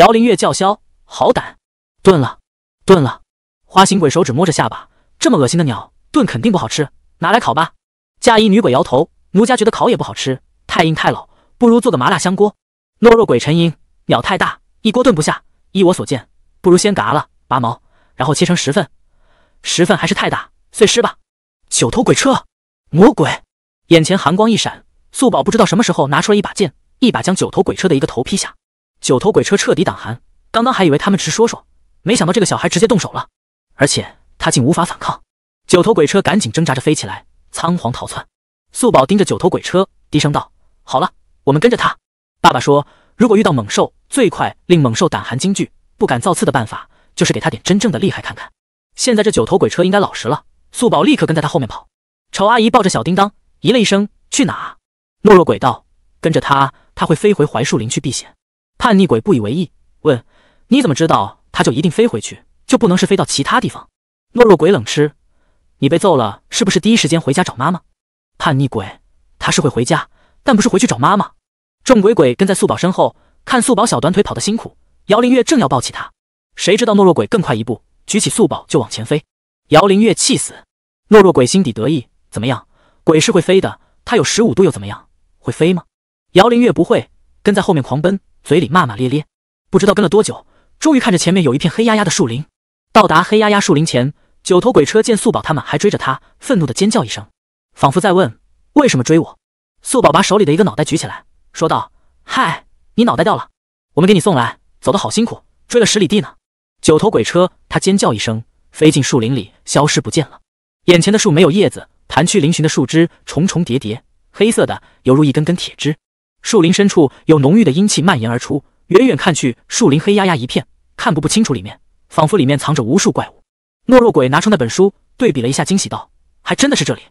姚灵月叫嚣：“好胆，炖了，炖了！”花心鬼手指摸着下巴：“这么恶心的鸟，炖肯定不好吃，拿来烤吧。”嫁衣女鬼摇头：“奴家觉得烤也不好吃，太硬太老，不如做个麻辣香锅。”懦弱鬼沉吟：“鸟太大，一锅炖不下。依我所见，不如先嘎了，拔毛，然后切成十份。十份还是太大，碎尸吧。”九头鬼车魔鬼眼前寒光一闪，素宝不知道什么时候拿出了一把剑，一把将九头鬼车的一个头劈下。九头鬼车彻底胆寒，刚刚还以为他们只是说说，没想到这个小孩直接动手了，而且他竟无法反抗。九头鬼车赶紧挣扎着飞起来，仓皇逃窜。素宝盯着九头鬼车，低声道：“好了，我们跟着他。”爸爸说：“如果遇到猛兽，最快令猛兽胆寒惊惧、不敢造次的办法，就是给他点真正的厉害看看。”现在这九头鬼车应该老实了，素宝立刻跟在他后面跑。丑阿姨抱着小叮当，咦了一声：“去哪？”懦弱鬼道：“跟着他，他会飞回槐树林去避险。”叛逆鬼不以为意，问：“你怎么知道他就一定飞回去？就不能是飞到其他地方？”懦弱鬼冷吃：“你被揍了，是不是第一时间回家找妈妈？”叛逆鬼：“他是会回家，但不是回去找妈妈。”众鬼鬼跟在素宝身后，看素宝小短腿跑得辛苦，姚灵月正要抱起他，谁知道懦弱鬼更快一步，举起素宝就往前飞。姚灵月气死，懦弱鬼心底得意：“怎么样？鬼是会飞的，他有十五度又怎么样？会飞吗？”姚灵月不会，跟在后面狂奔。嘴里骂骂咧咧，不知道跟了多久，终于看着前面有一片黑压压的树林。到达黑压压树林前，九头鬼车见素宝他们还追着他，愤怒的尖叫一声，仿佛在问为什么追我。素宝把手里的一个脑袋举起来，说道：“嗨，你脑袋掉了，我们给你送来。走得好辛苦，追了十里地呢。”九头鬼车他尖叫一声，飞进树林里，消失不见了。眼前的树没有叶子，盘曲嶙峋的树枝重重叠叠，黑色的，犹如一根根铁枝。树林深处有浓郁的阴气蔓延而出，远远看去，树林黑压压一片，看不不清楚里面，仿佛里面藏着无数怪物。懦弱鬼拿出那本书，对比了一下，惊喜道：“还真的是这里。”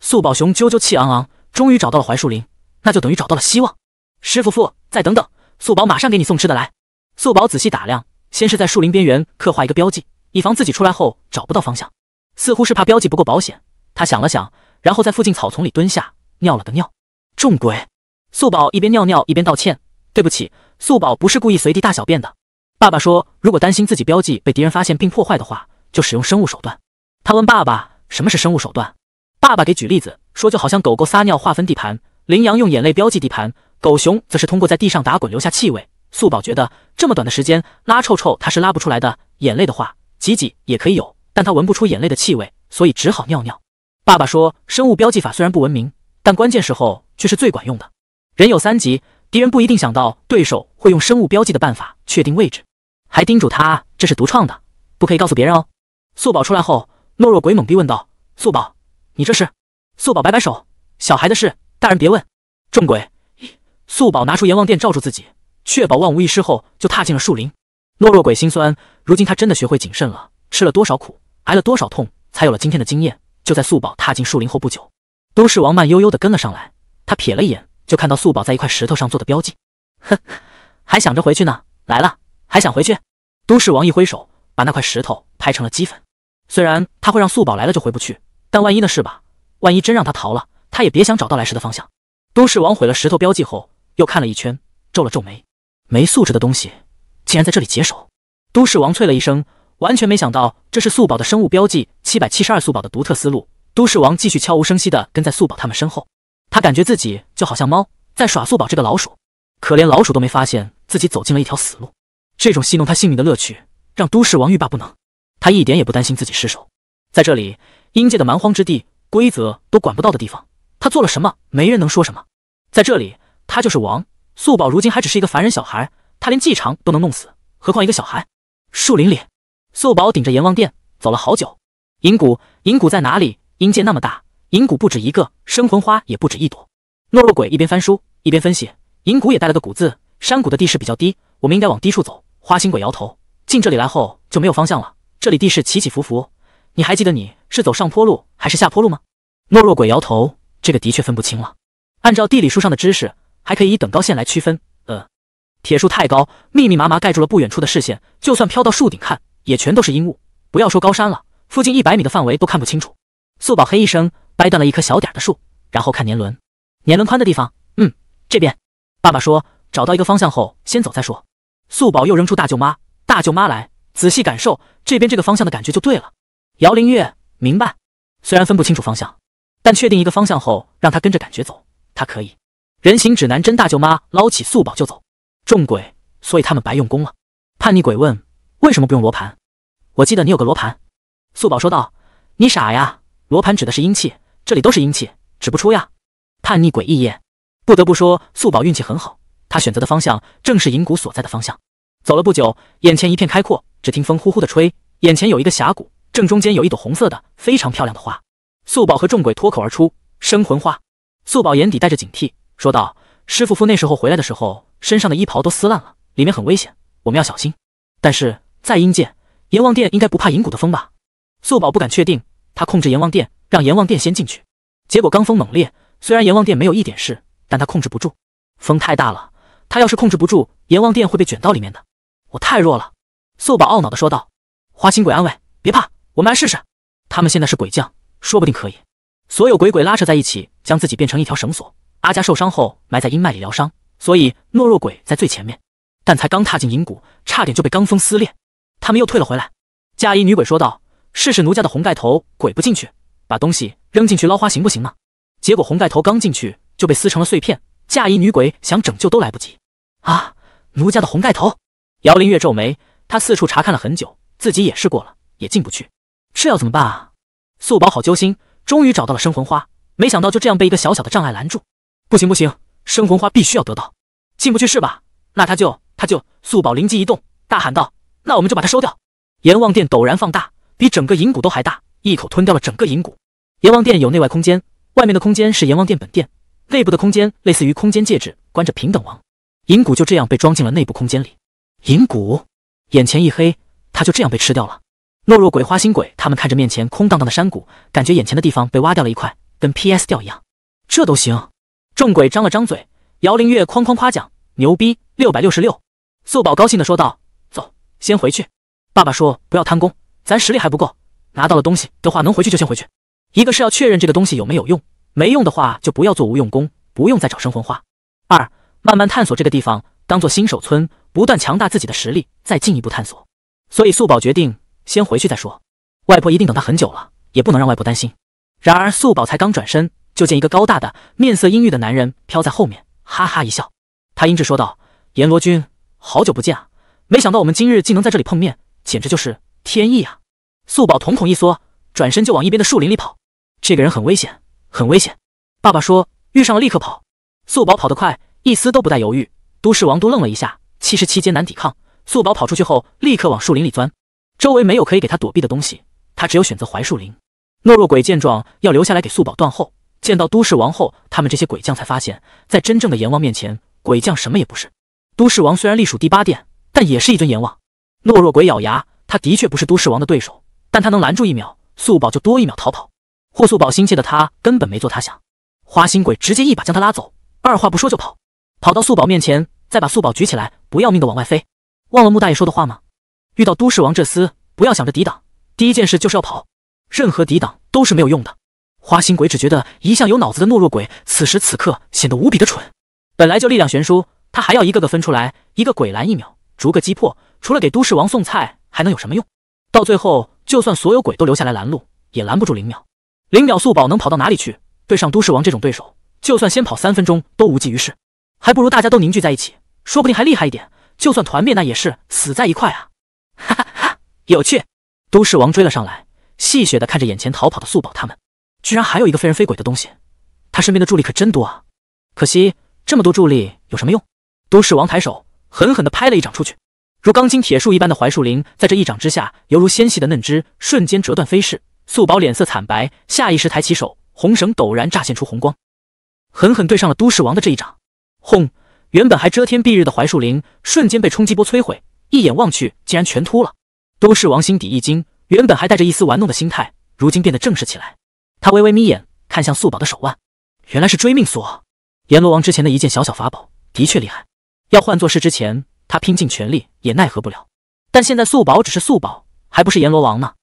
素宝雄赳赳气昂昂，终于找到了槐树林，那就等于找到了希望。师傅傅，再等等，素宝马上给你送吃的来。素宝仔细打量，先是在树林边缘刻画一个标记，以防自己出来后找不到方向，似乎是怕标记不够保险，他想了想，然后在附近草丛里蹲下，尿了个尿。众鬼。素宝一边尿尿一边道歉：“对不起，素宝不是故意随地大小便的。”爸爸说：“如果担心自己标记被敌人发现并破坏的话，就使用生物手段。”他问爸爸：“什么是生物手段？”爸爸给举例子说：“就好像狗狗撒尿划分地盘，羚羊用眼泪标记地盘，狗熊则是通过在地上打滚留下气味。”素宝觉得这么短的时间拉臭臭它是拉不出来的，眼泪的话挤挤也可以有，但它闻不出眼泪的气味，所以只好尿尿。爸爸说：“生物标记法虽然不文明，但关键时候却是最管用的。”人有三急，敌人不一定想到对手会用生物标记的办法确定位置，还叮嘱他这是独创的，不可以告诉别人哦。素宝出来后，懦弱鬼懵逼问道：“素宝，你这是？”素宝摆摆手：“小孩的事，大人别问。”众鬼。素宝拿出阎王殿罩住自己，确保万无一失后，就踏进了树林。懦弱鬼心酸，如今他真的学会谨慎了，吃了多少苦，挨了多少痛，才有了今天的经验。就在素宝踏进树林后不久，都市王慢悠悠的跟了上来，他瞥了一眼。就看到素宝在一块石头上做的标记，哼，还想着回去呢，来了还想回去？都市王一挥手，把那块石头拍成了鸡粉。虽然他会让素宝来了就回不去，但万一呢？是吧？万一真让他逃了，他也别想找到来时的方向。都市王毁了石头标记后，又看了一圈，皱了皱眉，没素质的东西，竟然在这里解手！都市王啐了一声，完全没想到这是素宝的生物标记。七百七十二，素宝的独特思路。都市王继续悄无声息地跟在素宝他们身后。他感觉自己就好像猫在耍素宝这个老鼠，可连老鼠都没发现自己走进了一条死路。这种戏弄他性命的乐趣，让都市王欲罢不能。他一点也不担心自己失手，在这里，阴界的蛮荒之地，规则都管不到的地方，他做了什么，没人能说什么。在这里，他就是王。素宝如今还只是一个凡人小孩，他连季长都能弄死，何况一个小孩？树林里，素宝顶着阎王殿走了好久。银谷，银谷在哪里？阴界那么大。银谷不止一个，生魂花也不止一朵。懦弱鬼一边翻书一边分析，银谷也带了个谷字。山谷的地势比较低，我们应该往低处走。花心鬼摇头，进这里来后就没有方向了。这里地势起起伏伏，你还记得你是走上坡路还是下坡路吗？懦弱鬼摇头，这个的确分不清了。按照地理书上的知识，还可以以等高线来区分。呃，铁树太高，密密麻麻盖住了不远处的视线，就算飘到树顶看，也全都是阴雾。不要说高山了，附近一百米的范围都看不清楚。素宝嘿一声。掰断了一棵小点儿的树，然后看年轮，年轮宽的地方，嗯，这边。爸爸说找到一个方向后，先走再说。素宝又扔出大舅妈，大舅妈来仔细感受这边这个方向的感觉就对了。姚灵月明白，虽然分不清楚方向，但确定一个方向后，让他跟着感觉走，他可以。人形指南针大舅妈捞起素宝就走，众鬼，所以他们白用功了。叛逆鬼问：为什么不用罗盘？我记得你有个罗盘。素宝说道：你傻呀，罗盘指的是阴气。这里都是阴气，指不出呀。叛逆鬼一眼，不得不说素宝运气很好，他选择的方向正是银谷所在的方向。走了不久，眼前一片开阔，只听风呼呼的吹，眼前有一个峡谷，正中间有一朵红色的非常漂亮的花。素宝和众鬼脱口而出：“生魂花。”素宝眼底带着警惕，说道：“师父傅那时候回来的时候，身上的衣袍都撕烂了，里面很危险，我们要小心。但是在阴间，阎王殿应该不怕银谷的风吧？”素宝不敢确定，他控制阎王殿。让阎王殿先进去，结果罡风猛烈。虽然阎王殿没有一点事，但他控制不住，风太大了。他要是控制不住，阎王殿会被卷到里面的。我太弱了，素宝懊恼的说道。花心鬼安慰：“别怕，我们来试试。他们现在是鬼将，说不定可以。”所有鬼鬼拉扯在一起，将自己变成一条绳索。阿佳受伤后埋在阴脉里疗伤，所以懦弱鬼在最前面。但才刚踏进银谷，差点就被罡风撕裂。他们又退了回来。嫁衣女鬼说道：“试试奴家的红盖头，鬼不进去。”把东西扔进去捞花行不行呢？结果红盖头刚进去就被撕成了碎片，嫁衣女鬼想拯救都来不及啊！奴家的红盖头。姚林月皱眉，他四处查看了很久，自己也试过了，也进不去，这要怎么办啊？素宝好揪心，终于找到了生魂花，没想到就这样被一个小小的障碍拦住。不行不行，生魂花必须要得到，进不去是吧？那他就他就素宝灵机一动，大喊道：“那我们就把它收掉！”阎王殿陡然放大，比整个银谷都还大，一口吞掉了整个银谷。阎王殿有内外空间，外面的空间是阎王殿本殿，内部的空间类似于空间戒指，关着平等王银骨就这样被装进了内部空间里。银骨，眼前一黑，他就这样被吃掉了。懦弱鬼、花心鬼他们看着面前空荡荡的山谷，感觉眼前的地方被挖掉了一块，跟 P S 掉一样。这都行。众鬼张了张嘴，姚灵月哐哐夸奖，牛逼！六百六十六。素宝高兴的说道：“走，先回去。爸爸说不要贪功，咱实力还不够。拿到了东西的话，能回去就先回去。”一个是要确认这个东西有没有用，没用的话就不要做无用功，不用再找生魂花。二，慢慢探索这个地方，当做新手村，不断强大自己的实力，再进一步探索。所以素宝决定先回去再说。外婆一定等他很久了，也不能让外婆担心。然而素宝才刚转身，就见一个高大的、面色阴郁的男人飘在后面，哈哈一笑。他阴质说道：“阎罗君，好久不见啊！没想到我们今日竟能在这里碰面，简直就是天意啊！”素宝瞳孔一缩，转身就往一边的树林里跑。这个人很危险，很危险。爸爸说：“遇上了立刻跑。”素宝跑得快，一丝都不带犹豫。都市王都愣了一下，七十七阶难抵抗。素宝跑出去后，立刻往树林里钻。周围没有可以给他躲避的东西，他只有选择槐树林。懦弱鬼见状要留下来给素宝断后。见到都市王后，他们这些鬼将才发现，在真正的阎王面前，鬼将什么也不是。都市王虽然隶属第八殿，但也是一尊阎王。懦弱鬼咬牙，他的确不是都市王的对手，但他能拦住一秒，素宝就多一秒逃跑。护素宝心切的他根本没做他想，花心鬼直接一把将他拉走，二话不说就跑，跑到素宝面前，再把素宝举起来，不要命的往外飞。忘了穆大爷说的话吗？遇到都市王这厮，不要想着抵挡，第一件事就是要跑，任何抵挡都是没有用的。花心鬼只觉得一向有脑子的懦弱鬼此时此刻显得无比的蠢，本来就力量悬殊，他还要一个个分出来，一个鬼拦一秒，逐个击破，除了给都市王送菜，还能有什么用？到最后，就算所有鬼都留下来拦路，也拦不住林淼。零秒速宝能跑到哪里去？对上都市王这种对手，就算先跑三分钟都无济于事，还不如大家都凝聚在一起，说不定还厉害一点。就算团灭，那也是死在一块啊！哈哈哈，有趣！都市王追了上来，戏谑的看着眼前逃跑的速宝他们，居然还有一个非人非鬼的东西，他身边的助力可真多啊！可惜这么多助力有什么用？都市王抬手狠狠的拍了一掌出去，如钢筋铁树一般的槐树林在这一掌之下，犹如纤细的嫩枝，瞬间折断飞逝。素宝脸色惨白，下意识抬起手，红绳陡然乍现出红光，狠狠对上了都市王的这一掌。轰！原本还遮天蔽日的槐树林瞬间被冲击波摧毁，一眼望去竟然全秃了。都市王心底一惊，原本还带着一丝玩弄的心态，如今变得正式起来。他微微眯眼看向素宝的手腕，原来是追命锁，阎罗王之前的一件小小法宝，的确厉害。要换做是之前，他拼尽全力也奈何不了。但现在素宝只是素宝，还不是阎罗王呢。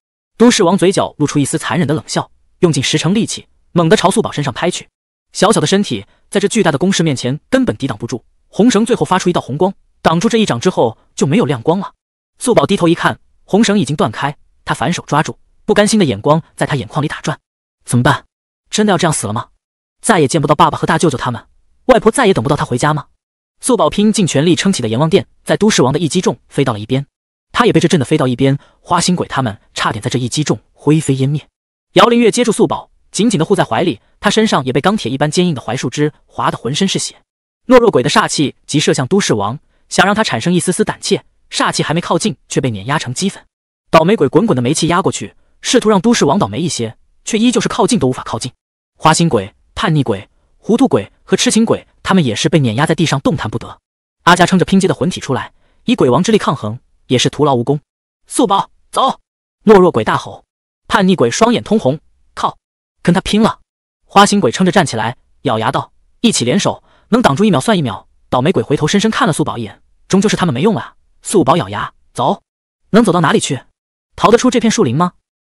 都市王嘴角露出一丝残忍的冷笑，用尽十成力气，猛地朝素宝身上拍去。小小的身体在这巨大的攻势面前根本抵挡不住。红绳最后发出一道红光，挡住这一掌之后就没有亮光了。素宝低头一看，红绳已经断开，他反手抓住，不甘心的眼光在他眼眶里打转。怎么办？真的要这样死了吗？再也见不到爸爸和大舅舅他们，外婆再也等不到他回家吗？素宝拼尽全力撑起的阎王殿，在都市王的一击中飞到了一边。他也被这震得飞到一边，花心鬼他们差点在这一击中灰飞烟灭。姚灵月接住素宝，紧紧的护在怀里，他身上也被钢铁一般坚硬的槐树枝划得浑身是血。懦弱鬼的煞气即射向都市王，想让他产生一丝丝胆怯，煞气还没靠近，却被碾压成齑粉。倒霉鬼滚滚的煤气压过去，试图让都市王倒霉一些，却依旧是靠近都无法靠近。花心鬼、叛逆鬼、糊涂鬼和痴情鬼他们也是被碾压在地上，动弹不得。阿家撑着拼接的魂体出来，以鬼王之力抗衡。也是徒劳无功。素宝，走！懦弱鬼大吼。叛逆鬼双眼通红，靠，跟他拼了！花心鬼撑着站起来，咬牙道：“一起联手，能挡住一秒算一秒。”倒霉鬼回头深深看了素宝一眼，终究是他们没用了。素宝咬牙，走，能走到哪里去？逃得出这片树林吗？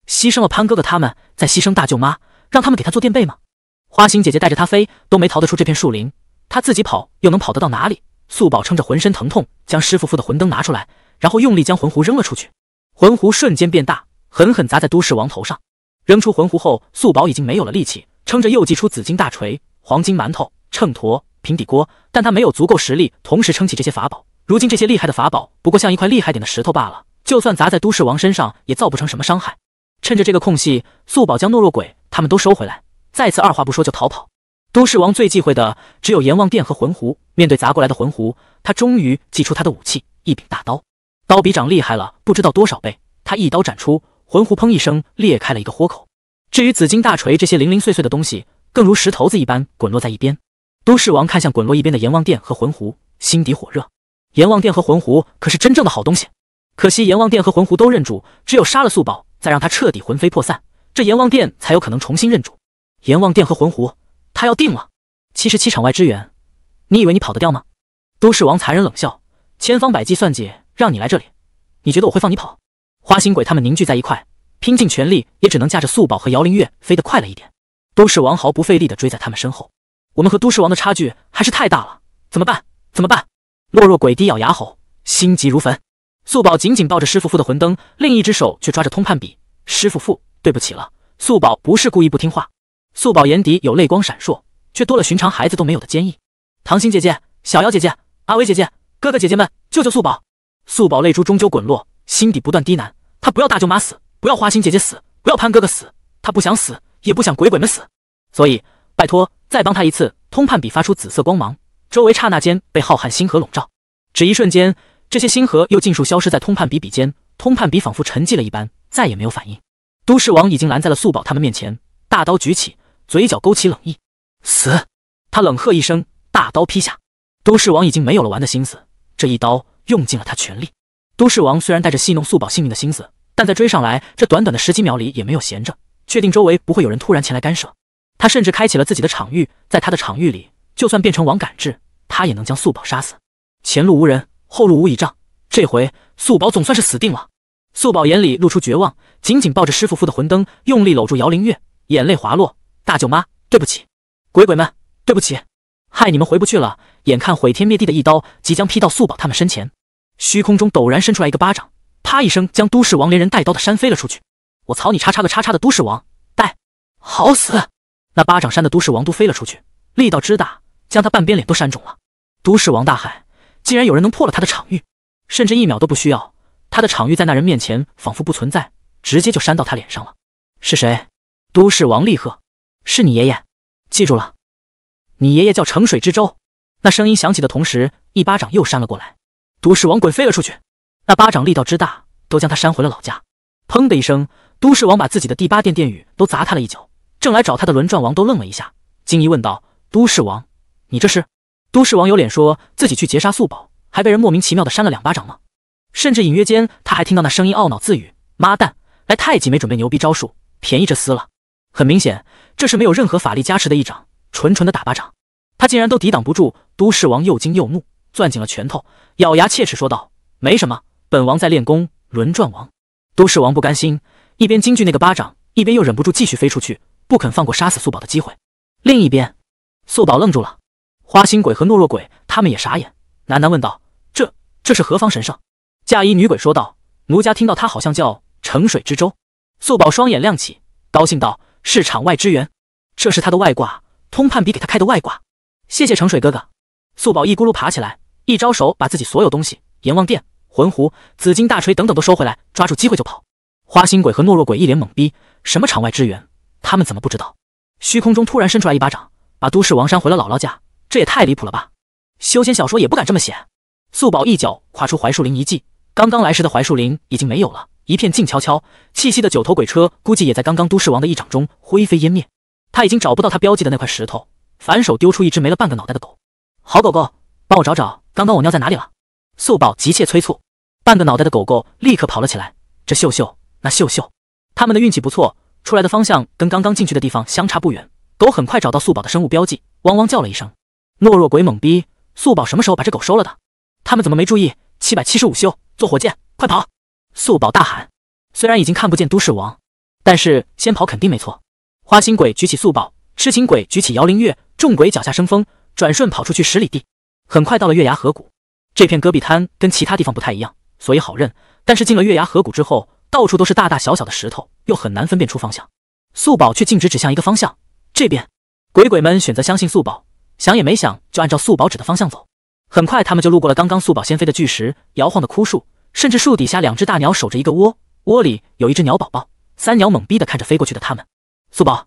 牺牲了潘哥哥，他们在牺牲大舅妈，让他们给他做垫背吗？花心姐姐带着他飞都没逃得出这片树林，他自己跑又能跑得到哪里？素宝撑着浑身疼痛，将师傅傅的魂灯拿出来。然后用力将魂壶扔了出去，魂壶瞬间变大，狠狠砸在都市王头上。扔出魂壶后，素宝已经没有了力气，撑着又祭出紫金大锤、黄金馒头、秤砣、平底锅，但他没有足够实力同时撑起这些法宝。如今这些厉害的法宝，不过像一块厉害点的石头罢了，就算砸在都市王身上，也造不成什么伤害。趁着这个空隙，素宝将懦弱鬼他们都收回来，再次二话不说就逃跑。都市王最忌讳的只有阎王殿和魂壶，面对砸过来的魂壶，他终于祭出他的武器——一柄大刀。刀比掌厉害了不知道多少倍，他一刀斩出，魂壶砰一声裂开了一个豁口。至于紫金大锤这些零零碎碎的东西，更如石头子一般滚落在一边。都市王看向滚落一边的阎王殿和魂壶，心底火热。阎王殿和魂壶可是真正的好东西，可惜阎王殿和魂壶都认主，只有杀了素宝，再让他彻底魂飞魄散，这阎王殿才有可能重新认主。阎王殿和魂壶，他要定了。七十七场外支援，你以为你跑得掉吗？都市王残忍冷笑，千方百计算计。让你来这里，你觉得我会放你跑？花心鬼他们凝聚在一块，拼尽全力也只能架着素宝和姚灵月飞得快了一点。都市王毫不费力地追在他们身后，我们和都市王的差距还是太大了，怎么办？怎么办？懦弱鬼低咬牙吼，心急如焚。素宝紧紧抱着师父傅的魂灯，另一只手却抓着通判笔。师父傅，对不起了，素宝不是故意不听话。素宝眼底有泪光闪烁，却多了寻常孩子都没有的坚毅。唐心姐姐、小夭姐姐、阿威姐姐、哥哥姐姐们，救救素宝！素宝泪珠终究滚落，心底不断低喃：他不要大舅妈死，不要花心姐姐死，不要潘哥哥死。他不想死，也不想鬼鬼们死。所以，拜托，再帮他一次。通判笔发出紫色光芒，周围刹那间被浩瀚星河笼罩。只一瞬间，这些星河又尽数消失在通判笔笔尖。通判笔仿佛沉寂了一般，再也没有反应。都市王已经拦在了素宝他们面前，大刀举起，嘴角勾起冷意。死！他冷喝一声，大刀劈下。都市王已经没有了玩的心思，这一刀。用尽了他全力。都市王虽然带着戏弄素宝性命的心思，但在追上来这短短的十几秒里也没有闲着，确定周围不会有人突然前来干涉。他甚至开启了自己的场域，在他的场域里，就算变成王赶制，他也能将素宝杀死。前路无人，后路无倚仗，这回素宝总算是死定了。素宝眼里露出绝望，紧紧抱着师傅傅的魂灯，用力搂住姚灵月，眼泪滑落：“大舅妈，对不起，鬼鬼们，对不起，害你们回不去了。”眼看毁天灭地的一刀即将劈到素宝他们身前，虚空中陡然伸出来一个巴掌，啪一声将都市王连人带刀的扇飞了出去。我操你叉叉个叉叉的都市王，带好死！那巴掌扇的都市王都飞了出去，力道之大，将他半边脸都扇肿了。都市王大骇，竟然有人能破了他的场域，甚至一秒都不需要，他的场域在那人面前仿佛不存在，直接就扇到他脸上了。是谁？都市王厉喝：“是你爷爷，记住了，你爷爷叫澄水之舟。”那声音响起的同时，一巴掌又扇了过来，都市王滚飞了出去。那巴掌力道之大，都将他扇回了老家。砰的一声，都市王把自己的第八殿殿宇都砸塌了一脚。正来找他的轮转王都愣了一下，惊疑问道：“都市王，你这是？”都市王有脸说自己去劫杀素宝，还被人莫名其妙的扇了两巴掌吗？甚至隐约间，他还听到那声音懊恼自语：“妈蛋，来太极没准备牛逼招数，便宜这厮了。”很明显，这是没有任何法力加持的一掌，纯纯的打巴掌。他竟然都抵挡不住，都市王又惊又怒，攥紧了拳头，咬牙切齿说道：“没什么，本王在练功，轮转王。”都市王不甘心，一边惊惧那个巴掌，一边又忍不住继续飞出去，不肯放过杀死素宝的机会。另一边，素宝愣住了，花心鬼和懦弱鬼他们也傻眼，喃喃问道：“这这是何方神圣？”嫁衣女鬼说道：“奴家听到他好像叫澄水之舟。”素宝双眼亮起，高兴道：“是场外支援，这是他的外挂，通判比给他开的外挂。”谢谢城水哥哥，素宝一咕噜爬起来，一招手把自己所有东西，阎王殿、魂壶、紫金大锤等等都收回来，抓住机会就跑。花心鬼和懦弱鬼一脸懵逼，什么场外支援，他们怎么不知道？虚空中突然伸出来一巴掌，把都市王扇回了姥姥家，这也太离谱了吧！修仙小说也不敢这么写。素宝一脚跨出槐树林遗迹，刚刚来时的槐树林已经没有了，一片静悄悄。气息的九头鬼车估计也在刚刚都市王的一掌中灰飞烟灭，他已经找不到他标记的那块石头。反手丢出一只没了半个脑袋的狗，好狗狗，帮我找找，刚刚我尿在哪里了？素宝急切催促，半个脑袋的狗狗立刻跑了起来，这嗅嗅，那嗅嗅，他们的运气不错，出来的方向跟刚刚进去的地方相差不远。狗很快找到素宝的生物标记，汪汪叫了一声。懦弱鬼懵逼，素宝什么时候把这狗收了的？他们怎么没注意？七百七十五休，坐火箭，快跑！素宝大喊。虽然已经看不见都市王，但是先跑肯定没错。花心鬼举起素宝。痴情鬼举起摇铃月，众鬼脚下生风，转瞬跑出去十里地。很快到了月牙河谷，这片戈壁滩跟其他地方不太一样，所以好认。但是进了月牙河谷之后，到处都是大大小小的石头，又很难分辨出方向。素宝却径直指向一个方向，这边鬼鬼们选择相信素宝，想也没想就按照素宝指的方向走。很快他们就路过了刚刚素宝先飞的巨石、摇晃的枯树，甚至树底下两只大鸟守着一个窝，窝里有一只鸟宝宝。三鸟懵逼的看着飞过去的他们，素宝，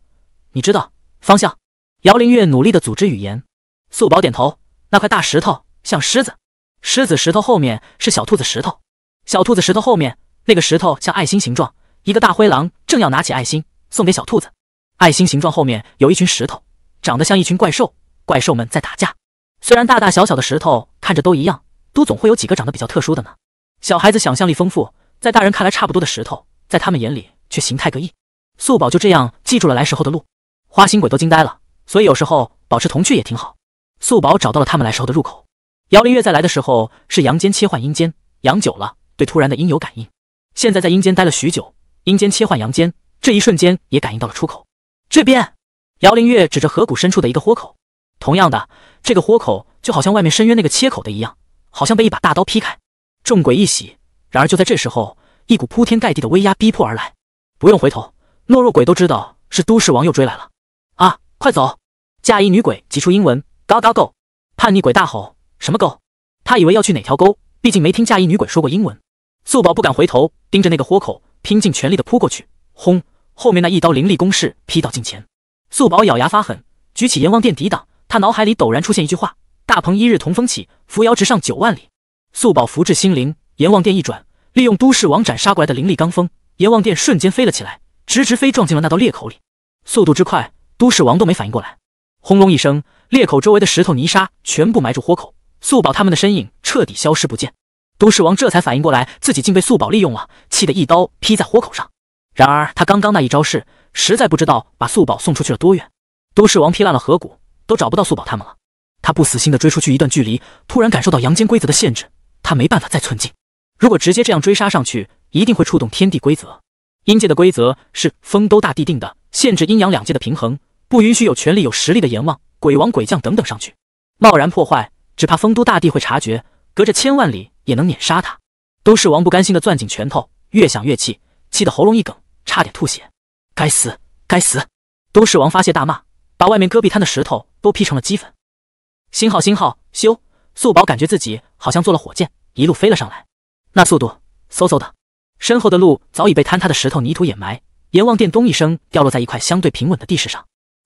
你知道？方向，姚灵月努力的组织语言。素宝点头。那块大石头像狮子，狮子石头后面是小兔子石头，小兔子石头后面那个石头像爱心形状，一个大灰狼正要拿起爱心送给小兔子。爱心形状后面有一群石头，长得像一群怪兽，怪兽们在打架。虽然大大小小的石头看着都一样，都总会有几个长得比较特殊的呢。小孩子想象力丰富，在大人看来差不多的石头，在他们眼里却形态各异。素宝就这样记住了来时候的路。花心鬼都惊呆了，所以有时候保持童趣也挺好。素宝找到了他们来时候的入口。姚灵月在来的时候是阳间切换阴间，阳久了对突然的阴有感应。现在在阴间待了许久，阴间切换阳间这一瞬间也感应到了出口。这边，姚灵月指着河谷深处的一个豁口。同样的，这个豁口就好像外面深渊那个切口的一样，好像被一把大刀劈开。众鬼一喜，然而就在这时候，一股铺天盖地的威压逼迫而来。不用回头，懦弱鬼都知道是都市王又追来了。啊！快走！嫁衣女鬼急出英文，嘎嘎 o 叛逆鬼大吼：“什么沟？”他以为要去哪条沟，毕竟没听嫁衣女鬼说过英文。素宝不敢回头，盯着那个豁口，拼尽全力的扑过去。轰！后面那一刀凌厉攻势劈到近前，素宝咬牙发狠，举起阎王殿抵挡。他脑海里陡然出现一句话：“大鹏一日同风起，扶摇直上九万里。”素宝福至心灵，阎王殿一转，利用都市王斩杀过来的凌厉罡风，阎王殿瞬间飞了起来，直直飞撞进了那道裂口里，速度之快。都市王都没反应过来，轰隆一声，裂口周围的石头泥沙全部埋住豁口，素宝他们的身影彻底消失不见。都市王这才反应过来，自己竟被素宝利用了，气得一刀劈在豁口上。然而他刚刚那一招式，实在不知道把素宝送出去了多远。都市王劈烂了河谷，都找不到素宝他们了。他不死心的追出去一段距离，突然感受到阳间规则的限制，他没办法再寸进。如果直接这样追杀上去，一定会触动天地规则。阴界的规则是风都大地定的，限制阴阳两界的平衡。不允许有权力、有实力的阎王、鬼王、鬼将等等上去，贸然破坏，只怕丰都大帝会察觉，隔着千万里也能碾杀他。都市王不甘心的攥紧拳头，越想越气，气得喉咙一梗，差点吐血。该死，该死！都市王发泄大骂，把外面戈壁滩的石头都劈成了齑粉。星号星号，修素宝感觉自己好像坐了火箭，一路飞了上来，那速度嗖嗖的，身后的路早已被坍塌的石头、泥土掩埋。阎王殿咚一声掉落在一块相对平稳的地势上。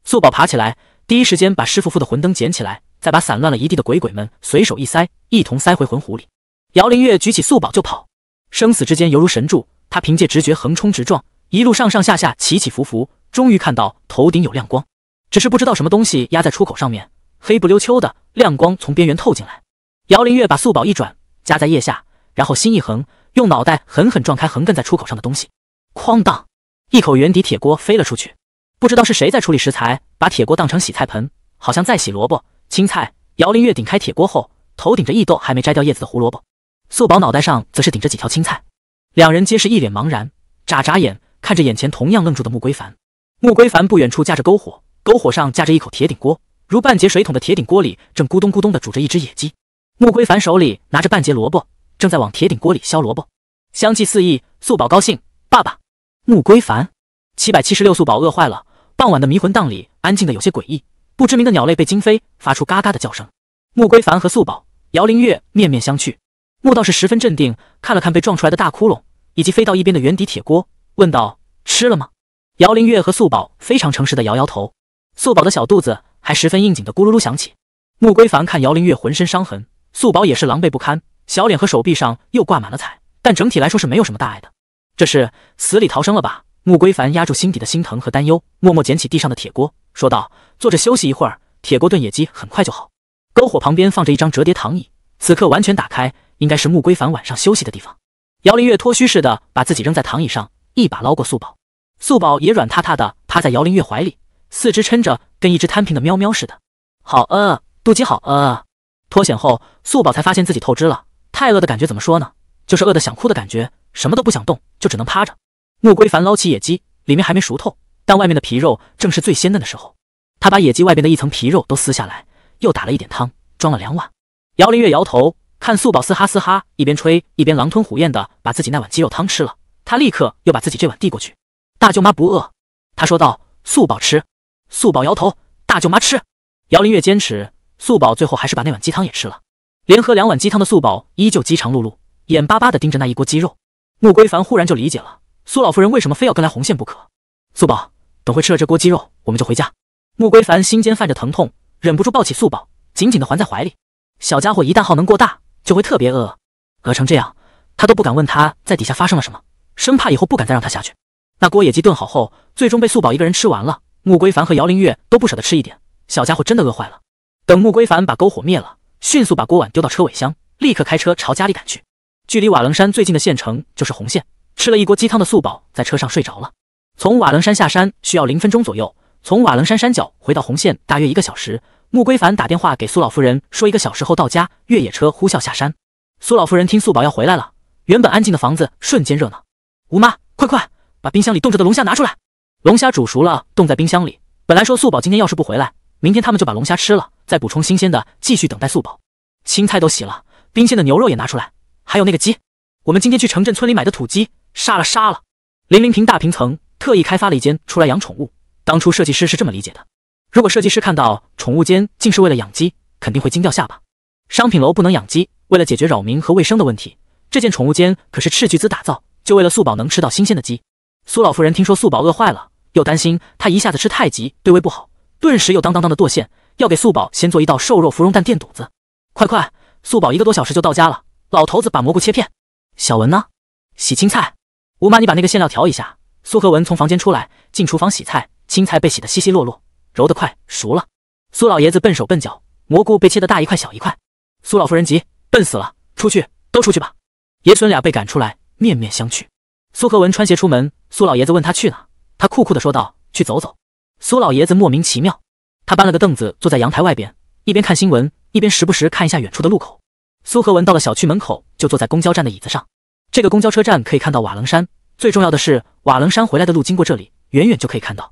素宝爬起来，第一时间把师傅傅的魂灯捡起来，再把散乱了一地的鬼鬼们随手一塞，一同塞回魂壶里。姚灵月举起素宝就跑，生死之间犹如神助，他凭借直觉横冲直撞，一路上上下下起起伏伏，终于看到头顶有亮光，只是不知道什么东西压在出口上面，黑不溜秋的，亮光从边缘透进来。姚灵月把素宝一转，夹在腋下，然后心一横，用脑袋狠狠撞开横亘在出口上的东西，哐当，一口圆底铁锅飞了出去。不知道是谁在处理食材，把铁锅当成洗菜盆，好像在洗萝卜、青菜。姚林月顶开铁锅后，头顶着一兜还没摘掉叶子的胡萝卜；素宝脑袋上则是顶着几条青菜，两人皆是一脸茫然，眨眨眼看着眼前同样愣住的穆归凡。穆归凡不远处架着篝火，篝火上架着一口铁顶锅，如半截水桶的铁顶锅里正咕咚咕咚地煮着一只野鸡。穆归凡手里拿着半截萝卜，正在往铁顶锅里削萝卜，香气四溢。素宝高兴，爸爸。穆归凡七百七十六，素宝饿坏了。傍晚的迷魂荡里，安静的有些诡异。不知名的鸟类被惊飞，发出嘎嘎的叫声。穆归凡和素宝、姚灵月面面相觑。穆道士十分镇定，看了看被撞出来的大窟窿，以及飞到一边的圆底铁锅，问道：“吃了吗？”姚灵月和素宝非常诚实的摇摇头。素宝的小肚子还十分应景的咕噜噜响起。穆归凡看姚灵月浑身伤痕，素宝也是狼狈不堪，小脸和手臂上又挂满了彩，但整体来说是没有什么大碍的。这是死里逃生了吧？穆归凡压住心底的心疼和担忧，默默捡起地上的铁锅，说道：“坐着休息一会儿，铁锅炖野鸡很快就好。”篝火旁边放着一张折叠躺椅，此刻完全打开，应该是穆归凡晚上休息的地方。姚林月脱虚似的把自己扔在躺椅上，一把捞过素宝，素宝也软塌塌的趴在姚林月怀里，四肢撑着，跟一只摊平的喵喵似的。好饿，肚鸡好饿。脱险后，素宝才发现自己透支了，太饿的感觉怎么说呢？就是饿的想哭的感觉，什么都不想动，就只能趴着。穆归凡捞起野鸡，里面还没熟透，但外面的皮肉正是最鲜嫩的时候。他把野鸡外边的一层皮肉都撕下来，又打了一点汤，装了两碗。姚林月摇头，看素宝嘶哈嘶哈，一边吹一边狼吞虎咽的把自己那碗鸡肉汤吃了。他立刻又把自己这碗递过去。大舅妈不饿，他说道。素宝吃，素宝摇头。大舅妈吃，姚林月坚持。素宝最后还是把那碗鸡汤也吃了。连喝两碗鸡汤的素宝依旧饥肠辘辘，眼巴巴的盯着那一锅鸡肉。穆归凡忽然就理解了。苏老夫人为什么非要跟来红线不可？素宝，等会吃了这锅鸡肉，我们就回家。穆归凡心间泛着疼痛，忍不住抱起素宝，紧紧的环在怀里。小家伙一旦耗能过大，就会特别饿。饿成这样，他都不敢问他在底下发生了什么，生怕以后不敢再让他下去。那锅野鸡炖好后，最终被素宝一个人吃完了。穆归凡和姚灵月都不舍得吃一点。小家伙真的饿坏了。等穆归凡把篝火灭了，迅速把锅碗丢到车尾箱，立刻开车朝家里赶去。距离瓦楞山最近的县城就是红线。吃了一锅鸡汤的素宝在车上睡着了。从瓦楞山下山需要零分钟左右，从瓦楞山山脚回到红线大约一个小时。穆归凡打电话给苏老夫人说，一个小时后到家。越野车呼啸下山。苏老夫人听素宝要回来了，原本安静的房子瞬间热闹。吴妈，快快把冰箱里冻着的龙虾拿出来。龙虾煮熟了，冻在冰箱里。本来说素宝今天要是不回来，明天他们就把龙虾吃了，再补充新鲜的，继续等待素宝。青菜都洗了，冰鲜的牛肉也拿出来，还有那个鸡，我们今天去城镇村里买的土鸡。杀了杀了！林林平大平层特意开发了一间出来养宠物，当初设计师是这么理解的。如果设计师看到宠物间竟是为了养鸡，肯定会惊掉下巴。商品楼不能养鸡，为了解决扰民和卫生的问题，这件宠物间可是斥巨资打造，就为了素宝能吃到新鲜的鸡。苏老夫人听说素宝饿坏了，又担心她一下子吃太急对胃不好，顿时又当当当的剁馅，要给素宝先做一道瘦肉芙蓉蛋垫肚子。快快，素宝一个多小时就到家了。老头子把蘑菇切片，小文呢？洗青菜。吴妈，你把那个馅料调一下。苏和文从房间出来，进厨房洗菜，青菜被洗得稀稀落落，揉得快熟了。苏老爷子笨手笨脚，蘑菇被切的大一块小一块。苏老夫人急，笨死了，出去，都出去吧。爷孙俩被赶出来，面面相觑。苏和文穿鞋出门，苏老爷子问他去哪，他酷酷的说道：“去走走。”苏老爷子莫名其妙。他搬了个凳子坐在阳台外边，一边看新闻，一边时不时看一下远处的路口。苏和文到了小区门口，就坐在公交站的椅子上。这个公交车站可以看到瓦楞山，最重要的是瓦楞山回来的路经过这里，远远就可以看到。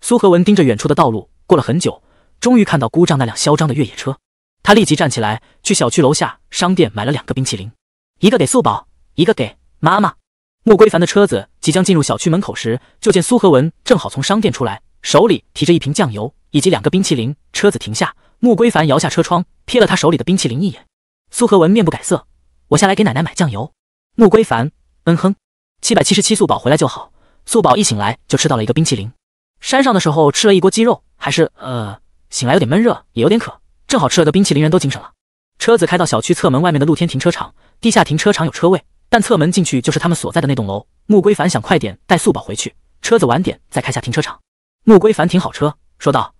苏和文盯着远处的道路，过了很久，终于看到姑障那辆嚣张的越野车。他立即站起来，去小区楼下商店买了两个冰淇淋，一个给素宝，一个给妈妈。穆归凡的车子即将进入小区门口时，就见苏和文正好从商店出来，手里提着一瓶酱油以及两个冰淇淋。车子停下，穆归凡摇下车窗，瞥了他手里的冰淇淋一眼。苏和文面不改色：“我下来给奶奶买酱油。”穆归凡，嗯哼，七百七十七素宝回来就好。素宝一醒来就吃到了一个冰淇淋，山上的时候吃了一锅鸡肉，还是呃，醒来有点闷热，也有点渴，正好吃了个冰淇淋，人都精神了。车子开到小区侧门外面的露天停车场，地下停车场有车位，但侧门进去就是他们所在的那栋楼。穆归凡想快点带素宝回去，车子晚点再开下停车场。穆归凡停好车，说道：“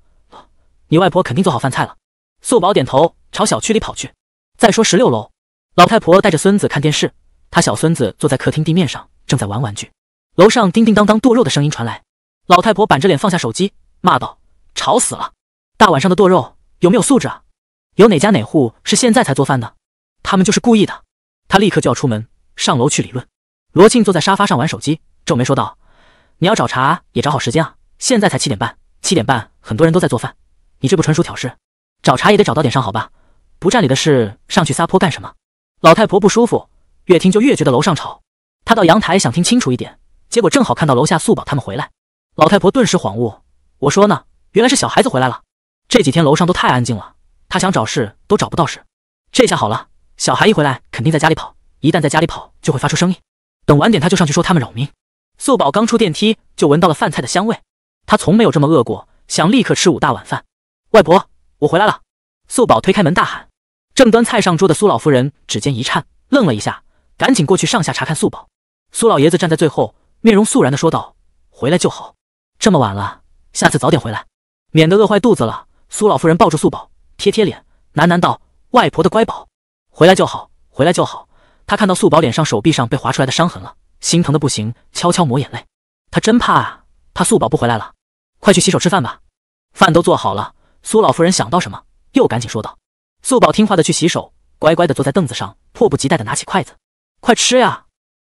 你外婆肯定做好饭菜了。”素宝点头，朝小区里跑去。再说十六楼，老太婆带着孙子看电视。他小孙子坐在客厅地面上，正在玩玩具。楼上叮叮当当剁肉的声音传来，老太婆板着脸放下手机，骂道：“吵死了！大晚上的剁肉，有没有素质啊？有哪家哪户是现在才做饭的？他们就是故意的！”他立刻就要出门，上楼去理论。罗庆坐在沙发上玩手机，皱眉说道：“你要找茬也找好时间啊！现在才七点半，七点半很多人都在做饭，你这不纯属挑事？找茬也得找到点上好吧？不占理的事上去撒泼干什么？老太婆不舒服。”越听就越觉得楼上吵，他到阳台想听清楚一点，结果正好看到楼下素宝他们回来。老太婆顿时恍悟：“我说呢，原来是小孩子回来了。这几天楼上都太安静了，他想找事都找不到事。这下好了，小孩一回来肯定在家里跑，一旦在家里跑就会发出声音。等晚点他就上去说他们扰民。”素宝刚出电梯就闻到了饭菜的香味，他从没有这么饿过，想立刻吃五大碗饭。外婆，我回来了！素宝推开门大喊。正端菜上桌的苏老夫人指尖一颤，愣了一下。赶紧过去上下查看素宝。苏老爷子站在最后，面容肃然的说道：“回来就好，这么晚了，下次早点回来，免得饿坏肚子了。”苏老夫人抱住素宝，贴贴脸，喃喃道：“外婆的乖宝，回来就好，回来就好。”她看到素宝脸上、手臂上被划出来的伤痕了，心疼的不行，悄悄抹眼泪。她真怕啊，怕素宝不回来了。快去洗手吃饭吧，饭都做好了。苏老夫人想到什么，又赶紧说道：“素宝，听话的去洗手，乖乖的坐在凳子上，迫不及待的拿起筷子。”快吃呀！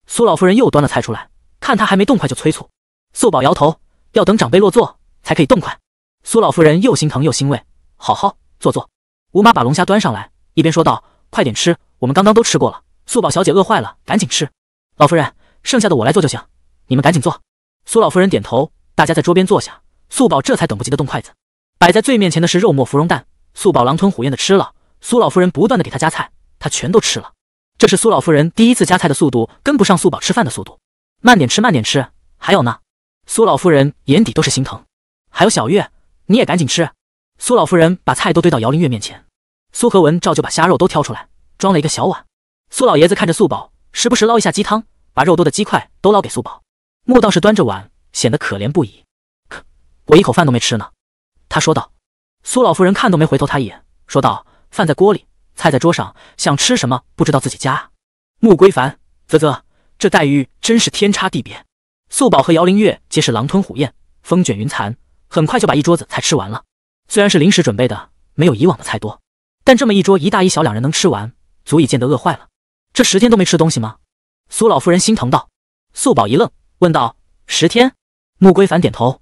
苏老夫人又端了菜出来，看他还没动筷，就催促。素宝摇头，要等长辈落座才可以动筷。苏老夫人又心疼又欣慰，好好坐坐。吴妈把龙虾端上来，一边说道：“快点吃，我们刚刚都吃过了。素宝小姐饿坏了，赶紧吃。”老夫人，剩下的我来做就行，你们赶紧坐。苏老夫人点头，大家在桌边坐下，素宝这才等不及的动筷子。摆在最面前的是肉末芙蓉蛋，素宝狼吞虎咽的吃了，苏老夫人不断的给她夹菜，她全都吃了。这是苏老夫人第一次夹菜的速度跟不上素宝吃饭的速度，慢点吃，慢点吃。还有呢，苏老夫人眼底都是心疼。还有小月，你也赶紧吃。苏老夫人把菜都堆到姚林月面前。苏和文照旧把虾肉都挑出来，装了一个小碗。苏老爷子看着素宝，时不时捞一下鸡汤，把肉多的鸡块都捞给素宝。穆道士端着碗，显得可怜不已。可我一口饭都没吃呢，他说道。苏老夫人看都没回头他一眼，说道：饭在锅里。菜在桌上，想吃什么不知道自己家。穆归凡，啧啧，这待遇真是天差地别。素宝和姚灵月皆是狼吞虎咽，风卷云残，很快就把一桌子菜吃完了。虽然是临时准备的，没有以往的菜多，但这么一桌一大一小两人能吃完，足以见得饿坏了。这十天都没吃东西吗？苏老夫人心疼道。素宝一愣，问道：“十天？”穆归凡点头：“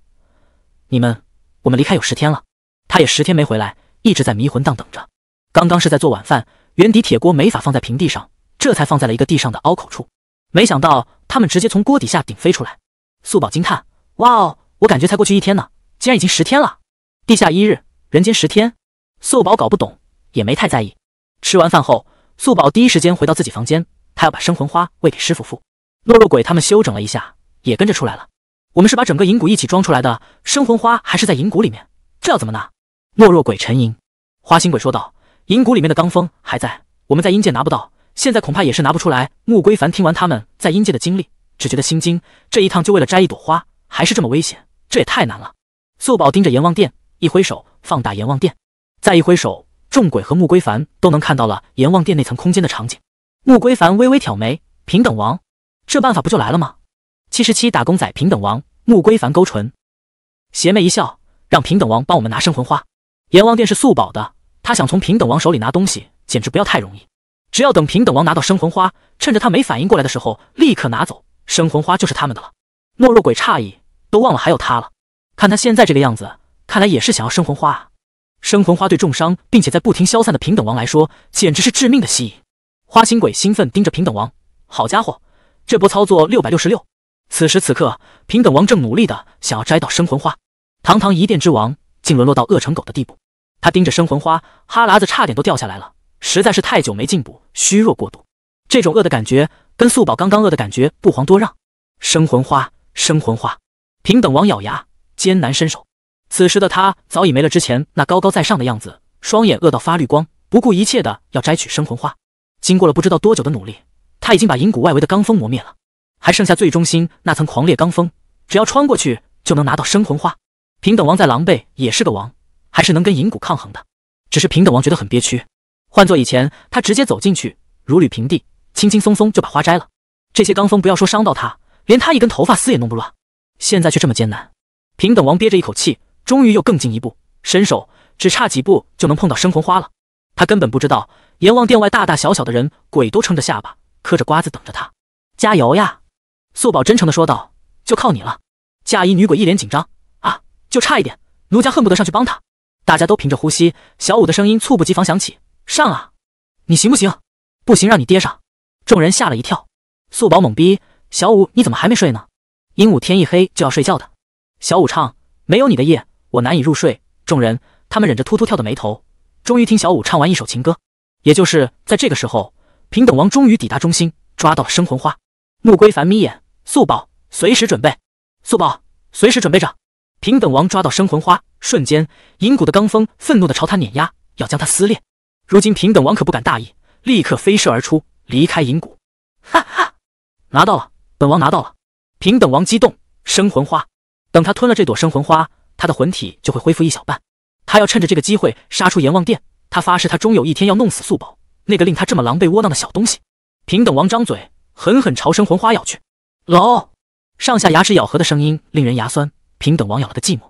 你们，我们离开有十天了。他也十天没回来，一直在迷魂荡等着。”刚刚是在做晚饭，原底铁锅没法放在平地上，这才放在了一个地上的凹口处。没想到他们直接从锅底下顶飞出来。素宝惊叹：“哇哦，我感觉才过去一天呢，竟然已经十天了！地下一日，人间十天。”素宝搞不懂，也没太在意。吃完饭后，素宝第一时间回到自己房间，他要把生魂花喂给师傅。傅。懦弱鬼他们休整了一下，也跟着出来了。我们是把整个银谷一起装出来的，生魂花还是在银谷里面，这要怎么拿？懦弱鬼沉吟，花心鬼说道。银谷里面的罡风还在，我们在阴界拿不到，现在恐怕也是拿不出来。穆归凡听完他们在阴界的经历，只觉得心惊。这一趟就为了摘一朵花，还是这么危险，这也太难了。素宝盯着阎王殿，一挥手放大阎王殿，再一挥手，众鬼和穆归凡都能看到了阎王殿那层空间的场景。穆归凡微微挑眉，平等王，这办法不就来了吗？七十七打工仔平等王，穆归凡勾唇，邪魅一笑，让平等王帮我们拿生魂花。阎王殿是素宝的。他想从平等王手里拿东西，简直不要太容易。只要等平等王拿到生魂花，趁着他没反应过来的时候，立刻拿走生魂花就是他们的了。懦弱鬼诧异，都忘了还有他了。看他现在这个样子，看来也是想要生魂花啊。生魂花对重伤并且在不停消散的平等王来说，简直是致命的吸引。花心鬼兴奋盯着平等王，好家伙，这波操作六百六十六。此时此刻，平等王正努力的想要摘到生魂花，堂堂一殿之王，竟沦落到饿成狗的地步。他盯着生魂花，哈喇子差点都掉下来了。实在是太久没进补，虚弱过度，这种饿的感觉跟素宝刚刚饿的感觉不遑多让。生魂花，生魂花！平等王咬牙，艰难伸手。此时的他早已没了之前那高高在上的样子，双眼饿到发绿光，不顾一切的要摘取生魂花。经过了不知道多久的努力，他已经把银谷外围的罡风磨灭了，还剩下最中心那层狂烈罡风，只要穿过去就能拿到生魂花。平等王再狼狈也是个王。还是能跟银谷抗衡的，只是平等王觉得很憋屈。换做以前，他直接走进去，如履平地，轻轻松松就把花摘了。这些罡风不要说伤到他，连他一根头发丝也弄不乱。现在却这么艰难，平等王憋着一口气，终于又更进一步，伸手，只差几步就能碰到生魂花了。他根本不知道阎王殿外大大小小的人鬼都撑着下巴嗑着瓜子等着他，加油呀！素宝真诚地说道：“就靠你了。”嫁衣女鬼一脸紧张啊，就差一点，奴家恨不得上去帮他。大家都屏着呼吸，小五的声音猝不及防响起：“上啊，你行不行？不行，让你爹上。”众人吓了一跳。素宝懵逼：“小五，你怎么还没睡呢？鹦鹉天一黑就要睡觉的。”小五唱：“没有你的夜，我难以入睡。”众人他们忍着突突跳的眉头，终于听小五唱完一首情歌。也就是在这个时候，平等王终于抵达中心，抓到了生魂花。穆归凡眯眼：“素宝，随时准备。”素宝随时准备着。平等王抓到生魂花，瞬间银谷的罡风愤怒地朝他碾压，要将他撕裂。如今平等王可不敢大意，立刻飞射而出，离开银谷。哈哈，拿到了，本王拿到了！平等王激动，生魂花，等他吞了这朵生魂花，他的魂体就会恢复一小半。他要趁着这个机会杀出阎王殿。他发誓，他终有一天要弄死素宝，那个令他这么狼狈窝囊的小东西。平等王张嘴，狠狠朝生魂花咬去，老，上下牙齿咬合的声音令人牙酸。平等王咬了个寂寞，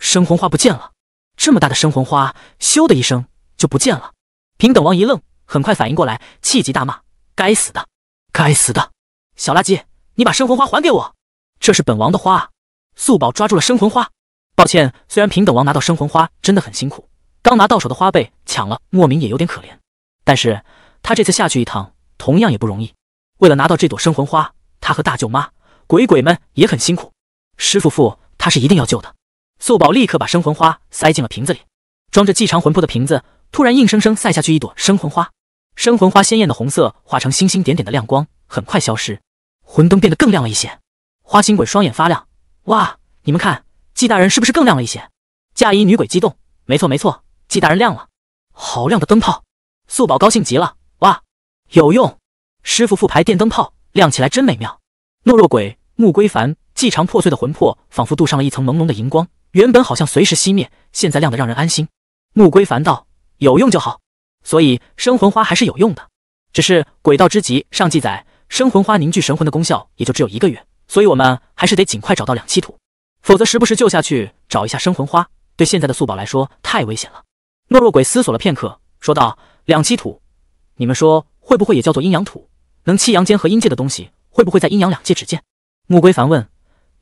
生魂花不见了。这么大的生魂花，咻的一声就不见了。平等王一愣，很快反应过来，气急大骂：“该死的，该死的小垃圾！你把生魂花还给我，这是本王的花！”素宝抓住了生魂花。抱歉，虽然平等王拿到生魂花真的很辛苦，刚拿到手的花被抢了，莫名也有点可怜。但是他这次下去一趟，同样也不容易。为了拿到这朵生魂花，他和大舅妈、鬼鬼们也很辛苦。师父傅。他是一定要救的。素宝立刻把生魂花塞进了瓶子里，装着季长魂魄的瓶子突然硬生生塞下去一朵生魂花，生魂花鲜艳的红色化成星星点点的亮光，很快消失，魂灯变得更亮了一些。花心鬼双眼发亮，哇，你们看，纪大人是不是更亮了一些？嫁衣女鬼激动，没错没错，纪大人亮了，好亮的灯泡。素宝高兴极了，哇，有用！师傅复牌电灯泡亮起来真美妙。懦弱鬼穆归凡。纪长破碎的魂魄仿佛镀上了一层朦胧的荧光，原本好像随时熄灭，现在亮得让人安心。穆归凡道：“有用就好，所以生魂花还是有用的。只是鬼道之极上记载，生魂花凝聚神魂的功效也就只有一个月，所以我们还是得尽快找到两栖土，否则时不时就下去找一下生魂花，对现在的素宝来说太危险了。”懦弱鬼思索了片刻，说道：“两栖土，你们说会不会也叫做阴阳土？能栖阳间和阴界的东西，会不会在阴阳两界只见？”穆归凡问。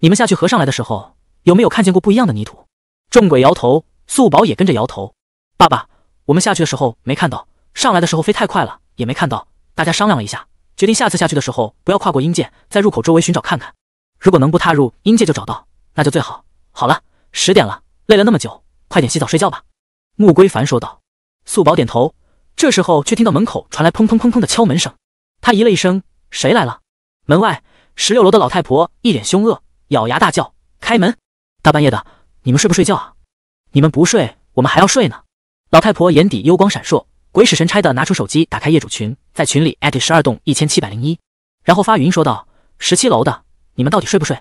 你们下去河上来的时候，有没有看见过不一样的泥土？众鬼摇头，素宝也跟着摇头。爸爸，我们下去的时候没看到，上来的时候飞太快了，也没看到。大家商量了一下，决定下次下去的时候不要跨过阴界，在入口周围寻找看看。如果能不踏入阴界就找到，那就最好。好了，十点了，累了那么久，快点洗澡睡觉吧。穆归凡说道。素宝点头。这时候却听到门口传来砰砰砰砰的敲门声，他咦了一声，谁来了？门外，十六楼的老太婆一脸凶恶。咬牙大叫：“开门！大半夜的，你们睡不睡觉啊？你们不睡，我们还要睡呢。”老太婆眼底幽光闪烁，鬼使神差的拿出手机，打开业主群，在群里艾特十二栋一千七百零一，然后发语音说道：“十七楼的，你们到底睡不睡？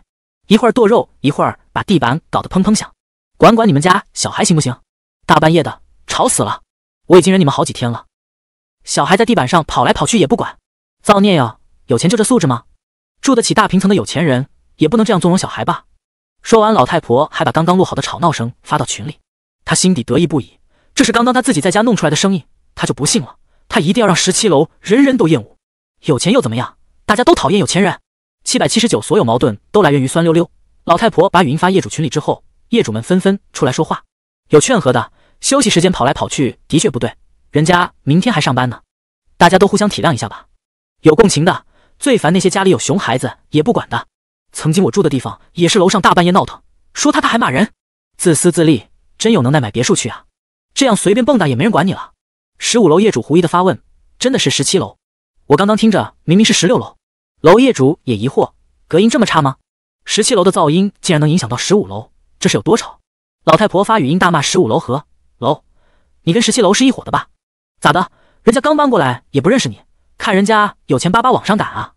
一会儿剁肉，一会儿把地板搞得砰砰响，管管你们家小孩行不行？大半夜的，吵死了！我已经忍你们好几天了。小孩在地板上跑来跑去也不管，造孽哟！有钱就这素质吗？住得起大平层的有钱人。”也不能这样纵容小孩吧。说完，老太婆还把刚刚录好的吵闹声发到群里，她心底得意不已。这是刚刚她自己在家弄出来的声音，她就不信了，她一定要让十七楼人人都厌恶。有钱又怎么样？大家都讨厌有钱人。七百七十九，所有矛盾都来源于酸溜溜。老太婆把语音发业主群里之后，业主们纷纷出来说话，有劝和的，休息时间跑来跑去的确不对，人家明天还上班呢，大家都互相体谅一下吧。有共情的，最烦那些家里有熊孩子也不管的。曾经我住的地方也是楼上大半夜闹腾，说他他还骂人，自私自利，真有能耐买别墅去啊！这样随便蹦跶也没人管你了。十五楼业主狐疑的发问：“真的是十七楼？我刚刚听着明明是十六楼。”楼业主也疑惑：“隔音这么差吗？十七楼的噪音竟然能影响到十五楼，这是有多吵？”老太婆发语音大骂：“十五楼和楼，你跟十七楼是一伙的吧？咋的？人家刚搬过来也不认识你，看人家有钱巴巴往上赶啊！”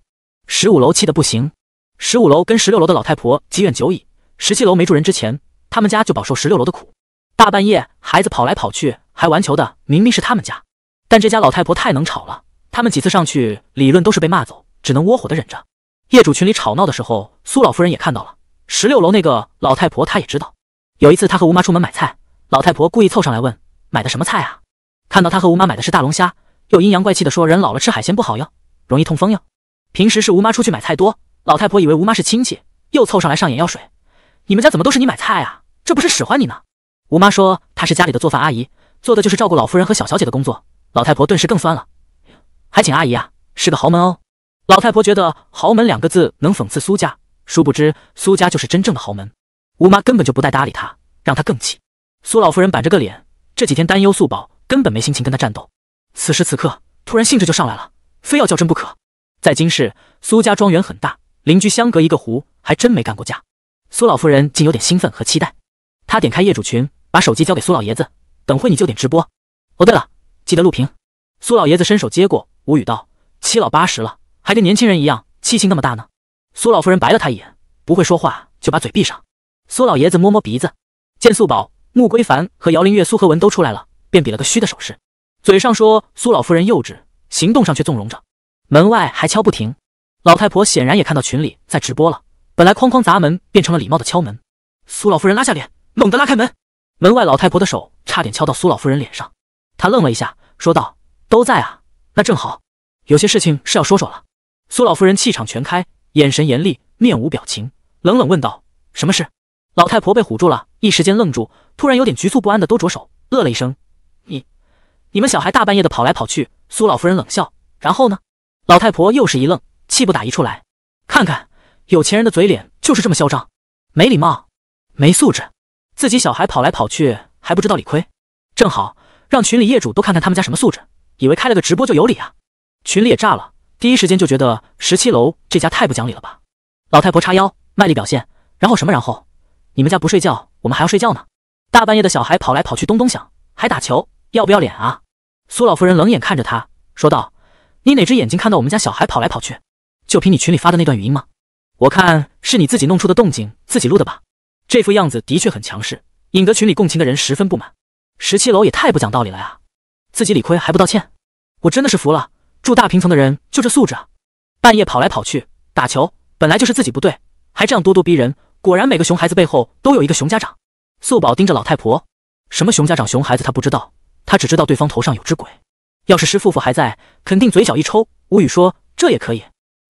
十五楼气得不行。十五楼跟十六楼的老太婆积怨久矣。十七楼没住人之前，他们家就饱受十六楼的苦。大半夜孩子跑来跑去还玩球的，明明是他们家，但这家老太婆太能吵了。他们几次上去理论都是被骂走，只能窝火的忍着。业主群里吵闹的时候，苏老夫人也看到了。十六楼那个老太婆她也知道。有一次她和吴妈出门买菜，老太婆故意凑上来问买的什么菜啊？看到她和吴妈买的是大龙虾，又阴阳怪气的说人老了吃海鲜不好哟，容易痛风哟。平时是吴妈出去买菜多。老太婆以为吴妈是亲戚，又凑上来上眼药水。你们家怎么都是你买菜啊？这不是使唤你呢？吴妈说她是家里的做饭阿姨，做的就是照顾老夫人和小小姐的工作。老太婆顿时更酸了，还请阿姨啊，是个豪门哦。老太婆觉得豪门两个字能讽刺苏家，殊不知苏家就是真正的豪门。吴妈根本就不带搭理她，让她更气。苏老夫人板着个脸，这几天担忧素宝，根本没心情跟她战斗。此时此刻，突然兴致就上来了，非要较真不可。在今世，苏家庄园很大。邻居相隔一个湖，还真没干过架。苏老夫人竟有点兴奋和期待。她点开业主群，把手机交给苏老爷子，等会你就点直播。哦，对了，记得录屏。苏老爷子伸手接过，无语道：“七老八十了，还跟年轻人一样，气性那么大呢。”苏老夫人白了他一眼，不会说话就把嘴闭上。苏老爷子摸摸鼻子，见素宝、穆归凡和姚林月、苏和文都出来了，便比了个虚的手势，嘴上说苏老夫人幼稚，行动上却纵容着。门外还敲不停。老太婆显然也看到群里在直播了，本来哐哐砸门，变成了礼貌的敲门。苏老夫人拉下脸，猛地拉开门，门外老太婆的手差点敲到苏老夫人脸上。她愣了一下，说道：“都在啊，那正好，有些事情是要说说了。”苏老夫人气场全开，眼神严厉，面无表情，冷冷问道：“什么事？”老太婆被唬住了，一时间愣住，突然有点局促不安的都着手，呃了一声：“你，你们小孩大半夜的跑来跑去。”苏老夫人冷笑，然后呢？老太婆又是一愣。气不打一处来，看看有钱人的嘴脸就是这么嚣张，没礼貌，没素质。自己小孩跑来跑去还不知道理亏，正好让群里业主都看看他们家什么素质。以为开了个直播就有理啊？群里也炸了，第一时间就觉得十七楼这家太不讲理了吧？老太婆叉腰卖力表现，然后什么然后？你们家不睡觉，我们还要睡觉呢。大半夜的小孩跑来跑去，咚咚响，还打球，要不要脸啊？苏老夫人冷眼看着他，说道：“你哪只眼睛看到我们家小孩跑来跑去？”就凭你群里发的那段语音吗？我看是你自己弄出的动静，自己录的吧。这副样子的确很强势，引得群里共情的人十分不满。十七楼也太不讲道理了呀！自己理亏还不道歉，我真的是服了。住大平层的人就这素质啊！半夜跑来跑去打球，本来就是自己不对，还这样咄咄逼人。果然每个熊孩子背后都有一个熊家长。素宝盯着老太婆，什么熊家长熊孩子他不知道，他只知道对方头上有只鬼。要是师父父还在，肯定嘴角一抽，无语说这也可以。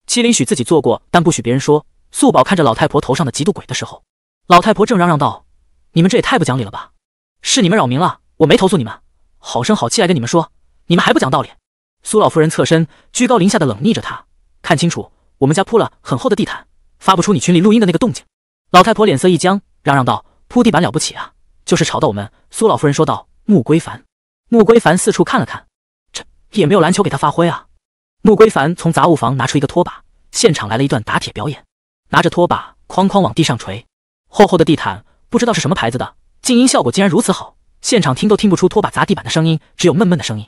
七零许自己做过，但不许别人说。素宝看着老太婆头上的嫉妒鬼的时候，老太婆正嚷嚷道：“你们这也太不讲理了吧！是你们扰民了，我没投诉你们，好声好气来跟你们说，你们还不讲道理。”苏老夫人侧身，居高临下的冷睨着她，看清楚，我们家铺了很厚的地毯，发不出你群里录音的那个动静。老太婆脸色一僵，嚷嚷道：“铺地板了不起啊，就是吵到我们。”苏老夫人说道：“穆归凡，穆归凡四处看了看，这也没有篮球给他发挥啊。”穆归凡从杂物房拿出一个拖把，现场来了一段打铁表演，拿着拖把哐哐往地上锤。厚厚的地毯不知道是什么牌子的，静音效果竟然如此好，现场听都听不出拖把砸地板的声音，只有闷闷的声音。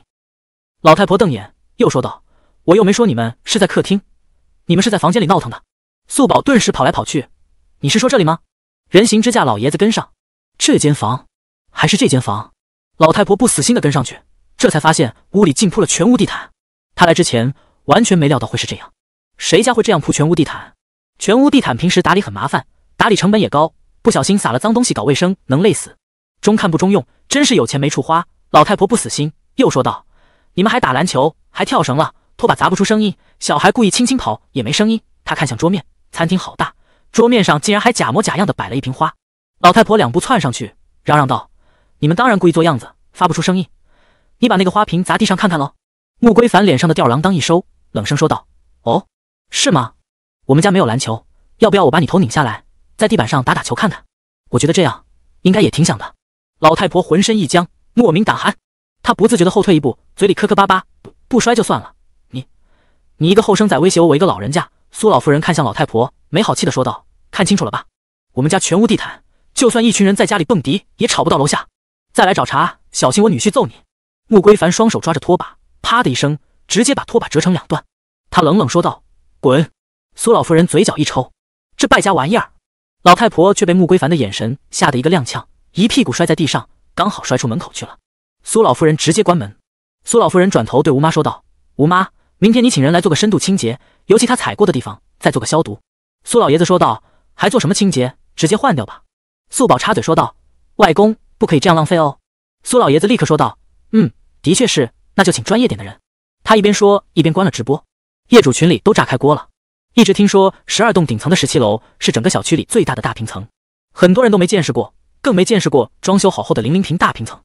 老太婆瞪眼，又说道：“我又没说你们是在客厅，你们是在房间里闹腾的。”素宝顿时跑来跑去，“你是说这里吗？”人形支架老爷子跟上，这间房还是这间房？老太婆不死心的跟上去，这才发现屋里竟铺了全屋地毯。她来之前。完全没料到会是这样，谁家会这样铺全屋地毯？全屋地毯平时打理很麻烦，打理成本也高，不小心撒了脏东西，搞卫生能累死。中看不中用，真是有钱没处花。老太婆不死心，又说道：“你们还打篮球，还跳绳了，拖把砸不出声音，小孩故意轻轻跑也没声音。”她看向桌面，餐厅好大，桌面上竟然还假模假样的摆了一瓶花。老太婆两步窜上去，嚷嚷道：“你们当然故意做样子，发不出声音。你把那个花瓶砸地上看看喽。”穆归凡脸上的吊儿郎当一收。冷声说道：“哦，是吗？我们家没有篮球，要不要我把你头拧下来，在地板上打打球看看？我觉得这样应该也挺响的。”老太婆浑身一僵，莫名胆寒，她不自觉的后退一步，嘴里磕磕巴巴：“不不摔就算了，你你一个后生仔威胁我，我一个老人家。”苏老夫人看向老太婆，没好气的说道：“看清楚了吧，我们家全屋地毯，就算一群人在家里蹦迪，也吵不到楼下。再来找茬，小心我女婿揍你。”穆归凡双手抓着拖把，啪的一声。直接把拖把折成两段，他冷冷说道：“滚！”苏老夫人嘴角一抽，这败家玩意儿。老太婆却被穆归凡的眼神吓得一个踉跄，一屁股摔在地上，刚好摔出门口去了。苏老夫人直接关门。苏老夫人转头对吴妈说道：“吴妈，明天你请人来做个深度清洁，尤其他踩过的地方，再做个消毒。”苏老爷子说道：“还做什么清洁？直接换掉吧。”素宝插嘴说道：“外公，不可以这样浪费哦。”苏老爷子立刻说道：“嗯，的确是，那就请专业点的人。”他一边说一边关了直播，业主群里都炸开锅了。一直听说十二栋顶层的十七楼是整个小区里最大的大平层，很多人都没见识过，更没见识过装修好后的零零平大平层。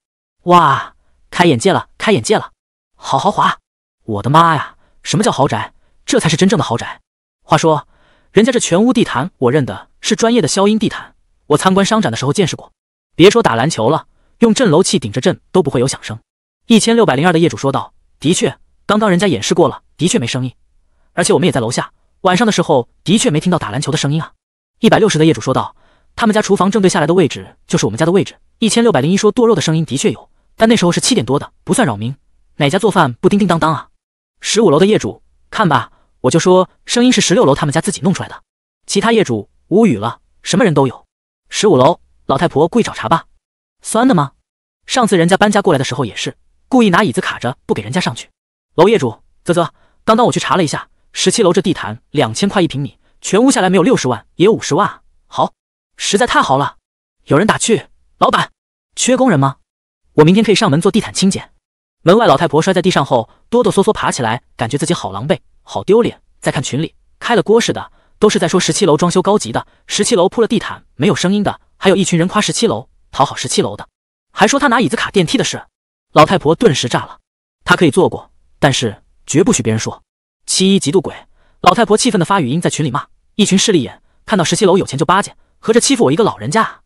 哇，开眼界了，开眼界了，好豪华！我的妈呀，什么叫豪宅？这才是真正的豪宅。话说，人家这全屋地毯，我认的是专业的消音地毯，我参观商展的时候见识过。别说打篮球了，用震楼器顶着震都不会有响声。一千六百零二的业主说道：“的确。”刚刚人家演示过了，的确没声音，而且我们也在楼下。晚上的时候，的确没听到打篮球的声音啊。一百六十的业主说道：“他们家厨房正对下来的位置就是我们家的位置。”一千六百零一说剁肉的声音的确有，但那时候是七点多的，不算扰民。哪家做饭不叮叮当当啊？十五楼的业主，看吧，我就说声音是十六楼他们家自己弄出来的。其他业主无语了，什么人都有。十五楼老太婆故意找茬吧？酸的吗？上次人家搬家过来的时候也是，故意拿椅子卡着不给人家上去。楼业主，啧啧，刚刚我去查了一下，十七楼这地毯两千块一平米，全屋下来没有六十万也有五十万啊！好，实在太好了！有人打趣，老板，缺工人吗？我明天可以上门做地毯清洁。门外老太婆摔在地上后，哆哆嗦嗦爬起来，感觉自己好狼狈，好丢脸。再看群里，开了锅似的，都是在说十七楼装修高级的，十七楼铺了地毯没有声音的，还有一群人夸十七楼，讨好十七楼的，还说他拿椅子卡电梯的事。老太婆顿时炸了，她可以做过。但是绝不许别人说。七一嫉妒鬼，老太婆气愤的发语音在群里骂一群势利眼，看到十七楼有钱就巴结，合着欺负我一个老人家。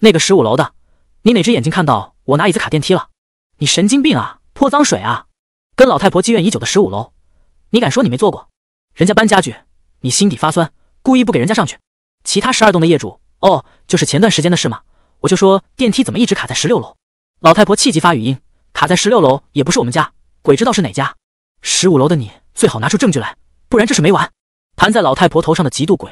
那个十五楼的，你哪只眼睛看到我拿椅子卡电梯了？你神经病啊！泼脏水啊！跟老太婆积怨已久的十五楼，你敢说你没坐过？人家搬家具，你心底发酸，故意不给人家上去。其他十二栋的业主，哦，就是前段时间的事嘛。我就说电梯怎么一直卡在十六楼？老太婆气急发语音，卡在十六楼也不是我们家。鬼知道是哪家？十五楼的你最好拿出证据来，不然这事没完。盘在老太婆头上的嫉妒鬼，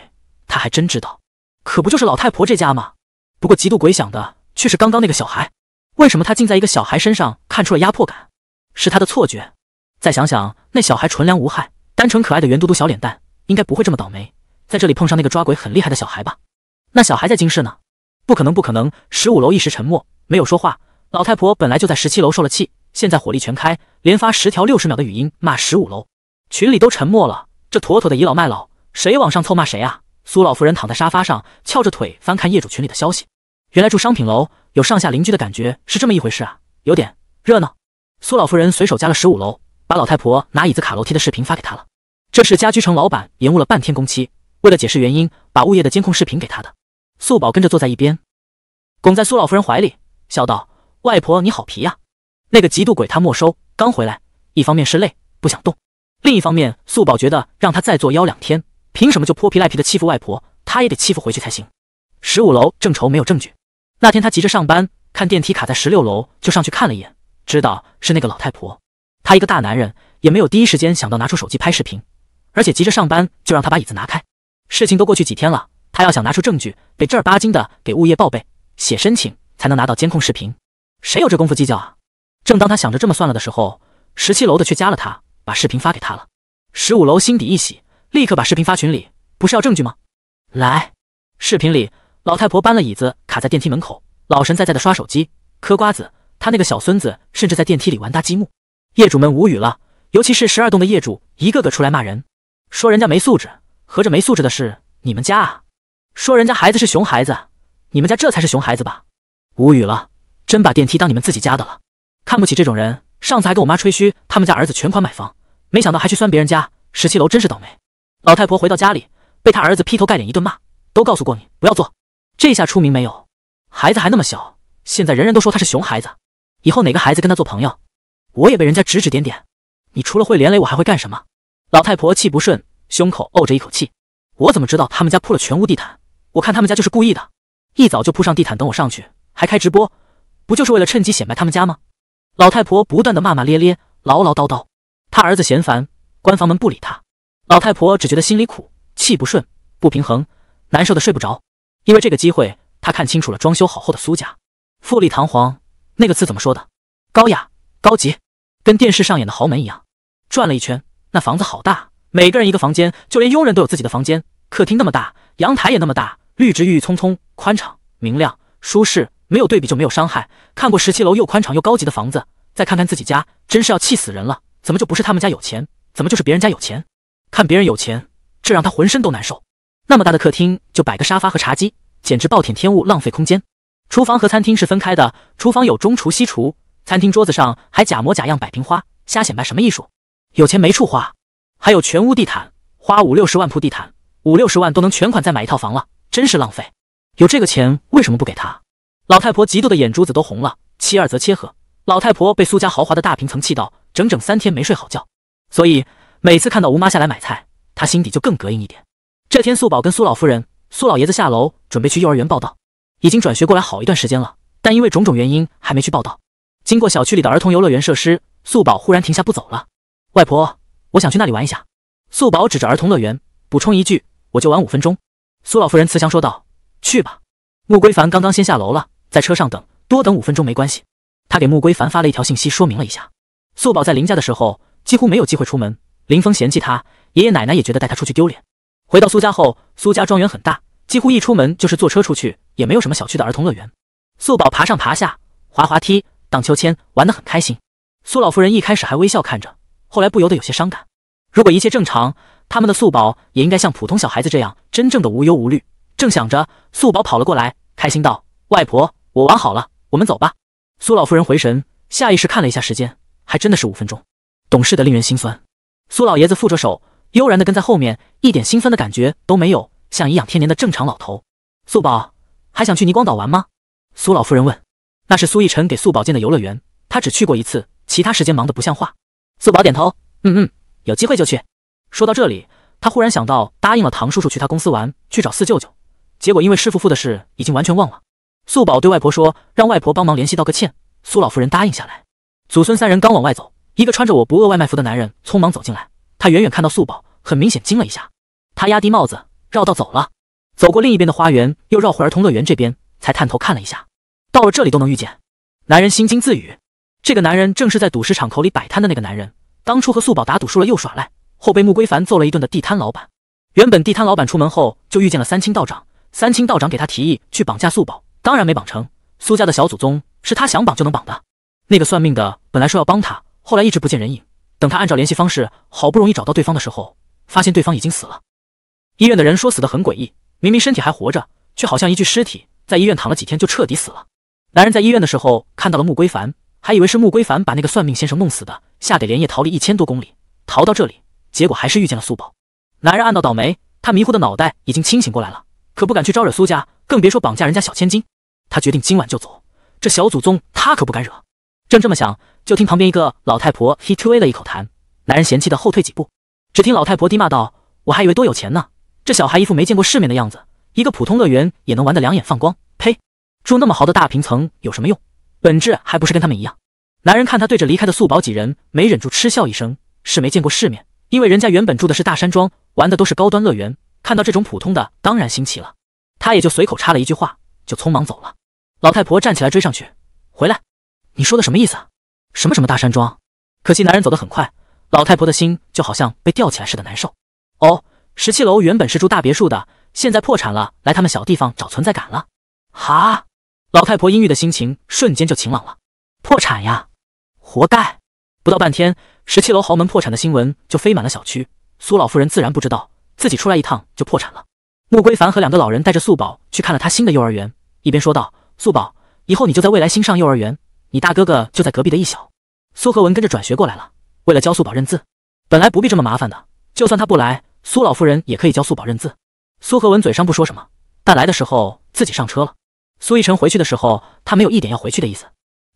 他还真知道，可不就是老太婆这家吗？不过嫉妒鬼想的却是刚刚那个小孩，为什么他竟在一个小孩身上看出了压迫感？是他的错觉。再想想那小孩纯良无害、单纯可爱的圆嘟嘟小脸蛋，应该不会这么倒霉，在这里碰上那个抓鬼很厉害的小孩吧？那小孩在金市呢？不可能，不可能！十五楼一时沉默，没有说话。老太婆本来就在十七楼受了气。现在火力全开，连发十条六十秒的语音骂十五楼，群里都沉默了。这妥妥的倚老卖老，谁往上凑骂谁啊？苏老夫人躺在沙发上，翘着腿翻看业主群里的消息。原来住商品楼有上下邻居的感觉是这么一回事啊，有点热闹。苏老夫人随手加了十五楼，把老太婆拿椅子卡楼梯的视频发给他了。这是家居城老板延误了半天工期，为了解释原因，把物业的监控视频给他的。素宝跟着坐在一边，拱在苏老夫人怀里，笑道：“外婆你好皮呀。”那个嫉妒鬼，他没收。刚回来，一方面是累，不想动；另一方面，素宝觉得让他再做妖两天，凭什么就泼皮赖皮的欺负外婆？他也得欺负回去才行。十五楼正愁没有证据，那天他急着上班，看电梯卡在十六楼，就上去看了一眼，知道是那个老太婆。他一个大男人，也没有第一时间想到拿出手机拍视频，而且急着上班，就让他把椅子拿开。事情都过去几天了，他要想拿出证据，得正儿八经的给物业报备，写申请，才能拿到监控视频。谁有这功夫计较啊？正当他想着这么算了的时候，十七楼的却加了他，把视频发给他了。十五楼心底一喜，立刻把视频发群里。不是要证据吗？来，视频里老太婆搬了椅子卡在电梯门口，老神在在的刷手机、嗑瓜子。他那个小孙子甚至在电梯里玩搭积木。业主们无语了，尤其是十二栋的业主，一个个出来骂人，说人家没素质，合着没素质的是你们家啊？说人家孩子是熊孩子，你们家这才是熊孩子吧？无语了，真把电梯当你们自己家的了。看不起这种人，上次还跟我妈吹嘘他们家儿子全款买房，没想到还去酸别人家。十七楼真是倒霉。老太婆回到家里，被她儿子劈头盖脸一顿骂。都告诉过你不要做，这下出名没有？孩子还那么小，现在人人都说他是熊孩子，以后哪个孩子跟他做朋友？我也被人家指指点点。你除了会连累我，还会干什么？老太婆气不顺，胸口呕着一口气。我怎么知道他们家铺了全屋地毯？我看他们家就是故意的，一早就铺上地毯等我上去，还开直播，不就是为了趁机显摆他们家吗？老太婆不断的骂骂咧咧，唠唠叨叨。她儿子嫌烦，关房门不理她。老太婆只觉得心里苦，气不顺，不平衡，难受的睡不着。因为这个机会，她看清楚了装修好后的苏家，富丽堂皇。那个词怎么说的？高雅、高级，跟电视上演的豪门一样。转了一圈，那房子好大，每个人一个房间，就连佣人都有自己的房间。客厅那么大，阳台也那么大，绿植郁郁葱葱，宽敞、明亮、舒适。没有对比就没有伤害。看过十七楼又宽敞又高级的房子，再看看自己家，真是要气死人了！怎么就不是他们家有钱？怎么就是别人家有钱？看别人有钱，这让他浑身都难受。那么大的客厅就摆个沙发和茶几，简直暴殄天物，浪费空间。厨房和餐厅是分开的，厨房有中厨西厨，餐厅桌子上还假模假样摆瓶花，瞎显摆什么艺术？有钱没处花。还有全屋地毯，花五六十万铺地毯，五六十万都能全款再买一套房了，真是浪费。有这个钱为什么不给他？老太婆嫉妒的眼珠子都红了，妻二则切合。老太婆被苏家豪华的大平层气到，整整三天没睡好觉，所以每次看到吴妈下来买菜，她心底就更膈应一点。这天，素宝跟苏老夫人、苏老爷子下楼准备去幼儿园报道，已经转学过来好一段时间了，但因为种种原因还没去报道。经过小区里的儿童游乐园设施，素宝忽然停下不走了。外婆，我想去那里玩一下。素宝指着儿童乐园，补充一句：“我就玩五分钟。”苏老夫人慈祥说道：“去吧。”穆归凡刚刚先下楼了。在车上等，多等五分钟没关系。他给穆归凡发了一条信息，说明了一下。素宝在林家的时候几乎没有机会出门，林峰嫌弃他，爷爷奶奶也觉得带他出去丢脸。回到苏家后，苏家庄园很大，几乎一出门就是坐车出去，也没有什么小区的儿童乐园。素宝爬上爬下，滑滑梯，荡秋千，玩得很开心。苏老夫人一开始还微笑看着，后来不由得有些伤感。如果一切正常，他们的素宝也应该像普通小孩子这样，真正的无忧无虑。正想着，素宝跑了过来，开心道：“外婆。”我玩好了，我们走吧。苏老夫人回神，下意识看了一下时间，还真的是五分钟，懂事的令人心酸。苏老爷子负着手，悠然的跟在后面，一点心酸的感觉都没有，像颐养天年的正常老头。素宝，还想去倪光岛玩吗？苏老夫人问。那是苏逸晨给素宝建的游乐园，他只去过一次，其他时间忙得不像话。素宝点头，嗯嗯，有机会就去。说到这里，他忽然想到答应了唐叔叔去他公司玩，去找四舅舅，结果因为师傅父的事，已经完全忘了。素宝对外婆说：“让外婆帮忙联系，道个歉。”苏老夫人答应下来。祖孙三人刚往外走，一个穿着“我不饿”外卖服的男人匆忙走进来。他远远看到素宝，很明显惊了一下。他压低帽子，绕道走了。走过另一边的花园，又绕回儿童乐园这边，才探头看了一下。到了这里都能遇见，男人心惊自语：“这个男人正是在赌石场口里摆摊的那个男人，当初和素宝打赌输了又耍赖，后被穆归凡揍了一顿的地摊老板。”原本地摊老板出门后就遇见了三清道长，三清道长给他提议去绑架素宝。当然没绑成，苏家的小祖宗是他想绑就能绑的。那个算命的本来说要帮他，后来一直不见人影。等他按照联系方式好不容易找到对方的时候，发现对方已经死了。医院的人说死得很诡异，明明身体还活着，却好像一具尸体，在医院躺了几天就彻底死了。男人在医院的时候看到了穆归凡，还以为是穆归凡把那个算命先生弄死的，吓得连夜逃离一千多公里，逃到这里，结果还是遇见了苏宝。男人暗道倒霉，他迷糊的脑袋已经清醒过来了，可不敢去招惹苏家，更别说绑架人家小千金。他决定今晚就走，这小祖宗他可不敢惹。正这么想，就听旁边一个老太婆 to a 了一口痰，男人嫌弃的后退几步。只听老太婆低骂道：“我还以为多有钱呢，这小孩一副没见过世面的样子，一个普通乐园也能玩得两眼放光。呸，住那么豪的大平层有什么用？本质还不是跟他们一样。”男人看他对着离开的素宝几人，没忍住嗤笑一声：“是没见过世面，因为人家原本住的是大山庄，玩的都是高端乐园，看到这种普通的当然新奇了。”他也就随口插了一句话。就匆忙走了，老太婆站起来追上去，回来，你说的什么意思啊？什么什么大山庄？可惜男人走得很快，老太婆的心就好像被吊起来似的难受。哦，十七楼原本是住大别墅的，现在破产了，来他们小地方找存在感了。哈，老太婆阴郁的心情瞬间就晴朗了。破产呀，活该！不到半天，十七楼豪门破产的新闻就飞满了小区。苏老夫人自然不知道，自己出来一趟就破产了。穆归凡和两个老人带着素宝去看了他新的幼儿园，一边说道：“素宝，以后你就在未来新上幼儿园，你大哥哥就在隔壁的一小。”苏和文跟着转学过来了，为了教素宝认字，本来不必这么麻烦的。就算他不来，苏老夫人也可以教素宝认字。苏和文嘴上不说什么，但来的时候自己上车了。苏逸晨回去的时候，他没有一点要回去的意思，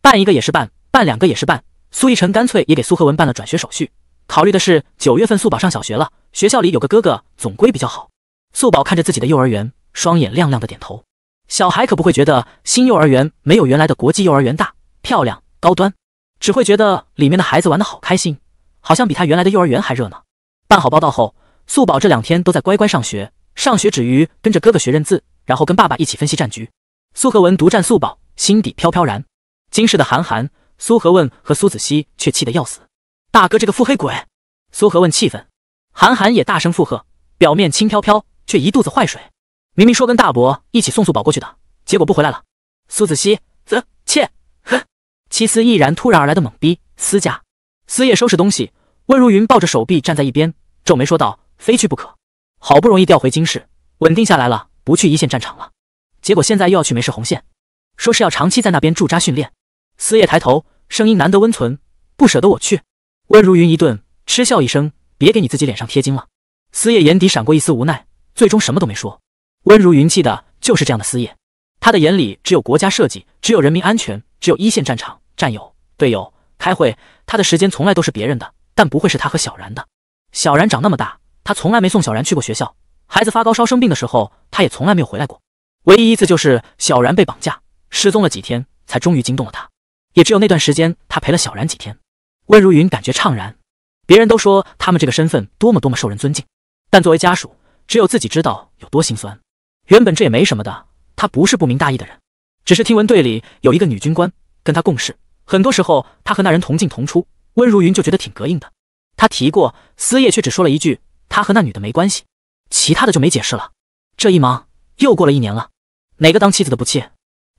办一个也是办，办两个也是办。苏逸晨干脆也给苏和文办了转学手续，考虑的是九月份素宝上小学了，学校里有个哥哥总归比较好。素宝看着自己的幼儿园，双眼亮亮的点头。小孩可不会觉得新幼儿园没有原来的国际幼儿园大、漂亮、高端，只会觉得里面的孩子玩得好开心，好像比他原来的幼儿园还热闹。办好报道后，素宝这两天都在乖乖上学，上学之余跟着哥哥学认字，然后跟爸爸一起分析战局。苏和文独占素宝，心底飘飘然。今世的韩寒、苏和问和苏子熙却气得要死，大哥这个腹黑鬼！苏和问气愤，韩寒也大声附和，表面轻飘飘。却一肚子坏水，明明说跟大伯一起送素宝过去的结果不回来了。苏子熙，啧，切，呵。七思毅然突然而来的懵逼，思家。思夜收拾东西，温如云抱着手臂站在一边，皱眉说道：“非去不可。好不容易调回京市，稳定下来了，不去一线战场了。结果现在又要去梅氏红线，说是要长期在那边驻扎训练。”思夜抬头，声音难得温存：“不舍得我去。”温如云一顿，嗤笑一声：“别给你自己脸上贴金了。”思夜眼底闪过一丝无奈。最终什么都没说。温如云气的，就是这样的思夜，他的眼里只有国家设计，只有人民安全，只有一线战场、战友、队友、开会。他的时间从来都是别人的，但不会是他和小然的。小然长那么大，他从来没送小然去过学校。孩子发高烧生病的时候，他也从来没有回来过。唯一一次就是小然被绑架，失踪了几天，才终于惊动了他。也只有那段时间，他陪了小然几天。温如云感觉怅然。别人都说他们这个身份多么多么受人尊敬，但作为家属。只有自己知道有多心酸。原本这也没什么的，他不是不明大义的人，只是听闻队里有一个女军官跟他共事，很多时候他和那人同进同出，温如云就觉得挺膈应的。他提过，司夜却只说了一句：“他和那女的没关系。”其他的就没解释了。这一忙又过了一年了，哪个当妻子的不气？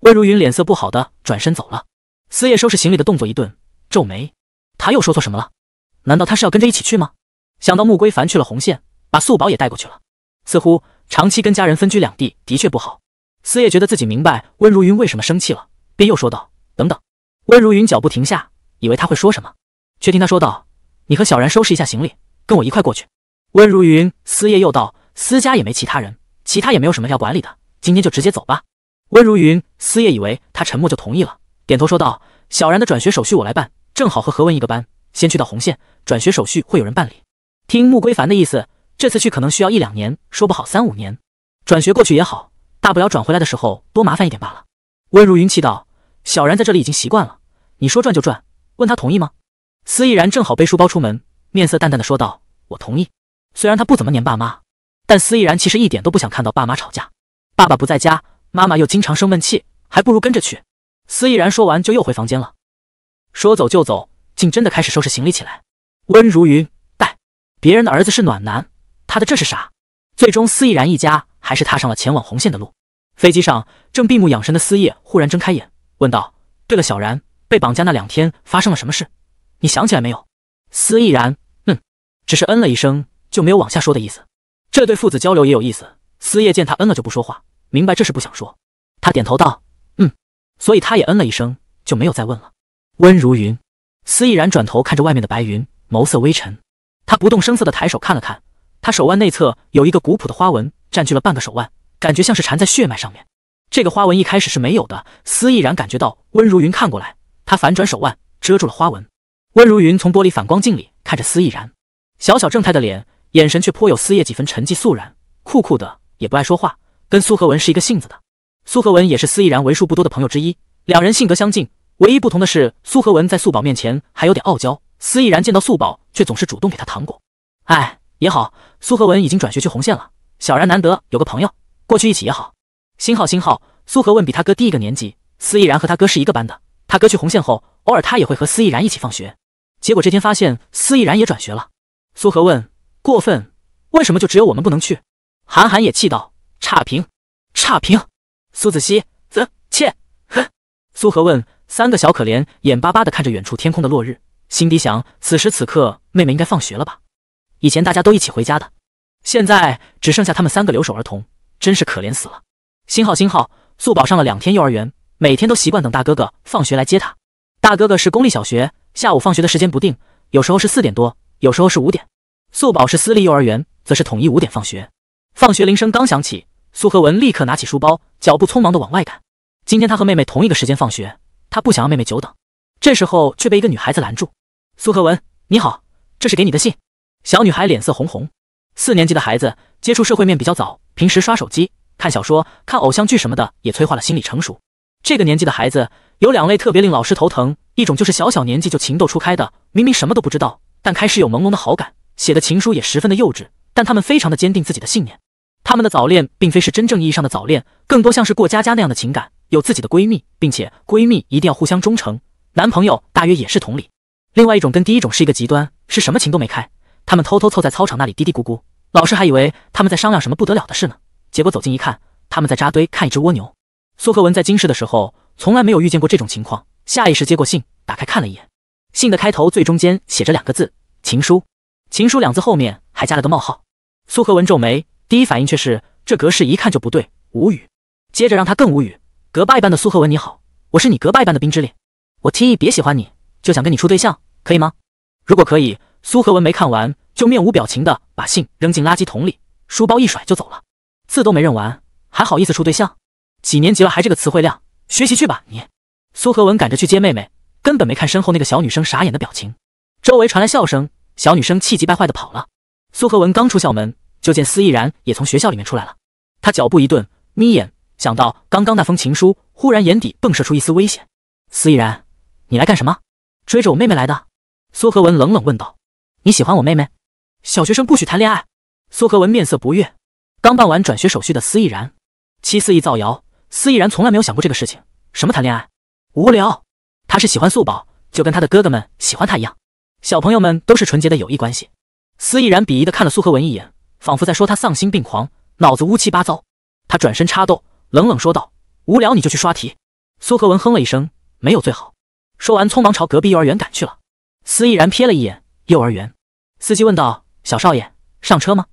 温如云脸色不好的转身走了。司夜收拾行李的动作一顿，皱眉，他又说错什么了？难道他是要跟着一起去吗？想到穆归凡去了红线，把素宝也带过去了。似乎长期跟家人分居两地的确不好，司夜觉得自己明白温如云为什么生气了，便又说道：“等等。”温如云脚步停下，以为他会说什么，却听他说道：“你和小然收拾一下行李，跟我一块过去。”温如云，司夜又道：“司家也没其他人，其他也没有什么要管理的，今天就直接走吧。”温如云，司夜以为他沉默就同意了，点头说道：“小然的转学手续我来办，正好和何文一个班，先去到红线，转学手续会有人办理。”听穆归凡的意思。这次去可能需要一两年，说不好三五年。转学过去也好，大不了转回来的时候多麻烦一点罢了。温如云气道：“小然在这里已经习惯了，你说转就转，问他同意吗？”司亦然正好背书包出门，面色淡淡的说道：“我同意。”虽然他不怎么黏爸妈，但司亦然其实一点都不想看到爸妈吵架。爸爸不在家，妈妈又经常生闷气，还不如跟着去。司亦然说完就又回房间了，说走就走，竟真的开始收拾行李起来。温如云，带别人的儿子是暖男。他的这是啥？最终，司亦然一家还是踏上了前往红线的路。飞机上，正闭目养神的司夜忽然睁开眼，问道：“对了，小然被绑架那两天发生了什么事？你想起来没有？”司亦然，嗯，只是嗯了一声，就没有往下说的意思。这对父子交流也有意思。司夜见他嗯了就不说话，明白这是不想说。他点头道：“嗯。”所以他也嗯了一声，就没有再问了。温如云，司亦然转头看着外面的白云，眸色微沉。他不动声色地抬手看了看。他手腕内侧有一个古朴的花纹，占据了半个手腕，感觉像是缠在血脉上面。这个花纹一开始是没有的。司亦然感觉到温如云看过来，他反转手腕遮住了花纹。温如云从玻璃反光镜里看着司亦然，小小正太的脸，眼神却颇有思夜几分沉寂肃然，酷酷的也不爱说话，跟苏和文是一个性子的。苏和文也是司亦然为数不多的朋友之一，两人性格相近，唯一不同的是苏和文在素宝面前还有点傲娇，司亦然见到素宝却总是主动给他糖果。哎。也好，苏和文已经转学去红线了。小然难得有个朋友，过去一起也好。星号星号，苏和文比他哥低一个年级，司毅然和他哥是一个班的。他哥去红线后，偶尔他也会和司毅然一起放学。结果这天发现司毅然也转学了。苏和问：“过分，为什么就只有我们不能去？韩寒也气道：差评，差评。苏子熙，啧，切，哼。苏和问：“三个小可怜眼巴巴的看着远处天空的落日，心底想：此时此刻，妹妹应该放学了吧？以前大家都一起回家的，现在只剩下他们三个留守儿童，真是可怜死了。星号星号，素宝上了两天幼儿园，每天都习惯等大哥哥放学来接他。大哥哥是公立小学，下午放学的时间不定，有时候是四点多，有时候是五点。素宝是私立幼儿园，则是统一五点放学。放学铃声刚响起，苏和文立刻拿起书包，脚步匆忙地往外赶。今天他和妹妹同一个时间放学，他不想要妹妹久等。这时候却被一个女孩子拦住：“苏和文，你好，这是给你的信。”小女孩脸色红红，四年级的孩子接触社会面比较早，平时刷手机、看小说、看偶像剧什么的，也催化了心理成熟。这个年纪的孩子有两类特别令老师头疼，一种就是小小年纪就情窦初开的，明明什么都不知道，但开始有朦胧的好感，写的情书也十分的幼稚，但他们非常的坚定自己的信念。他们的早恋并非是真正意义上的早恋，更多像是过家家那样的情感，有自己的闺蜜，并且闺蜜一定要互相忠诚，男朋友大约也是同理。另外一种跟第一种是一个极端，是什么情都没开。他们偷偷凑在操场那里嘀嘀咕咕，老师还以为他们在商量什么不得了的事呢。结果走近一看，他们在扎堆看一只蜗牛。苏和文在京世的时候，从来没有遇见过这种情况，下意识接过信，打开看了一眼。信的开头最中间写着两个字“情书”，“情书”两字后面还加了个冒号。苏和文皱眉，第一反应却是这格式一看就不对，无语。接着让他更无语，隔壁班的苏和文你好，我是你隔壁班的冰之恋，我提议别喜欢你，就想跟你处对象，可以吗？如果可以。苏和文没看完，就面无表情的把信扔进垃圾桶里，书包一甩就走了，字都没认完，还好意思处对象？几年级了还这个词汇量，学习去吧你！苏和文赶着去接妹妹，根本没看身后那个小女生傻眼的表情。周围传来笑声，小女生气急败坏的跑了。苏和文刚出校门，就见司亦然也从学校里面出来了，他脚步一顿，眯眼想到刚刚那封情书，忽然眼底迸射出一丝危险。司亦然，你来干什么？追着我妹妹来的？苏和文冷冷问道。你喜欢我妹妹？小学生不许谈恋爱。苏和文面色不悦，刚办完转学手续的司亦然，七四亿造谣。司亦然从来没有想过这个事情，什么谈恋爱？无聊。他是喜欢素宝，就跟他的哥哥们喜欢他一样。小朋友们都是纯洁的友谊关系。司亦然鄙夷的看了苏和文一眼，仿佛在说他丧心病狂，脑子乌七八糟。他转身插兜，冷冷说道：“无聊你就去刷题。”苏和文哼了一声，没有最好。说完，匆忙朝隔壁幼儿园赶去了。司亦然瞥了一眼。幼儿园，司机问道：“小少爷，上车吗？”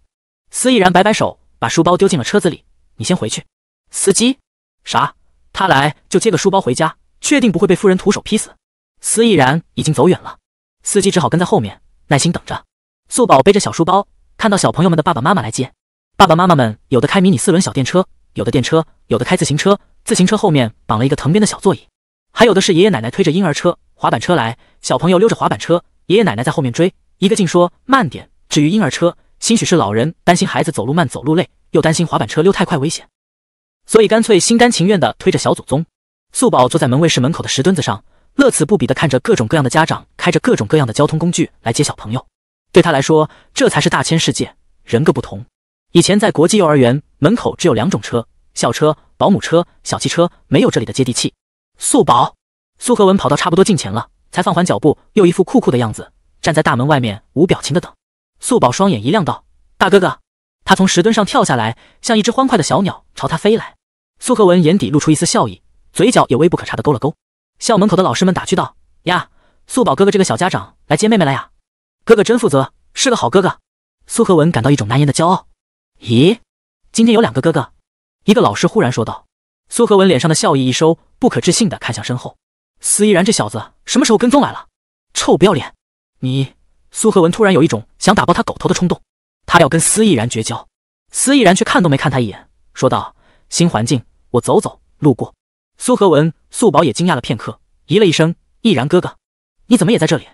司毅然摆摆手，把书包丢进了车子里。你先回去。司机，啥？他来就接个书包回家，确定不会被夫人徒手劈死？司毅然已经走远了，司机只好跟在后面，耐心等着。素宝背着小书包，看到小朋友们的爸爸妈妈来接。爸爸妈妈们有的开迷你四轮小电车，有的电车，有的开自行车，自行车后面绑了一个藤编的小座椅，还有的是爷爷奶奶推着婴儿车、滑板车来，小朋友溜着滑板车。爷爷奶奶在后面追，一个劲说慢点。至于婴儿车，兴许是老人担心孩子走路慢、走路累，又担心滑板车溜太快危险，所以干脆心甘情愿地推着小祖宗。素宝坐在门卫室门口的石墩子上，乐此不彼地看着各种各样的家长开着各种各样的交通工具来接小朋友。对他来说，这才是大千世界，人各不同。以前在国际幼儿园门口只有两种车：校车、保姆车、小汽车，没有这里的接地气。素宝、苏和文跑到差不多近前了。才放缓脚步，又一副酷酷的样子，站在大门外面无表情的等。素宝双眼一亮，道：“大哥哥！”他从石墩上跳下来，像一只欢快的小鸟朝他飞来。苏和文眼底露出一丝笑意，嘴角也微不可察的勾了勾。校门口的老师们打趣道：“呀，素宝哥哥这个小家长来接妹妹了呀，哥哥真负责，是个好哥哥。”苏和文感到一种难言的骄傲。咦，今天有两个哥哥？一个老师忽然说道。苏和文脸上的笑意一收，不可置信的看向身后。司依然这小子什么时候跟踪来了？臭不要脸！你苏和文突然有一种想打爆他狗头的冲动。他要跟司依然绝交。司依然却看都没看他一眼，说道：“新环境，我走走，路过。”苏和文、素宝也惊讶了片刻，咦了一声：“毅然哥哥，你怎么也在这里？”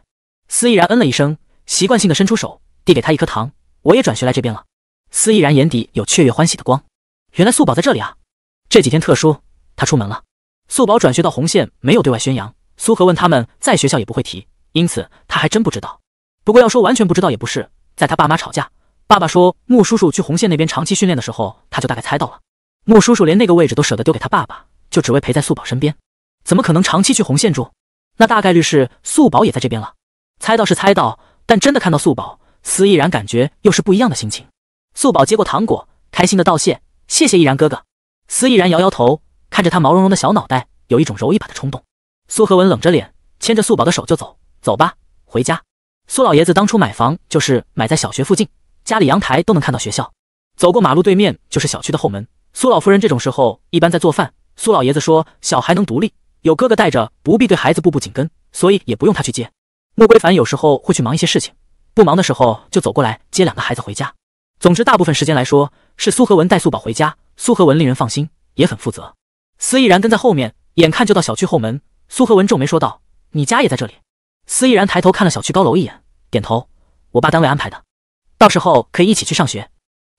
司毅然嗯了一声，习惯性的伸出手，递给他一颗糖：“我也转学来这边了。”司毅然眼底有雀跃欢喜的光。原来素宝在这里啊。这几天特殊，他出门了。素宝转学到红线，没有对外宣扬。苏荷问他们，在学校也不会提，因此他还真不知道。不过要说完全不知道也不是，在他爸妈吵架，爸爸说穆叔叔去红线那边长期训练的时候，他就大概猜到了。穆叔叔连那个位置都舍得丢给他爸爸，就只为陪在素宝身边，怎么可能长期去红线住？那大概率是素宝也在这边了。猜到是猜到，但真的看到素宝，司毅然感觉又是不一样的心情。素宝接过糖果，开心的道谢：“谢谢毅然哥哥。”司毅然摇摇头。看着他毛茸茸的小脑袋，有一种揉一把的冲动。苏和文冷着脸，牵着素宝的手就走，走吧，回家。苏老爷子当初买房就是买在小学附近，家里阳台都能看到学校。走过马路对面就是小区的后门。苏老夫人这种时候一般在做饭。苏老爷子说，小孩能独立，有哥哥带着，不必对孩子步步紧跟，所以也不用他去接。莫归凡有时候会去忙一些事情，不忙的时候就走过来接两个孩子回家。总之，大部分时间来说是苏和文带素宝回家。苏和文令人放心，也很负责。司毅然跟在后面，眼看就到小区后门，苏和文皱眉说道：“你家也在这里？”司毅然抬头看了小区高楼一眼，点头：“我爸单位安排的，到时候可以一起去上学。”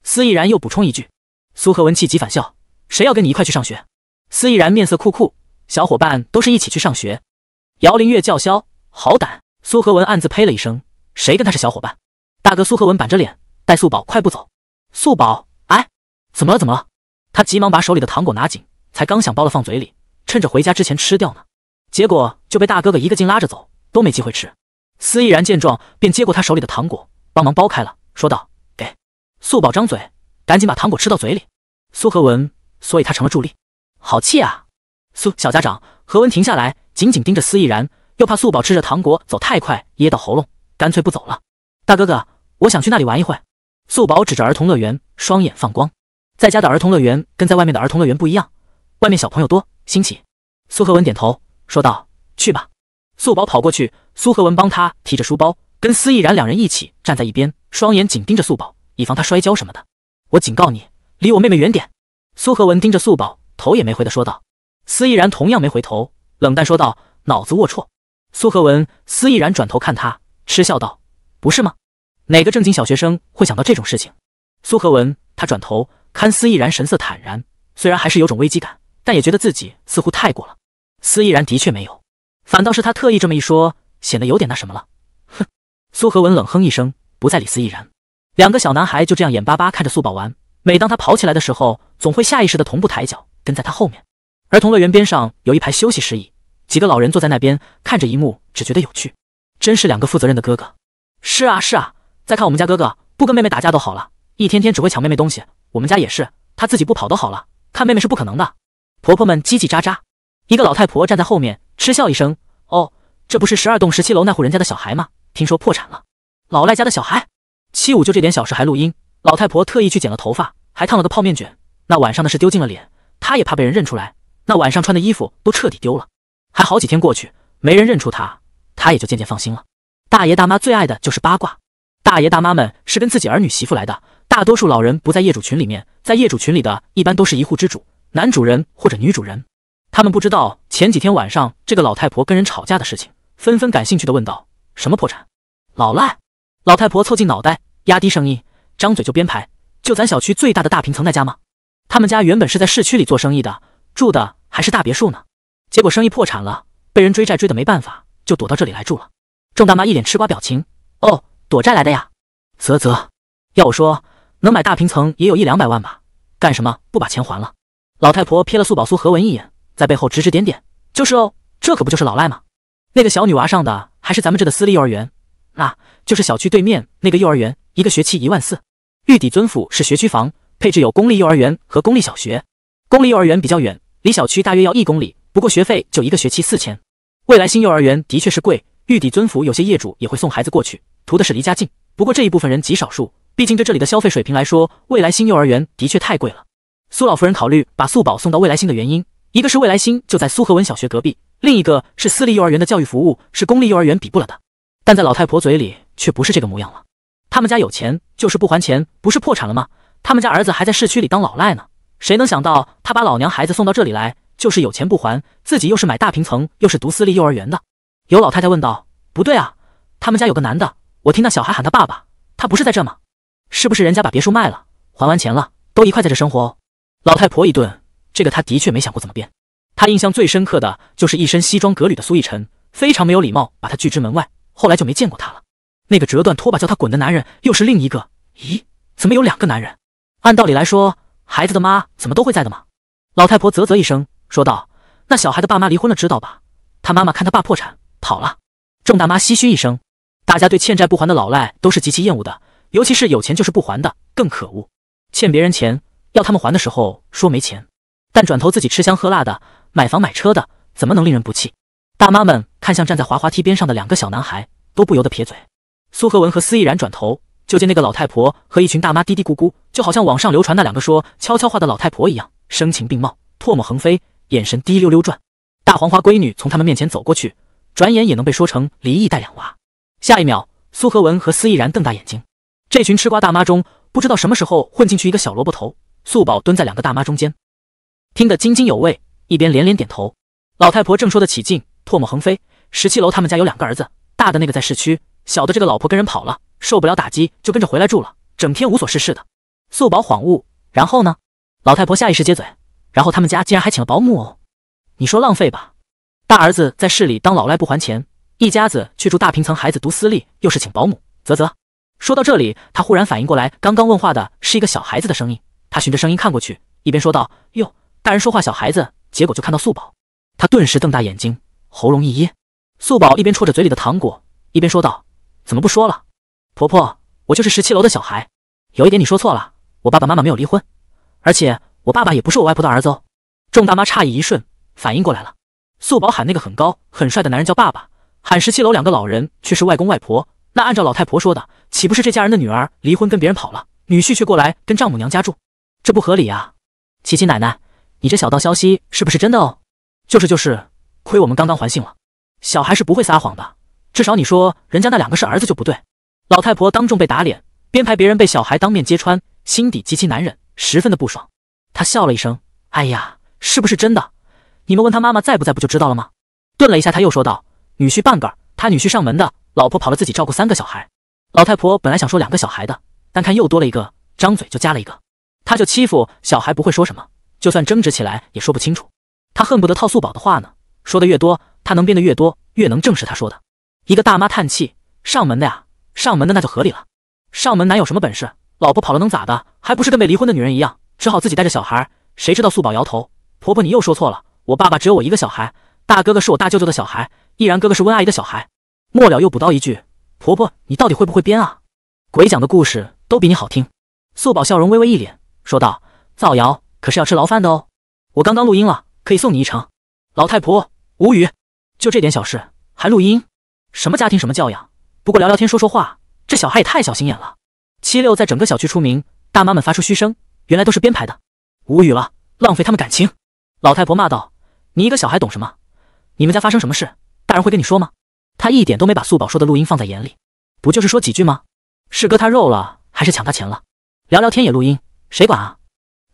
司毅然又补充一句：“苏和文气急反笑，谁要跟你一块去上学？”司毅然面色酷酷，小伙伴都是一起去上学。姚林月叫嚣：“好胆！”苏和文暗自呸了一声，谁跟他是小伙伴？大哥苏和文板着脸带素宝快步走，素宝，哎，怎么了？怎么了？他急忙把手里的糖果拿紧。才刚想剥了放嘴里，趁着回家之前吃掉呢，结果就被大哥哥一个劲拉着走，都没机会吃。司毅然见状，便接过他手里的糖果，帮忙剥开了，说道：“给素宝张嘴，赶紧把糖果吃到嘴里。”苏和文，所以他成了助力。好气啊！苏小家长何文停下来，紧紧盯着司毅然，又怕素宝吃着糖果走太快噎到喉咙，干脆不走了。大哥哥，我想去那里玩一会素宝指着儿童乐园，双眼放光。在家的儿童乐园跟在外面的儿童乐园不一样。外面小朋友多，新奇。苏和文点头说道：“去吧。”素宝跑过去，苏和文帮他提着书包，跟司逸然两人一起站在一边，双眼紧盯着素宝，以防他摔跤什么的。我警告你，离我妹妹远点！苏和文盯着素宝，头也没回的说道。司逸然同样没回头，冷淡说道：“脑子龌龊。”苏和文、司逸然转头看他，嗤笑道：“不是吗？哪个正经小学生会想到这种事情？”苏和文他转头看司逸然，神色坦然，虽然还是有种危机感。但也觉得自己似乎太过了。司亦然的确没有，反倒是他特意这么一说，显得有点那什么了。哼！苏和文冷哼一声，不再理。司亦然，两个小男孩就这样眼巴巴看着苏宝玩。每当他跑起来的时候，总会下意识的同步抬脚，跟在他后面。儿童乐园边上有一排休息石椅，几个老人坐在那边，看着一幕，只觉得有趣。真是两个负责任的哥哥。是啊，是啊。再看我们家哥哥，不跟妹妹打架都好了，一天天只会抢妹妹东西。我们家也是，他自己不跑都好了，看妹妹是不可能的。婆婆们叽叽喳喳，一个老太婆站在后面嗤笑一声：“哦，这不是十二栋十七楼那户人家的小孩吗？听说破产了，老赖家的小孩。”七五就这点小事还录音，老太婆特意去剪了头发，还烫了个泡面卷。那晚上的事丢尽了脸，她也怕被人认出来。那晚上穿的衣服都彻底丢了，还好几天过去没人认出她，她也就渐渐放心了。大爷大妈最爱的就是八卦，大爷大妈们是跟自己儿女媳妇来的，大多数老人不在业主群里面，在业主群里的一般都是一户之主。男主人或者女主人，他们不知道前几天晚上这个老太婆跟人吵架的事情，纷纷感兴趣的问道：“什么破产？老赖？”老太婆凑近脑袋，压低声音，张嘴就编排：“就咱小区最大的大平层那家吗？他们家原本是在市区里做生意的，住的还是大别墅呢。结果生意破产了，被人追债追的没办法，就躲到这里来住了。”郑大妈一脸吃瓜表情：“哦，躲债来的呀？啧啧，要我说，能买大平层也有一两百万吧？干什么不把钱还了？”老太婆瞥了素宝苏何文一眼，在背后指指点点，就是哦，这可不就是老赖吗？那个小女娃上的还是咱们这的私立幼儿园，那就是小区对面那个幼儿园，一个学期一万四。御邸尊府是学区房，配置有公立幼儿园和公立小学，公立幼儿园比较远，离小区大约要一公里，不过学费就一个学期四千。未来新幼儿园的确是贵，御邸尊府有些业主也会送孩子过去，图的是离家近，不过这一部分人极少数，毕竟对这里的消费水平来说，未来新幼儿园的确太贵了。苏老夫人考虑把素宝送到未来星的原因，一个是未来星就在苏和文小学隔壁，另一个是私立幼儿园的教育服务是公立幼儿园比不了的。但在老太婆嘴里却不是这个模样了。他们家有钱就是不还钱，不是破产了吗？他们家儿子还在市区里当老赖呢。谁能想到他把老娘孩子送到这里来，就是有钱不还，自己又是买大平层，又是读私立幼儿园的？有老太太问道：“不对啊，他们家有个男的，我听那小孩喊他爸爸，他不是在这吗？是不是人家把别墅卖了，还完钱了，都一块在这生活？”老太婆一顿，这个她的确没想过怎么变。她印象最深刻的就是一身西装革履的苏逸晨，非常没有礼貌，把她拒之门外。后来就没见过她了。那个折断拖把叫她滚的男人，又是另一个。咦，怎么有两个男人？按道理来说，孩子的妈怎么都会在的嘛？老太婆啧啧一声，说道：“那小孩的爸妈离婚了，知道吧？他妈妈看他爸破产跑了。”郑大妈唏嘘一声。大家对欠债不还的老赖都是极其厌恶的，尤其是有钱就是不还的，更可恶。欠别人钱。要他们还的时候说没钱，但转头自己吃香喝辣的买房买车的，怎么能令人不气？大妈们看向站在滑滑梯边上的两个小男孩，都不由得撇嘴。苏和文和司亦然转头，就见那个老太婆和一群大妈嘀嘀咕咕，就好像网上流传那两个说悄悄话的老太婆一样，声情并茂，唾沫横飞，眼神滴溜溜转。大黄花闺女从他们面前走过去，转眼也能被说成离异带两娃。下一秒，苏和文和司亦然瞪大眼睛，这群吃瓜大妈中不知道什么时候混进去一个小萝卜头。素宝蹲在两个大妈中间，听得津津有味，一边连连点头。老太婆正说得起劲，唾沫横飞。十七楼他们家有两个儿子，大的那个在市区，小的这个老婆跟人跑了，受不了打击就跟着回来住了，整天无所事事的。素宝恍悟，然后呢？老太婆下意识接嘴，然后他们家竟然还请了保姆哦，你说浪费吧？大儿子在市里当老赖不还钱，一家子去住大平层，孩子读私立，又是请保姆，啧啧。说到这里，她忽然反应过来，刚刚问话的是一个小孩子的声音。他循着声音看过去，一边说道：“哟，大人说话小孩子。”结果就看到素宝，他顿时瞪大眼睛，喉咙一噎。素宝一边戳着嘴里的糖果，一边说道：“怎么不说了？婆婆，我就是十七楼的小孩。有一点你说错了，我爸爸妈妈没有离婚，而且我爸爸也不是我外婆的儿子哦。”众大妈诧异一瞬，反应过来了。素宝喊那个很高很帅的男人叫爸爸，喊十七楼两个老人却是外公外婆。那按照老太婆说的，岂不是这家人的女儿离婚跟别人跑了，女婿却过来跟丈母娘家住？这不合理啊！琪琪奶奶，你这小道消息是不是真的哦？就是就是，亏我们刚刚还信了。小孩是不会撒谎的，至少你说人家那两个是儿子就不对。老太婆当众被打脸，编排别人被小孩当面揭穿，心底极其难忍，十分的不爽。她笑了一声：“哎呀，是不是真的？你们问他妈妈在不在，不就知道了吗？”顿了一下，他又说道：“女婿半个，他女婿上门的，老婆跑了，自己照顾三个小孩。”老太婆本来想说两个小孩的，但看又多了一个，张嘴就加了一个。他就欺负小孩不会说什么，就算争执起来也说不清楚。他恨不得套素宝的话呢，说的越多，他能编的越多，越能证实他说的。一个大妈叹气：“上门的呀，上门的那就合理了。上门男有什么本事？老婆跑了能咋的？还不是跟被离婚的女人一样，只好自己带着小孩。谁知道素宝摇头：婆婆，你又说错了。我爸爸只有我一个小孩，大哥哥是我大舅舅的小孩，毅然哥哥是温阿姨的小孩。末了又补刀一句：婆婆，你到底会不会编啊？鬼讲的故事都比你好听。”素宝笑容微微一脸：说道：“造谣可是要吃牢饭的哦！我刚刚录音了，可以送你一程。”老太婆无语，就这点小事还录音？什么家庭，什么教养？不过聊聊天，说说话，这小孩也太小心眼了。七六在整个小区出名，大妈们发出嘘声，原来都是编排的。无语了，浪费他们感情。老太婆骂道：“你一个小孩懂什么？你们家发生什么事，大人会跟你说吗？”他一点都没把素宝说的录音放在眼里，不就是说几句吗？是割他肉了，还是抢他钱了？聊聊天也录音？谁管啊？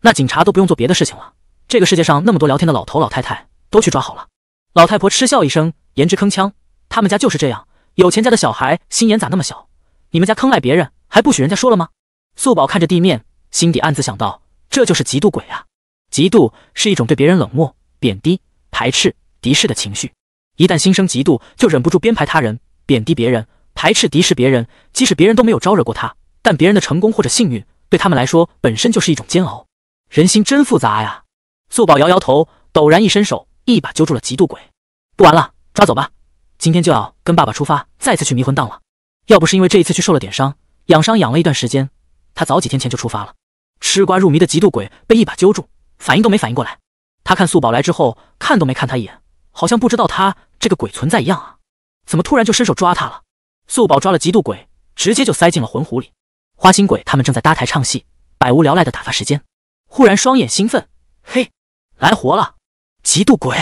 那警察都不用做别的事情了。这个世界上那么多聊天的老头老太太，都去抓好了。老太婆嗤笑一声，言之铿锵。他们家就是这样，有钱家的小孩心眼咋那么小？你们家坑赖别人，还不许人家说了吗？素宝看着地面，心底暗自想到：这就是嫉妒鬼啊！嫉妒是一种对别人冷漠、贬低、排斥、敌视的情绪。一旦心生嫉妒，就忍不住编排他人、贬低别人、排斥敌视别人。即使别人都没有招惹过他，但别人的成功或者幸运。对他们来说，本身就是一种煎熬。人心真复杂呀！素宝摇摇头，陡然一伸手，一把揪住了嫉妒鬼：“不玩了，抓走吧！今天就要跟爸爸出发，再次去迷魂荡了。要不是因为这一次去受了点伤，养伤养了一段时间，他早几天前就出发了。”吃瓜入迷的嫉妒鬼被一把揪住，反应都没反应过来。他看素宝来之后，看都没看他一眼，好像不知道他这个鬼存在一样啊！怎么突然就伸手抓他了？素宝抓了嫉妒鬼，直接就塞进了魂壶里。花心鬼他们正在搭台唱戏，百无聊赖的打发时间。忽然双眼兴奋，嘿，来活了！嫉妒鬼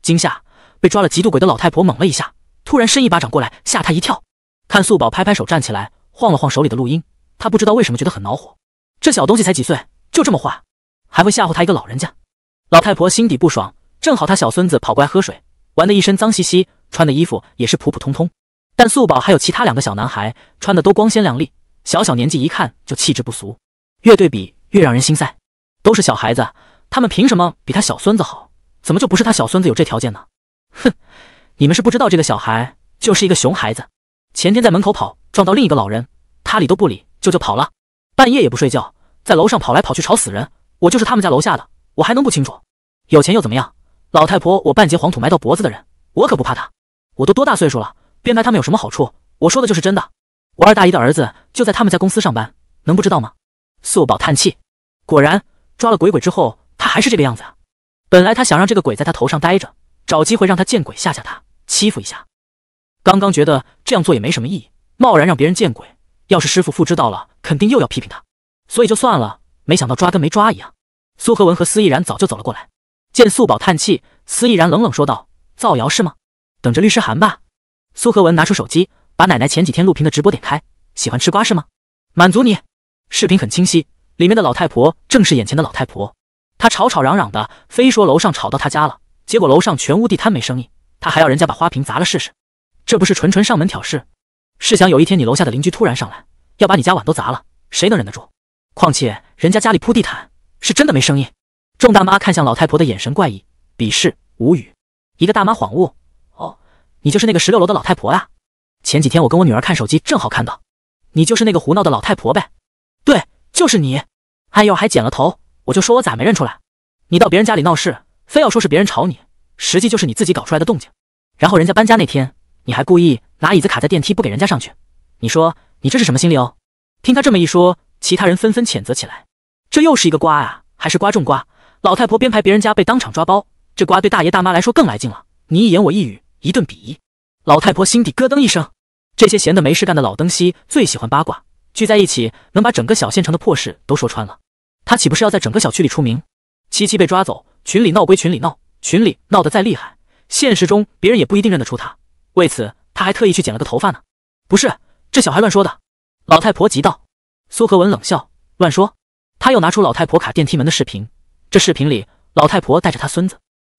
惊吓被抓了嫉妒鬼的老太婆猛了一下，突然伸一巴掌过来吓他一跳。看素宝拍拍手站起来，晃了晃手里的录音，他不知道为什么觉得很恼火。这小东西才几岁，就这么坏，还会吓唬他一个老人家。老太婆心底不爽，正好她小孙子跑过来喝水，玩的一身脏兮兮，穿的衣服也是普普通通。但素宝还有其他两个小男孩穿的都光鲜亮丽。小小年纪，一看就气质不俗，越对比越让人心塞。都是小孩子，他们凭什么比他小孙子好？怎么就不是他小孙子有这条件呢？哼，你们是不知道，这个小孩就是一个熊孩子。前天在门口跑，撞到另一个老人，他理都不理，舅舅跑了。半夜也不睡觉，在楼上跑来跑去，吵死人。我就是他们家楼下的，我还能不清楚？有钱又怎么样？老太婆，我半截黄土埋到脖子的人，我可不怕他。我都多大岁数了，编排他们有什么好处？我说的就是真的。我二大姨的儿子就在他们家公司上班，能不知道吗？素宝叹气，果然抓了鬼鬼之后，他还是这个样子啊。本来他想让这个鬼在他头上待着，找机会让他见鬼吓吓他，欺负一下。刚刚觉得这样做也没什么意义，贸然让别人见鬼，要是师傅复知道了，肯定又要批评他，所以就算了。没想到抓跟没抓一样。苏和文和司亦然早就走了过来，见素宝叹气，司亦然冷冷说道：“造谣是吗？等着律师函吧。”苏和文拿出手机。把奶奶前几天录屏的直播点开，喜欢吃瓜是吗？满足你。视频很清晰，里面的老太婆正是眼前的老太婆。她吵吵嚷嚷的，非说楼上吵到她家了，结果楼上全屋地摊没生意，她还要人家把花瓶砸了试试。这不是纯纯上门挑事，试想有一天你楼下的邻居突然上来要把你家碗都砸了，谁能忍得住？况且人家家里铺地毯，是真的没生意。众大妈看向老太婆的眼神怪异，鄙视，无语。一个大妈恍悟，哦，你就是那个十六楼的老太婆呀。前几天我跟我女儿看手机，正好看到，你就是那个胡闹的老太婆呗，对，就是你。哎呦，还剪了头，我就说我咋没认出来。你到别人家里闹事，非要说是别人吵你，实际就是你自己搞出来的动静。然后人家搬家那天，你还故意拿椅子卡在电梯不给人家上去，你说你这是什么心理哦？听他这么一说，其他人纷纷谴责起来。这又是一个瓜啊，还是瓜中瓜。老太婆编排别人家被当场抓包，这瓜对大爷大妈来说更来劲了。你一言我一语，一顿鄙夷，老太婆心底咯噔一声。这些闲得没事干的老登西最喜欢八卦，聚在一起能把整个小县城的破事都说穿了。他岂不是要在整个小区里出名？七七被抓走，群里闹归群里闹，群里闹得再厉害，现实中别人也不一定认得出他。为此，他还特意去剪了个头发呢。不是，这小孩乱说的！老太婆急道。苏和文冷笑：“乱说！”他又拿出老太婆卡电梯门的视频。这视频里，老太婆带着他孙子。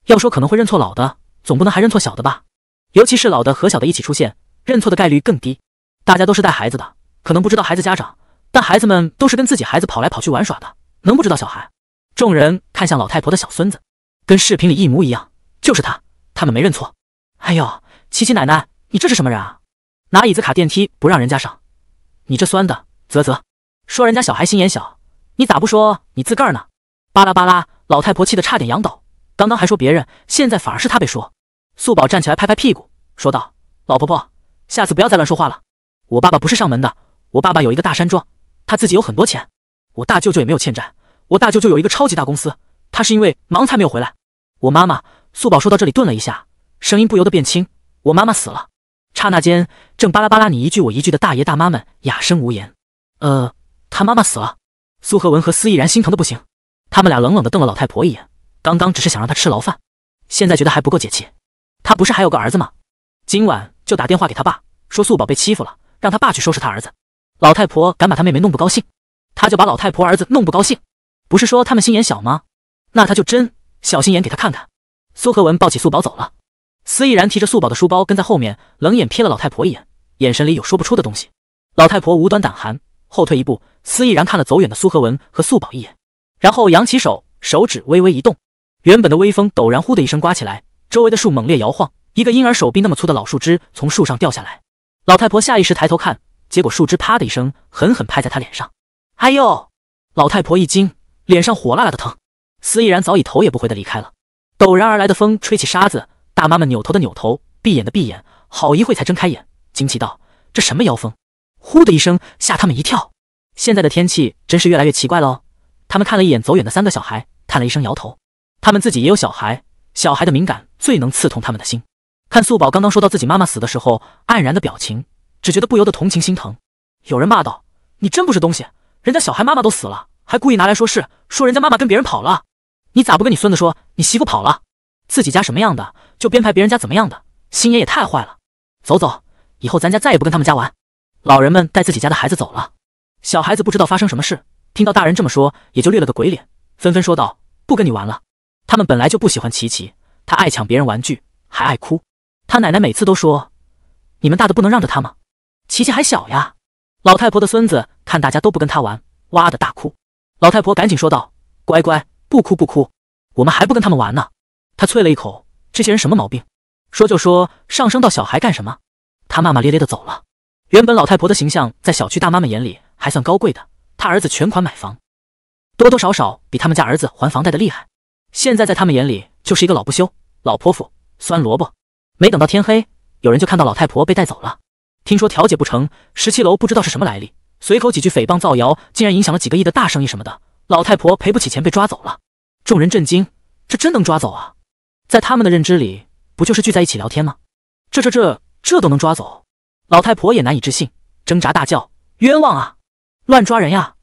要说可能会认错老的，总不能还认错小的吧？尤其是老的和小的一起出现。认错的概率更低。大家都是带孩子的，可能不知道孩子家长，但孩子们都是跟自己孩子跑来跑去玩耍的，能不知道小孩？众人看向老太婆的小孙子，跟视频里一模一样，就是他，他们没认错。哎呦，琪琪奶奶，你这是什么人啊？拿椅子卡电梯不让人家上，你这酸的，啧啧。说人家小孩心眼小，你咋不说你自个儿呢？巴拉巴拉，老太婆气得差点仰倒，刚刚还说别人，现在反而是她被说。素宝站起来拍拍屁股，说道：“老婆婆。”下次不要再乱说话了。我爸爸不是上门的，我爸爸有一个大山庄，他自己有很多钱。我大舅舅也没有欠债，我大舅舅有一个超级大公司，他是因为忙才没有回来。我妈妈素宝说到这里顿了一下，声音不由得变轻：我妈妈死了。刹那间，正巴拉巴拉你一句我一句的大爷大妈们哑声无言。呃，他妈妈死了。苏和文和司毅然心疼的不行，他们俩冷冷的瞪了老太婆一眼。刚刚只是想让她吃牢饭，现在觉得还不够解气。他不是还有个儿子吗？今晚。就打电话给他爸，说素宝被欺负了，让他爸去收拾他儿子。老太婆敢把他妹妹弄不高兴，他就把老太婆儿子弄不高兴。不是说他们心眼小吗？那他就真小心眼给他看看。苏和文抱起素宝走了，司毅然提着素宝的书包跟在后面，冷眼瞥了老太婆一眼，眼神里有说不出的东西。老太婆无端胆寒，后退一步。司毅然看了走远的苏和文和素宝一眼，然后扬起手，手指微微一动，原本的微风陡然呼的一声刮起来，周围的树猛烈摇晃。一个婴儿手臂那么粗的老树枝从树上掉下来，老太婆下意识抬头看，结果树枝啪的一声狠狠拍在她脸上，哎呦！老太婆一惊，脸上火辣辣的疼。司毅然早已头也不回的离开了。陡然而来的风吹起沙子，大妈们扭头的扭头，闭眼的闭眼，好一会才睁开眼，惊奇道：“这什么妖风？”呼的一声，吓他们一跳。现在的天气真是越来越奇怪喽。他们看了一眼走远的三个小孩，叹了一声，摇头。他们自己也有小孩，小孩的敏感最能刺痛他们的心。看素宝刚刚说到自己妈妈死的时候黯然的表情，只觉得不由得同情心疼。有人骂道：“你真不是东西，人家小孩妈妈都死了，还故意拿来说事，说人家妈妈跟别人跑了，你咋不跟你孙子说你媳妇跑了？自己家什么样的就编排别人家怎么样的，心眼也太坏了。”走走，以后咱家再也不跟他们家玩。老人们带自己家的孩子走了，小孩子不知道发生什么事，听到大人这么说，也就咧了个鬼脸，纷纷说道：“不跟你玩了。”他们本来就不喜欢琪琪，他爱抢别人玩具，还爱哭。他奶奶每次都说：“你们大的不能让着他吗？琪琪还小呀。”老太婆的孙子看大家都不跟他玩，哇的大哭。老太婆赶紧说道：“乖乖，不哭不哭，我们还不跟他们玩呢。”他啐了一口：“这些人什么毛病？说就说，上升到小孩干什么？”他骂骂咧咧的走了。原本老太婆的形象在小区大妈们眼里还算高贵的，她儿子全款买房，多多少少比他们家儿子还房贷的厉害。现在在他们眼里就是一个老不休、老泼妇、酸萝卜。没等到天黑，有人就看到老太婆被带走了。听说调解不成，十七楼不知道是什么来历，随口几句诽谤造谣，竟然影响了几个亿的大生意什么的。老太婆赔不起钱，被抓走了。众人震惊，这真能抓走啊？在他们的认知里，不就是聚在一起聊天吗？这这这这都能抓走？老太婆也难以置信，挣扎大叫：“冤枉啊！乱抓人呀！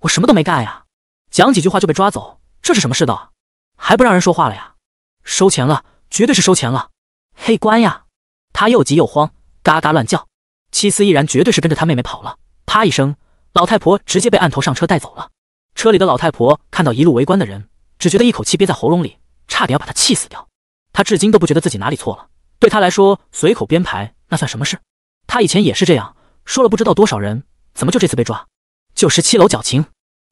我什么都没干呀！讲几句话就被抓走，这是什么世道啊？还不让人说话了呀？收钱了，绝对是收钱了。”黑官呀！他又急又慌，嘎嘎乱叫。七思依然绝对是跟着他妹妹跑了。啪一声，老太婆直接被按头上车带走了。车里的老太婆看到一路围观的人，只觉得一口气憋在喉咙里，差点要把他气死掉。他至今都不觉得自己哪里错了。对他来说，随口编排那算什么事？他以前也是这样，说了不知道多少人，怎么就这次被抓？就十七楼矫情，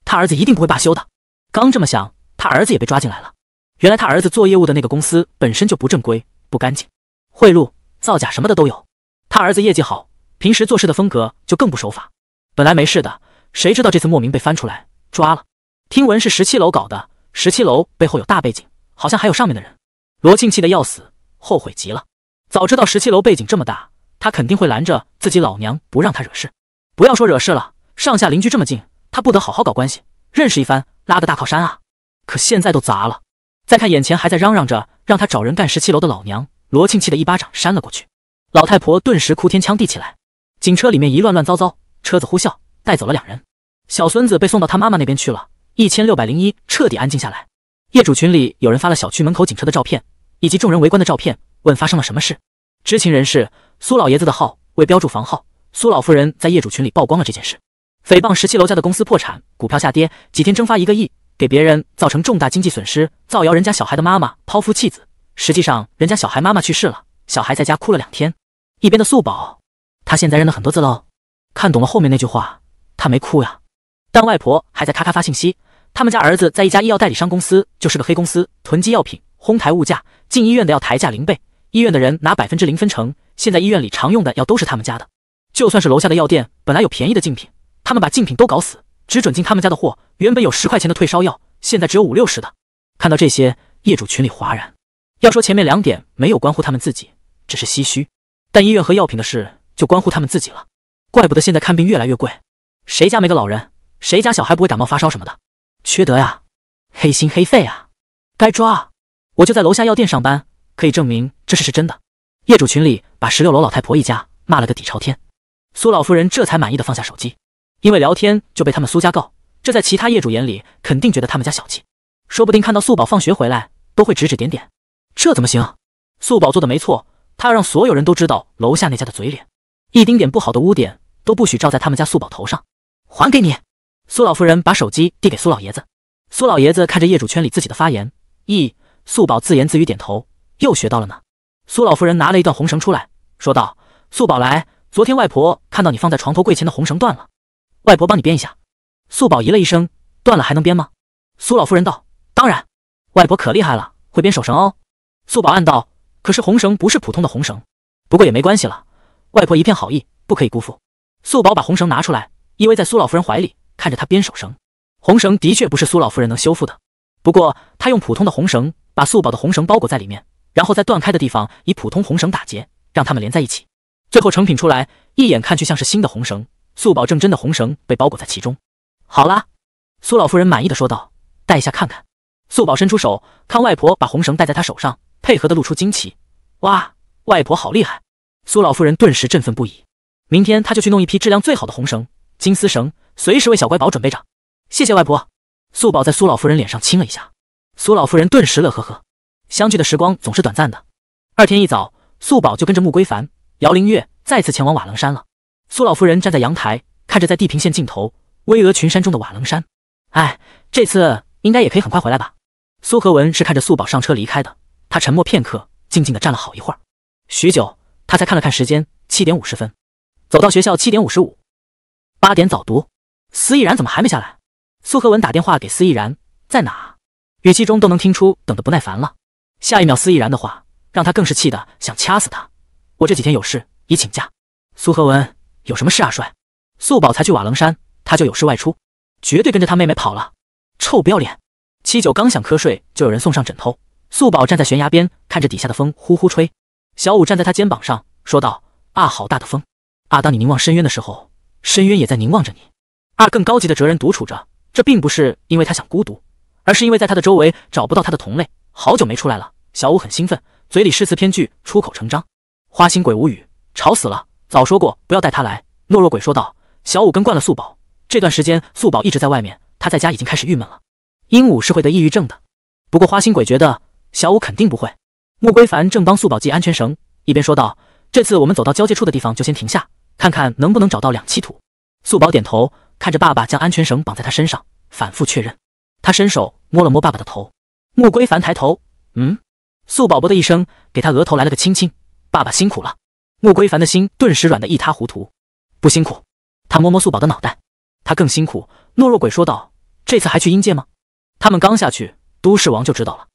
他儿子一定不会罢休的。刚这么想，他儿子也被抓进来了。原来他儿子做业务的那个公司本身就不正规，不干净。贿赂、造假什么的都有，他儿子业绩好，平时做事的风格就更不守法。本来没事的，谁知道这次莫名被翻出来抓了？听闻是十七楼搞的，十七楼背后有大背景，好像还有上面的人。罗庆气得要死，后悔极了。早知道十七楼背景这么大，他肯定会拦着自己老娘不让他惹事。不要说惹事了，上下邻居这么近，他不得好好搞关系，认识一番，拉个大靠山啊？可现在都砸了。再看眼前还在嚷嚷着让他找人干十七楼的老娘。罗庆气得一巴掌扇了过去，老太婆顿时哭天抢地起来。警车里面一乱乱糟糟，车子呼啸带走了两人。小孙子被送到他妈妈那边去了。一千六百零一彻底安静下来。业主群里有人发了小区门口警车的照片，以及众人围观的照片，问发生了什么事。知情人士：苏老爷子的号未标注房号。苏老夫人在业主群里曝光了这件事，诽谤十七楼家的公司破产，股票下跌，几天蒸发一个亿，给别人造成重大经济损失，造谣人家小孩的妈妈抛夫弃子。实际上，人家小孩妈妈去世了，小孩在家哭了两天。一边的素宝，他现在认了很多字喽，看懂了后面那句话，他没哭呀。但外婆还在咔咔发信息，他们家儿子在一家医药代理商公司，就是个黑公司，囤积药品，哄抬物价，进医院的要抬价零倍，医院的人拿百分之零分成。现在医院里常用的药都是他们家的，就算是楼下的药店本来有便宜的竞品，他们把竞品都搞死，只准进他们家的货。原本有十块钱的退烧药，现在只有五六十的。看到这些，业主群里哗然。要说前面两点没有关乎他们自己，只是唏嘘，但医院和药品的事就关乎他们自己了。怪不得现在看病越来越贵，谁家没个老人，谁家小孩不会感冒发烧什么的，缺德呀，黑心黑肺啊，该抓！我就在楼下药店上班，可以证明这事是真的。业主群里把十六楼老太婆一家骂了个底朝天，苏老夫人这才满意的放下手机，因为聊天就被他们苏家告，这在其他业主眼里肯定觉得他们家小气，说不定看到素宝放学回来都会指指点点。这怎么行？素宝做的没错，他要让所有人都知道楼下那家的嘴脸，一丁点不好的污点都不许照在他们家素宝头上。还给你，苏老夫人把手机递给苏老爷子。苏老爷子看着业主圈里自己的发言，咦？素宝自言自语，点头，又学到了呢。苏老夫人拿了一段红绳出来，说道：“素宝来，昨天外婆看到你放在床头柜前的红绳断了，外婆帮你编一下。”素宝咦了一声：“断了还能编吗？”苏老夫人道：“当然，外婆可厉害了，会编手绳哦。”素宝暗道：“可是红绳不是普通的红绳，不过也没关系了。外婆一片好意，不可以辜负。”素宝把红绳拿出来，依偎在苏老夫人怀里，看着她编手绳。红绳的确不是苏老夫人能修复的，不过她用普通的红绳把素宝的红绳包裹在里面，然后在断开的地方以普通红绳打结，让它们连在一起。最后成品出来，一眼看去像是新的红绳。素宝正真的红绳被包裹在其中。好啦，苏老夫人满意的说道：“戴一下看看。”素宝伸出手，看外婆把红绳戴在她手上。配合的露出惊奇，哇，外婆好厉害！苏老夫人顿时振奋不已。明天她就去弄一批质量最好的红绳、金丝绳，随时为小乖宝准备着。谢谢外婆！素宝在苏老夫人脸上亲了一下，苏老夫人顿时乐呵呵。相聚的时光总是短暂的。二天一早，素宝就跟着穆归凡、姚灵月再次前往瓦楞山了。苏老夫人站在阳台，看着在地平线尽头、巍峨群山中的瓦楞山，哎，这次应该也可以很快回来吧？苏和文是看着素宝上车离开的。他沉默片刻，静静的站了好一会儿，许久，他才看了看时间，七点五十分，走到学校七点五十五，八点早读，司亦然怎么还没下来？苏和文打电话给司亦然，在哪？语气中都能听出等的不耐烦了。下一秒，司亦然的话让他更是气得想掐死他。我这几天有事，已请假。苏和文有什么事啊？帅？素宝才去瓦楞山，他就有事外出，绝对跟着他妹妹跑了，臭不要脸！七九刚想瞌睡，就有人送上枕头。素宝站在悬崖边，看着底下的风呼呼吹。小五站在他肩膀上，说道：“啊，好大的风！啊，当你凝望深渊的时候，深渊也在凝望着你。”二更高级的哲人独处着，这并不是因为他想孤独，而是因为在他的周围找不到他的同类。好久没出来了，小五很兴奋，嘴里诗词篇句出口成章。花心鬼无语，吵死了！早说过不要带他来。懦弱鬼说道：“小五跟惯了素宝，这段时间素宝一直在外面，他在家已经开始郁闷了。鹦鹉是会得抑郁症的，不过花心鬼觉得。”小五肯定不会。穆归凡正帮素宝系安全绳，一边说道：“这次我们走到交界处的地方就先停下，看看能不能找到两栖土。”素宝点头，看着爸爸将安全绳绑在他身上，反复确认。他伸手摸了摸爸爸的头。穆归凡抬头，嗯。素宝宝的一声，给他额头来了个亲亲。爸爸辛苦了。穆归凡的心顿时软得一塌糊涂。不辛苦。他摸摸素宝的脑袋。他更辛苦。懦弱鬼说道：“这次还去阴界吗？”他们刚下去，都市王就知道了。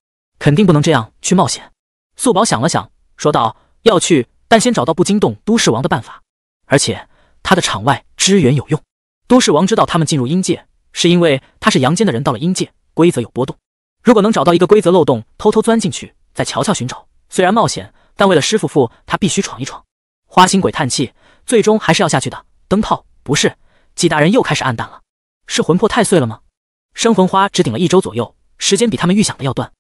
肯定不能这样去冒险。素宝想了想，说道：“要去，但先找到不惊动都市王的办法。而且他的场外支援有用。都市王知道他们进入阴界，是因为他是阳间的人，到了阴界规则有波动。如果能找到一个规则漏洞，偷偷钻进去，再瞧瞧寻找，虽然冒险，但为了师父傅，他必须闯一闯。”花心鬼叹气，最终还是要下去的。灯泡不是纪大人又开始暗淡了，是魂魄太碎了吗？生魂花只顶了一周左右，时间比他们预想的要短。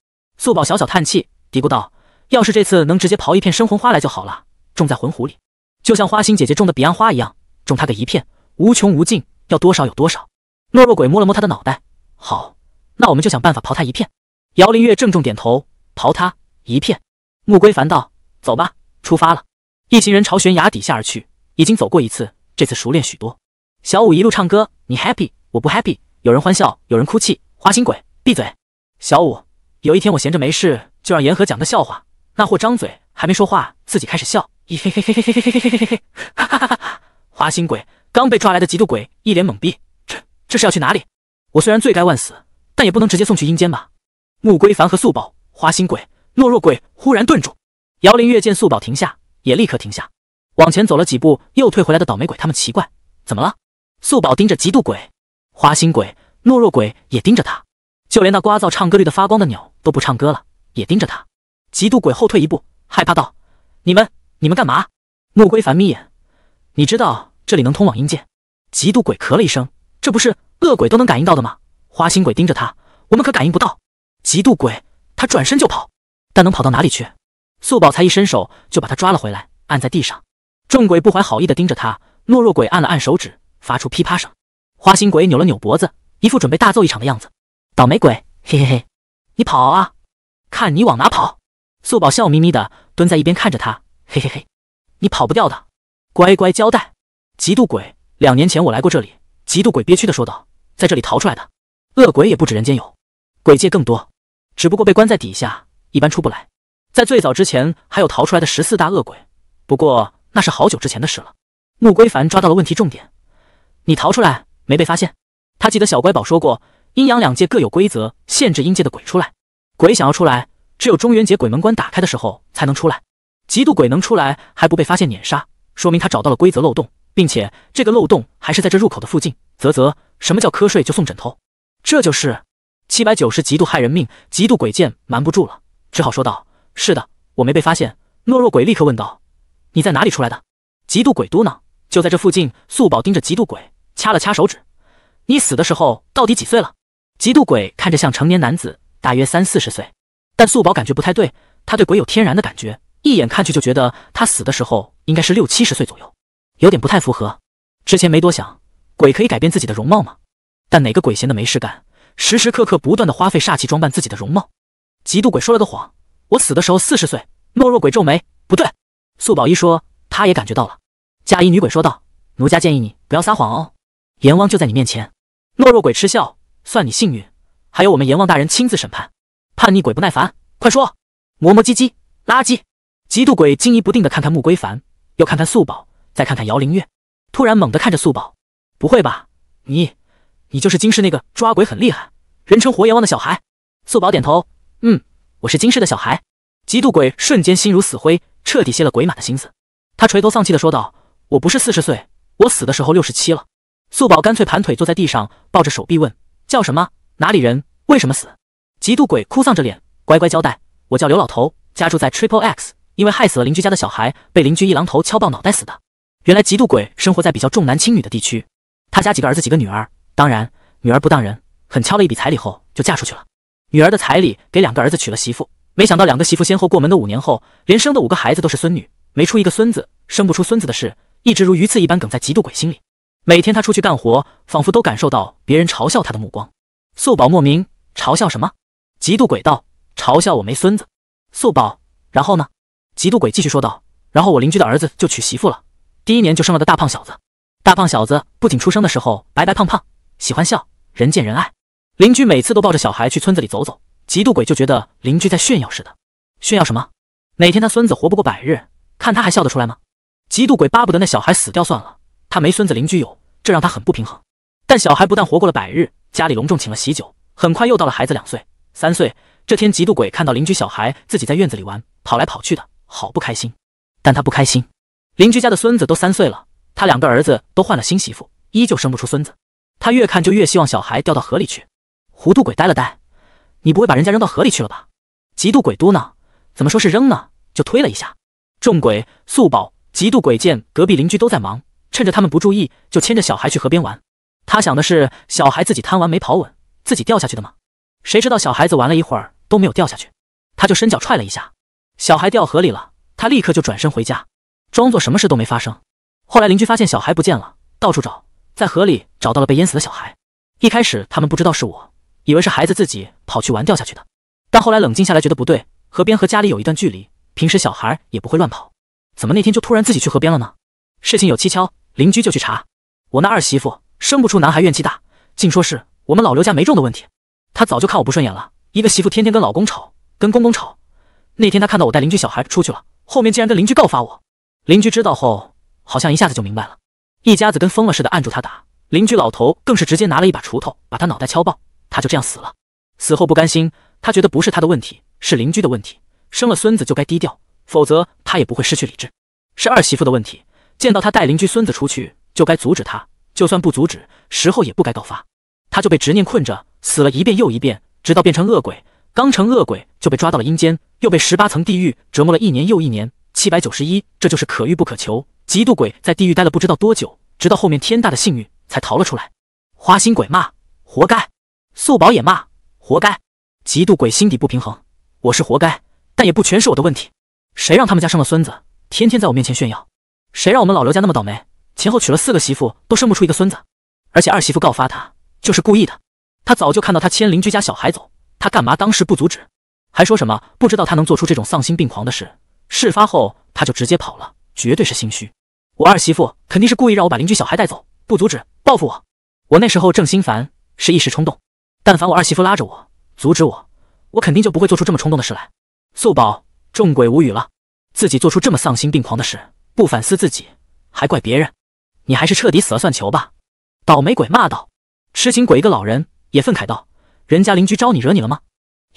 素宝小小叹气，嘀咕道：“要是这次能直接刨一片生魂花来就好了，种在魂湖里，就像花心姐姐种的彼岸花一样，种它的一片，无穷无尽，要多少有多少。”懦弱鬼摸了摸他的脑袋，好，那我们就想办法刨它一片。姚林月郑重点头，刨它一片。穆归凡道：“走吧，出发了。”一行人朝悬崖底下而去，已经走过一次，这次熟练许多。小五一路唱歌：“你 happy，我不 happy。”有人欢笑，有人哭泣。花心鬼，闭嘴！小五。有一天我闲着没事，就让言和讲个笑话。那货张嘴还没说话，自己开始笑，一嘿嘿嘿嘿嘿嘿嘿嘿嘿嘿，哈哈哈哈！花心鬼刚被抓来的嫉妒鬼一脸懵逼，这这是要去哪里？我虽然罪该万死，但也不能直接送去阴间吧？穆归凡和素宝、花心鬼、懦弱鬼忽然顿住。姚林月见素宝停下，也立刻停下，往前走了几步又退回来的倒霉鬼他们奇怪，怎么了？素宝盯着嫉妒鬼、花心鬼、懦弱鬼也盯着他，就连那聒噪唱歌绿的发光的鸟。都不唱歌了，也盯着他。嫉妒鬼后退一步，害怕道：“你们，你们干嘛？”穆归凡眯眼：“你知道这里能通往阴界？”嫉妒鬼咳了一声：“这不是恶鬼都能感应到的吗？”花心鬼盯着他：“我们可感应不到。”嫉妒鬼，他转身就跑，但能跑到哪里去？素宝才一伸手就把他抓了回来，按在地上。众鬼不怀好意的盯着他。懦弱鬼按了按手指，发出噼啪声。花心鬼扭了扭脖子，一副准备大揍一场的样子。倒霉鬼，嘿嘿嘿。你跑啊！看你往哪跑！素宝笑眯眯的蹲在一边看着他，嘿嘿嘿，你跑不掉的，乖乖交代！极度鬼，两年前我来过这里。极度鬼憋屈的说道，在这里逃出来的恶鬼也不止人间有，鬼界更多，只不过被关在底下，一般出不来。在最早之前，还有逃出来的十四大恶鬼，不过那是好久之前的事了。穆归凡抓到了问题重点，你逃出来没被发现？他记得小乖宝说过。阴阳两界各有规则，限制阴界的鬼出来。鬼想要出来，只有中元节鬼门关打开的时候才能出来。极度鬼能出来还不被发现碾杀，说明他找到了规则漏洞，并且这个漏洞还是在这入口的附近。啧啧，什么叫瞌睡就送枕头？这就是七百九十极度害人命。极度鬼见瞒不住了，只好说道：“是的，我没被发现。”懦弱鬼立刻问道：“你在哪里出来的？”极度鬼嘟囔：“就在这附近。”素宝盯着极度鬼，掐了掐手指：“你死的时候到底几岁了？”嫉妒鬼看着像成年男子，大约三四十岁，但素宝感觉不太对。他对鬼有天然的感觉，一眼看去就觉得他死的时候应该是六七十岁左右，有点不太符合。之前没多想，鬼可以改变自己的容貌吗？但哪个鬼闲的没事干，时时刻刻不断的花费煞气装扮自己的容貌？嫉妒鬼说了个谎，我死的时候四十岁。懦弱鬼皱眉，不对，素宝一说，他也感觉到了。嫁衣女鬼说道：“奴家建议你不要撒谎哦，阎王就在你面前。”懦弱鬼嗤笑。算你幸运，还有我们阎王大人亲自审判叛逆鬼不耐烦，快说磨磨唧唧垃圾！嫉妒鬼惊疑不定的看看穆归凡，又看看素宝，再看看姚灵月，突然猛地看着素宝，不会吧？你你就是金氏那个抓鬼很厉害，人称活阎王的小孩？素宝点头，嗯，我是金氏的小孩。嫉妒鬼瞬间心如死灰，彻底泄了鬼马的心思。他垂头丧气的说道：“我不是四十岁，我死的时候六十七了。”素宝干脆盘腿坐在地上，抱着手臂问。叫什么？哪里人？为什么死？嫉妒鬼哭丧着脸，乖乖交代。我叫刘老头，家住在 Triple X，因为害死了邻居家的小孩，被邻居一榔头敲爆脑袋死的。原来嫉妒鬼生活在比较重男轻女的地区，他家几个儿子几个女儿，当然女儿不当人，狠敲了一笔彩礼后就嫁出去了。女儿的彩礼给两个儿子娶了媳妇，没想到两个媳妇先后过门的五年后，连生的五个孩子都是孙女，没出一个孙子，生不出孙子的事一直如鱼刺一般梗在嫉妒鬼心里。每天他出去干活，仿佛都感受到别人嘲笑他的目光。素宝莫名嘲笑什么？嫉妒鬼道嘲笑我没孙子。素宝，然后呢？嫉妒鬼继续说道：“然后我邻居的儿子就娶媳妇了，第一年就生了个大胖小子。大胖小子不仅出生的时候白白胖胖，喜欢笑，人见人爱。邻居每次都抱着小孩去村子里走走，嫉妒鬼就觉得邻居在炫耀似的。炫耀什么？哪天他孙子活不过百日，看他还笑得出来吗？嫉妒鬼巴不得那小孩死掉算了。”他没孙子，邻居有，这让他很不平衡。但小孩不但活过了百日，家里隆重请了喜酒。很快又到了孩子两岁、三岁这天，嫉妒鬼看到邻居小孩自己在院子里玩，跑来跑去的，好不开心。但他不开心，邻居家的孙子都三岁了，他两个儿子都换了新媳妇，依旧生不出孙子。他越看就越希望小孩掉到河里去。糊涂鬼呆了呆：“你不会把人家扔到河里去了吧？”嫉妒鬼嘟囔：“怎么说是扔呢？就推了一下。”众鬼素宝嫉妒鬼见隔壁邻居都在忙。趁着他们不注意，就牵着小孩去河边玩。他想的是，小孩自己贪玩没跑稳，自己掉下去的吗？谁知道小孩子玩了一会儿都没有掉下去，他就伸脚踹了一下，小孩掉河里了。他立刻就转身回家，装作什么事都没发生。后来邻居发现小孩不见了，到处找，在河里找到了被淹死的小孩。一开始他们不知道是我，以为是孩子自己跑去玩掉下去的。但后来冷静下来，觉得不对，河边和家里有一段距离，平时小孩也不会乱跑，怎么那天就突然自己去河边了呢？事情有蹊跷。邻居就去查，我那二媳妇生不出男孩，怨气大，竟说是我们老刘家没种的问题。她早就看我不顺眼了，一个媳妇天天跟老公吵，跟公公吵。那天她看到我带邻居小孩出去了，后面竟然跟邻居告发我。邻居知道后，好像一下子就明白了，一家子跟疯了似的按住他打。邻居老头更是直接拿了一把锄头把他脑袋敲爆，他就这样死了。死后不甘心，他觉得不是他的问题，是邻居的问题。生了孙子就该低调，否则他也不会失去理智。是二媳妇的问题。见到他带邻居孙子出去，就该阻止他；就算不阻止，时候也不该告发。他就被执念困着，死了一遍又一遍，直到变成恶鬼。刚成恶鬼就被抓到了阴间，又被十八层地狱折磨了一年又一年。七百九十一，这就是可遇不可求。嫉妒鬼在地狱待了不知道多久，直到后面天大的幸运才逃了出来。花心鬼骂活该，素宝也骂活该。嫉妒鬼心底不平衡，我是活该，但也不全是我的问题。谁让他们家生了孙子，天天在我面前炫耀。谁让我们老刘家那么倒霉，前后娶了四个媳妇都生不出一个孙子，而且二媳妇告发他就是故意的，他早就看到他牵邻居家小孩走，他干嘛当时不阻止，还说什么不知道他能做出这种丧心病狂的事？事发后他就直接跑了，绝对是心虚。我二媳妇肯定是故意让我把邻居小孩带走，不阻止报复我。我那时候正心烦，是一时冲动。但凡我二媳妇拉着我阻止我，我肯定就不会做出这么冲动的事来。素宝众鬼无语了，自己做出这么丧心病狂的事。不反思自己，还怪别人，你还是彻底死了算球吧！倒霉鬼骂道。痴情鬼一个老人也愤慨道：“人家邻居招你惹你了吗？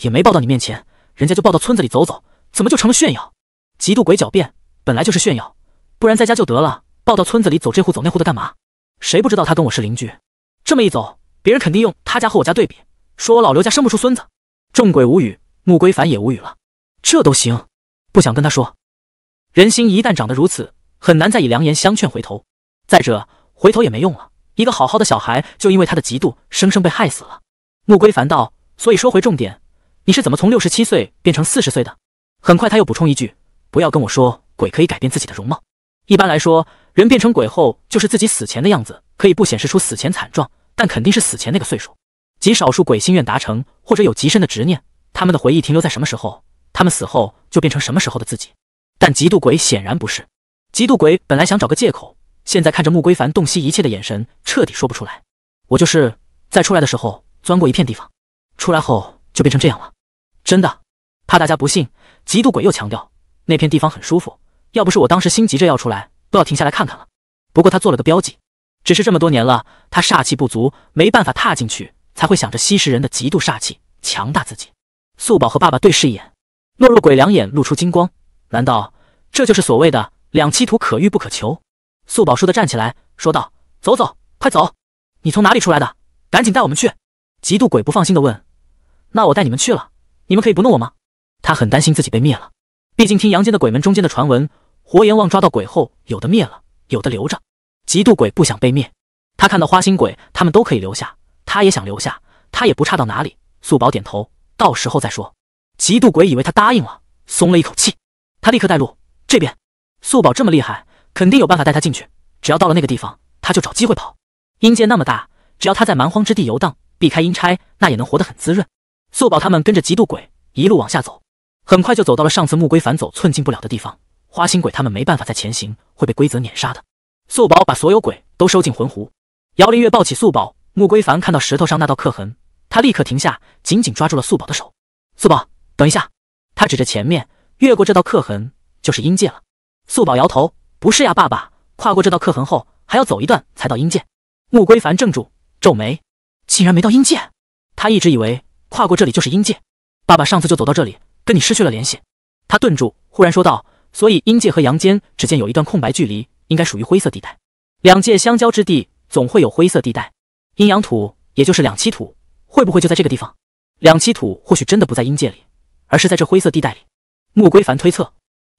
也没抱到你面前，人家就抱到村子里走走，怎么就成了炫耀？”嫉妒鬼狡辩：“本来就是炫耀，不然在家就得了，抱到村子里走这户走那户的干嘛？谁不知道他跟我是邻居？这么一走，别人肯定用他家和我家对比，说我老刘家生不出孙子。”众鬼无语，穆归凡也无语了。这都行，不想跟他说。人心一旦长得如此，很难再以良言相劝回头。再者，回头也没用了。一个好好的小孩，就因为他的嫉妒，生生被害死了。穆归凡道，所以说回重点，你是怎么从六十七岁变成四十岁的？很快，他又补充一句：不要跟我说鬼可以改变自己的容貌。一般来说，人变成鬼后就是自己死前的样子，可以不显示出死前惨状，但肯定是死前那个岁数。极少数鬼心愿达成或者有极深的执念，他们的回忆停留在什么时候，他们死后就变成什么时候的自己。但嫉妒鬼显然不是。嫉妒鬼本来想找个借口，现在看着穆归凡洞悉一切的眼神，彻底说不出来。我就是在出来的时候钻过一片地方，出来后就变成这样了。真的，怕大家不信，嫉妒鬼又强调，那片地方很舒服，要不是我当时心急着要出来，都要停下来看看了。不过他做了个标记，只是这么多年了，他煞气不足，没办法踏进去，才会想着吸食人的极度煞气，强大自己。素宝和爸爸对视一眼，懦弱鬼两眼露出金光。难道这就是所谓的两栖图可遇不可求？素宝说的站起来，说道：“走走，快走！你从哪里出来的？赶紧带我们去！”嫉妒鬼不放心的问：“那我带你们去了，你们可以不弄我吗？”他很担心自己被灭了，毕竟听阳间的鬼门中间的传闻，活阎王抓到鬼后，有的灭了，有的留着。嫉妒鬼不想被灭，他看到花心鬼他们都可以留下，他也想留下，他也不差到哪里。素宝点头，到时候再说。嫉妒鬼以为他答应了，松了一口气。他立刻带路，这边素宝这么厉害，肯定有办法带他进去。只要到了那个地方，他就找机会跑。阴界那么大，只要他在蛮荒之地游荡，避开阴差，那也能活得很滋润。素宝他们跟着极度鬼一路往下走，很快就走到了上次穆归凡走寸进不了的地方。花心鬼他们没办法再前行，会被规则碾杀的。素宝把所有鬼都收进魂壶。姚林月抱起素宝，穆归凡看到石头上那道刻痕，他立刻停下，紧紧抓住了素宝的手。素宝，等一下！他指着前面。越过这道刻痕就是阴界了。素宝摇头：“不是呀，爸爸，跨过这道刻痕后还要走一段才到阴界。”穆归凡怔住，皱眉：“竟然没到阴界？他一直以为跨过这里就是阴界。爸爸上次就走到这里，跟你失去了联系。”他顿住，忽然说道：“所以阴界和阳间只见有一段空白距离，应该属于灰色地带。两界相交之地总会有灰色地带，阴阳土也就是两栖土会不会就在这个地方？两栖土或许真的不在阴界里，而是在这灰色地带里。”穆归凡推测，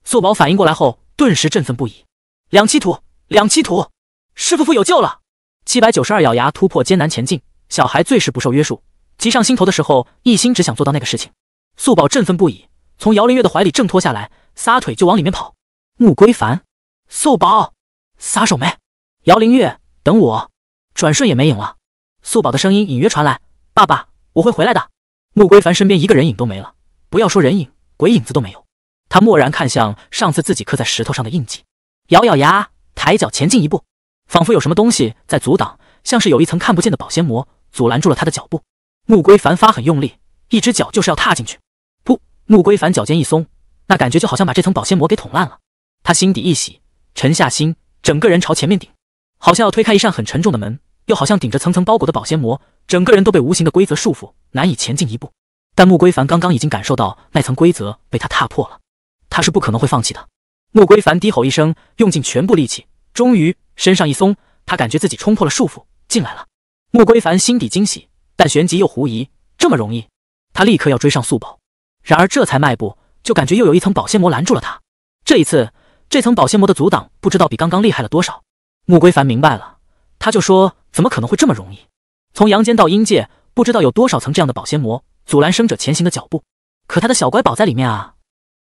素宝反应过来后，顿时振奋不已。两栖土，两栖土，师父傅有救了！七百九十二咬牙突破，艰难前进。小孩最是不受约束，急上心头的时候，一心只想做到那个事情。素宝振奋不已，从姚灵月的怀里挣脱下来，撒腿就往里面跑。穆归凡，素宝，撒手没！姚灵月，等我！转瞬也没影了。素宝的声音隐约传来：“爸爸，我会回来的。”穆归凡身边一个人影都没了，不要说人影，鬼影子都没有。他蓦然看向上次自己刻在石头上的印记，咬咬牙，抬脚前进一步，仿佛有什么东西在阻挡，像是有一层看不见的保鲜膜阻拦住了他的脚步。穆归凡发狠用力，一只脚就是要踏进去。不，穆归凡脚尖一松，那感觉就好像把这层保鲜膜给捅烂了。他心底一喜，沉下心，整个人朝前面顶，好像要推开一扇很沉重的门，又好像顶着层层包裹的保鲜膜，整个人都被无形的规则束缚，难以前进一步。但穆归凡刚刚已经感受到那层规则被他踏破了。他是不可能会放弃的。穆归凡低吼一声，用尽全部力气，终于身上一松，他感觉自己冲破了束缚，进来了。穆归凡心底惊喜，但旋即又狐疑：这么容易？他立刻要追上素宝，然而这才迈步，就感觉又有一层保鲜膜拦住了他。这一次，这层保鲜膜的阻挡不知道比刚刚厉害了多少。穆归凡明白了，他就说：怎么可能会这么容易？从阳间到阴界，不知道有多少层这样的保鲜膜阻拦生者前行的脚步。可他的小乖宝在里面啊！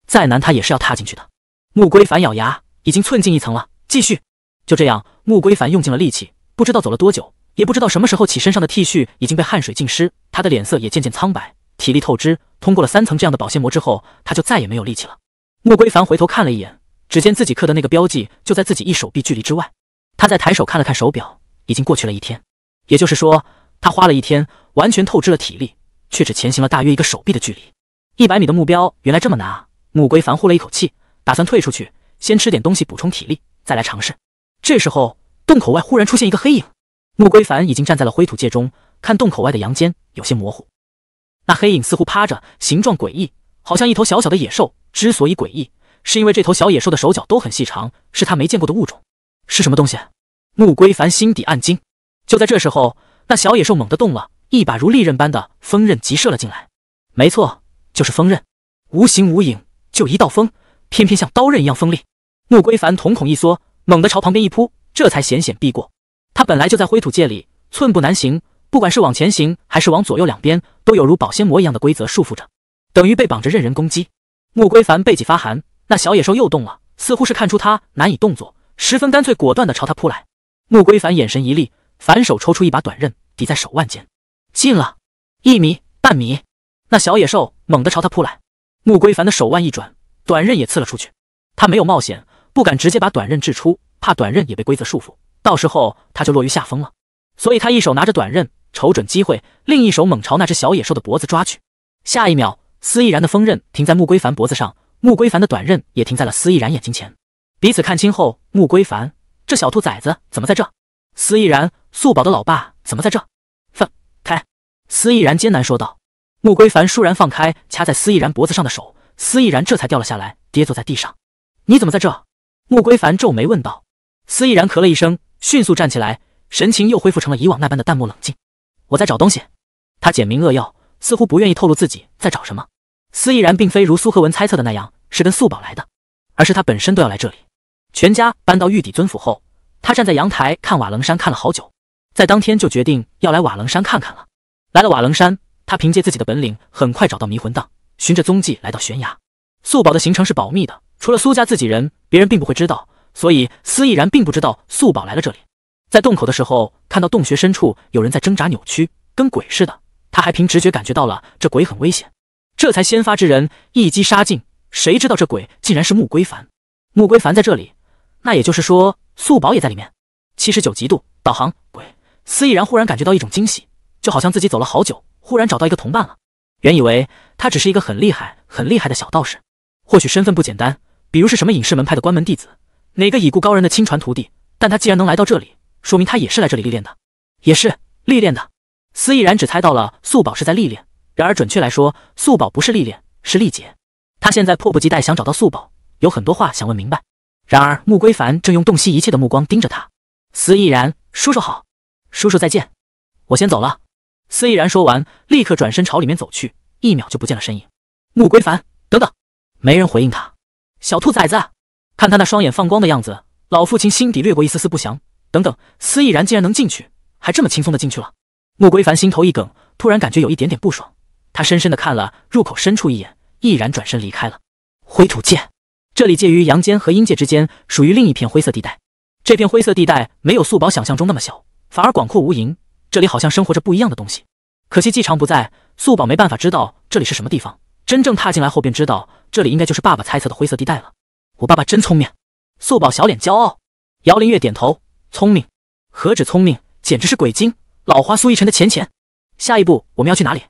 再难，他也是要踏进去的。穆归凡咬牙，已经寸进一层了，继续。就这样，穆归凡用尽了力气，不知道走了多久，也不知道什么时候起身，上的 T 恤已经被汗水浸湿，他的脸色也渐渐苍白，体力透支。通过了三层这样的保鲜膜之后，他就再也没有力气了。穆归凡回头看了一眼，只见自己刻的那个标记就在自己一手臂距离之外。他再抬手看了看手表，已经过去了一天，也就是说，他花了一天，完全透支了体力，却只前行了大约一个手臂的距离。一百米的目标，原来这么难啊！穆归凡呼了一口气，打算退出去，先吃点东西补充体力，再来尝试。这时候，洞口外忽然出现一个黑影。穆归凡已经站在了灰土界中，看洞口外的阳间有些模糊。那黑影似乎趴着，形状诡异，好像一头小小的野兽。之所以诡异，是因为这头小野兽的手脚都很细长，是他没见过的物种。是什么东西？穆归凡心底暗惊。就在这时候，那小野兽猛地动了，一把如利刃般的锋刃急射了进来。没错，就是锋刃，无形无影。就一道风，偏偏像刀刃一样锋利。穆归凡瞳孔一缩，猛地朝旁边一扑，这才险险避过。他本来就在灰土界里，寸步难行，不管是往前行，还是往左右两边，都有如保鲜膜一样的规则束缚着，等于被绑着任人攻击。穆归凡背脊发寒，那小野兽又动了，似乎是看出他难以动作，十分干脆果断地朝他扑来。穆归凡眼神一厉，反手抽出一把短刃，抵在手腕间，近了一米半米，那小野兽猛地朝他扑来。穆归凡的手腕一转，短刃也刺了出去。他没有冒险，不敢直接把短刃掷出，怕短刃也被规则束缚，到时候他就落于下风了。所以他一手拿着短刃，瞅准机会，另一手猛朝那只小野兽的脖子抓去。下一秒，司亦然的风刃停在穆归凡脖子上，穆归凡的短刃也停在了司亦然眼睛前。彼此看清后，穆归凡，这小兔崽子怎么在这？司亦然，素宝的老爸怎么在这？放开！司亦然艰难说道。穆归凡倏然放开掐在司毅然脖子上的手，司毅然这才掉了下来，跌坐在地上。你怎么在这？穆归凡皱眉问道。司毅然咳了一声，迅速站起来，神情又恢复成了以往那般的淡漠冷静。我在找东西。他简明扼要，似乎不愿意透露自己在找什么。司毅然并非如苏和文猜测的那样是跟素宝来的，而是他本身都要来这里。全家搬到玉帝尊府后，他站在阳台看瓦楞山看了好久，在当天就决定要来瓦楞山看看了。来了瓦楞山。他凭借自己的本领，很快找到迷魂荡，循着踪迹来到悬崖。素宝的行程是保密的，除了苏家自己人，别人并不会知道，所以司亦然并不知道素宝来了这里。在洞口的时候，看到洞穴深处有人在挣扎扭曲，跟鬼似的。他还凭直觉感觉到了这鬼很危险，这才先发制人，一击杀尽。谁知道这鬼竟然是穆归凡？穆归凡在这里，那也就是说素宝也在里面。七十九级度导航鬼，司亦然忽然感觉到一种惊喜，就好像自己走了好久。忽然找到一个同伴了，原以为他只是一个很厉害、很厉害的小道士，或许身份不简单，比如是什么隐世门派的关门弟子，哪个已故高人的亲传徒弟。但他既然能来到这里，说明他也是来这里历练的，也是历练的。司亦然只猜到了素宝是在历练，然而准确来说，素宝不是历练，是历劫。他现在迫不及待想找到素宝，有很多话想问明白。然而穆归凡正用洞悉一切的目光盯着他。司亦然，叔叔好，叔叔再见，我先走了。司毅然说完，立刻转身朝里面走去，一秒就不见了身影。穆归凡，等等！没人回应他。小兔崽子！看他那双眼放光的样子，老父亲心底掠过一丝丝不祥。等等，司毅然竟然能进去，还这么轻松的进去了。穆归凡心头一梗，突然感觉有一点点不爽。他深深的看了入口深处一眼，毅然转身离开了。灰土界，这里介于阳间和阴界之间，属于另一片灰色地带。这片灰色地带没有素宝想象中那么小，反而广阔无垠。这里好像生活着不一样的东西，可惜季常不在，素宝没办法知道这里是什么地方。真正踏进来后，便知道这里应该就是爸爸猜测的灰色地带了。我爸爸真聪明，素宝小脸骄傲。姚林月点头，聪明，何止聪明，简直是鬼精。老花苏逸晨的钱钱。下一步我们要去哪里？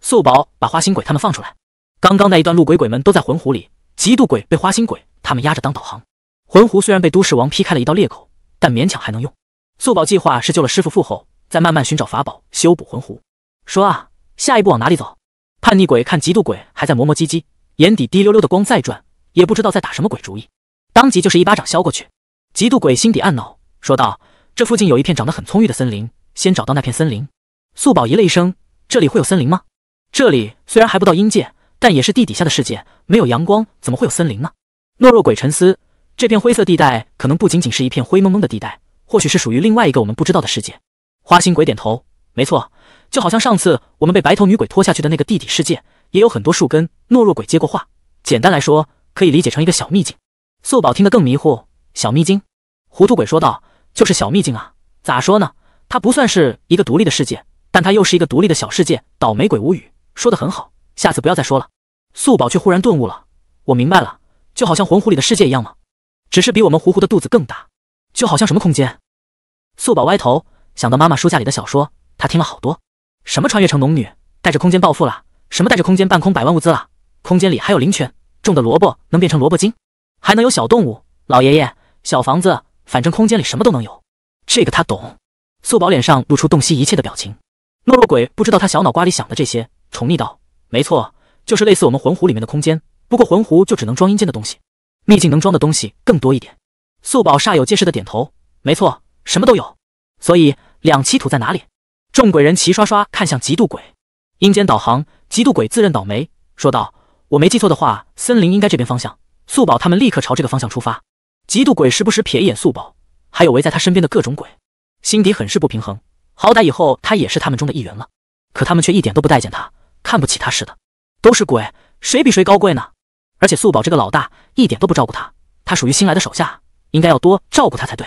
素宝把花心鬼他们放出来。刚刚那一段路，鬼鬼们都在魂湖里，极度鬼被花心鬼他们压着当导航。魂湖虽然被都市王劈开了一道裂口，但勉强还能用。素宝计划是救了师傅父后。在慢慢寻找法宝，修补魂壶。说啊，下一步往哪里走？叛逆鬼看嫉妒鬼还在磨磨唧唧，眼底滴溜溜的光在转，也不知道在打什么鬼主意，当即就是一巴掌削过去。嫉妒鬼心底暗恼，说道：“这附近有一片长得很葱郁的森林，先找到那片森林。”素宝疑了一声：“这里会有森林吗？”这里虽然还不到阴界，但也是地底下的世界，没有阳光，怎么会有森林呢？懦弱鬼沉思：这片灰色地带可能不仅仅是一片灰蒙蒙的地带，或许是属于另外一个我们不知道的世界。花心鬼点头，没错，就好像上次我们被白头女鬼拖下去的那个地底世界，也有很多树根。懦弱鬼接过话，简单来说，可以理解成一个小秘境。素宝听得更迷糊，小秘境？糊涂鬼说道：“就是小秘境啊，咋说呢？它不算是一个独立的世界，但它又是一个独立的小世界。”倒霉鬼无语，说的很好，下次不要再说了。素宝却忽然顿悟了，我明白了，就好像魂湖里的世界一样吗？只是比我们糊糊的肚子更大，就好像什么空间？素宝歪头。想到妈妈书架里的小说，他听了好多，什么穿越成农女带着空间暴富了，什么带着空间半空百万物资了，空间里还有灵泉，种的萝卜能变成萝卜精，还能有小动物，老爷爷小房子，反正空间里什么都能有。这个他懂。素宝脸上露出洞悉一切的表情，懦弱鬼不知道他小脑瓜里想的这些，宠溺道：“没错，就是类似我们魂壶里面的空间，不过魂壶就只能装阴间的东西，秘境能装的东西更多一点。”素宝煞有介事的点头：“没错，什么都有。”所以，两栖土在哪里？众鬼人齐刷刷看向极度鬼。阴间导航，极度鬼自认倒霉，说道：“我没记错的话，森林应该这边方向。”素宝他们立刻朝这个方向出发。极度鬼时不时瞥一眼素宝，还有围在他身边的各种鬼，心底很是不平衡。好歹以后他也是他们中的一员了，可他们却一点都不待见他，看不起他似的。都是鬼，谁比谁高贵呢？而且素宝这个老大一点都不照顾他，他属于新来的手下，应该要多照顾他才对。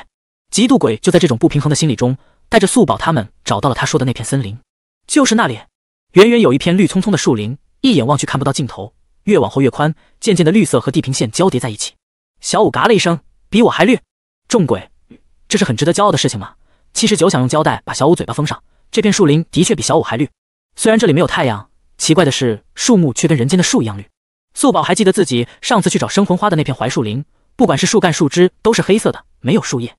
极度鬼就在这种不平衡的心理中，带着素宝他们找到了他说的那片森林，就是那里。远远有一片绿葱葱的树林，一眼望去看不到尽头，越往后越宽，渐渐的绿色和地平线交叠在一起。小五嘎了一声，比我还绿。众鬼，这是很值得骄傲的事情吗？七十九想用胶带把小五嘴巴封上。这片树林的确比小五还绿，虽然这里没有太阳，奇怪的是树木却跟人间的树一样绿。素宝还记得自己上次去找生魂花的那片槐树林，不管是树干树枝都是黑色的，没有树叶。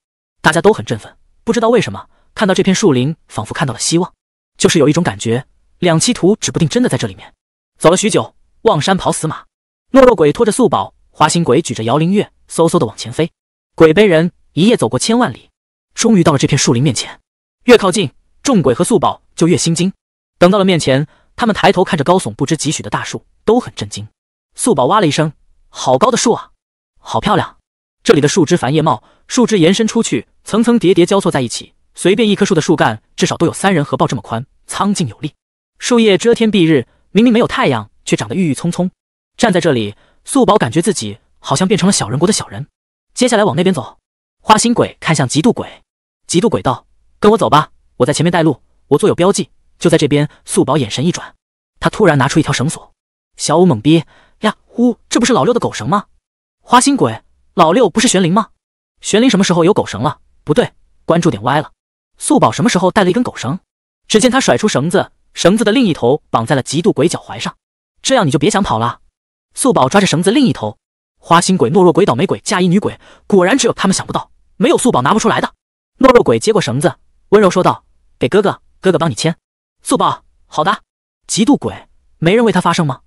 大家都很振奋，不知道为什么看到这片树林，仿佛看到了希望，就是有一种感觉，两栖图指不定真的在这里面。走了许久，望山跑死马，懦弱鬼拖着素宝，滑行鬼举着摇铃月，嗖嗖的往前飞，鬼背人一夜走过千万里，终于到了这片树林面前。越靠近，众鬼和素宝就越心惊。等到了面前，他们抬头看着高耸不知几许的大树，都很震惊。素宝哇了一声：“好高的树啊，好漂亮！”这里的树枝繁叶茂，树枝延伸出去。层层叠叠交错在一起，随便一棵树的树干至少都有三人合抱这么宽，苍劲有力。树叶遮天蔽日，明明没有太阳，却长得郁郁葱葱。站在这里，素宝感觉自己好像变成了小人国的小人。接下来往那边走。花心鬼看向嫉妒鬼，嫉妒鬼道：“跟我走吧，我在前面带路，我做有标记。”就在这边，素宝眼神一转，他突然拿出一条绳索。小五懵逼：“呀呼，这不是老六的狗绳吗？”花心鬼：“老六不是玄灵吗？玄灵什么时候有狗绳了？”不对，关注点歪了。素宝什么时候带了一根狗绳？只见他甩出绳子，绳子的另一头绑在了嫉妒鬼脚踝上，这样你就别想跑了。素宝抓着绳子另一头，花心鬼、懦弱鬼、倒霉鬼、嫁衣女鬼，果然只有他们想不到，没有素宝拿不出来的。懦弱鬼接过绳子，温柔说道：“给哥哥，哥哥帮你牵。”素宝，好的。嫉妒鬼，没人为他发声吗？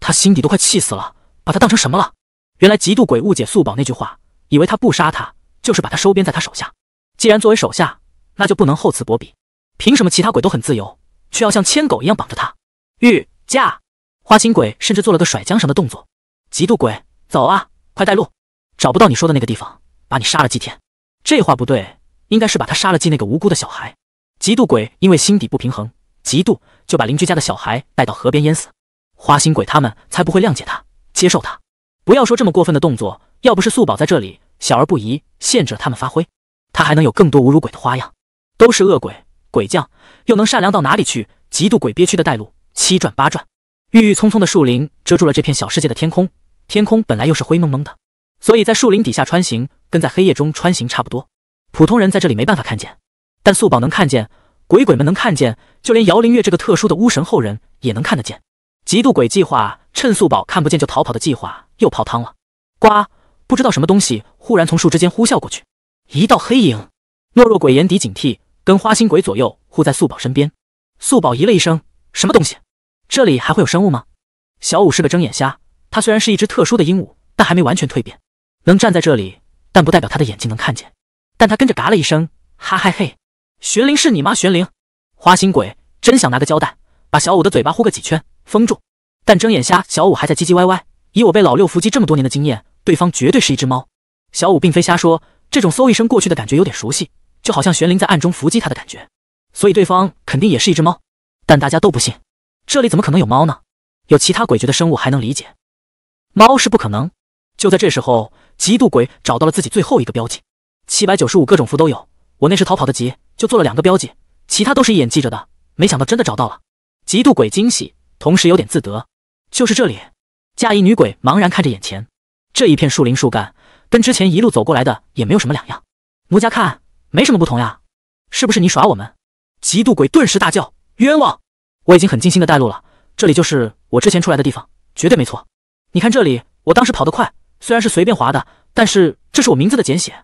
他心底都快气死了，把他当成什么了？原来嫉妒鬼误解素宝那句话，以为他不杀他，就是把他收编在他手下。既然作为手下，那就不能厚此薄彼。凭什么其他鬼都很自由，却要像牵狗一样绑着他？御驾！花心鬼甚至做了个甩缰绳的动作。嫉妒鬼，走啊，快带路！找不到你说的那个地方，把你杀了祭天。这话不对，应该是把他杀了祭那个无辜的小孩。嫉妒鬼因为心底不平衡、嫉妒，就把邻居家的小孩带到河边淹死。花心鬼他们才不会谅解他、接受他。不要说这么过分的动作，要不是素宝在这里，小而不宜，限制了他们发挥。他还能有更多侮辱鬼的花样，都是恶鬼鬼将，又能善良到哪里去？极度鬼憋屈的带路，七转八转，郁郁葱葱的树林遮住了这片小世界的天空，天空本来又是灰蒙蒙的，所以在树林底下穿行，跟在黑夜中穿行差不多。普通人在这里没办法看见，但素宝能看见，鬼鬼们能看见，就连姚灵月这个特殊的巫神后人也能看得见。极度鬼计划趁素宝看不见就逃跑的计划又泡汤了。呱，不知道什么东西忽然从树枝间呼啸过去。一道黑影，懦弱鬼眼底警惕，跟花心鬼左右护在素宝身边。素宝咦了一声：“什么东西？这里还会有生物吗？”小五是个睁眼瞎，他虽然是一只特殊的鹦鹉，但还没完全蜕变，能站在这里，但不代表他的眼睛能看见。但他跟着嘎了一声：“哈嗨嘿，玄灵是你吗？”玄灵，花心鬼真想拿个胶带把小五的嘴巴呼个几圈封住。但睁眼瞎小五还在唧唧歪歪。以我被老六伏击这么多年的经验，对方绝对是一只猫。小五并非瞎说。这种嗖一声过去的感觉有点熟悉，就好像玄灵在暗中伏击他的感觉，所以对方肯定也是一只猫。但大家都不信，这里怎么可能有猫呢？有其他诡谲的生物还能理解，猫是不可能。就在这时候，极度鬼找到了自己最后一个标记，七百九十五各种符都有。我那时逃跑的急，就做了两个标记，其他都是一眼记着的。没想到真的找到了，极度鬼惊喜，同时有点自得。就是这里，嫁衣女鬼茫然看着眼前这一片树林树干。跟之前一路走过来的也没有什么两样，奴家看没什么不同呀，是不是你耍我们？嫉妒鬼顿时大叫：“冤枉！我已经很尽心的带路了，这里就是我之前出来的地方，绝对没错。你看这里，我当时跑得快，虽然是随便划的，但是这是我名字的简写。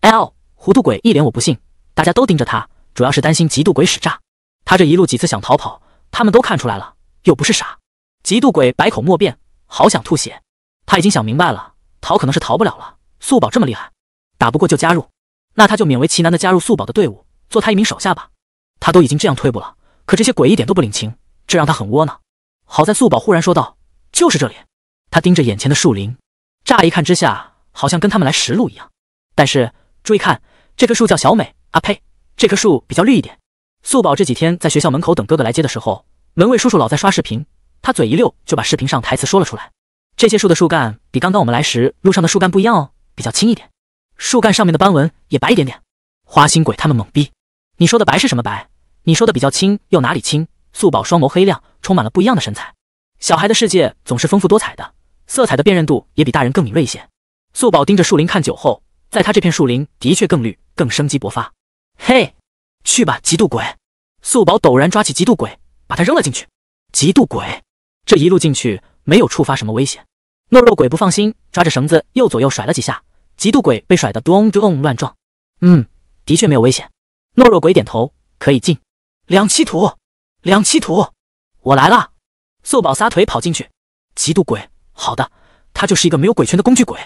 ”L 糊涂鬼一脸我不信，大家都盯着他，主要是担心嫉妒鬼使诈。他这一路几次想逃跑，他们都看出来了，又不是傻。嫉妒鬼百口莫辩，好想吐血。他已经想明白了，逃可能是逃不了了。素宝这么厉害，打不过就加入，那他就勉为其难的加入素宝的队伍，做他一名手下吧。他都已经这样退步了，可这些鬼一点都不领情，这让他很窝囊。好在素宝忽然说道：“就是这里。”他盯着眼前的树林，乍一看之下好像跟他们来实路一样，但是注意看，这棵树叫小美啊呸，这棵树比较绿一点。素宝这几天在学校门口等哥哥来接的时候，门卫叔叔老在刷视频，他嘴一溜就把视频上台词说了出来。这些树的树干比刚刚我们来时路上的树干不一样哦。比较轻一点，树干上面的斑纹也白一点点。花心鬼他们懵逼，你说的白是什么白？你说的比较轻又哪里轻？素宝双眸黑亮，充满了不一样的神采。小孩的世界总是丰富多彩的，色彩的辨认度也比大人更敏锐一些。素宝盯着树林看久后，在他这片树林的确更绿，更生机勃发。嘿，去吧，嫉妒鬼！素宝陡然抓起嫉妒鬼，把他扔了进去。嫉妒鬼这一路进去没有触发什么危险。懦弱鬼不放心，抓着绳子又左右甩了几下，嫉妒鬼被甩得咚咚乱撞。嗯，的确没有危险。懦弱鬼点头，可以进。两栖土，两栖土，我来了！素宝撒腿跑进去。嫉妒鬼，好的，他就是一个没有鬼圈的工具鬼。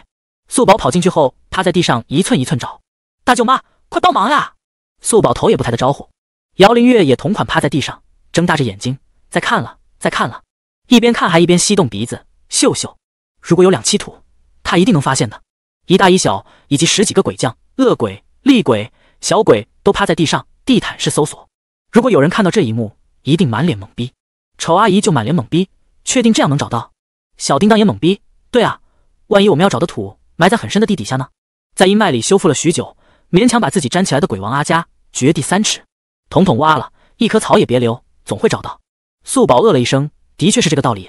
素宝跑进去后，趴在地上一寸一寸找。大舅妈，快帮忙呀！素宝头也不抬的招呼。姚灵月也同款趴在地上，睁大着眼睛，在看了，在看了，一边看还一边吸动鼻子，嗅嗅。如果有两期土，他一定能发现的。一大一小，以及十几个鬼将、恶鬼、厉鬼、小鬼，都趴在地上，地毯式搜索。如果有人看到这一幕，一定满脸懵逼。丑阿姨就满脸懵逼，确定这样能找到？小叮当也懵逼。对啊，万一我们要找的土埋在很深的地底下呢？在阴脉里修复了许久，勉强把自己粘起来的鬼王阿加，掘地三尺，统统挖了，一棵草也别留，总会找到。素宝饿了一声，的确是这个道理。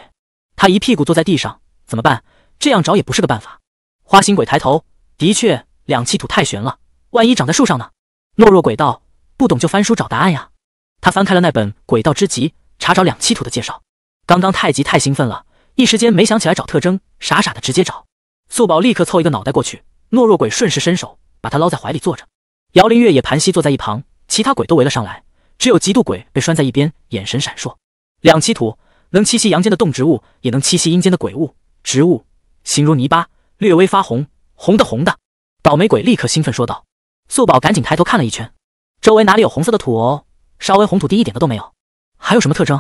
他一屁股坐在地上。怎么办？这样找也不是个办法。花心鬼抬头，的确，两栖土太悬了，万一长在树上呢？懦弱鬼道，不懂就翻书找答案呀。他翻开了那本《鬼道之极》，查找两栖土的介绍。刚刚太急太兴奋了，一时间没想起来找特征，傻傻的直接找。素宝立刻凑一个脑袋过去，懦弱鬼顺势伸手把他捞在怀里坐着。姚林月也盘膝坐在一旁，其他鬼都围了上来，只有嫉妒鬼被拴在一边，眼神闪烁。两栖土能栖息阳间的动植物，也能栖息阴间的鬼物。植物形如泥巴，略微发红，红的红的。倒霉鬼立刻兴奋说道：“素宝，赶紧抬头看了一圈，周围哪里有红色的土哦？稍微红土地一点的都没有。还有什么特征？”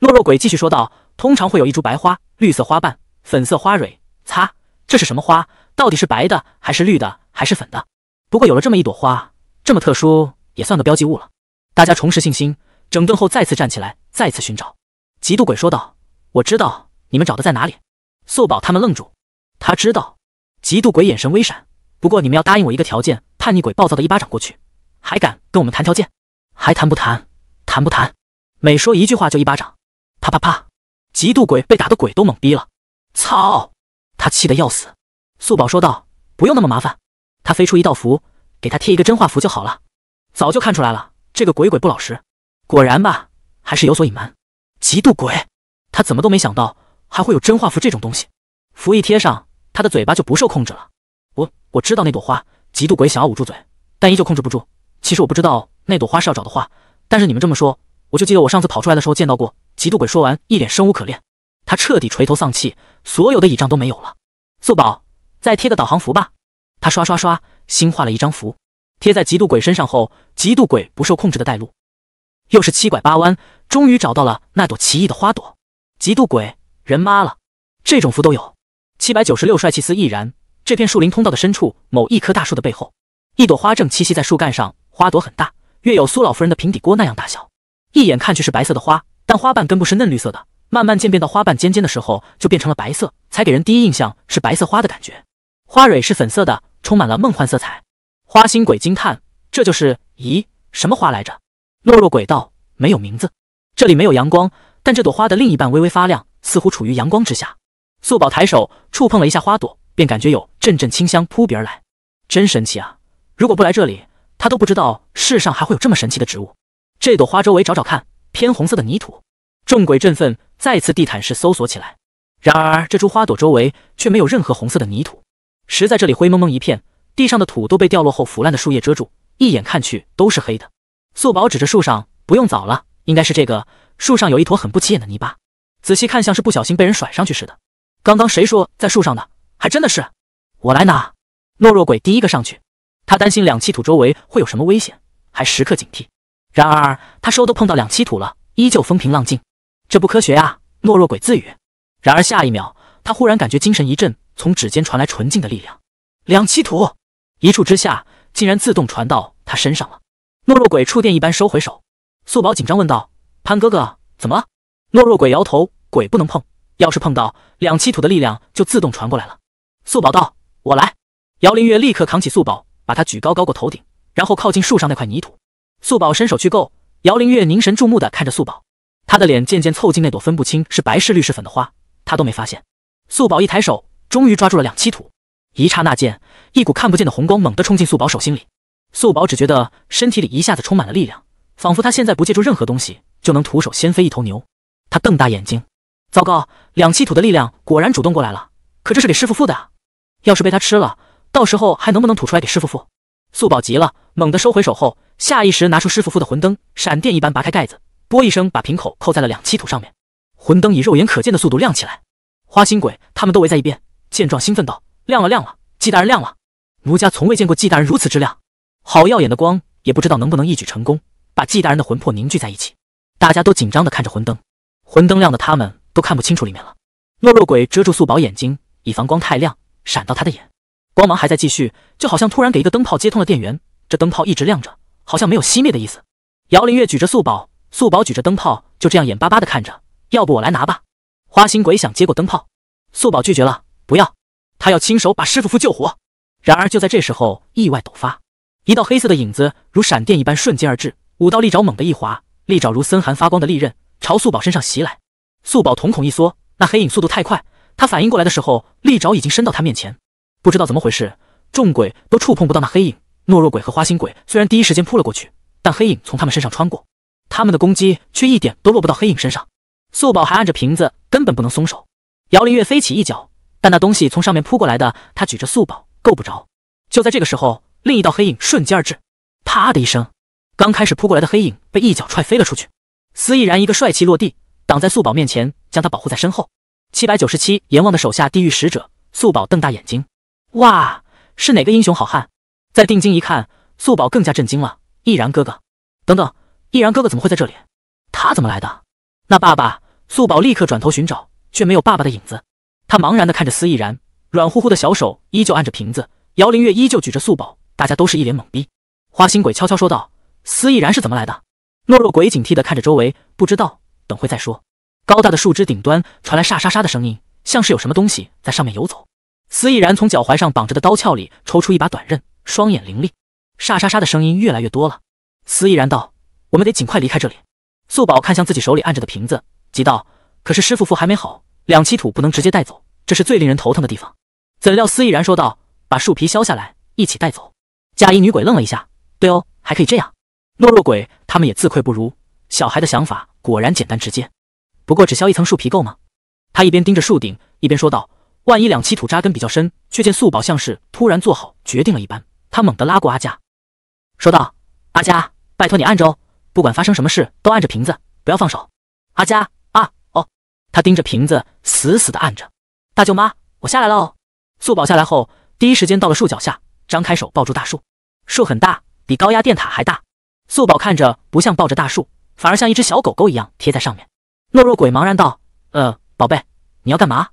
懦弱鬼继续说道：“通常会有一株白花，绿色花瓣，粉色花蕊。擦，这是什么花？到底是白的还是绿的还是粉的？不过有了这么一朵花，这么特殊，也算个标记物了。大家重拾信心，整顿后再次站起来，再次寻找。嫉妒鬼说道：‘我知道你们找的在哪里。’”素宝他们愣住，他知道，嫉妒鬼眼神微闪。不过你们要答应我一个条件。叛逆鬼暴躁的一巴掌过去，还敢跟我们谈条件？还谈不谈？谈不谈？每说一句话就一巴掌，啪啪啪！嫉妒鬼被打的鬼都懵逼了，操！他气得要死。素宝说道：“不用那么麻烦，他飞出一道符，给他贴一个真话符就好了。”早就看出来了，这个鬼鬼不老实，果然吧，还是有所隐瞒。嫉妒鬼，他怎么都没想到。还会有真画符这种东西，符一贴上，他的嘴巴就不受控制了。我我知道那朵花，嫉妒鬼想要捂住嘴，但依旧控制不住。其实我不知道那朵花是要找的花，但是你们这么说，我就记得我上次跑出来的时候见到过。嫉妒鬼说完，一脸生无可恋，他彻底垂头丧气，所有的倚仗都没有了。素宝，再贴个导航符吧。他刷刷刷，新画了一张符，贴在嫉妒鬼身上后，嫉妒鬼不受控制的带路，又是七拐八弯，终于找到了那朵奇异的花朵。嫉妒鬼。人妈了，这种符都有。七百九十六帅气丝毅然，这片树林通道的深处，某一棵大树的背后，一朵花正栖息在树干上。花朵很大，约有苏老夫人的平底锅那样大小。一眼看去是白色的花，但花瓣根部是嫩绿色的，慢慢渐变到花瓣尖尖的时候就变成了白色，才给人第一印象是白色花的感觉。花蕊是粉色的，充满了梦幻色彩。花心鬼惊叹：“这就是？咦，什么花来着？”落落鬼道：“没有名字。”这里没有阳光，但这朵花的另一半微微发亮。似乎处于阳光之下，素宝抬手触碰了一下花朵，便感觉有阵阵清香扑鼻而来，真神奇啊！如果不来这里，他都不知道世上还会有这么神奇的植物。这朵花周围找找看，偏红色的泥土。众鬼振奋，再次地毯式搜索起来。然而这株花朵周围却没有任何红色的泥土，实在这里灰蒙蒙一片，地上的土都被掉落后腐烂的树叶遮住，一眼看去都是黑的。素宝指着树上，不用找了，应该是这个树上有一坨很不起眼的泥巴。仔细看，像是不小心被人甩上去似的。刚刚谁说在树上的？还真的是，我来拿。懦弱鬼第一个上去，他担心两栖土周围会有什么危险，还时刻警惕。然而他收都碰到两栖土了，依旧风平浪静，这不科学啊！懦弱鬼自语。然而下一秒，他忽然感觉精神一振，从指尖传来纯净的力量，两栖土一触之下，竟然自动传到他身上了。懦弱鬼触电一般收回手。素宝紧张问道：“潘哥哥，怎么了？”懦弱鬼摇头，鬼不能碰，要是碰到，两栖土的力量就自动传过来了。素宝道：“我来。”姚林月立刻扛起素宝，把他举高高过头顶，然后靠近树上那块泥土。素宝伸手去够，姚林月凝神注目的看着素宝，他的脸渐渐凑近那朵分不清是白是绿是粉的花，他都没发现。素宝一抬手，终于抓住了两栖土。一刹那间，一股看不见的红光猛地冲进素宝手心里。素宝只觉得身体里一下子充满了力量，仿佛他现在不借助任何东西，就能徒手掀飞一头牛。他瞪大眼睛，糟糕，两栖土的力量果然主动过来了。可这是给师傅附的啊！要是被他吃了，到时候还能不能吐出来给师傅附？素宝急了，猛地收回手后，下意识拿出师傅附的魂灯，闪电一般拔开盖子，啵一声把瓶口扣在了两栖土上面。魂灯以肉眼可见的速度亮起来。花心鬼他们都围在一边，见状兴奋道：“亮了，亮了，纪大人亮了！奴家从未见过纪大人如此之亮，好耀眼的光！也不知道能不能一举成功，把纪大人的魂魄凝聚在一起。”大家都紧张地看着魂灯。魂灯亮的，他们都看不清楚里面了。懦弱鬼遮住素宝眼睛，以防光太亮闪到他的眼。光芒还在继续，就好像突然给一个灯泡接通了电源，这灯泡一直亮着，好像没有熄灭的意思。姚林月举着素宝，素宝举着灯泡，就这样眼巴巴的看着。要不我来拿吧？花心鬼想接过灯泡，素宝拒绝了，不要，他要亲手把师父傅救活。然而就在这时候，意外陡发，一道黑色的影子如闪电一般瞬间而至，五道利爪猛地一划，利爪如森寒发光的利刃。朝素宝身上袭来，素宝瞳孔一缩，那黑影速度太快，他反应过来的时候，利爪已经伸到他面前。不知道怎么回事，众鬼都触碰不到那黑影。懦弱鬼和花心鬼虽然第一时间扑了过去，但黑影从他们身上穿过，他们的攻击却一点都落不到黑影身上。素宝还按着瓶子，根本不能松手。姚林月飞起一脚，但那东西从上面扑过来的，她举着素宝够不着。就在这个时候，另一道黑影瞬间而至，啪的一声，刚开始扑过来的黑影被一脚踹飞了出去。司毅然一个帅气落地，挡在素宝面前，将他保护在身后。七百九十七，阎王的手下地狱使者素宝瞪大眼睛，哇，是哪个英雄好汉？再定睛一看，素宝更加震惊了。毅然哥哥，等等，毅然哥哥怎么会在这里？他怎么来的？那爸爸？素宝立刻转头寻找，却没有爸爸的影子。他茫然地看着司毅然，软乎乎的小手依旧按着瓶子，姚灵月依旧举着素宝，大家都是一脸懵逼。花心鬼悄悄说道：“司亦然是怎么来的？”懦弱鬼警惕地看着周围，不知道等会再说。高大的树枝顶端传来沙沙沙的声音，像是有什么东西在上面游走。司毅然从脚踝上绑着的刀鞘里抽出一把短刃，双眼凌厉。沙沙沙的声音越来越多了。司毅然道：“我们得尽快离开这里。”素宝看向自己手里按着的瓶子，急道：“可是师傅傅还没好，两栖土不能直接带走，这是最令人头疼的地方。”怎料司毅然说道：“把树皮削下来，一起带走。”嫁衣女鬼愣了一下，对哦，还可以这样。懦弱鬼，他们也自愧不如。小孩的想法果然简单直接，不过只削一层树皮够吗？他一边盯着树顶，一边说道：“万一两栖土扎根比较深。”却见素宝像是突然做好决定了一般，他猛地拉过阿佳，说道：“阿佳，拜托你按着哦，不管发生什么事都按着瓶子，不要放手。”阿佳啊哦！他盯着瓶子，死死的按着。大舅妈，我下来了哦。素宝下来后，第一时间到了树脚下，张开手抱住大树。树很大，比高压电塔还大。素宝看着不像抱着大树，反而像一只小狗狗一样贴在上面。懦弱鬼茫然道：“呃，宝贝，你要干嘛？”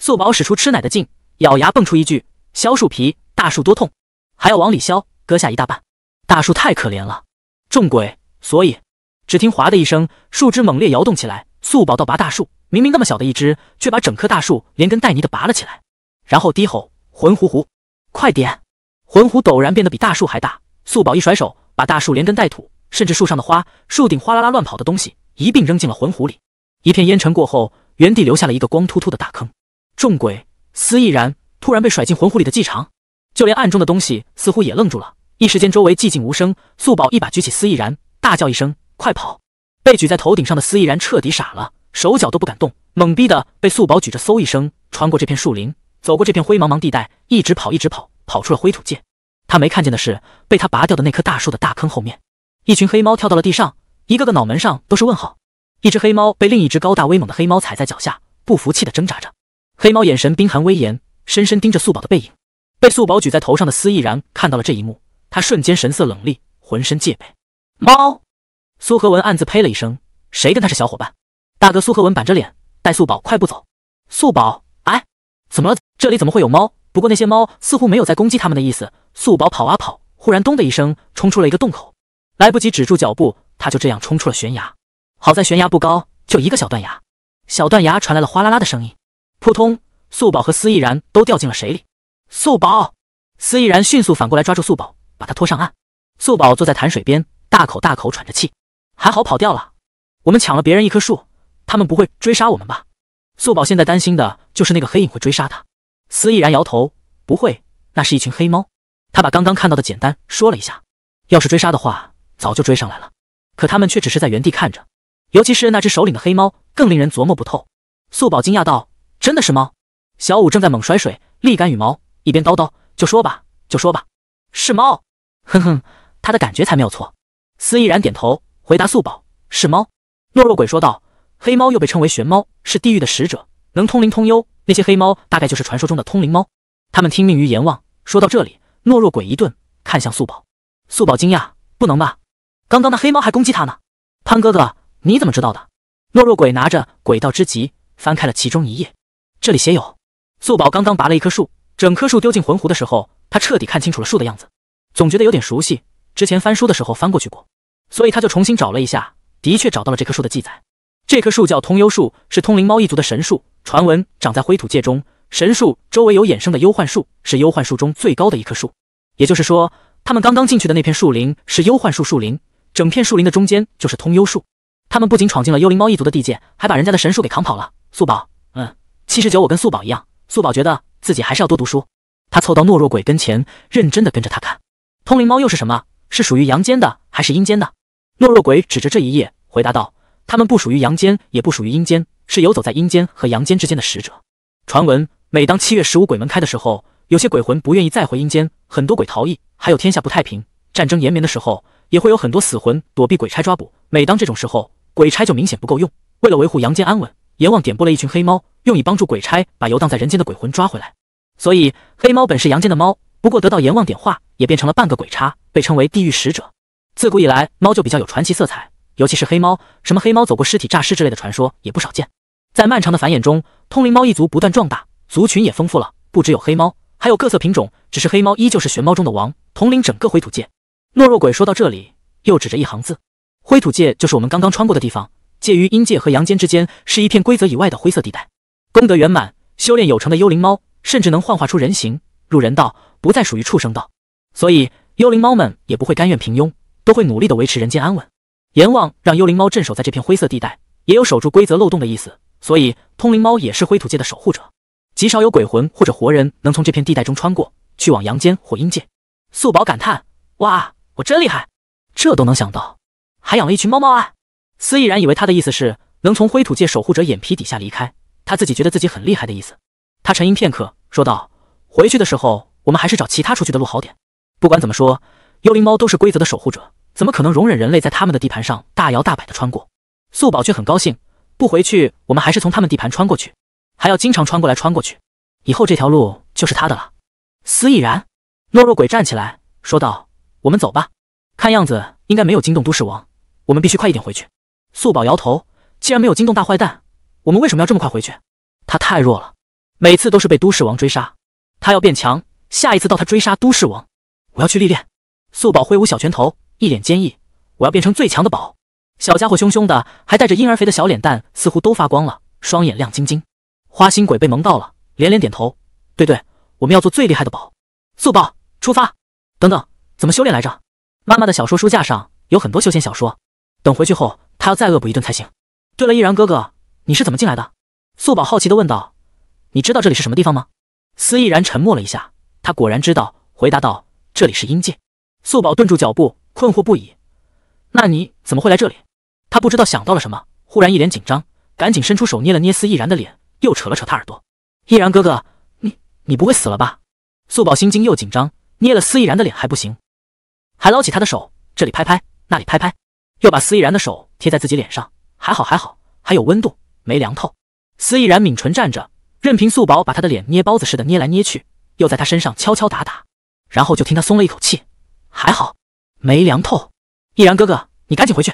素宝使出吃奶的劲，咬牙蹦出一句：“削树皮，大树多痛，还要往里削，割下一大半，大树太可怜了，众鬼。”所以，只听哗的一声，树枝猛烈摇动起来。素宝倒拔大树，明明那么小的一只，却把整棵大树连根带泥的拔了起来，然后低吼：“魂糊糊，快点！”魂糊陡然变得比大树还大，素宝一甩手。把大树连根带土，甚至树上的花、树顶哗啦啦乱跑的东西一并扔进了魂湖里。一片烟尘过后，原地留下了一个光秃秃的大坑。众鬼、司毅然突然被甩进魂湖里的祭场，就连暗中的东西似乎也愣住了。一时间，周围寂静无声。素宝一把举起司毅然，大叫一声：“快跑！”被举在头顶上的司毅然彻底傻了，手脚都不敢动，懵逼的被素宝举着，嗖一声穿过这片树林，走过这片灰茫茫地带，一直跑，一直跑，跑出了灰土界。他没看见的是，被他拔掉的那棵大树的大坑后面，一群黑猫跳到了地上，一个个脑门上都是问号。一只黑猫被另一只高大威猛的黑猫踩在脚下，不服气的挣扎着。黑猫眼神冰寒威严，深深盯着素宝的背影。被素宝举在头上的司毅然看到了这一幕，他瞬间神色冷厉，浑身戒备。猫，苏和文暗自呸了一声，谁跟他是小伙伴？大哥苏和文板着脸，带素宝快步走。素宝，哎，怎么了？这里怎么会有猫？不过那些猫似乎没有在攻击他们的意思，素宝跑啊跑，忽然咚的一声冲出了一个洞口，来不及止住脚步，他就这样冲出了悬崖。好在悬崖不高，就一个小断崖，小断崖传来了哗啦啦的声音，扑通，素宝和司毅然都掉进了水里。素宝、司毅然迅速反过来抓住素宝，把他拖上岸。素宝坐在潭水边，大口大口喘着气，还好跑掉了。我们抢了别人一棵树，他们不会追杀我们吧？素宝现在担心的就是那个黑影会追杀他。司毅然摇头，不会，那是一群黑猫。他把刚刚看到的简单说了一下。要是追杀的话，早就追上来了。可他们却只是在原地看着，尤其是那只首领的黑猫，更令人琢磨不透。素宝惊讶道：“真的是猫？”小五正在猛甩水，立干羽毛，一边叨叨：“就说吧，就说吧，是猫。”哼哼，他的感觉才没有错。司毅然点头回答素宝：“是猫。”懦弱鬼说道：“黑猫又被称为玄猫，是地狱的使者，能通灵通幽。”那些黑猫大概就是传说中的通灵猫，他们听命于阎王。说到这里，懦弱鬼一顿，看向素宝。素宝惊讶：“不能吧？刚刚那黑猫还攻击他呢。”潘哥哥，你怎么知道的？懦弱鬼拿着《鬼道之极》，翻开了其中一页，这里写有：“素宝刚刚拔了一棵树，整棵树丢进魂湖的时候，他彻底看清楚了树的样子，总觉得有点熟悉。之前翻书的时候翻过去过，所以他就重新找了一下，的确找到了这棵树的记载。这棵树叫通幽树，是通灵猫一族的神树。”传闻长在灰土界中神树周围有衍生的幽幻树，是幽幻树中最高的一棵树。也就是说，他们刚刚进去的那片树林是幽幻树树林，整片树林的中间就是通幽树。他们不仅闯进了幽灵猫一族的地界，还把人家的神树给扛跑了。素宝，嗯，七十九，我跟素宝一样。素宝觉得自己还是要多读书。他凑到懦弱鬼跟前，认真的跟着他看。通灵猫又是什么？是属于阳间的还是阴间的？懦弱鬼指着这一页回答道。他们不属于阳间，也不属于阴间，是游走在阴间和阳间之间的使者。传闻，每当七月十五鬼门开的时候，有些鬼魂不愿意再回阴间，很多鬼逃逸，还有天下不太平，战争延绵的时候，也会有很多死魂躲避鬼差抓捕。每当这种时候，鬼差就明显不够用。为了维护阳间安稳，阎王点拨了一群黑猫，用以帮助鬼差把游荡在人间的鬼魂抓回来。所以，黑猫本是阳间的猫，不过得到阎王点化，也变成了半个鬼差，被称为地狱使者。自古以来，猫就比较有传奇色彩。尤其是黑猫，什么黑猫走过尸体诈尸之类的传说也不少见。在漫长的繁衍中，通灵猫一族不断壮大，族群也丰富了，不只有黑猫，还有各色品种。只是黑猫依旧是玄猫中的王，统领整个灰土界。懦弱鬼说到这里，又指着一行字：“灰土界就是我们刚刚穿过的地方，介于阴界和阳间之间，是一片规则以外的灰色地带。功德圆满、修炼有成的幽灵猫，甚至能幻化出人形，入人道，不再属于畜生道。所以幽灵猫们也不会甘愿平庸，都会努力的维持人间安稳。”阎王让幽灵猫镇守在这片灰色地带，也有守住规则漏洞的意思，所以通灵猫也是灰土界的守护者。极少有鬼魂或者活人能从这片地带中穿过去往阳间或阴界。素宝感叹：“哇，我真厉害，这都能想到，还养了一群猫猫啊！”司毅然以为他的意思是能从灰土界守护者眼皮底下离开，他自己觉得自己很厉害的意思。他沉吟片刻，说道：“回去的时候，我们还是找其他出去的路好点。不管怎么说，幽灵猫都是规则的守护者。”怎么可能容忍人类在他们的地盘上大摇大摆的穿过？素宝却很高兴，不回去，我们还是从他们地盘穿过去，还要经常穿过来穿过去。以后这条路就是他的了。司亦然，懦弱鬼站起来说道：“我们走吧，看样子应该没有惊动都市王，我们必须快一点回去。”素宝摇头：“既然没有惊动大坏蛋，我们为什么要这么快回去？他太弱了，每次都是被都市王追杀。他要变强，下一次到他追杀都市王，我要去历练。”素宝挥舞小拳头。一脸坚毅，我要变成最强的宝。小家伙凶凶的，还带着婴儿肥的小脸蛋，似乎都发光了，双眼亮晶晶。花心鬼被萌到了，连连点头。对对，我们要做最厉害的宝。素宝，出发。等等，怎么修炼来着？妈妈的小说书架上有很多修仙小说，等回去后他要再恶补一顿才行。对了，毅然哥哥，你是怎么进来的？素宝好奇的问道。你知道这里是什么地方吗？司毅然沉默了一下，他果然知道，回答道：“这里是阴界。”素宝顿住脚步。困惑不已，那你怎么会来这里？他不知道想到了什么，忽然一脸紧张，赶紧伸出手捏了捏司毅然的脸，又扯了扯他耳朵。毅然哥哥，你你不会死了吧？素宝心惊又紧张，捏了司毅然的脸还不行，还捞起他的手，这里拍拍，那里拍拍，又把司毅然的手贴在自己脸上，还好还好，还有温度，没凉透。司毅然抿唇站着，任凭素宝把他的脸捏包子似的捏来捏去，又在他身上敲敲打打，然后就听他松了一口气，还好。没凉透，逸然哥哥，你赶紧回去。”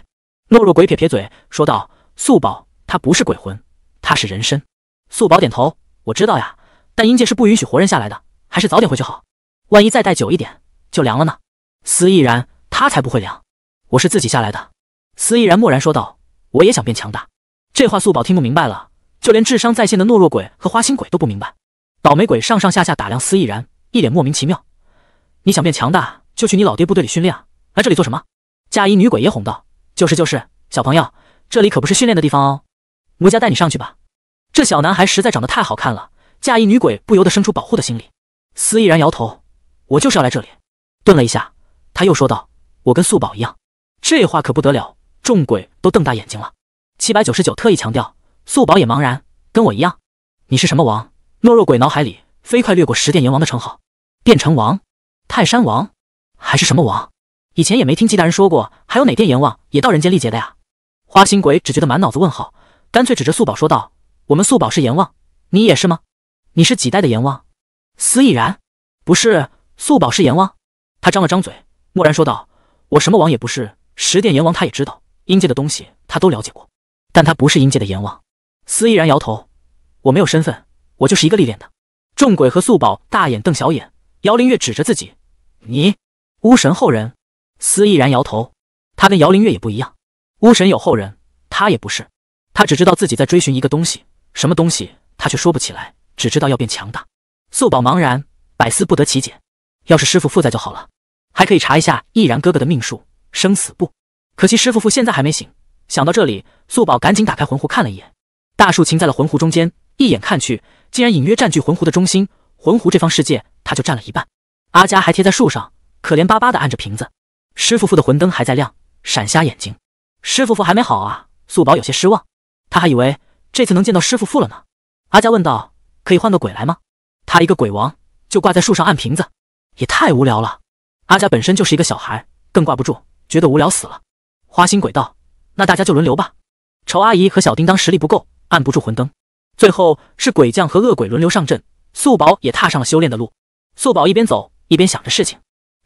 懦弱鬼撇撇嘴说道。“素宝，他不是鬼魂，他是人参。”素宝点头，“我知道呀，但阴界是不允许活人下来的，还是早点回去好。万一再待久一点就凉了呢？”司毅然，他才不会凉，我是自己下来的。”司毅然默然说道，“我也想变强大。”这话素宝听不明白了，就连智商在线的懦弱鬼和花心鬼都不明白。倒霉鬼上上下下打量司毅然，一脸莫名其妙。“你想变强大，就去你老爹部队里训练啊！”来这里做什么？嫁衣女鬼也哄道：“就是就是，小朋友，这里可不是训练的地方哦。奴家带你上去吧。”这小男孩实在长得太好看了，嫁衣女鬼不由得生出保护的心理。司毅然摇头：“我就是要来这里。”顿了一下，他又说道：“我跟素宝一样。”这话可不得了，众鬼都瞪大眼睛了。七百九十九特意强调：“素宝也茫然，跟我一样。”你是什么王？懦弱鬼脑海里飞快掠过十殿阎王的称号，变成王，泰山王，还是什么王？以前也没听纪大人说过，还有哪殿阎王也到人间历劫的呀？花心鬼只觉得满脑子问号，干脆指着素宝说道：“我们素宝是阎王，你也是吗？你是几代的阎王？”司毅然不是，素宝是阎王。他张了张嘴，蓦然说道：“我什么王也不是。”十殿阎王他也知道，阴界的东西他都了解过，但他不是阴界的阎王。司毅然摇头：“我没有身份，我就是一个历练的。”众鬼和素宝大眼瞪小眼，姚灵月指着自己：“你巫神后人。”司毅然摇头，他跟姚灵月也不一样，巫神有后人，他也不是，他只知道自己在追寻一个东西，什么东西他却说不起来，只知道要变强大。素宝茫然，百思不得其解。要是师傅附在就好了，还可以查一下毅然哥哥的命数、生死簿。可惜师傅附现在还没醒。想到这里，素宝赶紧打开魂壶看了一眼，大树停在了魂壶中间，一眼看去，竟然隐约占据魂壶的中心。魂壶这方世界，他就占了一半。阿佳还贴在树上，可怜巴巴地按着瓶子。师傅傅的魂灯还在亮，闪瞎眼睛。师傅傅还没好啊，素宝有些失望。他还以为这次能见到师傅傅了呢。阿佳问道：“可以换个鬼来吗？他一个鬼王就挂在树上按瓶子，也太无聊了。”阿佳本身就是一个小孩，更挂不住，觉得无聊死了。花心鬼道：“那大家就轮流吧。丑阿姨和小叮当实力不够，按不住魂灯。最后是鬼将和恶鬼轮流上阵。素宝也踏上了修炼的路。素宝一边走一边想着事情。”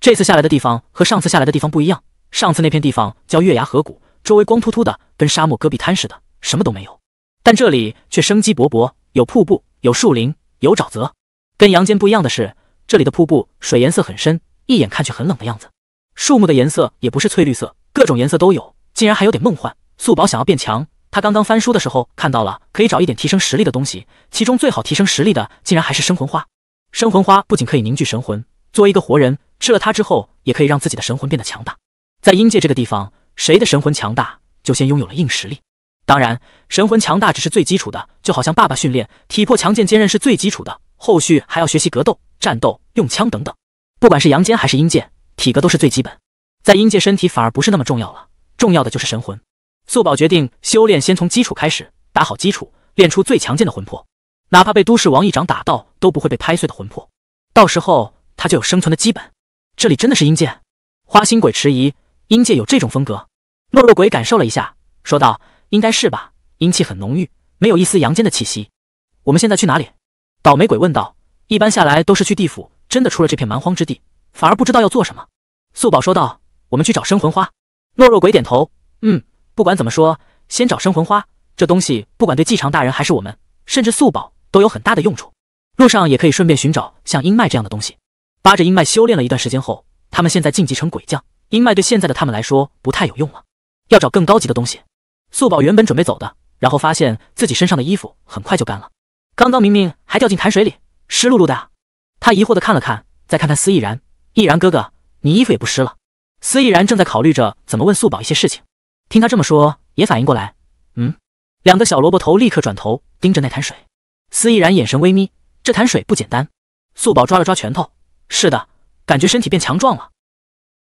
这次下来的地方和上次下来的地方不一样。上次那片地方叫月牙河谷，周围光秃秃的，跟沙漠戈壁滩似的，什么都没有。但这里却生机勃勃，有瀑布，有树林，有沼泽。跟阳间不一样的是，这里的瀑布水颜色很深，一眼看去很冷的样子。树木的颜色也不是翠绿色，各种颜色都有，竟然还有点梦幻。素宝想要变强，他刚刚翻书的时候看到了可以找一点提升实力的东西，其中最好提升实力的竟然还是生魂花。生魂花不仅可以凝聚神魂，作为一个活人。吃了它之后，也可以让自己的神魂变得强大。在阴界这个地方，谁的神魂强大，就先拥有了硬实力。当然，神魂强大只是最基础的，就好像爸爸训练体魄强健坚韧是最基础的，后续还要学习格斗、战斗、用枪等等。不管是阳间还是阴界，体格都是最基本。在阴界，身体反而不是那么重要了，重要的就是神魂。素宝决定修炼，先从基础开始，打好基础，练出最强健的魂魄，哪怕被都市王一掌打到都不会被拍碎的魂魄，到时候他就有生存的基本。这里真的是阴界？花心鬼迟疑。阴界有这种风格？懦弱鬼感受了一下，说道：“应该是吧，阴气很浓郁，没有一丝阳间的气息。”我们现在去哪里？倒霉鬼问道。一般下来都是去地府，真的出了这片蛮荒之地，反而不知道要做什么。素宝说道：“我们去找生魂花。”懦弱鬼点头：“嗯，不管怎么说，先找生魂花。这东西不管对季长大人还是我们，甚至素宝都有很大的用处。路上也可以顺便寻找像阴脉这样的东西。”扒着阴脉修炼了一段时间后，他们现在晋级成鬼将，阴脉对现在的他们来说不太有用了，要找更高级的东西。素宝原本准备走的，然后发现自己身上的衣服很快就干了，刚刚明明还掉进潭水里，湿漉漉的。他疑惑的看了看，再看看司毅然，毅然哥哥，你衣服也不湿了。司毅然正在考虑着怎么问素宝一些事情，听他这么说，也反应过来，嗯，两个小萝卜头立刻转头盯着那潭水，司毅然眼神微眯，这潭水不简单。素宝抓了抓拳头。是的，感觉身体变强壮了。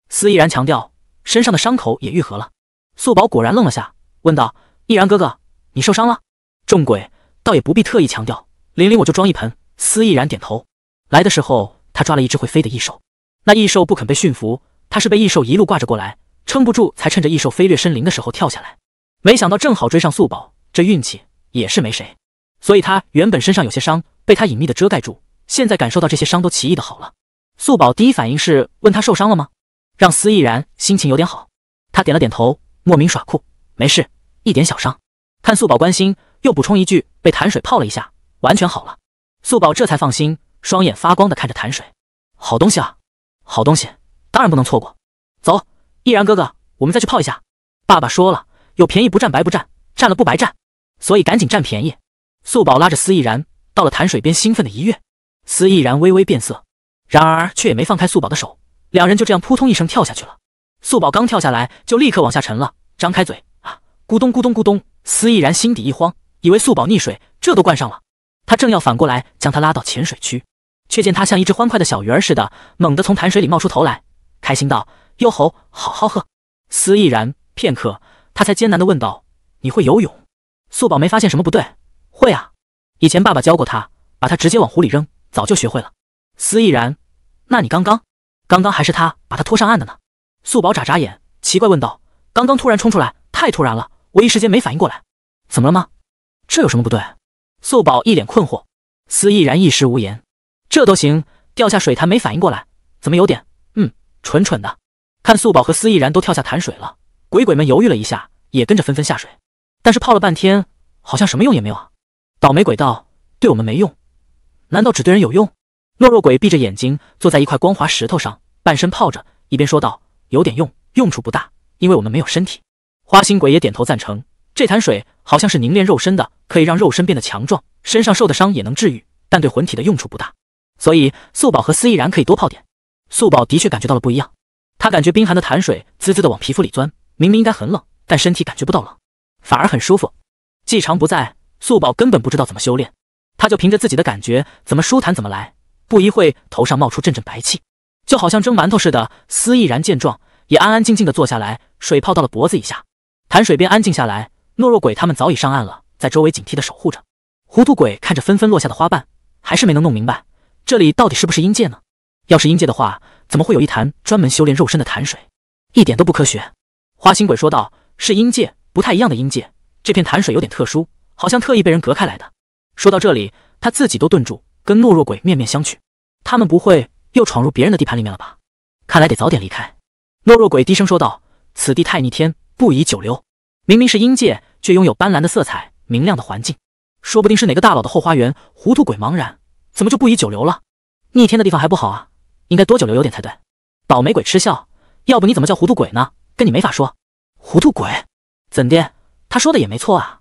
司毅然强调，身上的伤口也愈合了。素宝果然愣了下，问道：“毅然哥哥，你受伤了？”众鬼倒也不必特意强调，玲玲我就装一盆。司毅然点头。来的时候，他抓了一只会飞的异兽，那异兽不肯被驯服，他是被异兽一路挂着过来，撑不住才趁着异兽飞掠森林的时候跳下来。没想到正好追上素宝，这运气也是没谁。所以他原本身上有些伤，被他隐秘的遮盖住，现在感受到这些伤都奇异的好了。素宝第一反应是问他受伤了吗，让司毅然心情有点好。他点了点头，莫名耍酷，没事，一点小伤。看素宝关心，又补充一句，被潭水泡了一下，完全好了。素宝这才放心，双眼发光的看着潭水，好东西啊，好东西，当然不能错过。走，毅然哥哥，我们再去泡一下。爸爸说了，有便宜不占白不占，占了不白占，所以赶紧占便宜。素宝拉着司毅然到了潭水边，兴奋的一跃。司毅然微微变色。然而却也没放开素宝的手，两人就这样扑通一声跳下去了。素宝刚跳下来就立刻往下沉了，张开嘴啊，咕咚咕咚咕咚。司毅然心底一慌，以为素宝溺水，这都灌上了。他正要反过来将他拉到浅水区，却见他像一只欢快的小鱼儿似的，猛地从潭水里冒出头来，开心道：“哟吼，好好喝！”司毅然片刻，他才艰难地问道：“你会游泳？”素宝没发现什么不对，会啊，以前爸爸教过他，把他直接往湖里扔，早就学会了。司亦然，那你刚刚刚刚还是他把他拖上岸的呢？素宝眨眨眼，奇怪问道：“刚刚突然冲出来，太突然了，我一时间没反应过来。怎么了吗？这有什么不对？”素宝一脸困惑。司亦然一时无言。这都行，掉下水潭没反应过来，怎么有点……嗯，蠢蠢的。看素宝和司亦然都跳下潭水了，鬼鬼们犹豫了一下，也跟着纷纷下水。但是泡了半天，好像什么用也没有啊！倒霉鬼道：“对我们没用，难道只对人有用？”懦弱鬼闭着眼睛坐在一块光滑石头上，半身泡着，一边说道：“有点用，用处不大，因为我们没有身体。”花心鬼也点头赞成。这潭水好像是凝练肉身的，可以让肉身变得强壮，身上受的伤也能治愈，但对魂体的用处不大。所以素宝和司依然可以多泡点。素宝的确感觉到了不一样，他感觉冰寒的潭水滋滋的往皮肤里钻，明明应该很冷，但身体感觉不到冷，反而很舒服。季常不在，素宝根本不知道怎么修炼，他就凭着自己的感觉，怎么舒坦怎么来。不一会头上冒出阵阵白气，就好像蒸馒头似的。司毅然见状，也安安静静的坐下来，水泡到了脖子以下。潭水边安静下来，懦弱鬼他们早已上岸了，在周围警惕的守护着。糊涂鬼看着纷纷落下的花瓣，还是没能弄明白这里到底是不是阴界呢？要是阴界的话，怎么会有一潭专门修炼肉身的潭水？一点都不科学。花心鬼说道：“是阴界，不太一样的阴界。这片潭水有点特殊，好像特意被人隔开来的。”说到这里，他自己都顿住。跟懦弱鬼面面相觑，他们不会又闯入别人的地盘里面了吧？看来得早点离开。懦弱鬼低声说道：“此地太逆天，不宜久留。明明是阴界，却拥有斑斓的色彩、明亮的环境，说不定是哪个大佬的后花园。”糊涂鬼茫然：“怎么就不宜久留了？逆天的地方还不好啊？应该多久留有点才对。”倒霉鬼嗤笑：“要不你怎么叫糊涂鬼呢？跟你没法说。”糊涂鬼：“怎的？他说的也没错啊。”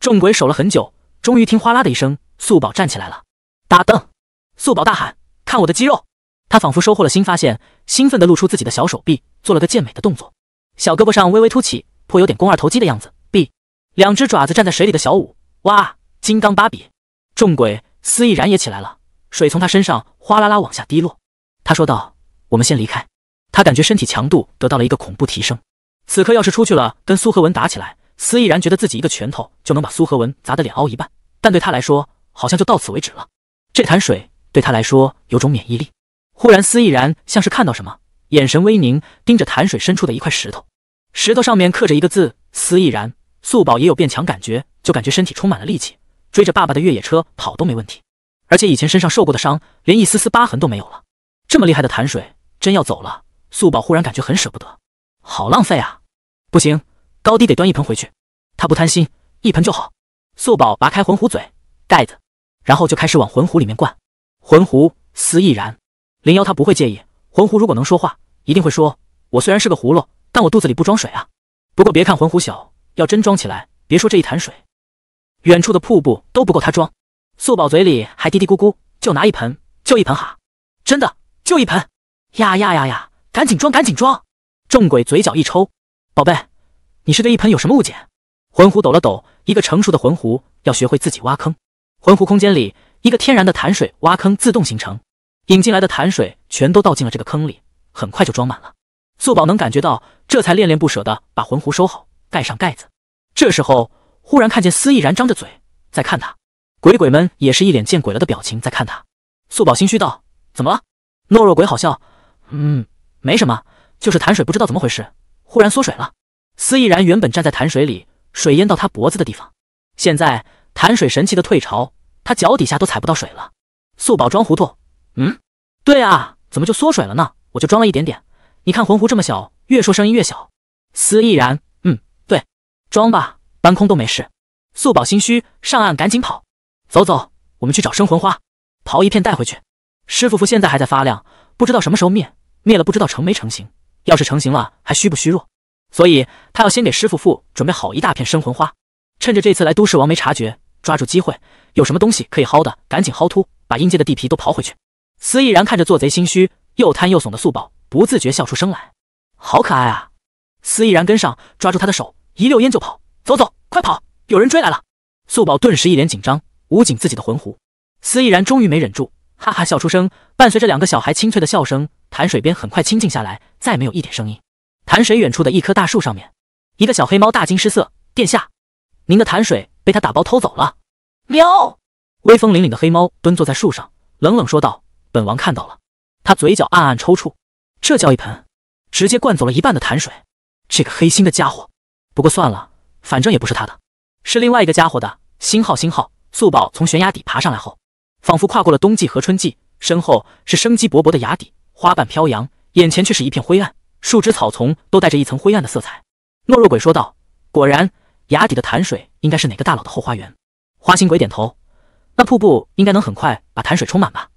众鬼守了很久，终于听哗啦的一声，素宝站起来了。打灯！素宝大喊：“看我的肌肉！”他仿佛收获了新发现，兴奋地露出自己的小手臂，做了个健美的动作。小胳膊上微微凸起，颇有点肱二头肌的样子。B，两只爪子站在水里的小舞，哇！金刚芭比！众鬼司亦然也起来了，水从他身上哗啦啦往下滴落。他说道：“我们先离开。”他感觉身体强度得到了一个恐怖提升。此刻要是出去了，跟苏和文打起来，司亦然觉得自己一个拳头就能把苏和文砸得脸凹一半。但对他来说，好像就到此为止了。这潭水对他来说有种免疫力。忽然，司亦然像是看到什么，眼神微凝，盯着潭水深处的一块石头。石头上面刻着一个字。司亦然，素宝也有变强感觉，就感觉身体充满了力气，追着爸爸的越野车跑都没问题。而且以前身上受过的伤，连一丝丝疤痕都没有了。这么厉害的潭水，真要走了，素宝忽然感觉很舍不得，好浪费啊！不行，高低得端一盆回去。他不贪心，一盆就好。素宝拔开魂壶嘴盖子。然后就开始往魂壶里面灌。魂壶思亦然，林瑶他不会介意。魂壶如果能说话，一定会说：“我虽然是个葫芦，但我肚子里不装水啊。”不过别看魂壶小，要真装起来，别说这一潭水，远处的瀑布都不够他装。素宝嘴里还嘀嘀咕咕：“就拿一盆，就一盆哈，真的就一盆。”呀呀呀呀，赶紧装，赶紧装！众鬼嘴角一抽：“宝贝，你是对一盆有什么误解？”魂壶抖了抖，一个成熟的魂壶要学会自己挖坑。魂湖空间里，一个天然的潭水挖坑自动形成，引进来的潭水全都倒进了这个坑里，很快就装满了。素宝能感觉到，这才恋恋不舍地把魂湖收好，盖上盖子。这时候忽然看见司逸然张着嘴在看他，鬼鬼们也是一脸见鬼了的表情在看他。素宝心虚道：“怎么了？”懦弱鬼好笑：“嗯，没什么，就是潭水不知道怎么回事，忽然缩水了。”司逸然原本站在潭水里，水淹到他脖子的地方，现在。潭水神奇的退潮，他脚底下都踩不到水了。素宝装糊涂，嗯，对啊，怎么就缩水了呢？我就装了一点点。你看魂壶这么小，越说声音越小。司亦然，嗯，对，装吧，搬空都没事。素宝心虚，上岸赶紧跑。走走，我们去找生魂花，刨一片带回去。师傅傅现在还在发亮，不知道什么时候灭，灭了不知道成没成型。要是成型了，还虚不虚弱？所以他要先给师傅傅准备好一大片生魂花，趁着这次来都市王没察觉。抓住机会，有什么东西可以薅的，赶紧薅秃，把阴界的地皮都刨回去。司毅然看着做贼心虚、又贪又怂的素宝，不自觉笑出声来，好可爱啊！司毅然跟上，抓住他的手，一溜烟就跑，走走，快跑，有人追来了！素宝顿时一脸紧张，捂紧自己的魂壶。司毅然终于没忍住，哈哈笑出声，伴随着两个小孩清脆的笑声，潭水边很快清静下来，再没有一点声音。潭水远处的一棵大树上面，一个小黑猫大惊失色：“殿下，您的潭水！”被他打包偷走了。喵！威风凛凛的黑猫蹲坐在树上，冷冷说道：“本王看到了。”他嘴角暗暗抽搐，这叫一盆，直接灌走了一半的潭水。这个黑心的家伙。不过算了，反正也不是他的，是另外一个家伙的。星号星号。素宝从悬崖底爬上来后，仿佛跨过了冬季和春季，身后是生机勃勃的崖底，花瓣飘扬；眼前却是一片灰暗，树枝草丛都带着一层灰暗的色彩。懦弱鬼说道：“果然，崖底的潭水。”应该是哪个大佬的后花园？花心鬼点头。那瀑布应该能很快把潭水充满吧？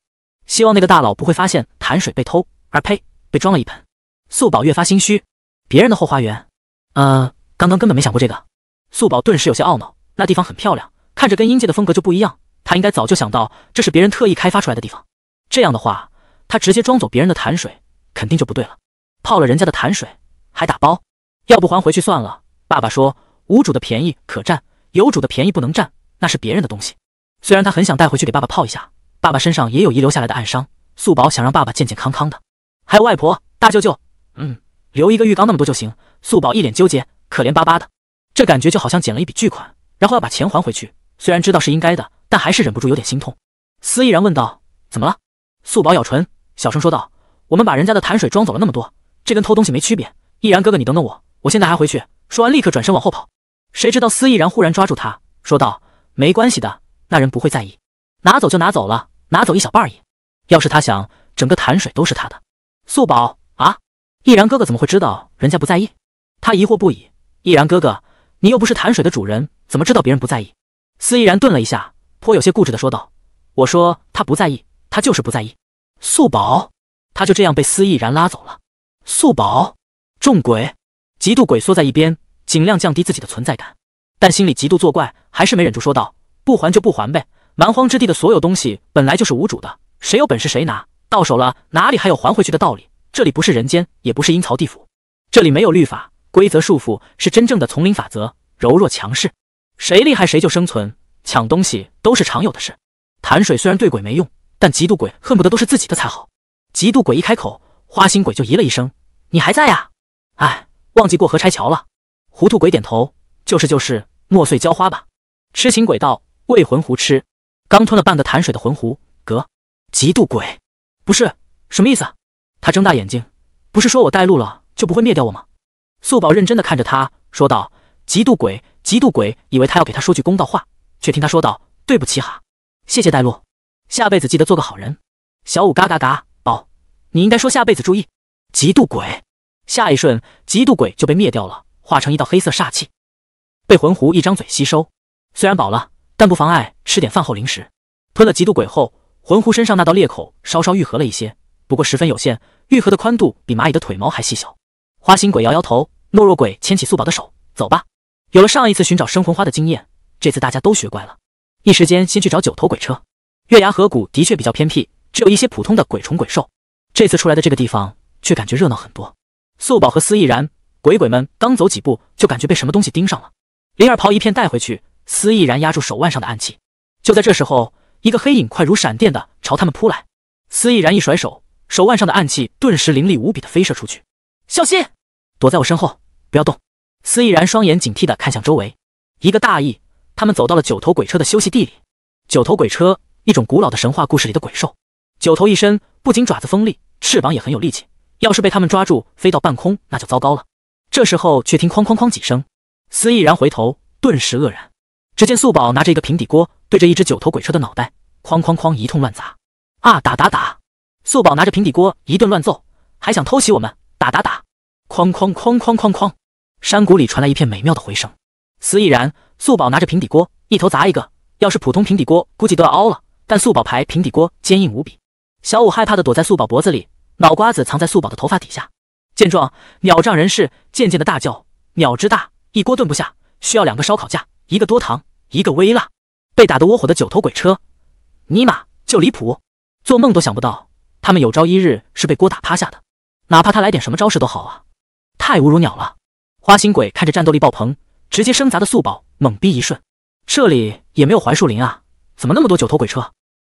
希望那个大佬不会发现潭水被偷，而呸，被装了一盆。素宝越发心虚。别人的后花园？呃，刚刚根本没想过这个。素宝顿时有些懊恼。那地方很漂亮，看着跟阴界的风格就不一样。他应该早就想到这是别人特意开发出来的地方。这样的话，他直接装走别人的潭水，肯定就不对了。泡了人家的潭水还打包，要不还回去算了。爸爸说，无主的便宜可占。有主的便宜不能占，那是别人的东西。虽然他很想带回去给爸爸泡一下，爸爸身上也有遗留下来的暗伤。素宝想让爸爸健健康康的，还有外婆、大舅舅。嗯，留一个浴缸那么多就行。素宝一脸纠结，可怜巴巴的，这感觉就好像捡了一笔巨款，然后要把钱还回去。虽然知道是应该的，但还是忍不住有点心痛。司毅然问道：“怎么了？”素宝咬唇，小声说道：“我们把人家的潭水装走了那么多，这跟偷东西没区别。”毅然哥哥，你等等我，我现在还回去。说完，立刻转身往后跑。谁知道司毅然忽然抓住他，说道：“没关系的，那人不会在意，拿走就拿走了，拿走一小半也。要是他想，整个潭水都是他的。”素宝啊，毅然哥哥怎么会知道人家不在意？他疑惑不已。毅然哥哥，你又不是潭水的主人，怎么知道别人不在意？司毅然顿了一下，颇有些固执的说道：“我说他不在意，他就是不在意。”素宝，他就这样被司毅然拉走了。素宝，众鬼，极度鬼缩在一边。尽量降低自己的存在感，但心里极度作怪，还是没忍住说道：“不还就不还呗，蛮荒之地的所有东西本来就是无主的，谁有本事谁拿到手了，哪里还有还回去的道理？这里不是人间，也不是阴曹地府，这里没有律法规则束缚，是真正的丛林法则，柔弱强势，谁厉害谁就生存，抢东西都是常有的事。潭水虽然对鬼没用，但极度鬼恨不得都是自己的才好。极度鬼一开口，花心鬼就咦了一声：‘你还在呀？哎，忘记过河拆桥了。’糊涂鬼点头，就是就是，莫碎浇花吧。痴情鬼道，喂魂狐吃，刚吞了半个潭水的魂狐，嗝。嫉妒鬼，不是什么意思？他睁大眼睛，不是说我带路了就不会灭掉我吗？素宝认真的看着他，说道：“嫉妒鬼，嫉妒鬼，以为他要给他说句公道话，却听他说道：对不起哈，谢谢带路，下辈子记得做个好人。”小五嘎嘎嘎，宝，你应该说下辈子注意。嫉妒鬼，下一瞬，嫉妒鬼就被灭掉了。化成一道黑色煞气，被魂狐一张嘴吸收。虽然饱了，但不妨碍吃点饭后零食。吞了嫉妒鬼后，魂狐身上那道裂口稍稍愈合了一些，不过十分有限，愈合的宽度比蚂蚁的腿毛还细小。花心鬼摇摇头，懦弱鬼牵起素宝的手，走吧。有了上一次寻找生魂花的经验，这次大家都学乖了，一时间先去找九头鬼车。月牙河谷的确比较偏僻，只有一些普通的鬼虫鬼兽。这次出来的这个地方却感觉热闹很多。素宝和司亦然。鬼鬼们刚走几步，就感觉被什么东西盯上了。灵儿袍一片带回去，司毅然压住手腕上的暗器。就在这时候，一个黑影快如闪电的朝他们扑来。司毅然一甩手，手腕上的暗器顿时凌厉无比的飞射出去。小心，躲在我身后，不要动。司毅然双眼警惕的看向周围。一个大意，他们走到了九头鬼车的休息地里。九头鬼车，一种古老的神话故事里的鬼兽，九头一身，不仅爪子锋利，翅膀也很有力气。要是被他们抓住飞到半空，那就糟糕了。这时候，却听哐哐哐几声，司毅然回头，顿时愕然。只见素宝拿着一个平底锅，对着一只九头鬼车的脑袋，哐哐哐一通乱砸。啊！打打打！素宝拿着平底锅一顿乱揍，还想偷袭我们！打打打！哐哐哐哐哐哐！山谷里传来一片美妙的回声。司毅然，素宝拿着平底锅一头砸一个，要是普通平底锅，估计都要凹了。但素宝牌平底锅坚硬无比。小五害怕的躲在素宝脖子里，脑瓜子藏在素宝的头发底下。见状，鸟仗人势，渐渐的大叫：“鸟之大，一锅炖不下，需要两个烧烤架，一个多糖，一个微辣。”被打得窝火的九头鬼车，尼玛就离谱，做梦都想不到他们有朝一日是被锅打趴下的，哪怕他来点什么招式都好啊，太侮辱鸟了。花心鬼看着战斗力爆棚、直接生砸的素宝，懵逼一瞬：“这里也没有槐树林啊，怎么那么多九头鬼车？”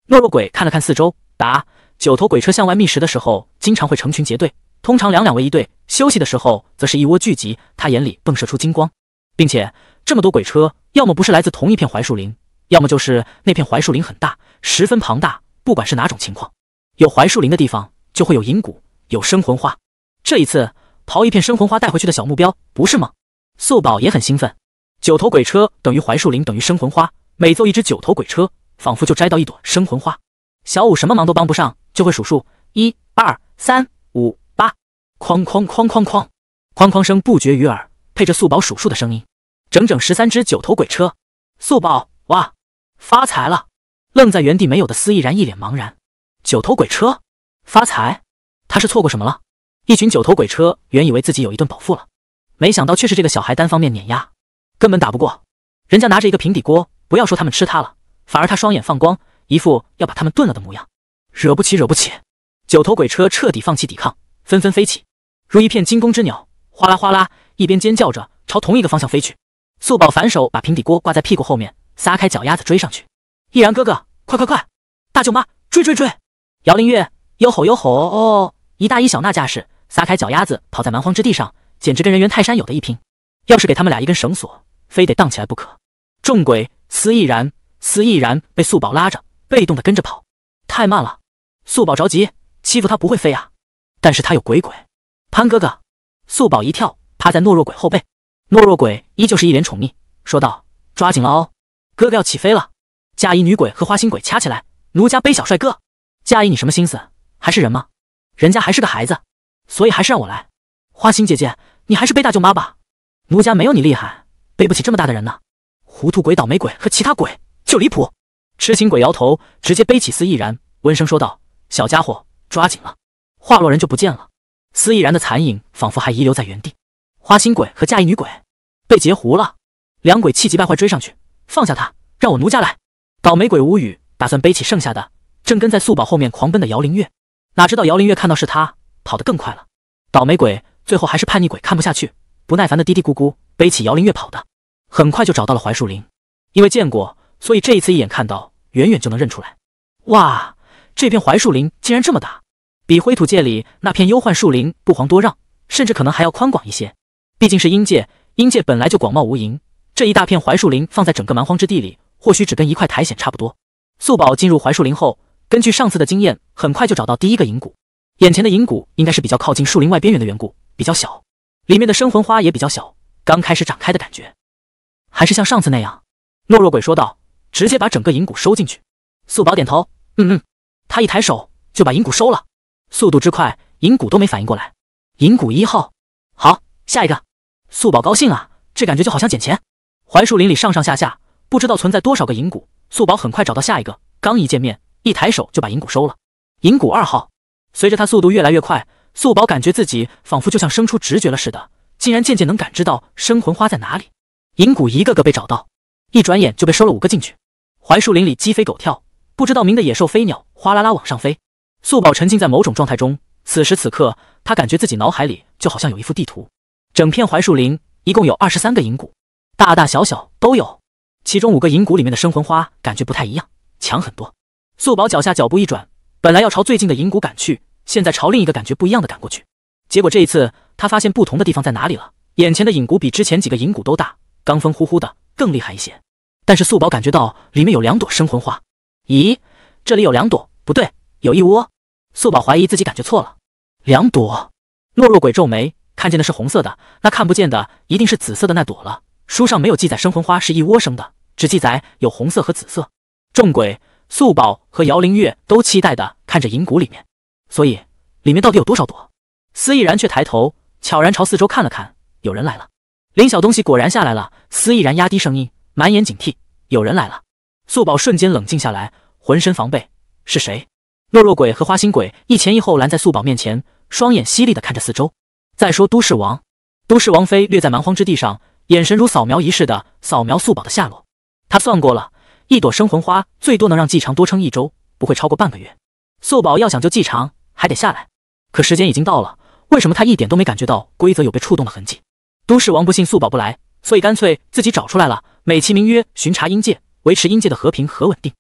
懦弱鬼看了看四周，答：“九头鬼车向外觅食的时候，经常会成群结队。”通常两两为一队，休息的时候则是一窝聚集。他眼里迸射出金光，并且这么多鬼车，要么不是来自同一片槐树林，要么就是那片槐树林很大，十分庞大。不管是哪种情况，有槐树林的地方就会有银谷，有生魂花。这一次，刨一片生魂花带回去的小目标，不是吗？素宝也很兴奋。九头鬼车等于槐树林等于生魂花，每揍一只九头鬼车，仿佛就摘到一朵生魂花。小五什么忙都帮不上，就会数数：一、二、三、五。哐哐哐哐哐，哐哐声不绝于耳，配着素宝数数的声音，整整十三只九头鬼车。素宝哇，发财了！愣在原地没有的司毅然一脸茫然。九头鬼车发财？他是错过什么了？一群九头鬼车原以为自己有一顿饱腹了，没想到却是这个小孩单方面碾压，根本打不过。人家拿着一个平底锅，不要说他们吃他了，反而他双眼放光，一副要把他们炖了的模样。惹不起，惹不起！九头鬼车彻底放弃抵抗，纷纷飞起。如一片惊弓之鸟，哗啦哗啦，一边尖叫着朝同一个方向飞去。素宝反手把平底锅挂在屁股后面，撒开脚丫子追上去。毅然哥哥，快快快！大舅妈，追追追！姚灵月，哟吼哟吼哦！一大一小那架势，撒开脚丫子跑在蛮荒之地上，简直跟人猿泰山有的一拼。要是给他们俩一根绳索，非得荡起来不可。众鬼司毅然，司毅然被素宝拉着，被动的跟着跑，太慢了。素宝着急，欺负他不会飞啊，但是他有鬼鬼。潘哥哥，素宝一跳，趴在懦弱鬼后背，懦弱鬼依旧是一脸宠溺，说道：“抓紧了哦，哥哥要起飞了。”嫁衣女鬼和花心鬼掐起来，奴家背小帅哥。嫁衣，你什么心思？还是人吗？人家还是个孩子，所以还是让我来。花心姐姐，你还是背大舅妈吧，奴家没有你厉害，背不起这么大的人呢。糊涂鬼、倒霉鬼和其他鬼就离谱。痴情鬼摇头，直接背起司逸然，温声说道：“小家伙，抓紧了。”话落，人就不见了。司亦然的残影仿佛还遗留在原地，花心鬼和嫁衣女鬼被截胡了，两鬼气急败坏追上去，放下他，让我奴家来。倒霉鬼无语，打算背起剩下的，正跟在素宝后面狂奔的姚灵月，哪知道姚灵月看到是他，跑得更快了。倒霉鬼最后还是叛逆鬼看不下去，不耐烦的嘀嘀咕咕，背起姚灵月跑的，很快就找到了槐树林，因为见过，所以这一次一眼看到，远远就能认出来。哇，这片槐树林竟然这么大！比灰土界里那片幽幻树林不遑多让，甚至可能还要宽广一些。毕竟是阴界，阴界本来就广袤无垠，这一大片槐树林放在整个蛮荒之地里，或许只跟一块苔藓差不多。素宝进入槐树林后，根据上次的经验，很快就找到第一个银谷。眼前的银谷应该是比较靠近树林外边缘的缘故，比较小，里面的生魂花也比较小，刚开始展开的感觉，还是像上次那样。懦弱鬼说道：“直接把整个银谷收进去。”素宝点头：“嗯嗯。”他一抬手就把银谷收了。速度之快，银谷都没反应过来。银谷一号，好，下一个。素宝高兴啊，这感觉就好像捡钱。槐树林里上上下下，不知道存在多少个银谷。素宝很快找到下一个，刚一见面，一抬手就把银谷收了。银谷二号，随着他速度越来越快，素宝感觉自己仿佛就像生出直觉了似的，竟然渐渐能感知到生魂花在哪里。银谷一个个被找到，一转眼就被收了五个进去。槐树林里鸡飞狗跳，不知道名的野兽飞鸟哗啦啦往上飞。素宝沉浸在某种状态中，此时此刻，他感觉自己脑海里就好像有一幅地图，整片槐树林一共有二十三个银谷，大大小小都有。其中五个银谷里面的生魂花感觉不太一样，强很多。素宝脚下脚步一转，本来要朝最近的银谷赶去，现在朝另一个感觉不一样的赶过去。结果这一次，他发现不同的地方在哪里了。眼前的影谷比之前几个银谷都大，罡风呼呼的更厉害一些，但是素宝感觉到里面有两朵生魂花。咦，这里有两朵，不对。有一窝，素宝怀疑自己感觉错了。两朵，懦弱鬼皱眉，看见的是红色的，那看不见的一定是紫色的那朵了。书上没有记载生魂花是一窝生的，只记载有红色和紫色。众鬼、素宝和姚灵月都期待的看着银谷里面，所以里面到底有多少朵？司毅然却抬头，悄然朝四周看了看，有人来了。林小东西果然下来了。司毅然压低声音，满眼警惕，有人来了。素宝瞬间冷静下来，浑身防备，是谁？懦弱鬼和花心鬼一前一后拦在素宝面前，双眼犀利的看着四周。再说都市王，都市王妃略在蛮荒之地上，眼神如扫描仪似的扫描素宝的下落。他算过了，一朵生魂花最多能让季长多撑一周，不会超过半个月。素宝要想救季长，还得下来。可时间已经到了，为什么他一点都没感觉到规则有被触动的痕迹？都市王不信素宝不来，所以干脆自己找出来了，美其名曰巡查阴界，维持阴界的和平和稳定。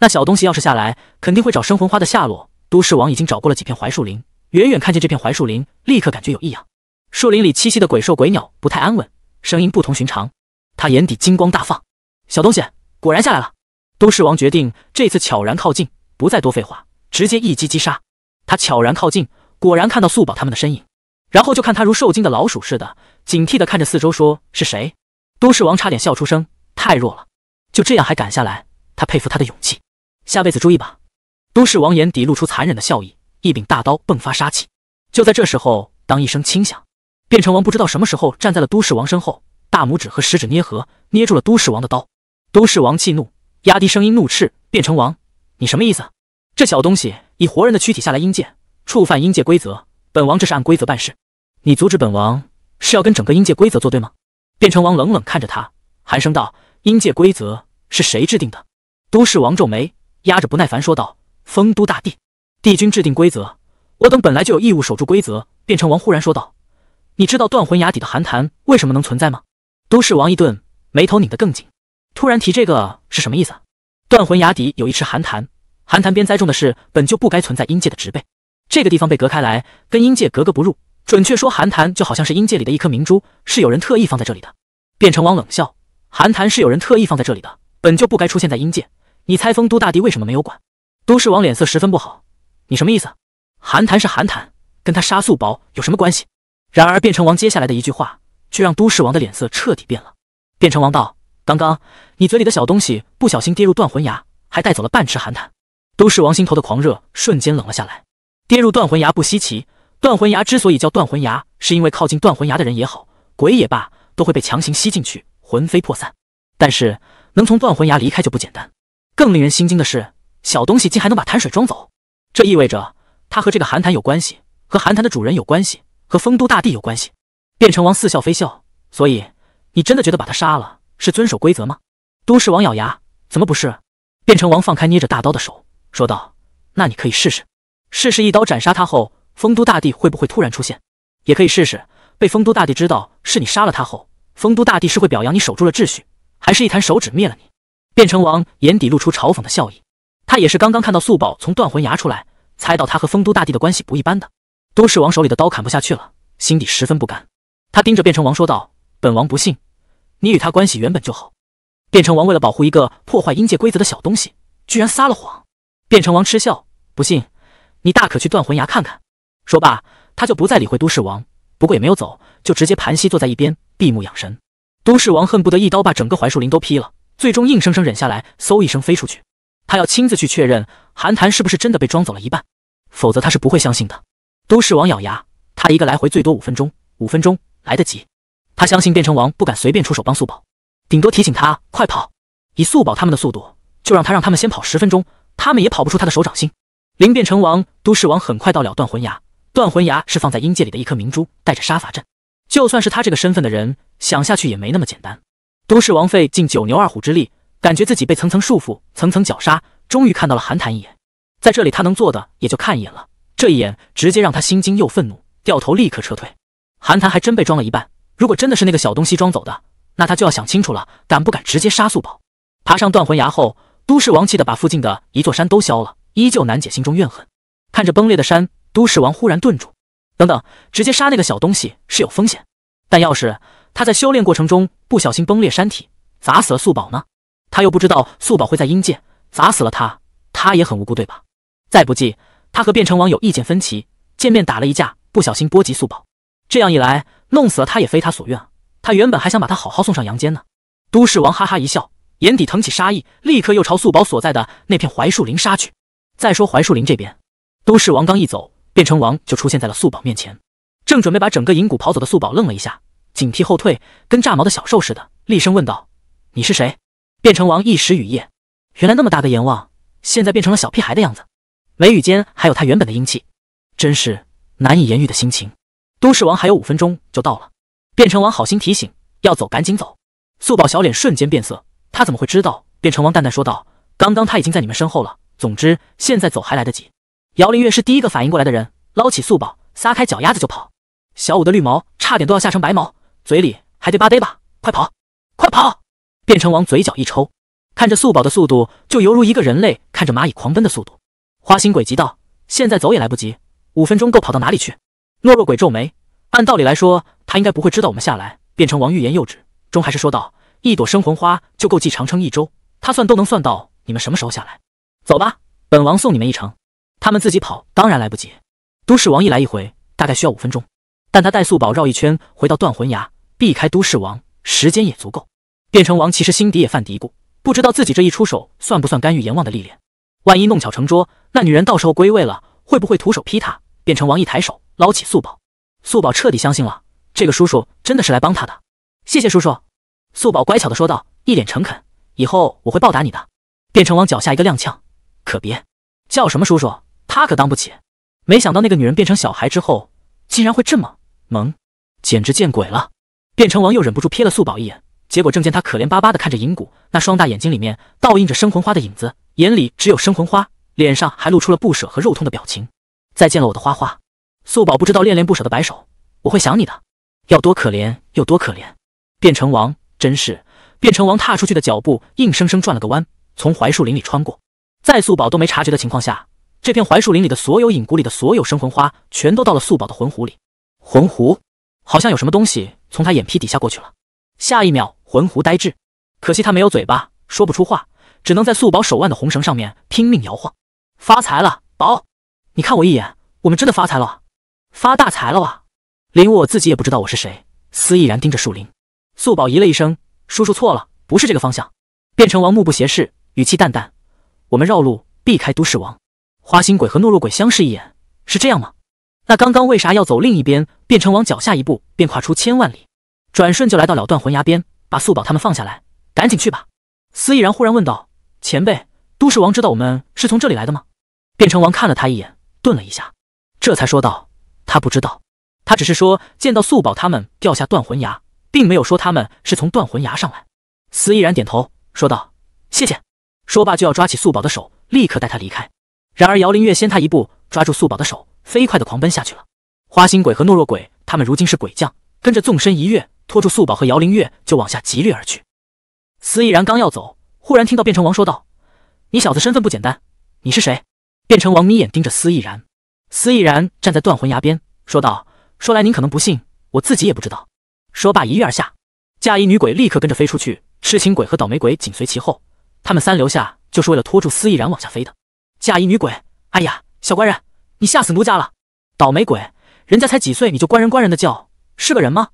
那小东西要是下来，肯定会找生魂花的下落。都市王已经找过了几片槐树林，远远看见这片槐树林，立刻感觉有异样。树林里栖息的鬼兽鬼鸟不太安稳，声音不同寻常。他眼底金光大放，小东西果然下来了。都市王决定这次悄然靠近，不再多废话，直接一击击杀。他悄然靠近，果然看到素宝他们的身影，然后就看他如受惊的老鼠似的，警惕的看着四周，说：“是谁？”都市王差点笑出声，太弱了，就这样还敢下来，他佩服他的勇气。下辈子注意吧！都市王眼底露出残忍的笑意，一柄大刀迸发杀气。就在这时候，当一声轻响，变成王不知道什么时候站在了都市王身后，大拇指和食指捏合，捏住了都市王的刀。都市王气怒，压低声音怒斥：“变成王，你什么意思？这小东西以活人的躯体下来阴界，触犯阴界规则，本王这是按规则办事。你阻止本王，是要跟整个阴界规则作对吗？”变成王冷冷看着他，寒声道：“阴界规则是谁制定的？”都市王皱眉。压着不耐烦说道：“丰都大帝，帝君制定规则，我等本来就有义务守住规则。”变成王忽然说道：“你知道断魂崖底的寒潭为什么能存在吗？”都市王一顿，眉头拧得更紧。突然提这个是什么意思？断魂崖底有一池寒潭，寒潭边栽种的是本就不该存在阴界的植被。这个地方被隔开来，跟阴界格格不入。准确说，寒潭就好像是阴界里的一颗明珠，是有人特意放在这里的。变成王冷笑：“寒潭是有人特意放在这里的，本就不该出现在阴界。”你猜丰都大帝为什么没有管？都市王脸色十分不好。你什么意思？寒潭是寒潭，跟他杀素薄有什么关系？然而变成王接下来的一句话，却让都市王的脸色彻底变了。变成王道，刚刚你嘴里的小东西不小心跌入断魂崖，还带走了半尺寒潭。都市王心头的狂热瞬间冷了下来。跌入断魂崖不稀奇，断魂崖之所以叫断魂崖，是因为靠近断魂崖的人也好，鬼也罢，都会被强行吸进去，魂飞魄散。但是能从断魂崖离开就不简单。更令人心惊的是，小东西竟还能把潭水装走，这意味着他和这个寒潭有关系，和寒潭的主人有关系，和丰都大帝有关系。变成王似笑非笑，所以你真的觉得把他杀了是遵守规则吗？都市王咬牙，怎么不是？变成王放开捏着大刀的手，说道：“那你可以试试，试试一刀斩杀他后，丰都大帝会不会突然出现？也可以试试，被丰都大帝知道是你杀了他后，丰都大帝是会表扬你守住了秩序，还是一弹手指灭了你？”变成王眼底露出嘲讽的笑意，他也是刚刚看到素宝从断魂崖出来，猜到他和丰都大帝的关系不一般的。都市王手里的刀砍不下去了，心底十分不甘。他盯着变成王说道：“本王不信，你与他关系原本就好。”变成王为了保护一个破坏阴界规则的小东西，居然撒了谎。变成王嗤笑：“不信，你大可去断魂崖看看。”说罢，他就不再理会都市王，不过也没有走，就直接盘膝坐在一边，闭目养神。都市王恨不得一刀把整个槐树林都劈了。最终硬生生忍下来，嗖一声飞出去。他要亲自去确认韩潭是不是真的被装走了一半，否则他是不会相信的。都市王咬牙，他一个来回最多五分钟，五分钟来得及。他相信变成王不敢随便出手帮素宝，顶多提醒他快跑。以素宝他们的速度，就让他让他们先跑十分钟，他们也跑不出他的手掌心。灵变成王，都市王很快到了断魂崖。断魂崖是放在阴界里的一颗明珠，带着杀伐阵，就算是他这个身份的人想下去也没那么简单。都市王费尽九牛二虎之力，感觉自己被层层束缚、层层绞杀，终于看到了韩谈一眼。在这里，他能做的也就看一眼了。这一眼直接让他心惊又愤怒，掉头立刻撤退。韩谈还真被装了一半，如果真的是那个小东西装走的，那他就要想清楚了，敢不敢直接杀素宝？爬上断魂崖后，都市王气得把附近的一座山都削了，依旧难解心中怨恨。看着崩裂的山，都市王忽然顿住：“等等，直接杀那个小东西是有风险，但要是……”他在修炼过程中不小心崩裂山体，砸死了素宝呢？他又不知道素宝会在阴界，砸死了他，他也很无辜，对吧？再不济，他和变成王有意见分歧，见面打了一架，不小心波及素宝。这样一来，弄死了他也非他所愿他原本还想把他好好送上阳间呢。都市王哈哈一笑，眼底腾起杀意，立刻又朝素宝所在的那片槐树林杀去。再说槐树林这边，都市王刚一走，变成王就出现在了素宝面前，正准备把整个银谷跑走的素宝愣了一下。警惕后退，跟炸毛的小兽似的，厉声问道：“你是谁？”变成王一时语噎。原来那么大的阎王，现在变成了小屁孩的样子，眉宇间还有他原本的英气，真是难以言喻的心情。都市王还有五分钟就到了，变成王好心提醒：“要走赶紧走。”素宝小脸瞬间变色，他怎么会知道？变成王淡淡说道：“刚刚他已经在你们身后了。总之，现在走还来得及。”姚灵月是第一个反应过来的人，捞起素宝，撒开脚丫子就跑。小五的绿毛差点都要吓成白毛。嘴里还得吧嘚吧，快跑，快跑！变成王嘴角一抽，看着素宝的速度，就犹如一个人类看着蚂蚁狂奔的速度。花心鬼急道：“现在走也来不及，五分钟够跑到哪里去？”懦弱鬼皱眉：“按道理来说，他应该不会知道我们下来。”变成王欲言又止，终还是说道：“一朵生魂花就够继长城一周，他算都能算到你们什么时候下来。”走吧，本王送你们一程。他们自己跑当然来不及，都市王一来一回大概需要五分钟，但他带素宝绕一圈回到断魂崖。避开都市王，时间也足够。变成王其实心底也犯嘀咕，不知道自己这一出手算不算干预阎王的历练，万一弄巧成拙，那女人到时候归位了，会不会徒手劈他？变成王一抬手捞起素宝，素宝彻底相信了，这个叔叔真的是来帮他的。谢谢叔叔，素宝乖巧的说道，一脸诚恳，以后我会报答你的。变成王脚下一个踉跄，可别叫什么叔叔，他可当不起。没想到那个女人变成小孩之后，竟然会这么萌，简直见鬼了。变成王又忍不住瞥了素宝一眼，结果正见她可怜巴巴的看着银谷，那双大眼睛里面倒映着生魂花的影子，眼里只有生魂花，脸上还露出了不舍和肉痛的表情。再见了我的花花，素宝不知道恋恋不舍的摆手：“我会想你的。”要多可怜有多可怜！变成王真是变成王，踏出去的脚步硬生生转了个弯，从槐树林里穿过，在素宝都没察觉的情况下，这片槐树林里的所有影谷里的所有生魂花，全都到了素宝的魂壶里。魂壶好像有什么东西。从他眼皮底下过去了，下一秒魂糊呆滞。可惜他没有嘴巴，说不出话，只能在素宝手腕的红绳上面拼命摇晃。发财了，宝！你看我一眼，我们真的发财了，发大财了哇！林武，我自己也不知道我是谁，思毅然盯着树林。素宝咦了一声：“叔叔错了，不是这个方向。”变成王目不斜视，语气淡淡：“我们绕路，避开都市王、花心鬼和懦弱鬼。”相视一眼：“是这样吗？那刚刚为啥要走另一边？”变成王脚下一步便跨出千万里，转瞬就来到了断魂崖边，把素宝他们放下来，赶紧去吧。司毅然忽然问道：“前辈，都市王知道我们是从这里来的吗？”变成王看了他一眼，顿了一下，这才说道：“他不知道，他只是说见到素宝他们掉下断魂崖，并没有说他们是从断魂崖上来。”司毅然点头说道：“谢谢。”说罢就要抓起素宝的手，立刻带他离开。然而姚灵月先他一步，抓住素宝的手，飞快的狂奔下去了。花心鬼和懦弱鬼，他们如今是鬼将，跟着纵身一跃，拖住素宝和姚灵月，就往下疾掠而去。司亦然刚要走，忽然听到变成王说道：“你小子身份不简单，你是谁？”变成王眯眼盯着司亦然。司亦然站在断魂崖边，说道：“说来您可能不信，我自己也不知道。”说罢一跃而下，嫁衣女鬼立刻跟着飞出去，痴情鬼和倒霉鬼紧随其后，他们三留下就是为了拖住司亦然往下飞的。嫁衣女鬼，哎呀，小官人，你吓死奴家了！倒霉鬼。人家才几岁，你就关人关人的叫，是个人吗？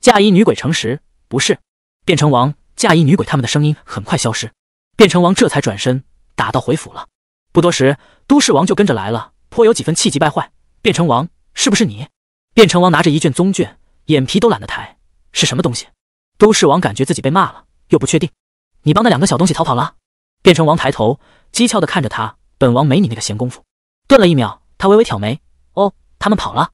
嫁衣女鬼诚实不是，变成王。嫁衣女鬼他们的声音很快消失，变成王这才转身打道回府了。不多时，都市王就跟着来了，颇有几分气急败坏。变成王是不是你？变成王拿着一卷宗卷，眼皮都懒得抬，是什么东西？都市王感觉自己被骂了，又不确定。你帮那两个小东西逃跑了？变成王抬头讥诮的看着他，本王没你那个闲工夫。顿了一秒，他微微挑眉，哦，他们跑了。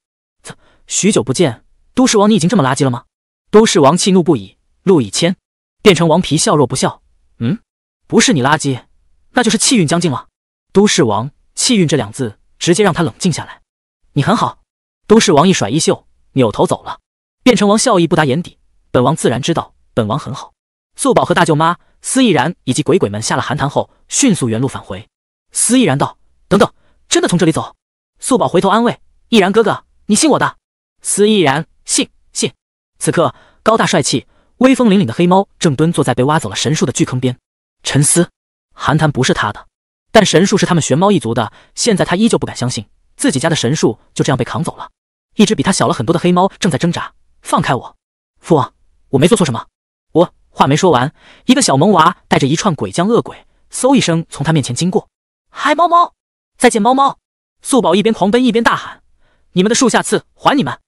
许久不见，都市王，你已经这么垃圾了吗？都市王气怒不已。陆以谦，变成王，皮笑若不笑。嗯，不是你垃圾，那就是气运将近了。都市王，气运这两字直接让他冷静下来。你很好。都市王一甩衣袖，扭头走了。变成王，笑意不达眼底。本王自然知道，本王很好。素宝和大舅妈司毅然以及鬼鬼们下了寒潭后，迅速原路返回。司毅然道：“等等，真的从这里走？”素宝回头安慰：“毅然哥哥，你信我的。”司亦然，信信。此刻，高大帅气、威风凛凛的黑猫正蹲坐在被挖走了神树的巨坑边沉思。寒潭不是他的，但神树是他们玄猫一族的。现在他依旧不敢相信，自己家的神树就这样被扛走了。一只比他小了很多的黑猫正在挣扎：“放开我，父王，我没做错什么。”我话没说完，一个小萌娃带着一串鬼将恶鬼，嗖一声从他面前经过：“嗨，猫猫，再见，猫猫！”素宝一边狂奔一边大喊：“你们的树，下次还你们！”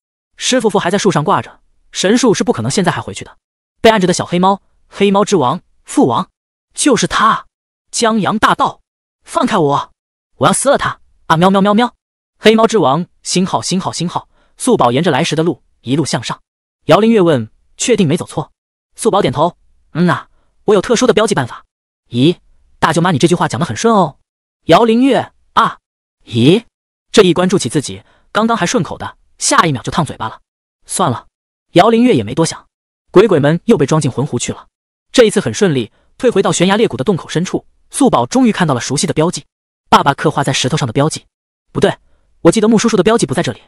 师傅傅还在树上挂着，神树是不可能现在还回去的。被按着的小黑猫，黑猫之王，父王就是他。江洋大盗，放开我，我要撕了他！啊喵喵喵喵！黑猫之王，星号星号星号。素宝沿着来时的路一路向上。姚灵月问：“确定没走错？”素宝点头：“嗯呐，我有特殊的标记办法。”咦，大舅妈，你这句话讲得很顺哦。姚灵月啊，咦，这一关注起自己，刚刚还顺口的。下一秒就烫嘴巴了，算了，姚灵月也没多想，鬼鬼们又被装进魂湖去了。这一次很顺利，退回到悬崖裂谷的洞口深处，素宝终于看到了熟悉的标记，爸爸刻画在石头上的标记。不对，我记得木叔叔的标记不在这里。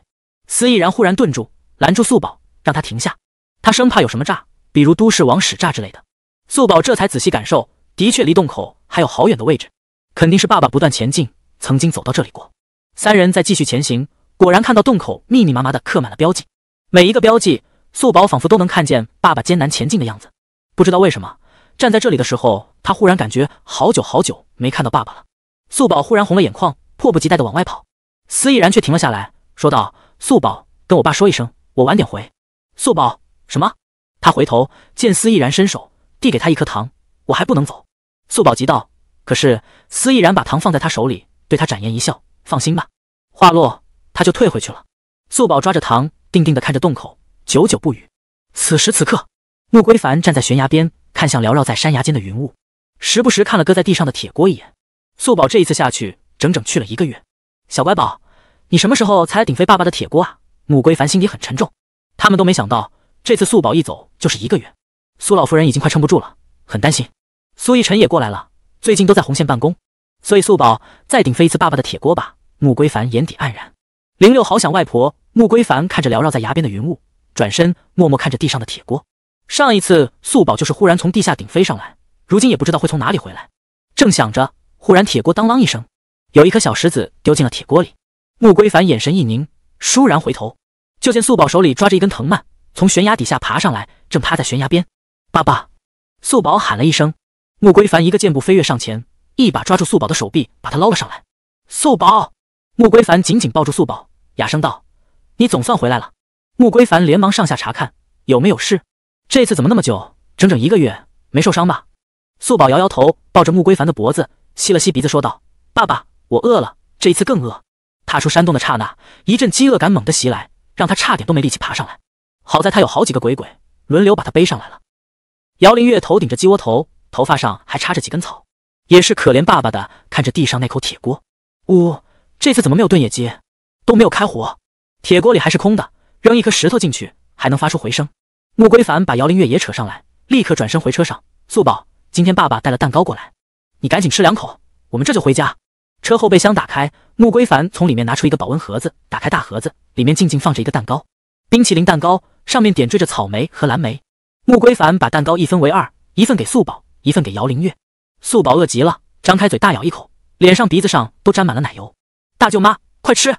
司毅然忽然顿住，拦住素宝，让他停下。他生怕有什么诈，比如都市王使诈之类的。素宝这才仔细感受，的确离洞口还有好远的位置，肯定是爸爸不断前进，曾经走到这里过。三人在继续前行。果然看到洞口密密麻麻的刻满了标记，每一个标记，素宝仿佛都能看见爸爸艰难前进的样子。不知道为什么，站在这里的时候，他忽然感觉好久好久没看到爸爸了。素宝忽然红了眼眶，迫不及待的往外跑。司毅然却停了下来，说道：“素宝，跟我爸说一声，我晚点回。”素宝什么？他回头见司毅然伸手递给他一颗糖，我还不能走。素宝急道：“可是……”司毅然把糖放在他手里，对他展颜一笑：“放心吧。”话落。他就退回去了。素宝抓着糖，定定地看着洞口，久久不语。此时此刻，穆归凡站在悬崖边，看向缭绕在山崖间的云雾，时不时看了搁在地上的铁锅一眼。素宝这一次下去，整整去了一个月。小乖宝，你什么时候才来顶飞爸爸的铁锅啊？穆归凡心底很沉重。他们都没想到，这次素宝一走就是一个月。苏老夫人已经快撑不住了，很担心。苏逸晨也过来了，最近都在红线办公，所以素宝再顶飞一次爸爸的铁锅吧。穆归凡眼底黯然。林六好想外婆。穆归凡看着缭绕在崖边的云雾，转身默默看着地上的铁锅。上一次素宝就是忽然从地下顶飞上来，如今也不知道会从哪里回来。正想着，忽然铁锅当啷一声，有一颗小石子丢进了铁锅里。穆归凡眼神一凝，倏然回头，就见素宝手里抓着一根藤蔓，从悬崖底下爬上来，正趴在悬崖边。爸爸，素宝喊了一声。穆归凡一个箭步飞跃上前，一把抓住素宝的手臂，把他捞了上来。素宝，穆归凡紧紧抱住素宝。哑声道：“你总算回来了。”穆归凡连忙上下查看有没有事。这次怎么那么久？整整一个月，没受伤吧？素宝摇摇头，抱着穆归凡的脖子，吸了吸鼻子，说道：“爸爸，我饿了，这一次更饿。”踏出山洞的刹那，一阵饥饿感猛地袭来，让他差点都没力气爬上来。好在他有好几个鬼鬼轮流把他背上来了。姚林月头顶着鸡窝头，头发上还插着几根草，也是可怜爸爸的，看着地上那口铁锅，呜，这次怎么没有炖野鸡？都没有开火，铁锅里还是空的，扔一颗石头进去还能发出回声。穆归凡把姚林月也扯上来，立刻转身回车上。素宝，今天爸爸带了蛋糕过来，你赶紧吃两口，我们这就回家。车后备箱打开，穆归凡从里面拿出一个保温盒子，打开大盒子，里面静静放着一个蛋糕，冰淇淋蛋糕，上面点缀着草莓和蓝莓。穆归凡把蛋糕一分为二，一份给素宝，一份给姚林月。素宝饿极了，张开嘴大咬一口，脸上鼻子上都沾满了奶油。大舅妈，快吃！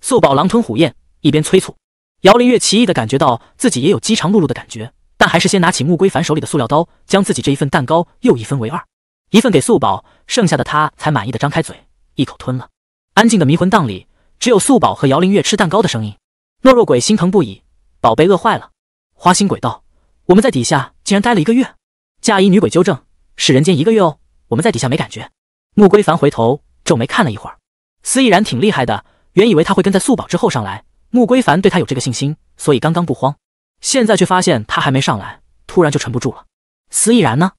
素宝狼吞虎咽，一边催促。姚林月奇异的感觉到自己也有饥肠辘辘的感觉，但还是先拿起穆归凡手里的塑料刀，将自己这一份蛋糕又一分为二，一份给素宝，剩下的他才满意的张开嘴，一口吞了。安静的迷魂荡里，只有素宝和姚林月吃蛋糕的声音。懦弱鬼心疼不已，宝贝饿坏了。花心鬼道，我们在底下竟然待了一个月。嫁衣女鬼纠正，是人间一个月哦，我们在底下没感觉。穆归凡回头皱眉看了一会儿，司亦然挺厉害的。原以为他会跟在素宝之后上来，穆归凡对他有这个信心，所以刚刚不慌。现在却发现他还没上来，突然就沉不住了。司亦然呢？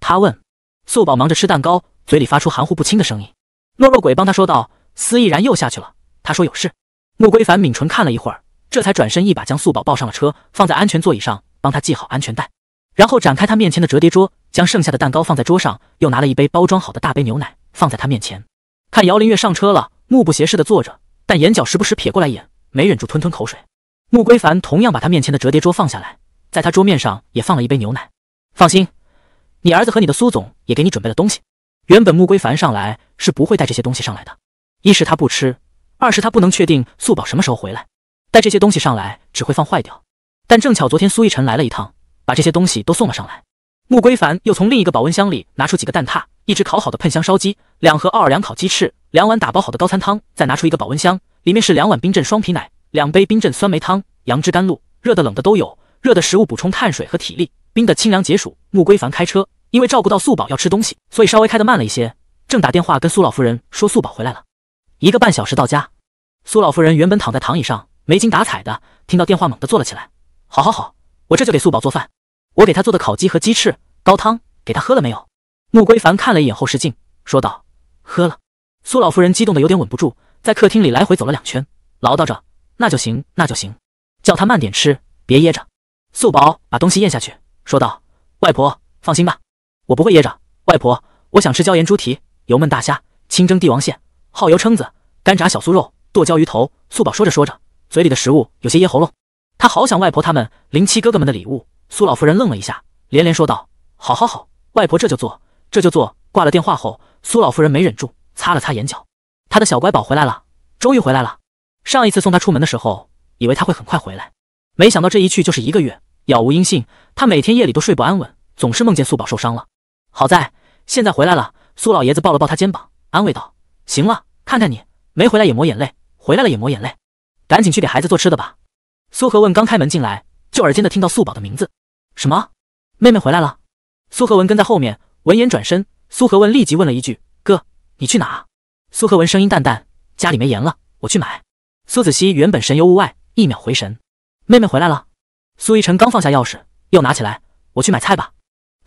他问。素宝忙着吃蛋糕，嘴里发出含糊不清的声音。懦弱鬼帮他说道：“司亦然又下去了。”他说有事。穆归凡抿唇看了一会儿，这才转身一把将素宝抱上了车，放在安全座椅上，帮他系好安全带，然后展开他面前的折叠桌，将剩下的蛋糕放在桌上，又拿了一杯包装好的大杯牛奶放在他面前。看姚林月上车了，目不斜视的坐着。但眼角时不时瞥过来一眼，没忍住吞吞口水。穆归凡同样把他面前的折叠桌放下来，在他桌面上也放了一杯牛奶。放心，你儿子和你的苏总也给你准备了东西。原本穆归凡上来是不会带这些东西上来的，一是他不吃，二是他不能确定素宝什么时候回来，带这些东西上来只会放坏掉。但正巧昨天苏逸晨来了一趟，把这些东西都送了上来。穆归凡又从另一个保温箱里拿出几个蛋挞。一只烤好的喷香烧鸡，两盒奥尔良烤鸡翅，两碗打包好的高餐汤，再拿出一个保温箱，里面是两碗冰镇双皮奶，两杯冰镇酸梅汤、杨枝甘露，热的冷的都有。热的食物补充碳水和体力，冰的清凉解暑。穆归凡开车，因为照顾到素宝要吃东西，所以稍微开得慢了一些。正打电话跟苏老夫人说素宝回来了，一个半小时到家。苏老夫人原本躺在躺椅上没精打采的，听到电话猛地坐了起来。好好好，我这就给素宝做饭。我给他做的烤鸡和鸡翅、高汤，给他喝了没有？穆归凡看了一眼后视镜，说道：“喝了。”苏老夫人激动的有点稳不住，在客厅里来回走了两圈，唠叨着：“那就行，那就行，叫他慢点吃，别噎着。”素宝把东西咽下去，说道：“外婆，放心吧，我不会噎着。”外婆，我想吃椒盐猪蹄、油焖大虾、清蒸帝王蟹、耗油蛏子、干炸小酥肉、剁椒鱼头。素宝说着说着，嘴里的食物有些噎喉咙，他好想外婆他们零七哥哥们的礼物。苏老夫人愣了一下，连连说道：“好好好，外婆这就做。”这就做。挂了电话后，苏老夫人没忍住，擦了擦眼角。她的小乖宝回来了，终于回来了。上一次送他出门的时候，以为他会很快回来，没想到这一去就是一个月，杳无音信。他每天夜里都睡不安稳，总是梦见素宝受伤了。好在现在回来了。苏老爷子抱了抱他肩膀，安慰道：“行了，看看你，没回来也抹眼泪，回来了也抹眼泪。赶紧去给孩子做吃的吧。”苏和问，刚开门进来，就耳尖的听到素宝的名字：“什么？妹妹回来了？”苏和文跟在后面。闻言转身，苏和文立即问了一句：“哥，你去哪？”苏和文声音淡淡：“家里没盐了，我去买。”苏子熙原本神游物外，一秒回神：“妹妹回来了。”苏逸晨刚放下钥匙，又拿起来：“我去买菜吧。”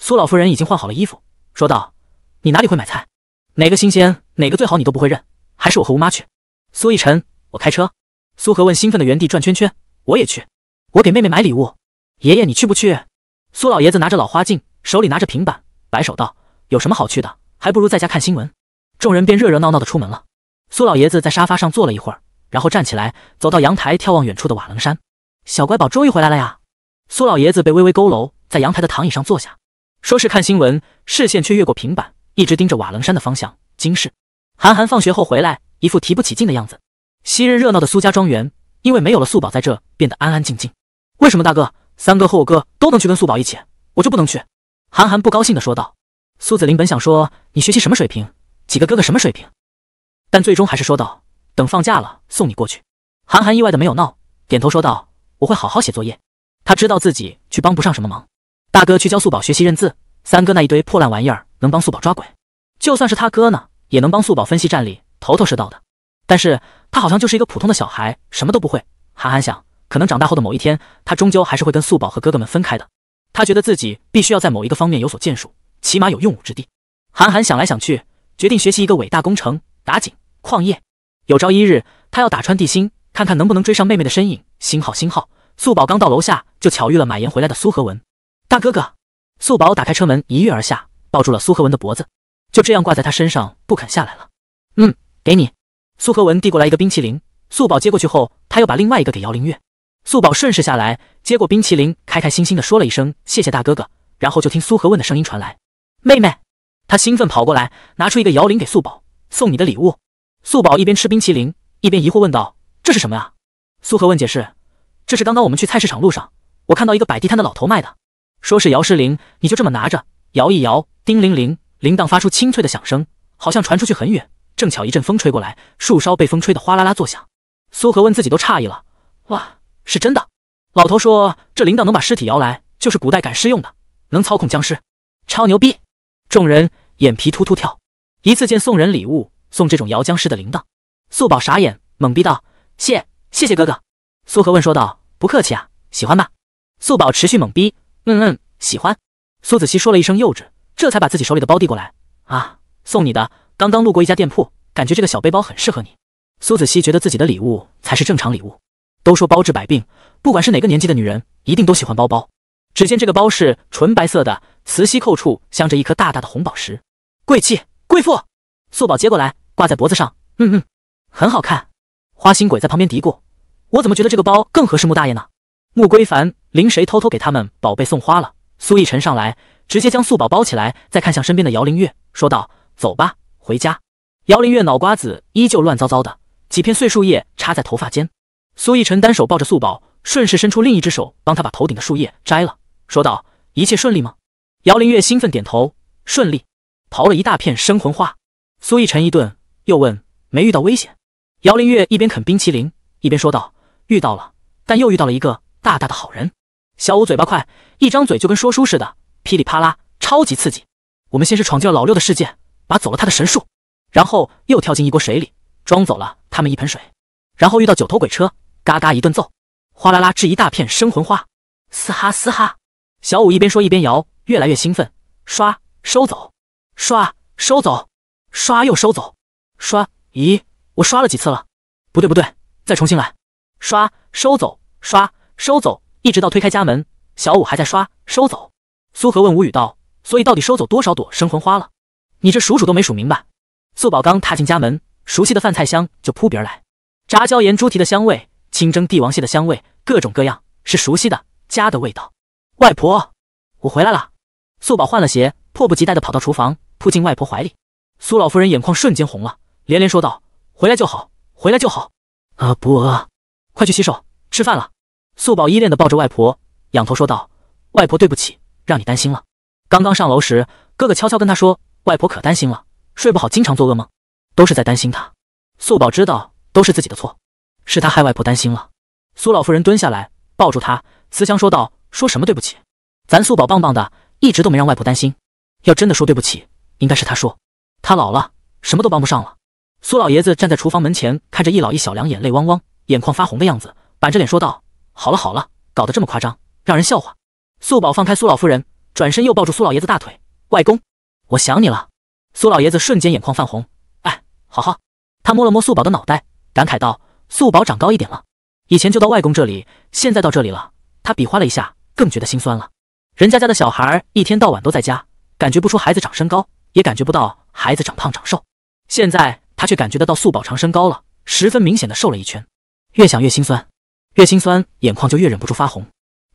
苏老夫人已经换好了衣服，说道：“你哪里会买菜？哪个新鲜，哪个最好，你都不会认，还是我和吴妈去。”苏逸晨：“我开车。”苏和问：“兴奋的原地转圈圈：“我也去，我给妹妹买礼物。”爷爷，你去不去？苏老爷子拿着老花镜，手里拿着平板。摆手道：“有什么好去的，还不如在家看新闻。”众人便热热闹闹的出门了。苏老爷子在沙发上坐了一会儿，然后站起来，走到阳台眺望远处的瓦楞山。小乖宝终于回来了呀！苏老爷子被微微佝偻，在阳台的躺椅上坐下，说是看新闻，视线却越过平板，一直盯着瓦楞山的方向。惊视。韩寒放学后回来，一副提不起劲的样子。昔日热闹的苏家庄园，因为没有了素宝在这，变得安安静静。为什么大哥、三哥和我哥都能去跟素宝一起，我就不能去？韩寒不高兴的说道：“苏子林，本想说你学习什么水平，几个哥哥什么水平，但最终还是说道：等放假了送你过去。”韩寒意外的没有闹，点头说道：“我会好好写作业。”他知道自己去帮不上什么忙。大哥去教素宝学习认字，三哥那一堆破烂玩意儿能帮素宝抓鬼，就算是他哥呢，也能帮素宝分析战力，头头是道的。但是，他好像就是一个普通的小孩，什么都不会。韩寒想，可能长大后的某一天，他终究还是会跟素宝和哥哥们分开的。他觉得自己必须要在某一个方面有所建树，起码有用武之地。韩寒想来想去，决定学习一个伟大工程——打井矿业。有朝一日，他要打穿地心，看看能不能追上妹妹的身影。星号星号，素宝刚到楼下，就巧遇了买盐回来的苏和文。大哥哥，素宝打开车门，一跃而下，抱住了苏和文的脖子，就这样挂在他身上不肯下来了。嗯，给你。苏和文递过来一个冰淇淋，素宝接过去后，他又把另外一个给姚灵月。素宝顺势下来，接过冰淇淋，开开心心地说了一声谢谢大哥哥，然后就听苏和问的声音传来：“妹妹。”他兴奋跑过来，拿出一个摇铃给素宝：“送你的礼物。”素宝一边吃冰淇淋，一边疑惑问道：“这是什么呀？”苏和问解释：“这是刚刚我们去菜市场路上，我看到一个摆地摊的老头卖的，说是摇石铃。你就这么拿着摇一摇，叮铃铃，铃铛发出清脆的响声，好像传出去很远。正巧一阵风吹过来，树梢被风吹得哗啦啦作响。”苏和问自己都诧异了：“哇！”是真的，老头说这铃铛能把尸体摇来，就是古代赶尸用的，能操控僵尸，超牛逼！众人眼皮突突跳，一次见送人礼物送这种摇僵尸的铃铛，素宝傻眼，懵逼道：谢谢谢哥哥。苏荷问说道：不客气啊，喜欢吧？素宝持续懵逼，嗯嗯，喜欢。苏子熙说了一声幼稚，这才把自己手里的包递过来，啊，送你的，刚刚路过一家店铺，感觉这个小背包很适合你。苏子熙觉得自己的礼物才是正常礼物。都说包治百病，不管是哪个年纪的女人，一定都喜欢包包。只见这个包是纯白色的，磁吸扣处镶着一颗大大的红宝石，贵气贵妇。素宝接过来，挂在脖子上，嗯嗯，很好看。花心鬼在旁边嘀咕：“我怎么觉得这个包更合适穆大爷呢？”穆归凡临谁偷偷给他们宝贝送花了。苏逸晨上来，直接将素宝包起来，再看向身边的姚灵月，说道：“走吧，回家。”姚灵月脑瓜子依旧乱糟糟的，几片碎树叶插在头发间。苏逸尘单手抱着素宝，顺势伸出另一只手帮他把头顶的树叶摘了，说道：“一切顺利吗？”姚林月兴奋点头：“顺利，刨了一大片生魂花。”苏逸尘一顿，又问：“没遇到危险？”姚林月一边啃冰淇淋，一边说道：“遇到了，但又遇到了一个大大的好人。”小五嘴巴快，一张嘴就跟说书似的，噼里啪啦，超级刺激。我们先是闯进了老六的世界，拔走了他的神树，然后又跳进一锅水里，装走了他们一盆水。然后遇到九头鬼车，嘎嘎一顿揍，哗啦啦掷一大片生魂花，嘶哈嘶哈。小五一边说一边摇，越来越兴奋，刷收走，刷收走，刷又收走，刷。咦，我刷了几次了？不对不对，再重新来。刷收走，刷收走，一直到推开家门，小五还在刷收走。苏荷问无语道：“所以到底收走多少朵生魂花了？你这数数都没数明白。”素宝刚踏进家门，熟悉的饭菜香就扑鼻而来。炸椒盐猪蹄的香味，清蒸帝王蟹的香味，各种各样是熟悉的家的味道。外婆，我回来了。素宝换了鞋，迫不及待地跑到厨房，扑进外婆怀里。苏老夫人眼眶瞬间红了，连连说道：“回来就好，回来就好。”啊，不饿，快去洗手，吃饭了。素宝依恋地抱着外婆，仰头说道：“外婆，对不起，让你担心了。刚刚上楼时，哥哥悄悄跟她说，外婆可担心了，睡不好，经常做噩梦，都是在担心她。”素宝知道。都是自己的错，是他害外婆担心了。苏老夫人蹲下来抱住他，慈祥说道：“说什么对不起？咱素宝棒棒的，一直都没让外婆担心。要真的说对不起，应该是他说，他老了，什么都帮不上了。”苏老爷子站在厨房门前，看着一老一小两眼泪汪汪、眼眶发红的样子，板着脸说道：“好了好了，搞得这么夸张，让人笑话。”素宝放开苏老夫人，转身又抱住苏老爷子大腿：“外公，我想你了。”苏老爷子瞬间眼眶泛红，哎，好好，他摸了摸素宝的脑袋。感慨道：“素宝长高一点了，以前就到外公这里，现在到这里了。他比划了一下，更觉得心酸了。人家家的小孩一天到晚都在家，感觉不出孩子长身高，也感觉不到孩子长胖长瘦。现在他却感觉得到素宝长身高了，十分明显的瘦了一圈。越想越心酸，越心酸，眼眶就越忍不住发红。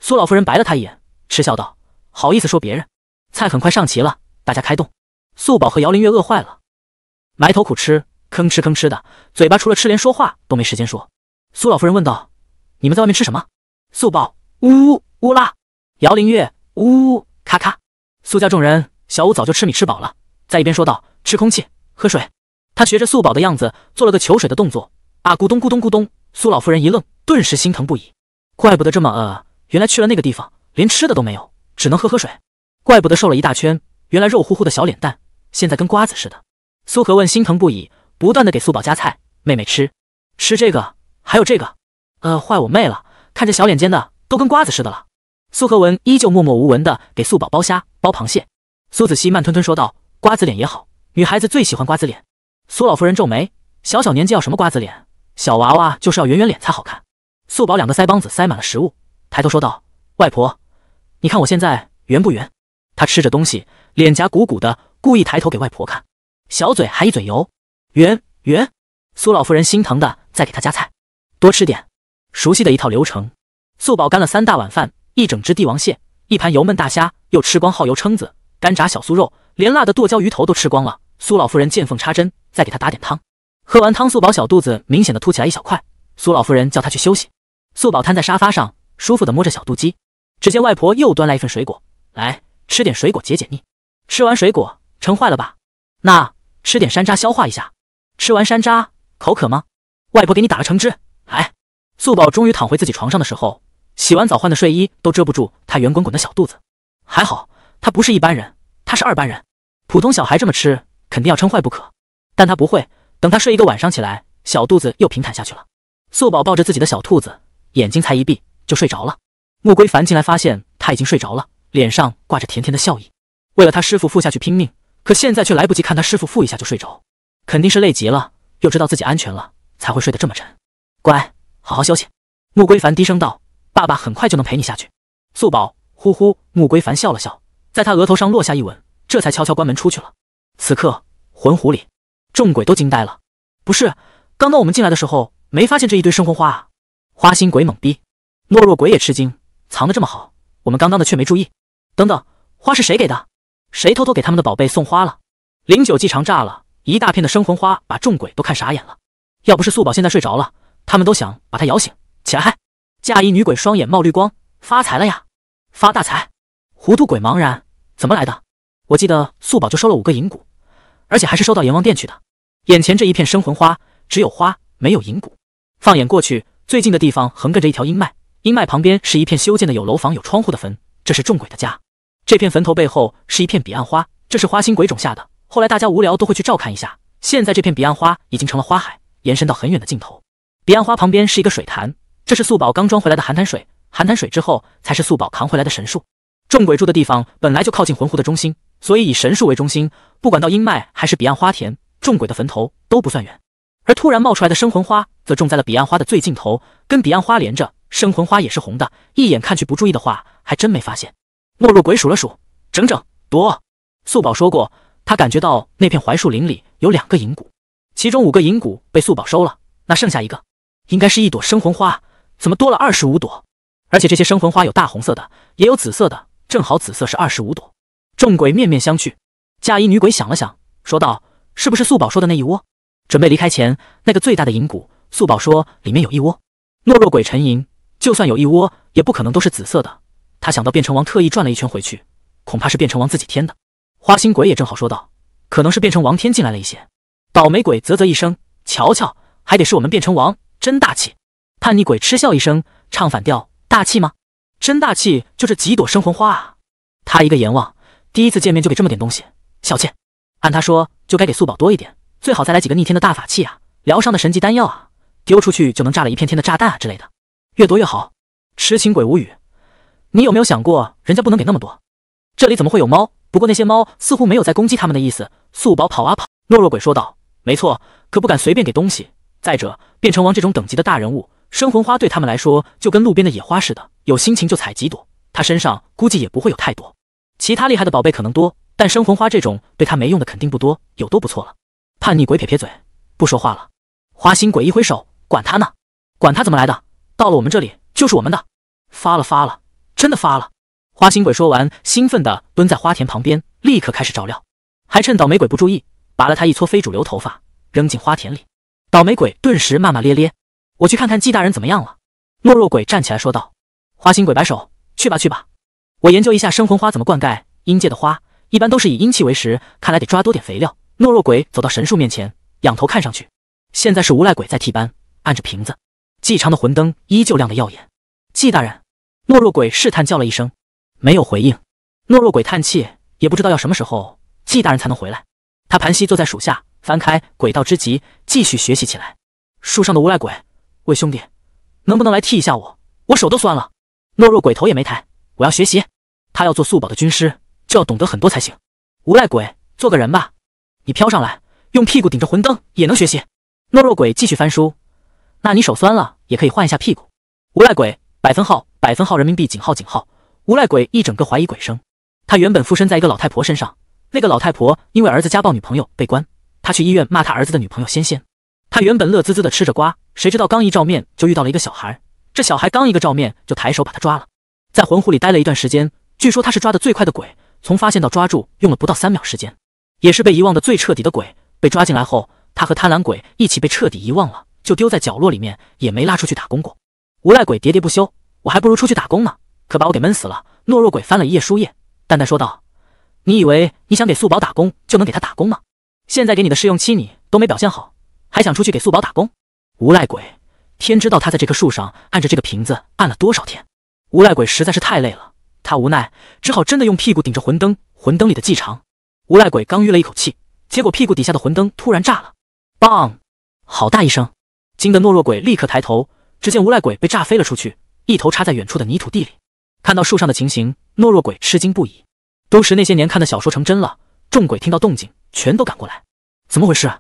苏老夫人白了他一眼，嗤笑道：‘好意思说别人。’菜很快上齐了，大家开动。素宝和姚灵月饿坏了，埋头苦吃。”吭哧吭哧的嘴巴，除了吃，连说话都没时间说。苏老夫人问道：“你们在外面吃什么？”素宝，呜呜呜啦！姚灵月，呜呜咔咔！苏家众人，小五早就吃米吃饱了，在一边说道：“吃空气，喝水。”他学着素宝的样子，做了个求水的动作。啊，咕咚咕咚咕咚！苏老夫人一愣，顿时心疼不已。怪不得这么饿，原来去了那个地方，连吃的都没有，只能喝喝水。怪不得瘦了一大圈，原来肉乎乎的小脸蛋，现在跟瓜子似的。苏荷问，心疼不已。不断的给素宝夹菜，妹妹吃，吃这个，还有这个，呃，坏我妹了，看着小脸尖的都跟瓜子似的了。苏和文依旧默默无闻的给素宝剥虾、剥螃蟹。苏子熙慢吞吞说道：“瓜子脸也好，女孩子最喜欢瓜子脸。”苏老夫人皱眉：“小小年纪要什么瓜子脸？小娃娃就是要圆圆脸才好看。”素宝两个腮帮子塞满了食物，抬头说道：“外婆，你看我现在圆不圆？”她吃着东西，脸颊鼓鼓的，故意抬头给外婆看，小嘴还一嘴油。圆圆，苏老夫人心疼的在给他夹菜，多吃点。熟悉的一套流程，素宝干了三大碗饭，一整只帝王蟹，一盘油焖大虾，又吃光耗油蛏子、干炸小酥肉，连辣的剁椒鱼头都吃光了。苏老夫人见缝插针，再给他打点汤。喝完汤，素宝小肚子明显的凸起来一小块。苏老夫人叫他去休息。素宝瘫在沙发上，舒服的摸着小肚鸡。只见外婆又端来一份水果，来吃点水果解解腻。吃完水果撑坏了吧？那吃点山楂消化一下。吃完山楂，口渴吗？外婆给你打了橙汁。哎，素宝终于躺回自己床上的时候，洗完澡换的睡衣都遮不住她圆滚滚的小肚子。还好她不是一般人，她是二班人，普通小孩这么吃肯定要撑坏不可。但她不会，等她睡一个晚上起来，小肚子又平坦下去了。素宝抱着自己的小兔子，眼睛才一闭就睡着了。穆归凡进来发现他已经睡着了，脸上挂着甜甜的笑意。为了他师傅付下去拼命，可现在却来不及看他师傅付一下就睡着。肯定是累极了，又知道自己安全了，才会睡得这么沉。乖，好好休息。”穆归凡低声道，“爸爸很快就能陪你下去。”素宝呼呼，穆归凡笑了笑，在他额头上落下一吻，这才悄悄关门出去了。此刻魂湖里，众鬼都惊呆了。不是刚刚我们进来的时候没发现这一堆生魂花啊？花心鬼懵逼，懦弱鬼也吃惊，藏得这么好，我们刚刚的却没注意。等等，花是谁给的？谁偷偷给他们的宝贝送花了？灵九季长炸了。一大片的生魂花把众鬼都看傻眼了，要不是素宝现在睡着了，他们都想把她摇醒起来。嫁衣女鬼双眼冒绿光，发财了呀，发大财！糊涂鬼茫然，怎么来的？我记得素宝就收了五个银骨，而且还是收到阎王殿去的。眼前这一片生魂花，只有花没有银骨。放眼过去，最近的地方横亘着一条阴脉，阴脉旁边是一片修建的有楼房有窗户的坟，这是众鬼的家。这片坟头背后是一片彼岸花，这是花心鬼种下的。后来大家无聊都会去照看一下。现在这片彼岸花已经成了花海，延伸到很远的尽头。彼岸花旁边是一个水潭，这是素宝刚装回来的寒潭水。寒潭水之后才是素宝扛回来的神树。众鬼住的地方本来就靠近魂湖的中心，所以以神树为中心，不管到阴脉还是彼岸花田，众鬼的坟头都不算远。而突然冒出来的生魂花则种在了彼岸花的最尽头，跟彼岸花连着。生魂花也是红的，一眼看去不注意的话还真没发现。没落鬼数了数，整整多。素宝说过。他感觉到那片槐树林里有两个银骨，其中五个银骨被素宝收了，那剩下一个，应该是一朵生魂花。怎么多了二十五朵？而且这些生魂花有大红色的，也有紫色的，正好紫色是二十五朵。众鬼面面相觑，嫁衣女鬼想了想，说道：“是不是素宝说的那一窝？”准备离开前，那个最大的银骨，素宝说里面有一窝。懦弱鬼沉吟：“就算有一窝，也不可能都是紫色的。”他想到变成王特意转了一圈回去，恐怕是变成王自己添的。花心鬼也正好说道：“可能是变成王天进来了一些倒霉鬼。”啧啧一声，瞧瞧，还得是我们变成王，真大气！叛逆鬼嗤笑一声，唱反调：“大气吗？真大气就这几朵生魂花啊！他一个阎王，第一次见面就给这么点东西，小倩，按他说，就该给素宝多一点，最好再来几个逆天的大法器啊，疗伤的神级丹药啊，丢出去就能炸了一片天的炸弹啊之类的，越多越好。”痴情鬼无语：“你有没有想过，人家不能给那么多？这里怎么会有猫？”不过那些猫似乎没有在攻击他们的意思，素宝跑啊跑。懦弱鬼说道：“没错，可不敢随便给东西。再者，变成王这种等级的大人物，生魂花对他们来说就跟路边的野花似的，有心情就采几朵。他身上估计也不会有太多。其他厉害的宝贝可能多，但生魂花这种对他没用的肯定不多，有都不错了。”叛逆鬼撇撇嘴，不说话了。花心鬼一挥手，管他呢，管他怎么来的，到了我们这里就是我们的，发了发了，真的发了。花心鬼说完，兴奋地蹲在花田旁边，立刻开始照料，还趁倒霉鬼不注意，拔了他一撮非主流头发，扔进花田里。倒霉鬼顿时骂骂咧咧：“我去看看纪大人怎么样了。”懦弱鬼站起来说道。花心鬼摆手：“去吧去吧，我研究一下生魂花怎么灌溉。阴界的花一般都是以阴气为食，看来得抓多点肥料。”懦弱鬼走到神树面前，仰头看上去，现在是无赖鬼在替班，按着瓶子，纪长的魂灯依旧亮得耀眼。纪大人，懦弱鬼试探叫了一声。没有回应，懦弱鬼叹气，也不知道要什么时候纪大人才能回来。他盘膝坐在属下，翻开《鬼道之极》，继续学习起来。树上的无赖鬼，喂兄弟，能不能来替一下我？我手都酸了。懦弱鬼头也没抬，我要学习。他要做素宝的军师，就要懂得很多才行。无赖鬼，做个人吧，你飘上来，用屁股顶着魂灯也能学习。懦弱鬼继续翻书，那你手酸了也可以换一下屁股。无赖鬼，百分号百分号人民币井号井号。无赖鬼一整个怀疑鬼生，他原本附身在一个老太婆身上，那个老太婆因为儿子家暴女朋友被关，他去医院骂他儿子的女朋友仙仙。他原本乐滋滋的吃着瓜，谁知道刚一照面就遇到了一个小孩，这小孩刚一个照面就抬手把他抓了。在魂湖里待了一段时间，据说他是抓的最快的鬼，从发现到抓住用了不到三秒时间，也是被遗忘的最彻底的鬼。被抓进来后，他和贪婪鬼一起被彻底遗忘了，就丢在角落里面，也没拉出去打工过。无赖鬼喋喋不休，我还不如出去打工呢。可把我给闷死了！懦弱鬼翻了一页书页，淡淡说道：“你以为你想给素宝打工就能给他打工吗？现在给你的试用期你都没表现好，还想出去给素宝打工？”无赖鬼，天知道他在这棵树上按着这个瓶子按了多少天！无赖鬼实在是太累了，他无奈只好真的用屁股顶着魂灯，魂灯里的计长。无赖鬼刚吁了一口气，结果屁股底下的魂灯突然炸了嘣，好大一声，惊得懦弱鬼立刻抬头，只见无赖鬼被炸飞了出去，一头插在远处的泥土地里。看到树上的情形，懦弱鬼吃惊不已，都是那些年看的小说成真了。众鬼听到动静，全都赶过来。怎么回事？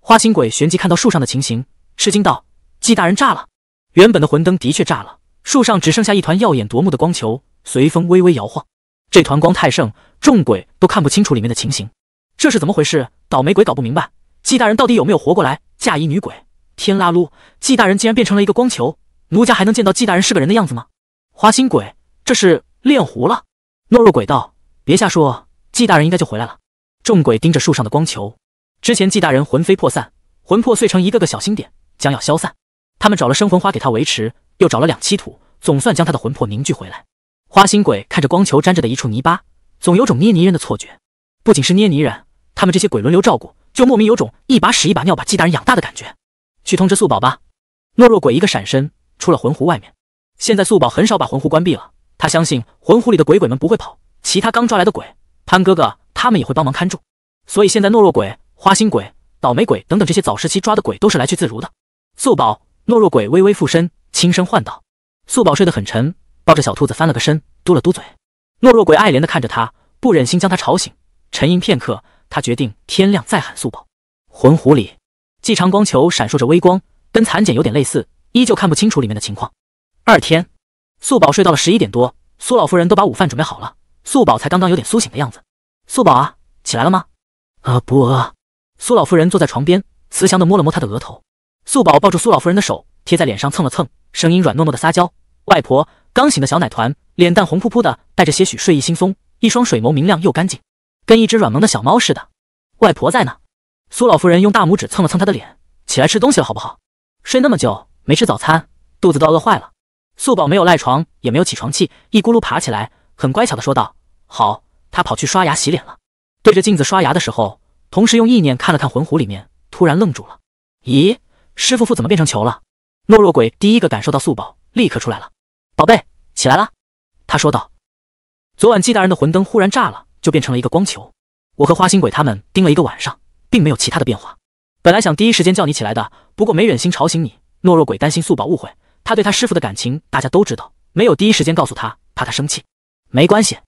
花心鬼旋即看到树上的情形，吃惊道：“纪大人炸了！原本的魂灯的确炸了，树上只剩下一团耀眼夺目的光球，随风微微摇晃。这团光太盛，众鬼都看不清楚里面的情形。这是怎么回事？倒霉鬼搞不明白，纪大人到底有没有活过来？”嫁衣女鬼：“天啦噜！纪大人竟然变成了一个光球，奴家还能见到纪大人是个人的样子吗？”花心鬼。这是炼狐了，懦弱鬼道别瞎说，纪大人应该就回来了。众鬼盯着树上的光球，之前纪大人魂飞魄散，魂魄碎成一个个，小心点，将要消散。他们找了生魂花给他维持，又找了两期土，总算将他的魂魄凝聚回来。花心鬼看着光球沾着的一处泥巴，总有种捏泥人的错觉。不仅是捏泥人，他们这些鬼轮流照顾，就莫名有种一把屎一把尿把纪大人养大的感觉。去通知素宝吧。懦弱鬼一个闪身出了魂壶外面。现在素宝很少把魂壶关闭了。他相信魂湖里的鬼鬼们不会跑，其他刚抓来的鬼，潘哥哥他们也会帮忙看住。所以现在懦弱鬼、花心鬼、倒霉鬼等等这些早时期抓的鬼都是来去自如的。素宝，懦弱鬼微微附身，轻声唤道：“素宝睡得很沉，抱着小兔子翻了个身，嘟了嘟嘴。懦弱鬼爱怜的看着他，不忍心将他吵醒。沉吟片刻，他决定天亮再喊素宝。”魂湖里，季长光球闪烁着微光，跟蚕茧有点类似，依旧看不清楚里面的情况。二天。素宝睡到了十一点多，苏老夫人都把午饭准备好了，素宝才刚刚有点苏醒的样子。素宝啊，起来了吗？啊，不饿。苏老夫人坐在床边，慈祥的摸了摸她的额头。素宝抱住苏老夫人的手，贴在脸上蹭了蹭，声音软糯糯的撒娇：“外婆，刚醒的小奶团，脸蛋红扑扑的，带着些许睡意惺忪，一双水眸明亮又干净，跟一只软萌的小猫似的。”外婆在呢。苏老夫人用大拇指蹭了蹭她的脸，起来吃东西了好不好？睡那么久没吃早餐，肚子都要饿坏了。素宝没有赖床，也没有起床气，一咕噜爬起来，很乖巧的说道：“好。”他跑去刷牙洗脸了。对着镜子刷牙的时候，同时用意念看了看魂壶里面，突然愣住了：“咦，师傅傅怎么变成球了？”懦弱鬼第一个感受到素宝，立刻出来了：“宝贝，起来了。”他说道：“昨晚纪大人的魂灯忽然炸了，就变成了一个光球。我和花心鬼他们盯了一个晚上，并没有其他的变化。本来想第一时间叫你起来的，不过没忍心吵醒你。懦弱鬼担心素宝误会。”他对他师傅的感情，大家都知道，没有第一时间告诉他，怕他生气。没关系。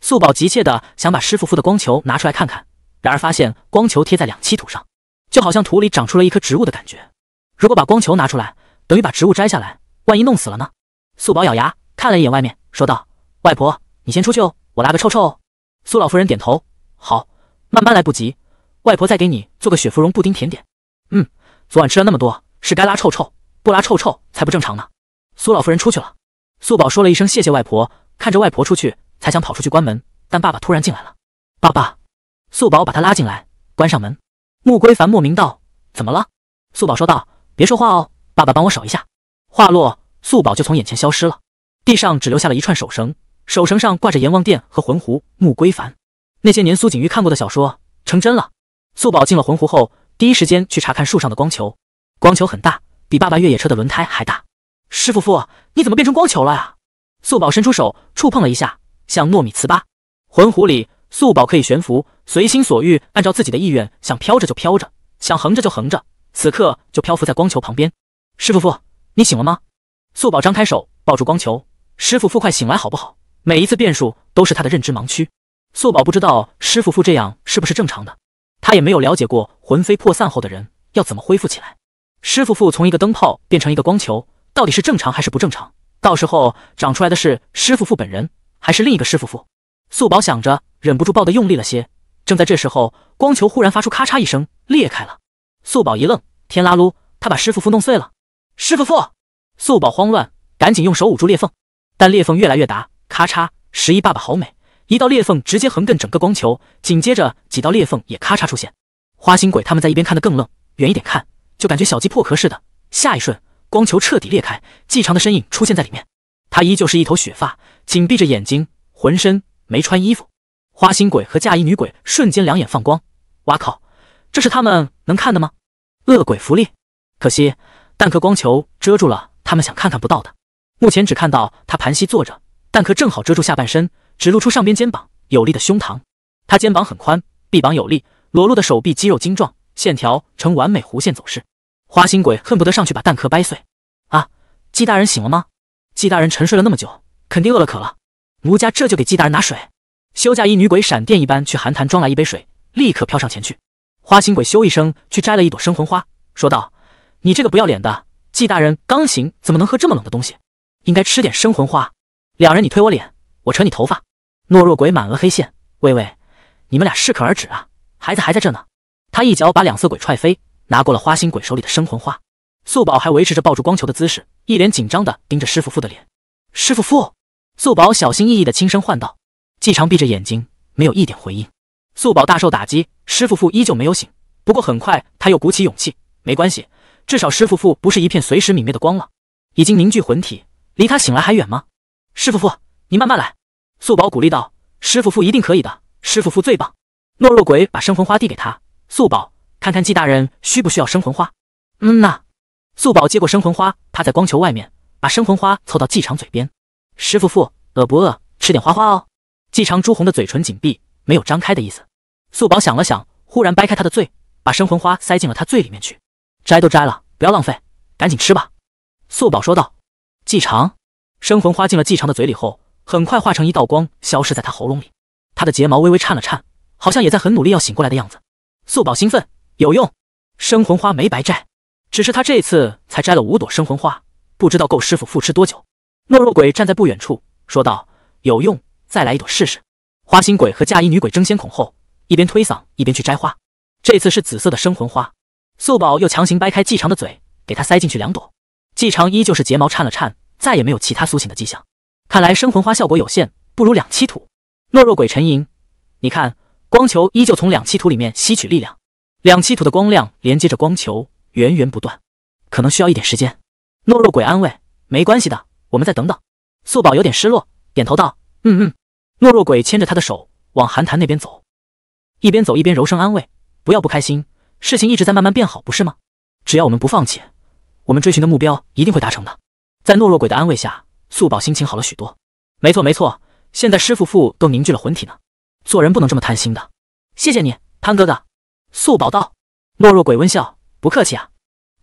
素宝急切的想把师傅敷的光球拿出来看看，然而发现光球贴在两栖土上，就好像土里长出了一棵植物的感觉。如果把光球拿出来，等于把植物摘下来，万一弄死了呢？素宝咬牙看了一眼外面，说道：“外婆，你先出去哦，我拉个臭臭。”苏老夫人点头：“好，慢慢来不及，外婆再给你做个雪芙蓉布丁甜点。”“嗯，昨晚吃了那么多，是该拉臭臭。”不拉臭臭才不正常呢。苏老夫人出去了，素宝说了一声谢谢外婆，看着外婆出去，才想跑出去关门，但爸爸突然进来了。爸爸，素宝把他拉进来，关上门。穆归凡莫名道：“怎么了？”素宝说道：“别说话哦，爸爸帮我守一下。”话落，素宝就从眼前消失了，地上只留下了一串手绳，手绳上挂着阎王殿和魂壶。穆归凡，那些年苏锦玉看过的小说成真了。素宝进了魂壶后，第一时间去查看树上的光球，光球很大。比爸爸越野车的轮胎还大，师傅傅，你怎么变成光球了啊？素宝伸出手触碰了一下，像糯米糍粑。魂湖里，素宝可以悬浮，随心所欲，按照自己的意愿想飘着就飘着，想横着就横着。此刻就漂浮在光球旁边。师傅傅，你醒了吗？素宝张开手抱住光球，师傅傅快醒来好不好？每一次变数都是他的认知盲区，素宝不知道师傅傅这样是不是正常的，他也没有了解过魂飞魄散后的人要怎么恢复起来。师父傅从一个灯泡变成一个光球，到底是正常还是不正常？到时候长出来的是师父傅本人，还是另一个师父傅？素宝想着，忍不住抱得用力了些。正在这时候，光球忽然发出咔嚓一声，裂开了。素宝一愣：“天啦噜，他把师父傅弄碎了。师父傅，素宝慌乱，赶紧用手捂住裂缝，但裂缝越来越大，咔嚓！十一爸爸好美，一道裂缝直接横亘整个光球，紧接着几道裂缝也咔嚓出现。花心鬼他们在一边看得更愣，远一点看。就感觉小鸡破壳似的，下一瞬光球彻底裂开，季长的身影出现在里面。他依旧是一头雪发，紧闭着眼睛，浑身没穿衣服。花心鬼和嫁衣女鬼瞬间两眼放光：“哇靠，这是他们能看的吗？”恶鬼福利，可惜蛋壳光球遮住了他们想看看不到的。目前只看到他盘膝坐着，蛋壳正好遮住下半身，只露出上边肩膀有力的胸膛。他肩膀很宽，臂膀有力，裸露的手臂肌肉精壮，线条呈完美弧线走势。花心鬼恨不得上去把蛋壳掰碎。啊，纪大人醒了吗？纪大人沉睡了那么久，肯定饿了渴了。奴家这就给纪大人拿水。休假一女鬼闪电一般去寒潭装来一杯水，立刻飘上前去。花心鬼咻一声去摘了一朵生魂花，说道：“你这个不要脸的，纪大人刚醒怎么能喝这么冷的东西？应该吃点生魂花。”两人你推我脸，我扯你头发。懦弱鬼满额黑线，喂喂，你们俩适可而止啊！孩子还在这呢。他一脚把两色鬼踹飞。拿过了花心鬼手里的生魂花，素宝还维持着抱住光球的姿势，一脸紧张的盯着师父傅的脸。师父傅，素宝小心翼翼的轻声唤道。季长闭着眼睛，没有一点回应。素宝大受打击，师父傅依旧没有醒。不过很快，他又鼓起勇气，没关系，至少师父傅不是一片随时泯灭的光了，已经凝聚魂体，离他醒来还远吗？师父傅，你慢慢来。素宝鼓励道，师父傅一定可以的，师父傅最棒。懦弱鬼把生魂花递给他，素宝。看看纪大人需不需要生魂花？嗯呐，素宝接过生魂花，趴在光球外面，把生魂花凑到纪长嘴边。师傅傅，饿不饿？吃点花花哦。纪长朱红的嘴唇紧闭，没有张开的意思。素宝想了想，忽然掰开他的嘴，把生魂花塞进了他嘴里面去。摘都摘了，不要浪费，赶紧吃吧。素宝说道。纪长，生魂花进了纪长的嘴里后，很快化成一道光，消失在他喉咙里。他的睫毛微微颤了颤，好像也在很努力要醒过来的样子。素宝兴奋。有用，生魂花没白摘，只是他这次才摘了五朵生魂花，不知道够师傅复吃多久。懦弱鬼站在不远处说道：“有用，再来一朵试试。”花心鬼和嫁衣女鬼争先恐后，一边推搡一边去摘花。这次是紫色的生魂花，素宝又强行掰开季长的嘴，给他塞进去两朵。季长依旧是睫毛颤了颤，再也没有其他苏醒的迹象。看来生魂花效果有限，不如两栖土。懦弱鬼沉吟：“你看，光球依旧从两栖土里面吸取力量。”两栖土的光亮连接着光球，源源不断。可能需要一点时间。懦弱鬼安慰：“没关系的，我们再等等。”素宝有点失落，点头道：“嗯嗯。”懦弱鬼牵着他的手往寒潭那边走，一边走一边柔声安慰：“不要不开心，事情一直在慢慢变好，不是吗？只要我们不放弃，我们追寻的目标一定会达成的。”在懦弱鬼的安慰下，素宝心情好了许多。没错，没错，现在师傅父都凝聚了魂体呢。做人不能这么贪心的。谢谢你，潘哥哥。素宝道，懦弱鬼温笑，不客气啊！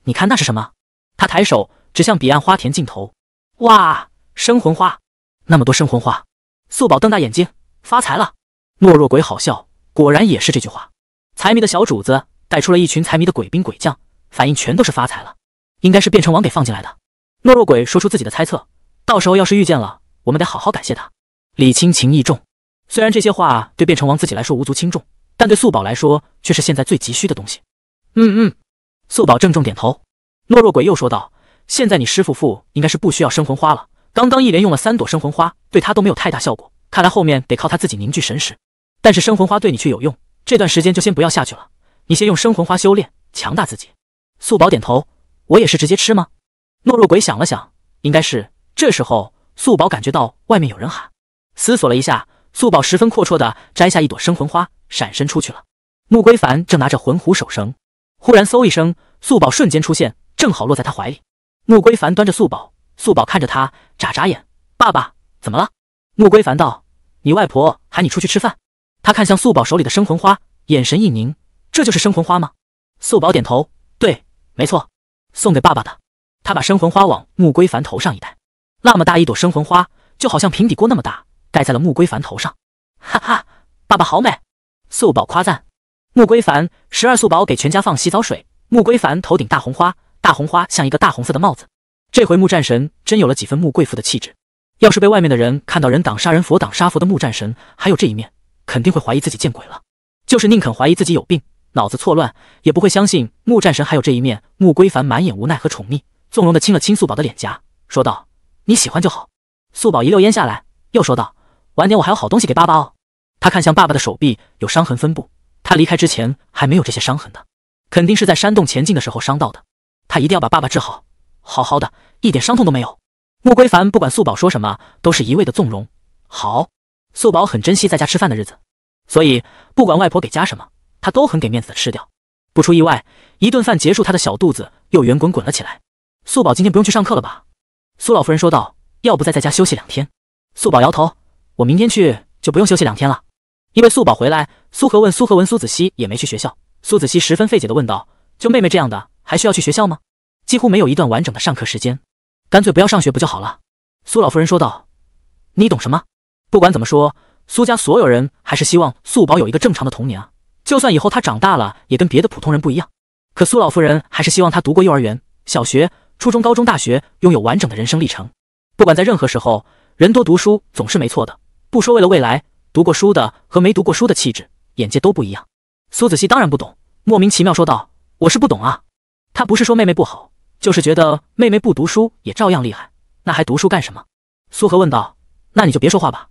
你看那是什么？他抬手指向彼岸花田尽头，哇，生魂花！那么多生魂花！素宝瞪大眼睛，发财了！懦弱鬼好笑，果然也是这句话。财迷的小主子带出了一群财迷的鬼兵鬼将，反应全都是发财了，应该是变成王给放进来的。懦弱鬼说出自己的猜测，到时候要是遇见了，我们得好好感谢他，礼轻情意重。虽然这些话对变成王自己来说无足轻重。但对素宝来说，却是现在最急需的东西。嗯嗯，素宝郑重点头。懦弱鬼又说道：“现在你师父傅应该是不需要生魂花了，刚刚一连用了三朵生魂花，对他都没有太大效果。看来后面得靠他自己凝聚神识。但是生魂花对你却有用。这段时间就先不要下去了，你先用生魂花修炼，强大自己。”素宝点头：“我也是直接吃吗？”懦弱鬼想了想，应该是。这时候，素宝感觉到外面有人喊，思索了一下，素宝十分阔绰的摘下一朵生魂花。闪身出去了，穆归凡正拿着魂壶手绳，忽然嗖一声，素宝瞬间出现，正好落在他怀里。穆归凡端着素宝，素宝看着他眨眨眼：“爸爸，怎么了？”穆归凡道：“你外婆喊你出去吃饭。”他看向素宝手里的生魂花，眼神一凝：“这就是生魂花吗？”素宝点头：“对，没错，送给爸爸的。”他把生魂花往穆归凡头上一戴，那么大一朵生魂花，就好像平底锅那么大，戴在了穆归凡头上。哈哈，爸爸好美。素宝夸赞穆桂凡，十二素宝给全家放洗澡水。穆桂凡头顶大红花，大红花像一个大红色的帽子。这回穆战神真有了几分穆贵妇的气质。要是被外面的人看到人挡杀人佛挡杀佛的穆战神还有这一面，肯定会怀疑自己见鬼了。就是宁肯怀疑自己有病，脑子错乱，也不会相信穆战神还有这一面。穆桂凡满眼无奈和宠溺，纵容的亲了亲素宝的脸颊，说道：“你喜欢就好。”素宝一溜烟下来，又说道：“晚点我还有好东西给爸爸哦。”他看向爸爸的手臂，有伤痕分布。他离开之前还没有这些伤痕的，肯定是在山洞前进的时候伤到的。他一定要把爸爸治好，好好的，一点伤痛都没有。穆归凡不管素宝说什么，都是一味的纵容。好，素宝很珍惜在家吃饭的日子，所以不管外婆给加什么，他都很给面子的吃掉。不出意外，一顿饭结束，他的小肚子又圆滚滚了起来。素宝今天不用去上课了吧？苏老夫人说道：“要不再在家休息两天？”素宝摇头：“我明天去，就不用休息两天了。”因为素宝回来，苏和问苏和文，苏子熙也没去学校。苏子熙十分费解的问道：“就妹妹这样的，还需要去学校吗？”几乎没有一段完整的上课时间，干脆不要上学不就好了？苏老夫人说道：“你懂什么？不管怎么说，苏家所有人还是希望素宝有一个正常的童年啊。就算以后她长大了，也跟别的普通人不一样。可苏老夫人还是希望她读过幼儿园、小学、初中、高中、大学，拥有完整的人生历程。不管在任何时候，人多读书总是没错的。不说为了未来。”读过书的和没读过书的气质、眼界都不一样。苏子熙当然不懂，莫名其妙说道：“我是不懂啊。”他不是说妹妹不好，就是觉得妹妹不读书也照样厉害，那还读书干什么？苏和问道：“那你就别说话吧。”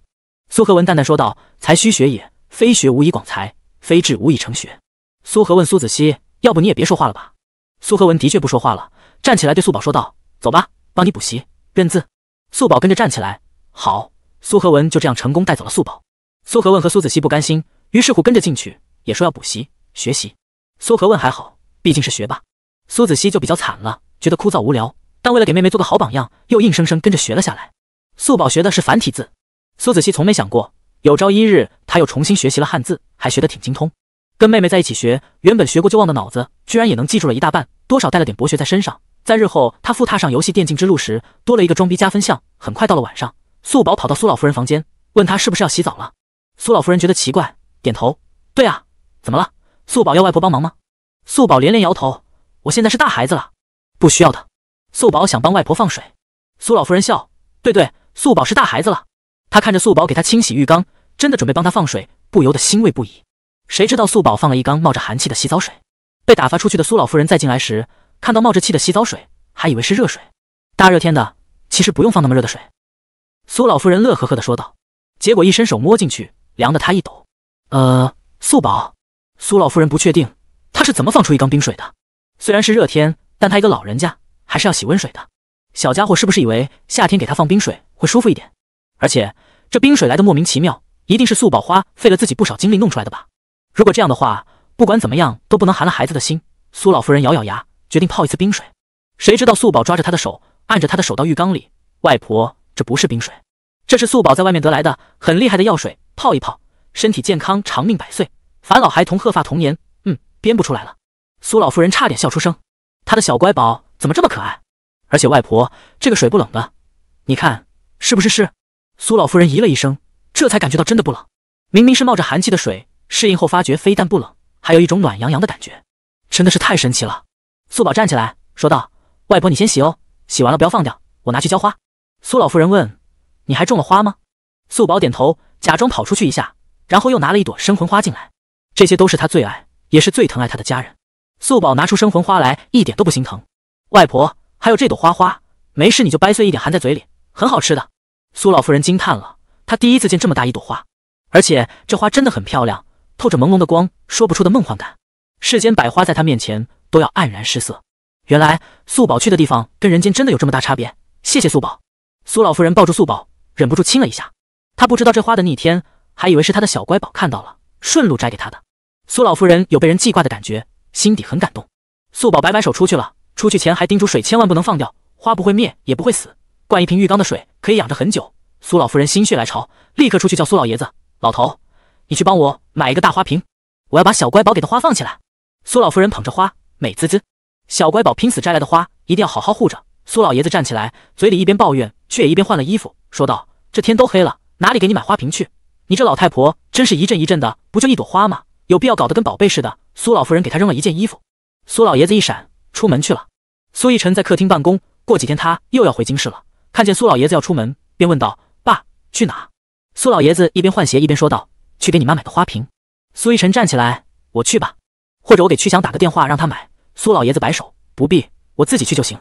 苏和文淡淡说道：“才须学也，非学无以广才，非志无以成学。”苏和问苏子熙：“要不你也别说话了吧？”苏和文的确不说话了，站起来对素宝说道：“走吧，帮你补习认字。”素宝跟着站起来：“好。”苏和文就这样成功带走了素宝。苏和问和苏子熙不甘心，于是乎跟着进去，也说要补习学习。苏和问还好，毕竟是学霸，苏子熙就比较惨了，觉得枯燥无聊，但为了给妹妹做个好榜样，又硬生生跟着学了下来。素宝学的是繁体字，苏子熙从没想过，有朝一日他又重新学习了汉字，还学得挺精通。跟妹妹在一起学，原本学过就忘的脑子，居然也能记住了一大半，多少带了点博学在身上，在日后他复踏上游戏电竞之路时，多了一个装逼加分项。很快到了晚上，素宝跑到苏老夫人房间，问他是不是要洗澡了。苏老夫人觉得奇怪，点头：“对啊，怎么了？素宝要外婆帮忙吗？”素宝连连摇头：“我现在是大孩子了，不需要的。”素宝想帮外婆放水。苏老夫人笑：“对对，素宝是大孩子了。”她看着素宝给她清洗浴缸，真的准备帮她放水，不由得欣慰不已。谁知道素宝放了一缸冒着寒气的洗澡水。被打发出去的苏老夫人再进来时，看到冒着气的洗澡水，还以为是热水。大热天的，其实不用放那么热的水。苏老夫人乐呵呵的说道，结果一伸手摸进去。凉的他一抖，呃，素宝，苏老夫人不确定他是怎么放出一缸冰水的。虽然是热天，但他一个老人家还是要洗温水的。小家伙是不是以为夏天给他放冰水会舒服一点？而且这冰水来的莫名其妙，一定是素宝花费了自己不少精力弄出来的吧？如果这样的话，不管怎么样都不能寒了孩子的心。苏老夫人咬咬牙，决定泡一次冰水。谁知道素宝抓着他的手，按着他的手到浴缸里。外婆，这不是冰水，这是素宝在外面得来的很厉害的药水。泡一泡，身体健康，长命百岁，烦老孩童，鹤发童颜。嗯，编不出来了。苏老夫人差点笑出声，她的小乖宝怎么这么可爱？而且外婆，这个水不冷的，你看是不是湿？苏老夫人咦了一声，这才感觉到真的不冷，明明是冒着寒气的水，适应后发觉非但不冷，还有一种暖洋洋的感觉，真的是太神奇了。素宝站起来说道：“外婆，你先洗哦，洗完了不要放掉，我拿去浇花。”苏老夫人问：“你还种了花吗？”素宝点头，假装跑出去一下，然后又拿了一朵生魂花进来。这些都是他最爱，也是最疼爱他的家人。素宝拿出生魂花来，一点都不心疼。外婆，还有这朵花花，没事你就掰碎一点含在嘴里，很好吃的。苏老夫人惊叹了，她第一次见这么大一朵花，而且这花真的很漂亮，透着朦胧的光，说不出的梦幻感。世间百花在她面前都要黯然失色。原来素宝去的地方跟人间真的有这么大差别。谢谢素宝。苏老夫人抱住素宝，忍不住亲了一下。他不知道这花的逆天，还以为是他的小乖宝看到了，顺路摘给他的。苏老夫人有被人记挂的感觉，心底很感动。素宝摆摆手出去了，出去前还叮嘱水千万不能放掉，花不会灭也不会死，灌一瓶浴缸的水可以养着很久。苏老夫人心血来潮，立刻出去叫苏老爷子：“老头，你去帮我买一个大花瓶，我要把小乖宝给的花放起来。”苏老夫人捧着花，美滋滋。小乖宝拼死摘来的花，一定要好好护着。苏老爷子站起来，嘴里一边抱怨，却也一边换了衣服，说道：“这天都黑了。”哪里给你买花瓶去？你这老太婆真是一阵一阵的，不就一朵花吗？有必要搞得跟宝贝似的？苏老夫人给她扔了一件衣服，苏老爷子一闪出门去了。苏逸晨在客厅办公，过几天他又要回京市了。看见苏老爷子要出门，便问道：“爸，去哪？”苏老爷子一边换鞋一边说道：“去给你妈买个花瓶。”苏逸晨站起来：“我去吧，或者我给曲翔打个电话让他买。”苏老爷子摆手：“不必，我自己去就行。”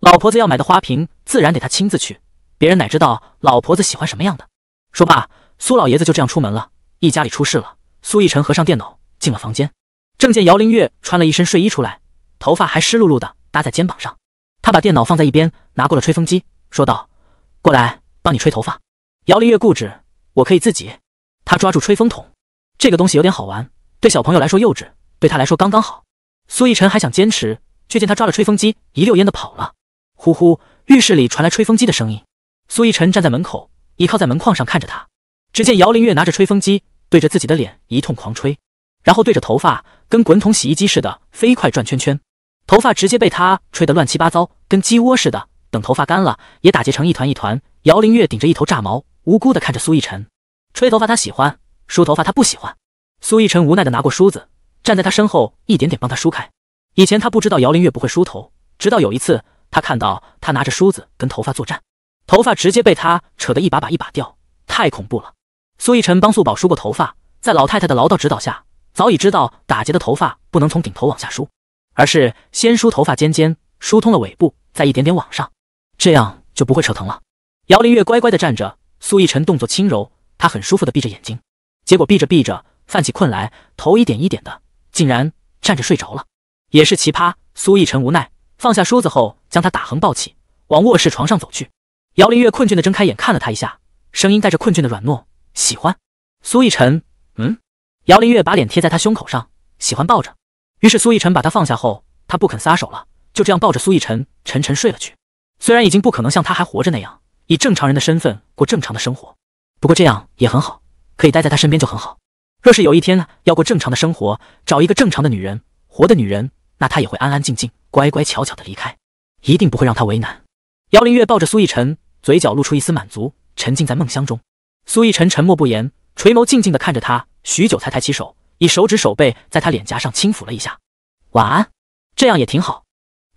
老婆子要买的花瓶自然得他亲自去，别人哪知道老婆子喜欢什么样的？说罢，苏老爷子就这样出门了。一家里出事了。苏奕晨合上电脑，进了房间，正见姚灵月穿了一身睡衣出来，头发还湿漉漉的搭在肩膀上。他把电脑放在一边，拿过了吹风机，说道：“过来，帮你吹头发。”姚灵月固执：“我可以自己。”他抓住吹风筒，这个东西有点好玩，对小朋友来说幼稚，对他来说刚刚好。苏奕晨还想坚持，却见他抓了吹风机，一溜烟的跑了。呼呼，浴室里传来吹风机的声音。苏奕晨站在门口。倚靠在门框上看着他，只见姚灵月拿着吹风机对着自己的脸一通狂吹，然后对着头发跟滚筒洗衣机似的飞快转圈圈，头发直接被他吹得乱七八糟，跟鸡窝似的。等头发干了，也打结成一团一团。姚灵月顶着一头炸毛，无辜的看着苏逸晨。吹头发他喜欢，梳头发他不喜欢。苏逸晨无奈的拿过梳子，站在他身后一点点帮他梳开。以前他不知道姚灵月不会梳头，直到有一次他看到他拿着梳子跟头发作战。头发直接被他扯得一把把一把掉，太恐怖了。苏逸晨帮素宝梳过头发，在老太太的唠叨指导下，早已知道打结的头发不能从顶头往下梳，而是先梳头发尖尖，梳通了尾部，再一点点往上，这样就不会扯疼了。姚林月乖乖地站着，苏逸晨动作轻柔，她很舒服地闭着眼睛。结果闭着闭着犯起困来，头一点一点的，竟然站着睡着了，也是奇葩。苏逸晨无奈放下梳子后，将她打横抱起，往卧室床上走去。姚林月困倦的睁开眼，看了他一下，声音带着困倦的软糯：“喜欢苏逸晨。”嗯。姚林月把脸贴在他胸口上，喜欢抱着。于是苏逸晨把他放下后，他不肯撒手了，就这样抱着苏逸晨沉沉睡了去。虽然已经不可能像他还活着那样，以正常人的身份过正常的生活，不过这样也很好，可以待在他身边就很好。若是有一天要过正常的生活，找一个正常的女人，活的女人，那他也会安安静静、乖乖巧巧的离开，一定不会让他为难。姚林月抱着苏逸晨，嘴角露出一丝满足，沉浸在梦乡中。苏逸晨沉默不言，垂眸静静地看着他，许久才抬起手，以手指手背在他脸颊上轻抚了一下。晚安，这样也挺好。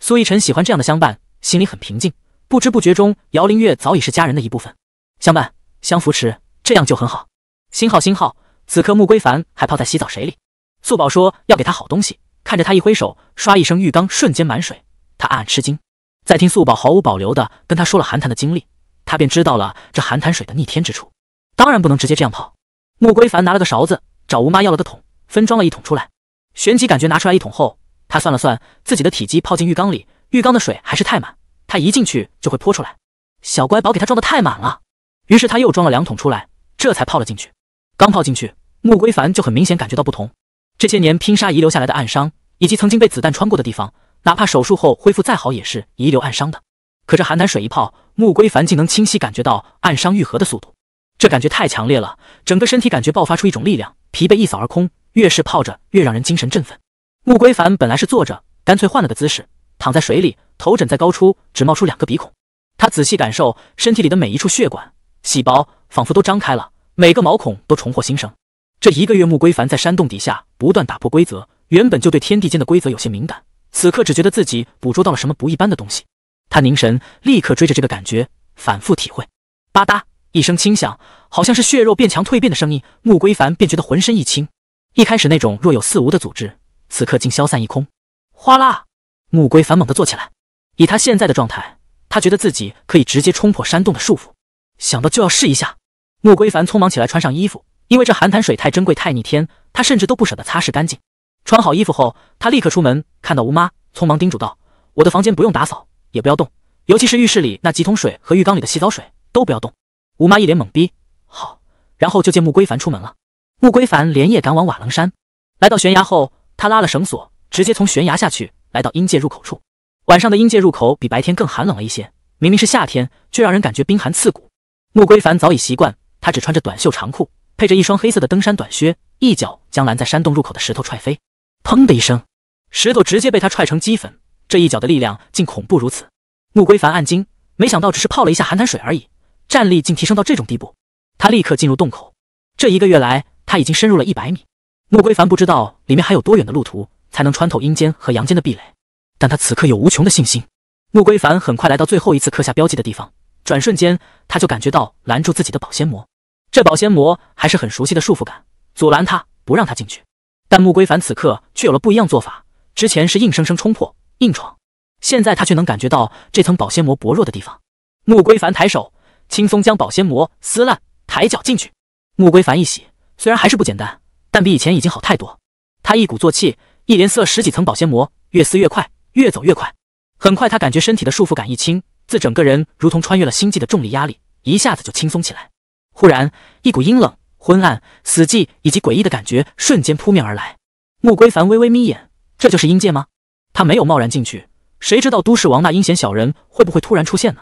苏逸晨喜欢这样的相伴，心里很平静。不知不觉中，姚林月早已是家人的一部分，相伴相扶持，这样就很好。星号星号，此刻穆归凡还泡在洗澡水里，素宝说要给他好东西，看着他一挥手，刷一声，浴缸瞬间满水，他暗暗吃惊。在听素宝毫无保留的跟他说了寒潭的经历，他便知道了这寒潭水的逆天之处。当然不能直接这样泡。穆归凡拿了个勺子，找吴妈要了个桶，分装了一桶出来。旋即感觉拿出来一桶后，他算了算自己的体积，泡进浴缸里，浴缸的水还是太满，他一进去就会泼出来。小乖宝给他装的太满了，于是他又装了两桶出来，这才泡了进去。刚泡进去，穆归凡就很明显感觉到不同，这些年拼杀遗留下来的暗伤，以及曾经被子弹穿过的地方。哪怕手术后恢复再好，也是遗留暗伤的。可这寒潭水一泡，穆归凡竟能清晰感觉到暗伤愈合的速度，这感觉太强烈了，整个身体感觉爆发出一种力量，疲惫一扫而空。越是泡着，越让人精神振奋。穆归凡本来是坐着，干脆换了个姿势，躺在水里，头枕在高处，只冒出两个鼻孔。他仔细感受身体里的每一处血管、细胞，仿佛都张开了，每个毛孔都重获新生。这一个月，穆归凡在山洞底下不断打破规则，原本就对天地间的规则有些敏感。此刻只觉得自己捕捉到了什么不一般的东西，他凝神，立刻追着这个感觉反复体会。吧嗒一声轻响，好像是血肉变强蜕变的声音，穆归凡便觉得浑身一轻。一开始那种若有似无的组织，此刻竟消散一空。哗啦！穆归凡猛地坐起来，以他现在的状态，他觉得自己可以直接冲破山洞的束缚。想到就要试一下，穆归凡匆忙起来穿上衣服，因为这寒潭水太珍贵太逆天，他甚至都不舍得擦拭干净。穿好衣服后，他立刻出门，看到吴妈，匆忙叮嘱道：“我的房间不用打扫，也不要动，尤其是浴室里那几桶水和浴缸里的洗澡水，都不要动。”吴妈一脸懵逼，好，然后就见穆归凡出门了。穆归凡连夜赶往瓦楞山，来到悬崖后，他拉了绳索，直接从悬崖下去，来到阴界入口处。晚上的阴界入口比白天更寒冷了一些，明明是夏天，却让人感觉冰寒刺骨。穆归凡早已习惯，他只穿着短袖长裤，配着一双黑色的登山短靴，一脚将拦在山洞入口的石头踹飞。砰的一声，石头直接被他踹成齑粉，这一脚的力量竟恐怖如此。穆归凡暗惊，没想到只是泡了一下寒潭水而已，战力竟提升到这种地步。他立刻进入洞口，这一个月来他已经深入了一百米。穆归凡不知道里面还有多远的路途才能穿透阴间和阳间的壁垒，但他此刻有无穷的信心。穆归凡很快来到最后一次刻下标记的地方，转瞬间他就感觉到拦住自己的保鲜膜，这保鲜膜还是很熟悉的束缚感，阻拦他不让他进去。但穆归凡此刻却有了不一样做法，之前是硬生生冲破、硬闯，现在他却能感觉到这层保鲜膜薄弱的地方。穆归凡抬手，轻松将保鲜膜撕烂，抬脚进去。穆归凡一喜，虽然还是不简单，但比以前已经好太多。他一鼓作气，一连撕了十几层保鲜膜，越撕越快，越走越快。很快，他感觉身体的束缚感一轻，自整个人如同穿越了星际的重力压力，一下子就轻松起来。忽然，一股阴冷。昏暗、死寂以及诡异的感觉瞬间扑面而来。穆归凡微微眯眼，这就是阴界吗？他没有贸然进去，谁知道都市王那阴险小人会不会突然出现呢？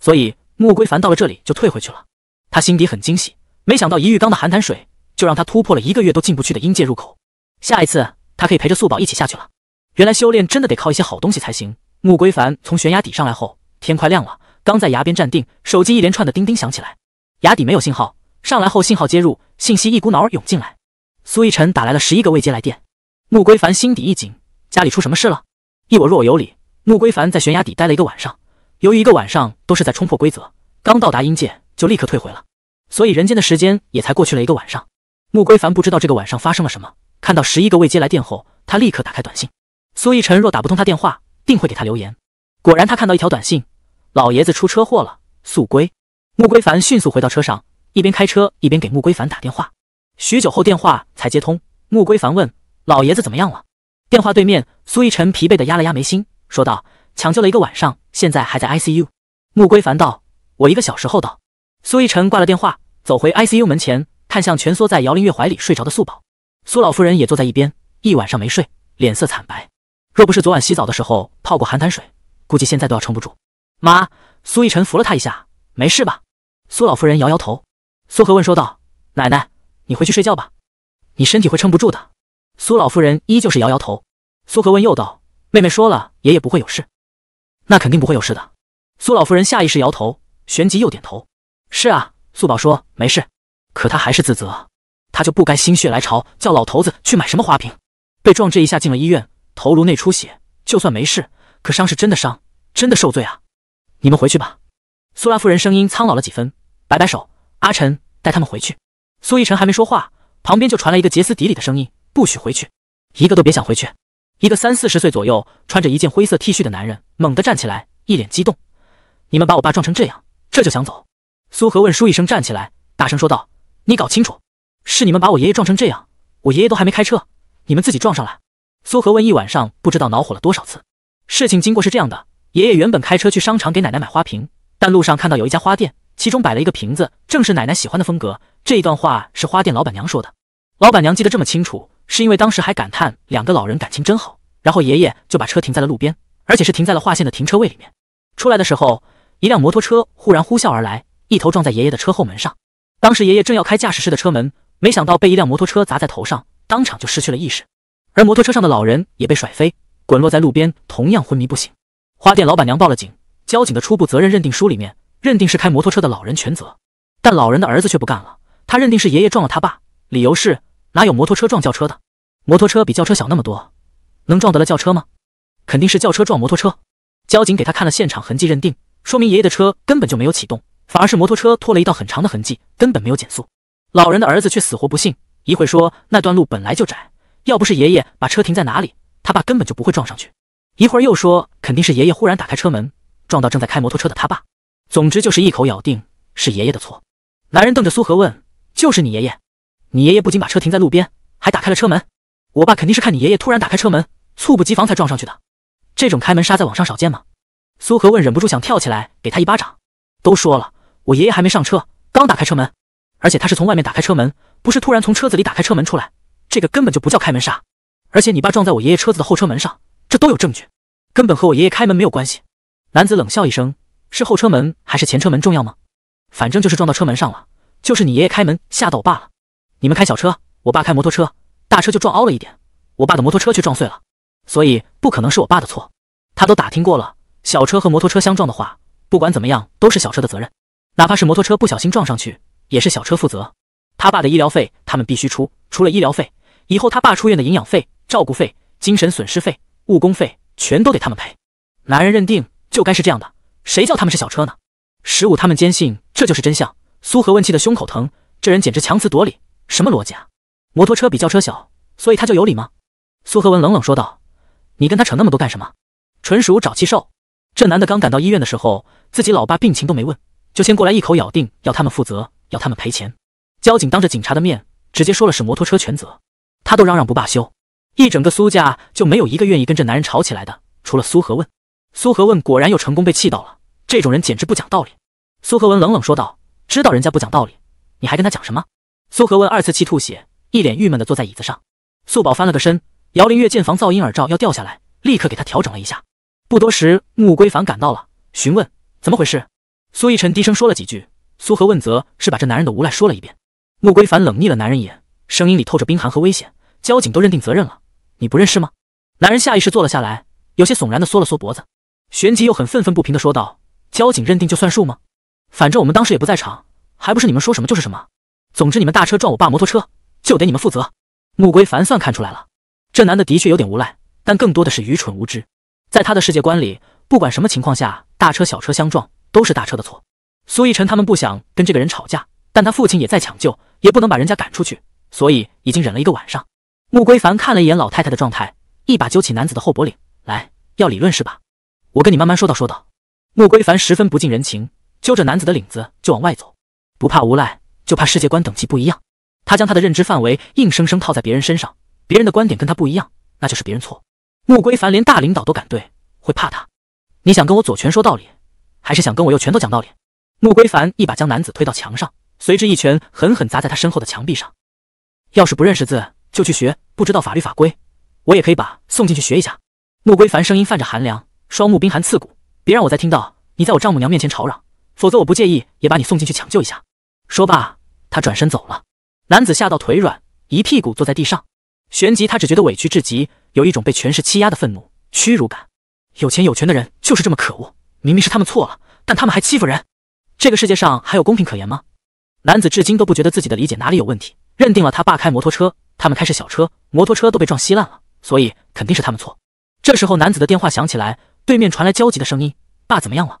所以穆归凡到了这里就退回去了。他心底很惊喜，没想到一浴缸的寒潭水就让他突破了一个月都进不去的阴界入口。下一次他可以陪着素宝一起下去了。原来修炼真的得靠一些好东西才行。穆归凡从悬崖底上来后，天快亮了，刚在崖边站定，手机一连串的叮叮响起来，崖底没有信号。上来后，信号接入，信息一股脑儿涌进来。苏逸晨打来了十一个未接来电，穆归凡心底一紧，家里出什么事了？亦我若我有理，穆归凡在悬崖底待了一个晚上，由于一个晚上都是在冲破规则，刚到达阴界就立刻退回了，所以人间的时间也才过去了一个晚上。穆归凡不知道这个晚上发生了什么，看到十一个未接来电后，他立刻打开短信。苏逸晨若打不通他电话，定会给他留言。果然，他看到一条短信：老爷子出车祸了，速归。穆归凡迅速回到车上。一边开车一边给穆归凡打电话，许久后电话才接通。穆归凡问：“老爷子怎么样了？”电话对面，苏逸晨疲惫的压了压眉心，说道：“抢救了一个晚上，现在还在 ICU。”穆归凡道：“我一个小时后到。”苏逸晨挂了电话，走回 ICU 门前，看向蜷缩在姚林月怀里睡着的素宝。苏老夫人也坐在一边，一晚上没睡，脸色惨白。若不是昨晚洗澡的时候泡过寒潭水，估计现在都要撑不住。妈，苏逸晨扶了她一下：“没事吧？”苏老夫人摇摇头。苏荷问说道：“奶奶，你回去睡觉吧，你身体会撑不住的。”苏老夫人依旧是摇摇头。苏荷问又道：“妹妹说了，爷爷不会有事，那肯定不会有事的。”苏老夫人下意识摇头，旋即又点头：“是啊。”素宝说：“没事。”可她还是自责，她就不该心血来潮叫老头子去买什么花瓶，被撞这一下进了医院，头颅内出血，就算没事，可伤是真的伤，真的受罪啊！你们回去吧。”苏拉夫人声音苍老了几分，摆摆手。阿晨，带他们回去。苏逸晨还没说话，旁边就传来一个歇斯底里的声音：“不许回去，一个都别想回去！”一个三四十岁左右、穿着一件灰色 T 恤的男人猛地站起来，一脸激动：“你们把我爸撞成这样，这就想走？”苏和问舒一声，站起来，大声说道：“你搞清楚，是你们把我爷爷撞成这样。我爷爷都还没开车，你们自己撞上来。”苏和问一晚上不知道恼火了多少次。事情经过是这样的：爷爷原本开车去商场给奶奶买花瓶，但路上看到有一家花店。其中摆了一个瓶子，正是奶奶喜欢的风格。这一段话是花店老板娘说的。老板娘记得这么清楚，是因为当时还感叹两个老人感情真好。然后爷爷就把车停在了路边，而且是停在了划线的停车位里面。出来的时候，一辆摩托车忽然呼啸而来，一头撞在爷爷的车后门上。当时爷爷正要开驾驶室的车门，没想到被一辆摩托车砸在头上，当场就失去了意识。而摩托车上的老人也被甩飞，滚落在路边，同样昏迷不醒。花店老板娘报了警，交警的初步责任认定书里面。认定是开摩托车的老人全责，但老人的儿子却不干了。他认定是爷爷撞了他爸，理由是哪有摩托车撞轿车的？摩托车比轿车小那么多，能撞得了轿车吗？肯定是轿车撞摩托车。交警给他看了现场痕迹认定，说明爷爷的车根本就没有启动，反而是摩托车拖了一道很长的痕迹，根本没有减速。老人的儿子却死活不信，一会说那段路本来就窄，要不是爷爷把车停在哪里，他爸根本就不会撞上去。一会儿又说肯定是爷爷忽然打开车门，撞到正在开摩托车的他爸。总之就是一口咬定是爷爷的错。男人瞪着苏荷问：“就是你爷爷？你爷爷不仅把车停在路边，还打开了车门。我爸肯定是看你爷爷突然打开车门，猝不及防才撞上去的。这种开门杀在网上少见吗？”苏荷问，忍不住想跳起来给他一巴掌。都说了，我爷爷还没上车，刚打开车门，而且他是从外面打开车门，不是突然从车子里打开车门出来。这个根本就不叫开门杀。而且你爸撞在我爷爷车子的后车门上，这都有证据，根本和我爷爷开门没有关系。男子冷笑一声。是后车门还是前车门重要吗？反正就是撞到车门上了，就是你爷爷开门吓到我爸了。你们开小车，我爸开摩托车，大车就撞凹了一点，我爸的摩托车却撞碎了，所以不可能是我爸的错。他都打听过了，小车和摩托车相撞的话，不管怎么样都是小车的责任，哪怕是摩托车不小心撞上去，也是小车负责。他爸的医疗费他们必须出，除了医疗费，以后他爸出院的营养费、照顾费、精神损失费、误工费，全都得他们赔。男人认定就该是这样的。谁叫他们是小车呢？十五，他们坚信这就是真相。苏和问气的胸口疼，这人简直强词夺理，什么逻辑啊？摩托车比轿车小，所以他就有理吗？苏和文冷冷说道：“你跟他扯那么多干什么？纯属找气受。这男的刚赶到医院的时候，自己老爸病情都没问，就先过来一口咬定要他们负责，要他们赔钱。交警当着警察的面直接说了是摩托车全责，他都嚷嚷不罢休。一整个苏家就没有一个愿意跟这男人吵起来的，除了苏和问。”苏和问果然又成功被气到了，这种人简直不讲道理。苏和文冷冷说道：“知道人家不讲道理，你还跟他讲什么？”苏和问二次气吐血，一脸郁闷的坐在椅子上。素宝翻了个身，姚林月见防噪音耳罩要掉下来，立刻给他调整了一下。不多时，穆归凡赶到了，询问怎么回事。苏逸晨低声说了几句，苏和问则是把这男人的无赖说了一遍。穆归凡冷睨了男人一眼，声音里透着冰寒和危险：“交警都认定责任了，你不认识吗？”男人下意识坐了下来，有些悚然的缩了缩脖子。旋即又很愤愤不平地说道：“交警认定就算数吗？反正我们当时也不在场，还不是你们说什么就是什么？总之你们大车撞我爸摩托车就得你们负责。”穆归凡算看出来了，这男的的确有点无赖，但更多的是愚蠢无知。在他的世界观里，不管什么情况下，大车小车相撞都是大车的错。苏逸晨他们不想跟这个人吵架，但他父亲也在抢救，也不能把人家赶出去，所以已经忍了一个晚上。穆归凡看了一眼老太太的状态，一把揪起男子的后脖领来，要理论是吧？我跟你慢慢说道说道。穆归凡十分不近人情，揪着男子的领子就往外走。不怕无赖，就怕世界观等级不一样。他将他的认知范围硬生生套在别人身上，别人的观点跟他不一样，那就是别人错。穆归凡连大领导都敢对，会怕他？你想跟我左拳说道理，还是想跟我右拳头讲道理？穆归凡一把将男子推到墙上，随之一拳狠狠砸在他身后的墙壁上。要是不认识字，就去学；不知道法律法规，我也可以把送进去学一下。穆归凡声音泛着寒凉。双目冰寒刺骨，别让我再听到你在我丈母娘面前吵嚷，否则我不介意也把你送进去抢救一下。说罢，他转身走了。男子吓到腿软，一屁股坐在地上。旋即，他只觉得委屈至极，有一种被权势欺压的愤怒屈辱感。有钱有权的人就是这么可恶，明明是他们错了，但他们还欺负人。这个世界上还有公平可言吗？男子至今都不觉得自己的理解哪里有问题，认定了他爸开摩托车，他们开是小车，摩托车都被撞稀烂了，所以肯定是他们错。这时候，男子的电话响起来。对面传来焦急的声音：“爸怎么样了？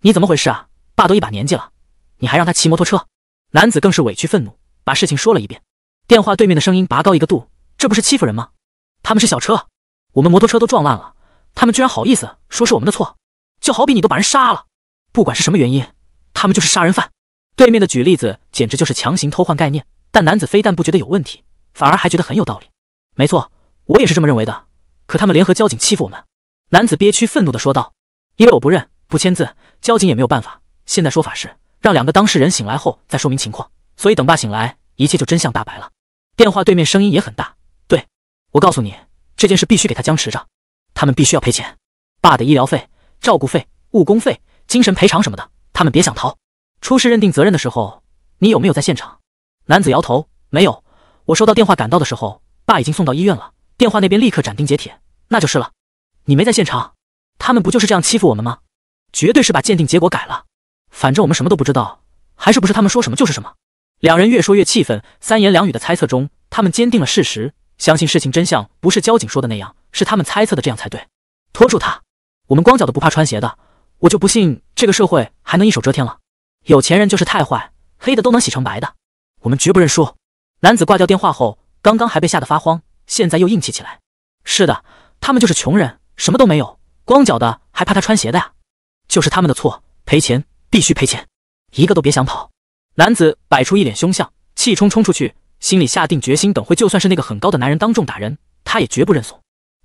你怎么回事啊？爸都一把年纪了，你还让他骑摩托车？”男子更是委屈愤怒，把事情说了一遍。电话对面的声音拔高一个度：“这不是欺负人吗？他们是小车，我们摩托车都撞烂了，他们居然好意思说是我们的错？就好比你都把人杀了，不管是什么原因，他们就是杀人犯。”对面的举例子，简直就是强行偷换概念。但男子非但不觉得有问题，反而还觉得很有道理。没错，我也是这么认为的。可他们联合交警欺负我们。男子憋屈愤怒地说道：“因为我不认，不签字，交警也没有办法。现在说法是让两个当事人醒来后再说明情况，所以等爸醒来，一切就真相大白了。”电话对面声音也很大：“对，我告诉你，这件事必须给他僵持着，他们必须要赔钱。爸的医疗费、照顾费、误工费、精神赔偿什么的，他们别想逃。出事认定责任的时候，你有没有在现场？”男子摇头：“没有。我收到电话赶到的时候，爸已经送到医院了。”电话那边立刻斩钉截铁：“那就是了。”你没在现场，他们不就是这样欺负我们吗？绝对是把鉴定结果改了。反正我们什么都不知道，还是不是他们说什么就是什么。两人越说越气愤，三言两语的猜测中，他们坚定了事实，相信事情真相不是交警说的那样，是他们猜测的这样才对。拖住他，我们光脚的不怕穿鞋的，我就不信这个社会还能一手遮天了。有钱人就是太坏，黑的都能洗成白的，我们绝不认输。男子挂掉电话后，刚刚还被吓得发慌，现在又硬气起来。是的，他们就是穷人。什么都没有，光脚的还怕他穿鞋的呀？就是他们的错，赔钱必须赔钱，一个都别想跑！男子摆出一脸凶相，气冲冲出去，心里下定决心，等会就算是那个很高的男人当众打人，他也绝不认怂。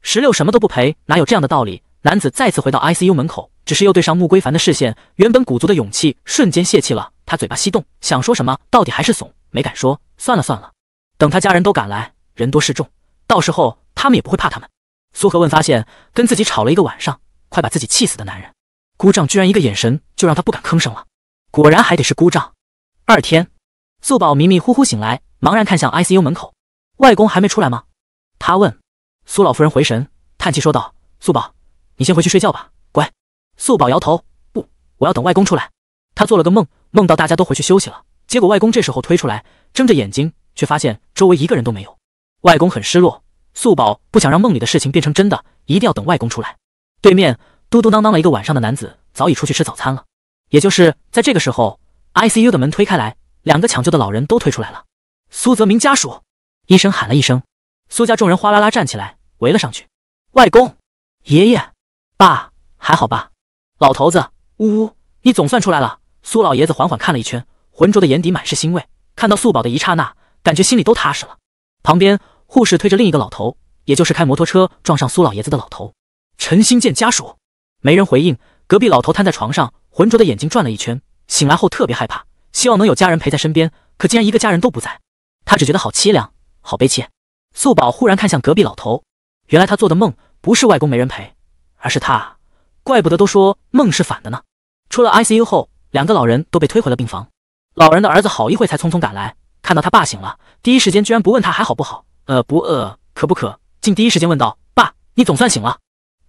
石榴什么都不赔，哪有这样的道理？男子再次回到 I C U 门口，只是又对上穆归凡的视线，原本鼓足的勇气瞬间泄气了。他嘴巴翕动，想说什么，到底还是怂，没敢说。算了算了，等他家人都赶来，人多势众，到时候他们也不会怕他们。苏荷问，发现跟自己吵了一个晚上，快把自己气死的男人姑丈，居然一个眼神就让他不敢吭声了。果然还得是姑丈。二天，素宝迷迷糊糊醒来，茫然看向 ICU 门口，外公还没出来吗？他问。苏老夫人回神，叹气说道：“素宝，你先回去睡觉吧，乖。”素宝摇头：“不，我要等外公出来。”他做了个梦，梦到大家都回去休息了，结果外公这时候推出来，睁着眼睛，却发现周围一个人都没有。外公很失落。素宝不想让梦里的事情变成真的，一定要等外公出来。对面嘟嘟囔囔了一个晚上的男子早已出去吃早餐了。也就是在这个时候，ICU 的门推开来，两个抢救的老人都推出来了。苏泽明家属，医生喊了一声，苏家众人哗啦啦站起来围了上去。外公，爷爷，爸，还好吧？老头子，呜呜，你总算出来了。苏老爷子缓缓看了一圈，浑浊的眼底满是欣慰。看到素宝的一刹那，感觉心里都踏实了。旁边。护士推着另一个老头，也就是开摩托车撞上苏老爷子的老头陈新建家属，没人回应。隔壁老头瘫在床上，浑浊的眼睛转了一圈，醒来后特别害怕，希望能有家人陪在身边，可竟然一个家人都不在，他只觉得好凄凉，好悲切。素宝忽然看向隔壁老头，原来他做的梦不是外公没人陪，而是他，怪不得都说梦是反的呢。出了 ICU 后，两个老人都被推回了病房。老人的儿子好一会才匆匆赶来，看到他爸醒了，第一时间居然不问他还好不好。呃，不饿，渴不渴？竟第一时间问道：“爸，你总算醒了，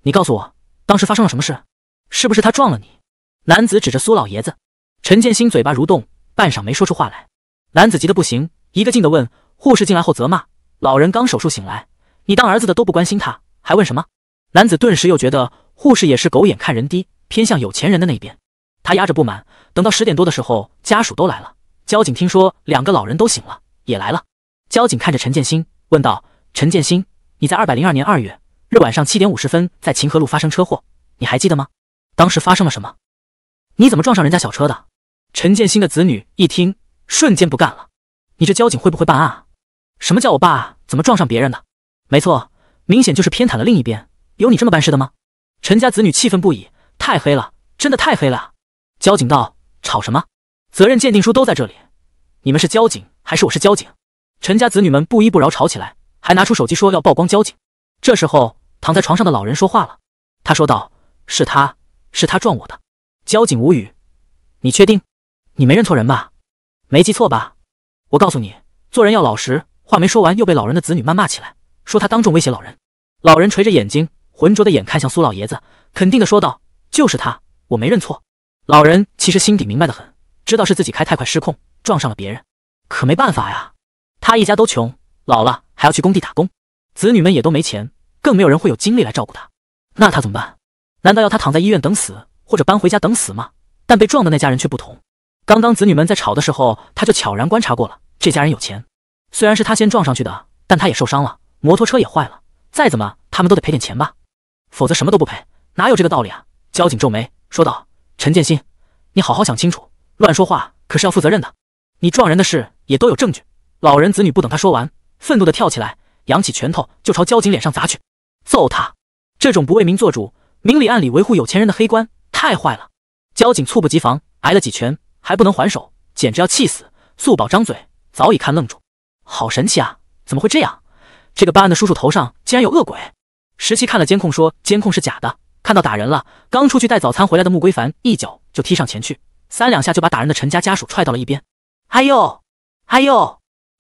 你告诉我，当时发生了什么事？是不是他撞了你？”男子指着苏老爷子。陈建新嘴巴蠕动，半晌没说出话来。男子急得不行，一个劲地问。护士进来后责骂：“老人刚手术醒来，你当儿子的都不关心他，还问什么？”男子顿时又觉得护士也是狗眼看人低，偏向有钱人的那一边。他压着不满，等到十点多的时候，家属都来了。交警听说两个老人都醒了，也来了。交警看着陈建新。问道：“陈建新，你在二百零二年二月日晚上七点五十分在秦河路发生车祸，你还记得吗？当时发生了什么？你怎么撞上人家小车的？”陈建新的子女一听，瞬间不干了：“你这交警会不会办案啊？什么叫我爸怎么撞上别人的？没错，明显就是偏袒了另一边。有你这么办事的吗？”陈家子女气愤不已：“太黑了，真的太黑了！”交警道：“吵什么？责任鉴定书都在这里。你们是交警还是我是交警？”陈家子女们不依不饶，吵起来，还拿出手机说要曝光交警。这时候，躺在床上的老人说话了，他说道：“是他是他撞我的。”交警无语：“你确定？你没认错人吧？没记错吧？”我告诉你，做人要老实。话没说完，又被老人的子女谩骂起来，说他当众威胁老人。老人垂着眼睛，浑浊的眼看向苏老爷子，肯定的说道：“就是他，我没认错。”老人其实心底明白的很，知道是自己开太快失控撞上了别人，可没办法呀。他一家都穷，老了还要去工地打工，子女们也都没钱，更没有人会有精力来照顾他。那他怎么办？难道要他躺在医院等死，或者搬回家等死吗？但被撞的那家人却不同。刚刚子女们在吵的时候，他就悄然观察过了。这家人有钱，虽然是他先撞上去的，但他也受伤了，摩托车也坏了。再怎么他们都得赔点钱吧？否则什么都不赔，哪有这个道理啊？交警皱眉说道：“陈建新，你好好想清楚，乱说话可是要负责任的。你撞人的事也都有证据。”老人子女不等他说完，愤怒的跳起来，扬起拳头就朝交警脸上砸去，揍他！这种不为民做主、明里暗里维护有钱人的黑官太坏了！交警猝不及防，挨了几拳还不能还手，简直要气死！素宝张嘴早已看愣住，好神奇啊！怎么会这样？这个办案的叔叔头上竟然有恶鬼！十七看了监控说监控是假的，看到打人了。刚出去带早餐回来的穆归凡一脚就踢上前去，三两下就把打人的陈家家属踹到了一边。哎呦，哎呦！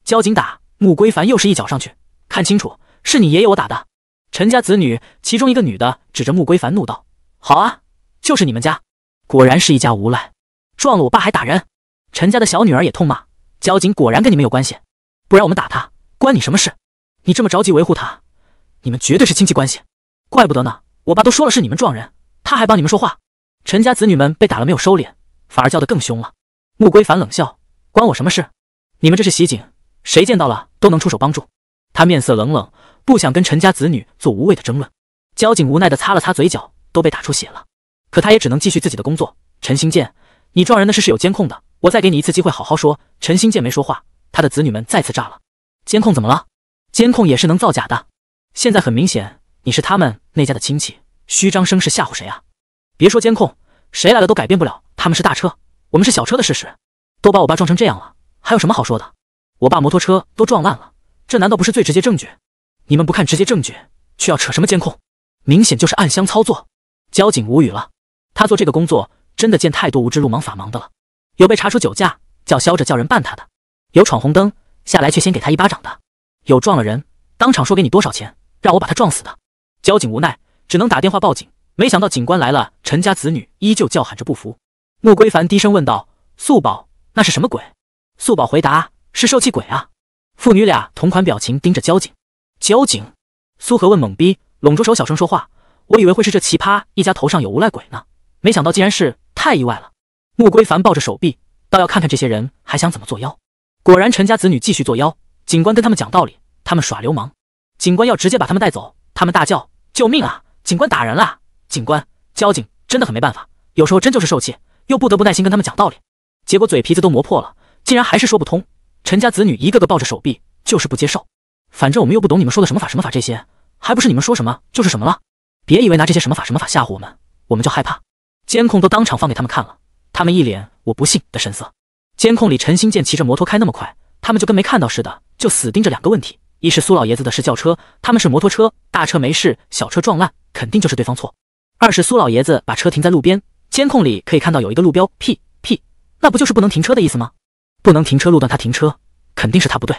交警打穆归凡，又是一脚上去。看清楚，是你爷爷我打的。陈家子女其中一个女的指着穆归凡怒道：“好啊，就是你们家，果然是一家无赖，撞了我爸还打人。”陈家的小女儿也痛骂：“交警果然跟你们有关系，不然我们打他关你什么事？你这么着急维护他，你们绝对是亲戚关系，怪不得呢。我爸都说了是你们撞人，他还帮你们说话。”陈家子女们被打了没有收敛，反而叫得更凶了。穆归凡冷笑：“关我什么事？你们这是袭警。”谁见到了都能出手帮助。他面色冷冷，不想跟陈家子女做无谓的争论。交警无奈地擦了擦嘴角，都被打出血了。可他也只能继续自己的工作。陈新建，你撞人的事是有监控的，我再给你一次机会，好好说。陈新建没说话，他的子女们再次炸了。监控怎么了？监控也是能造假的。现在很明显，你是他们那家的亲戚，虚张声势吓唬谁啊？别说监控，谁来了都改变不了他们是大车，我们是小车的事实。都把我爸撞成这样了，还有什么好说的？我爸摩托车都撞烂了，这难道不是最直接证据？你们不看直接证据，却要扯什么监控，明显就是暗箱操作。交警无语了，他做这个工作真的见太多无知、路盲、法盲的了。有被查出酒驾，叫嚣着叫人办他的；有闯红灯，下来却先给他一巴掌的；有撞了人，当场说给你多少钱，让我把他撞死的。交警无奈，只能打电话报警。没想到警官来了，陈家子女依旧叫喊着不服。穆归凡低声问道：“素宝，那是什么鬼？”素宝回答。是受气鬼啊！父女俩同款表情盯着交警。交警苏和问懵逼，拢着手小声说话：“我以为会是这奇葩一家头上有无赖鬼呢，没想到竟然是，太意外了。”穆归凡抱着手臂，倒要看看这些人还想怎么作妖。果然，陈家子女继续作妖，警官跟他们讲道理，他们耍流氓，警官要直接把他们带走，他们大叫：“救命啊！警官打人了！警官交警真的很没办法，有时候真就是受气，又不得不耐心跟他们讲道理，结果嘴皮子都磨破了，竟然还是说不通。”陈家子女一个个抱着手臂，就是不接受。反正我们又不懂你们说的什么法什么法，这些还不是你们说什么就是什么了？别以为拿这些什么法什么法吓唬我们，我们就害怕。监控都当场放给他们看了，他们一脸我不信的神色。监控里陈新建骑着摩托开那么快，他们就跟没看到似的，就死盯着两个问题：一是苏老爷子的是轿车，他们是摩托车，大车没事，小车撞烂，肯定就是对方错；二是苏老爷子把车停在路边，监控里可以看到有一个路标 “P P”，那不就是不能停车的意思吗？不能停车路段，他停车肯定是他不对。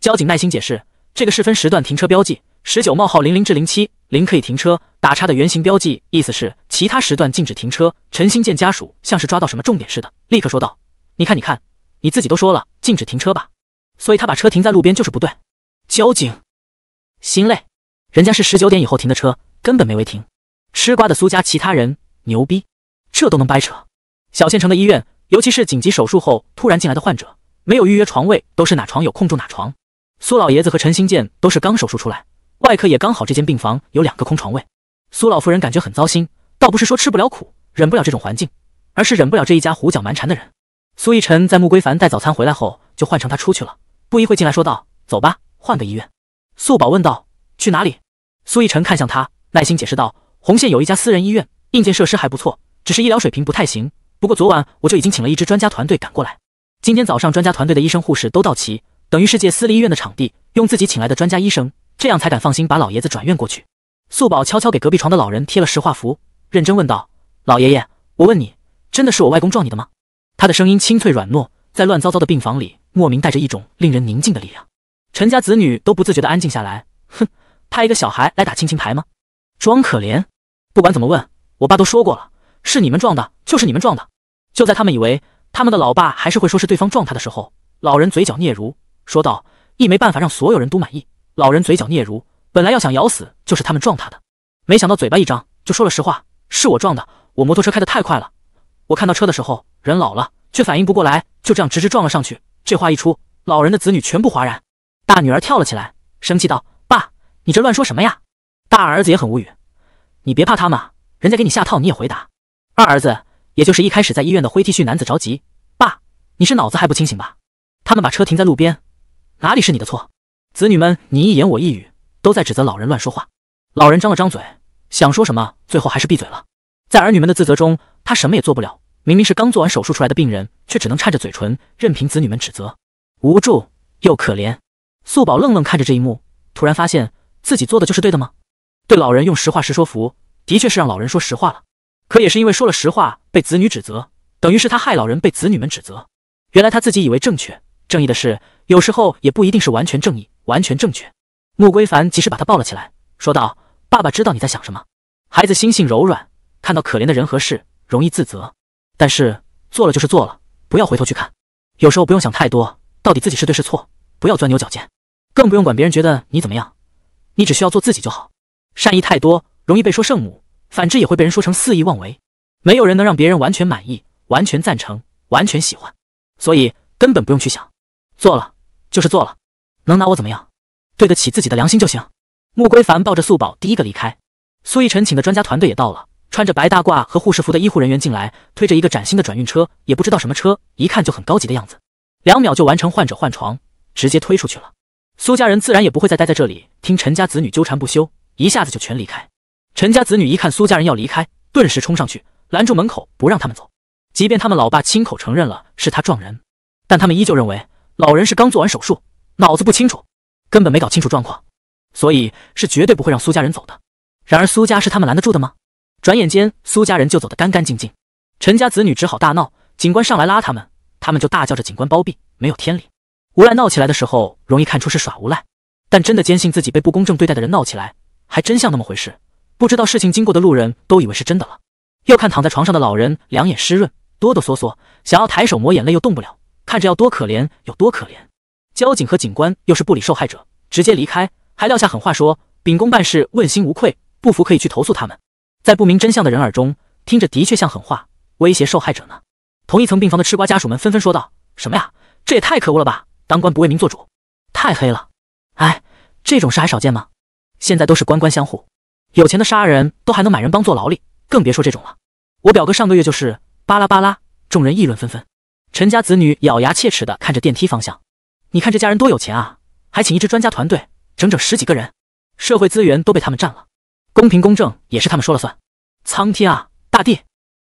交警耐心解释，这个是分时段停车标记，十九冒号零零至零七零可以停车，打叉的圆形标记意思是其他时段禁止停车。陈新建家属像是抓到什么重点似的，立刻说道：“你看，你看，你自己都说了禁止停车吧，所以他把车停在路边就是不对。”交警心累，人家是十九点以后停的车，根本没违停。吃瓜的苏家其他人牛逼，这都能掰扯。小县城的医院。尤其是紧急手术后突然进来的患者，没有预约床位，都是哪床有空住哪床。苏老爷子和陈新建都是刚手术出来，外科也刚好这间病房有两个空床位。苏老夫人感觉很糟心，倒不是说吃不了苦，忍不了这种环境，而是忍不了这一家胡搅蛮缠的人。苏逸晨在穆归凡带早餐回来后，就换成他出去了。不一会进来说道：“走吧，换个医院。”素宝问道：“去哪里？”苏逸晨看向他，耐心解释道：“红线有一家私人医院，硬件设施还不错，只是医疗水平不太行。”不过昨晚我就已经请了一支专家团队赶过来。今天早上，专家团队的医生、护士都到齐，等于世界私立医院的场地，用自己请来的专家医生，这样才敢放心把老爷子转院过去。素宝悄悄给隔壁床的老人贴了石化符，认真问道：“老爷爷，我问你，真的是我外公撞你的吗？”他的声音清脆软糯，在乱糟糟的病房里，莫名带着一种令人宁静的力量。陈家子女都不自觉地安静下来。哼，派一个小孩来打亲情牌吗？装可怜？不管怎么问，我爸都说过了。是你们撞的，就是你们撞的。就在他们以为他们的老爸还是会说是对方撞他的时候，老人嘴角嗫嚅，说道：“一没办法让所有人都满意。”老人嘴角嗫嚅，本来要想咬死就是他们撞他的，没想到嘴巴一张就说了实话：“是我撞的，我摩托车开的太快了。我看到车的时候，人老了却反应不过来，就这样直直撞了上去。”这话一出，老人的子女全部哗然。大女儿跳了起来，生气道：“爸，你这乱说什么呀？”大儿子也很无语：“你别怕他们，人家给你下套，你也回答。”二儿子，也就是一开始在医院的灰 T 恤男子，着急。爸，你是脑子还不清醒吧？他们把车停在路边，哪里是你的错？子女们你一言我一语，都在指责老人乱说话。老人张了张嘴，想说什么，最后还是闭嘴了。在儿女们的自责中，他什么也做不了。明明是刚做完手术出来的病人，却只能颤着嘴唇，任凭子女们指责，无助又可怜。素宝愣愣看着这一幕，突然发现自己做的就是对的吗？对老人用实话实说服，的确是让老人说实话了。可也是因为说了实话，被子女指责，等于是他害老人被子女们指责。原来他自己以为正确、正义的事，有时候也不一定是完全正义、完全正确。穆归凡及时把他抱了起来，说道：“爸爸知道你在想什么。孩子心性柔软，看到可怜的人和事，容易自责。但是做了就是做了，不要回头去看。有时候不用想太多，到底自己是对是错，不要钻牛角尖，更不用管别人觉得你怎么样。你只需要做自己就好。善意太多，容易被说圣母。”反之也会被人说成肆意妄为，没有人能让别人完全满意、完全赞成、完全喜欢，所以根本不用去想，做了就是做了，能拿我怎么样？对得起自己的良心就行。穆归凡抱着素宝第一个离开，苏奕晨请的专家团队也到了，穿着白大褂和护士服的医护人员进来，推着一个崭新的转运车，也不知道什么车，一看就很高级的样子，两秒就完成患者换床，直接推出去了。苏家人自然也不会再待在这里听陈家子女纠缠不休，一下子就全离开。陈家子女一看苏家人要离开，顿时冲上去拦住门口，不让他们走。即便他们老爸亲口承认了是他撞人，但他们依旧认为老人是刚做完手术，脑子不清楚，根本没搞清楚状况，所以是绝对不会让苏家人走的。然而，苏家是他们拦得住的吗？转眼间，苏家人就走得干干净净，陈家子女只好大闹。警官上来拉他们，他们就大叫着警官包庇，没有天理。无赖闹起来的时候，容易看出是耍无赖；但真的坚信自己被不公正对待的人闹起来，还真像那么回事。不知道事情经过的路人都以为是真的了。又看躺在床上的老人，两眼湿润，哆哆嗦嗦，想要抬手抹眼泪又动不了，看着要多可怜有多可怜。交警和警官又是不理受害者，直接离开，还撂下狠话说：“秉公办事，问心无愧，不服可以去投诉他们。”在不明真相的人耳中，听着的确像狠话，威胁受害者呢。同一层病房的吃瓜家属们纷纷说道：“什么呀？这也太可恶了吧！当官不为民做主，太黑了！哎，这种事还少见吗？现在都是官官相护。”有钱的杀人都还能买人帮做劳力，更别说这种了。我表哥上个月就是巴拉巴拉。众人议论纷纷。陈家子女咬牙切齿的看着电梯方向。你看这家人多有钱啊，还请一支专家团队，整整十几个人，社会资源都被他们占了，公平公正也是他们说了算。苍天啊，大地，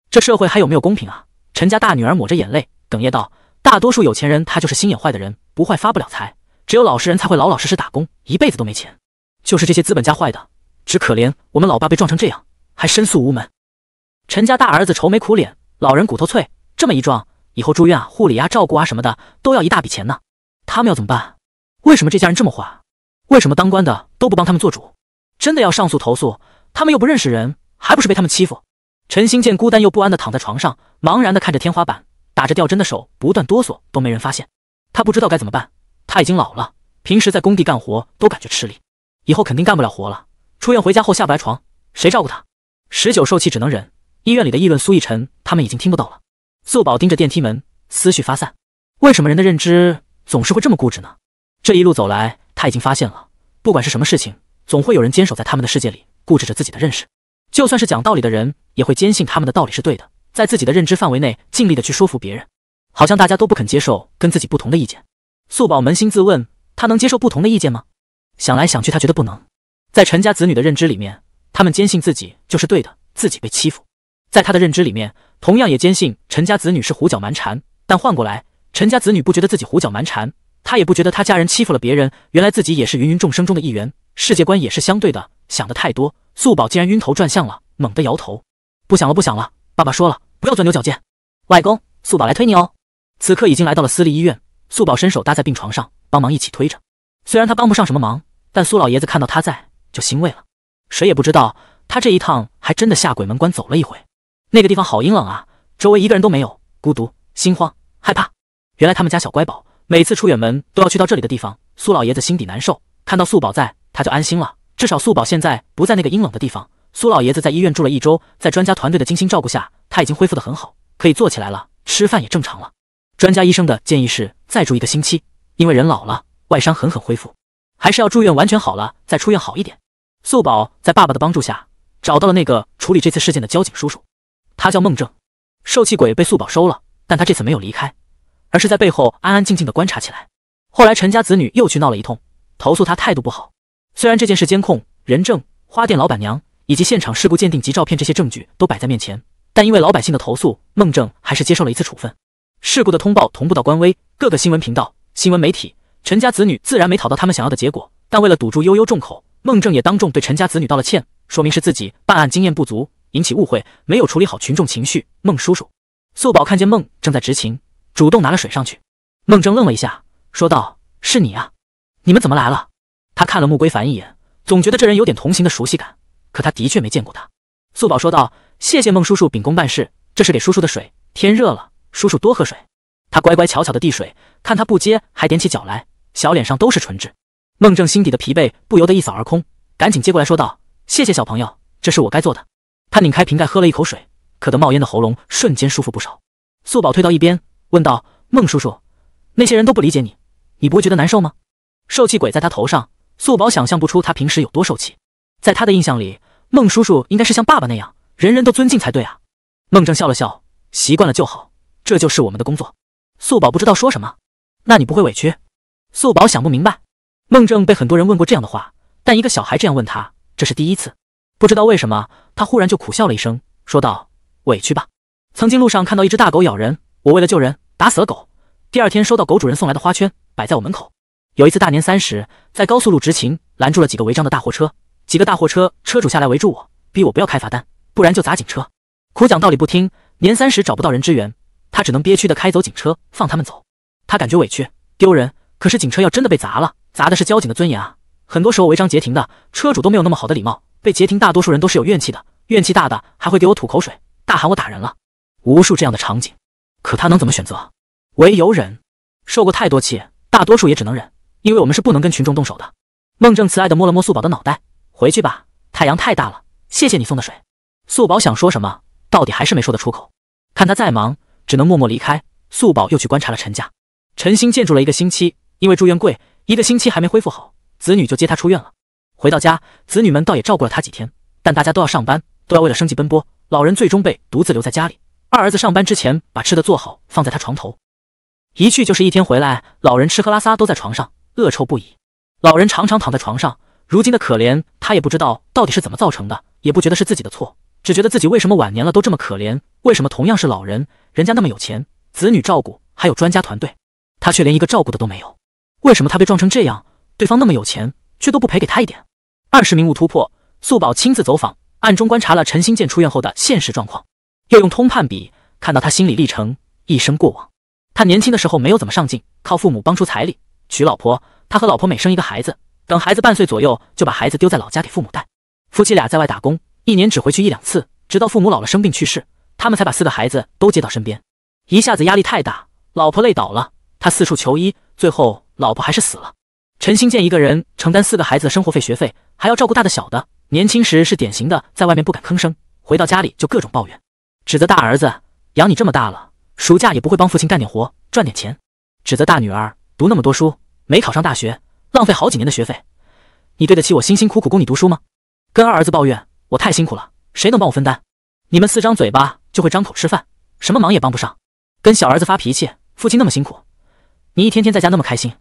这社会还有没有公平啊？陈家大女儿抹着眼泪，哽咽道：“大多数有钱人他就是心眼坏的人，不坏发不了财。只有老实人才会老老实实打工，一辈子都没钱。就是这些资本家坏的。”只可怜我们老爸被撞成这样，还申诉无门。陈家大儿子愁眉苦脸，老人骨头脆，这么一撞，以后住院啊、护理啊、照顾啊什么的都要一大笔钱呢。他们要怎么办？为什么这家人这么坏？为什么当官的都不帮他们做主？真的要上诉投诉，他们又不认识人，还不是被他们欺负？陈兴建孤单又不安的躺在床上，茫然的看着天花板，打着吊针的手不断哆嗦，都没人发现。他不知道该怎么办。他已经老了，平时在工地干活都感觉吃力，以后肯定干不了活了。出院回家后下不来床，谁照顾他？十九受气只能忍。医院里的议论，苏逸晨他们已经听不到了。素宝盯着电梯门，思绪发散。为什么人的认知总是会这么固执呢？这一路走来，他已经发现了，不管是什么事情，总会有人坚守在他们的世界里，固执着自己的认识。就算是讲道理的人，也会坚信他们的道理是对的，在自己的认知范围内尽力的去说服别人，好像大家都不肯接受跟自己不同的意见。素宝扪心自问，他能接受不同的意见吗？想来想去，他觉得不能。在陈家子女的认知里面，他们坚信自己就是对的，自己被欺负。在他的认知里面，同样也坚信陈家子女是胡搅蛮缠。但换过来，陈家子女不觉得自己胡搅蛮缠，他也不觉得他家人欺负了别人。原来自己也是芸芸众生中的一员，世界观也是相对的。想得太多，素宝竟然晕头转向了，猛地摇头，不想了，不想了。爸爸说了，不要钻牛角尖。外公，素宝来推你哦。此刻已经来到了私立医院，素宝伸手搭在病床上，帮忙一起推着。虽然他帮不上什么忙，但苏老爷子看到他在。就欣慰了，谁也不知道他这一趟还真的下鬼门关走了一回，那个地方好阴冷啊，周围一个人都没有，孤独、心慌、害怕。原来他们家小乖宝每次出远门都要去到这里的地方，苏老爷子心底难受，看到素宝在他就安心了，至少素宝现在不在那个阴冷的地方。苏老爷子在医院住了一周，在专家团队的精心照顾下，他已经恢复得很好，可以坐起来了，吃饭也正常了。专家医生的建议是再住一个星期，因为人老了，外伤狠狠恢复。还是要住院，完全好了再出院好一点。素宝在爸爸的帮助下找到了那个处理这次事件的交警叔叔，他叫孟正。受气鬼被素宝收了，但他这次没有离开，而是在背后安安静静的观察起来。后来陈家子女又去闹了一通，投诉他态度不好。虽然这件事监控、人证、花店老板娘以及现场事故鉴定及照片这些证据都摆在面前，但因为老百姓的投诉，孟正还是接受了一次处分。事故的通报同步到官微、各个新闻频道、新闻媒体。陈家子女自然没讨到他们想要的结果，但为了堵住悠悠众口，孟正也当众对陈家子女道了歉，说明是自己办案经验不足，引起误会，没有处理好群众情绪。孟叔叔，素宝看见孟正在执勤，主动拿了水上去。孟正愣了一下，说道：“是你啊，你们怎么来了？”他看了穆归凡一眼，总觉得这人有点同行的熟悉感，可他的确没见过他。素宝说道：“谢谢孟叔叔秉公办事，这是给叔叔的水，天热了，叔叔多喝水。”他乖乖巧巧的递水，看他不接，还踮起脚来。小脸上都是纯质，孟正心底的疲惫不由得一扫而空，赶紧接过来说道：“谢谢小朋友，这是我该做的。”他拧开瓶盖喝了一口水，渴得冒烟的喉咙瞬间舒服不少。素宝推到一边，问道：“孟叔叔，那些人都不理解你，你不会觉得难受吗？”受气鬼在他头上，素宝想象不出他平时有多受气。在他的印象里，孟叔叔应该是像爸爸那样，人人都尊敬才对啊。孟正笑了笑：“习惯了就好，这就是我们的工作。”素宝不知道说什么，那你不会委屈？素宝想不明白，孟正被很多人问过这样的话，但一个小孩这样问他，这是第一次。不知道为什么，他忽然就苦笑了一声，说道：“委屈吧。曾经路上看到一只大狗咬人，我为了救人，打死了狗。第二天收到狗主人送来的花圈，摆在我门口。有一次大年三十，在高速路执勤，拦住了几个违章的大货车，几个大货车车主下来围住我，逼我不要开罚单，不然就砸警车。苦讲道理不听，年三十找不到人支援，他只能憋屈的开走警车，放他们走。他感觉委屈，丢人。”可是警车要真的被砸了，砸的是交警的尊严啊！很多时候违章截停的车主都没有那么好的礼貌，被截停，大多数人都是有怨气的，怨气大的还会给我吐口水，大喊我打人了。无数这样的场景，可他能怎么选择？唯有忍。受过太多气，大多数也只能忍，因为我们是不能跟群众动手的。孟正慈爱的摸了摸素宝的脑袋，回去吧，太阳太大了。谢谢你送的水。素宝想说什么，到底还是没说得出口。看他再忙，只能默默离开。素宝又去观察了陈家，陈星建筑了一个星期。因为住院贵，一个星期还没恢复好，子女就接他出院了。回到家，子女们倒也照顾了他几天，但大家都要上班，都要为了生计奔波，老人最终被独自留在家里。二儿子上班之前把吃的做好，放在他床头，一去就是一天，回来老人吃喝拉撒都在床上，恶臭不已。老人常常躺在床上，如今的可怜，他也不知道到底是怎么造成的，也不觉得是自己的错，只觉得自己为什么晚年了都这么可怜？为什么同样是老人，人家那么有钱，子女照顾，还有专家团队，他却连一个照顾的都没有？为什么他被撞成这样？对方那么有钱，却都不赔给他一点？二十名物突破，素宝亲自走访，暗中观察了陈新建出院后的现实状况，又用通判笔看到他心理历程、一生过往。他年轻的时候没有怎么上进，靠父母帮出彩礼娶老婆。他和老婆每生一个孩子，等孩子半岁左右就把孩子丢在老家给父母带，夫妻俩在外打工，一年只回去一两次。直到父母老了、生病去世，他们才把四个孩子都接到身边。一下子压力太大，老婆累倒了，他四处求医，最后。老婆还是死了。陈兴建一个人承担四个孩子的生活费、学费，还要照顾大的、小的。年轻时是典型的，在外面不敢吭声，回到家里就各种抱怨，指责大儿子养你这么大了，暑假也不会帮父亲干点活赚点钱；指责大女儿读那么多书没考上大学，浪费好几年的学费，你对得起我辛辛苦苦供你读书吗？跟二儿子抱怨我太辛苦了，谁能帮我分担？你们四张嘴巴就会张口吃饭，什么忙也帮不上。跟小儿子发脾气，父亲那么辛苦，你一天天在家那么开心。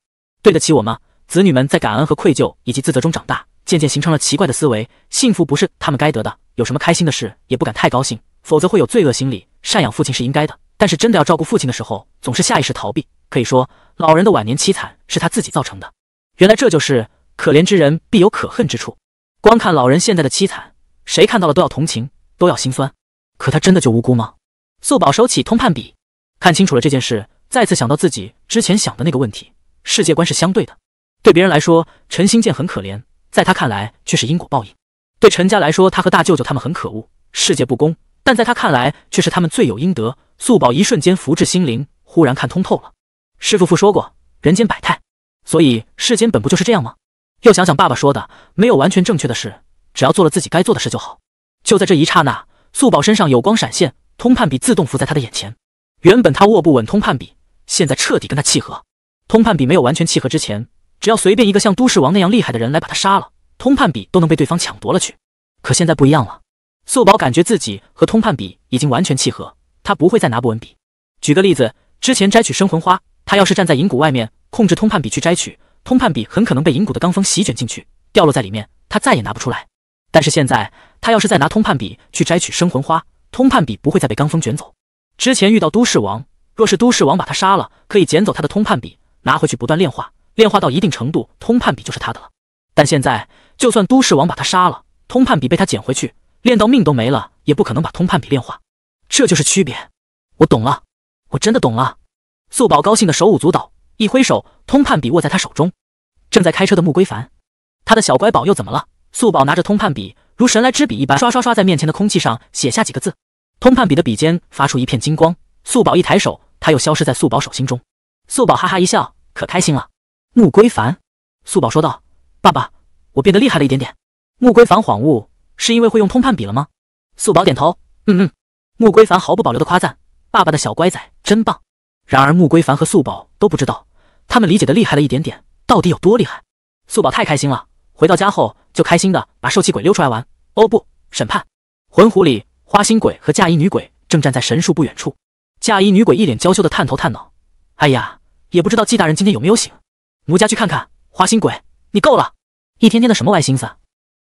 对得起我吗？子女们在感恩和愧疚以及自责中长大，渐渐形成了奇怪的思维。幸福不是他们该得的，有什么开心的事也不敢太高兴，否则会有罪恶心理。赡养父亲是应该的，但是真的要照顾父亲的时候，总是下意识逃避。可以说，老人的晚年凄惨是他自己造成的。原来这就是可怜之人必有可恨之处。光看老人现在的凄惨，谁看到了都要同情，都要心酸。可他真的就无辜吗？素宝收起通判笔，看清楚了这件事，再次想到自己之前想的那个问题。世界观是相对的，对别人来说，陈新建很可怜，在他看来却是因果报应；对陈家来说，他和大舅舅他们很可恶，世界不公，但在他看来却是他们罪有应得。素宝一瞬间福至心灵，忽然看通透了。师父父说过，人间百态，所以世间本不就是这样吗？又想想爸爸说的，没有完全正确的事，只要做了自己该做的事就好。就在这一刹那，素宝身上有光闪现，通判笔自动浮在他的眼前。原本他握不稳通判笔，现在彻底跟他契合。通判笔没有完全契合之前，只要随便一个像都市王那样厉害的人来把他杀了，通判笔都能被对方抢夺了去。可现在不一样了，素宝感觉自己和通判笔已经完全契合，他不会再拿不稳笔。举个例子，之前摘取生魂花，他要是站在银谷外面，控制通判笔去摘取，通判笔很可能被银谷的罡风席卷进去，掉落在里面，他再也拿不出来。但是现在，他要是再拿通判笔去摘取生魂花，通判笔不会再被罡风卷走。之前遇到都市王，若是都市王把他杀了，可以捡走他的通判笔。拿回去不断炼化，炼化到一定程度，通判笔就是他的了。但现在就算都市王把他杀了，通判笔被他捡回去，炼到命都没了，也不可能把通判笔炼化。这就是区别。我懂了，我真的懂了。素宝高兴的手舞足蹈，一挥手，通判笔握在他手中。正在开车的穆归凡，他的小乖宝又怎么了？素宝拿着通判笔，如神来之笔一般，刷刷刷在面前的空气上写下几个字。通判笔的笔尖发出一片金光，素宝一抬手，他又消失在素宝手心中。素宝哈哈一笑。可开心了，穆归凡，素宝说道：“爸爸，我变得厉害了一点点。”穆归凡恍悟，是因为会用通判笔了吗？素宝点头，嗯嗯。穆归凡毫不保留的夸赞：“爸爸的小乖仔真棒。”然而，穆归凡和素宝都不知道，他们理解的厉害了一点点到底有多厉害。素宝太开心了，回到家后就开心的把受气鬼溜出来玩。哦不，审判魂湖里，花心鬼和嫁衣女鬼正站在神树不远处。嫁衣女鬼一脸娇羞的探头探脑，哎呀。也不知道纪大人今天有没有醒，奴家去看看。花心鬼，你够了！一天天的什么歪心思，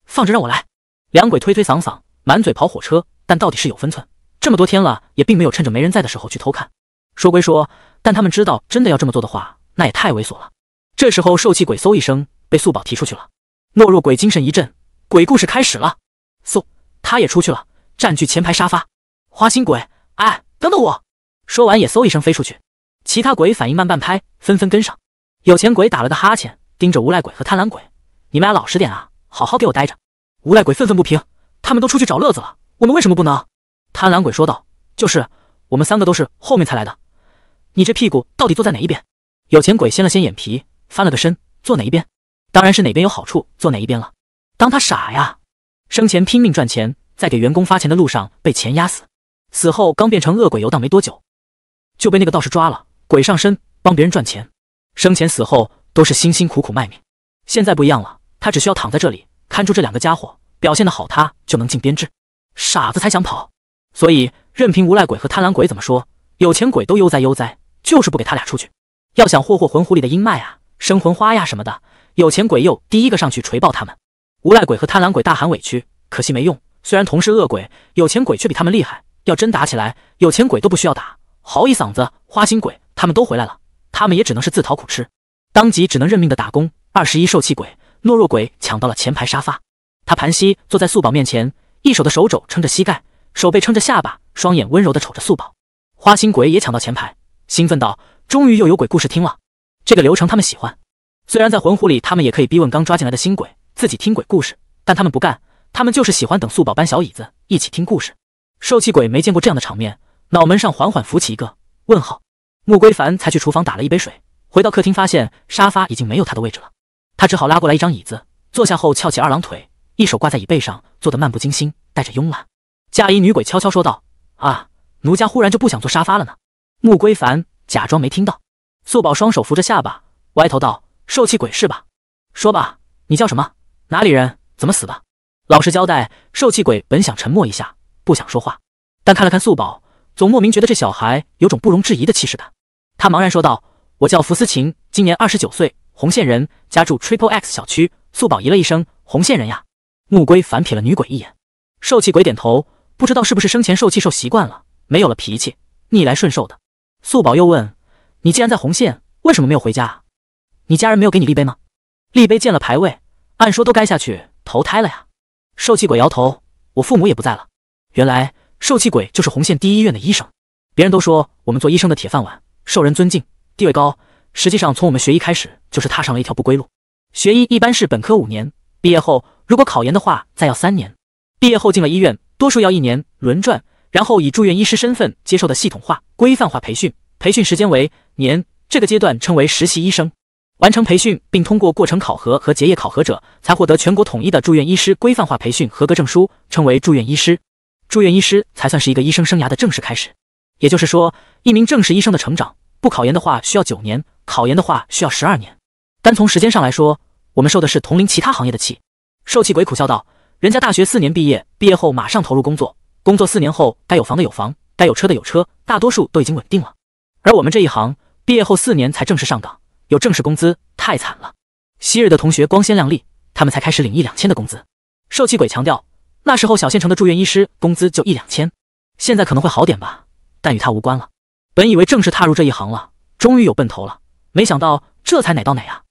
放着让我来。两鬼推推搡搡，满嘴跑火车，但到底是有分寸，这么多天了也并没有趁着没人在的时候去偷看。说归说，但他们知道真的要这么做的话，那也太猥琐了。这时候受气鬼嗖一声被素宝提出去了，懦弱鬼精神一振，鬼故事开始了。嗖，他也出去了，占据前排沙发。花心鬼，哎，等等我！说完也嗖一声飞出去。其他鬼反应慢半拍，纷纷跟上。有钱鬼打了个哈欠，盯着无赖鬼和贪婪鬼：“你们俩老实点啊，好好给我待着。”无赖鬼愤愤不平：“他们都出去找乐子了，我们为什么不能？”贪婪鬼说道：“就是，我们三个都是后面才来的。你这屁股到底坐在哪一边？”有钱鬼掀了掀眼皮，翻了个身：“坐哪一边？当然是哪边有好处坐哪一边了。当他傻呀？生前拼命赚钱，在给员工发钱的路上被钱压死，死后刚变成恶鬼游荡没多久，就被那个道士抓了。”鬼上身帮别人赚钱，生前死后都是辛辛苦苦卖命。现在不一样了，他只需要躺在这里看住这两个家伙，表现得好，他就能进编制。傻子才想跑，所以任凭无赖鬼和贪婪鬼怎么说，有钱鬼都悠哉悠哉，就是不给他俩出去。要想霍霍魂湖里的阴脉啊、生魂花呀什么的，有钱鬼又第一个上去锤爆他们。无赖鬼和贪婪鬼大喊委屈，可惜没用。虽然同是恶鬼，有钱鬼却比他们厉害。要真打起来，有钱鬼都不需要打，嚎一嗓子，花心鬼。他们都回来了，他们也只能是自讨苦吃，当即只能认命的打工。二十一受气鬼、懦弱鬼抢到了前排沙发，他盘膝坐在素宝面前，一手的手肘撑着膝盖，手背撑着下巴，双眼温柔的瞅着素宝。花心鬼也抢到前排，兴奋道：“终于又有鬼故事听了！这个流程他们喜欢。虽然在魂湖里，他们也可以逼问刚抓进来的新鬼自己听鬼故事，但他们不干，他们就是喜欢等素宝搬小椅子一起听故事。”受气鬼没见过这样的场面，脑门上缓缓浮起一个问号。穆归凡才去厨房打了一杯水，回到客厅发现沙发已经没有他的位置了，他只好拉过来一张椅子坐下后翘起二郎腿，一手挂在椅背上，坐得漫不经心，带着慵懒。嫁衣女鬼悄悄说道：“啊，奴家忽然就不想坐沙发了呢。”穆归凡假装没听到。素宝双手扶着下巴，歪头道：“受气鬼是吧？说吧，你叫什么？哪里人？怎么死的？老实交代。”受气鬼本想沉默一下，不想说话，但看了看素宝，总莫名觉得这小孩有种不容置疑的气势感。他茫然说道：“我叫福斯琴，今年二十九岁，红线人，家住 Triple X 小区。”素宝咦了一声：“红线人呀！”木龟反瞥了女鬼一眼，受气鬼点头：“不知道是不是生前受气受习惯了，没有了脾气，逆来顺受的。”素宝又问：“你既然在红线，为什么没有回家？你家人没有给你立碑吗？立碑建了牌位，按说都该下去投胎了呀？”受气鬼摇头：“我父母也不在了。”原来受气鬼就是红线第一医院的医生。别人都说我们做医生的铁饭碗。受人尊敬，地位高。实际上，从我们学医开始，就是踏上了一条不归路。学医一般是本科五年，毕业后如果考研的话，再要三年。毕业后进了医院，多数要一年轮转，然后以住院医师身份接受的系统化、规范化培训，培训时间为年。这个阶段称为实习医生。完成培训并通过过程考核和结业考核者，才获得全国统一的住院医师规范化培训合格证书，称为住院医师。住院医师才算是一个医生生涯的正式开始。也就是说，一名正式医生的成长，不考研的话需要九年，考研的话需要十二年。单从时间上来说，我们受的是同龄其他行业的气。受气鬼苦笑道：“人家大学四年毕业，毕业后马上投入工作，工作四年后该有房的有房，该有车的有车，大多数都已经稳定了。而我们这一行，毕业后四年才正式上岗，有正式工资，太惨了。昔日的同学光鲜亮丽，他们才开始领一两千的工资。”受气鬼强调：“那时候小县城的住院医师工资就一两千，现在可能会好点吧。”但与他无关了。本以为正式踏入这一行了，终于有奔头了，没想到这才哪到哪呀！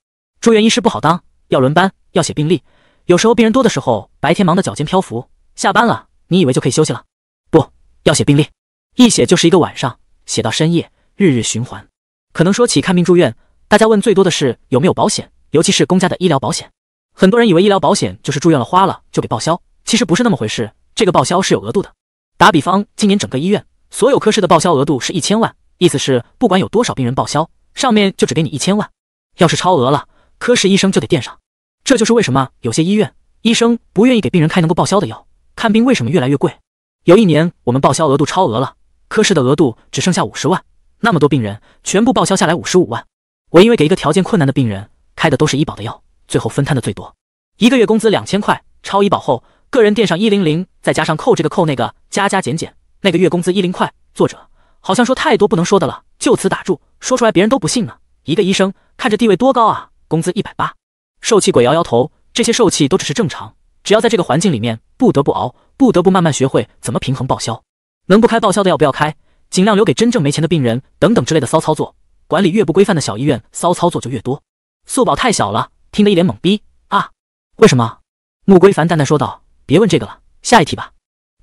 住院医师不好当，要轮班，要写病历，有时候病人多的时候，白天忙得脚尖漂浮，下班了，你以为就可以休息了？不要写病历，一写就是一个晚上，写到深夜，日日循环。可能说起看病住院，大家问最多的是有没有保险，尤其是公家的医疗保险。很多人以为医疗保险就是住院了花了就给报销，其实不是那么回事，这个报销是有额度的。打比方，今年整个医院。所有科室的报销额度是一千万，意思是不管有多少病人报销，上面就只给你一千万。要是超额了，科室医生就得垫上。这就是为什么有些医院医生不愿意给病人开能够报销的药。看病为什么越来越贵？有一年我们报销额度超额了，科室的额度只剩下五十万，那么多病人全部报销下来五十五万。我因为给一个条件困难的病人开的都是医保的药，最后分摊的最多。一个月工资两千块，超医保后个人垫上一零零，再加上扣这个扣那个，加加减减。那个月工资一零块，作者好像说太多不能说的了，就此打住。说出来别人都不信呢。一个医生看着地位多高啊，工资一百八，受气鬼摇摇头。这些受气都只是正常，只要在这个环境里面不得不熬，不得不慢慢学会怎么平衡报销，能不开报销的要不要开，尽量留给真正没钱的病人等等之类的骚操作。管理越不规范的小医院，骚操作就越多。素宝太小了，听得一脸懵逼啊！为什么？穆归凡淡淡说道：“别问这个了，下一题吧。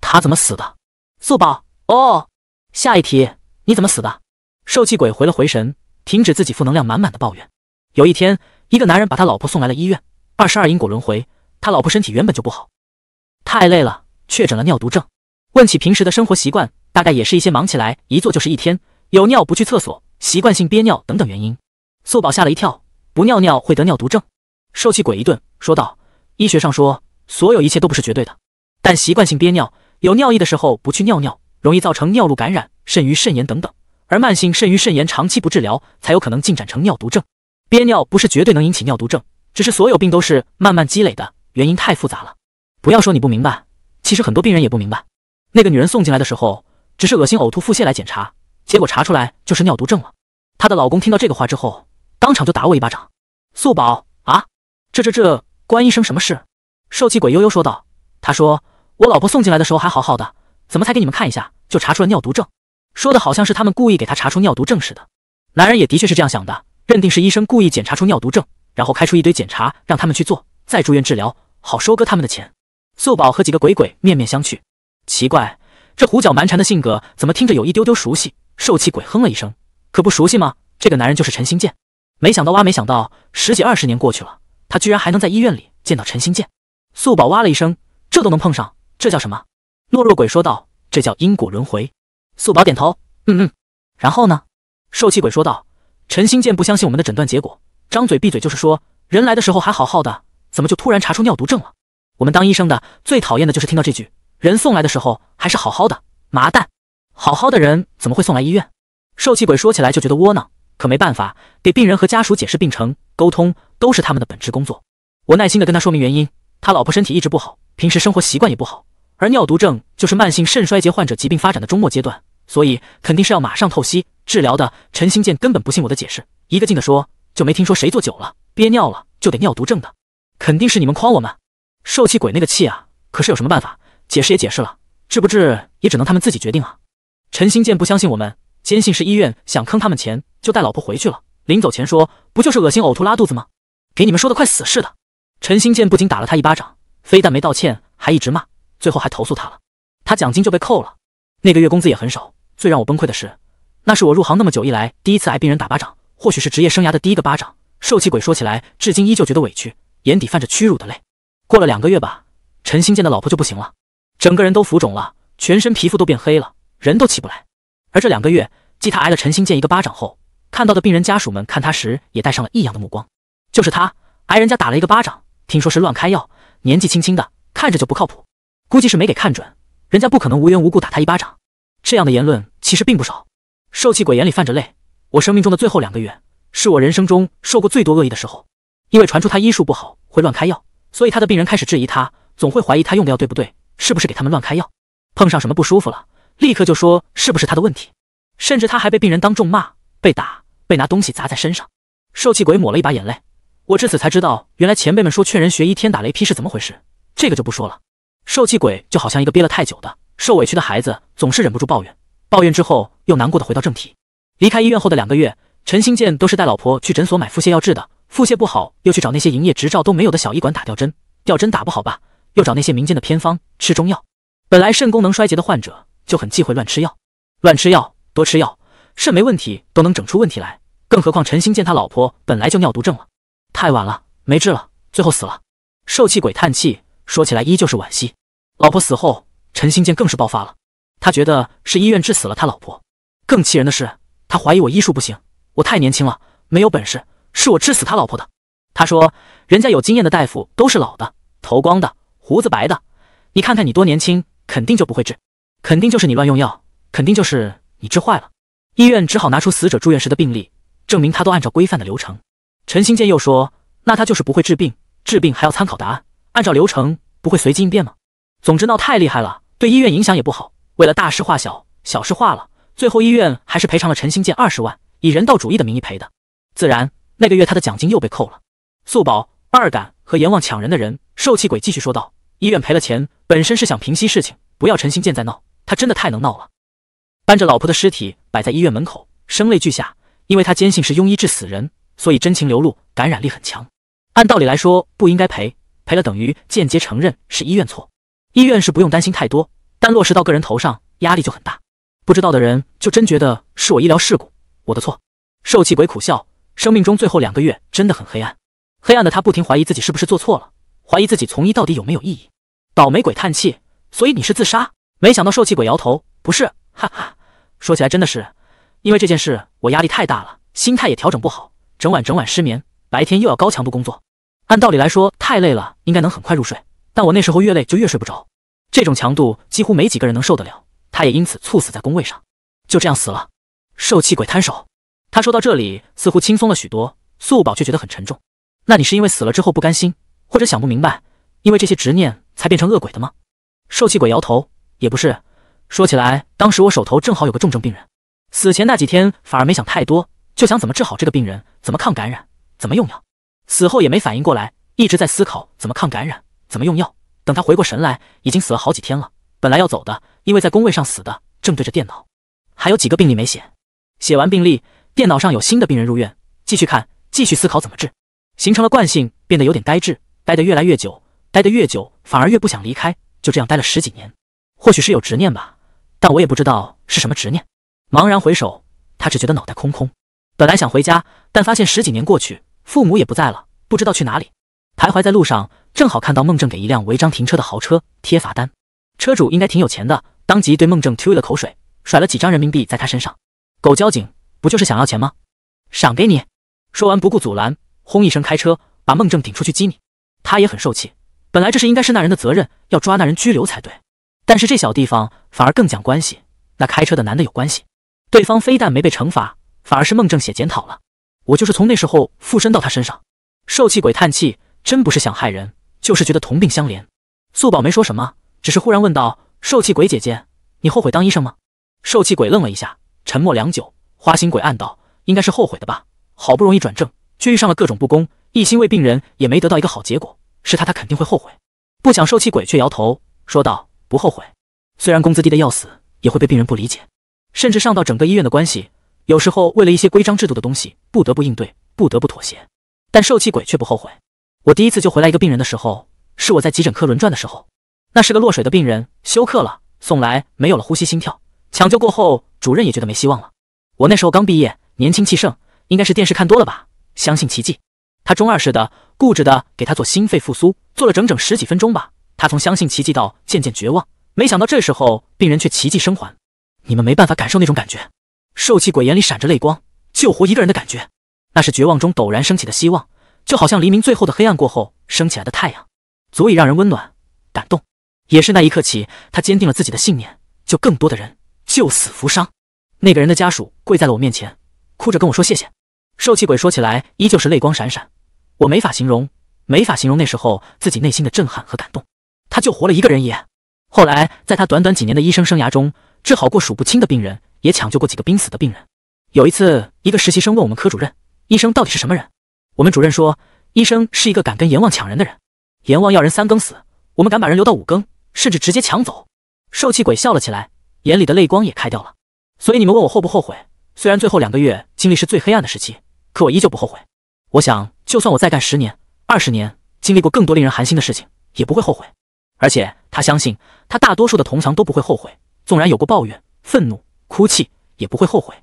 他怎么死的？”素宝，哦，下一题，你怎么死的？受气鬼回了回神，停止自己负能量满满的抱怨。有一天，一个男人把他老婆送来了医院。二十二因果轮回，他老婆身体原本就不好，太累了，确诊了尿毒症。问起平时的生活习惯，大概也是一些忙起来一坐就是一天，有尿不去厕所，习惯性憋尿等等原因。素宝吓了一跳，不尿尿会得尿毒症？受气鬼一顿说道，医学上说，所有一切都不是绝对的，但习惯性憋尿。有尿意的时候不去尿尿，容易造成尿路感染、肾盂肾炎等等。而慢性肾盂肾炎长期不治疗，才有可能进展成尿毒症。憋尿不是绝对能引起尿毒症，只是所有病都是慢慢积累的，原因太复杂了。不要说你不明白，其实很多病人也不明白。那个女人送进来的时候，只是恶心、呕吐、腹泻来检查，结果查出来就是尿毒症了。她的老公听到这个话之后，当场就打我一巴掌。素宝啊，这这这关医生什么事？受气鬼悠悠说道。他说。我老婆送进来的时候还好好的，怎么才给你们看一下就查出了尿毒症？说的好像是他们故意给他查出尿毒症似的。男人也的确是这样想的，认定是医生故意检查出尿毒症，然后开出一堆检查让他们去做，再住院治疗，好收割他们的钱。素宝和几个鬼鬼面面相觑，奇怪，这胡搅蛮缠的性格怎么听着有一丢丢熟悉？受气鬼哼了一声，可不熟悉吗？这个男人就是陈新建。没想到哇，没想到，十几二十年过去了，他居然还能在医院里见到陈新建。素宝哇了一声，这都能碰上。这叫什么？懦弱鬼说道：“这叫因果轮回。”素宝点头，嗯嗯。然后呢？受气鬼说道：“陈新建不相信我们的诊断结果，张嘴闭嘴就是说人来的时候还好好的，怎么就突然查出尿毒症了？我们当医生的最讨厌的就是听到这句‘人送来的时候还是好好的’，麻蛋，好好的人怎么会送来医院？”受气鬼说起来就觉得窝囊，可没办法，给病人和家属解释病程、沟通都是他们的本职工作。我耐心的跟他说明原因，他老婆身体一直不好，平时生活习惯也不好。而尿毒症就是慢性肾衰竭患者疾病发展的终末阶段，所以肯定是要马上透析治疗的。陈新建根本不信我的解释，一个劲地说：“就没听说谁坐久了憋尿了就得尿毒症的，肯定是你们诓我们。”受气鬼那个气啊！可是有什么办法？解释也解释了，治不治也只能他们自己决定啊。陈新建不相信我们，坚信是医院想坑他们钱，就带老婆回去了。临走前说：“不就是恶心、呕吐、拉肚子吗？给你们说的快死似的。”陈新建不仅打了他一巴掌，非但没道歉，还一直骂。最后还投诉他了，他奖金就被扣了，那个月工资也很少。最让我崩溃的是，那是我入行那么久以来第一次挨病人打巴掌，或许是职业生涯的第一个巴掌。受气鬼说起来，至今依旧觉得委屈，眼底泛着屈辱的泪。过了两个月吧，陈新建的老婆就不行了，整个人都浮肿了，全身皮肤都变黑了，人都起不来。而这两个月，继他挨了陈新建一个巴掌后，看到的病人家属们看他时也带上了异样的目光。就是他挨人家打了一个巴掌，听说是乱开药，年纪轻轻的，看着就不靠谱。估计是没给看准，人家不可能无缘无故打他一巴掌。这样的言论其实并不少。受气鬼眼里泛着泪，我生命中的最后两个月是我人生中受过最多恶意的时候。因为传出他医术不好，会乱开药，所以他的病人开始质疑他，总会怀疑他用的药对不对，是不是给他们乱开药。碰上什么不舒服了，立刻就说是不是他的问题。甚至他还被病人当众骂、被打、被拿东西砸在身上。受气鬼抹了一把眼泪，我至此才知道，原来前辈们说劝人学医天打雷劈是怎么回事。这个就不说了。受气鬼就好像一个憋了太久的受委屈的孩子，总是忍不住抱怨，抱怨之后又难过的回到正题。离开医院后的两个月，陈新建都是带老婆去诊所买腹泻药治的，腹泻不好又去找那些营业执照都没有的小医馆打吊针，吊针打不好吧，又找那些民间的偏方吃中药。本来肾功能衰竭的患者就很忌讳乱吃药，乱吃药、多吃药，肾没问题都能整出问题来，更何况陈新建他老婆本来就尿毒症了，太晚了，没治了，最后死了。受气鬼叹气。说起来依旧是惋惜，老婆死后，陈新建更是爆发了。他觉得是医院治死了他老婆。更气人的是，他怀疑我医术不行，我太年轻了，没有本事，是我治死他老婆的。他说，人家有经验的大夫都是老的，头光的，胡子白的，你看看你多年轻，肯定就不会治，肯定就是你乱用药，肯定就是你治坏了。医院只好拿出死者住院时的病历，证明他都按照规范的流程。陈新建又说，那他就是不会治病，治病还要参考答案。按照流程不会随机应变吗？总之闹太厉害了，对医院影响也不好。为了大事化小，小事化了，最后医院还是赔偿了陈新建二十万，以人道主义的名义赔的。自然那个月他的奖金又被扣了。素宝、二杆和阎王抢人的人受气鬼继续说道：“医院赔了钱，本身是想平息事情，不要陈新建再闹。他真的太能闹了，搬着老婆的尸体摆在医院门口，声泪俱下，因为他坚信是庸医治死人，所以真情流露，感染力很强。按道理来说不应该赔。”赔了等于间接承认是医院错，医院是不用担心太多，但落实到个人头上压力就很大。不知道的人就真觉得是我医疗事故，我的错。受气鬼苦笑，生命中最后两个月真的很黑暗，黑暗的他不停怀疑自己是不是做错了，怀疑自己从医到底有没有意义。倒霉鬼叹气，所以你是自杀？没想到受气鬼摇头，不是，哈哈，说起来真的是，因为这件事我压力太大了，心态也调整不好，整晚整晚失眠，白天又要高强度工作。按道理来说，太累了应该能很快入睡，但我那时候越累就越睡不着。这种强度几乎没几个人能受得了，他也因此猝死在工位上，就这样死了。受气鬼摊手，他说到这里似乎轻松了许多，素宝却觉得很沉重。那你是因为死了之后不甘心，或者想不明白，因为这些执念才变成恶鬼的吗？受气鬼摇头，也不是。说起来，当时我手头正好有个重症病人，死前那几天反而没想太多，就想怎么治好这个病人，怎么抗感染，怎么用药。死后也没反应过来，一直在思考怎么抗感染、怎么用药。等他回过神来，已经死了好几天了。本来要走的，因为在工位上死的，正对着电脑，还有几个病例没写。写完病例，电脑上有新的病人入院，继续看，继续思考怎么治，形成了惯性，变得有点呆滞，待得越来越久，待得越久反而越不想离开，就这样待了十几年。或许是有执念吧，但我也不知道是什么执念。茫然回首，他只觉得脑袋空空。本来想回家，但发现十几年过去。父母也不在了，不知道去哪里。徘徊在路上，正好看到孟正给一辆违章停车的豪车贴罚单，车主应该挺有钱的，当即对孟正吐了口水，甩了几张人民币在他身上。狗交警不就是想要钱吗？赏给你！说完不顾阻拦，轰一声开车把孟正顶出去激你。他也很受气，本来这事应该是那人的责任，要抓那人拘留才对，但是这小地方反而更讲关系。那开车的男的有关系，对方非但没被惩罚，反而是孟正写检讨了。我就是从那时候附身到他身上。受气鬼叹气，真不是想害人，就是觉得同病相怜。素宝没说什么，只是忽然问道：“受气鬼姐姐，你后悔当医生吗？”受气鬼愣了一下，沉默良久。花心鬼暗道，应该是后悔的吧。好不容易转正，却遇上了各种不公，一心为病人也没得到一个好结果。是他，他肯定会后悔。不想受气鬼却摇头说道：“不后悔。虽然工资低的要死，也会被病人不理解，甚至上到整个医院的关系。”有时候为了一些规章制度的东西，不得不应对，不得不妥协，但受气鬼却不后悔。我第一次救回来一个病人的时候，是我在急诊科轮转的时候，那是个落水的病人，休克了，送来没有了呼吸心跳，抢救过后，主任也觉得没希望了。我那时候刚毕业，年轻气盛，应该是电视看多了吧，相信奇迹。他中二似的，固执的给他做心肺复苏，做了整整十几分钟吧。他从相信奇迹到渐渐绝望，没想到这时候病人却奇迹生还。你们没办法感受那种感觉。受气鬼眼里闪着泪光，救活一个人的感觉，那是绝望中陡然升起的希望，就好像黎明最后的黑暗过后升起来的太阳，足以让人温暖、感动。也是那一刻起，他坚定了自己的信念，救更多的人，救死扶伤。那个人的家属跪在了我面前，哭着跟我说谢谢。受气鬼说起来依旧是泪光闪闪，我没法形容，没法形容那时候自己内心的震撼和感动。他救活了一个人也，后来在他短短几年的医生生涯中，治好过数不清的病人。也抢救过几个濒死的病人。有一次，一个实习生问我们科主任：“医生到底是什么人？”我们主任说：“医生是一个敢跟阎王抢人的人。阎王要人三更死，我们敢把人留到五更，甚至直接抢走。”受气鬼笑了起来，眼里的泪光也开掉了。所以你们问我后不后悔？虽然最后两个月经历是最黑暗的时期，可我依旧不后悔。我想，就算我再干十年、二十年，经历过更多令人寒心的事情，也不会后悔。而且他相信，他大多数的同墙都不会后悔，纵然有过抱怨、愤怒。哭泣也不会后悔，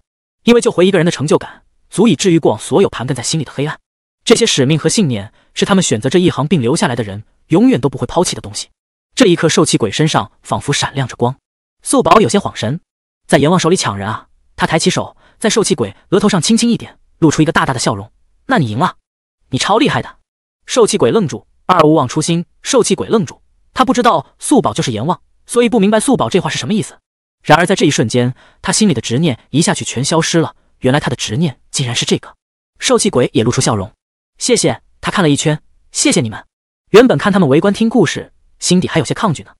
因为救回一个人的成就感，足以治愈过往所有盘根在心里的黑暗。这些使命和信念，是他们选择这一行并留下来的人，永远都不会抛弃的东西。这一刻，受气鬼身上仿佛闪亮着光。素宝有些恍神，在阎王手里抢人啊！他抬起手，在受气鬼额头上轻轻一点，露出一个大大的笑容。那你赢了，你超厉害的。受气鬼愣住，二无忘初心。受气鬼愣住，他不知道素宝就是阎王，所以不明白素宝这话是什么意思。然而在这一瞬间，他心里的执念一下去全消失了。原来他的执念竟然是这个。受气鬼也露出笑容，谢谢。他看了一圈，谢谢你们。原本看他们围观听故事，心底还有些抗拒呢，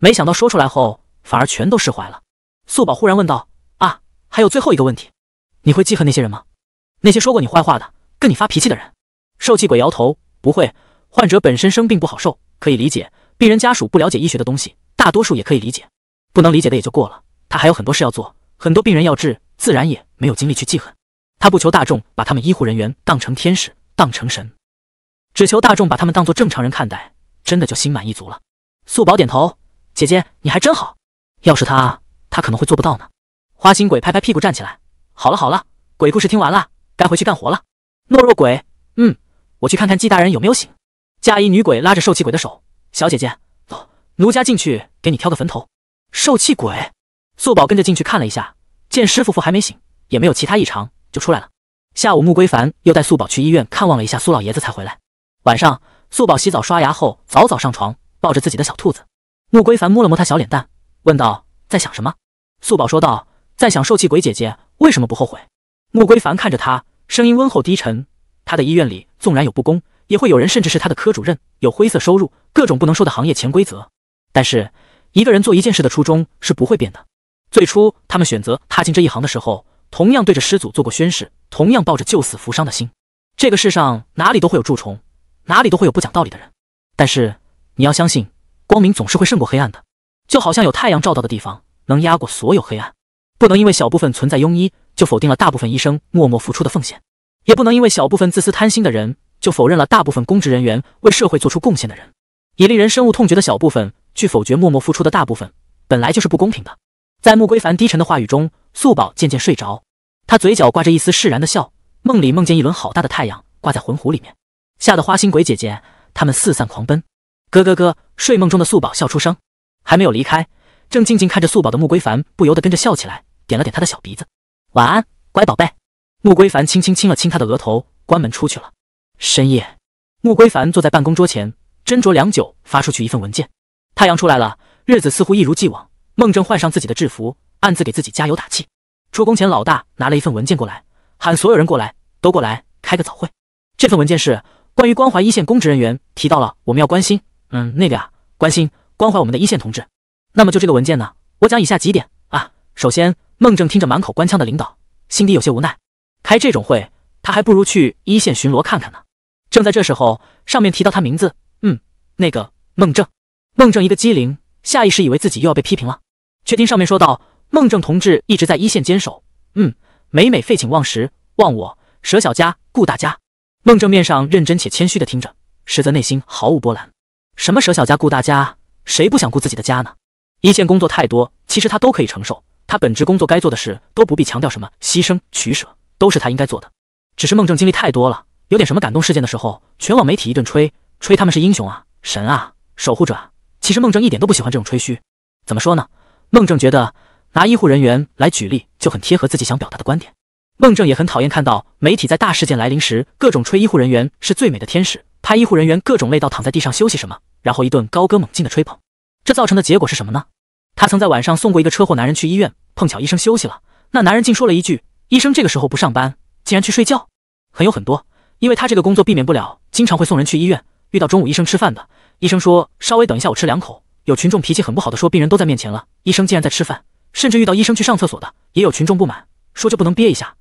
没想到说出来后反而全都释怀了。素宝忽然问道：“啊，还有最后一个问题，你会记恨那些人吗？那些说过你坏话的，跟你发脾气的人？”受气鬼摇头，不会。患者本身生病不好受，可以理解。病人家属不了解医学的东西，大多数也可以理解。不能理解的也就过了。他还有很多事要做，很多病人要治，自然也没有精力去记恨。他不求大众把他们医护人员当成天使、当成神，只求大众把他们当做正常人看待，真的就心满意足了。素宝点头，姐姐你还真好。要是他，他可能会做不到呢。花心鬼拍拍屁股站起来，好了好了，鬼故事听完了，该回去干活了。懦弱鬼，嗯，我去看看季大人有没有醒。嫁衣女鬼拉着受气鬼的手，小姐姐，走，奴家进去给你挑个坟头。受气鬼。素宝跟着进去看了一下，见师傅傅还没醒，也没有其他异常，就出来了。下午，穆归凡又带素宝去医院看望了一下苏老爷子，才回来。晚上，素宝洗澡刷牙后，早早上床，抱着自己的小兔子。穆归凡摸了摸她小脸蛋，问道：“在想什么？”素宝说道：“在想受气鬼姐姐为什么不后悔。”穆归凡看着她，声音温厚低沉：“他的医院里，纵然有不公，也会有人，甚至是他的科主任，有灰色收入，各种不能说的行业潜规则。但是，一个人做一件事的初衷是不会变的。”最初，他们选择踏进这一行的时候，同样对着师祖做过宣誓，同样抱着救死扶伤的心。这个世上哪里都会有蛀虫，哪里都会有不讲道理的人。但是你要相信，光明总是会胜过黑暗的，就好像有太阳照到的地方，能压过所有黑暗。不能因为小部分存在庸医，就否定了大部分医生默默付出的奉献；也不能因为小部分自私贪心的人，就否认了大部分公职人员为社会做出贡献的人。以令人深恶痛绝的小部分去否决默默付出的大部分，本来就是不公平的。在穆归凡低沉的话语中，素宝渐渐睡着，他嘴角挂着一丝释然的笑。梦里梦见一轮好大的太阳挂在魂湖里面，吓得花心鬼姐姐他们四散狂奔。咯咯咯！睡梦中的素宝笑出声，还没有离开，正静静看着素宝的穆归凡不由得跟着笑起来，点了点他的小鼻子。晚安，乖宝贝。穆归凡轻轻亲了亲他的额头，关门出去了。深夜，穆归凡坐在办公桌前，斟酌良久，发出去一份文件。太阳出来了，日子似乎一如既往。孟正换上自己的制服，暗自给自己加油打气。出工前，老大拿了一份文件过来，喊所有人过来，都过来开个早会。这份文件是关于关怀一线公职人员，提到了我们要关心，嗯，那个呀，关心关怀我们的一线同志。那么就这个文件呢，我讲以下几点啊。首先，孟正听着满口官腔的领导，心底有些无奈，开这种会，他还不如去一线巡逻看看呢。正在这时候，上面提到他名字，嗯，那个孟正，孟正一个机灵，下意识以为自己又要被批评了。却听上面说道：“孟正同志一直在一线坚守，嗯，每每废寝忘食，忘我舍小家顾大家。”孟正面上认真且谦虚的听着，实则内心毫无波澜。什么舍小家顾大家，谁不想顾自己的家呢？一线工作太多，其实他都可以承受。他本职工作该做的事都不必强调什么牺牲取舍，都是他应该做的。只是孟正经历太多了，有点什么感动事件的时候，全网媒体一顿吹，吹他们是英雄啊、神啊、守护者。其实孟正一点都不喜欢这种吹嘘。怎么说呢？孟正觉得拿医护人员来举例就很贴合自己想表达的观点。孟正也很讨厌看到媒体在大事件来临时各种吹医护人员是最美的天使，拍医护人员各种累到躺在地上休息什么，然后一顿高歌猛进的吹捧。这造成的结果是什么呢？他曾在晚上送过一个车祸男人去医院，碰巧医生休息了，那男人竟说了一句：“医生这个时候不上班，竟然去睡觉。”很有很多，因为他这个工作避免不了经常会送人去医院，遇到中午医生吃饭的，医生说稍微等一下，我吃两口。有群众脾气很不好的说，病人都在面前了，医生竟然在吃饭，甚至遇到医生去上厕所的，也有群众不满，说就不能憋一下？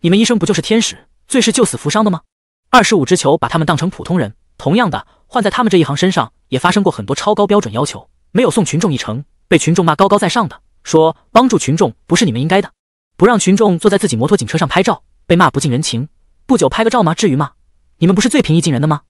你们医生不就是天使，最是救死扶伤的吗？二十五只球把他们当成普通人，同样的，换在他们这一行身上，也发生过很多超高标准要求，没有送群众一程，被群众骂高高在上的，说帮助群众不是你们应该的，不让群众坐在自己摩托警车上拍照，被骂不近人情，不久拍个照吗？至于吗？你们不是最平易近人的吗？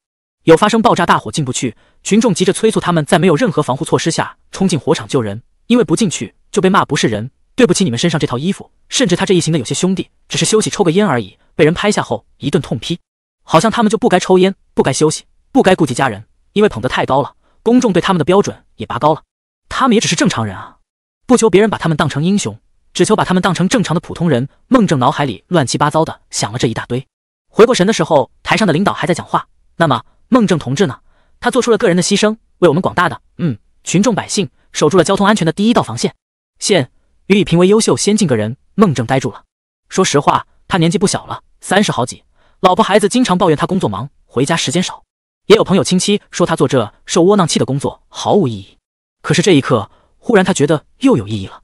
有发生爆炸大火进不去，群众急着催促他们，在没有任何防护措施下冲进火场救人，因为不进去就被骂不是人。对不起，你们身上这套衣服，甚至他这一行的有些兄弟只是休息抽个烟而已，被人拍下后一顿痛批，好像他们就不该抽烟，不该休息，不该顾及家人，因为捧得太高了，公众对他们的标准也拔高了。他们也只是正常人啊，不求别人把他们当成英雄，只求把他们当成正常的普通人。孟正脑海里乱七八糟的想了这一大堆，回过神的时候，台上的领导还在讲话。那么。孟正同志呢？他做出了个人的牺牲，为我们广大的嗯群众百姓守住了交通安全的第一道防线，现予以评为优秀先进个人。孟正呆住了。说实话，他年纪不小了，三十好几，老婆孩子经常抱怨他工作忙，回家时间少。也有朋友亲戚说他做这受窝囊气的工作毫无意义。可是这一刻，忽然他觉得又有意义了，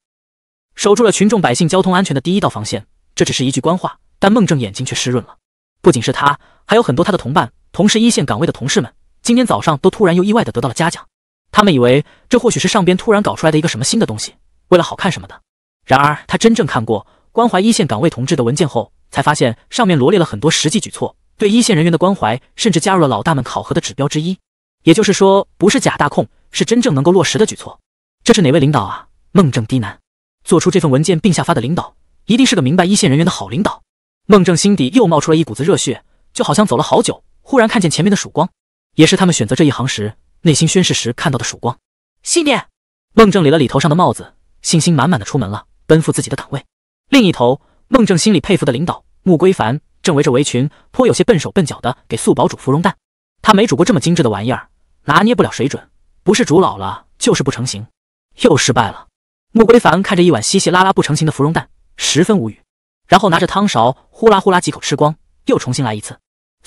守住了群众百姓交通安全的第一道防线。这只是一句官话，但孟正眼睛却湿润了。不仅是他，还有很多他的同伴。同是一线岗位的同事们，今天早上都突然又意外的得到了嘉奖。他们以为这或许是上边突然搞出来的一个什么新的东西，为了好看什么的。然而他真正看过关怀一线岗位同志的文件后，才发现上面罗列了很多实际举措，对一线人员的关怀，甚至加入了老大们考核的指标之一。也就是说，不是假大空，是真正能够落实的举措。这是哪位领导啊？孟正低喃。做出这份文件并下发的领导，一定是个明白一线人员的好领导。孟正心底又冒出了一股子热血，就好像走了好久。忽然看见前面的曙光，也是他们选择这一行时内心宣誓时看到的曙光。信念。孟正理了理头上的帽子，信心满满的出门了，奔赴自己的岗位。另一头，孟正心里佩服的领导穆归凡正围着围裙，颇有些笨手笨脚的给素宝煮芙蓉蛋。他没煮过这么精致的玩意儿，拿捏不了水准，不是煮老了就是不成形，又失败了。穆归凡看着一碗稀稀拉拉不成形的芙蓉蛋，十分无语，然后拿着汤勺呼啦呼啦几口吃光，又重新来一次。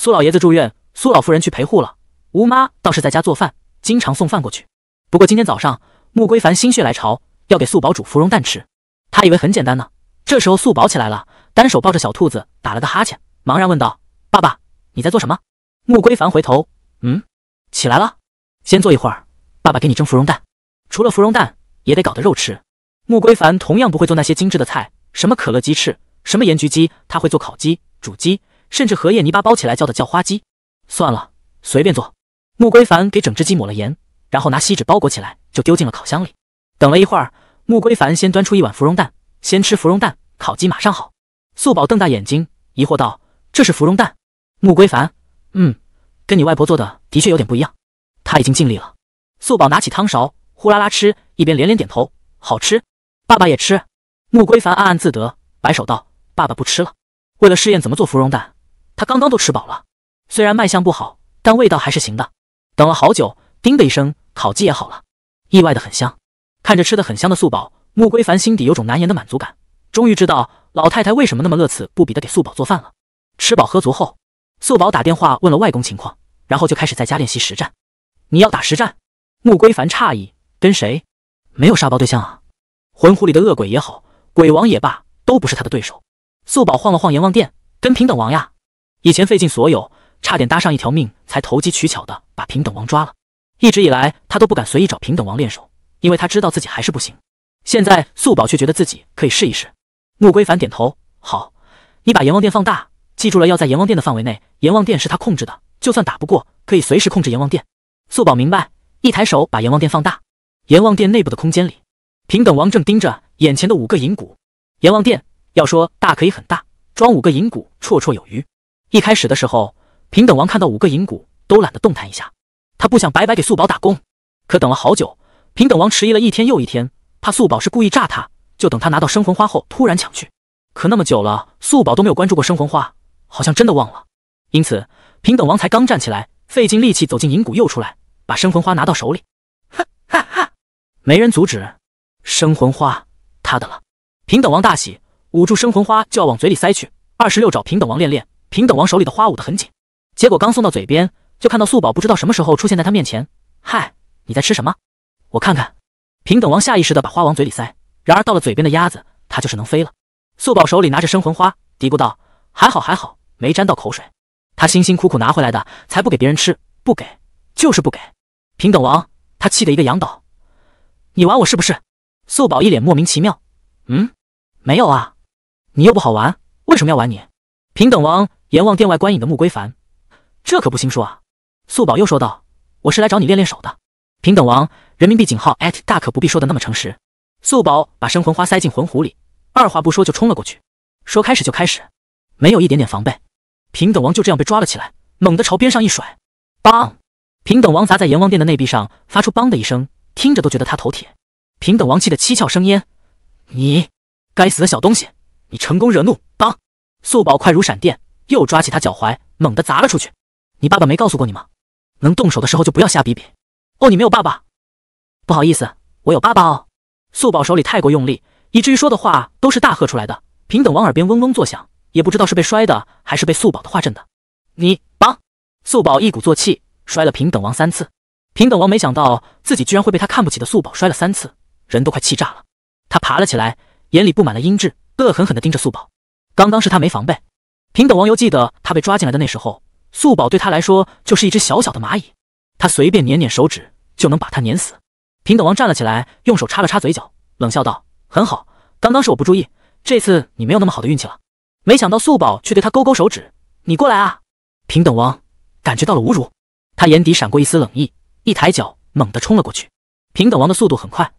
苏老爷子住院，苏老夫人去陪护了。吴妈倒是在家做饭，经常送饭过去。不过今天早上，穆归凡心血来潮，要给素宝煮芙蓉蛋吃。他以为很简单呢。这时候素宝起来了，单手抱着小兔子，打了个哈欠，茫然问道：“爸爸，你在做什么？”穆归凡回头，嗯，起来了，先坐一会儿，爸爸给你蒸芙蓉蛋。除了芙蓉蛋，也得搞的肉吃。穆归凡同样不会做那些精致的菜，什么可乐鸡翅，什么盐焗鸡，他会做烤鸡、煮鸡。甚至荷叶泥巴包起来叫的叫花鸡，算了，随便做。穆归凡给整只鸡抹了盐，然后拿锡纸包裹起来，就丢进了烤箱里。等了一会儿，穆归凡先端出一碗芙蓉蛋，先吃芙蓉蛋，烤鸡马上好。素宝瞪大眼睛，疑惑道：“这是芙蓉蛋？”穆归凡嗯，跟你外婆做的的确有点不一样。他已经尽力了。素宝拿起汤勺，呼啦啦吃，一边连连点头：“好吃，爸爸也吃。”穆归凡暗暗自得，摆手道：“爸爸不吃了，为了试验怎么做芙蓉蛋。”他刚刚都吃饱了，虽然卖相不好，但味道还是行的。等了好久，叮的一声，烤鸡也好了，意外的很香。看着吃的很香的素宝，穆归凡心底有种难言的满足感。终于知道老太太为什么那么乐此不彼的给素宝做饭了。吃饱喝足后，素宝打电话问了外公情况，然后就开始在家练习实战。你要打实战？穆归凡诧异，跟谁？没有沙包对象啊？魂湖里的恶鬼也好，鬼王也罢，都不是他的对手。素宝晃了晃阎王殿，跟平等王呀。以前费尽所有，差点搭上一条命，才投机取巧的把平等王抓了。一直以来，他都不敢随意找平等王练手，因为他知道自己还是不行。现在素宝却觉得自己可以试一试。穆归凡点头，好，你把阎王殿放大，记住了，要在阎王殿的范围内。阎王殿是他控制的，就算打不过，可以随时控制阎王殿。素宝明白，一抬手把阎王殿放大。阎王殿内部的空间里，平等王正盯着眼前的五个银骨。阎王殿要说大可以很大，装五个银骨绰绰有余。一开始的时候，平等王看到五个银骨都懒得动弹一下。他不想白白给素宝打工。可等了好久，平等王迟疑了一天又一天，怕素宝是故意炸他，就等他拿到生魂花后突然抢去。可那么久了，素宝都没有关注过生魂花，好像真的忘了。因此，平等王才刚站起来，费尽力气走进银谷，又出来把生魂花拿到手里。哈哈，没人阻止，生魂花他的了。平等王大喜，捂住生魂花就要往嘴里塞去。二十六爪，平等王练练。平等王手里的花捂得很紧，结果刚送到嘴边，就看到素宝不知道什么时候出现在他面前。嗨，你在吃什么？我看看。平等王下意识的把花往嘴里塞，然而到了嘴边的鸭子，它就是能飞了。素宝手里拿着生魂花，嘀咕道：“还好还好，没沾到口水。他辛辛苦苦拿回来的，才不给别人吃，不给就是不给。”平等王他气得一个仰倒：“你玩我是不是？”素宝一脸莫名其妙：“嗯，没有啊，你又不好玩，为什么要玩你？”平等王。阎王殿外观影的穆归凡，这可不兴说啊！素宝又说道：“我是来找你练练手的。”平等王，人民币井号艾特大可不必说的那么诚实。素宝把生魂花塞进魂壶里，二话不说就冲了过去，说：“开始就开始，没有一点点防备。”平等王就这样被抓了起来，猛地朝边上一甩，邦！平等王砸在阎王殿的内壁上，发出邦的一声，听着都觉得他头铁。平等王气得七窍生烟：“你，该死的小东西，你成功惹怒！”邦！素宝快如闪电。又抓起他脚踝，猛地砸了出去。你爸爸没告诉过你吗？能动手的时候就不要瞎比比。哦，你没有爸爸？不好意思，我有爸爸哦。素宝手里太过用力，以至于说的话都是大喝出来的。平等王耳边嗡嗡作响，也不知道是被摔的还是被素宝的话震的。你帮素宝一鼓作气摔了平等王三次。平等王没想到自己居然会被他看不起的素宝摔了三次，人都快气炸了。他爬了起来，眼里布满了阴鸷，恶狠狠地盯着素宝。刚刚是他没防备。平等王犹记得他被抓进来的那时候，素宝对他来说就是一只小小的蚂蚁，他随便捻捻手指就能把他碾死。平等王站了起来，用手擦了擦嘴角，冷笑道：“很好，刚刚是我不注意，这次你没有那么好的运气了。”没想到素宝却对他勾勾手指：“你过来啊！”平等王感觉到了侮辱，他眼底闪过一丝冷意，一抬脚猛地冲了过去。平等王的速度很快，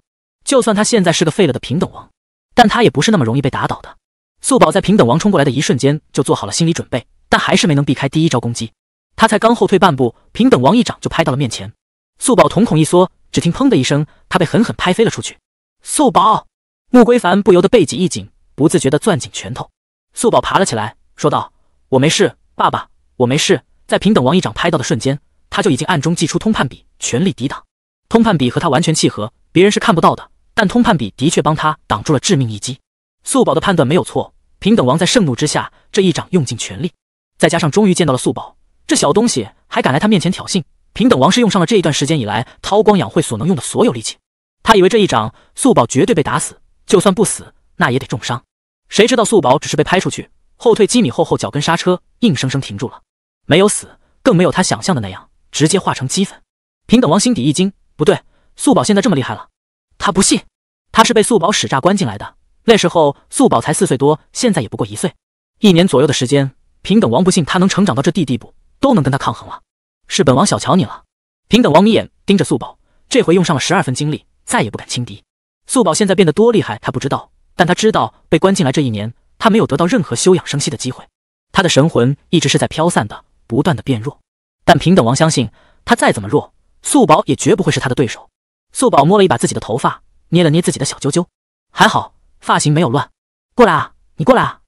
就算他现在是个废了的平等王，但他也不是那么容易被打倒的。素宝在平等王冲过来的一瞬间就做好了心理准备，但还是没能避开第一招攻击。他才刚后退半步，平等王一掌就拍到了面前。素宝瞳孔一缩，只听砰的一声，他被狠狠拍飞了出去。素宝穆归凡不由得背脊一紧，不自觉地攥紧拳头。素宝爬了起来，说道：“我没事，爸爸，我没事。”在平等王一掌拍到的瞬间，他就已经暗中祭出通判笔，全力抵挡。通判笔和他完全契合，别人是看不到的，但通判笔的确帮他挡住了致命一击。素宝的判断没有错，平等王在盛怒之下，这一掌用尽全力，再加上终于见到了素宝这小东西，还敢来他面前挑衅，平等王是用上了这一段时间以来韬光养晦所能用的所有力气。他以为这一掌素宝绝对被打死，就算不死，那也得重伤。谁知道素宝只是被拍出去，后退几米后，后脚跟刹车，硬生生停住了，没有死，更没有他想象的那样直接化成齑粉。平等王心底一惊，不对，素宝现在这么厉害了，他不信，他是被素宝使诈关进来的。那时候素宝才四岁多，现在也不过一岁，一年左右的时间，平等王不信他能成长到这地地步，都能跟他抗衡了，是本王小瞧你了。平等王眯眼盯着素宝，这回用上了十二分精力，再也不敢轻敌。素宝现在变得多厉害，他不知道，但他知道被关进来这一年，他没有得到任何休养生息的机会，他的神魂一直是在飘散的，不断的变弱。但平等王相信，他再怎么弱，素宝也绝不会是他的对手。素宝摸了一把自己的头发，捏了捏自己的小揪揪，还好。发型没有乱，过来啊！你过来啊！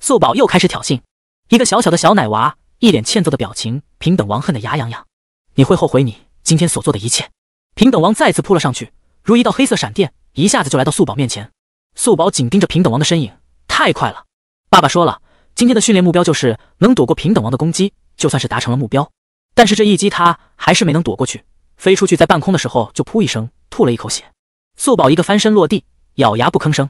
素宝又开始挑衅，一个小小的小奶娃，一脸欠揍的表情。平等王恨得牙痒痒，你会后悔你今天所做的一切。平等王再次扑了上去，如一道黑色闪电，一下子就来到素宝面前。素宝紧盯着平等王的身影，太快了！爸爸说了，今天的训练目标就是能躲过平等王的攻击，就算是达成了目标。但是这一击他还是没能躲过去，飞出去在半空的时候就扑一声吐了一口血。素宝一个翻身落地，咬牙不吭声。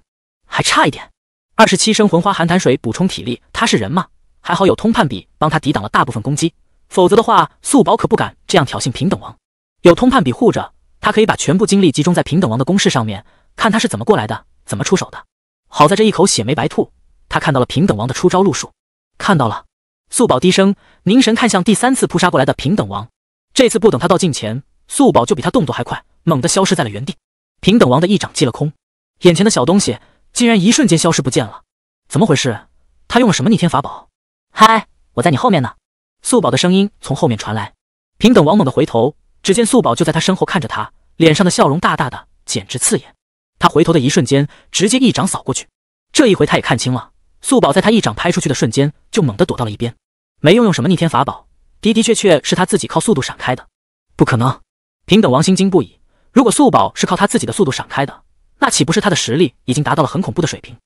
还差一点，二十七升魂花寒潭水补充体力。他是人吗？还好有通判笔帮他抵挡了大部分攻击，否则的话，素宝可不敢这样挑衅平等王。有通判笔护着他，可以把全部精力集中在平等王的攻势上面，看他是怎么过来的，怎么出手的。好在这一口血没白吐，他看到了平等王的出招路数。看到了，素宝低声凝神看向第三次扑杀过来的平等王。这次不等他到近前，素宝就比他动作还快，猛地消失在了原地。平等王的一掌击了空，眼前的小东西。竟然一瞬间消失不见了，怎么回事？他用了什么逆天法宝？嗨，我在你后面呢。素宝的声音从后面传来。平等王猛地回头，只见素宝就在他身后看着他，脸上的笑容大大的，简直刺眼。他回头的一瞬间，直接一掌扫过去。这一回他也看清了，素宝在他一掌拍出去的瞬间就猛地躲到了一边。没用用什么逆天法宝，的的确确是他自己靠速度闪开的。不可能！平等王心惊不已。如果素宝是靠他自己的速度闪开的，那岂不是他的实力已经达到了很恐怖的水平？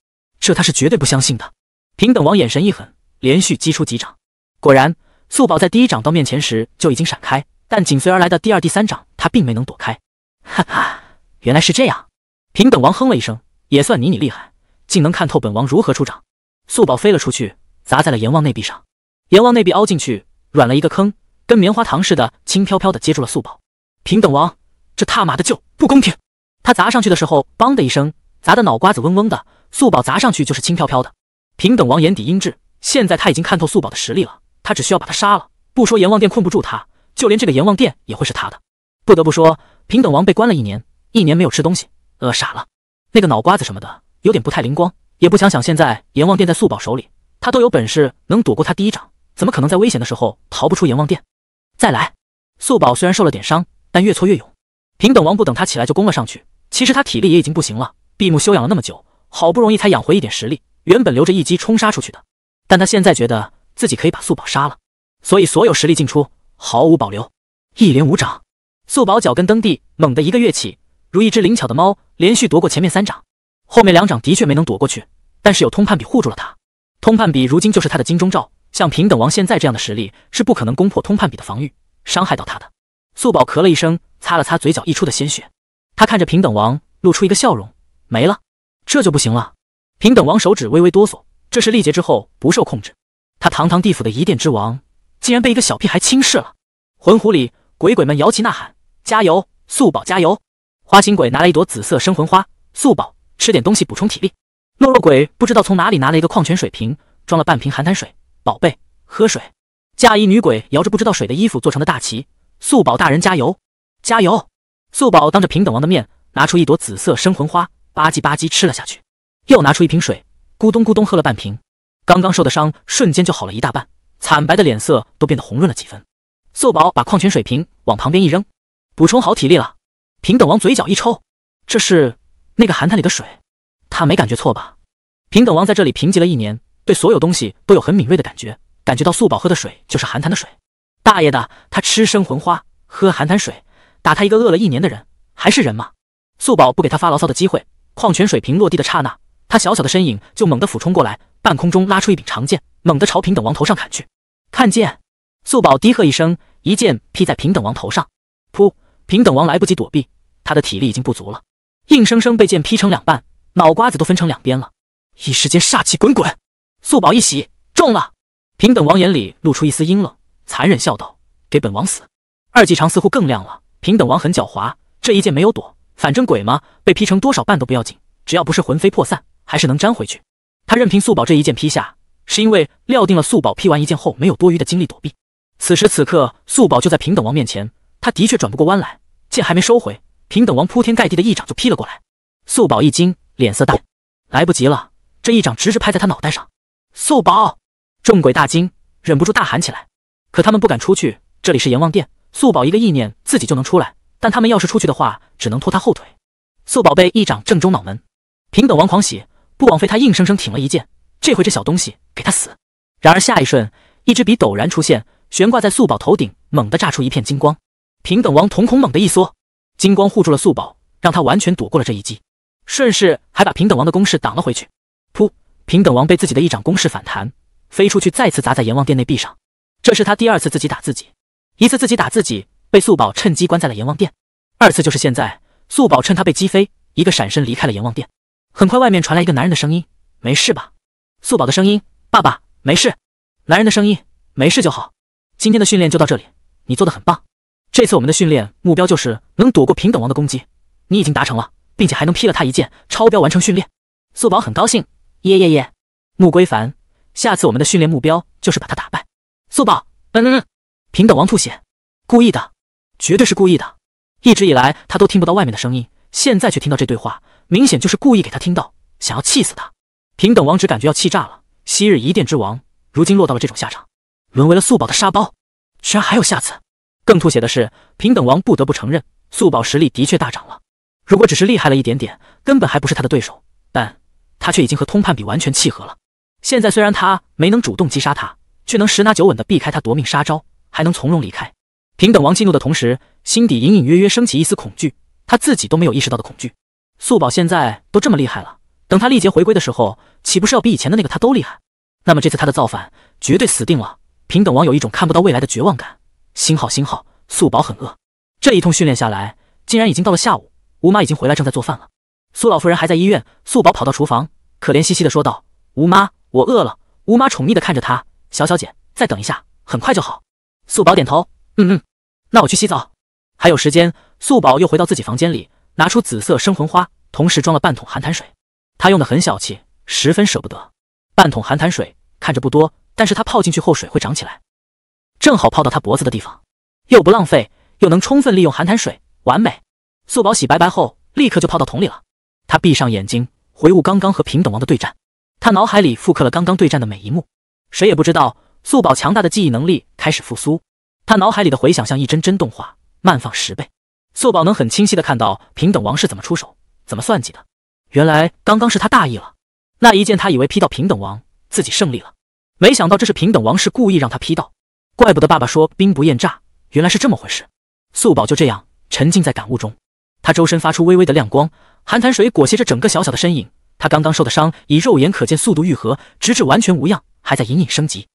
这他是绝对不相信的。平等王眼神一狠，连续击出几掌。果然，素宝在第一掌到面前时就已经闪开，但紧随而来的第二、第三掌，他并没能躲开。哈哈，原来是这样！平等王哼了一声，也算你你厉害，竟能看透本王如何出掌。素宝飞了出去，砸在了阎王内壁上，阎王内壁凹进去，软了一个坑，跟棉花糖似的，轻飘飘的接住了素宝。平等王，这踏马的就不公平！他砸上去的时候，邦的一声，砸的脑瓜子嗡嗡的。素宝砸上去就是轻飘飘的。平等王眼底阴鸷，现在他已经看透素宝的实力了。他只需要把他杀了，不说阎王殿困不住他，就连这个阎王殿也会是他的。不得不说，平等王被关了一年，一年没有吃东西，饿傻了，那个脑瓜子什么的有点不太灵光。也不想想现在阎王殿在素宝手里，他都有本事能躲过他第一掌，怎么可能在危险的时候逃不出阎王殿？再来，素宝虽然受了点伤，但越挫越勇。平等王不等他起来就攻了上去。其实他体力也已经不行了，闭目休养了那么久，好不容易才养回一点实力。原本留着一击冲杀出去的，但他现在觉得自己可以把素宝杀了，所以所有实力进出毫无保留。一连五掌，素宝脚跟蹬地，猛地一个跃起，如一只灵巧的猫，连续夺过前面三掌，后面两掌的确没能躲过去，但是有通判笔护住了他。通判笔如今就是他的金钟罩，像平等王现在这样的实力是不可能攻破通判笔的防御，伤害到他的。素宝咳了一声，擦了擦嘴角溢出的鲜血。他看着平等王，露出一个笑容。没了，这就不行了。平等王手指微微哆嗦，这是历劫之后不受控制。他堂堂地府的一殿之王，竟然被一个小屁孩轻视了。魂湖里，鬼鬼们摇旗呐喊：“加油，素宝加油！”花心鬼拿来一朵紫色生魂花，素宝吃点东西补充体力。懦弱鬼不知道从哪里拿了一个矿泉水瓶，装了半瓶寒潭水，宝贝喝水。嫁衣女鬼摇着不知道水的衣服做成的大旗：“素宝大人加油，加油！”素宝当着平等王的面，拿出一朵紫色生魂花，吧唧吧唧吃了下去，又拿出一瓶水，咕咚咕咚喝了半瓶。刚刚受的伤瞬间就好了一大半，惨白的脸色都变得红润了几分。素宝把矿泉水瓶往旁边一扔，补充好体力了。平等王嘴角一抽，这是那个寒潭里的水？他没感觉错吧？平等王在这里贫瘠了一年，对所有东西都有很敏锐的感觉，感觉到素宝喝的水就是寒潭的水。大爷的，他吃生魂花，喝寒潭水。打他一个饿了一年的人，还是人吗？素宝不给他发牢骚的机会。矿泉水瓶落地的刹那，他小小的身影就猛地俯冲过来，半空中拉出一柄长剑，猛地朝平等王头上砍去。看剑！素宝低喝一声，一剑劈在平等王头上。噗！平等王来不及躲避，他的体力已经不足了，硬生生被剑劈成两半，脑瓜子都分成两边了。一时间煞气滚滚。素宝一喜，中了。平等王眼里露出一丝阴冷、残忍，笑道：“给本王死！”二季长似乎更亮了。平等王很狡猾，这一剑没有躲，反正鬼嘛，被劈成多少半都不要紧，只要不是魂飞魄散，还是能粘回去。他任凭素宝这一剑劈下，是因为料定了素宝劈完一剑后没有多余的精力躲避。此时此刻，素宝就在平等王面前，他的确转不过弯来，剑还没收回，平等王铺天盖地的一掌就劈了过来。素宝一惊，脸色大，来不及了，这一掌直直拍在他脑袋上。素宝，众鬼大惊，忍不住大喊起来，可他们不敢出去，这里是阎王殿。素宝一个意念自己就能出来，但他们要是出去的话，只能拖他后腿。素宝被一掌正中脑门，平等王狂喜，不枉费他硬生生挺了一剑。这回这小东西给他死！然而下一瞬，一支笔陡然出现，悬挂在素宝头顶，猛地炸出一片金光。平等王瞳孔猛地一缩，金光护住了素宝，让他完全躲过了这一击，顺势还把平等王的攻势挡了回去。噗！平等王被自己的一掌攻势反弹，飞出去再次砸在阎王殿内壁上。这是他第二次自己打自己。一次自己打自己，被素宝趁机关在了阎王殿。二次就是现在，素宝趁他被击飞，一个闪身离开了阎王殿。很快外面传来一个男人的声音：“没事吧？”素宝的声音：“爸爸，没事。”男人的声音：“没事就好。今天的训练就到这里，你做的很棒。这次我们的训练目标就是能躲过平等王的攻击，你已经达成了，并且还能劈了他一剑，超标完成训练。”素宝很高兴：“耶耶耶！”穆归凡，下次我们的训练目标就是把他打败。素宝：“嗯嗯。”平等王吐血，故意的，绝对是故意的。一直以来他都听不到外面的声音，现在却听到这对话，明显就是故意给他听到，想要气死他。平等王只感觉要气炸了。昔日一殿之王，如今落到了这种下场，沦为了素宝的沙包，居然还有下次。更吐血的是，平等王不得不承认，素宝实力的确大涨了。如果只是厉害了一点点，根本还不是他的对手，但他却已经和通判比完全契合了。现在虽然他没能主动击杀他，却能十拿九稳的避开他夺命杀招。还能从容离开。平等王气怒的同时，心底隐隐约约升起一丝恐惧，他自己都没有意识到的恐惧。素宝现在都这么厉害了，等他历劫回归的时候，岂不是要比以前的那个他都厉害？那么这次他的造反绝对死定了。平等王有一种看不到未来的绝望感。星号星号，素宝很饿。这一通训练下来，竟然已经到了下午。吴妈已经回来，正在做饭了。苏老夫人还在医院。素宝跑到厨房，可怜兮兮的说道：“吴妈，我饿了。”吴妈宠溺的看着他：“小小姐，再等一下，很快就好。”素宝点头，嗯嗯，那我去洗澡，还有时间。素宝又回到自己房间里，拿出紫色生魂花，同时装了半桶寒潭水。他用的很小气，十分舍不得。半桶寒潭水看着不多，但是他泡进去后水会涨起来，正好泡到他脖子的地方，又不浪费，又能充分利用寒潭水，完美。素宝洗白白后，立刻就泡到桶里了。他闭上眼睛，回悟刚刚和平等王的对战，他脑海里复刻了刚刚对战的每一幕。谁也不知道。素宝强大的记忆能力开始复苏，他脑海里的回响像一帧帧动画，慢放十倍。素宝能很清晰的看到平等王是怎么出手，怎么算计的。原来刚刚是他大意了，那一剑他以为劈到平等王，自己胜利了，没想到这是平等王是故意让他劈到。怪不得爸爸说兵不厌诈，原来是这么回事。素宝就这样沉浸在感悟中，他周身发出微微的亮光，寒潭水裹挟着整个小小的身影。他刚刚受的伤以肉眼可见速度愈合，直至完全无恙，还在隐隐升级。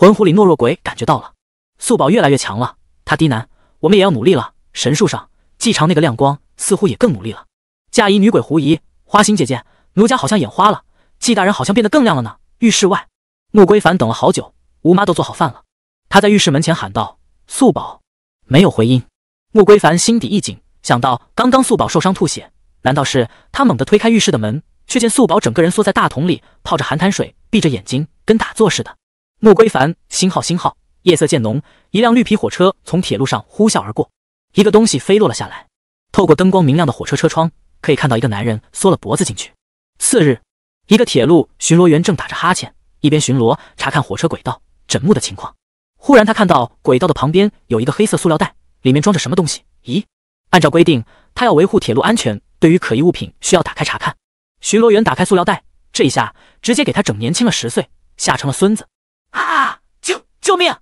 魂狐里懦弱鬼感觉到了，素宝越来越强了。他低喃：“我们也要努力了。”神树上，季长那个亮光似乎也更努力了。嫁衣女鬼狐疑：“花心姐姐，奴家好像眼花了，季大人好像变得更亮了呢。”浴室外，穆归凡等了好久，吴妈都做好饭了。他在浴室门前喊道：“素宝！”没有回音。穆归凡心底一紧，想到刚刚素宝受伤吐血，难道是……他猛地推开浴室的门，却见素宝整个人缩在大桶里，泡着寒潭水，闭着眼睛，跟打坐似的。穆归凡，星号星号。夜色渐浓，一辆绿皮火车从铁路上呼啸而过，一个东西飞落了下来。透过灯光明亮的火车车窗，可以看到一个男人缩了脖子进去。次日，一个铁路巡逻员正打着哈欠，一边巡逻查看火车轨道枕木的情况，忽然他看到轨道的旁边有一个黑色塑料袋，里面装着什么东西？咦？按照规定，他要维护铁路安全，对于可疑物品需要打开查看。巡逻员打开塑料袋，这一下直接给他整年轻了十岁，吓成了孙子。啊！救救命！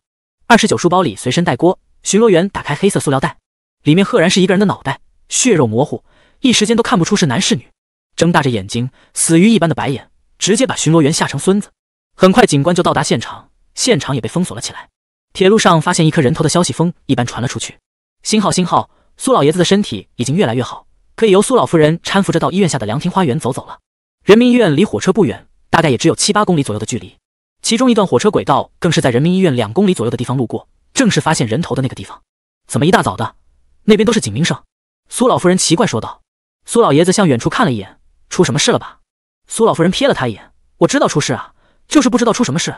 二十九书包里随身带锅，巡逻员打开黑色塑料袋，里面赫然是一个人的脑袋，血肉模糊，一时间都看不出是男是女。睁大着眼睛，死鱼一般的白眼，直接把巡逻员吓成孙子。很快，警官就到达现场，现场也被封锁了起来。铁路上发现一颗人头的消息，风一般传了出去。新号新号，苏老爷子的身体已经越来越好，可以由苏老夫人搀扶着到医院下的凉亭花园走走了。人民医院离火车不远，大概也只有七八公里左右的距离。其中一段火车轨道更是在人民医院两公里左右的地方路过，正是发现人头的那个地方。怎么一大早的，那边都是警鸣声？苏老夫人奇怪说道。苏老爷子向远处看了一眼，出什么事了吧？苏老夫人瞥了他一眼，我知道出事啊，就是不知道出什么事。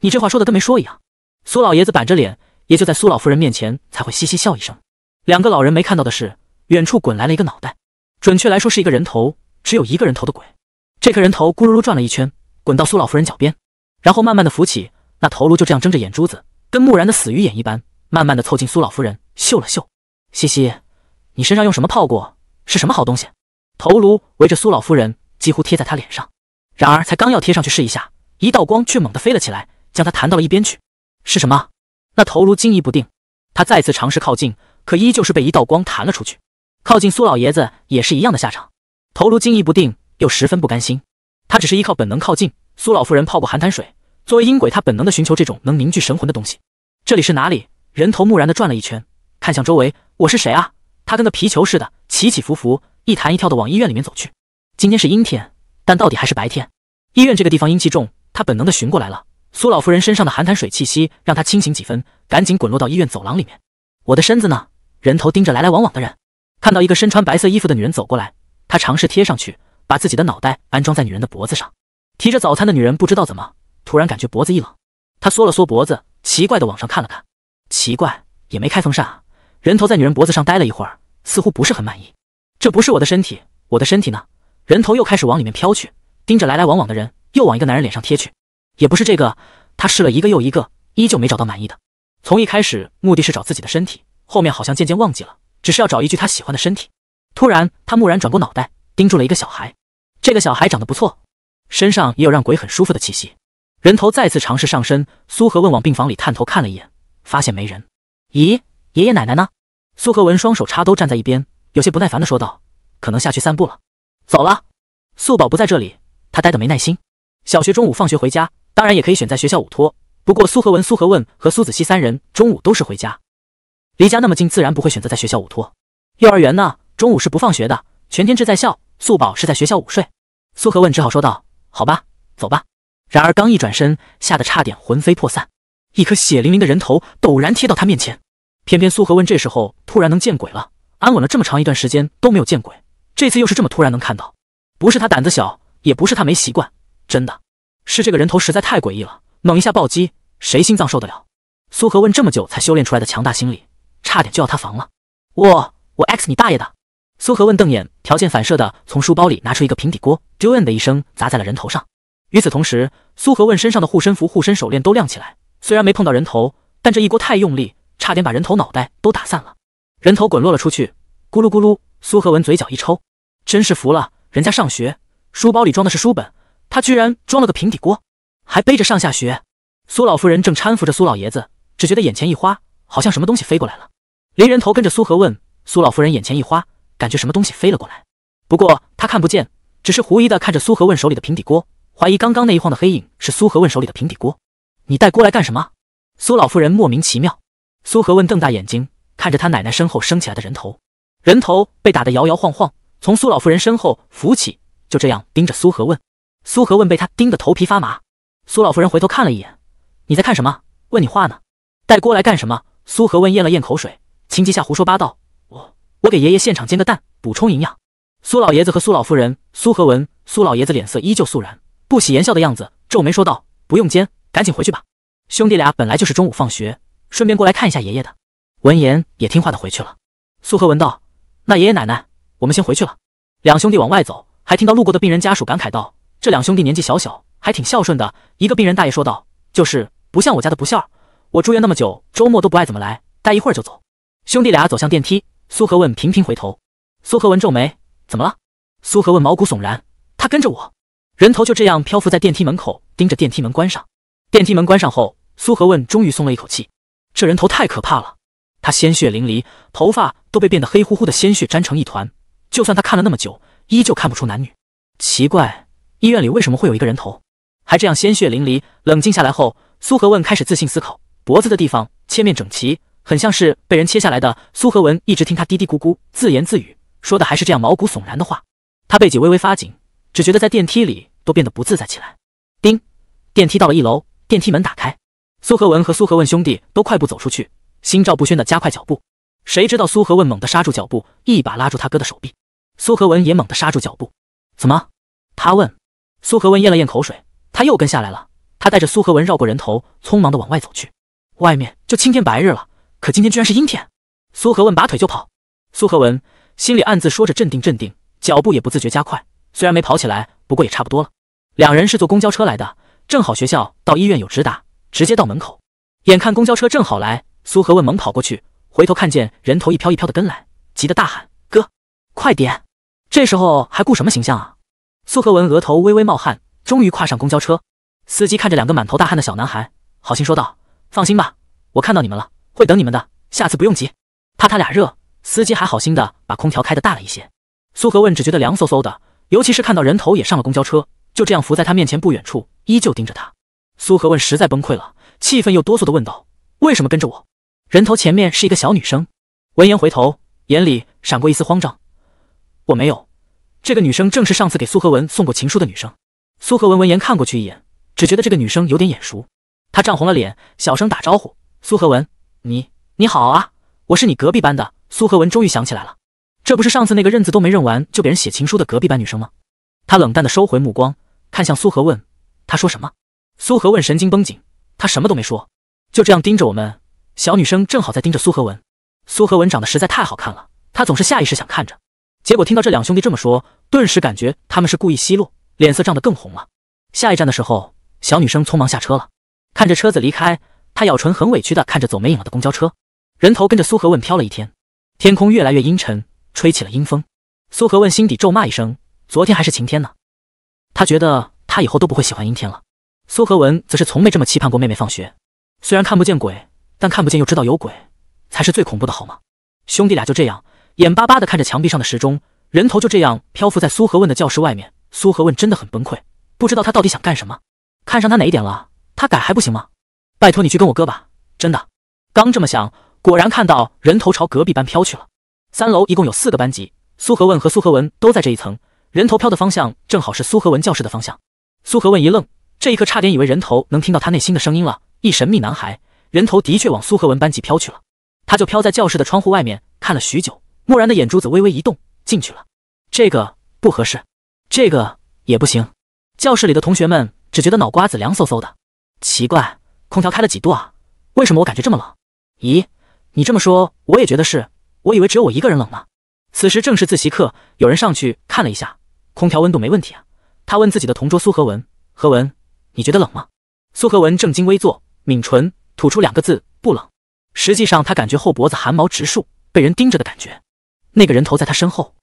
你这话说的跟没说一样。苏老爷子板着脸，也就在苏老夫人面前才会嘻嘻笑一声。两个老人没看到的是，远处滚来了一个脑袋，准确来说是一个人头，只有一个人头的鬼。这颗人头咕噜噜转了一圈，滚到苏老夫人脚边。然后慢慢的浮起，那头颅就这样睁着眼珠子，跟木然的死鱼眼一般，慢慢的凑近苏老夫人，嗅了嗅。西西，你身上用什么泡过？是什么好东西？头颅围着苏老夫人，几乎贴在她脸上。然而才刚要贴上去试一下，一道光却猛地飞了起来，将她弹到了一边去。是什么？那头颅惊疑不定。他再次尝试靠近，可依旧是被一道光弹了出去。靠近苏老爷子也是一样的下场。头颅惊疑不定，又十分不甘心。他只是依靠本能靠近苏老夫人，泡过寒潭水。作为阴鬼，他本能的寻求这种能凝聚神魂的东西。这里是哪里？人头木然的转了一圈，看向周围。我是谁啊？他跟个皮球似的，起起伏伏，一弹一跳的往医院里面走去。今天是阴天，但到底还是白天。医院这个地方阴气重，他本能的寻过来了。苏老夫人身上的寒潭水气息让他清醒几分，赶紧滚落到医院走廊里面。我的身子呢？人头盯着来来往往的人，看到一个身穿白色衣服的女人走过来，他尝试贴上去，把自己的脑袋安装在女人的脖子上。提着早餐的女人不知道怎么。突然感觉脖子一冷，他缩了缩脖子，奇怪的往上看了看，奇怪也没开风扇啊。人头在女人脖子上待了一会儿，似乎不是很满意。这不是我的身体，我的身体呢？人头又开始往里面飘去，盯着来来往往的人，又往一个男人脸上贴去。也不是这个，他试了一个又一个，依旧没找到满意的。从一开始目的是找自己的身体，后面好像渐渐忘记了，只是要找一具他喜欢的身体。突然他蓦然转过脑袋，盯住了一个小孩，这个小孩长得不错，身上也有让鬼很舒服的气息。人头再次尝试上身，苏和问往病房里探头看了一眼，发现没人。咦，爷爷奶奶呢？苏和文双手插兜站在一边，有些不耐烦的说道：“可能下去散步了。”走了。素宝不在这里，他呆的没耐心。小学中午放学回家，当然也可以选在学校午托。不过苏和文、苏和问和苏子熙三人中午都是回家，离家那么近，自然不会选择在学校午托。幼儿园呢，中午是不放学的，全天制在校。素宝是在学校午睡。苏和问只好说道：“好吧，走吧。”然而刚一转身，吓得差点魂飞魄散，一颗血淋淋的人头陡然贴到他面前。偏偏苏荷问这时候突然能见鬼了，安稳了这么长一段时间都没有见鬼，这次又是这么突然能看到，不是他胆子小，也不是他没习惯，真的是这个人头实在太诡异了，猛一下暴击，谁心脏受得了？苏荷问这么久才修炼出来的强大心理，差点就要他防了。我我 x 你大爷的！苏荷问瞪眼，条件反射的从书包里拿出一个平底锅，丢 n 的一声砸在了人头上。与此同时，苏和问身上的护身符、护身手链都亮起来。虽然没碰到人头，但这一锅太用力，差点把人头脑袋都打散了。人头滚落了出去，咕噜咕噜。苏和文嘴角一抽，真是服了。人家上学，书包里装的是书本，他居然装了个平底锅，还背着上下学。苏老夫人正搀扶着苏老爷子，只觉得眼前一花，好像什么东西飞过来了。林人头跟着苏和问，苏老夫人眼前一花，感觉什么东西飞了过来，不过他看不见，只是狐疑的看着苏和问手里的平底锅。怀疑刚刚那一晃的黑影是苏和问手里的平底锅，你带锅来干什么？苏老夫人莫名其妙。苏和问瞪大眼睛看着他奶奶身后升起来的人头，人头被打得摇摇晃晃，从苏老夫人身后浮起，就这样盯着苏和问。苏和问被他盯得头皮发麻。苏老夫人回头看了一眼：“你在看什么？问你话呢。带锅来干什么？”苏和问咽了咽口水，情急下胡说八道：“我我给爷爷现场煎个蛋，补充营养。”苏老爷子和苏老夫人，苏和文，苏老爷子脸色依旧肃然。不喜言笑的样子，皱眉说道：“不用煎，赶紧回去吧。”兄弟俩本来就是中午放学，顺便过来看一下爷爷的。闻言也听话的回去了。苏和文道：“那爷爷奶奶，我们先回去了。”两兄弟往外走，还听到路过的病人家属感慨道：“这两兄弟年纪小小，还挺孝顺的。”一个病人大爷说道：“就是不像我家的不孝，我住院那么久，周末都不爱怎么来，待一会儿就走。”兄弟俩走向电梯，苏和问频频回头。苏和文皱眉：“怎么了？”苏和问毛骨悚然：“他跟着我。”人头就这样漂浮在电梯门口，盯着电梯门关上。电梯门关上后，苏和问终于松了一口气。这人头太可怕了，他鲜血淋漓，头发都被变得黑乎乎的鲜血粘成一团。就算他看了那么久，依旧看不出男女。奇怪，医院里为什么会有一个人头，还这样鲜血淋漓？冷静下来后，苏和问开始自信思考。脖子的地方切面整齐，很像是被人切下来的。苏和文一直听他嘀嘀咕咕，自言自语，说的还是这样毛骨悚然的话。他背脊微微发紧。只觉得在电梯里都变得不自在起来。叮，电梯到了一楼，电梯门打开，苏和文和苏和问兄弟都快步走出去，心照不宣的加快脚步。谁知道苏和问猛地刹住脚步，一把拉住他哥的手臂。苏和文也猛地刹住脚步，怎么？他问。苏和问咽了咽口水，他又跟下来了。他带着苏和文绕过人头，匆忙的往外走去。外面就青天白日了，可今天居然是阴天。苏和问拔腿就跑。苏和文心里暗自说着镇定镇定，脚步也不自觉加快。虽然没跑起来，不过也差不多了。两人是坐公交车来的，正好学校到医院有直达，直接到门口。眼看公交车正好来，苏和问猛跑过去，回头看见人头一飘一飘的跟来，急得大喊：“哥，快点！”这时候还顾什么形象啊？苏和文额头微微冒汗，终于跨上公交车。司机看着两个满头大汗的小男孩，好心说道：“放心吧，我看到你们了，会等你们的。下次不用急，怕他俩热，司机还好心的把空调开的大了一些。”苏和问只觉得凉飕飕的。尤其是看到人头也上了公交车，就这样伏在他面前不远处，依旧盯着他。苏和文实在崩溃了，气愤又哆嗦地问道：“为什么跟着我？”人头前面是一个小女生，闻言回头，眼里闪过一丝慌张。我没有。这个女生正是上次给苏和文送过情书的女生。苏和文闻言看过去一眼，只觉得这个女生有点眼熟。他涨红了脸，小声打招呼：“苏和文，你你好啊，我是你隔壁班的。”苏和文终于想起来了。这不是上次那个认字都没认完就给人写情书的隔壁班女生吗？她冷淡的收回目光，看向苏和问：“她说什么？”苏和问神经绷紧，她什么都没说，就这样盯着我们。小女生正好在盯着苏和文，苏和文长得实在太好看了，她总是下意识想看着。结果听到这两兄弟这么说，顿时感觉他们是故意奚落，脸色涨得更红了。下一站的时候，小女生匆忙下车了，看着车子离开，她咬唇，很委屈的看着走没影了的公交车。人头跟着苏和问飘了一天，天空越来越阴沉。吹起了阴风，苏和问心底咒骂一声：“昨天还是晴天呢。”他觉得他以后都不会喜欢阴天了。苏和文则是从没这么期盼过妹妹放学。虽然看不见鬼，但看不见又知道有鬼，才是最恐怖的，好吗？兄弟俩就这样眼巴巴地看着墙壁上的时钟，人头就这样漂浮在苏和问的教室外面。苏和问真的很崩溃，不知道他到底想干什么，看上他哪一点了？他改还不行吗？拜托你去跟我哥吧，真的。刚这么想，果然看到人头朝隔壁班飘去了。三楼一共有四个班级，苏和问和苏和文都在这一层。人头飘的方向正好是苏和文教室的方向。苏和问一愣，这一刻差点以为人头能听到他内心的声音了。一神秘男孩，人头的确往苏和文班级飘去了，他就飘在教室的窗户外面看了许久，漠然的眼珠子微微一动，进去了。这个不合适，这个也不行。教室里的同学们只觉得脑瓜子凉飕飕的，奇怪，空调开了几度啊？为什么我感觉这么冷？咦，你这么说，我也觉得是。我以为只有我一个人冷呢。此时正是自习课，有人上去看了一下空调温度，没问题啊。他问自己的同桌苏和文：“何文，你觉得冷吗？”苏和文正襟危坐，抿唇，吐出两个字：“不冷。”实际上，他感觉后脖子寒毛直竖，被人盯着的感觉。那个人头在他身后。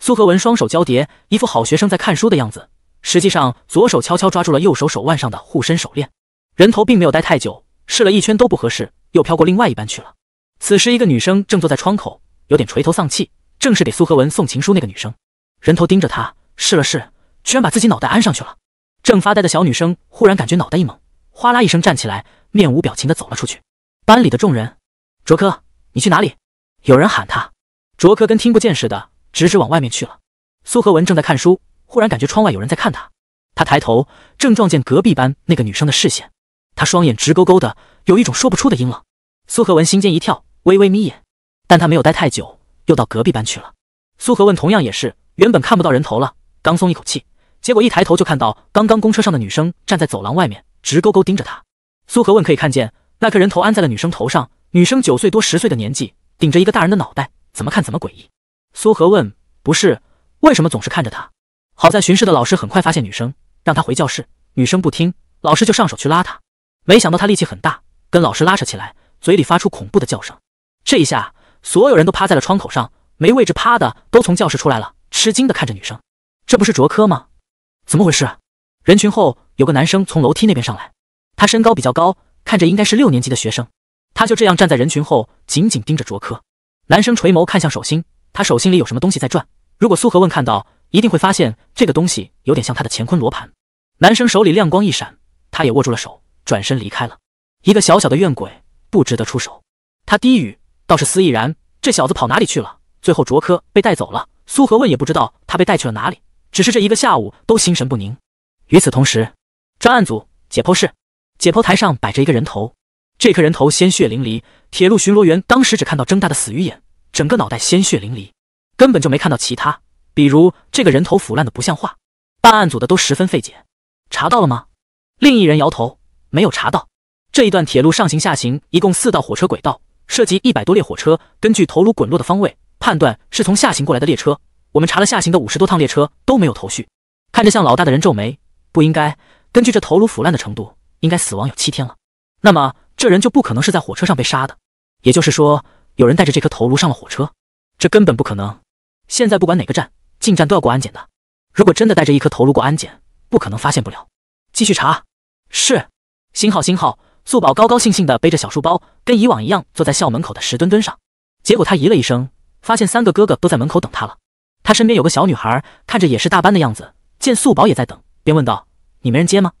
苏和文双手交叠，一副好学生在看书的样子。实际上，左手悄悄抓住了右手手腕上的护身手链。人头并没有待太久，试了一圈都不合适，又飘过另外一班去了。此时，一个女生正坐在窗口。有点垂头丧气，正是给苏和文送情书那个女生，人头盯着他，试了试，居然把自己脑袋安上去了。正发呆的小女生忽然感觉脑袋一懵，哗啦一声站起来，面无表情的走了出去。班里的众人，卓科，你去哪里？有人喊他，卓科跟听不见似的，直直往外面去了。苏和文正在看书，忽然感觉窗外有人在看他，他抬头，正撞见隔壁班那个女生的视线，他双眼直勾勾的，有一种说不出的阴冷。苏和文心尖一跳，微微眯眼。但他没有待太久，又到隔壁班去了。苏荷问，同样也是原本看不到人头了，刚松一口气，结果一抬头就看到刚刚公车上的女生站在走廊外面，直勾勾盯着他。苏荷问，可以看见那颗人头安在了女生头上，女生九岁多十岁的年纪，顶着一个大人的脑袋，怎么看怎么诡异。苏荷问，不是，为什么总是看着他？好在巡视的老师很快发现女生，让她回教室，女生不听，老师就上手去拉她，没想到她力气很大，跟老师拉扯起来，嘴里发出恐怖的叫声，这一下。所有人都趴在了窗口上，没位置趴的都从教室出来了，吃惊的看着女生，这不是卓科吗？怎么回事？人群后有个男生从楼梯那边上来，他身高比较高，看着应该是六年级的学生。他就这样站在人群后，紧紧盯着卓科。男生垂眸看向手心，他手心里有什么东西在转。如果苏荷问看到，一定会发现这个东西有点像他的乾坤罗盘。男生手里亮光一闪，他也握住了手，转身离开了。一个小小的怨鬼不值得出手，他低语。倒是司亦然，这小子跑哪里去了？最后卓科被带走了，苏和问也不知道他被带去了哪里，只是这一个下午都心神不宁。与此同时，专案组解剖室，解剖台上摆着一个人头，这颗人头鲜血淋漓。铁路巡逻员当时只看到睁大的死鱼眼，整个脑袋鲜血淋漓，根本就没看到其他，比如这个人头腐烂的不像话。办案组的都十分费解，查到了吗？另一人摇头，没有查到。这一段铁路上行下行一共四道火车轨道。涉及一百多列火车，根据头颅滚落的方位判断是从下行过来的列车。我们查了下行的五十多趟列车都没有头绪。看着像老大的人皱眉，不应该。根据这头颅腐烂的程度，应该死亡有七天了。那么这人就不可能是在火车上被杀的。也就是说，有人带着这颗头颅上了火车。这根本不可能。现在不管哪个站进站都要过安检的。如果真的带着一颗头颅过安检，不可能发现不了。继续查。是。星号星号。素宝高高兴兴地背着小书包，跟以往一样坐在校门口的石墩墩上。结果他咦了一声，发现三个哥哥都在门口等他了。他身边有个小女孩，看着也是大班的样子。见素宝也在等，便问道：“你没人接吗？”“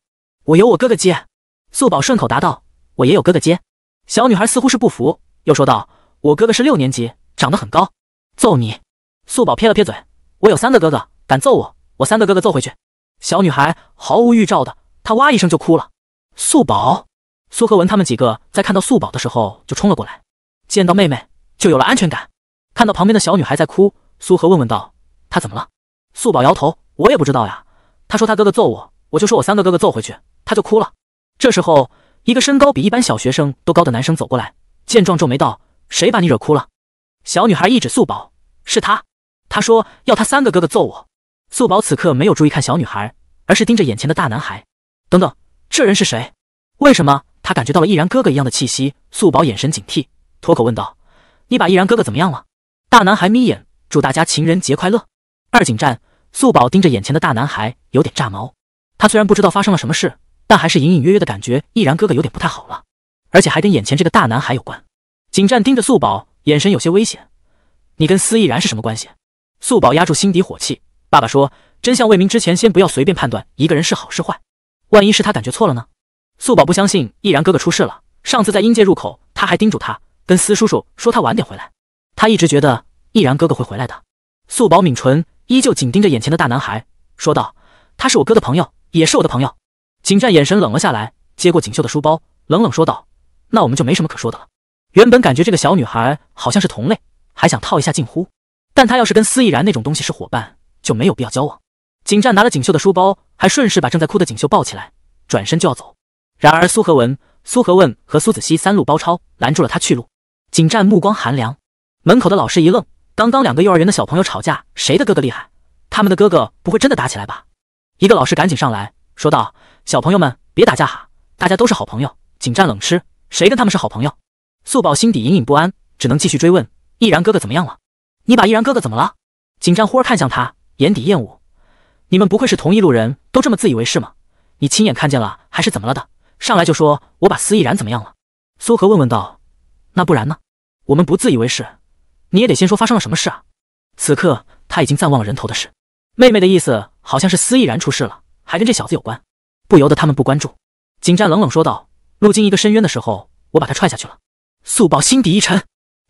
我有我哥哥接。”素宝顺口答道，“我也有哥哥接。”小女孩似乎是不服，又说道：“我哥哥是六年级，长得很高。”“揍你！”素宝撇了撇嘴，“我有三个哥哥，敢揍我？我三个哥哥揍回去。”小女孩毫无预兆的，她哇一声就哭了。素宝。苏和文他们几个在看到素宝的时候就冲了过来，见到妹妹就有了安全感。看到旁边的小女孩在哭，苏和问问道：“她怎么了？”素宝摇头：“我也不知道呀。”她说：“她哥哥揍我，我就说我三个哥哥揍回去，她就哭了。”这时候，一个身高比一般小学生都高的男生走过来，见状皱眉道：“谁把你惹哭了？”小女孩一指素宝：“是他。”他说：“要他三个哥哥揍我。”素宝此刻没有注意看小女孩，而是盯着眼前的大男孩。等等，这人是谁？为什么？他感觉到了毅然哥哥一样的气息，素宝眼神警惕，脱口问道：“你把毅然哥哥怎么样了？”大男孩眯眼，祝大家情人节快乐。二警站，素宝盯着眼前的大男孩，有点炸毛。他虽然不知道发生了什么事，但还是隐隐约约的感觉毅然哥哥有点不太好了，而且还跟眼前这个大男孩有关。警站盯着素宝，眼神有些危险。“你跟司毅然是什么关系？”素宝压住心底火气，爸爸说：“真相未明之前，先不要随便判断一个人是好是坏，万一是他感觉错了呢？”素宝不相信毅然哥哥出事了。上次在阴界入口，他还叮嘱他跟司叔叔说他晚点回来。他一直觉得毅然哥哥会回来的。素宝抿唇，依旧紧盯着眼前的大男孩，说道：“他是我哥的朋友，也是我的朋友。”景湛眼神冷了下来，接过锦绣的书包，冷冷说道：“那我们就没什么可说的了。”原本感觉这个小女孩好像是同类，还想套一下近乎，但她要是跟司毅然那种东西是伙伴，就没有必要交往。景湛拿了锦绣的书包，还顺势把正在哭的锦绣抱起来，转身就要走。然而，苏和文、苏和问和苏子熙三路包抄，拦住了他去路。景湛目光寒凉，门口的老师一愣。刚刚两个幼儿园的小朋友吵架，谁的哥哥厉害？他们的哥哥不会真的打起来吧？一个老师赶紧上来说道：“小朋友们别打架哈，大家都是好朋友。”景湛冷吃：“谁跟他们是好朋友？”素宝心底隐隐不安，只能继续追问：“毅然哥哥怎么样了？你把毅然哥哥怎么了？”景湛忽而看向他，眼底厌恶：“你们不愧是同一路人，都这么自以为是吗？你亲眼看见了还是怎么了的？”上来就说我把司亦然怎么样了？苏荷问问道：“那不然呢？我们不自以为是，你也得先说发生了什么事啊！”此刻他已经暂忘了人头的事。妹妹的意思好像是司亦然出事了，还跟这小子有关，不由得他们不关注。景湛冷冷说道：“路经一个深渊的时候，我把他踹下去了。”素宝心底一沉：“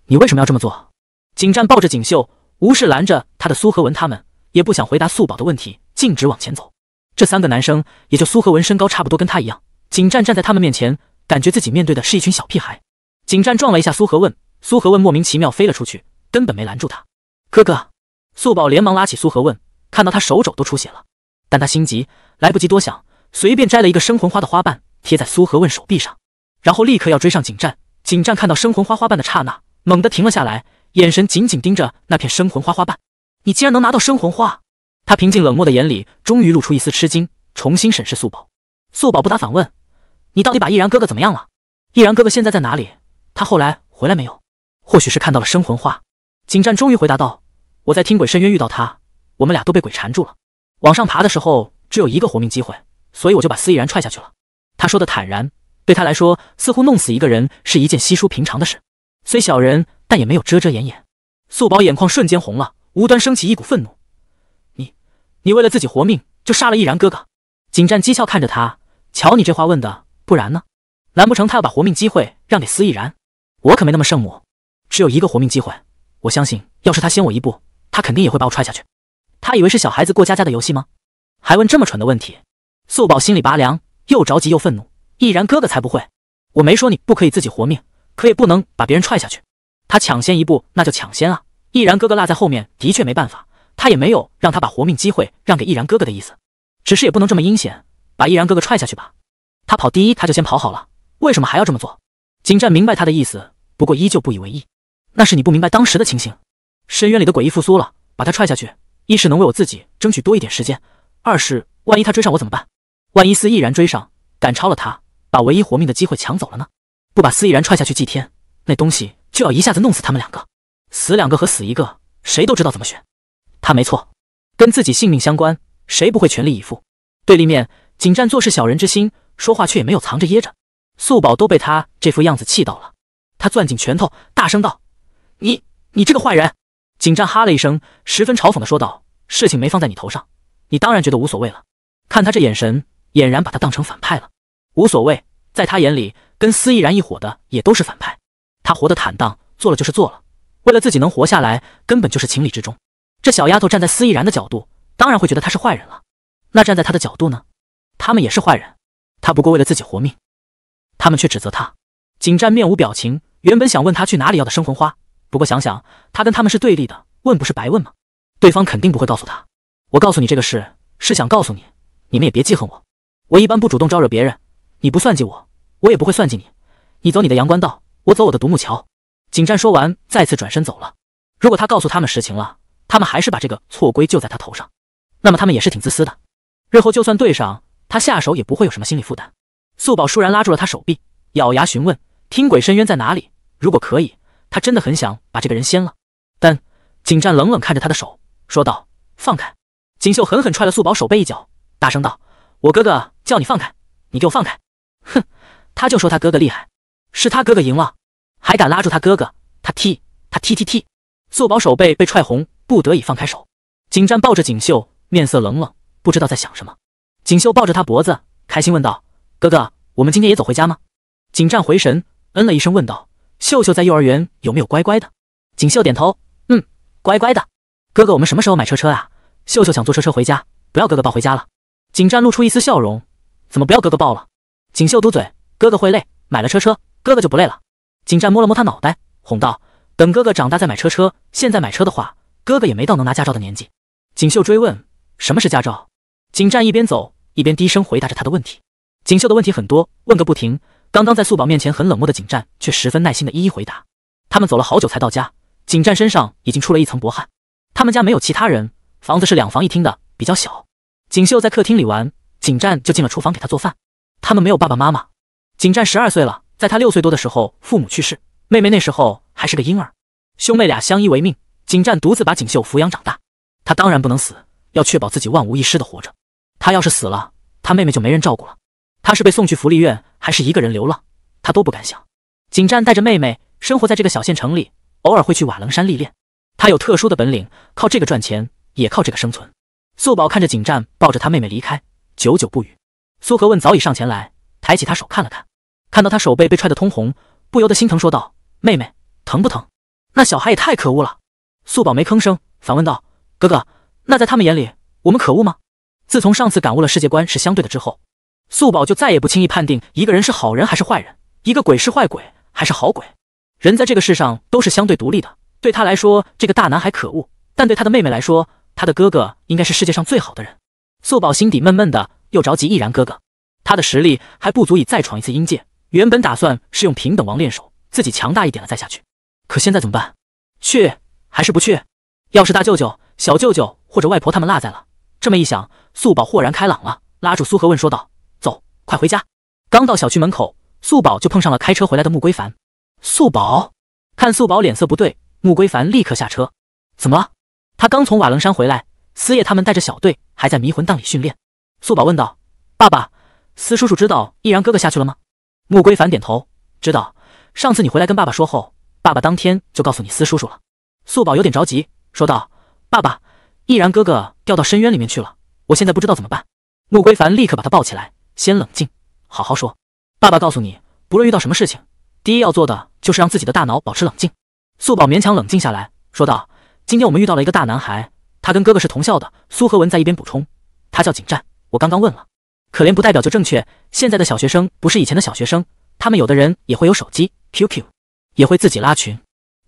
你为什么要这么做？”景湛抱着锦绣，无视拦着他的苏和文，他们也不想回答素宝的问题，径直往前走。这三个男生也就苏和文身高差不多，跟他一样。景湛站在他们面前，感觉自己面对的是一群小屁孩。景湛撞了一下苏荷问，苏荷问莫名其妙飞了出去，根本没拦住他。哥哥，素宝连忙拉起苏荷问，看到他手肘都出血了，但他心急，来不及多想，随便摘了一个生魂花的花瓣贴在苏荷问手臂上，然后立刻要追上景湛。景湛看到生魂花花瓣的刹那，猛地停了下来，眼神紧紧盯着那片生魂花花瓣。你竟然能拿到生魂花？他平静冷漠的眼里终于露出一丝吃惊，重新审视素宝。素宝不答反问。你到底把逸然哥哥怎么样了？逸然哥哥现在在哪里？他后来回来没有？或许是看到了生魂花，景湛终于回答道：“我在听鬼深渊遇到他，我们俩都被鬼缠住了。往上爬的时候，只有一个活命机会，所以我就把司逸然踹下去了。”他说的坦然，对他来说似乎弄死一个人是一件稀疏平常的事，虽小人，但也没有遮遮掩掩。素宝眼眶瞬间红了，无端升起一股愤怒：“你，你为了自己活命就杀了逸然哥哥？”景湛讥笑看着他，瞧你这话问的。不然呢？难不成他要把活命机会让给司亦然？我可没那么圣母。只有一个活命机会，我相信，要是他先我一步，他肯定也会把我踹下去。他以为是小孩子过家家的游戏吗？还问这么蠢的问题？素宝心里拔凉，又着急又愤怒。毅然哥哥才不会！我没说你不可以自己活命，可也不能把别人踹下去。他抢先一步，那就抢先啊！毅然哥哥落在后面，的确没办法。他也没有让他把活命机会让给毅然哥哥的意思，只是也不能这么阴险，把毅然哥哥踹下去吧。他跑第一，他就先跑好了，为什么还要这么做？景湛明白他的意思，不过依旧不以为意。那是你不明白当时的情形。深渊里的诡异复苏了，把他踹下去，一是能为我自己争取多一点时间，二是万一他追上我怎么办？万一司毅然追上，赶超了他，把唯一活命的机会抢走了呢？不把司毅然踹下去祭天，那东西就要一下子弄死他们两个。死两个和死一个，谁都知道怎么选。他没错，跟自己性命相关，谁不会全力以赴？对立面，景湛做事小人之心。说话却也没有藏着掖着，素宝都被他这副样子气到了。他攥紧拳头，大声道：“你，你这个坏人！”景湛哈了一声，十分嘲讽的说道：“事情没放在你头上，你当然觉得无所谓了。看他这眼神，俨然把他当成反派了。无所谓，在他眼里，跟司亦然一伙的也都是反派。他活得坦荡，做了就是做了，为了自己能活下来，根本就是情理之中。这小丫头站在司亦然的角度，当然会觉得他是坏人了。那站在他的角度呢？他们也是坏人。”他不过为了自己活命，他们却指责他。景湛面无表情，原本想问他去哪里要的生魂花，不过想想他跟他们是对立的，问不是白问吗？对方肯定不会告诉他。我告诉你这个事，是想告诉你，你们也别记恨我。我一般不主动招惹别人，你不算计我，我也不会算计你。你走你的阳关道，我走我的独木桥。景湛说完，再次转身走了。如果他告诉他们实情了，他们还是把这个错归咎在他头上，那么他们也是挺自私的。日后就算对上。他下手也不会有什么心理负担。素宝倏然拉住了他手臂，咬牙询问：“听鬼深渊在哪里？如果可以，他真的很想把这个人掀了。”但景湛冷冷看着他的手，说道：“放开！”锦绣狠狠踹了素宝手背一脚，大声道：“我哥哥叫你放开，你给我放开！”哼，他就说他哥哥厉害，是他哥哥赢了，还敢拉住他哥哥？他踢，他踢踢踢！素宝手背被踹红，不得已放开手。景湛抱着锦绣，面色冷冷，不知道在想什么。锦绣抱着他脖子，开心问道：“哥哥，我们今天也走回家吗？”景湛回神，嗯了一声，问道：“秀秀在幼儿园有没有乖乖的？”锦绣点头，嗯，乖乖的。哥哥，我们什么时候买车车啊？秀秀想坐车车回家，不要哥哥抱回家了。景湛露出一丝笑容：“怎么不要哥哥抱了？”锦绣嘟嘴：“哥哥会累，买了车车，哥哥就不累了。”景湛摸了摸他脑袋，哄道：“等哥哥长大再买车车，现在买车的话，哥哥也没到能拿驾照的年纪。”锦绣追问：“什么是驾照？”景湛一边走一边低声回答着他的问题。锦绣的问题很多，问个不停。刚刚在素宝面前很冷漠的景湛，却十分耐心的一一回答。他们走了好久才到家，景湛身上已经出了一层薄汗。他们家没有其他人，房子是两房一厅的，比较小。锦绣在客厅里玩，景湛就进了厨房给他做饭。他们没有爸爸妈妈，景湛十二岁了，在他六岁多的时候，父母去世，妹妹那时候还是个婴儿，兄妹俩相依为命，景湛独自把锦绣抚养长大。他当然不能死，要确保自己万无一失的活着。他要是死了，他妹妹就没人照顾了。他是被送去福利院，还是一个人流浪，他都不敢想。景湛带着妹妹生活在这个小县城里，偶尔会去瓦楞山历练。他有特殊的本领，靠这个赚钱，也靠这个生存。素宝看着景湛抱着他妹妹离开，久久不语。苏和问早已上前来，抬起他手看了看，看到他手背被踹得通红，不由得心疼，说道：“妹妹，疼不疼？”那小孩也太可恶了。素宝没吭声，反问道：“哥哥，那在他们眼里，我们可恶吗？”自从上次感悟了世界观是相对的之后，素宝就再也不轻易判定一个人是好人还是坏人，一个鬼是坏鬼还是好鬼。人在这个世上都是相对独立的。对他来说，这个大男孩可恶，但对他的妹妹来说，他的哥哥应该是世界上最好的人。素宝心底闷闷的，又着急。毅然哥哥，他的实力还不足以再闯一次阴界。原本打算是用平等王练手，自己强大一点了再下去。可现在怎么办？去还是不去？要是大舅舅、小舅舅或者外婆他们落在了？这么一想，素宝豁然开朗了，拉住苏和问说道：“走，快回家。”刚到小区门口，素宝就碰上了开车回来的穆归凡。素宝看素宝脸色不对，穆归凡立刻下车：“怎么了？”他刚从瓦楞山回来，司夜他们带着小队还在迷魂荡里训练。素宝问道：“爸爸，司叔叔知道毅然哥哥下去了吗？”穆归凡点头：“知道，上次你回来跟爸爸说后，爸爸当天就告诉你司叔叔了。”素宝有点着急，说道：“爸爸。”毅然哥哥掉到深渊里面去了，我现在不知道怎么办。穆归凡立刻把他抱起来，先冷静，好好说。爸爸告诉你，不论遇到什么事情，第一要做的就是让自己的大脑保持冷静。素宝勉强冷静下来，说道：“今天我们遇到了一个大男孩，他跟哥哥是同校的。”苏和文在一边补充：“他叫景湛，我刚刚问了。可怜不代表就正确。现在的小学生不是以前的小学生，他们有的人也会有手机、QQ，也会自己拉群。”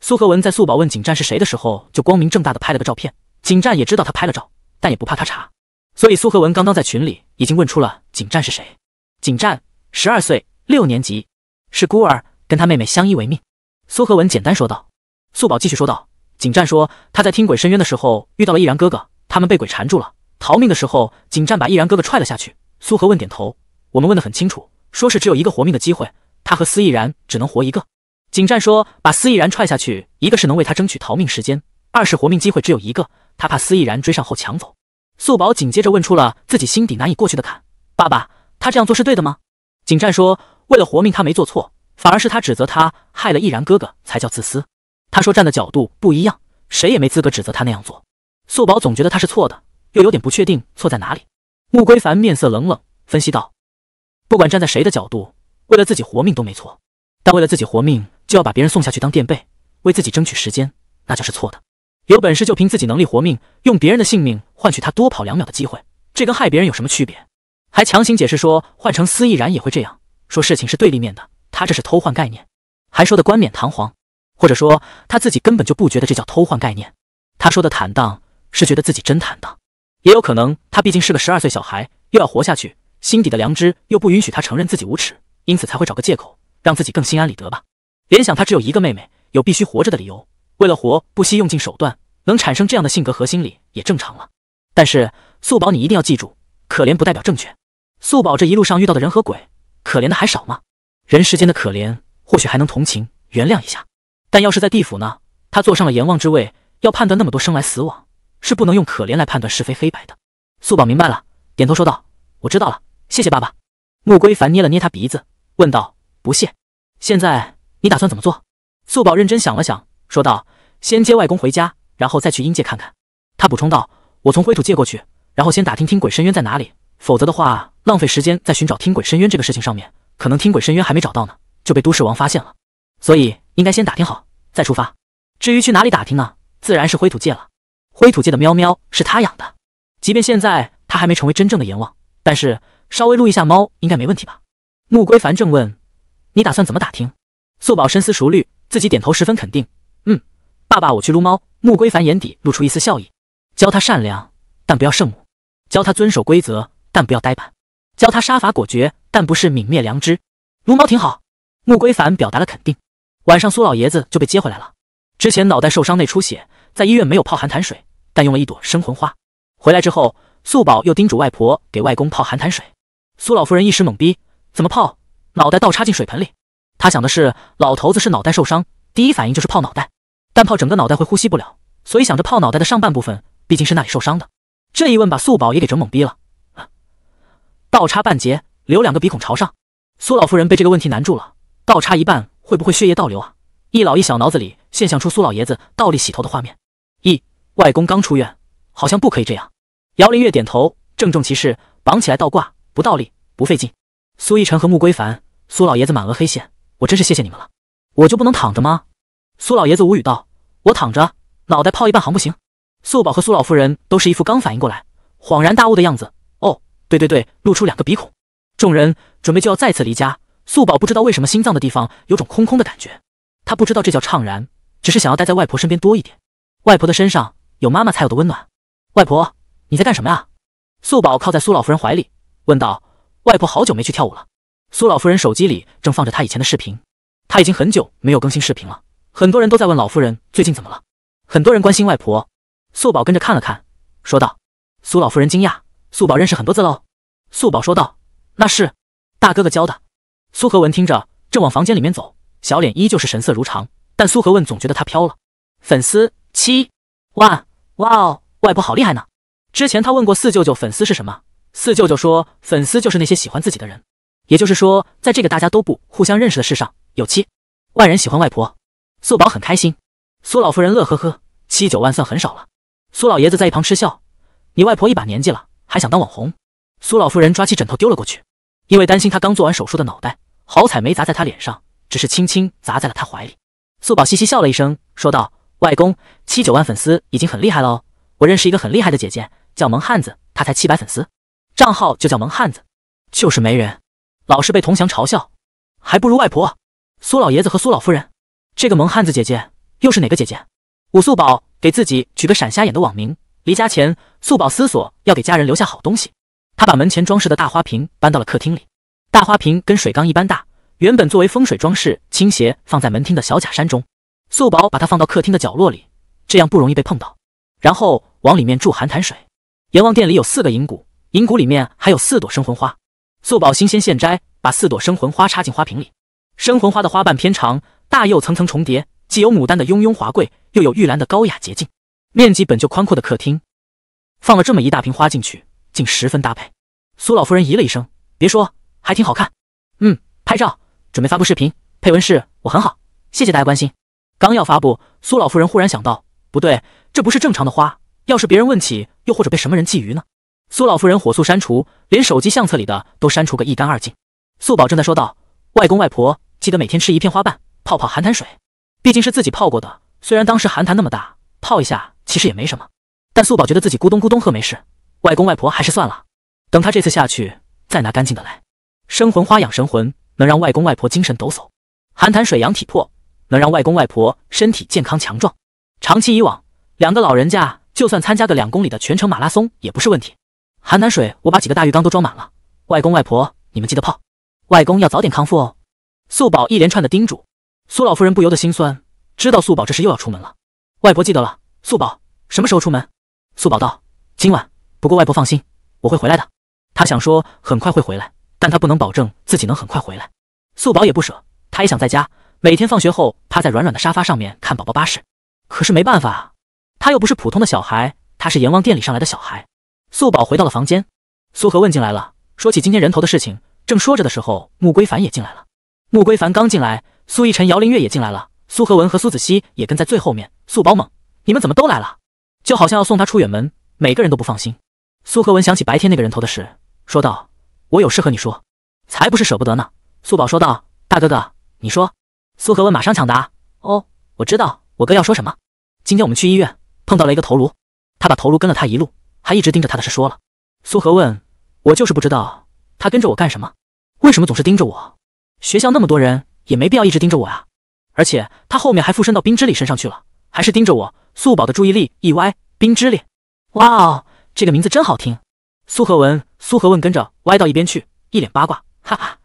苏和文在素宝问景湛是谁的时候，就光明正大的拍了个照片。景湛也知道他拍了照，但也不怕他查，所以苏和文刚刚在群里已经问出了景湛是谁。景湛十二岁，六年级，是孤儿，跟他妹妹相依为命。苏和文简单说道。素宝继续说道，景湛说他在听鬼申冤的时候遇到了易然哥哥，他们被鬼缠住了，逃命的时候，景湛把易然哥哥踹了下去。苏和问点头，我们问得很清楚，说是只有一个活命的机会，他和司易然只能活一个。景湛说把司易然踹下去，一个是能为他争取逃命时间。二是活命机会只有一个，他怕司毅然追上后抢走。素宝紧接着问出了自己心底难以过去的坎：“爸爸，他这样做是对的吗？”景湛说：“为了活命，他没做错，反而是他指责他害了毅然哥哥才叫自私。”他说：“站的角度不一样，谁也没资格指责他那样做。”素宝总觉得他是错的，又有点不确定错在哪里。穆归凡面色冷冷分析道：“不管站在谁的角度，为了自己活命都没错，但为了自己活命就要把别人送下去当垫背，为自己争取时间，那就是错的。”有本事就凭自己能力活命，用别人的性命换取他多跑两秒的机会，这跟害别人有什么区别？还强行解释说换成司亦然也会这样说，事情是对立面的，他这是偷换概念，还说的冠冕堂皇，或者说他自己根本就不觉得这叫偷换概念，他说的坦荡是觉得自己真坦荡，也有可能他毕竟是个十二岁小孩，又要活下去，心底的良知又不允许他承认自己无耻，因此才会找个借口让自己更心安理得吧。联想他只有一个妹妹，有必须活着的理由。为了活，不惜用尽手段，能产生这样的性格和心理也正常了。但是素宝，你一定要记住，可怜不代表正确。素宝这一路上遇到的人和鬼，可怜的还少吗？人世间的可怜，或许还能同情、原谅一下，但要是在地府呢？他坐上了阎王之位，要判断那么多生来死往，是不能用可怜来判断是非黑白的。素宝明白了，点头说道：“我知道了，谢谢爸爸。”穆归凡捏了捏他鼻子，问道：“不谢。现在你打算怎么做？”素宝认真想了想。说道：“先接外公回家，然后再去阴界看看。”他补充道：“我从灰土界过去，然后先打听听鬼深渊在哪里。否则的话，浪费时间在寻找听鬼深渊这个事情上面，可能听鬼深渊还没找到呢，就被都市王发现了。所以应该先打听好再出发。至于去哪里打听呢？自然是灰土界了。灰土界的喵喵是他养的，即便现在他还没成为真正的阎王，但是稍微撸一下猫应该没问题吧？”穆归凡正问：“你打算怎么打听？”素宝深思熟虑，自己点头十分肯定。嗯，爸爸，我去撸猫。穆归凡眼底露出一丝笑意，教他善良，但不要圣母；教他遵守规则，但不要呆板；教他杀伐果决，但不是泯灭良知。撸猫挺好。穆归凡表达了肯定。晚上，苏老爷子就被接回来了。之前脑袋受伤内出血，在医院没有泡寒潭水，但用了一朵生魂花。回来之后，素宝又叮嘱外婆给外公泡寒潭水。苏老夫人一时懵逼，怎么泡？脑袋倒插进水盆里？他想的是，老头子是脑袋受伤，第一反应就是泡脑袋。但泡整个脑袋会呼吸不了，所以想着泡脑袋的上半部分，毕竟是那里受伤的。这一问把素宝也给整懵逼了。倒插半截，留两个鼻孔朝上。苏老夫人被这个问题难住了。倒插一半会不会血液倒流啊？一老一小脑子里现象出苏老爷子倒立洗头的画面。咦，外公刚出院，好像不可以这样。姚林月点头，郑重其事，绑起来倒挂，不倒立，不费劲。苏逸尘和穆归凡，苏老爷子满额黑线。我真是谢谢你们了，我就不能躺着吗？苏老爷子无语道：“我躺着，脑袋泡一半行不行？”素宝和苏老夫人都是一副刚反应过来、恍然大悟的样子。哦，对对对，露出两个鼻孔。众人准备就要再次离家。素宝不知道为什么心脏的地方有种空空的感觉，她不知道这叫怅然，只是想要待在外婆身边多一点。外婆的身上有妈妈才有的温暖。外婆，你在干什么呀？素宝靠在苏老夫人怀里问道：“外婆，好久没去跳舞了。”苏老夫人手机里正放着她以前的视频，她已经很久没有更新视频了。很多人都在问老夫人最近怎么了，很多人关心外婆。素宝跟着看了看，说道：“苏老夫人惊讶，素宝认识很多字喽。”素宝说道：“那是大哥哥教的。”苏和文听着，正往房间里面走，小脸依旧是神色如常，但苏和文总觉得他飘了。粉丝七万哇哦，外婆好厉害呢！之前他问过四舅舅，粉丝是什么？四舅舅说，粉丝就是那些喜欢自己的人，也就是说，在这个大家都不互相认识的事上，有七万人喜欢外婆。素宝很开心，苏老夫人乐呵呵。七九万算很少了。苏老爷子在一旁嗤笑：“你外婆一把年纪了，还想当网红？”苏老夫人抓起枕头丢了过去，因为担心她刚做完手术的脑袋，好彩没砸在他脸上，只是轻轻砸在了他怀里。素宝嘻嘻笑了一声，说道：“外公，七九万粉丝已经很厉害了哦。我认识一个很厉害的姐姐，叫萌汉子，她才七百粉丝，账号就叫萌汉子，就是没人，老是被同祥嘲笑，还不如外婆。”苏老爷子和苏老夫人。这个萌汉子姐姐又是哪个姐姐？武素宝给自己取个闪瞎眼的网名。离家前，素宝思索要给家人留下好东西。他把门前装饰的大花瓶搬到了客厅里。大花瓶跟水缸一般大，原本作为风水装饰，倾斜放在门厅的小假山中。素宝把它放到客厅的角落里，这样不容易被碰到。然后往里面注寒潭水。阎王殿里有四个银蛊，银蛊里面还有四朵生魂花。素宝新鲜现摘，把四朵生魂花插进花瓶里。生魂花的花瓣偏长。大又层层重叠，既有牡丹的雍雍华贵，又有玉兰的高雅洁净。面积本就宽阔的客厅，放了这么一大瓶花进去，竟十分搭配。苏老夫人咦了一声，别说，还挺好看。嗯，拍照，准备发布视频，配文是我很好，谢谢大家关心。刚要发布，苏老夫人忽然想到，不对，这不是正常的花，要是别人问起，又或者被什么人觊觎呢？苏老夫人火速删除，连手机相册里的都删除个一干二净。素宝正在说道：“外公外婆，记得每天吃一片花瓣。”泡泡寒潭水，毕竟是自己泡过的。虽然当时寒潭那么大，泡一下其实也没什么。但素宝觉得自己咕咚咕咚喝没事，外公外婆还是算了。等他这次下去，再拿干净的来。生魂花养神魂，能让外公外婆精神抖擞；寒潭水养体魄，能让外公外婆身体健康强壮。长期以往，两个老人家就算参加个两公里的全程马拉松也不是问题。寒潭水，我把几个大浴缸都装满了。外公外婆，你们记得泡。外公要早点康复哦。素宝一连串的叮嘱。苏老夫人不由得心酸，知道素宝这是又要出门了。外婆记得了，素宝什么时候出门？素宝道：“今晚。”不过外婆放心，我会回来的。她想说很快会回来，但她不能保证自己能很快回来。素宝也不舍，她也想在家，每天放学后趴在软软的沙发上面看宝宝巴士。可是没办法啊，他又不是普通的小孩，他是阎王殿里上来的小孩。素宝回到了房间，苏荷问进来了，说起今天人头的事情。正说着的时候，穆归凡也进来了。穆归凡刚进来。苏逸晨、姚林月也进来了，苏和文和苏子熙也跟在最后面。苏宝猛，你们怎么都来了？就好像要送他出远门，每个人都不放心。苏和文想起白天那个人头的事，说道：“我有事和你说。”才不是舍不得呢，苏宝说道：“大哥哥，你说。”苏和文马上抢答：“哦，我知道我哥要说什么。今天我们去医院碰到了一个头颅，他把头颅跟了他一路，还一直盯着他的事说了。”苏和问：“我就是不知道他跟着我干什么，为什么总是盯着我？学校那么多人。”也没必要一直盯着我呀，而且他后面还附身到冰之里身上去了，还是盯着我。素宝的注意力一歪，冰之里，哇，哦，这个名字真好听。苏和文、苏和问跟着歪到一边去，一脸八卦，哈哈。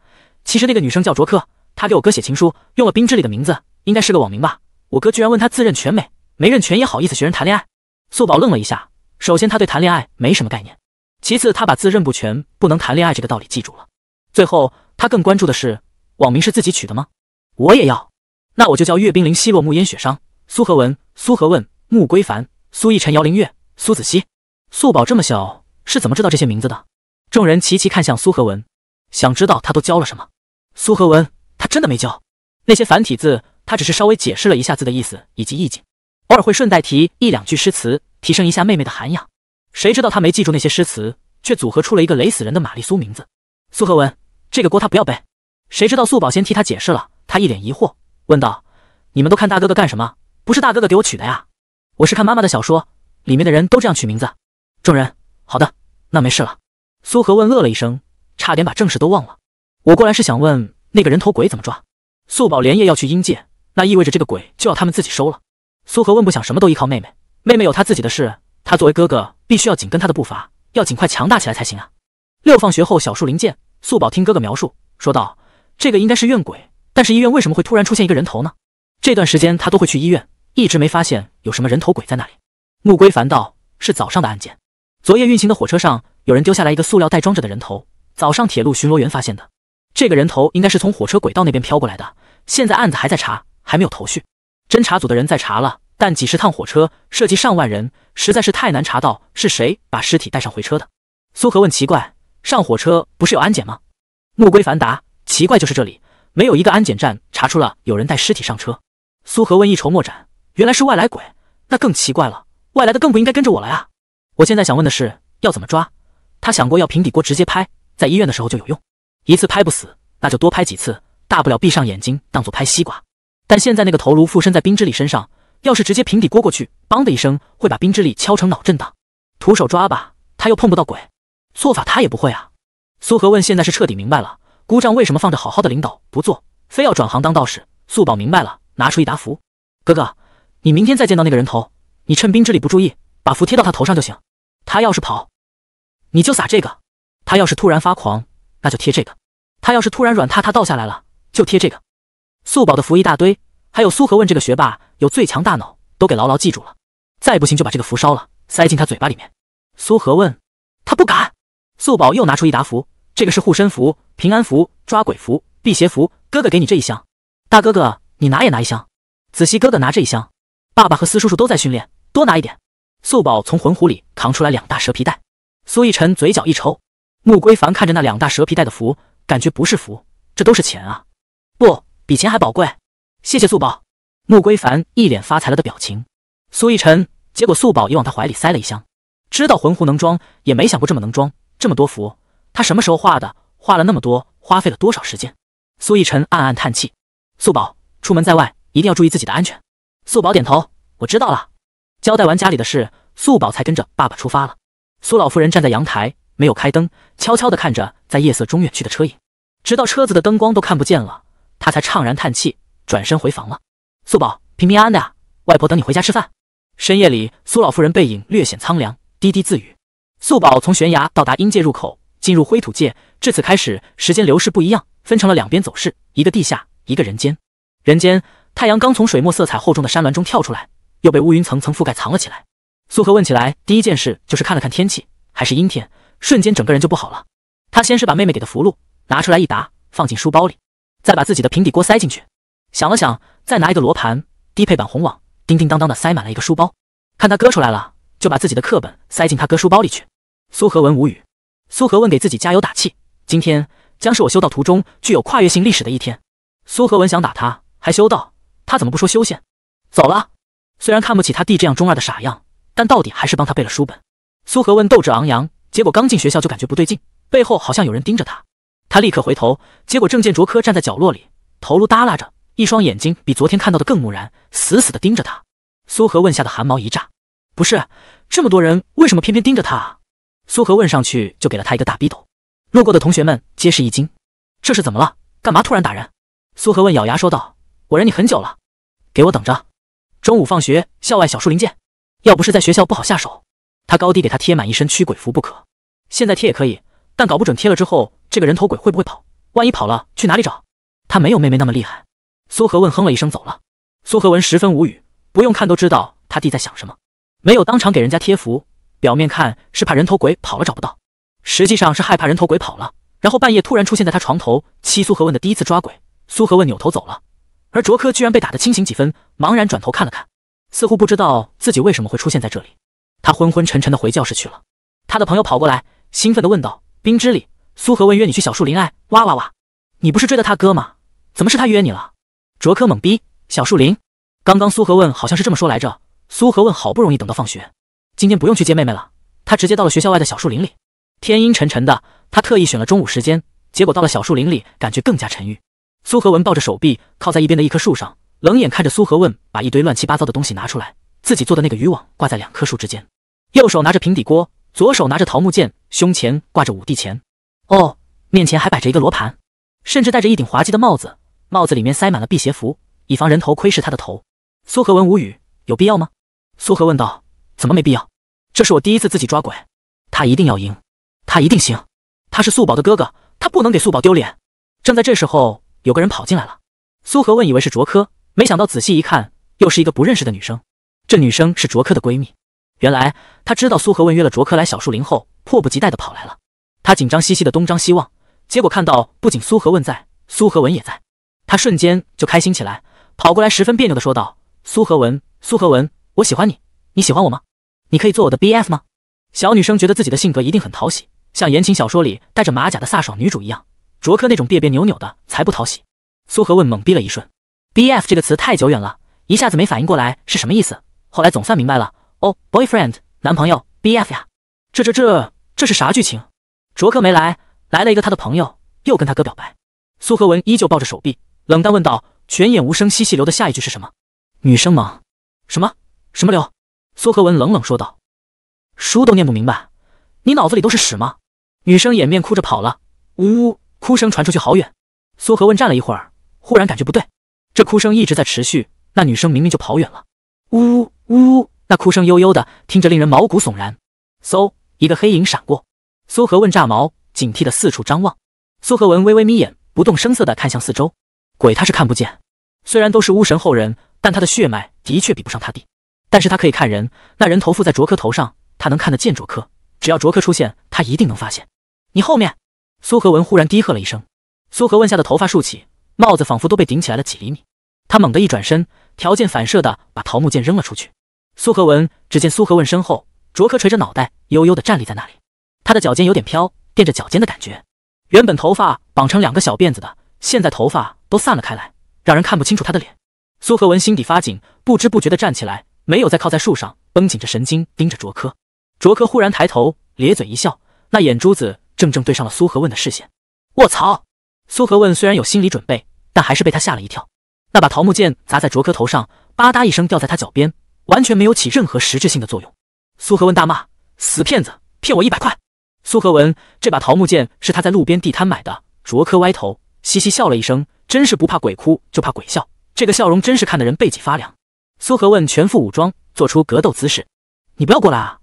其实那个女生叫卓克，她给我哥写情书用了冰之里的名字，应该是个网名吧？我哥居然问她自认全美没认全也好意思学人谈恋爱？素宝愣了一下，首先他对谈恋爱没什么概念，其次他把自认不全不能谈恋爱这个道理记住了，最后他更关注的是。网名是自己取的吗？我也要，那我就叫阅冰凌、西落暮烟、雪殇、苏和文、苏和问、穆归凡、苏逸晨、姚凌月、苏子熙。素宝这么小是怎么知道这些名字的？众人齐齐看向苏和文，想知道他都教了什么。苏和文，他真的没教那些繁体字，他只是稍微解释了一下字的意思以及意境，偶尔会顺带提一两句诗词，提升一下妹妹的涵养。谁知道他没记住那些诗词，却组合出了一个雷死人的玛丽苏名字。苏和文，这个锅他不要背。谁知道素宝先替他解释了，他一脸疑惑，问道：“你们都看大哥哥干什么？不是大哥哥给我取的呀？我是看妈妈的小说，里面的人都这样取名字。”众人：“好的，那没事了。”苏荷问，乐了一声，差点把正事都忘了。我过来是想问那个人头鬼怎么抓。素宝连夜要去阴界，那意味着这个鬼就要他们自己收了。苏荷问，不想什么都依靠妹妹，妹妹有她自己的事，她作为哥哥必须要紧跟她的步伐，要尽快强大起来才行啊。六放学后，小树林见素宝，听哥哥描述，说道。这个应该是怨鬼，但是医院为什么会突然出现一个人头呢？这段时间他都会去医院，一直没发现有什么人头鬼在那里。穆归凡道是早上的案件，昨夜运行的火车上有人丢下来一个塑料袋装着的人头，早上铁路巡逻员发现的。这个人头应该是从火车轨道那边飘过来的。现在案子还在查，还没有头绪。侦查组的人在查了，但几十趟火车，涉及上万人，实在是太难查到是谁把尸体带上回车的。苏荷问：奇怪，上火车不是有安检吗？穆归凡答。奇怪，就是这里没有一个安检站查出了有人带尸体上车。苏荷问，一筹莫展。原来是外来鬼，那更奇怪了。外来的更不应该跟着我来啊！我现在想问的是，要怎么抓？他想过要平底锅直接拍，在医院的时候就有用，一次拍不死，那就多拍几次，大不了闭上眼睛当做拍西瓜。但现在那个头颅附身在冰之力身上，要是直接平底锅过去，邦的一声，会把冰之力敲成脑震荡。徒手抓吧，他又碰不到鬼，做法他也不会啊。苏荷问，现在是彻底明白了。姑丈为什么放着好好的领导不做，非要转行当道士？素宝明白了，拿出一沓符。哥哥，你明天再见到那个人头，你趁兵之礼不注意，把符贴到他头上就行。他要是跑，你就撒这个；他要是突然发狂，那就贴这个；他要是突然软塌塌倒下来了，就贴这个。素宝的符一大堆，还有苏荷问这个学霸有最强大脑，都给牢牢记住了。再不行就把这个符烧了，塞进他嘴巴里面。苏荷问，他不敢。素宝又拿出一沓符。这个是护身符、平安符、抓鬼符、辟邪符。哥哥给你这一箱，大哥哥你拿也拿一箱，子熙哥哥拿这一箱。爸爸和司叔叔都在训练，多拿一点。素宝从魂壶里扛出来两大蛇皮袋。苏逸尘嘴角一抽，穆归凡看着那两大蛇皮袋的符，感觉不是符，这都是钱啊！不比钱还宝贵。谢谢素宝。穆归凡一脸发财了的表情。苏逸尘，结果素宝也往他怀里塞了一箱。知道魂壶能装，也没想过这么能装，这么多符。他什么时候画的？画了那么多，花费了多少时间？苏逸晨暗暗叹气。素宝，出门在外一定要注意自己的安全。素宝点头，我知道了。交代完家里的事，素宝才跟着爸爸出发了。苏老夫人站在阳台，没有开灯，悄悄地看着在夜色中远去的车影，直到车子的灯光都看不见了，她才怅然叹气，转身回房了。素宝平平安安的呀，外婆等你回家吃饭。深夜里，苏老夫人背影略显苍凉，低低自语。素宝从悬崖到达阴界入口。进入灰土界，至此开始，时间流逝不一样，分成了两边走势，一个地下，一个人间。人间，太阳刚从水墨色彩厚重的山峦中跳出来，又被乌云层层覆盖藏了起来。苏荷问起来，第一件事就是看了看天气，还是阴天，瞬间整个人就不好了。他先是把妹妹给的福禄拿出来一沓，放进书包里，再把自己的平底锅塞进去，想了想，再拿一个罗盘、低配版红网，叮叮当当的塞满了一个书包。看他割出来了，就把自己的课本塞进他哥书包里去。苏和文无语。苏和文给自己加油打气，今天将是我修道途中具有跨越性历史的一天。苏和文想打他，还修道，他怎么不说修仙？走了。虽然看不起他弟这样中二的傻样，但到底还是帮他背了书本。苏和文斗志昂扬，结果刚进学校就感觉不对劲，背后好像有人盯着他。他立刻回头，结果正见卓科站在角落里，头颅耷拉着，一双眼睛比昨天看到的更木然，死死地盯着他。苏和问吓得汗毛一炸，不是这么多人，为什么偏偏盯着他？啊？苏和问上去就给了他一个大逼斗，路过的同学们皆是一惊，这是怎么了？干嘛突然打人？苏和问咬牙说道：“我忍你很久了，给我等着！中午放学，校外小树林见。要不是在学校不好下手，他高低给他贴满一身驱鬼符不可。现在贴也可以，但搞不准贴了之后，这个人头鬼会不会跑？万一跑了，去哪里找？他没有妹妹那么厉害。”苏和问哼了一声走了。苏和文十分无语，不用看都知道他弟在想什么，没有当场给人家贴符。表面看是怕人头鬼跑了找不到，实际上是害怕人头鬼跑了，然后半夜突然出现在他床头。欺苏荷问的第一次抓鬼，苏荷问扭头走了，而卓珂居然被打得清醒几分，茫然转头看了看，似乎不知道自己为什么会出现在这里。他昏昏沉沉的回教室去了。他的朋友跑过来，兴奋的问道：“冰之里，苏荷问约你去小树林哎，哇哇哇，你不是追的他哥吗？怎么是他约你了？”卓珂懵逼。小树林，刚刚苏荷问好像是这么说来着。苏荷问好不容易等到放学。今天不用去接妹妹了，她直接到了学校外的小树林里。天阴沉沉的，她特意选了中午时间，结果到了小树林里，感觉更加沉郁。苏和文抱着手臂，靠在一边的一棵树上，冷眼看着苏和问把一堆乱七八糟的东西拿出来，自己做的那个渔网挂在两棵树之间，右手拿着平底锅，左手拿着桃木剑，胸前挂着五帝钱，哦，面前还摆着一个罗盘，甚至戴着一顶滑稽的帽子，帽子里面塞满了辟邪符，以防人头窥视他的头。苏和文无语，有必要吗？苏和问道，怎么没必要？这是我第一次自己抓鬼，他一定要赢，他一定行，他是素宝的哥哥，他不能给素宝丢脸。正在这时候，有个人跑进来了。苏和问以为是卓珂，没想到仔细一看，又是一个不认识的女生。这女生是卓珂的闺蜜，原来她知道苏和问约了卓珂来小树林后，迫不及待的跑来了。她紧张兮兮的东张西望，结果看到不仅苏和问在，苏和文也在，她瞬间就开心起来，跑过来十分别扭的说道：“苏和文，苏和文，我喜欢你，你喜欢我吗？”你可以做我的 B F 吗？小女生觉得自己的性格一定很讨喜，像言情小说里带着马甲的飒爽女主一样。卓珂那种别别扭扭的才不讨喜。苏和问懵逼了一瞬，B F 这个词太久远了，一下子没反应过来是什么意思。后来总算明白了，哦，boyfriend，男朋友，B F 呀。这这这这是啥剧情？卓珂没来，来了一个他的朋友，又跟他哥表白。苏和文依旧抱着手臂，冷淡问道：“泉眼无声惜细流的下一句是什么？”女生懵，什么什么流？苏和文冷冷说道：“书都念不明白，你脑子里都是屎吗？”女生掩面哭着跑了，呜呜，哭声传出去好远。苏和文站了一会儿，忽然感觉不对，这哭声一直在持续，那女生明明就跑远了，呜呜，那哭声悠悠的，听着令人毛骨悚然。嗖，一个黑影闪过，苏和文炸毛，警惕的四处张望。苏和文微微眯眼，不动声色的看向四周，鬼他是看不见。虽然都是巫神后人，但他的血脉的确比不上他弟。但是他可以看人，那人头附在卓科头上，他能看得见卓科。只要卓科出现，他一定能发现。你后面，苏和文忽然低喝了一声。苏和文下的头发竖起，帽子仿佛都被顶起来了几厘米。他猛地一转身，条件反射的把桃木剑扔了出去。苏和文只见苏和问身后，卓柯垂着脑袋，悠悠地站立在那里。他的脚尖有点飘，垫着脚尖的感觉。原本头发绑成两个小辫子的，现在头发都散了开来，让人看不清楚他的脸。苏和文心底发紧，不知不觉地站起来。没有再靠在树上，绷紧着神经盯着卓珂。卓珂忽然抬头，咧嘴一笑，那眼珠子正正对上了苏和问的视线。卧槽！苏和问虽然有心理准备，但还是被他吓了一跳。那把桃木剑砸在卓珂头上，吧嗒一声掉在他脚边，完全没有起任何实质性的作用。苏和问大骂：“死骗子，骗我一百块！”苏和文，这把桃木剑是他在路边地摊买的。卓珂歪头，嘻嘻笑了一声，真是不怕鬼哭就怕鬼笑，这个笑容真是看得人背脊发凉。苏和问全副武装，做出格斗姿势，你不要过来啊！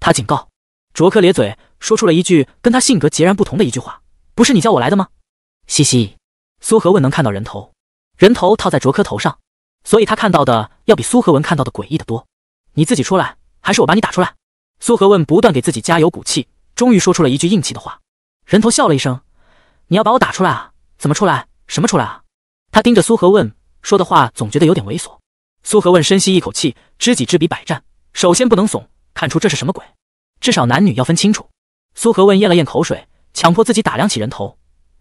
他警告。卓珂咧嘴，说出了一句跟他性格截然不同的一句话：“不是你叫我来的吗？”嘻嘻。苏和问能看到人头，人头套在卓珂头上，所以他看到的要比苏和文看到的诡异的多。你自己出来，还是我把你打出来？苏和问不断给自己加油鼓气，终于说出了一句硬气的话。人头笑了一声：“你要把我打出来啊？怎么出来？什么出来啊？”他盯着苏和问说的话，总觉得有点猥琐。苏荷问，深吸一口气：“知己知彼，百战。首先不能怂，看出这是什么鬼。至少男女要分清楚。”苏荷问咽了咽口水，强迫自己打量起人头：“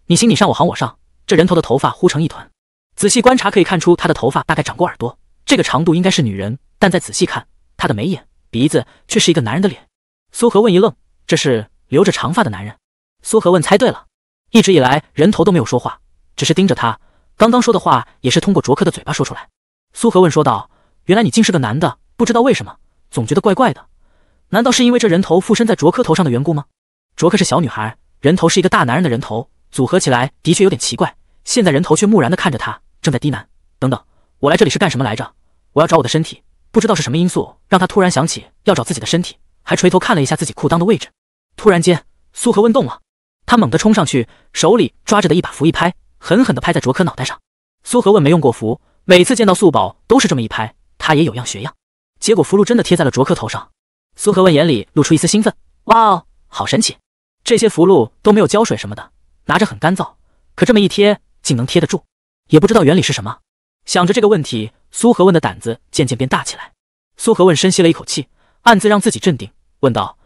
你行你上，我行我上。”这人头的头发糊成一团，仔细观察可以看出，他的头发大概长过耳朵，这个长度应该是女人。但再仔细看，他的眉眼鼻子却是一个男人的脸。苏荷问一愣：“这是留着长发的男人？”苏荷问猜对了，一直以来人头都没有说话，只是盯着他。刚刚说的话也是通过卓克的嘴巴说出来。苏荷问说道：“原来你竟是个男的，不知道为什么总觉得怪怪的，难道是因为这人头附身在卓珂头上的缘故吗？”卓珂是小女孩，人头是一个大男人的人头，组合起来的确有点奇怪。现在人头却木然的看着他，正在低喃：“等等，我来这里是干什么来着？我要找我的身体。”不知道是什么因素让他突然想起要找自己的身体，还垂头看了一下自己裤裆的位置。突然间，苏荷问动了，他猛地冲上去，手里抓着的一把符一拍，狠狠地拍在卓珂脑袋上。苏荷问没用过符。每次见到素宝都是这么一拍，他也有样学样，结果符箓真的贴在了卓克头上。苏和问眼里露出一丝兴奋：“哇哦，好神奇！这些符箓都没有胶水什么的，拿着很干燥，可这么一贴竟能贴得住，也不知道原理是什么。”想着这个问题，苏和问的胆子渐渐变大起来。苏和问深吸了一口气，暗自让自己镇定，问道：“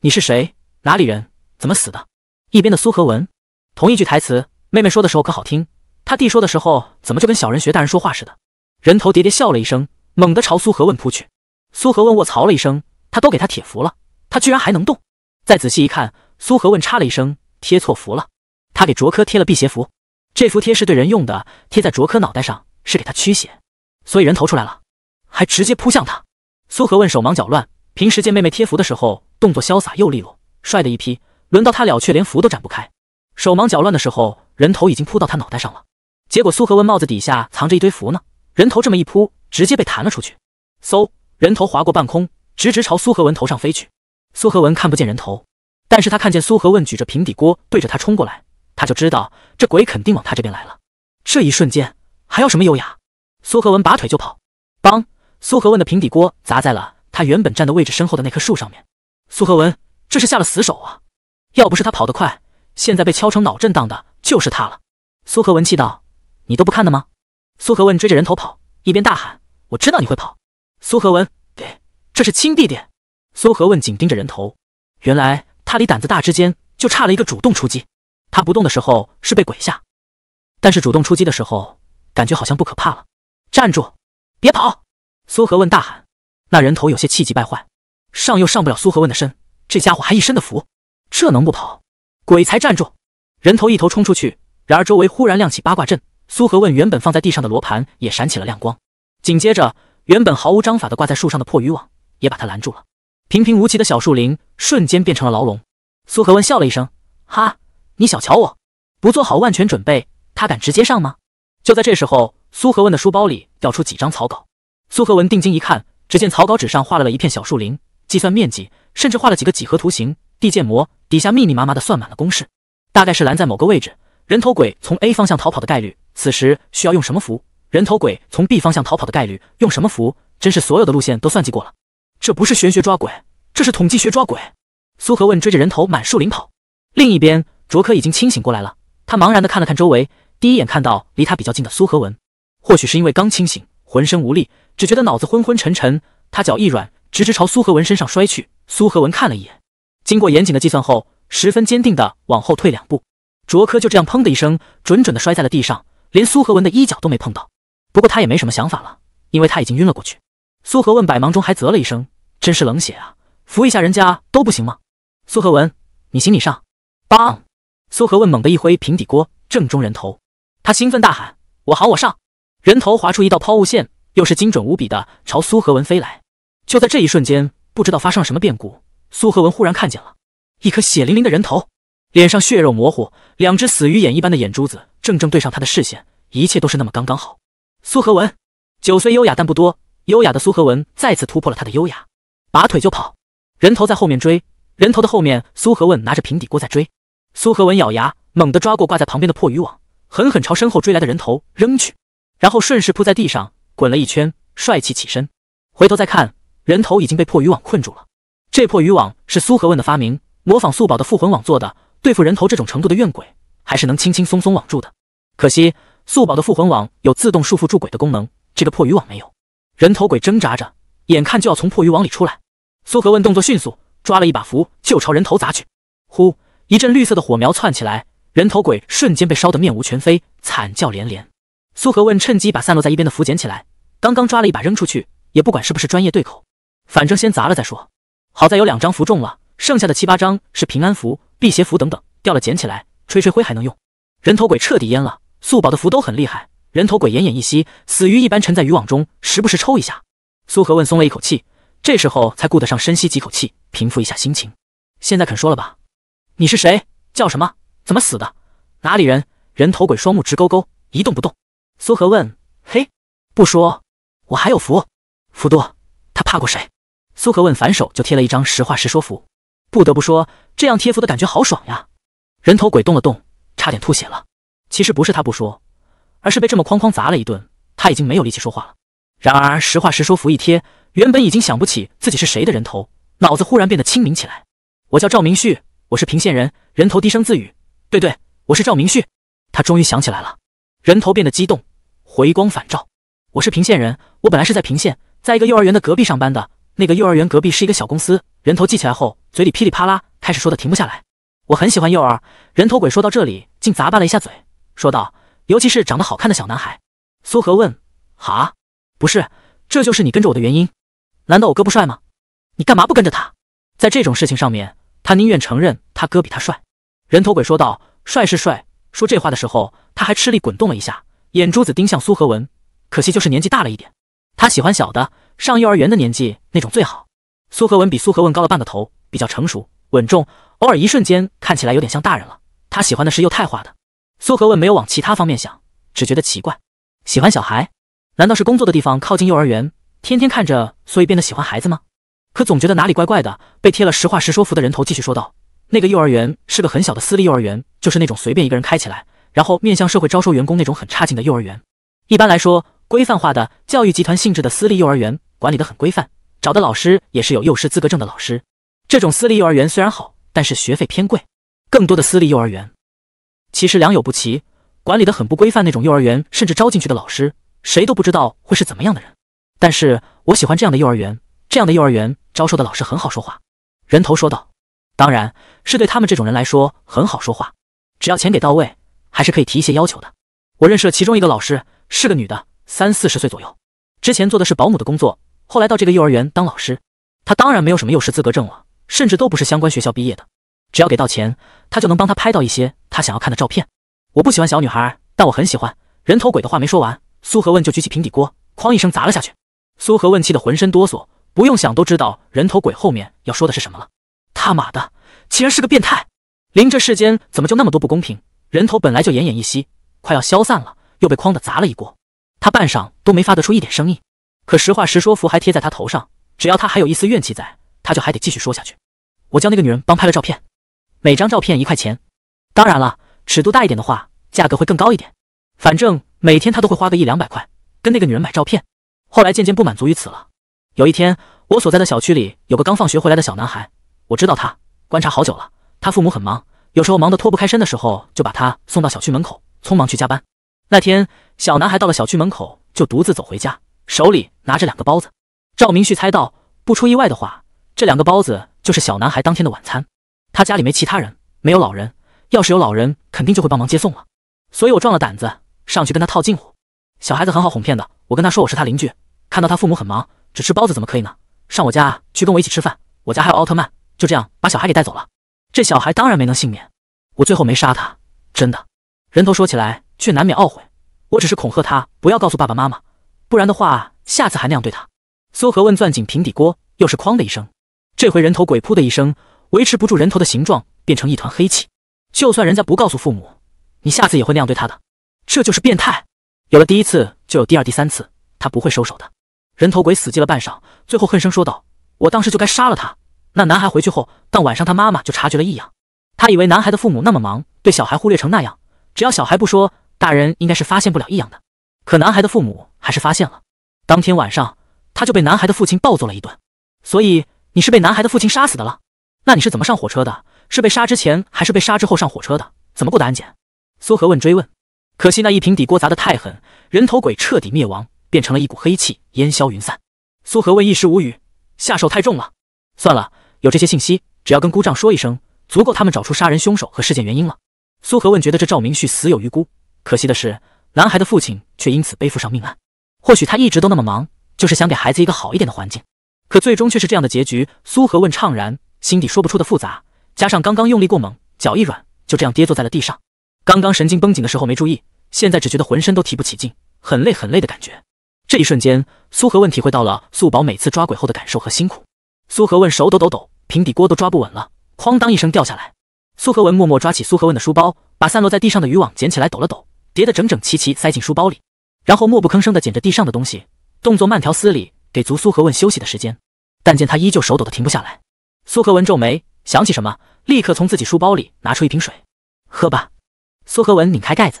你是谁？哪里人？怎么死的？”一边的苏和文，同一句台词，妹妹说的时候可好听。他弟说的时候，怎么就跟小人学大人说话似的？人头喋喋笑了一声，猛地朝苏和问扑去。苏和问卧槽了一声，他都给他铁符了，他居然还能动！再仔细一看，苏和问插了一声，贴错符了，他给卓珂贴了辟邪符。这符贴是对人用的，贴在卓珂脑袋上是给他驱邪，所以人头出来了，还直接扑向他。苏和问手忙脚乱，平时见妹妹贴符的时候动作潇洒又利落，帅的一批，轮到他了却连符都展不开。手忙脚乱的时候，人头已经扑到他脑袋上了。结果苏和文帽子底下藏着一堆符呢，人头这么一扑，直接被弹了出去。嗖，人头划过半空，直直朝苏和文头上飞去。苏和文看不见人头，但是他看见苏和文举着平底锅对着他冲过来，他就知道这鬼肯定往他这边来了。这一瞬间，还要什么优雅？苏和文拔腿就跑。邦，苏和文的平底锅砸在了他原本站的位置身后的那棵树上面。苏和文这是下了死手啊！要不是他跑得快，现在被敲成脑震荡的就是他了。苏和文气道。你都不看的吗？苏和问，追着人头跑，一边大喊：“我知道你会跑。”苏和问：“给，这是亲弟弟。”苏和问紧盯着人头，原来他离胆子大之间就差了一个主动出击。他不动的时候是被鬼吓，但是主动出击的时候感觉好像不可怕了。站住！别跑！苏和问大喊。那人头有些气急败坏，上又上不了苏和问的身，这家伙还一身的符，这能不跑？鬼才站住！人头一头冲出去，然而周围忽然亮起八卦阵。苏荷问，原本放在地上的罗盘也闪起了亮光，紧接着，原本毫无章法的挂在树上的破渔网也把他拦住了。平平无奇的小树林瞬间变成了牢笼。苏荷问笑了一声：“哈，你小瞧我，不做好万全准备，他敢直接上吗？”就在这时候，苏荷问的书包里掉出几张草稿。苏荷文定睛一看，只见草稿纸上画了了一片小树林，计算面积，甚至画了几个几何图形，地建模，底下密密麻麻的算满了公式，大概是拦在某个位置，人头鬼从 A 方向逃跑的概率。此时需要用什么符？人头鬼从 B 方向逃跑的概率用什么符？真是所有的路线都算计过了。这不是玄学抓鬼，这是统计学抓鬼。苏和问追着人头满树林跑。另一边，卓珂已经清醒过来了，他茫然的看了看周围，第一眼看到离他比较近的苏和文。或许是因为刚清醒，浑身无力，只觉得脑子昏昏沉沉。他脚一软，直直朝苏和文身上摔去。苏和文看了一眼，经过严谨的计算后，十分坚定的往后退两步。卓珂就这样砰的一声，准准的摔在了地上。连苏和文的衣角都没碰到，不过他也没什么想法了，因为他已经晕了过去。苏和文百忙中还啧了一声：“真是冷血啊，扶一下人家都不行吗？”苏和文，你行你上！棒！苏和文猛地一挥平底锅，正中人头。他兴奋大喊：“我好，我上！”人头划出一道抛物线，又是精准无比的朝苏和文飞来。就在这一瞬间，不知道发生了什么变故，苏和文忽然看见了一颗血淋淋的人头。脸上血肉模糊，两只死鱼眼一般的眼珠子正正对上他的视线，一切都是那么刚刚好。苏和文酒虽优雅，但不多。优雅的苏和文再次突破了他的优雅，拔腿就跑。人头在后面追，人头的后面，苏和文拿着平底锅在追。苏和文咬牙，猛地抓过挂在旁边的破渔网，狠狠朝身后追来的人头扔去，然后顺势扑在地上滚了一圈，帅气起身，回头再看，人头已经被破渔网困住了。这破渔网是苏和文的发明，模仿素宝的复魂网做的。对付人头这种程度的怨鬼，还是能轻轻松松网住的。可惜素宝的复魂网有自动束缚住鬼的功能，这个破鱼网没有。人头鬼挣扎着，眼看就要从破鱼网里出来。苏和问动作迅速，抓了一把符就朝人头砸去。呼，一阵绿色的火苗窜起来，人头鬼瞬间被烧得面无全非，惨叫连连。苏和问趁机把散落在一边的符捡起来，刚刚抓了一把扔出去，也不管是不是专业对口，反正先砸了再说。好在有两张符中了，剩下的七八张是平安符。辟邪符等等掉了，捡起来，吹吹灰还能用。人头鬼彻底淹了，素宝的符都很厉害，人头鬼奄奄一息，死鱼一般沉在渔网中，时不时抽一下。苏和问，松了一口气，这时候才顾得上深吸几口气，平复一下心情。现在肯说了吧？你是谁？叫什么？怎么死的？哪里人？人头鬼双目直勾勾，一动不动。苏和问，嘿，不说，我还有符，符多。他怕过谁？苏和问，反手就贴了一张实话实说符。不得不说，这样贴符的感觉好爽呀！人头鬼动了动，差点吐血了。其实不是他不说，而是被这么哐哐砸了一顿，他已经没有力气说话了。然而实话实说，符一贴，原本已经想不起自己是谁的人头，脑子忽然变得清明起来。我叫赵明旭，我是平县人。人头低声自语：“对对，我是赵明旭。”他终于想起来了。人头变得激动，回光返照：“我是平县人，我本来是在平县，在一个幼儿园的隔壁上班的。”那个幼儿园隔壁是一个小公司，人头记起来后，嘴里噼里啪啦开始说的停不下来。我很喜欢幼儿人头鬼，说到这里竟咂巴了一下嘴，说道：“尤其是长得好看的小男孩。”苏荷问：“哈，不是，这就是你跟着我的原因？难道我哥不帅吗？你干嘛不跟着他？”在这种事情上面，他宁愿承认他哥比他帅。人头鬼说道：“帅是帅。”说这话的时候，他还吃力滚动了一下，眼珠子盯向苏荷文，可惜就是年纪大了一点。他喜欢小的，上幼儿园的年纪那种最好。苏和文比苏和问高了半个头，比较成熟稳重，偶尔一瞬间看起来有点像大人了。他喜欢的是幼态化的。苏和问没有往其他方面想，只觉得奇怪，喜欢小孩？难道是工作的地方靠近幼儿园，天天看着，所以变得喜欢孩子吗？可总觉得哪里怪怪的。被贴了实话实说符的人头继续说道，那个幼儿园是个很小的私立幼儿园，就是那种随便一个人开起来，然后面向社会招收员工那种很差劲的幼儿园。一般来说。规范化的教育集团性质的私立幼儿园管理的很规范，找的老师也是有幼师资格证的老师。这种私立幼儿园虽然好，但是学费偏贵。更多的私立幼儿园其实良莠不齐，管理的很不规范。那种幼儿园甚至招进去的老师，谁都不知道会是怎么样的人。但是我喜欢这样的幼儿园，这样的幼儿园招收的老师很好说话。人头说道，当然是对他们这种人来说很好说话，只要钱给到位，还是可以提一些要求的。我认识了其中一个老师，是个女的。三四十岁左右，之前做的是保姆的工作，后来到这个幼儿园当老师。他当然没有什么幼师资格证了，甚至都不是相关学校毕业的。只要给到钱，他就能帮他拍到一些他想要看的照片。我不喜欢小女孩，但我很喜欢人头鬼的话没说完，苏和问就举起平底锅，哐一声砸了下去。苏和问气得浑身哆嗦，不用想都知道人头鬼后面要说的是什么了。他妈的，竟然是个变态！林，这世间怎么就那么多不公平？人头本来就奄奄一息，快要消散了，又被哐的砸了一锅。他半晌都没发得出一点声音，可实话实说符还贴在他头上，只要他还有一丝怨气在，他就还得继续说下去。我叫那个女人帮拍了照片，每张照片一块钱，当然了，尺度大一点的话，价格会更高一点。反正每天他都会花个一两百块跟那个女人买照片。后来渐渐不满足于此了。有一天，我所在的小区里有个刚放学回来的小男孩，我知道他，观察好久了。他父母很忙，有时候忙得脱不开身的时候，就把他送到小区门口，匆忙去加班。那天。小男孩到了小区门口，就独自走回家，手里拿着两个包子。赵明旭猜到，不出意外的话，这两个包子就是小男孩当天的晚餐。他家里没其他人，没有老人，要是有老人，肯定就会帮忙接送了。所以我壮了胆子，上去跟他套近乎。小孩子很好哄骗的，我跟他说我是他邻居，看到他父母很忙，只吃包子怎么可以呢？上我家去跟我一起吃饭，我家还有奥特曼。就这样把小孩给带走了。这小孩当然没能幸免，我最后没杀他，真的。人头说起来，却难免懊悔。我只是恐吓他，不要告诉爸爸妈妈，不然的话，下次还那样对他。苏荷问，钻井平底锅，又是哐的一声，这回人头鬼扑的一声，维持不住人头的形状，变成一团黑气。就算人家不告诉父母，你下次也会那样对他的，这就是变态。有了第一次，就有第二、第三次，他不会收手的。人头鬼死寂了半晌，最后恨声说道：“我当时就该杀了他。”那男孩回去后，但晚上他妈妈就察觉了异样，他以为男孩的父母那么忙，对小孩忽略成那样，只要小孩不说。大人应该是发现不了异样的，可男孩的父母还是发现了。当天晚上，他就被男孩的父亲暴揍了一顿。所以你是被男孩的父亲杀死的了？那你是怎么上火车的？是被杀之前还是被杀之后上火车的？怎么过的安检？苏和问追问。可惜那一平底锅砸得太狠，人头鬼彻底灭亡，变成了一股黑气，烟消云散。苏和问一时无语，下手太重了。算了，有这些信息，只要跟姑丈说一声，足够他们找出杀人凶手和事件原因了。苏和问觉得这赵明旭死有余辜。可惜的是，男孩的父亲却因此背负上命案。或许他一直都那么忙，就是想给孩子一个好一点的环境，可最终却是这样的结局。苏和问怅然，心底说不出的复杂，加上刚刚用力过猛，脚一软，就这样跌坐在了地上。刚刚神经绷紧的时候没注意，现在只觉得浑身都提不起劲，很累很累的感觉。这一瞬间，苏和问体会到了素宝每次抓鬼后的感受和辛苦。苏和问手抖抖抖，平底锅都抓不稳了，哐当一声掉下来。苏和文默默抓起苏和问的书包，把散落在地上的渔网捡起来抖了抖。叠得整整齐齐，塞进书包里，然后默不吭声地捡着地上的东西，动作慢条斯理，给足苏荷文休息的时间。但见他依旧手抖的停不下来，苏荷文皱眉，想起什么，立刻从自己书包里拿出一瓶水，喝吧。苏荷文拧开盖子，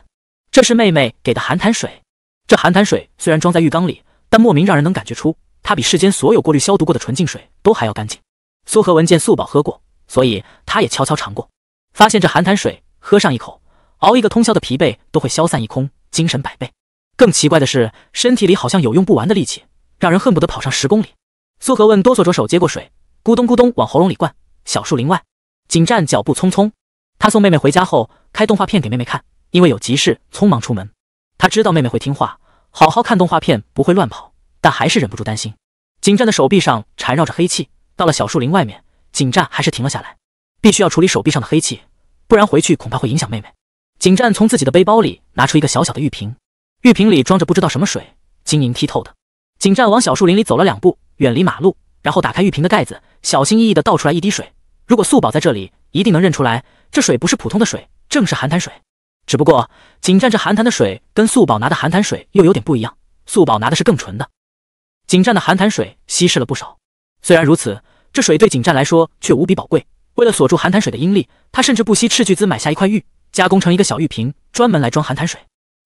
这是妹妹给的寒潭水。这寒潭水虽然装在浴缸里，但莫名让人能感觉出它比世间所有过滤消毒过的纯净水都还要干净。苏荷文见素宝喝过，所以他也悄悄尝过，发现这寒潭水喝上一口。熬一个通宵的疲惫都会消散一空，精神百倍。更奇怪的是，身体里好像有用不完的力气，让人恨不得跑上十公里。苏荷问哆嗦着手接过水，咕咚咕咚往喉咙里灌。小树林外，景湛脚步匆匆。他送妹妹回家后，开动画片给妹妹看，因为有急事，匆忙出门。他知道妹妹会听话，好好看动画片不会乱跑，但还是忍不住担心。景湛的手臂上缠绕着黑气，到了小树林外面，景湛还是停了下来，必须要处理手臂上的黑气，不然回去恐怕会影响妹妹。景湛从自己的背包里拿出一个小小的玉瓶，玉瓶里装着不知道什么水，晶莹剔透的。景湛往小树林里走了两步，远离马路，然后打开玉瓶的盖子，小心翼翼地倒出来一滴水。如果素宝在这里，一定能认出来，这水不是普通的水，正是寒潭水。只不过，景湛这寒潭的水跟素宝拿的寒潭水又有点不一样，素宝拿的是更纯的，景湛的寒潭水稀释了不少。虽然如此，这水对景湛来说却无比宝贵。为了锁住寒潭水的阴力，他甚至不惜斥巨资买下一块玉。加工成一个小玉瓶，专门来装寒潭水。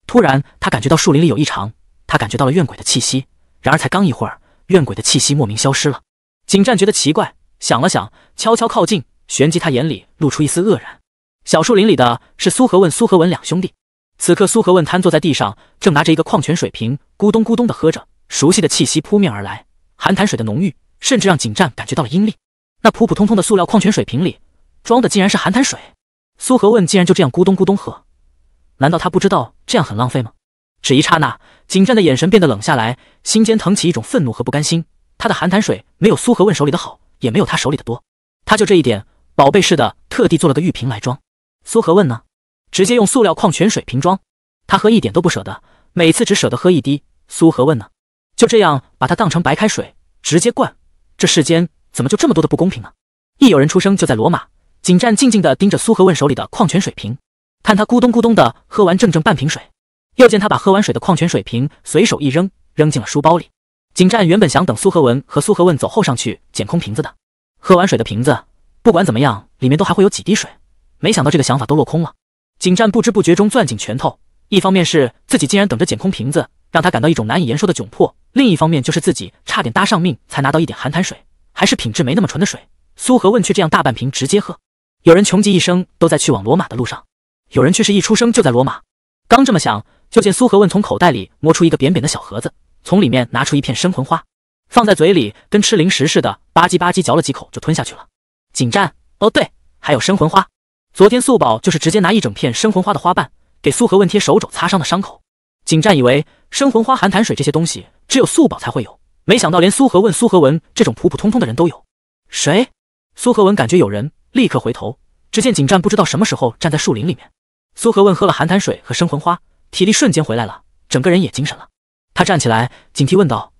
突然，他感觉到树林里有异常，他感觉到了怨鬼的气息。然而，才刚一会儿，怨鬼的气息莫名消失了。景湛觉得奇怪，想了想，悄悄靠近。旋即，他眼里露出一丝愕然。小树林里的是苏和问、苏和文两兄弟。此刻，苏和问瘫坐在地上，正拿着一个矿泉水瓶，咕咚咕咚地喝着。熟悉的气息扑面而来，寒潭水的浓郁，甚至让景湛感觉到了阴力。那普普通通的塑料矿泉水瓶里，装的竟然是寒潭水。苏荷问竟然就这样咕咚咕咚喝，难道他不知道这样很浪费吗？只一刹那，景湛的眼神变得冷下来，心间腾起一种愤怒和不甘心。他的寒潭水没有苏荷问手里的好，也没有他手里的多。他就这一点，宝贝似的，特地做了个玉瓶来装。苏荷问呢，直接用塑料矿泉水瓶装，他喝一点都不舍得，每次只舍得喝一滴。苏荷问呢，就这样把它当成白开水，直接灌。这世间怎么就这么多的不公平呢？一有人出生就在罗马。景湛静静地盯着苏和问手里的矿泉水瓶，看他咕咚咕咚地喝完正正半瓶水，又见他把喝完水的矿泉水瓶随手一扔，扔进了书包里。景湛原本想等苏和文和苏和问走后上去捡空瓶子的，喝完水的瓶子不管怎么样，里面都还会有几滴水。没想到这个想法都落空了。景湛不知不觉中攥紧拳头，一方面是自己竟然等着捡空瓶子，让他感到一种难以言说的窘迫；另一方面就是自己差点搭上命才拿到一点寒潭水，还是品质没那么纯的水，苏和问却这样大半瓶直接喝。有人穷极一生都在去往罗马的路上，有人却是一出生就在罗马。刚这么想，就见苏和问从口袋里摸出一个扁扁的小盒子，从里面拿出一片生魂花，放在嘴里跟吃零食似的吧唧吧唧嚼了几口就吞下去了。景湛，哦对，还有生魂花。昨天素宝就是直接拿一整片生魂花的花瓣给苏和问贴手肘擦伤的伤口。景湛以为生魂花、寒潭水这些东西只有素宝才会有，没想到连苏和问、苏和文这种普普通通的人都有。谁？苏和文感觉有人。立刻回头，只见景湛不知道什么时候站在树林里面。苏和问喝了寒潭水和生魂花，体力瞬间回来了，整个人也精神了。他站起来，警惕问道：“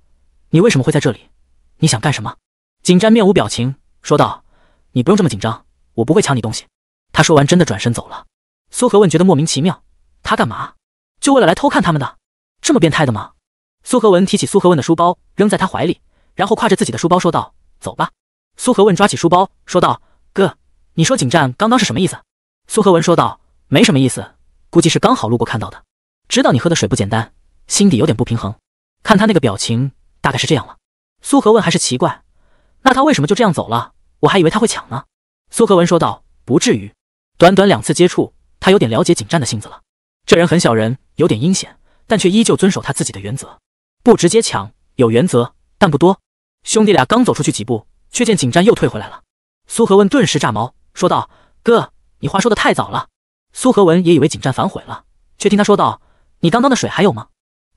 你为什么会在这里？你想干什么？”景湛面无表情说道：“你不用这么紧张，我不会抢你东西。”他说完，真的转身走了。苏和问觉得莫名其妙，他干嘛就为了来偷看他们的？这么变态的吗？苏和文提起苏和问的书包，扔在他怀里，然后挎着自己的书包说道：“走吧。”苏和问抓起书包说道。你说景湛刚刚是什么意思？苏和文说道：“没什么意思，估计是刚好路过看到的。知道你喝的水不简单，心底有点不平衡。看他那个表情，大概是这样了。”苏和文还是奇怪，那他为什么就这样走了？我还以为他会抢呢。”苏和文说道：“不至于，短短两次接触，他有点了解景湛的性子了。这人很小人，有点阴险，但却依旧遵守他自己的原则，不直接抢，有原则，但不多。”兄弟俩刚走出去几步，却见景湛又退回来了。苏和问，顿时炸毛。说道：“哥，你话说的太早了。”苏和文也以为景湛反悔了，却听他说道：“你刚刚的水还有吗？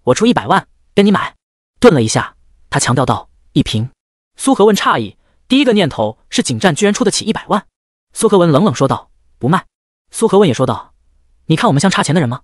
我出一百万跟你买。”顿了一下，他强调道：“一瓶。”苏和文诧异，第一个念头是景湛居然出得起一百万。苏和文冷冷说道：“不卖。”苏和文也说道：“你看我们像差钱的人吗？”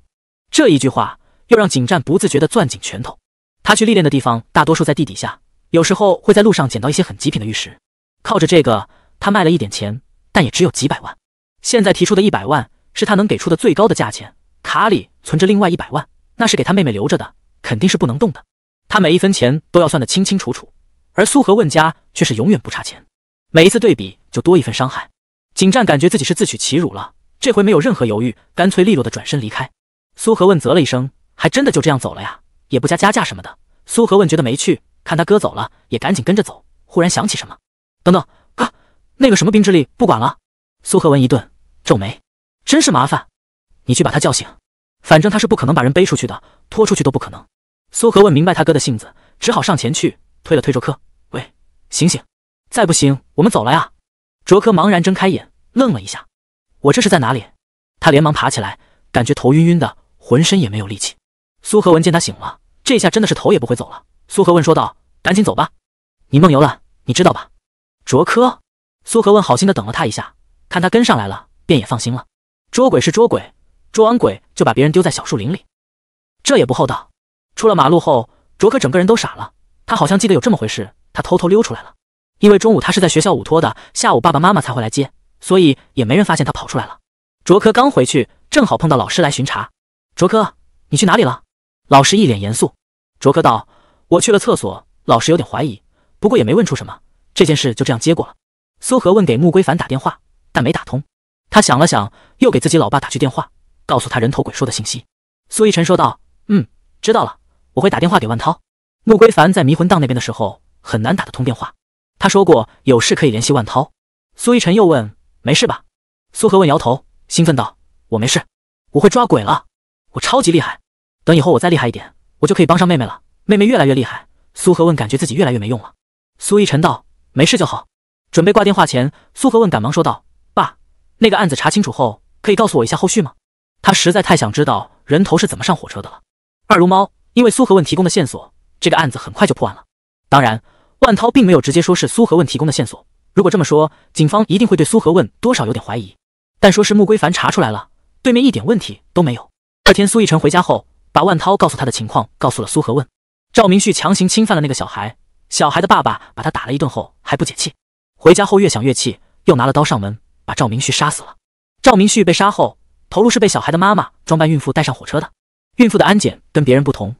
这一句话又让景湛不自觉地攥紧拳头。他去历练的地方大多数在地底下，有时候会在路上捡到一些很极品的玉石，靠着这个他卖了一点钱。但也只有几百万，现在提出的一百万是他能给出的最高的价钱。卡里存着另外一百万，那是给他妹妹留着的，肯定是不能动的。他每一分钱都要算得清清楚楚。而苏和问家却是永远不差钱，每一次对比就多一份伤害。景湛感觉自己是自取其辱了，这回没有任何犹豫，干脆利落的转身离开。苏和问啧了一声，还真的就这样走了呀，也不加加价什么的。苏和问觉得没趣，看他哥走了，也赶紧跟着走。忽然想起什么，等等。那个什么冰之力不管了。苏和文一顿，皱眉，真是麻烦。你去把他叫醒，反正他是不可能把人背出去的，拖出去都不可能。苏和文明白他哥的性子，只好上前去推了推卓科，喂，醒醒！再不行，我们走了呀。卓科茫然睁开眼，愣了一下，我这是在哪里？他连忙爬起来，感觉头晕晕的，浑身也没有力气。苏和文见他醒了，这下真的是头也不会走了。苏和文说道：“赶紧走吧，你梦游了，你知道吧？”卓科。苏荷问：“好心的等了他一下，看他跟上来了，便也放心了。捉鬼是捉鬼，捉完鬼就把别人丢在小树林里，这也不厚道。”出了马路后，卓科整个人都傻了。他好像记得有这么回事，他偷偷溜出来了。因为中午他是在学校午托的，下午爸爸妈妈才会来接，所以也没人发现他跑出来了。卓科刚回去，正好碰到老师来巡查。卓科，你去哪里了？老师一脸严肃。卓科道：“我去了厕所。”老师有点怀疑，不过也没问出什么，这件事就这样接过了。苏荷问：“给穆归凡打电话，但没打通。”他想了想，又给自己老爸打去电话，告诉他人头鬼说的信息。苏一晨说道：“嗯，知道了，我会打电话给万涛。”穆归凡在迷魂荡那边的时候很难打得通电话，他说过有事可以联系万涛。苏一晨又问：“没事吧？”苏荷问，摇头，兴奋道：“我没事，我会抓鬼了，我超级厉害。等以后我再厉害一点，我就可以帮上妹妹了。妹妹越来越厉害，苏和问，感觉自己越来越没用了。”苏一晨道：“没事就好。”准备挂电话前，苏和问赶忙说道：“爸，那个案子查清楚后，可以告诉我一下后续吗？他实在太想知道人头是怎么上火车的了。”二如猫因为苏和问提供的线索，这个案子很快就破案了。当然，万涛并没有直接说是苏和问提供的线索，如果这么说，警方一定会对苏和问多少有点怀疑。但说是穆归凡查出来了，对面一点问题都没有。第二天，苏逸晨回家后，把万涛告诉他的情况告诉了苏和问。赵明旭强行侵犯了那个小孩，小孩的爸爸把他打了一顿后还不解气。回家后越想越气，又拿了刀上门，把赵明旭杀死了。赵明旭被杀后，头颅是被小孩的妈妈装扮孕妇带上火车的。孕妇的安检跟别人不同，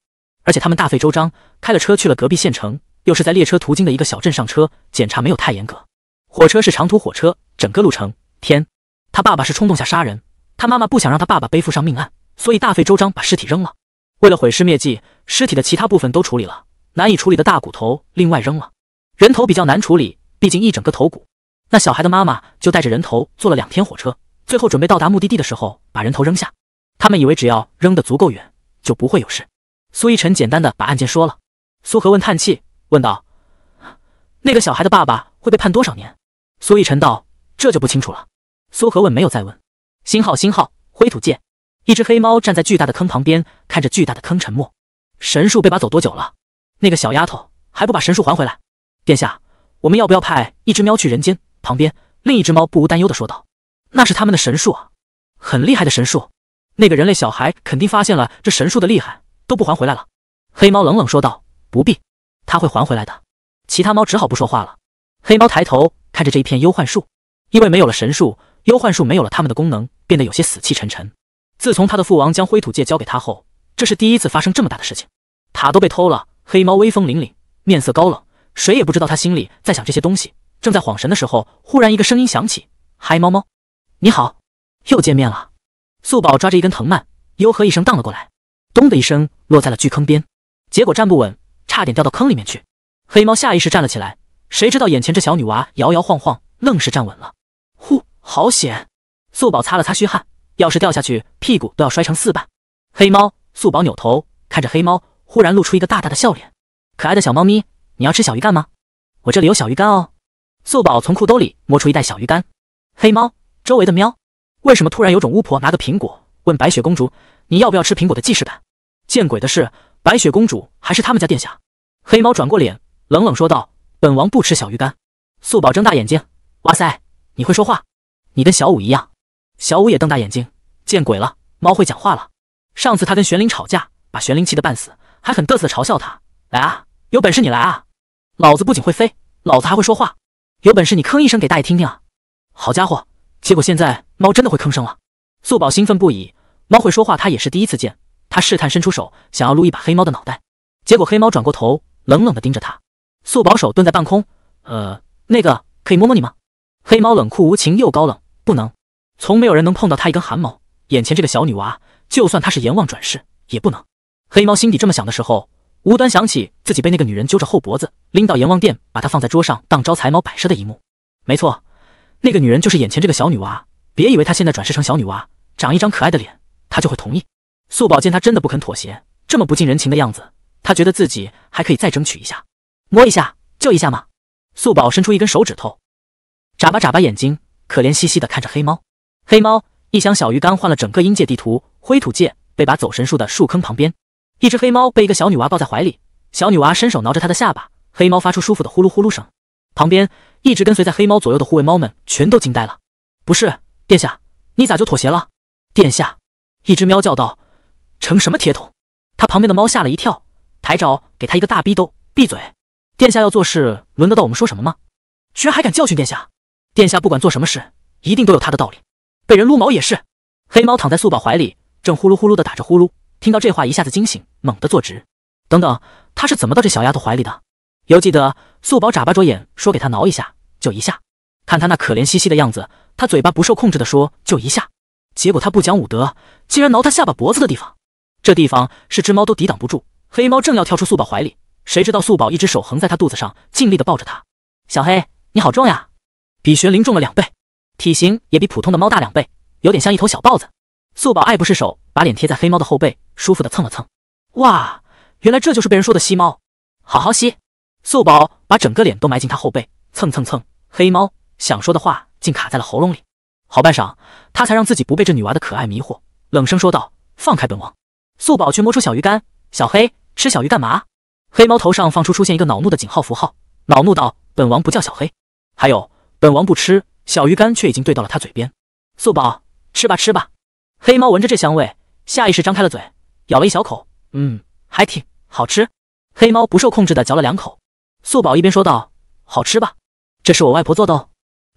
而且他们大费周章开了车去了隔壁县城，又是在列车途经的一个小镇上车，检查没有太严格。火车是长途火车，整个路程天。他爸爸是冲动下杀人，他妈妈不想让他爸爸背负上命案，所以大费周章把尸体扔了。为了毁尸灭迹，尸体的其他部分都处理了，难以处理的大骨头另外扔了，人头比较难处理。毕竟一整个头骨，那小孩的妈妈就带着人头坐了两天火车，最后准备到达目的地的时候，把人头扔下。他们以为只要扔得足够远，就不会有事。苏一晨简单的把案件说了。苏和问，叹气问道：“那个小孩的爸爸会被判多少年？”苏一晨道：“这就不清楚了。”苏和问，没有再问。星号星号灰土界，一只黑猫站在巨大的坑旁边，看着巨大的坑，沉默。神树被拔走多久了？那个小丫头还不把神树还回来，殿下。我们要不要派一只喵去人间？旁边另一只猫不无担忧的说道：“那是他们的神树啊，很厉害的神树。那个人类小孩肯定发现了这神树的厉害，都不还回来了。”黑猫冷冷说道：“不必，他会还回来的。”其他猫只好不说话了。黑猫抬头看着这一片幽幻树，因为没有了神树，幽幻树没有了他们的功能，变得有些死气沉沉。自从他的父王将灰土界交给他后，这是第一次发生这么大的事情，塔都被偷了。黑猫威风凛凛，面色高冷。谁也不知道他心里在想这些东西。正在恍神的时候，忽然一个声音响起：“嗨，猫猫，你好，又见面了。”素宝抓着一根藤蔓，呦呵一声荡了过来，咚的一声落在了巨坑边，结果站不稳，差点掉到坑里面去。黑猫下意识站了起来，谁知道眼前这小女娃摇摇晃晃，愣是站稳了。呼，好险！素宝擦了擦虚汗，要是掉下去，屁股都要摔成四瓣。黑猫，素宝扭头看着黑猫，忽然露出一个大大的笑脸，可爱的小猫咪。你要吃小鱼干吗？我这里有小鱼干哦。素宝从裤兜里摸出一袋小鱼干。黑猫周围的喵，为什么突然有种巫婆拿个苹果问白雪公主你要不要吃苹果的既视感？见鬼的是白雪公主还是他们家殿下？黑猫转过脸冷冷说道：“本王不吃小鱼干。”素宝睁大眼睛，哇塞，你会说话？你跟小五一样。小五也瞪大眼睛，见鬼了，猫会讲话了？上次他跟玄灵吵架，把玄灵气得半死，还很嘚瑟嘲笑他。来啊，有本事你来啊！老子不仅会飞，老子还会说话。有本事你吭一声给大爷听听啊！好家伙，结果现在猫真的会吭声了。素宝兴奋不已，猫会说话他也是第一次见。他试探伸出手，想要撸一把黑猫的脑袋，结果黑猫转过头，冷冷地盯着他。素宝手顿在半空，呃，那个可以摸摸你吗？黑猫冷酷无情又高冷，不能。从没有人能碰到他一根汗毛。眼前这个小女娃，就算她是阎王转世也不能。黑猫心底这么想的时候。无端想起自己被那个女人揪着后脖子拎到阎王殿，把她放在桌上当招财猫摆设的一幕。没错，那个女人就是眼前这个小女娃。别以为她现在转世成小女娃，长一张可爱的脸，她就会同意。素宝见她真的不肯妥协，这么不近人情的样子，她觉得自己还可以再争取一下，摸一下，就一下嘛。素宝伸出一根手指头，眨巴眨巴眼睛，可怜兮兮的看着黑猫。黑猫一箱小鱼干换了整个阴界地图，灰土界被把走神树的树坑旁边。一只黑猫被一个小女娃抱在怀里，小女娃伸手挠着它的下巴，黑猫发出舒服的呼噜呼噜声。旁边一直跟随在黑猫左右的护卫猫们全都惊呆了：“不是殿下，你咋就妥协了？”“殿下！”一只喵叫道，“成什么铁桶？”它旁边的猫吓了一跳，抬爪给它一个大逼兜：“闭嘴！殿下要做事，轮得到我们说什么吗？居然还敢教训殿下！殿下不管做什么事，一定都有他的道理。被人撸毛也是。”黑猫躺在素宝怀里，正呼噜呼噜的打着呼噜。听到这话，一下子惊醒，猛地坐直。等等，他是怎么到这小丫头怀里的？犹记得素宝眨巴着眼说：“给他挠一下，就一下。”看他那可怜兮兮的样子，他嘴巴不受控制的说：“就一下。”结果他不讲武德，竟然挠他下巴脖子的地方。这地方是只猫都抵挡不住。黑猫正要跳出素宝怀里，谁知道素宝一只手横在他肚子上，尽力的抱着他。小黑，你好重呀，比玄灵重了两倍，体型也比普通的猫大两倍，有点像一头小豹子。素宝爱不释手，把脸贴在黑猫的后背，舒服的蹭了蹭。哇，原来这就是被人说的吸猫，好好吸！素宝把整个脸都埋进他后背，蹭蹭蹭。黑猫想说的话竟卡在了喉咙里，好半晌，他才让自己不被这女娃的可爱迷惑，冷声说道：“放开本王！”素宝却摸出小鱼干，小黑吃小鱼干嘛？黑猫头上放出出现一个恼怒的警号符号，恼怒道：“本王不叫小黑，还有，本王不吃。”小鱼干却已经对到了他嘴边，素宝吃吧吃吧。黑猫闻着这香味，下意识张开了嘴，咬了一小口，嗯，还挺好吃。黑猫不受控制的嚼了两口。素宝一边说道：“好吃吧？这是我外婆做的哦，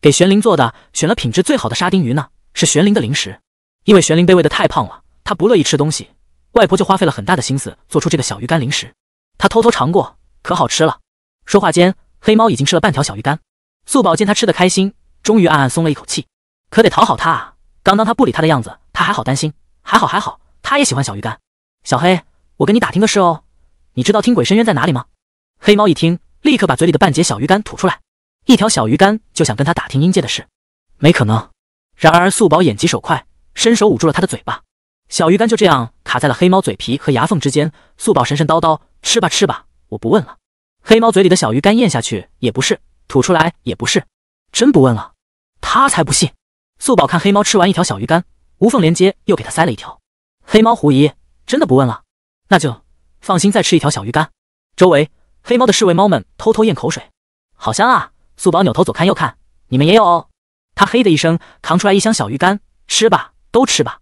给玄灵做的，选了品质最好的沙丁鱼呢，是玄灵的零食。因为玄灵被喂的太胖了，他不乐意吃东西，外婆就花费了很大的心思做出这个小鱼干零食。他偷偷尝过，可好吃了。”说话间，黑猫已经吃了半条小鱼干。素宝见他吃的开心，终于暗暗松了一口气，可得讨好他啊，刚刚他不理他的样子。他还好，担心，还好，还好，他也喜欢小鱼干。小黑，我跟你打听个事哦，你知道听鬼深渊在哪里吗？黑猫一听，立刻把嘴里的半截小鱼干吐出来，一条小鱼干就想跟他打听阴界的事，没可能。然而素宝眼疾手快，伸手捂住了他的嘴巴，小鱼干就这样卡在了黑猫嘴皮和牙缝之间。素宝神神叨叨：“吃吧，吃吧，我不问了。”黑猫嘴里的小鱼干咽下去也不是，吐出来也不是，真不问了，他才不信。素宝看黑猫吃完一条小鱼干。无缝连接又给他塞了一条，黑猫狐疑，真的不问了，那就放心再吃一条小鱼干。周围黑猫的侍卫猫们偷偷咽口水，好香啊！素宝扭头左看右看，你们也有哦。他嘿的一声扛出来一箱小鱼干，吃吧，都吃吧，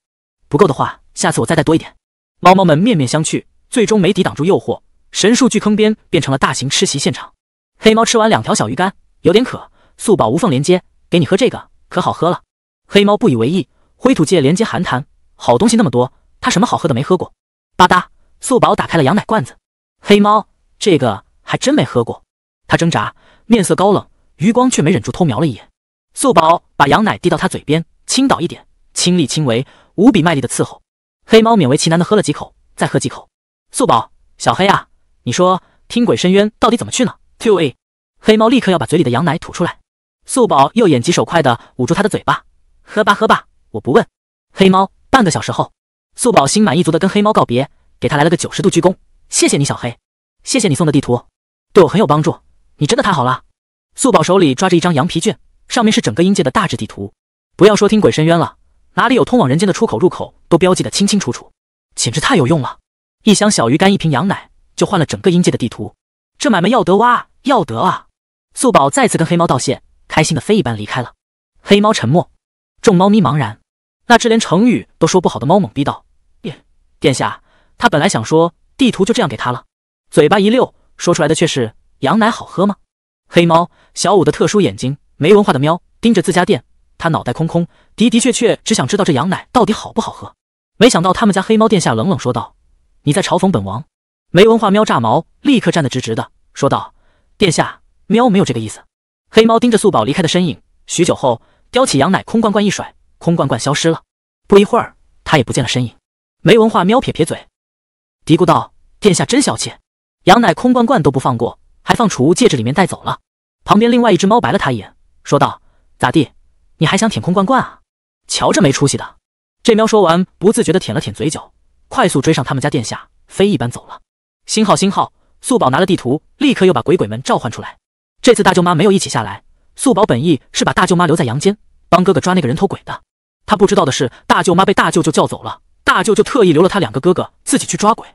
不够的话下次我再带多一点。猫猫们面面相觑，最终没抵挡住诱惑，神树巨坑边变成了大型吃席现场。黑猫吃完两条小鱼干，有点渴，素宝无缝连接给你喝这个，可好喝了。黑猫不以为意。灰土界连接寒潭，好东西那么多，他什么好喝的没喝过？吧嗒，素宝打开了羊奶罐子。黑猫，这个还真没喝过。他挣扎，面色高冷，余光却没忍住偷瞄了一眼。素宝把羊奶递到他嘴边，倾倒一点，亲力亲为，无比卖力的伺候。黑猫勉为其难的喝了几口，再喝几口。素宝，小黑啊，你说听鬼深渊到底怎么去呢 o 诶，黑猫立刻要把嘴里的羊奶吐出来，素宝又眼疾手快的捂住他的嘴巴，喝吧喝吧。我不问，黑猫。半个小时后，素宝心满意足的跟黑猫告别，给他来了个九十度鞠躬，谢谢你，小黑，谢谢你送的地图，对我很有帮助，你真的太好了。素宝手里抓着一张羊皮卷，上面是整个阴界的大致地图，不要说听鬼深渊了，哪里有通往人间的出口入口都标记的清清楚楚，简直太有用了。一箱小鱼干，一瓶羊奶，就换了整个阴界的地图，这买卖要得哇，要得啊！素宝再次跟黑猫道谢，开心的飞一般离开了。黑猫沉默，众猫咪茫然。那只连成语都说不好的猫懵逼道：“殿殿下，他本来想说地图就这样给他了，嘴巴一溜，说出来的却是羊奶好喝吗？”黑猫小五的特殊眼睛，没文化的喵盯着自家店，他脑袋空空，的的确确只想知道这羊奶到底好不好喝。没想到他们家黑猫殿下冷冷说道：“你在嘲讽本王？”没文化喵炸毛，立刻站得直直的说道：“殿下，喵没有这个意思。”黑猫盯着素宝离开的身影，许久后，叼起羊奶空罐罐一甩。空罐罐消失了，不一会儿，它也不见了身影。没文化喵撇撇嘴，嘀咕道：“殿下真小气，羊奶空罐罐都不放过，还放储物戒指里面带走了。”旁边另外一只猫白了它一眼，说道：“咋地？你还想舔空罐罐啊？瞧这没出息的！”这喵说完，不自觉的舔了舔嘴角，快速追上他们家殿下，飞一般走了。新号新号，素宝拿了地图，立刻又把鬼鬼们召唤出来。这次大舅妈没有一起下来，素宝本意是把大舅妈留在阳间。帮哥哥抓那个人头鬼的，他不知道的是，大舅妈被大舅舅叫走了，大舅舅特意留了他两个哥哥自己去抓鬼。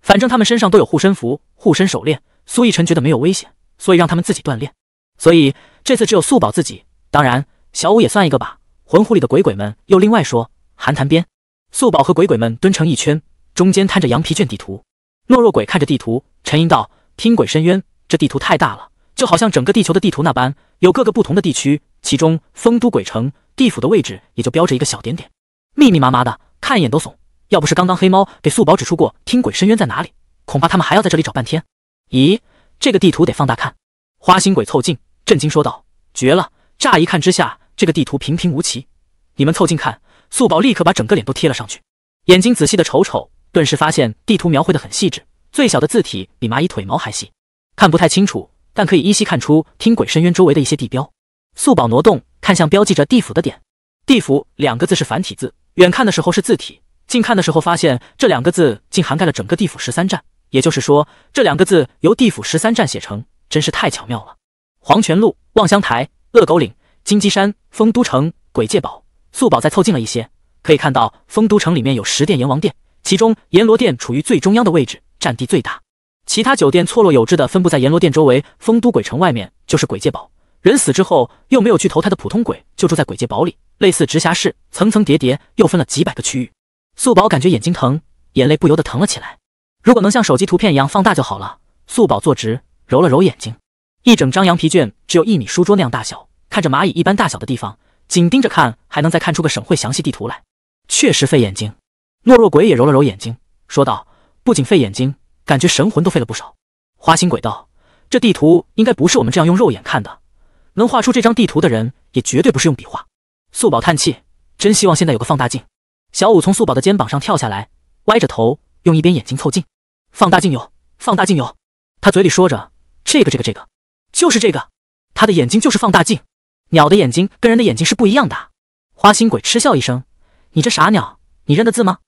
反正他们身上都有护身符、护身手链，苏逸尘觉得没有危险，所以让他们自己锻炼。所以这次只有素宝自己，当然小五也算一个吧。魂湖里的鬼鬼们又另外说，寒潭边，素宝和鬼鬼们蹲成一圈，中间摊着羊皮卷地图。懦弱鬼看着地图，沉吟道：“听鬼深渊，这地图太大了。”就好像整个地球的地图那般，有各个不同的地区，其中丰都鬼城地府的位置也就标着一个小点点，密密麻麻的，看一眼都怂。要不是刚刚黑猫给素宝指出过听鬼深渊在哪里，恐怕他们还要在这里找半天。咦，这个地图得放大看。花心鬼凑近，震惊说道：“绝了！乍一看之下，这个地图平平无奇。你们凑近看。”素宝立刻把整个脸都贴了上去，眼睛仔细的瞅瞅，顿时发现地图描绘的很细致，最小的字体比蚂蚁腿毛还细，看不太清楚。但可以依稀看出听鬼深渊周围的一些地标。素宝挪动，看向标记着地府的点。地府两个字是繁体字，远看的时候是字体，近看的时候发现这两个字竟涵盖了整个地府十三站。也就是说，这两个字由地府十三站写成，真是太巧妙了。黄泉路、望乡台、恶狗岭、金鸡山、丰都城、鬼界堡。素宝再凑近了一些，可以看到丰都城里面有十殿阎王殿，其中阎罗殿处于最中央的位置，占地最大。其他酒店错落有致的分布在阎罗殿周围，丰都鬼城外面就是鬼界堡。人死之后又没有去投胎的普通鬼就住在鬼界堡里，类似直辖市，层层叠叠，又分了几百个区域。素宝感觉眼睛疼，眼泪不由得疼了起来。如果能像手机图片一样放大就好了。素宝坐直，揉了揉眼睛。一整张羊皮卷只有一米书桌那样大小，看着蚂蚁一般大小的地方，紧盯着看还能再看出个省会详细地图来，确实费眼睛。懦弱鬼也揉了揉眼睛，说道：“不仅费眼睛。”感觉神魂都废了不少。花心鬼道：“这地图应该不是我们这样用肉眼看的，能画出这张地图的人，也绝对不是用笔画。”素宝叹气：“真希望现在有个放大镜。”小五从素宝的肩膀上跳下来，歪着头，用一边眼睛凑近：“放大镜有，放大镜有。”他嘴里说着：“这个，这个，这个，就是这个。”他的眼睛就是放大镜。鸟的眼睛跟人的眼睛是不一样的。花心鬼嗤笑一声：“你这傻鸟，你认得字吗？”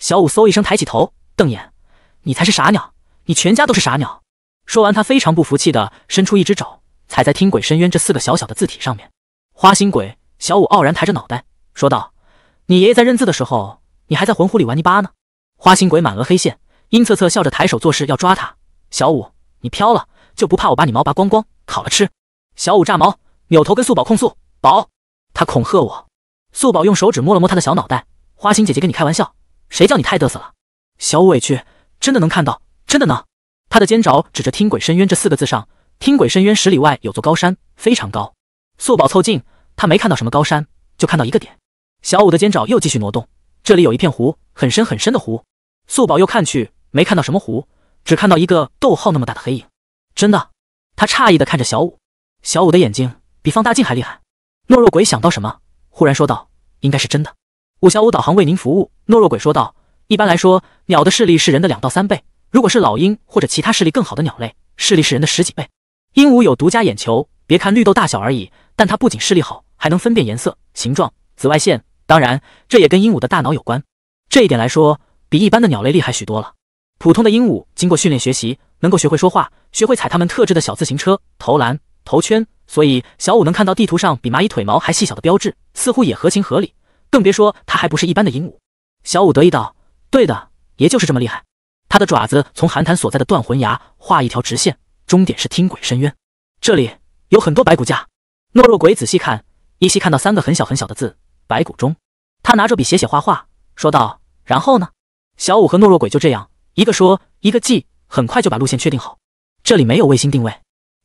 小五嗖一声抬起头，瞪眼。你才是傻鸟，你全家都是傻鸟。说完，他非常不服气的伸出一只爪，踩在“听鬼深渊”这四个小小的字体上面。花心鬼小五傲然抬着脑袋说道：“你爷爷在认字的时候，你还在魂湖里玩泥巴呢。”花心鬼满额黑线，阴恻恻笑着抬手做事要抓他。小五，你飘了，就不怕我把你毛拔光光烤了吃？小五炸毛，扭头跟素宝控诉：“宝，他恐吓我。”素宝用手指摸了摸他的小脑袋：“花心姐姐跟你开玩笑，谁叫你太嘚瑟了。”小五委屈。真的能看到，真的呢。他的尖爪指着“听鬼深渊”这四个字上，“听鬼深渊”十里外有座高山，非常高。素宝凑近，他没看到什么高山，就看到一个点。小五的尖爪又继续挪动，这里有一片湖，很深很深的湖。素宝又看去，没看到什么湖，只看到一个逗号那么大的黑影。真的？他诧异的看着小五。小五的眼睛比放大镜还厉害。懦弱鬼想到什么，忽然说道：“应该是真的。”“五小五导航为您服务。”懦弱鬼说道。一般来说，鸟的视力是人的两到三倍。如果是老鹰或者其他视力更好的鸟类，视力是人的十几倍。鹦鹉有独家眼球，别看绿豆大小而已，但它不仅视力好，还能分辨颜色、形状、紫外线。当然，这也跟鹦鹉的大脑有关。这一点来说，比一般的鸟类厉害许多了。普通的鹦鹉经过训练学习，能够学会说话，学会踩他们特制的小自行车、投篮、投圈。所以小五能看到地图上比蚂蚁腿毛还细小的标志，似乎也合情合理。更别说它还不是一般的鹦鹉。小五得意道。对的，爷就是这么厉害。他的爪子从寒潭所在的断魂崖画一条直线，终点是听鬼深渊。这里有很多白骨架。懦弱鬼仔细看，依稀看到三个很小很小的字：白骨钟。他拿着笔写写画画，说道：“然后呢？”小五和懦弱鬼就这样一个说一个记，很快就把路线确定好。这里没有卫星定位，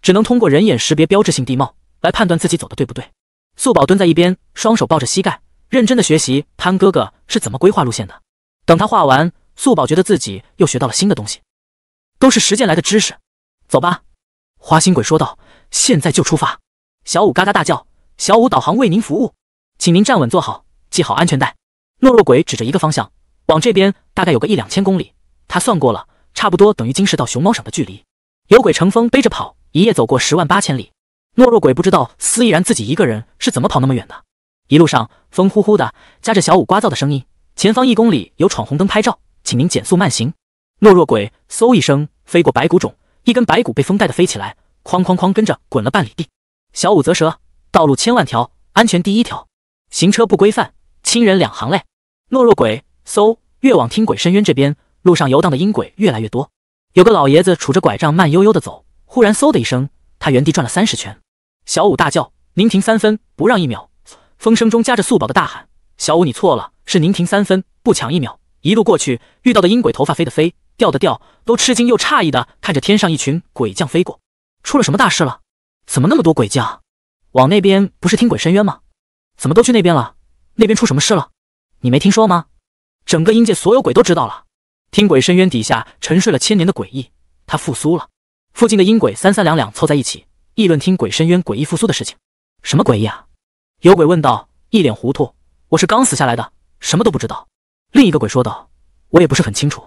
只能通过人眼识别标志性地貌来判断自己走的对不对。素宝蹲在一边，双手抱着膝盖，认真的学习潘哥哥是怎么规划路线的。等他画完，素宝觉得自己又学到了新的东西，都是实践来的知识。走吧，花心鬼说道，现在就出发。小五嘎嘎大叫：“小五导航为您服务，请您站稳坐好，系好安全带。”懦弱鬼指着一个方向：“往这边，大概有个一两千公里。他算过了，差不多等于金石到熊猫省的距离。有鬼乘风背着跑，一夜走过十万八千里。懦弱鬼不知道司依然自己一个人是怎么跑那么远的。一路上风呼呼的，夹着小五聒噪的声音。前方一公里有闯红灯拍照，请您减速慢行。懦弱鬼嗖一声飞过白骨冢，一根白骨被风带的飞起来，哐哐哐跟着滚了半里地。小五则蛇，道路千万条，安全第一条，行车不规范，亲人两行泪。懦弱鬼嗖，越往听鬼深渊这边，路上游荡的阴鬼越来越多。有个老爷子杵着拐杖慢悠悠的走，忽然嗖的一声，他原地转了三十圈。小五大叫，您停三分，不让一秒。风声中夹着素宝的大喊，小五你错了。是宁停三分，不抢一秒。一路过去，遇到的阴鬼头发飞的飞，掉的掉，都吃惊又诧异的看着天上一群鬼将飞过。出了什么大事了？怎么那么多鬼将？往那边不是听鬼深渊吗？怎么都去那边了？那边出什么事了？你没听说吗？整个阴界所有鬼都知道了。听鬼深渊底下沉睡了千年的诡异，他复苏了。附近的阴鬼三三两两凑在一起，议论听鬼深渊诡异复苏的事情。什么诡异啊？有鬼问道，一脸糊涂。我是刚死下来的。什么都不知道，另一个鬼说道：“我也不是很清楚，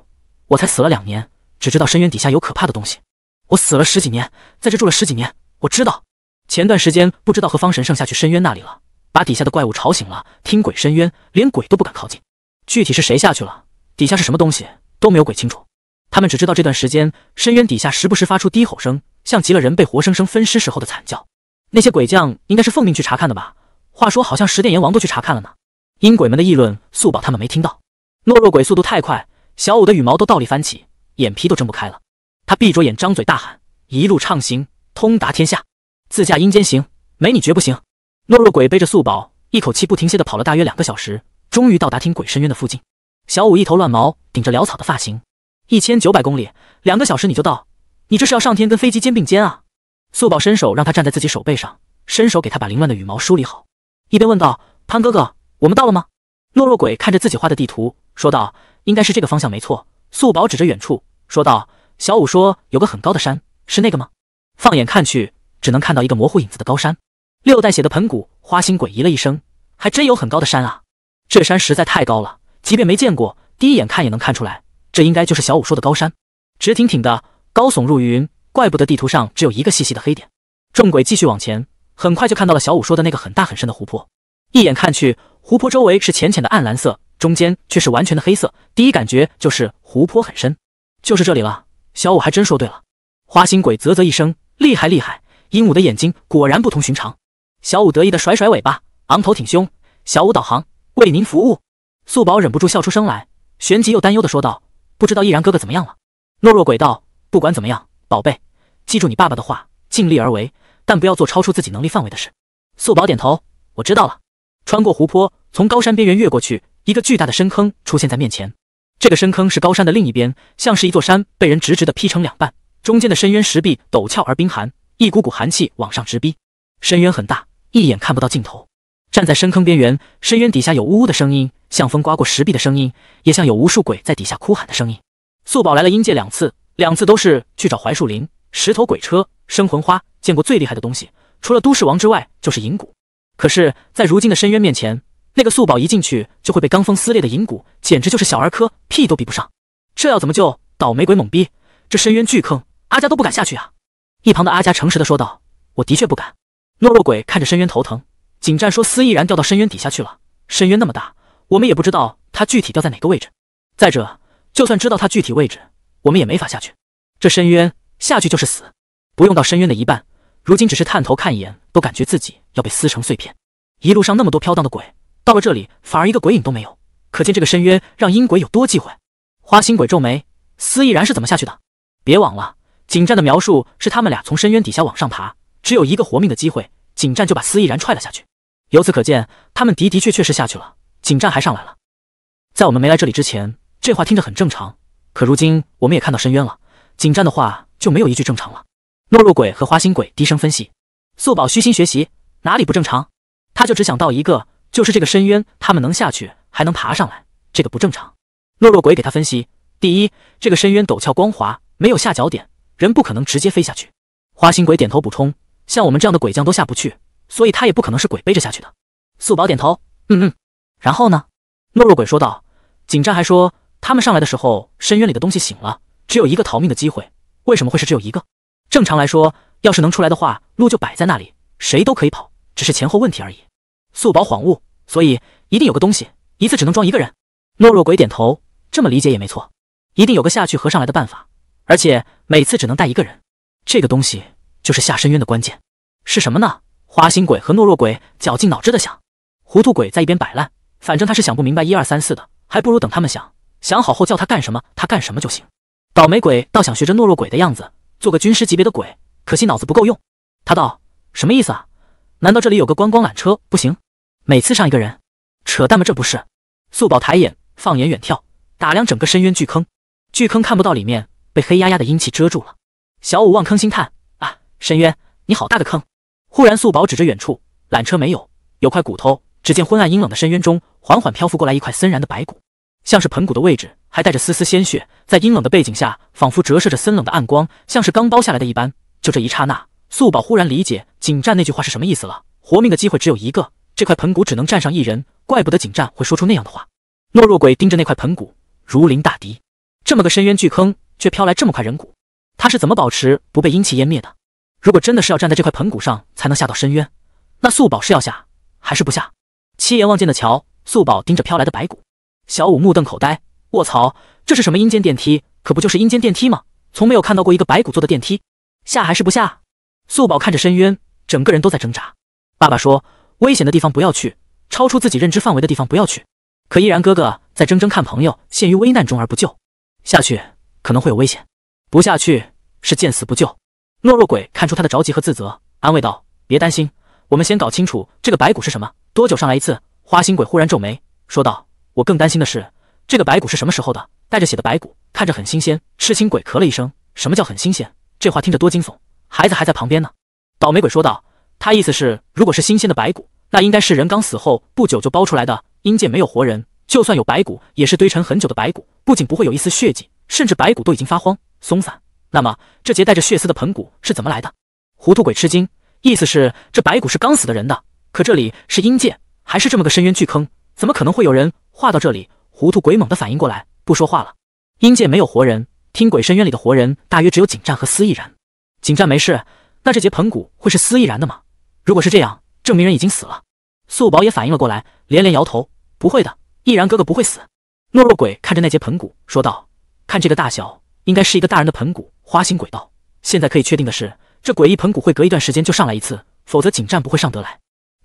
我才死了两年，只知道深渊底下有可怕的东西。我死了十几年，在这住了十几年，我知道。前段时间不知道和方神圣下去深渊那里了，把底下的怪物吵醒了，听鬼深渊，连鬼都不敢靠近。具体是谁下去了，底下是什么东西，都没有鬼清楚。他们只知道这段时间深渊底下时不时发出低吼声，像极了人被活生生分尸时候的惨叫。那些鬼将应该是奉命去查看的吧？话说好像十殿阎王都去查看了呢。”阴鬼们的议论，素宝他们没听到。懦弱鬼速度太快，小五的羽毛都倒立翻起，眼皮都睁不开了。他闭着眼，张嘴大喊：“一路畅行，通达天下，自驾阴间行，没你绝不行。”懦弱鬼背着素宝，一口气不停歇的跑了大约两个小时，终于到达听鬼深渊的附近。小五一头乱毛，顶着潦草的发型。一千九百公里，两个小时你就到？你这是要上天跟飞机肩并肩啊？素宝伸手让他站在自己手背上，伸手给他把凌乱的羽毛梳理好，一边问道：“潘哥哥。”我们到了吗？懦弱鬼看着自己画的地图，说道：“应该是这个方向没错。”素宝指着远处说道：“小五说有个很高的山，是那个吗？”放眼看去，只能看到一个模糊影子的高山。六代血的盆骨花心鬼咦了一声：“还真有很高的山啊！这山实在太高了，即便没见过，第一眼看也能看出来，这应该就是小五说的高山，直挺挺的，高耸入云，怪不得地图上只有一个细细的黑点。”众鬼继续往前，很快就看到了小五说的那个很大很深的湖泊。一眼看去，湖泊周围是浅浅的暗蓝色，中间却是完全的黑色。第一感觉就是湖泊很深，就是这里了。小五还真说对了。花心鬼啧啧一声，厉害厉害，鹦鹉的眼睛果然不同寻常。小五得意的甩甩尾巴，昂头挺胸。小五导航，为您服务。素宝忍不住笑出声来，旋即又担忧的说道：“不知道毅然哥哥怎么样了？”懦弱鬼道：“不管怎么样，宝贝，记住你爸爸的话，尽力而为，但不要做超出自己能力范围的事。”素宝点头：“我知道了。”穿过湖泊，从高山边缘越过去，一个巨大的深坑出现在面前。这个深坑是高山的另一边，像是一座山被人直直地劈成两半。中间的深渊石壁陡峭而冰寒，一股股寒气往上直逼。深渊很大，一眼看不到尽头。站在深坑边缘，深渊底下有呜呜的声音，像风刮过石壁的声音，也像有无数鬼在底下哭喊的声音。素宝来了阴界两次，两次都是去找槐树林、石头鬼车、生魂花，见过最厉害的东西，除了都市王之外，就是银骨。可是，在如今的深渊面前，那个素宝一进去就会被罡风撕裂的银骨，简直就是小儿科，屁都比不上。这要怎么救？倒霉鬼懵逼。这深渊巨坑，阿家都不敢下去啊！一旁的阿佳诚实的说道：“我的确不敢。”懦弱鬼看着深渊头疼。警站说司毅然掉到深渊底下去了，深渊那么大，我们也不知道他具体掉在哪个位置。再者，就算知道他具体位置，我们也没法下去。这深渊下去就是死，不用到深渊的一半。如今只是探头看一眼，都感觉自己要被撕成碎片。一路上那么多飘荡的鬼，到了这里反而一个鬼影都没有，可见这个深渊让阴鬼有多忌讳。花心鬼皱眉，司亦然是怎么下去的？别忘了，景湛的描述是他们俩从深渊底下往上爬，只有一个活命的机会，景湛就把司亦然踹了下去。由此可见，他们的的确确是下去了，景湛还上来了。在我们没来这里之前，这话听着很正常，可如今我们也看到深渊了，景湛的话就没有一句正常了。懦弱鬼和花心鬼低声分析，素宝虚心学习，哪里不正常？他就只想到一个，就是这个深渊，他们能下去还能爬上来，这个不正常。懦弱鬼给他分析，第一，这个深渊陡峭光滑，没有下脚点，人不可能直接飞下去。花心鬼点头补充，像我们这样的鬼将都下不去，所以他也不可能是鬼背着下去的。素宝点头，嗯嗯。然后呢？懦弱鬼说道，景湛还说，他们上来的时候，深渊里的东西醒了，只有一个逃命的机会，为什么会是只有一个？正常来说，要是能出来的话，路就摆在那里，谁都可以跑，只是前后问题而已。素宝恍悟，所以一定有个东西，一次只能装一个人。懦弱鬼点头，这么理解也没错，一定有个下去合上来的办法，而且每次只能带一个人。这个东西就是下深渊的关键，是什么呢？花心鬼和懦弱鬼绞尽脑汁的想，糊涂鬼在一边摆烂，反正他是想不明白一二三四的，还不如等他们想想好后叫他干什么，他干什么就行。倒霉鬼倒想学着懦弱鬼的样子。做个军师级别的鬼，可惜脑子不够用。他道：“什么意思啊？难道这里有个观光缆车？不行，每次上一个人，扯淡吗？这不是。”素宝抬眼，放眼远眺，打量整个深渊巨坑。巨坑看不到里面，被黑压压的阴气遮住了。小五望坑心叹：“啊，深渊，你好大的坑！”忽然，素宝指着远处，缆车没有，有块骨头。只见昏暗阴冷的深渊中，缓缓漂浮过来一块森然的白骨，像是盆骨的位置。还带着丝丝鲜血，在阴冷的背景下，仿佛折射着森冷的暗光，像是刚剥下来的一般。就这一刹那，素宝忽然理解景湛那句话是什么意思了。活命的机会只有一个，这块盆骨只能站上一人，怪不得景湛会说出那样的话。懦弱鬼盯着那块盆骨，如临大敌。这么个深渊巨坑，却飘来这么块人骨，他是怎么保持不被阴气湮灭的？如果真的是要站在这块盆骨上才能下到深渊，那素宝是要下还是不下？七眼望见的桥，素宝盯着飘来的白骨，小五目瞪口呆。卧槽，这是什么阴间电梯？可不就是阴间电梯吗？从没有看到过一个白骨坐的电梯，下还是不下？素宝看着深渊，整个人都在挣扎。爸爸说，危险的地方不要去，超出自己认知范围的地方不要去。可依然哥哥在铮铮看朋友陷于危难中而不救，下去可能会有危险，不下去是见死不救。懦弱鬼看出他的着急和自责，安慰道：“别担心，我们先搞清楚这个白骨是什么，多久上来一次？”花心鬼忽然皱眉说道：“我更担心的是。”这个白骨是什么时候的？带着血的白骨，看着很新鲜。痴心鬼咳了一声：“什么叫很新鲜？这话听着多惊悚！孩子还在旁边呢。”倒霉鬼说道：“他意思是，如果是新鲜的白骨，那应该是人刚死后不久就包出来的。阴界没有活人，就算有白骨，也是堆成很久的白骨，不仅不会有一丝血迹，甚至白骨都已经发慌松散。那么这节带着血丝的盆骨是怎么来的？”糊涂鬼吃惊，意思是这白骨是刚死的人的，可这里是阴界，还是这么个深渊巨坑，怎么可能会有人画到这里？糊涂鬼猛地反应过来，不说话了。阴界没有活人，听鬼深渊里的活人大约只有景湛和司亦然。景湛没事，那这节盆骨会是司亦然的吗？如果是这样，证明人已经死了。素宝也反应了过来，连连摇头：“不会的，亦然哥哥不会死。”懦弱鬼看着那节盆骨，说道：“看这个大小，应该是一个大人的盆骨。”花心鬼道：“现在可以确定的是，这诡异盆骨会隔一段时间就上来一次，否则景湛不会上得来。”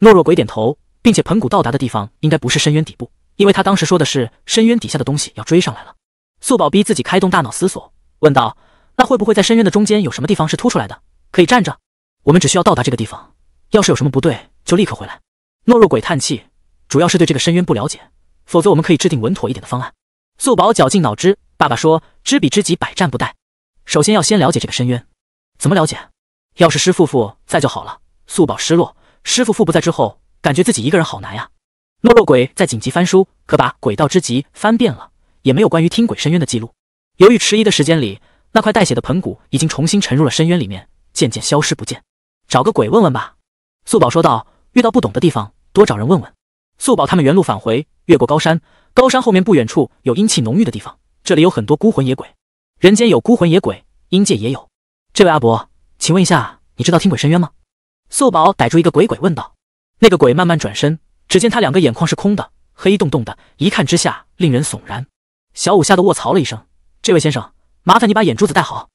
懦弱鬼点头，并且盆骨到达的地方应该不是深渊底部。因为他当时说的是深渊底下的东西要追上来了，素宝逼自己开动大脑思索，问道：“那会不会在深渊的中间有什么地方是凸出来的，可以站着？我们只需要到达这个地方，要是有什么不对，就立刻回来。”懦弱鬼叹气，主要是对这个深渊不了解，否则我们可以制定稳妥一点的方案。素宝绞尽脑汁，爸爸说：“知彼知己，百战不殆。首先要先了解这个深渊，怎么了解？要是师父父在就好了。”素宝失落，师父父不在之后，感觉自己一个人好难呀。懦弱鬼在紧急翻书，可把《鬼道之极》翻遍了，也没有关于听鬼深渊的记录。犹豫迟疑的时间里，那块带血的盆骨已经重新沉入了深渊里面，渐渐消失不见。找个鬼问问吧，素宝说道。遇到不懂的地方，多找人问问。素宝他们原路返回，越过高山，高山后面不远处有阴气浓郁的地方，这里有很多孤魂野鬼。人间有孤魂野鬼，阴界也有。这位阿伯，请问一下，你知道听鬼深渊吗？素宝逮住一个鬼鬼问道。那个鬼慢慢转身。只见他两个眼眶是空的，黑洞洞的，一看之下令人悚然。小五吓得卧槽了一声：“这位先生，麻烦你把眼珠子戴好。”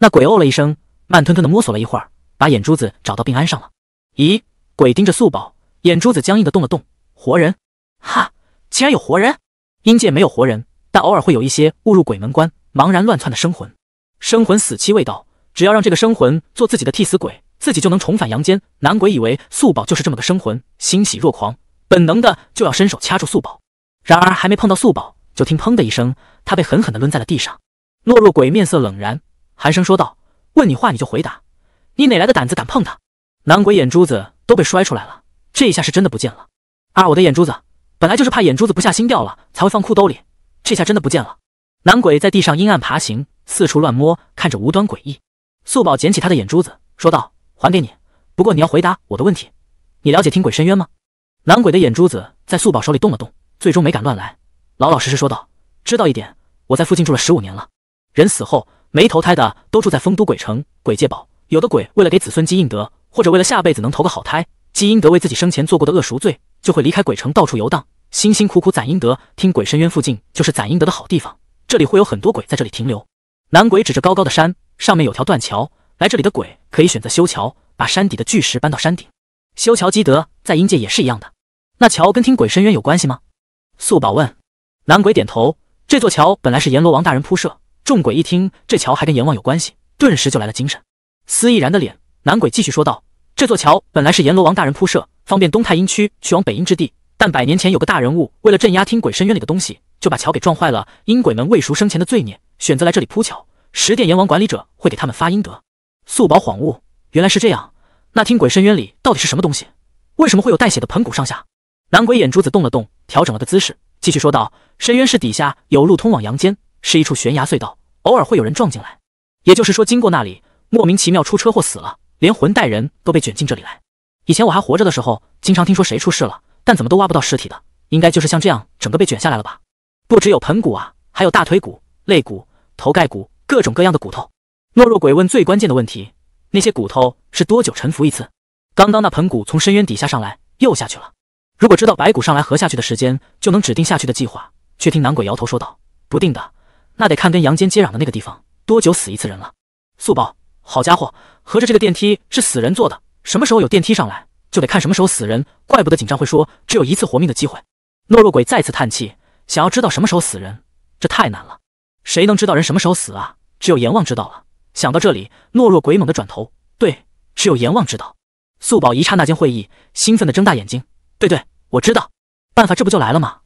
那鬼哦了一声，慢吞吞的摸索了一会儿，把眼珠子找到并安上了。咦，鬼盯着素宝，眼珠子僵硬的动了动。活人，哈，竟然有活人！阴界没有活人，但偶尔会有一些误入鬼门关、茫然乱窜的生魂。生魂死期未到，只要让这个生魂做自己的替死鬼。自己就能重返阳间，男鬼以为素宝就是这么个生魂，欣喜若狂，本能的就要伸手掐住素宝，然而还没碰到素宝，就听砰的一声，他被狠狠的抡在了地上。懦弱鬼面色冷然，寒声说道：“问你话你就回答，你哪来的胆子敢碰他？”男鬼眼珠子都被摔出来了，这一下是真的不见了。啊，我的眼珠子，本来就是怕眼珠子不下心掉了才会放裤兜里，这下真的不见了。男鬼在地上阴暗爬行，四处乱摸，看着无端诡异。素宝捡起他的眼珠子，说道。还给你，不过你要回答我的问题，你了解听鬼深渊吗？男鬼的眼珠子在素宝手里动了动，最终没敢乱来，老老实实说道：“知道一点，我在附近住了十五年了。人死后没投胎的都住在丰都鬼城鬼界堡，有的鬼为了给子孙积阴德，或者为了下辈子能投个好胎，积阴德为自己生前做过的恶赎罪，就会离开鬼城到处游荡，辛辛苦苦攒阴德。听鬼深渊附近就是攒阴德的好地方，这里会有很多鬼在这里停留。”男鬼指着高高的山，上面有条断桥，来这里的鬼。可以选择修桥，把山底的巨石搬到山顶。修桥积德，在阴界也是一样的。那桥跟听鬼深渊有关系吗？素宝问。男鬼点头。这座桥本来是阎罗王大人铺设。众鬼一听这桥还跟阎王有关系，顿时就来了精神。司亦然的脸，男鬼继续说道：这座桥本来是阎罗王大人铺设，方便东太阴区去往北阴之地。但百年前有个大人物为了镇压听鬼深渊里的东西，就把桥给撞坏了。阴鬼们未赎生前的罪孽，选择来这里铺桥。十殿阎王管理者会给他们发阴德。素宝恍悟，原来是这样。那听鬼深渊里到底是什么东西？为什么会有带血的盆骨上下？男鬼眼珠子动了动，调整了个姿势，继续说道：“深渊是底下有路通往阳间，是一处悬崖隧道，偶尔会有人撞进来。也就是说，经过那里，莫名其妙出车祸死了，连魂带人都被卷进这里来。以前我还活着的时候，经常听说谁出事了，但怎么都挖不到尸体的，应该就是像这样，整个被卷下来了吧？不只有盆骨啊，还有大腿骨、肋骨、头盖骨，各种各样的骨头。”懦弱鬼问最关键的问题：“那些骨头是多久沉浮一次？”刚刚那盆骨从深渊底下上来又下去了。如果知道白骨上来和下去的时间，就能指定下去的计划。却听男鬼摇头说道：“不定的，那得看跟阳间接壤的那个地方多久死一次人了。”速报，好家伙，合着这个电梯是死人坐的？什么时候有电梯上来，就得看什么时候死人。怪不得紧张会说只有一次活命的机会。懦弱鬼再次叹气，想要知道什么时候死人，这太难了。谁能知道人什么时候死啊？只有阎王知道了。想到这里，懦弱鬼猛地转头，对，只有阎王知道。素宝一刹那间会意，兴奋的睁大眼睛，对对，我知道，办法这不就来了吗？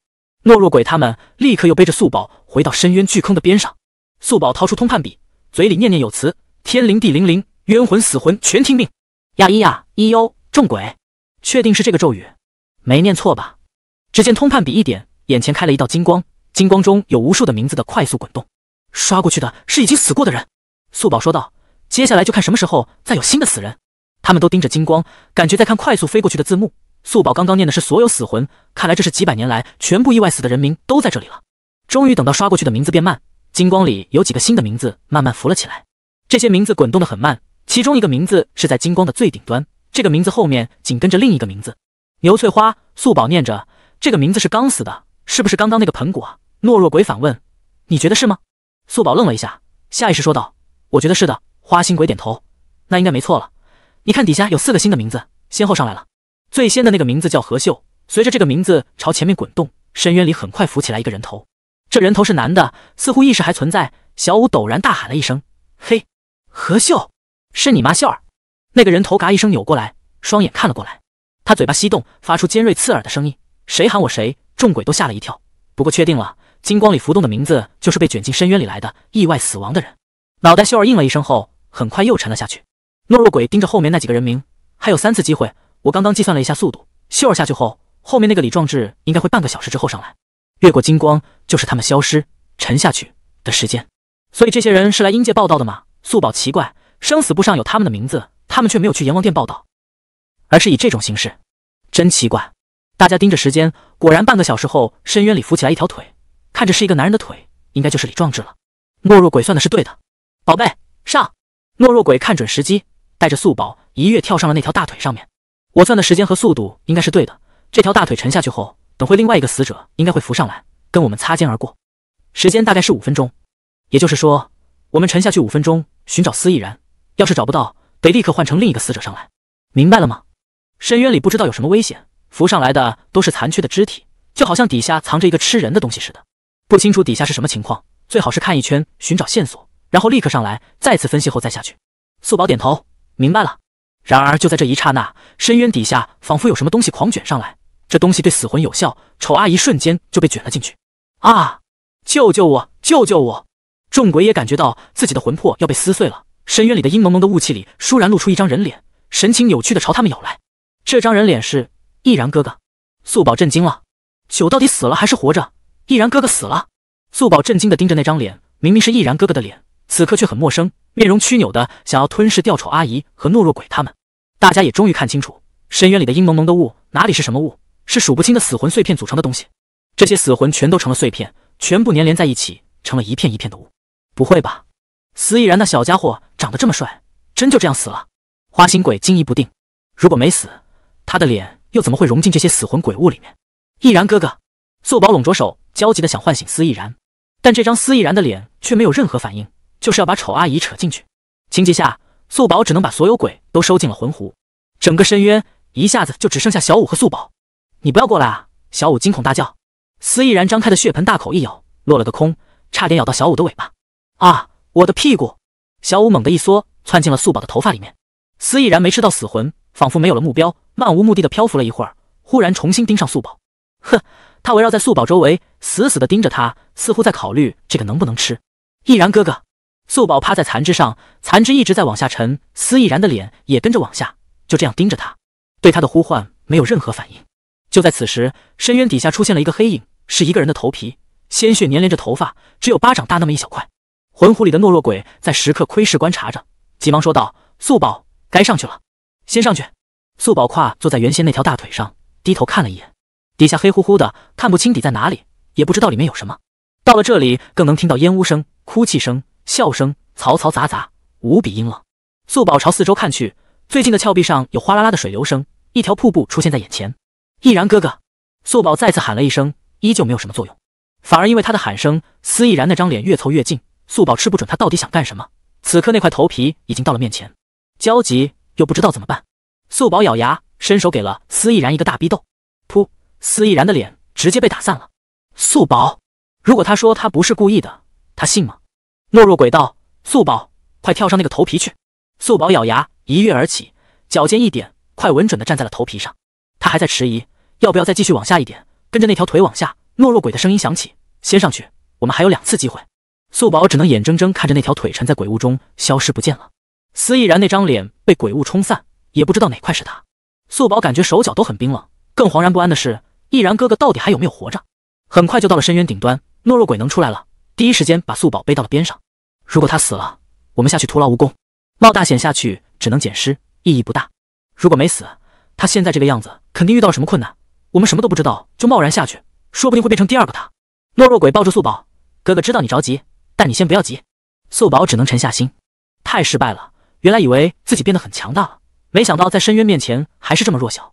懦弱鬼他们立刻又背着素宝回到深渊巨坑的边上。素宝掏出通判笔，嘴里念念有词：天灵地灵灵，冤魂死魂全听命。呀咿呀咿呦，众鬼，确定是这个咒语，没念错吧？只见通判笔一点，眼前开了一道金光，金光中有无数的名字的快速滚动，刷过去的是已经死过的人。素宝说道：“接下来就看什么时候再有新的死人。”他们都盯着金光，感觉在看快速飞过去的字幕。素宝刚刚念的是所有死魂，看来这是几百年来全部意外死的人名都在这里了。终于等到刷过去的名字变慢，金光里有几个新的名字慢慢浮了起来。这些名字滚动的很慢，其中一个名字是在金光的最顶端。这个名字后面紧跟着另一个名字，牛翠花。素宝念着，这个名字是刚死的，是不是刚刚那个盆骨啊？懦弱鬼反问：“你觉得是吗？”素宝愣了一下，下意识说道。我觉得是的，花心鬼点头，那应该没错了。你看底下有四个新的名字，先后上来了。最先的那个名字叫何秀，随着这个名字朝前面滚动，深渊里很快浮起来一个人头。这人头是男的，似乎意识还存在。小五陡然大喊了一声：“嘿，何秀，是你吗，秀儿？”那个人头嘎一声扭过来，双眼看了过来，他嘴巴吸动，发出尖锐刺耳的声音。谁喊我谁？众鬼都吓了一跳。不过确定了，金光里浮动的名字就是被卷进深渊里来的意外死亡的人。脑袋秀儿应了一声后，很快又沉了下去。懦弱鬼盯着后面那几个人名，还有三次机会。我刚刚计算了一下速度，秀儿下去后，后面那个李壮志应该会半个小时之后上来。越过金光就是他们消失沉下去的时间。所以这些人是来阴界报道的吗？素宝奇怪，生死簿上有他们的名字，他们却没有去阎王殿报道，而是以这种形式，真奇怪。大家盯着时间，果然半个小时后，深渊里浮起来一条腿，看着是一个男人的腿，应该就是李壮志了。懦弱鬼算的是对的。宝贝，上！懦弱鬼看准时机，带着素宝一跃跳上了那条大腿上面。我算的时间和速度应该是对的。这条大腿沉下去后，等会另外一个死者应该会浮上来，跟我们擦肩而过。时间大概是五分钟，也就是说，我们沉下去五分钟寻找司毅然，要是找不到，得立刻换成另一个死者上来。明白了吗？深渊里不知道有什么危险，浮上来的都是残缺的肢体，就好像底下藏着一个吃人的东西似的。不清楚底下是什么情况，最好是看一圈寻找线索。然后立刻上来，再次分析后再下去。素宝点头，明白了。然而就在这一刹那，深渊底下仿佛有什么东西狂卷上来，这东西对死魂有效，丑阿姨瞬间就被卷了进去。啊！救救我！救救我！众鬼也感觉到自己的魂魄要被撕碎了。深渊里的阴蒙蒙的雾气里，倏然露出一张人脸，神情扭曲的朝他们咬来。这张人脸是毅然哥哥。素宝震惊了：九到底死了还是活着？毅然哥哥死了。素宝震惊的盯着那张脸，明明是毅然哥哥的脸。此刻却很陌生，面容曲扭的想要吞噬掉丑阿姨和懦弱鬼他们。大家也终于看清楚，深渊里的阴蒙蒙的雾哪里是什么雾，是数不清的死魂碎片组成的东西。这些死魂全都成了碎片，全部粘连在一起，成了一片一片的雾。不会吧，司亦然那小家伙长得这么帅，真就这样死了？花心鬼惊疑不定，如果没死，他的脸又怎么会融进这些死魂鬼物里面？亦然哥哥，素宝拢着手焦急的想唤醒司亦然，但这张司亦然的脸却没有任何反应。就是要把丑阿姨扯进去，情急下，素宝只能把所有鬼都收进了魂湖，整个深渊一下子就只剩下小五和素宝。你不要过来啊！小五惊恐大叫。司毅然张开的血盆大口一咬，落了个空，差点咬到小五的尾巴。啊，我的屁股！小五猛地一缩，窜进了素宝的头发里面。司毅然没吃到死魂，仿佛没有了目标，漫无目的的漂浮了一会儿，忽然重新盯上素宝。哼，他围绕在素宝周围，死死的盯着他，似乎在考虑这个能不能吃。毅然哥哥。素宝趴在残肢上，残肢一直在往下沉，司亦然的脸也跟着往下，就这样盯着他，对他的呼唤没有任何反应。就在此时，深渊底下出现了一个黑影，是一个人的头皮，鲜血粘连着头发，只有巴掌大那么一小块。魂湖里的懦弱鬼在时刻窥视观察着，急忙说道：“素宝，该上去了，先上去。”素宝跨坐在原先那条大腿上，低头看了一眼，底下黑乎乎的，看不清底在哪里，也不知道里面有什么。到了这里，更能听到烟雾声、哭泣声。笑声嘈嘈杂杂，无比阴冷。素宝朝四周看去，最近的峭壁上有哗啦啦的水流声，一条瀑布出现在眼前。毅然哥哥，素宝再次喊了一声，依旧没有什么作用，反而因为他的喊声，司毅然那张脸越凑越近。素宝吃不准他到底想干什么。此刻那块头皮已经到了面前，焦急又不知道怎么办。素宝咬牙，伸手给了司毅然一个大逼斗，噗！司毅然的脸直接被打散了。素宝，如果他说他不是故意的，他信吗？懦弱鬼道素宝，快跳上那个头皮去！素宝咬牙一跃而起，脚尖一点，快稳准的站在了头皮上。他还在迟疑，要不要再继续往下一点，跟着那条腿往下。懦弱鬼的声音响起：“先上去，我们还有两次机会。”素宝只能眼睁睁看着那条腿沉在鬼雾中消失不见了。司毅然那张脸被鬼雾冲散，也不知道哪块是他。素宝感觉手脚都很冰冷，更惶然不安的是，毅然哥哥到底还有没有活着？很快就到了深渊顶端，懦弱鬼能出来了。第一时间把素宝背到了边上。如果他死了，我们下去徒劳无功，冒大险下去只能捡尸，意义不大。如果没死，他现在这个样子，肯定遇到了什么困难。我们什么都不知道就贸然下去，说不定会变成第二个他。懦弱鬼抱着素宝，哥哥知道你着急，但你先不要急。素宝只能沉下心。太失败了，原来以为自己变得很强大了，没想到在深渊面前还是这么弱小。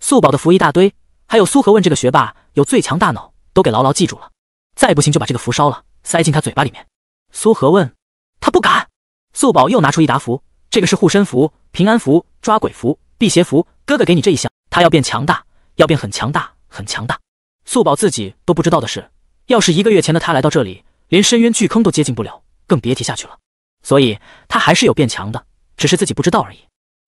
素宝的符一大堆，还有苏荷问这个学霸有最强大脑，都给牢牢记住了。再不行就把这个符烧了。塞进他嘴巴里面。苏荷问：“他不敢。”素宝又拿出一沓符，这个是护身符、平安符、抓鬼符、辟邪符。哥哥给你这一项，他要变强大，要变很强大，很强大。素宝自己都不知道的是，要是一个月前的他来到这里，连深渊巨坑都接近不了，更别提下去了。所以，他还是有变强的，只是自己不知道而已。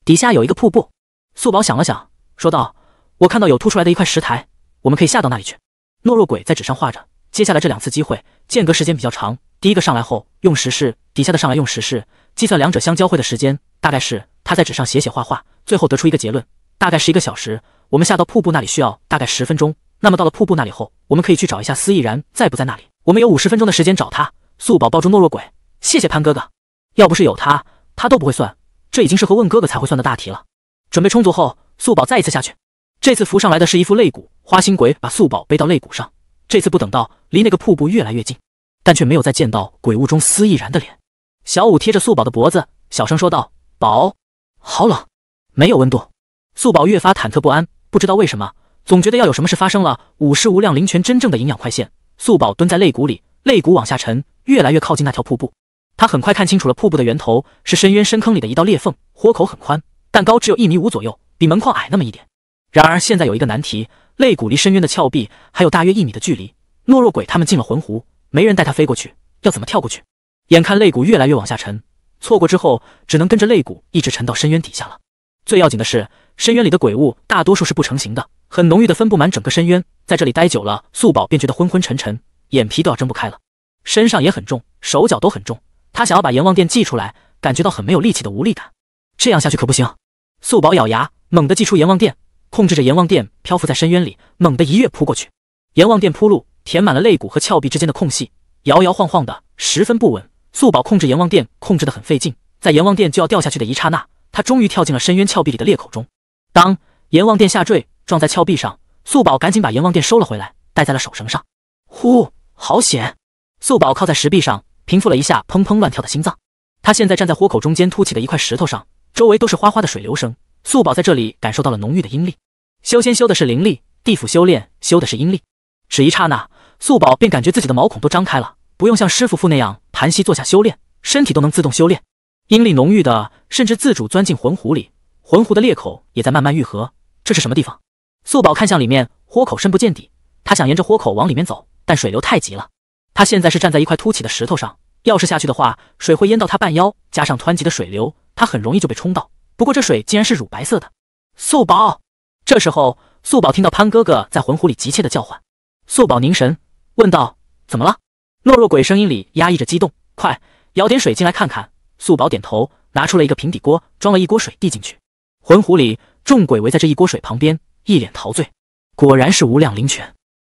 底下有一个瀑布，素宝想了想，说道：“我看到有凸出来的一块石台，我们可以下到那里去。”懦弱鬼在纸上画着，接下来这两次机会。间隔时间比较长，第一个上来后用时是底下的上来用时是计算两者相交汇的时间，大概是他在纸上写写画画，最后得出一个结论，大概是一个小时。我们下到瀑布那里需要大概十分钟，那么到了瀑布那里后，我们可以去找一下司亦然在不在那里。我们有五十分钟的时间找他。素宝抱住懦弱鬼，谢谢潘哥哥，要不是有他，他都不会算，这已经是和问哥哥才会算的大题了。准备充足后，素宝再一次下去，这次浮上来的是一副肋骨，花心鬼把素宝背到肋骨上。这次不等到离那个瀑布越来越近，但却没有再见到鬼雾中司亦然的脸。小五贴着素宝的脖子，小声说道：“宝，好冷，没有温度。”素宝越发忐忑不安，不知道为什么，总觉得要有什么事发生了。五十无量灵泉真正的营养快线。素宝蹲在肋骨里，肋骨往下沉，越来越靠近那条瀑布。他很快看清楚了瀑布的源头是深渊深坑里的一道裂缝，豁口很宽，但高只有一米五左右，比门框矮那么一点。然而现在有一个难题，肋骨离深渊的峭壁还有大约一米的距离。懦弱鬼他们进了魂湖，没人带他飞过去，要怎么跳过去？眼看肋骨越来越往下沉，错过之后只能跟着肋骨一直沉到深渊底下了。最要紧的是，深渊里的鬼物大多数是不成形的，很浓郁的分布满整个深渊，在这里待久了，素宝便觉得昏昏沉沉，眼皮都要睁不开了，身上也很重，手脚都很重。他想要把阎王殿祭出来，感觉到很没有力气的无力感，这样下去可不行。素宝咬牙，猛地祭出阎王殿。控制着阎王殿漂浮在深渊里，猛地一跃扑过去。阎王殿铺路填满了肋骨和峭壁之间的空隙，摇摇晃晃的，十分不稳。素宝控制阎王殿控制得很费劲，在阎王殿就要掉下去的一刹那，他终于跳进了深渊峭壁里的裂口中。当阎王殿下坠撞在峭壁上，素宝赶紧把阎王殿收了回来，戴在了手绳上。呼，好险！素宝靠在石壁上，平复了一下砰砰乱跳的心脏。他现在站在豁口中间凸起的一块石头上，周围都是哗哗的水流声。素宝在这里感受到了浓郁的阴力。修仙修的是灵力，地府修炼修的是阴力。只一刹那，素宝便感觉自己的毛孔都张开了，不用像师父傅那样盘膝坐下修炼，身体都能自动修炼。阴力浓郁的，甚至自主钻进魂壶里，魂壶的裂口也在慢慢愈合。这是什么地方？素宝看向里面，豁口深不见底。他想沿着豁口往里面走，但水流太急了。他现在是站在一块凸起的石头上，要是下去的话，水会淹到他半腰，加上湍急的水流，他很容易就被冲到。不过这水竟然是乳白色的。素宝，这时候素宝听到潘哥哥在魂湖里急切的叫唤。素宝凝神问道：“怎么了？”懦弱鬼声音里压抑着激动，快舀点水进来看看。素宝点头，拿出了一个平底锅，装了一锅水递进去。魂湖里众鬼围在这一锅水旁边，一脸陶醉。果然是无量灵泉。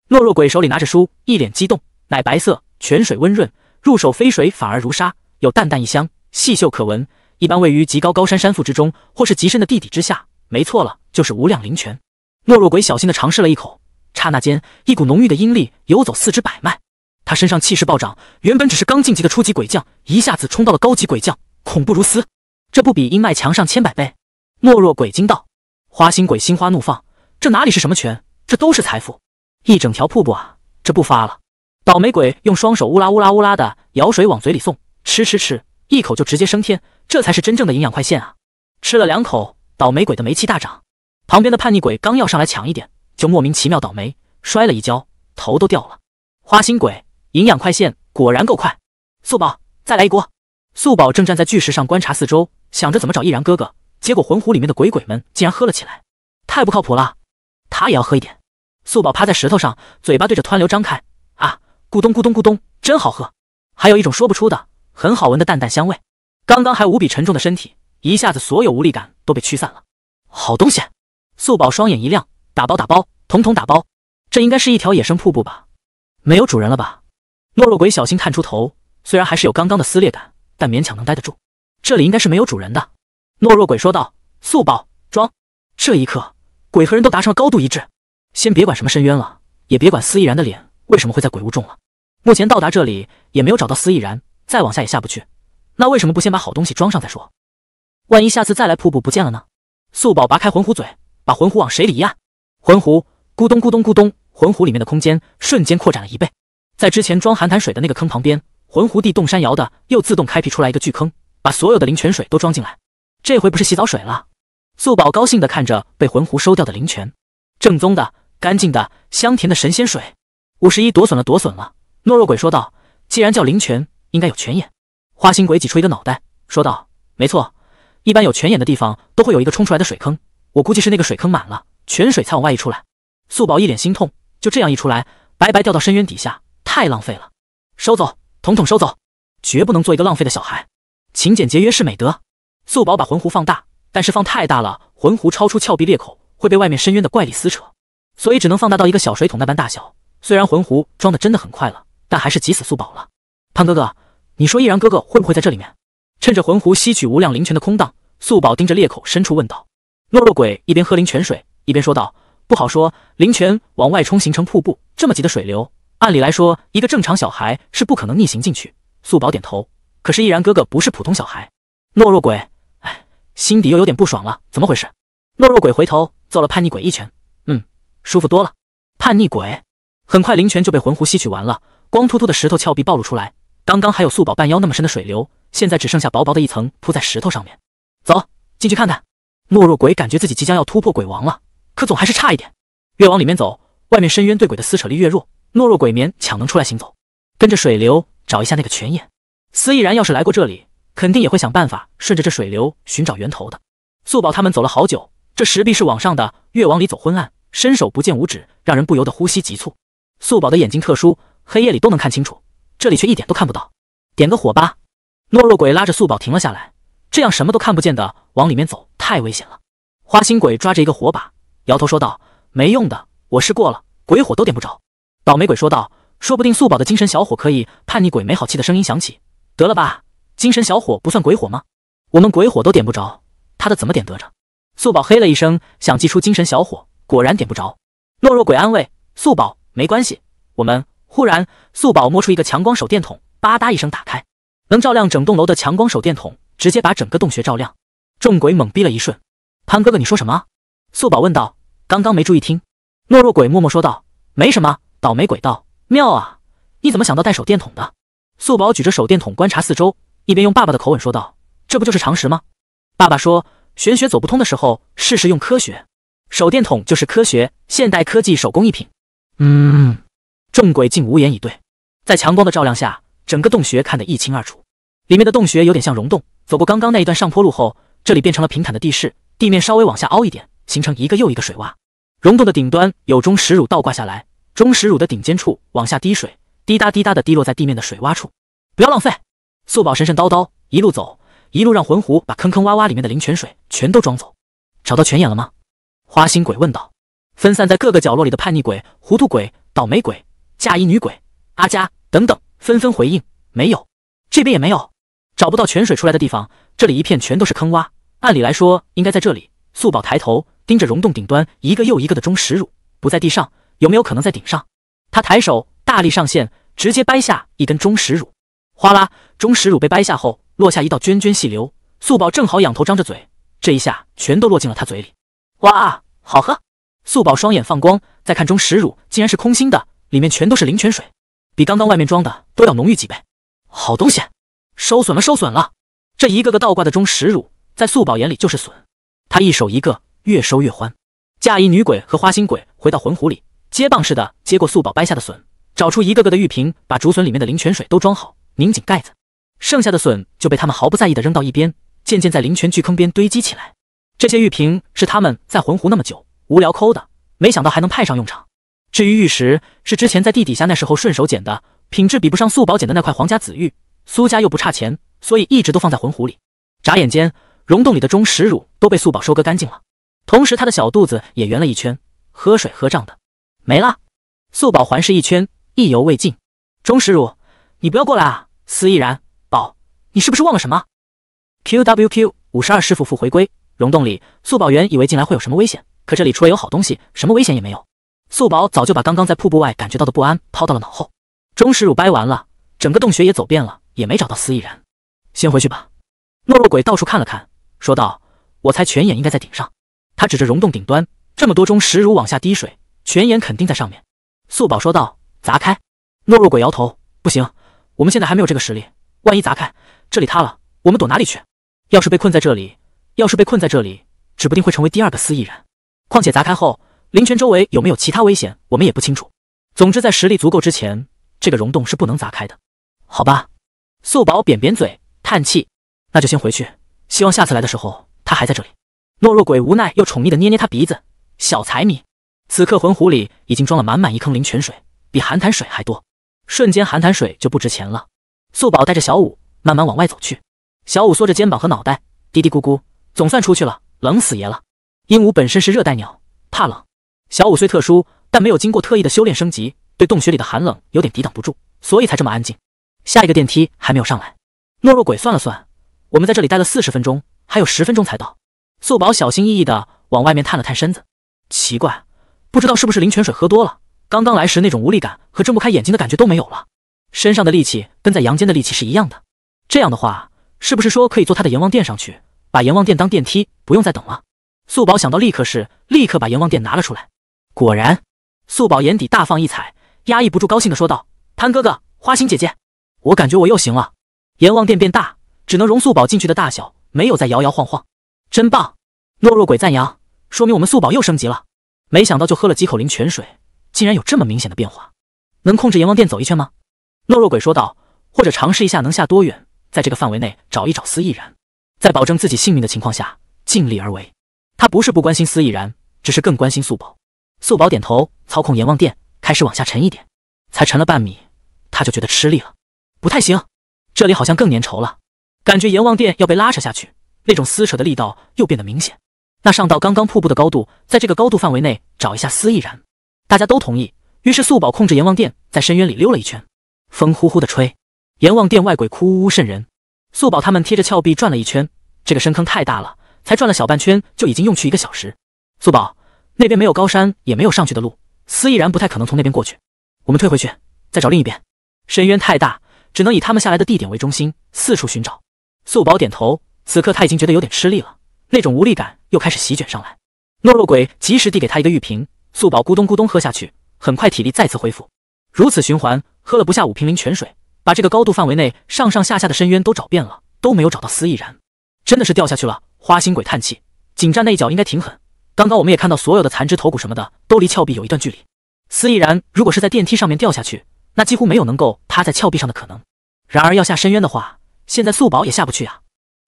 懦弱鬼手里拿着书，一脸激动。奶白色泉水温润，入手非水反而如沙，有淡淡一香，细嗅可闻。一般位于极高高山山腹之中，或是极深的地底之下。没错了，就是无量灵泉。懦弱鬼小心的尝试了一口，刹那间，一股浓郁的阴力游走四肢百脉，他身上气势暴涨。原本只是刚晋级的初级鬼将，一下子冲到了高级鬼将，恐怖如斯。这不比阴脉强上千百倍？懦弱鬼惊道。花心鬼心花怒放，这哪里是什么泉，这都是财富！一整条瀑布啊，这不发了！倒霉鬼用双手乌拉乌拉乌拉的舀水往嘴里送，吃吃吃，一口就直接升天。这才是真正的营养快线啊！吃了两口，倒霉鬼的煤气大涨。旁边的叛逆鬼刚要上来抢一点，就莫名其妙倒霉，摔了一跤，头都掉了。花心鬼，营养快线果然够快。素宝，再来一锅。素宝正站在巨石上观察四周，想着怎么找易然哥哥，结果魂湖里面的鬼鬼们竟然喝了起来，太不靠谱了。他也要喝一点。素宝趴在石头上，嘴巴对着湍流张开，啊，咕咚咕咚咕咚，真好喝。还有一种说不出的、很好闻的淡淡香味。刚刚还无比沉重的身体，一下子所有无力感都被驱散了。好东西！素宝双眼一亮，打包打包，统统打包。这应该是一条野生瀑布吧？没有主人了吧？懦弱鬼小心探出头，虽然还是有刚刚的撕裂感，但勉强能待得住。这里应该是没有主人的，懦弱鬼说道。素宝装。这一刻，鬼和人都达成了高度一致。先别管什么深渊了，也别管司亦然的脸为什么会在鬼屋中了。目前到达这里也没有找到司亦然，再往下也下不去。那为什么不先把好东西装上再说？万一下次再来瀑布不见了呢？素宝拔开魂壶嘴，把魂壶往水里一按，魂壶咕咚咕咚咕咚，魂壶里面的空间瞬间扩展了一倍。在之前装寒潭水的那个坑旁边，魂壶地动山摇的又自动开辟出来一个巨坑，把所有的灵泉水都装进来。这回不是洗澡水了。素宝高兴的看着被魂壶收掉的灵泉，正宗的、干净的、香甜的神仙水。五十一夺笋了，夺笋了！懦弱鬼说道：“既然叫灵泉，应该有泉眼。”花心鬼挤出一个脑袋，说道：“没错，一般有泉眼的地方都会有一个冲出来的水坑，我估计是那个水坑满了，泉水才往外溢出来。”素宝一脸心痛，就这样一出来，白白掉到深渊底下，太浪费了。收走，统统收走，绝不能做一个浪费的小孩。勤俭节约是美德。素宝把魂壶放大，但是放太大了，魂壶超出峭壁裂口，会被外面深渊的怪力撕扯，所以只能放大到一个小水桶那般大小。虽然魂壶装的真的很快了，但还是急死素宝了。胖哥哥。你说易然哥哥会不会在这里面？趁着魂壶吸取无量灵泉的空档，素宝盯着裂口深处问道。懦弱鬼一边喝灵泉水，一边说道：“不好说，灵泉往外冲，形成瀑布，这么急的水流，按理来说，一个正常小孩是不可能逆行进去。”素宝点头。可是易然哥哥不是普通小孩。懦弱鬼，哎，心底又有点不爽了，怎么回事？懦弱鬼回头揍了叛逆鬼一拳，嗯，舒服多了。叛逆鬼，很快灵泉就被魂壶吸取完了，光秃秃的石头峭壁暴露出来。刚刚还有素宝半腰那么深的水流，现在只剩下薄薄的一层铺在石头上面。走进去看看。懦弱鬼感觉自己即将要突破鬼王了，可总还是差一点。越往里面走，外面深渊对鬼的撕扯力越弱，懦弱鬼勉强能出来行走。跟着水流找一下那个泉眼。司毅然要是来过这里，肯定也会想办法顺着这水流寻找源头的。素宝他们走了好久，这石壁是往上的，越往里走昏暗，伸手不见五指，让人不由得呼吸急促。素宝的眼睛特殊，黑夜里都能看清楚。这里却一点都看不到，点个火吧。懦弱鬼拉着素宝停了下来，这样什么都看不见的往里面走太危险了。花心鬼抓着一个火把，摇头说道：“没用的，我试过了，鬼火都点不着。”倒霉鬼说道：“说不定素宝的精神小伙可以。”叛逆鬼没好气的声音响起：“得了吧，精神小伙不算鬼火吗？我们鬼火都点不着，他的怎么点得着？”素宝嘿了一声，想祭出精神小伙，果然点不着。懦弱鬼安慰素宝：“没关系，我们。”忽然，素宝摸出一个强光手电筒，吧嗒一声打开，能照亮整栋楼的强光手电筒直接把整个洞穴照亮。众鬼懵逼了一瞬。潘哥哥，你说什么？素宝问道。刚刚没注意听。懦弱鬼默默说道。没什么。倒霉鬼道。妙啊！你怎么想到带手电筒的？素宝举着手电筒观察四周，一边用爸爸的口吻说道：“这不就是常识吗？”爸爸说：“玄学走不通的时候，试试用科学。手电筒就是科学，现代科技手工艺品。”嗯。众鬼竟无言以对。在强光的照亮下，整个洞穴看得一清二楚。里面的洞穴有点像溶洞。走过刚刚那一段上坡路后，这里变成了平坦的地势，地面稍微往下凹一点，形成一个又一个水洼。溶洞的顶端有钟石乳倒挂下来，钟石乳的顶尖处往下滴水，滴答滴答的滴落在地面的水洼处。不要浪费，素宝神神叨叨一路走，一路让魂狐把坑坑洼洼里面的灵泉水全都装走。找到泉眼了吗？花心鬼问道。分散在各个角落里的叛逆鬼、糊涂鬼、倒霉鬼。嫁衣女鬼、阿佳等等纷纷回应，没有，这边也没有，找不到泉水出来的地方，这里一片全都是坑洼，按理来说应该在这里。素宝抬头盯着溶洞顶端一个又一个的钟石乳，不在地上，有没有可能在顶上？他抬手大力上线，直接掰下一根钟石乳，哗啦，钟石乳被掰下后落下一道涓涓细流，素宝正好仰头张着嘴，这一下全都落进了他嘴里。哇，好喝！素宝双眼放光，再看钟石乳竟然是空心的。里面全都是灵泉水，比刚刚外面装的都要浓郁几倍。好东西，收损了，收损了！这一个个倒挂的钟石乳，在素宝眼里就是笋。他一手一个，越收越欢。嫁衣女鬼和花心鬼回到魂湖里，接棒似的接过素宝掰下的笋，找出一个个的玉瓶，把竹笋里面的灵泉水都装好，拧紧盖子。剩下的笋就被他们毫不在意的扔到一边，渐渐在灵泉巨坑边堆积起来。这些玉瓶是他们在魂湖那么久无聊抠的，没想到还能派上用场。至于玉石，是之前在地底下那时候顺手捡的，品质比不上素宝捡的那块皇家紫玉。苏家又不差钱，所以一直都放在魂湖里。眨眼间，溶洞里的钟石乳都被素宝收割干净了，同时他的小肚子也圆了一圈，喝水喝胀的，没了。素宝环视一圈，意犹未尽。钟石乳，你不要过来啊！司亦然，宝，你是不是忘了什么？QWQ 五十二师傅复回归溶洞里，素宝原以为进来会有什么危险，可这里除了有好东西，什么危险也没有。素宝早就把刚刚在瀑布外感觉到的不安抛到了脑后。钟石乳掰完了，整个洞穴也走遍了，也没找到司逸然。先回去吧。懦弱鬼到处看了看，说道：“我猜泉眼应该在顶上。”他指着溶洞顶端，这么多钟石乳往下滴水，泉眼肯定在上面。素宝说道：“砸开。”懦弱鬼摇头：“不行，我们现在还没有这个实力。万一砸开，这里塌了，我们躲哪里去？要是被困在这里，要是被困在这里，指不定会成为第二个司逸然。况且砸开后……”灵泉周围有没有其他危险，我们也不清楚。总之，在实力足够之前，这个溶洞是不能砸开的，好吧？素宝扁扁嘴，叹气。那就先回去，希望下次来的时候他还在这里。懦弱鬼无奈又宠溺的捏捏他鼻子，小财迷。此刻魂壶里已经装了满满一坑灵泉水，比寒潭水还多，瞬间寒潭水就不值钱了。素宝带着小五慢慢往外走去，小五缩着肩膀和脑袋，嘀嘀咕咕，总算出去了，冷死爷了。鹦鹉本身是热带鸟，怕冷。小五虽特殊，但没有经过特意的修炼升级，对洞穴里的寒冷有点抵挡不住，所以才这么安静。下一个电梯还没有上来。懦弱鬼算了算，我们在这里待了四十分钟，还有十分钟才到。素宝小心翼翼的往外面探了探身子，奇怪，不知道是不是灵泉水喝多了，刚刚来时那种无力感和睁不开眼睛的感觉都没有了，身上的力气跟在阳间的力气是一样的。这样的话，是不是说可以坐他的阎王殿上去，把阎王殿当电梯，不用再等了？素宝想到，立刻是立刻把阎王殿拿了出来。果然，素宝眼底大放异彩，压抑不住高兴的说道：“潘哥哥，花心姐姐，我感觉我又行了。阎王殿变大，只能容素宝进去的大小，没有再摇摇晃晃，真棒！”懦弱鬼赞扬，说明我们素宝又升级了。没想到就喝了几口灵泉水，竟然有这么明显的变化。能控制阎王殿走一圈吗？懦弱鬼说道，或者尝试一下能下多远，在这个范围内找一找司亦然，在保证自己性命的情况下尽力而为。他不是不关心司亦然，只是更关心素宝。素宝点头，操控阎王殿开始往下沉一点。才沉了半米，他就觉得吃力了，不太行。这里好像更粘稠了，感觉阎王殿要被拉扯下去，那种撕扯的力道又变得明显。那上到刚刚瀑布的高度，在这个高度范围内找一下司亦然。大家都同意，于是素宝控制阎王殿在深渊里溜了一圈。风呼呼的吹，阎王殿外鬼哭呜呜渗人。素宝他们贴着峭壁转了一圈，这个深坑太大了，才转了小半圈就已经用去一个小时。素宝。那边没有高山，也没有上去的路，司毅然不太可能从那边过去。我们退回去，再找另一边。深渊太大，只能以他们下来的地点为中心，四处寻找。素宝点头，此刻他已经觉得有点吃力了，那种无力感又开始席卷上来。懦弱鬼及时递给他一个玉瓶，素宝咕咚咕咚喝下去，很快体力再次恢复。如此循环，喝了不下五瓶灵泉水，把这个高度范围内上上下下的深渊都找遍了，都没有找到司毅然，真的是掉下去了。花心鬼叹气，紧站那一脚应该挺狠。刚刚我们也看到，所有的残肢、头骨什么的都离峭壁有一段距离。司亦然，如果是在电梯上面掉下去，那几乎没有能够趴在峭壁上的可能。然而要下深渊的话，现在素宝也下不去啊。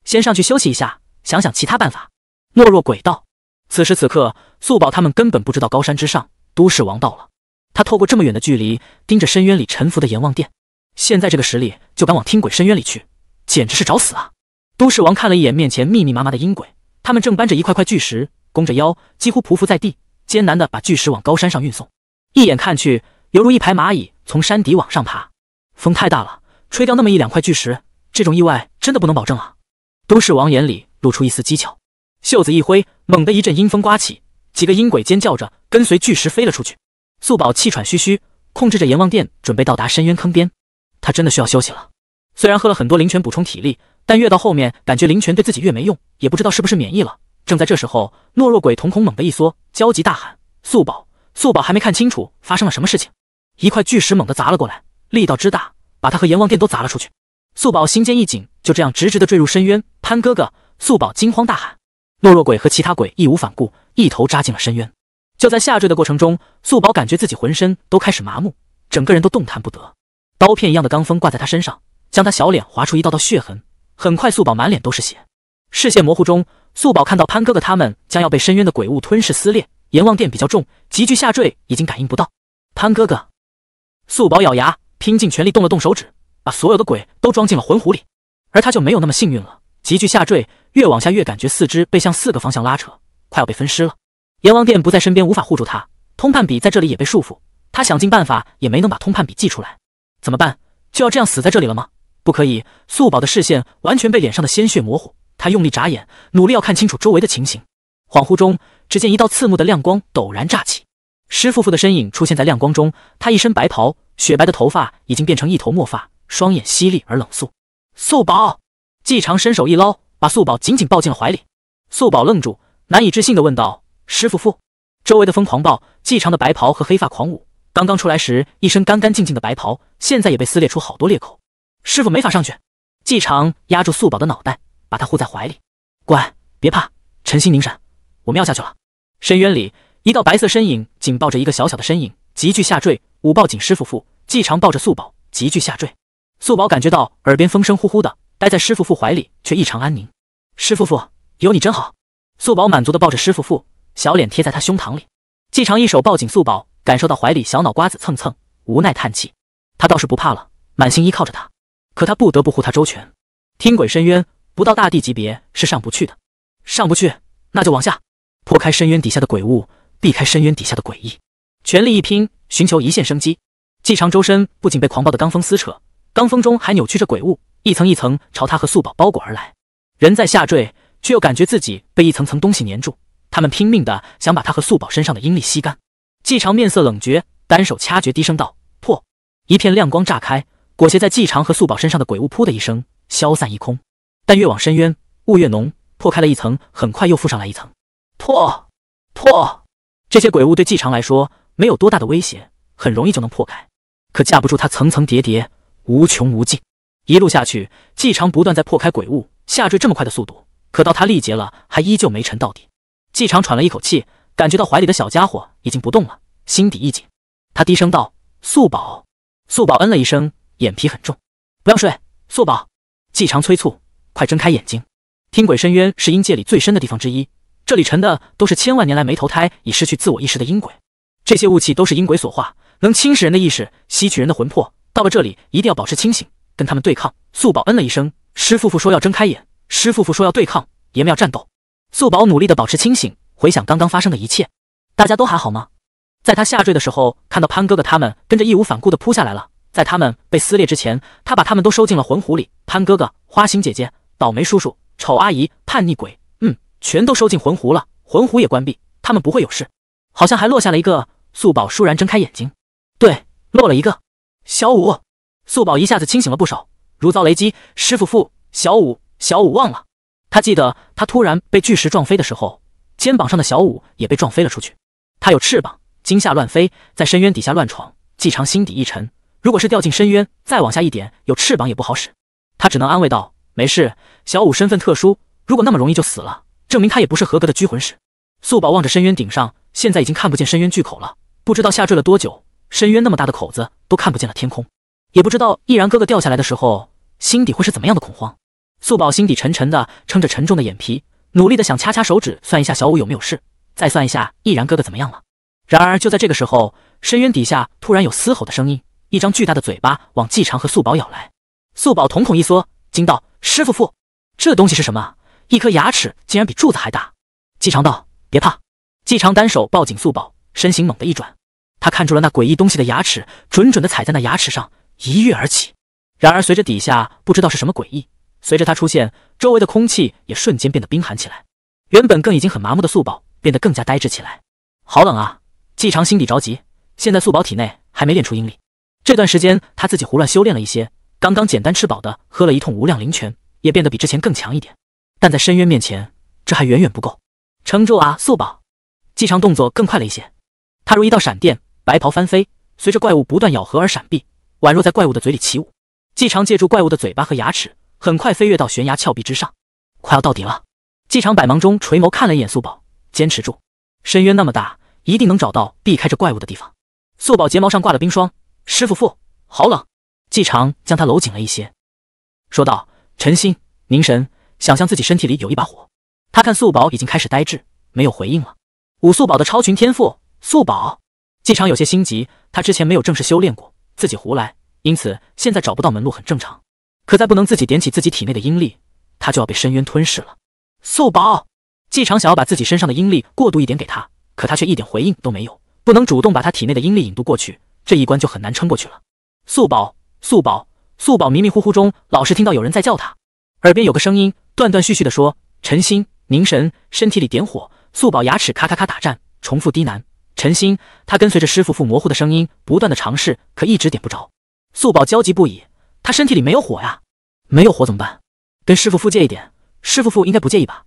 先上去休息一下，想想其他办法。懦弱鬼道，此时此刻，素宝他们根本不知道高山之上都市王到了。他透过这么远的距离，盯着深渊里沉浮的阎王殿。现在这个实力就敢往听鬼深渊里去，简直是找死啊！都市王看了一眼面前密密麻麻的阴鬼，他们正搬着一块块巨石。弓着腰，几乎匍匐在地，艰难地把巨石往高山上运送。一眼看去，犹如一排蚂蚁从山底往上爬。风太大了，吹掉那么一两块巨石，这种意外真的不能保证啊！都市王眼里露出一丝讥诮，袖子一挥，猛地一阵阴风刮起，几个阴鬼尖叫着跟随巨石飞了出去。素宝气喘吁吁，控制着阎王殿准备到达深渊坑边。他真的需要休息了。虽然喝了很多灵泉补充体力，但越到后面感觉灵泉对自己越没用，也不知道是不是免疫了。正在这时候，懦弱鬼瞳孔猛地一缩，焦急大喊：“素宝，素宝！”还没看清楚发生了什么事情，一块巨石猛地砸了过来，力道之大，把他和阎王殿都砸了出去。素宝心尖一紧，就这样直直的坠入深渊。潘哥哥，素宝惊慌大喊。懦弱鬼和其他鬼义无反顾，一头扎进了深渊。就在下坠的过程中，素宝感觉自己浑身都开始麻木，整个人都动弹不得。刀片一样的罡风挂在他身上，将他小脸划出一道道血痕。很快，素宝满脸都是血，视线模糊中。素宝看到潘哥哥他们将要被深渊的鬼物吞噬撕裂，阎王殿比较重，急剧下坠，已经感应不到潘哥哥。素宝咬牙，拼尽全力动了动手指，把所有的鬼都装进了魂壶里，而他就没有那么幸运了，急剧下坠，越往下越感觉四肢被向四个方向拉扯，快要被分尸了。阎王殿不在身边，无法护住他，通判笔在这里也被束缚，他想尽办法也没能把通判笔寄出来，怎么办？就要这样死在这里了吗？不可以！素宝的视线完全被脸上的鲜血模糊。他用力眨眼，努力要看清楚周围的情形。恍惚中，只见一道刺目的亮光陡然乍起，师父父的身影出现在亮光中。他一身白袍，雪白的头发已经变成一头墨发，双眼犀利而冷肃。素宝，季长伸手一捞，把素宝紧紧抱进了怀里。素宝愣住，难以置信地问道：“师父父？”周围的风狂暴，季长的白袍和黑发狂舞。刚刚出来时，一身干干净净的白袍，现在也被撕裂出好多裂口。师傅没法上去。季长压住素宝的脑袋。把他护在怀里，乖，别怕。陈心凝神，我们要下去了。深渊里，一道白色身影紧抱着一个小小的身影，急剧下坠。武抱紧师傅傅季长抱着素宝，急剧下坠。素宝感觉到耳边风声呼呼的，待在师傅傅怀里却异常安宁。师傅傅有你真好。素宝满足的抱着师傅傅，小脸贴在他胸膛里。季长一手抱紧素宝，感受到怀里小脑瓜子蹭蹭，无奈叹气。他倒是不怕了，满心依靠着他，可他不得不护他周全。听鬼深渊。不到大地级别是上不去的，上不去那就往下，破开深渊底下的鬼雾，避开深渊底下的诡异，全力一拼，寻求一线生机。季长周身不仅被狂暴的罡风撕扯，罡风中还扭曲着鬼雾，一层一层朝他和素宝包裹而来。人在下坠，却又感觉自己被一层层东西粘住，他们拼命的想把他和素宝身上的阴力吸干。季长面色冷绝，单手掐诀，低声道：“破！”一片亮光炸开，裹挟在季长和素宝身上的鬼雾，噗的一声消散一空。但越往深渊，雾越浓，破开了一层，很快又覆上来一层。破破，这些鬼物对季长来说没有多大的威胁，很容易就能破开。可架不住它层层叠叠，无穷无尽。一路下去，季长不断在破开鬼雾，下坠这么快的速度，可到他力竭了，还依旧没沉到底。季长喘了一口气，感觉到怀里的小家伙已经不动了，心底一紧，他低声道：“素宝，素宝。”嗯了一声，眼皮很重，不要睡。素宝，季长催促。快睁开眼睛！听鬼深渊是阴界里最深的地方之一，这里沉的都是千万年来没投胎、已失去自我意识的阴鬼。这些雾气都是阴鬼所化，能侵蚀人的意识，吸取人的魂魄。到了这里，一定要保持清醒，跟他们对抗。素宝嗯了一声。师父傅说要睁开眼，师父傅说要对抗，爷们要战斗。素宝努力的保持清醒，回想刚刚发生的一切。大家都还好吗？在他下坠的时候，看到潘哥哥他们跟着义无反顾的扑下来了。在他们被撕裂之前，他把他们都收进了魂壶里。潘哥哥，花心姐姐。倒霉叔叔，丑阿姨，叛逆鬼，嗯，全都收进魂壶了，魂壶也关闭，他们不会有事。好像还落下了一个。素宝倏然睁开眼睛，对，落了一个小五。素宝一下子清醒了不少，如遭雷击。师傅傅，小五，小五忘了。他记得，他突然被巨石撞飞的时候，肩膀上的小五也被撞飞了出去。他有翅膀，惊吓乱飞，在深渊底下乱闯。季常心底一沉，如果是掉进深渊，再往下一点，有翅膀也不好使。他只能安慰道。没事，小五身份特殊，如果那么容易就死了，证明他也不是合格的拘魂使。素宝望着深渊顶上，现在已经看不见深渊巨口了，不知道下坠了多久，深渊那么大的口子都看不见了天空，也不知道毅然哥哥掉下来的时候，心底会是怎么样的恐慌。素宝心底沉沉的，撑着沉重的眼皮，努力的想掐掐手指，算一下小五有没有事，再算一下毅然哥哥怎么样了。然而就在这个时候，深渊底下突然有嘶吼的声音，一张巨大的嘴巴往季长和素宝咬来，素宝瞳孔一缩。惊道：“师傅傅，这东西是什么？一颗牙齿竟然比柱子还大！”季长道：“别怕。”季长单手抱紧素宝，身形猛地一转，他看住了那诡异东西的牙齿，准准的踩在那牙齿上，一跃而起。然而随着底下不知道是什么诡异，随着他出现，周围的空气也瞬间变得冰寒起来。原本更已经很麻木的素宝，变得更加呆滞起来。好冷啊！季长心底着急，现在素宝体内还没练出阴力，这段时间他自己胡乱修炼了一些。刚刚简单吃饱的，喝了一通无量灵泉，也变得比之前更强一点。但在深渊面前，这还远远不够。撑住啊，素宝！季长动作更快了一些，他如一道闪电，白袍翻飞，随着怪物不断咬合而闪避，宛若在怪物的嘴里起舞。季长借助怪物的嘴巴和牙齿，很快飞跃到悬崖峭壁之上，快要到底了。季长百忙中垂眸看了一眼素宝，坚持住，深渊那么大，一定能找到避开这怪物的地方。素宝睫毛上挂了冰霜，师傅傅，好冷。季常将他搂紧了一些，说道：“陈心，凝神，想象自己身体里有一把火。”他看素宝已经开始呆滞，没有回应了。武素宝的超群天赋，素宝。季常有些心急，他之前没有正式修炼过，自己胡来，因此现在找不到门路很正常。可再不能自己点起自己体内的阴力，他就要被深渊吞噬了。素宝，季常想要把自己身上的阴力过度一点给他，可他却一点回应都没有，不能主动把他体内的阴力引渡过去，这一关就很难撑过去了。素宝。素宝，素宝迷迷糊糊中，老是听到有人在叫他，耳边有个声音断断续续的说：“陈心，凝神，身体里点火。”素宝牙齿咔咔咔打颤，重复低喃：“陈心。”他跟随着师傅傅模糊的声音不断的尝试，可一直点不着。素宝焦急不已，他身体里没有火呀，没有火怎么办？跟师傅傅借一点，师傅傅应该不介意吧？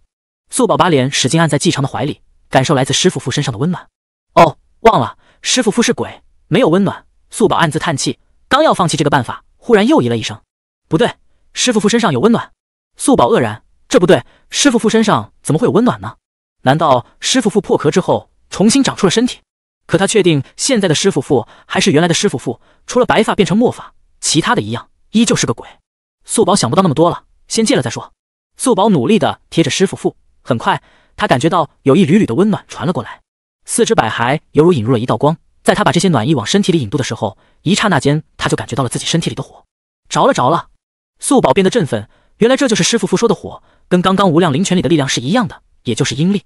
素宝把脸使劲按在季常的怀里，感受来自师傅傅身上的温暖。哦，忘了，师傅傅是鬼，没有温暖。素宝暗自叹气。刚要放弃这个办法，忽然又咦了一声：“不对，师傅父身上有温暖。”素宝愕然：“这不对，师傅父身上怎么会有温暖呢？难道师傅父破壳之后重新长出了身体？可他确定现在的师傅父还是原来的师傅父，除了白发变成墨发，其他的一样，依旧是个鬼。”素宝想不到那么多了，先戒了再说。素宝努力的贴着师傅父，很快他感觉到有一缕缕的温暖传了过来，四肢百骸犹如引入了一道光。在他把这些暖意往身体里引渡的时候，一刹那间他就感觉到了自己身体里的火着了，着了。素宝变得振奋，原来这就是师傅傅说的火，跟刚刚无量灵泉里的力量是一样的，也就是阴力。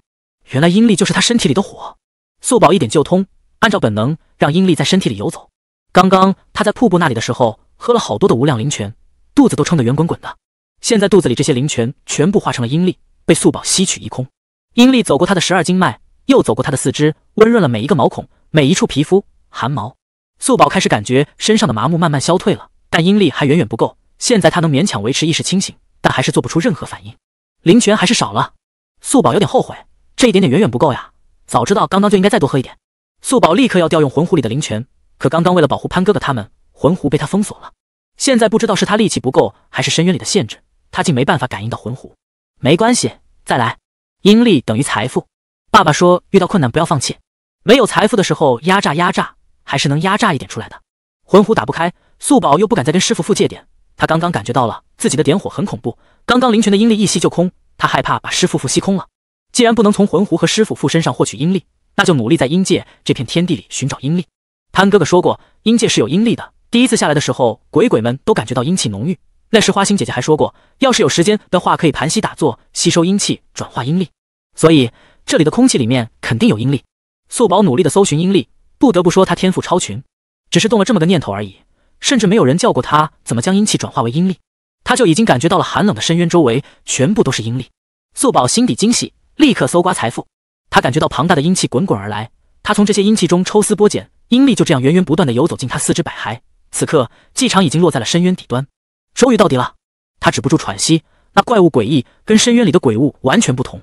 原来阴力就是他身体里的火。素宝一点就通，按照本能让阴力在身体里游走。刚刚他在瀑布那里的时候喝了好多的无量灵泉，肚子都撑得圆滚滚的。现在肚子里这些灵泉全部化成了阴力，被素宝吸取一空。阴力走过他的十二经脉。又走过他的四肢，温润了每一个毛孔，每一处皮肤、汗毛。素宝开始感觉身上的麻木慢慢消退了，但阴力还远远不够。现在他能勉强维持意识清醒，但还是做不出任何反应。灵泉还是少了，素宝有点后悔，这一点点远远不够呀！早知道刚刚就应该再多喝一点。素宝立刻要调用魂壶里的灵泉，可刚刚为了保护潘哥哥他们，魂壶被他封锁了。现在不知道是他力气不够，还是深渊里的限制，他竟没办法感应到魂壶。没关系，再来。阴力等于财富。爸爸说：“遇到困难不要放弃，没有财富的时候压榨压榨，还是能压榨一点出来的。”魂壶打不开，素宝又不敢再跟师父借点。他刚刚感觉到了自己的点火很恐怖，刚刚灵泉的阴力一吸就空，他害怕把师父吸空了。既然不能从魂壶和师父身上获取阴力，那就努力在阴界这片天地里寻找阴力。潘哥哥说过，阴界是有阴力的。第一次下来的时候，鬼鬼们都感觉到阴气浓郁。那时花心姐姐还说过，要是有时间的话，可以盘膝打坐，吸收阴气，转化阴力。所以。这里的空气里面肯定有阴力。素宝努力的搜寻阴力，不得不说他天赋超群，只是动了这么个念头而已，甚至没有人叫过他怎么将阴气转化为阴力，他就已经感觉到了寒冷的深渊周围全部都是阴力。素宝心底惊喜，立刻搜刮财富。他感觉到庞大的阴气滚滚而来，他从这些阴气中抽丝剥茧，阴力就这样源源不断的游走进他四肢百骸。此刻季场已经落在了深渊底端，终于到底了，他止不住喘息。那怪物诡异，跟深渊里的鬼物完全不同。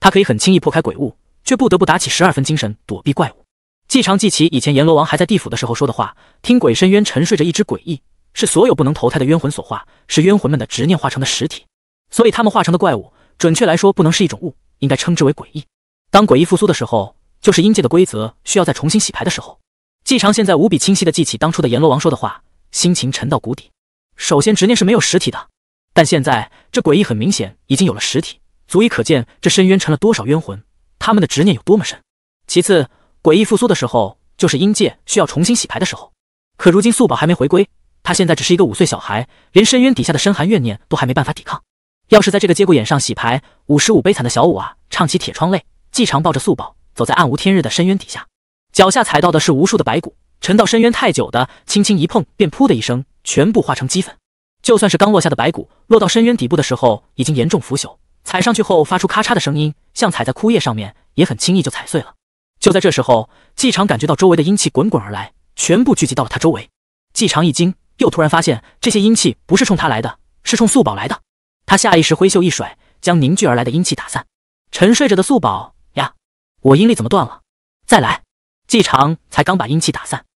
他可以很轻易破开鬼物，却不得不打起十二分精神躲避怪物。季长记起以前阎罗王还在地府的时候说的话：，听鬼深渊沉睡着一只诡异，是所有不能投胎的冤魂所化，是冤魂们的执念化成的实体。所以他们化成的怪物，准确来说不能是一种物，应该称之为诡异。当诡异复苏的时候，就是阴界的规则需要再重新洗牌的时候。季长现在无比清晰的记起当初的阎罗王说的话，心情沉到谷底。首先，执念是没有实体的，但现在这诡异很明显已经有了实体。足以可见，这深渊沉了多少冤魂，他们的执念有多么深。其次，诡异复苏的时候，就是阴界需要重新洗牌的时候。可如今素宝还没回归，他现在只是一个五岁小孩，连深渊底下的深寒怨念都还没办法抵抗。要是在这个节骨眼上洗牌，五十五悲惨的小五啊，唱起铁窗泪，季常抱着素宝走在暗无天日的深渊底下，脚下踩到的是无数的白骨，沉到深渊太久的，轻轻一碰便扑的一声全部化成齑粉。就算是刚落下的白骨，落到深渊底部的时候已经严重腐朽。踩上去后发出咔嚓的声音，像踩在枯叶上面，也很轻易就踩碎了。就在这时候，季长感觉到周围的阴气滚滚而来，全部聚集到了他周围。季长一惊，又突然发现这些阴气不是冲他来的，是冲素宝来的。他下意识挥袖一甩，将凝聚而来的阴气打散。沉睡着的素宝呀，我阴力怎么断了？再来！季长才刚把阴气打散，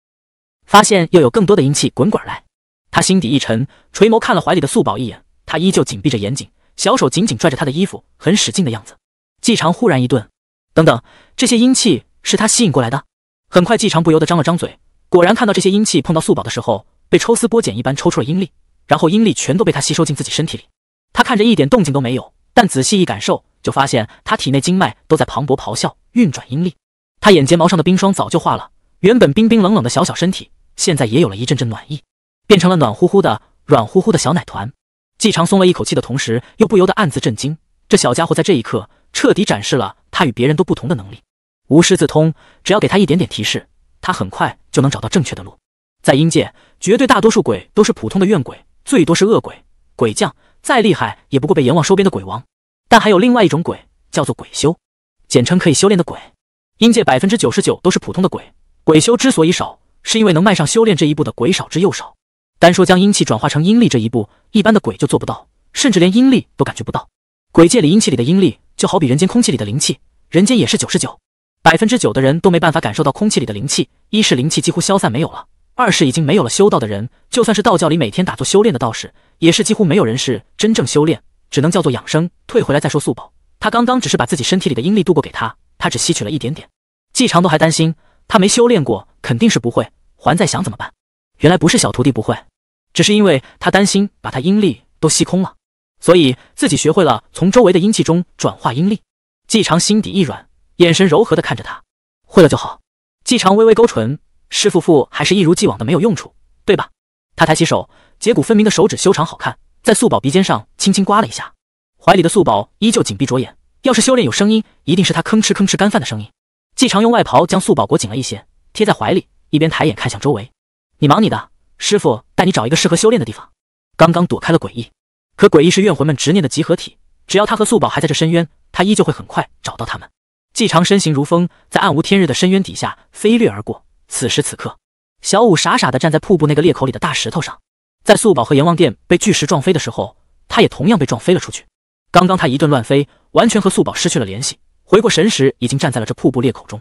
发现又有更多的阴气滚滚而来，他心底一沉，垂眸看了怀里的素宝一眼，他依旧紧闭着眼睛。小手紧紧拽着他的衣服，很使劲的样子。季长忽然一顿，等等，这些阴气是他吸引过来的。很快，季长不由得张了张嘴，果然看到这些阴气碰到素宝的时候，被抽丝剥茧一般抽出了阴力，然后阴力全都被他吸收进自己身体里。他看着一点动静都没有，但仔细一感受，就发现他体内经脉都在磅礴咆哮，运转阴力。他眼睫毛上的冰霜早就化了，原本冰冰冷冷的小小身体，现在也有了一阵阵暖意，变成了暖乎乎的、软乎乎的小奶团。季长松了一口气的同时，又不由得暗自震惊。这小家伙在这一刻彻底展示了他与别人都不同的能力，无师自通。只要给他一点点提示，他很快就能找到正确的路。在阴界，绝对大多数鬼都是普通的怨鬼，最多是恶鬼、鬼将，再厉害也不过被阎王收编的鬼王。但还有另外一种鬼，叫做鬼修，简称可以修炼的鬼。阴界百分之九十九都是普通的鬼，鬼修之所以少，是因为能迈上修炼这一步的鬼少之又少。单说将阴气转化成阴力这一步，一般的鬼就做不到，甚至连阴力都感觉不到。鬼界里阴气里的阴力，就好比人间空气里的灵气，人间也是九十九，百分之九的人都没办法感受到空气里的灵气。一是灵气几乎消散没有了，二是已经没有了修道的人，就算是道教里每天打坐修炼的道士，也是几乎没有人是真正修炼，只能叫做养生。退回来再说素宝，他刚刚只是把自己身体里的阴力渡过给他，他只吸取了一点点。季长都还担心他没修炼过，肯定是不会，还在想怎么办。原来不是小徒弟不会。只是因为他担心把他阴力都吸空了，所以自己学会了从周围的阴气中转化阴力。季长心底一软，眼神柔和地看着他，会了就好。季长微微勾唇，师父傅还是一如既往的没有用处，对吧？他抬起手，结骨分明的手指修长好看，在素宝鼻尖上轻轻刮了一下。怀里的素宝依旧紧闭着眼，要是修炼有声音，一定是他吭哧吭哧干饭的声音。季长用外袍将素宝裹紧了一些，贴在怀里，一边抬眼看向周围：“你忙你的。”师傅带你找一个适合修炼的地方。刚刚躲开了诡异，可诡异是怨魂们执念的集合体，只要他和素宝还在这深渊，他依旧会很快找到他们。季长身形如风，在暗无天日的深渊底下飞掠而过。此时此刻，小五傻傻的站在瀑布那个裂口里的大石头上。在素宝和阎王殿被巨石撞飞的时候，他也同样被撞飞了出去。刚刚他一顿乱飞，完全和素宝失去了联系。回过神时，已经站在了这瀑布裂口中。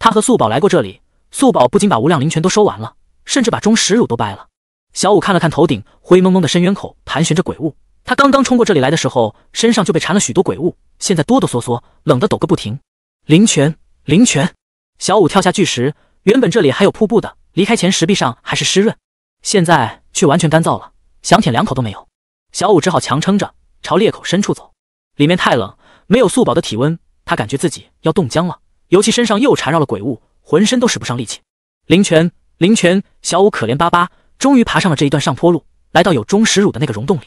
他和素宝来过这里，素宝不仅把无量灵泉都收完了。甚至把钟石乳都掰了。小五看了看头顶灰蒙蒙的深渊口，盘旋着鬼雾。他刚刚冲过这里来的时候，身上就被缠了许多鬼物，现在哆哆嗦嗦，冷得抖个不停。灵泉，灵泉！小五跳下巨石，原本这里还有瀑布的，离开前石壁上还是湿润，现在却完全干燥了，想舔两口都没有。小五只好强撑着朝裂口深处走，里面太冷，没有素宝的体温，他感觉自己要冻僵了，尤其身上又缠绕了鬼物，浑身都使不上力气。灵泉。灵泉，小五可怜巴巴，终于爬上了这一段上坡路，来到有钟石乳的那个溶洞里。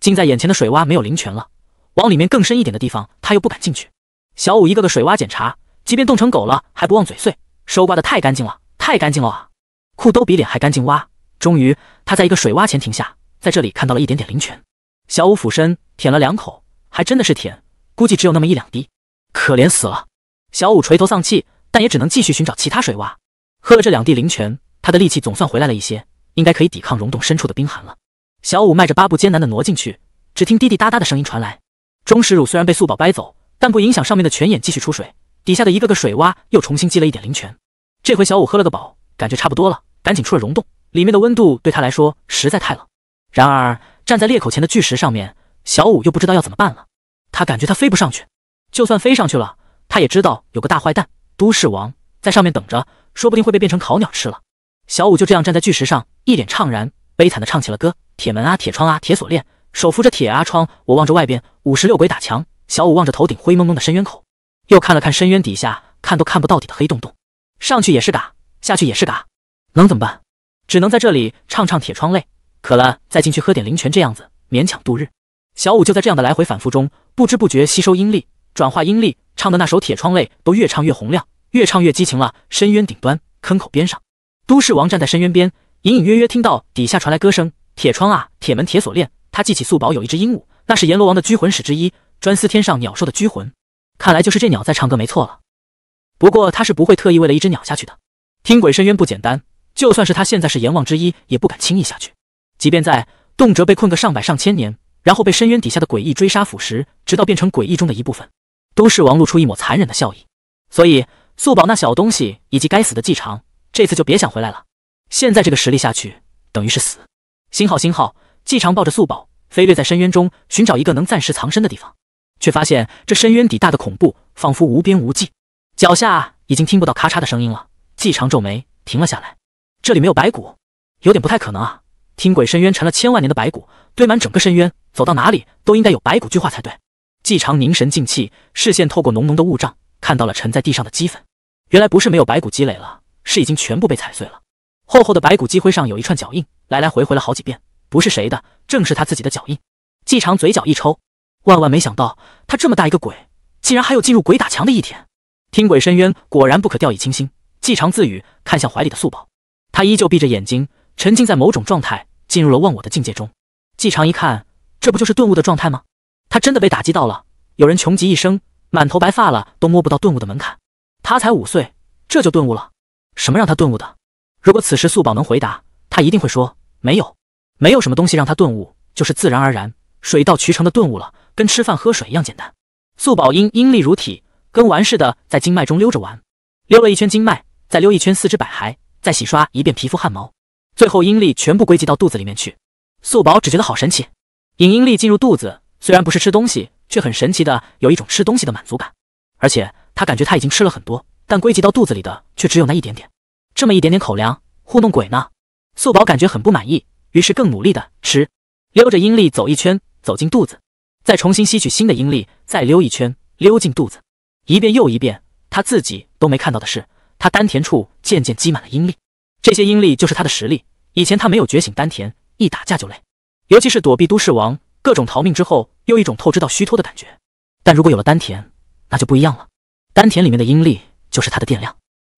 近在眼前的水洼没有灵泉了，往里面更深一点的地方，他又不敢进去。小五一个个水洼检查，即便冻成狗了，还不忘嘴碎，收刮的太干净了，太干净了啊！裤兜比脸还干净。哇！终于，他在一个水洼前停下，在这里看到了一点点灵泉。小五俯身舔了两口，还真的是舔，估计只有那么一两滴。可怜死了，小五垂头丧气，但也只能继续寻找其他水洼，喝了这两滴灵泉。他的力气总算回来了一些，应该可以抵抗溶洞深处的冰寒了。小五迈着八步艰难的挪进去，只听滴滴答答的声音传来。钟石乳虽然被素宝掰走，但不影响上面的泉眼继续出水，底下的一个个水洼又重新积了一点灵泉。这回小五喝了个饱，感觉差不多了，赶紧出了溶洞。里面的温度对他来说实在太冷。然而站在裂口前的巨石上面，小五又不知道要怎么办了。他感觉他飞不上去，就算飞上去了，他也知道有个大坏蛋都市王在上面等着，说不定会被变成烤鸟吃了。小五就这样站在巨石上，一脸怅然，悲惨的唱起了歌。铁门啊，铁窗啊，铁锁链，手扶着铁啊窗。我望着外边五十六鬼打墙。小五望着头顶灰蒙蒙的深渊口，又看了看深渊底下看都看不到底的黑洞洞，上去也是嘎，下去也是嘎，能怎么办？只能在这里唱唱铁窗泪，渴了再进去喝点灵泉，这样子勉强度日。小五就在这样的来回反复中，不知不觉吸收阴力，转化阴力，唱的那首《铁窗泪》都越唱越洪亮，越唱越激情了。深渊顶端，坑口边上。都市王站在深渊边，隐隐约约听到底下传来歌声。铁窗啊，铁门，铁锁链。他记起素宝有一只鹦鹉，那是阎罗王的拘魂使之一，专司天上鸟兽的拘魂。看来就是这鸟在唱歌，没错了。不过他是不会特意为了一只鸟下去的。听鬼深渊不简单，就算是他现在是阎王之一，也不敢轻易下去。即便在，动辄被困个上百上千年，然后被深渊底下的诡异追杀腐蚀，直到变成诡异中的一部分。都市王露出一抹残忍的笑意。所以素宝那小东西，以及该死的季长。这次就别想回来了。现在这个实力下去，等于是死。星号星号，季常抱着素宝飞掠在深渊中，寻找一个能暂时藏身的地方，却发现这深渊底大的恐怖，仿佛无边无际。脚下已经听不到咔嚓的声音了。季常皱眉，停了下来。这里没有白骨，有点不太可能啊！听鬼深渊沉了千万年的白骨，堆满整个深渊，走到哪里都应该有白骨巨化才对。季常凝神静气，视线透过浓浓的雾障，看到了沉在地上的齑粉。原来不是没有白骨积累了。是已经全部被踩碎了。厚厚的白骨积灰上有一串脚印，来来回回了好几遍，不是谁的，正是他自己的脚印。季长嘴角一抽，万万没想到，他这么大一个鬼，竟然还有进入鬼打墙的一天。听鬼深冤果然不可掉以轻心。季长自语，看向怀里的素宝，他依旧闭着眼睛，沉浸在某种状态，进入了忘我的境界中。季长一看，这不就是顿悟的状态吗？他真的被打击到了。有人穷极一生，满头白发了都摸不到顿悟的门槛，他才五岁，这就顿悟了。什么让他顿悟的？如果此时素宝能回答，他一定会说没有，没有什么东西让他顿悟，就是自然而然、水到渠成的顿悟了，跟吃饭喝水一样简单。素宝因阴力如体，跟玩似的在经脉中溜着玩，溜了一圈经脉，再溜一圈四肢百骸，再洗刷一遍皮肤汗毛，最后阴力全部归集到肚子里面去。素宝只觉得好神奇，引阴力进入肚子，虽然不是吃东西，却很神奇的有一种吃东西的满足感，而且他感觉他已经吃了很多。但归集到肚子里的却只有那一点点，这么一点点口粮，糊弄鬼呢？素宝感觉很不满意，于是更努力的吃，溜着阴力走一圈，走进肚子，再重新吸取新的阴力，再溜一圈，溜进肚子，一遍又一遍，他自己都没看到的是，他丹田处渐渐积满了阴力，这些阴力就是他的实力。以前他没有觉醒丹田，一打架就累，尤其是躲避都市王各种逃命之后，又一种透支到虚脱的感觉。但如果有了丹田，那就不一样了，丹田里面的阴力。就是它的电量，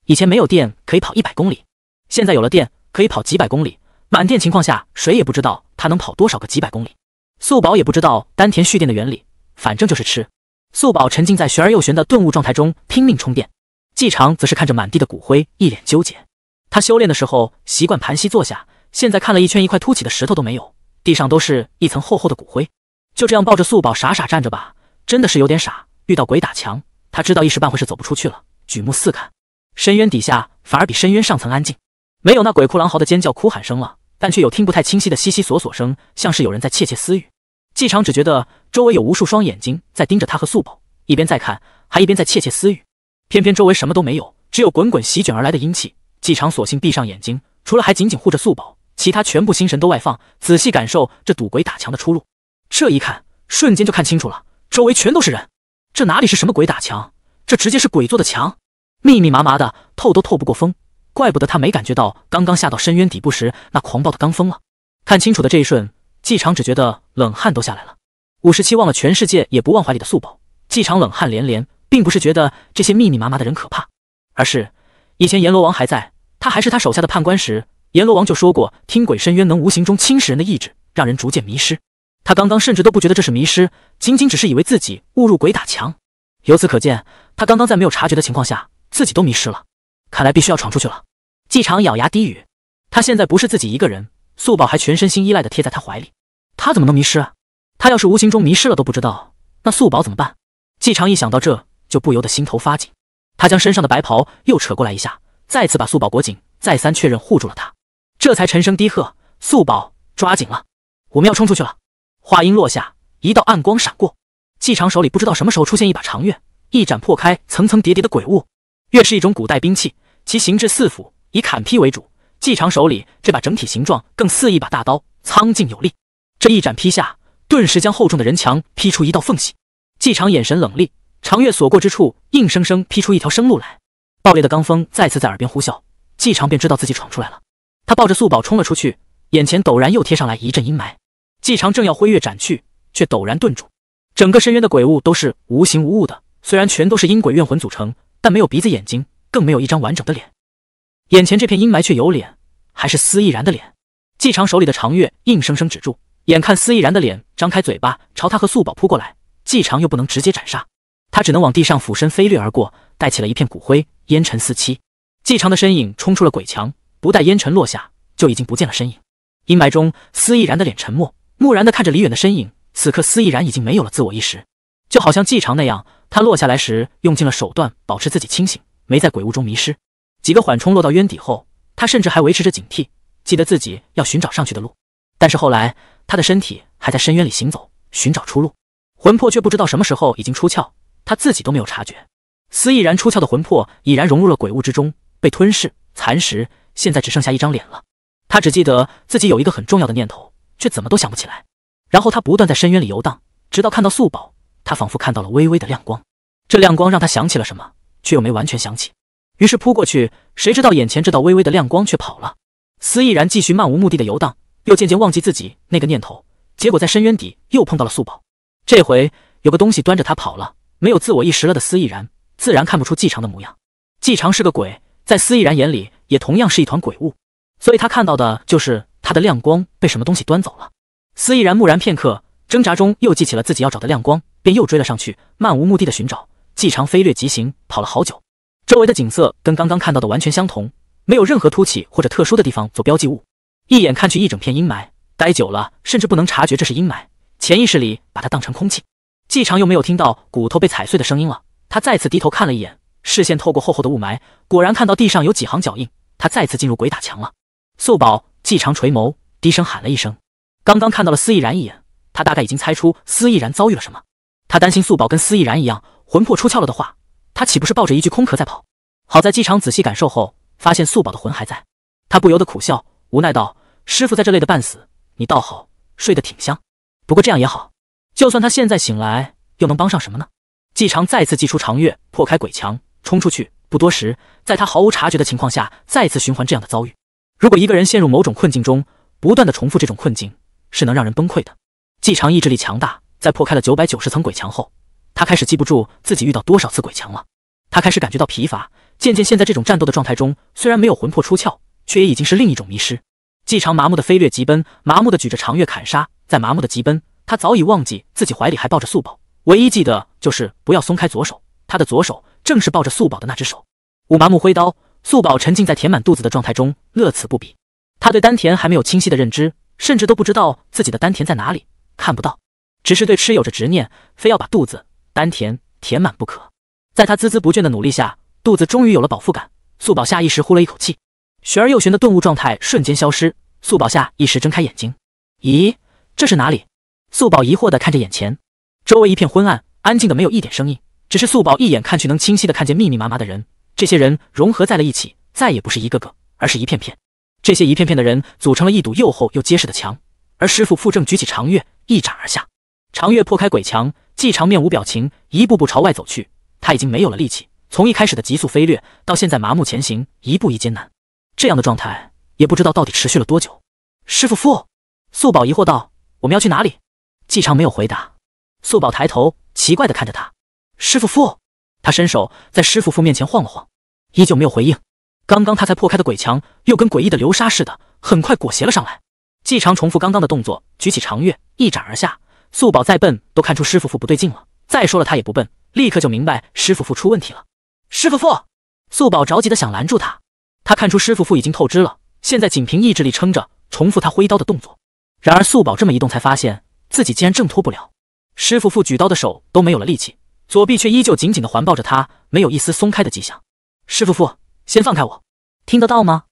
以前没有电可以跑一百公里，现在有了电可以跑几百公里。满电情况下，谁也不知道它能跑多少个几百公里。素宝也不知道丹田蓄电的原理，反正就是吃。素宝沉浸在玄而又玄的顿悟状态中，拼命充电。季长则是看着满地的骨灰，一脸纠结。他修炼的时候习惯盘膝坐下，现在看了一圈，一块凸起的石头都没有，地上都是一层厚厚的骨灰。就这样抱着素宝傻傻站着吧，真的是有点傻。遇到鬼打墙，他知道一时半会是走不出去了。举目四看，深渊底下反而比深渊上层安静，没有那鬼哭狼嚎的尖叫哭喊声了，但却有听不太清晰的悉悉索索声，像是有人在窃窃私语。季长只觉得周围有无数双眼睛在盯着他和素宝，一边在看，还一边在窃窃私语。偏偏周围什么都没有，只有滚滚席卷而来的阴气。季长索性闭上眼睛，除了还紧紧护着素宝，其他全部心神都外放，仔细感受这赌鬼打墙的出路。这一看，瞬间就看清楚了，周围全都是人。这哪里是什么鬼打墙？这直接是鬼做的墙。密密麻麻的，透都透不过风，怪不得他没感觉到刚刚下到深渊底部时那狂暴的罡风了。看清楚的这一瞬，季长只觉得冷汗都下来了。五十七忘了全世界也不忘怀里的素宝，季长冷汗连连，并不是觉得这些密密麻麻的人可怕，而是以前阎罗王还在，他还是他手下的判官时，阎罗王就说过，听鬼深渊能无形中侵蚀人的意志，让人逐渐迷失。他刚刚甚至都不觉得这是迷失，仅仅只是以为自己误入鬼打墙。由此可见，他刚刚在没有察觉的情况下。自己都迷失了，看来必须要闯出去了。季长咬牙低语，他现在不是自己一个人，素宝还全身心依赖的贴在他怀里，他怎么能迷失啊？他要是无形中迷失了都不知道，那素宝怎么办？季长一想到这，就不由得心头发紧。他将身上的白袍又扯过来一下，再次把素宝裹紧，再三确认护住了他，这才沉声低喝：“素宝，抓紧了，我们要冲出去了。”话音落下，一道暗光闪过，季长手里不知道什么时候出现一把长月，一斩破开层层叠叠的鬼雾。月是一种古代兵器，其形制似斧，以砍劈为主。季长手里这把整体形状更似一把大刀，苍劲有力。这一斩劈下，顿时将厚重的人墙劈出一道缝隙。季长眼神冷厉，长月所过之处，硬生生劈出一条生路来。暴烈的罡风再次在耳边呼啸，季长便知道自己闯出来了。他抱着素宝冲了出去，眼前陡然又贴上来一阵阴霾。季长正要挥月斩去，却陡然顿住。整个深渊的鬼物都是无形无物的，虽然全都是阴鬼怨魂组成。但没有鼻子、眼睛，更没有一张完整的脸。眼前这片阴霾却有脸，还是司亦然的脸。季长手里的长月硬生生止住，眼看司亦然的脸张开嘴巴朝他和素宝扑过来，季长又不能直接斩杀，他只能往地上俯身飞掠而过，带起了一片骨灰烟尘四起。季长的身影冲出了鬼墙，不待烟尘落下，就已经不见了身影。阴霾中，司毅然的脸沉默，木然的看着李远的身影。此刻，司毅然已经没有了自我意识，就好像季长那样。他落下来时用尽了手段保持自己清醒，没在鬼屋中迷失。几个缓冲落到渊底后，他甚至还维持着警惕，记得自己要寻找上去的路。但是后来，他的身体还在深渊里行走，寻找出路，魂魄却不知道什么时候已经出窍，他自己都没有察觉。思毅然出窍的魂魄已然融入了鬼物之中，被吞噬、蚕食，现在只剩下一张脸了。他只记得自己有一个很重要的念头，却怎么都想不起来。然后他不断在深渊里游荡，直到看到素宝。他仿佛看到了微微的亮光，这亮光让他想起了什么，却又没完全想起，于是扑过去。谁知道眼前这道微微的亮光却跑了。司亦然继续漫无目的的游荡，又渐渐忘记自己那个念头，结果在深渊底又碰到了素宝。这回有个东西端着他跑了，没有自我意识了的司亦然自然看不出季长的模样。季长是个鬼，在司亦然眼里也同样是一团鬼物，所以他看到的就是他的亮光被什么东西端走了。司亦然木然片刻，挣扎中又记起了自己要找的亮光。便又追了上去，漫无目的的寻找。季长飞掠疾行，跑了好久，周围的景色跟刚刚看到的完全相同，没有任何凸起或者特殊的地方做标记物。一眼看去，一整片阴霾，待久了甚至不能察觉这是阴霾，潜意识里把它当成空气。季长又没有听到骨头被踩碎的声音了，他再次低头看了一眼，视线透过厚厚的雾霾，果然看到地上有几行脚印。他再次进入鬼打墙了。素宝，季长垂眸，低声喊了一声。刚刚看到了司逸然一眼，他大概已经猜出司逸然遭遇了什么。他担心素宝跟司亦然一样，魂魄出窍了的话，他岂不是抱着一具空壳在跑？好在季常仔细感受后，发现素宝的魂还在，他不由得苦笑，无奈道：“师傅在这累得半死，你倒好，睡得挺香。不过这样也好，就算他现在醒来，又能帮上什么呢？”季常再次祭出长月，破开鬼墙，冲出去。不多时，在他毫无察觉的情况下，再次循环这样的遭遇。如果一个人陷入某种困境中，不断的重复这种困境，是能让人崩溃的。季常意志力强大。在破开了九百九十层鬼墙后，他开始记不住自己遇到多少次鬼墙了。他开始感觉到疲乏，渐渐现在这种战斗的状态中，虽然没有魂魄出窍，却也已经是另一种迷失。季长麻木的飞掠疾奔，麻木的举着长月砍杀，在麻木的疾奔，他早已忘记自己怀里还抱着素宝，唯一记得就是不要松开左手，他的左手正是抱着素宝的那只手。五麻木挥刀，素宝沉浸在填满肚子的状态中，乐此不彼。他对丹田还没有清晰的认知，甚至都不知道自己的丹田在哪里，看不到。只是对吃有着执念，非要把肚子丹田填满不可。在他孜孜不倦的努力下，肚子终于有了饱腹感。素宝下意识呼了一口气，玄而又玄的顿悟状态瞬间消失。素宝下意识睁开眼睛，咦，这是哪里？素宝疑惑的看着眼前，周围一片昏暗，安静的没有一点声音。只是素宝一眼看去，能清晰的看见密密麻麻的人，这些人融合在了一起，再也不是一个个，而是一片片。这些一片片的人组成了一堵又厚又结实的墙，而师傅傅正举起长月，一斩而下。长月破开鬼墙，季长面无表情，一步步朝外走去。他已经没有了力气，从一开始的急速飞掠，到现在麻木前行，一步一艰难。这样的状态也不知道到底持续了多久。师傅傅，素宝疑惑道：“我们要去哪里？”季长没有回答。素宝抬头，奇怪地看着他。师傅傅，他伸手在师傅傅面前晃了晃，依旧没有回应。刚刚他才破开的鬼墙，又跟诡异的流沙似的，很快裹挟了上来。季长重复刚刚的动作，举起长月，一斩而下。素宝再笨都看出师傅傅不对劲了，再说了他也不笨，立刻就明白师傅傅出问题了。师傅傅，素宝着急的想拦住他，他看出师傅傅已经透支了，现在仅凭意志力撑着，重复他挥刀的动作。然而素宝这么一动，才发现自己竟然挣脱不了。师傅傅举刀的手都没有了力气，左臂却依旧紧紧的环抱着他，没有一丝松开的迹象。师傅傅，先放开我，听得到吗？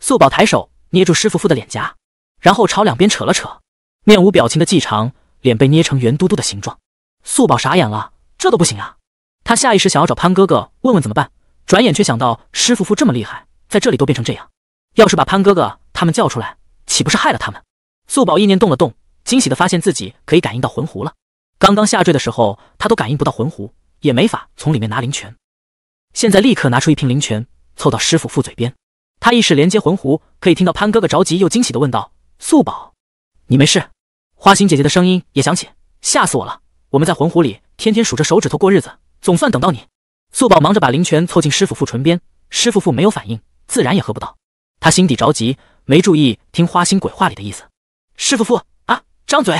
素宝抬手捏住师傅傅的脸颊，然后朝两边扯了扯，面无表情的季长脸被捏成圆嘟嘟的形状，素宝傻眼了，这都不行啊！他下意识想要找潘哥哥问问怎么办，转眼却想到师傅傅这么厉害，在这里都变成这样，要是把潘哥哥他们叫出来，岂不是害了他们？素宝意念动了动，惊喜的发现自己可以感应到魂壶了。刚刚下坠的时候，他都感应不到魂壶，也没法从里面拿灵泉。现在立刻拿出一瓶灵泉，凑到师傅傅嘴边，他意识连接魂壶，可以听到潘哥哥着急又惊喜的问道：“素宝，你没事？”花心姐姐的声音也响起，吓死我了！我们在魂湖里天天数着手指头过日子，总算等到你。素宝忙着把灵泉凑近师父傅唇边，师父傅没有反应，自然也喝不到。他心底着急，没注意听花心鬼话里的意思。师父傅啊，张嘴！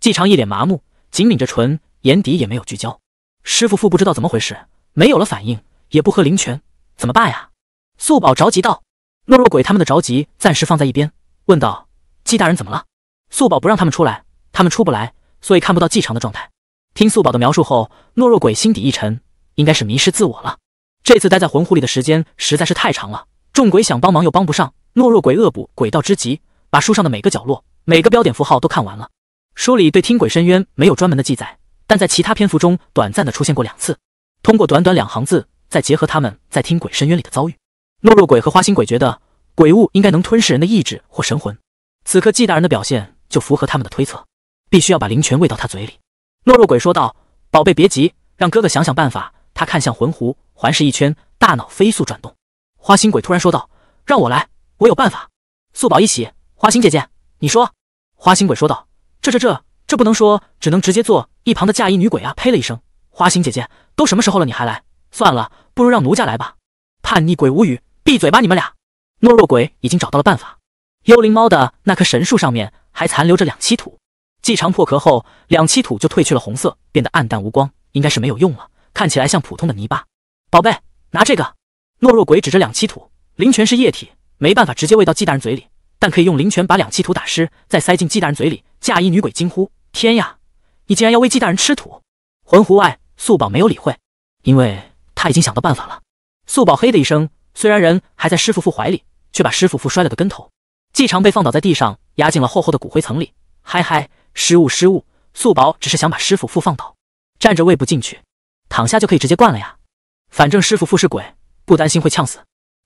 季长一脸麻木，紧抿着唇，眼底也没有聚焦。师父傅不知道怎么回事，没有了反应，也不喝灵泉，怎么办呀？素宝着急道。懦弱鬼他们的着急暂时放在一边，问道：季大人怎么了？素宝不让他们出来，他们出不来，所以看不到继常的状态。听素宝的描述后，懦弱鬼心底一沉，应该是迷失自我了。这次待在魂湖里的时间实在是太长了，众鬼想帮忙又帮不上。懦弱鬼恶补鬼道之极，把书上的每个角落、每个标点符号都看完了。书里对听鬼深渊没有专门的记载，但在其他篇幅中短暂的出现过两次。通过短短两行字，再结合他们在听鬼深渊里的遭遇，懦弱鬼和花心鬼觉得鬼物应该能吞噬人的意志或神魂。此刻纪大人的表现。就符合他们的推测，必须要把灵泉喂到他嘴里。懦弱鬼说道：“宝贝，别急，让哥哥想想办法。”他看向魂狐，环视一圈，大脑飞速转动。花心鬼突然说道：“让我来，我有办法。”素宝一喜：“花心姐姐，你说。”花心鬼说道：“这、这、这、这不能说，只能直接做一旁的嫁衣女鬼啊！”呸了一声。花心姐姐，都什么时候了，你还来？算了，不如让奴家来吧。叛逆鬼无语：“闭嘴吧，你们俩！”懦弱鬼已经找到了办法，幽灵猫的那棵神树上面。还残留着两栖土，继长破壳后，两栖土就褪去了红色，变得暗淡无光，应该是没有用了。看起来像普通的泥巴。宝贝，拿这个。懦弱鬼指着两栖土，灵泉是液体，没办法直接喂到纪大人嘴里，但可以用灵泉把两栖土打湿，再塞进纪大人嘴里。嫁衣女鬼惊呼：天呀，你竟然要喂纪大人吃土！魂湖外，素宝没有理会，因为他已经想到办法了。素宝嘿的一声，虽然人还在师傅父怀里，却把师傅父摔了个跟头。季常被放倒在地上，压进了厚厚的骨灰层里。嗨嗨，失误失误！素宝只是想把师傅傅放倒，站着位不进去，躺下就可以直接灌了呀。反正师傅傅是鬼，不担心会呛死。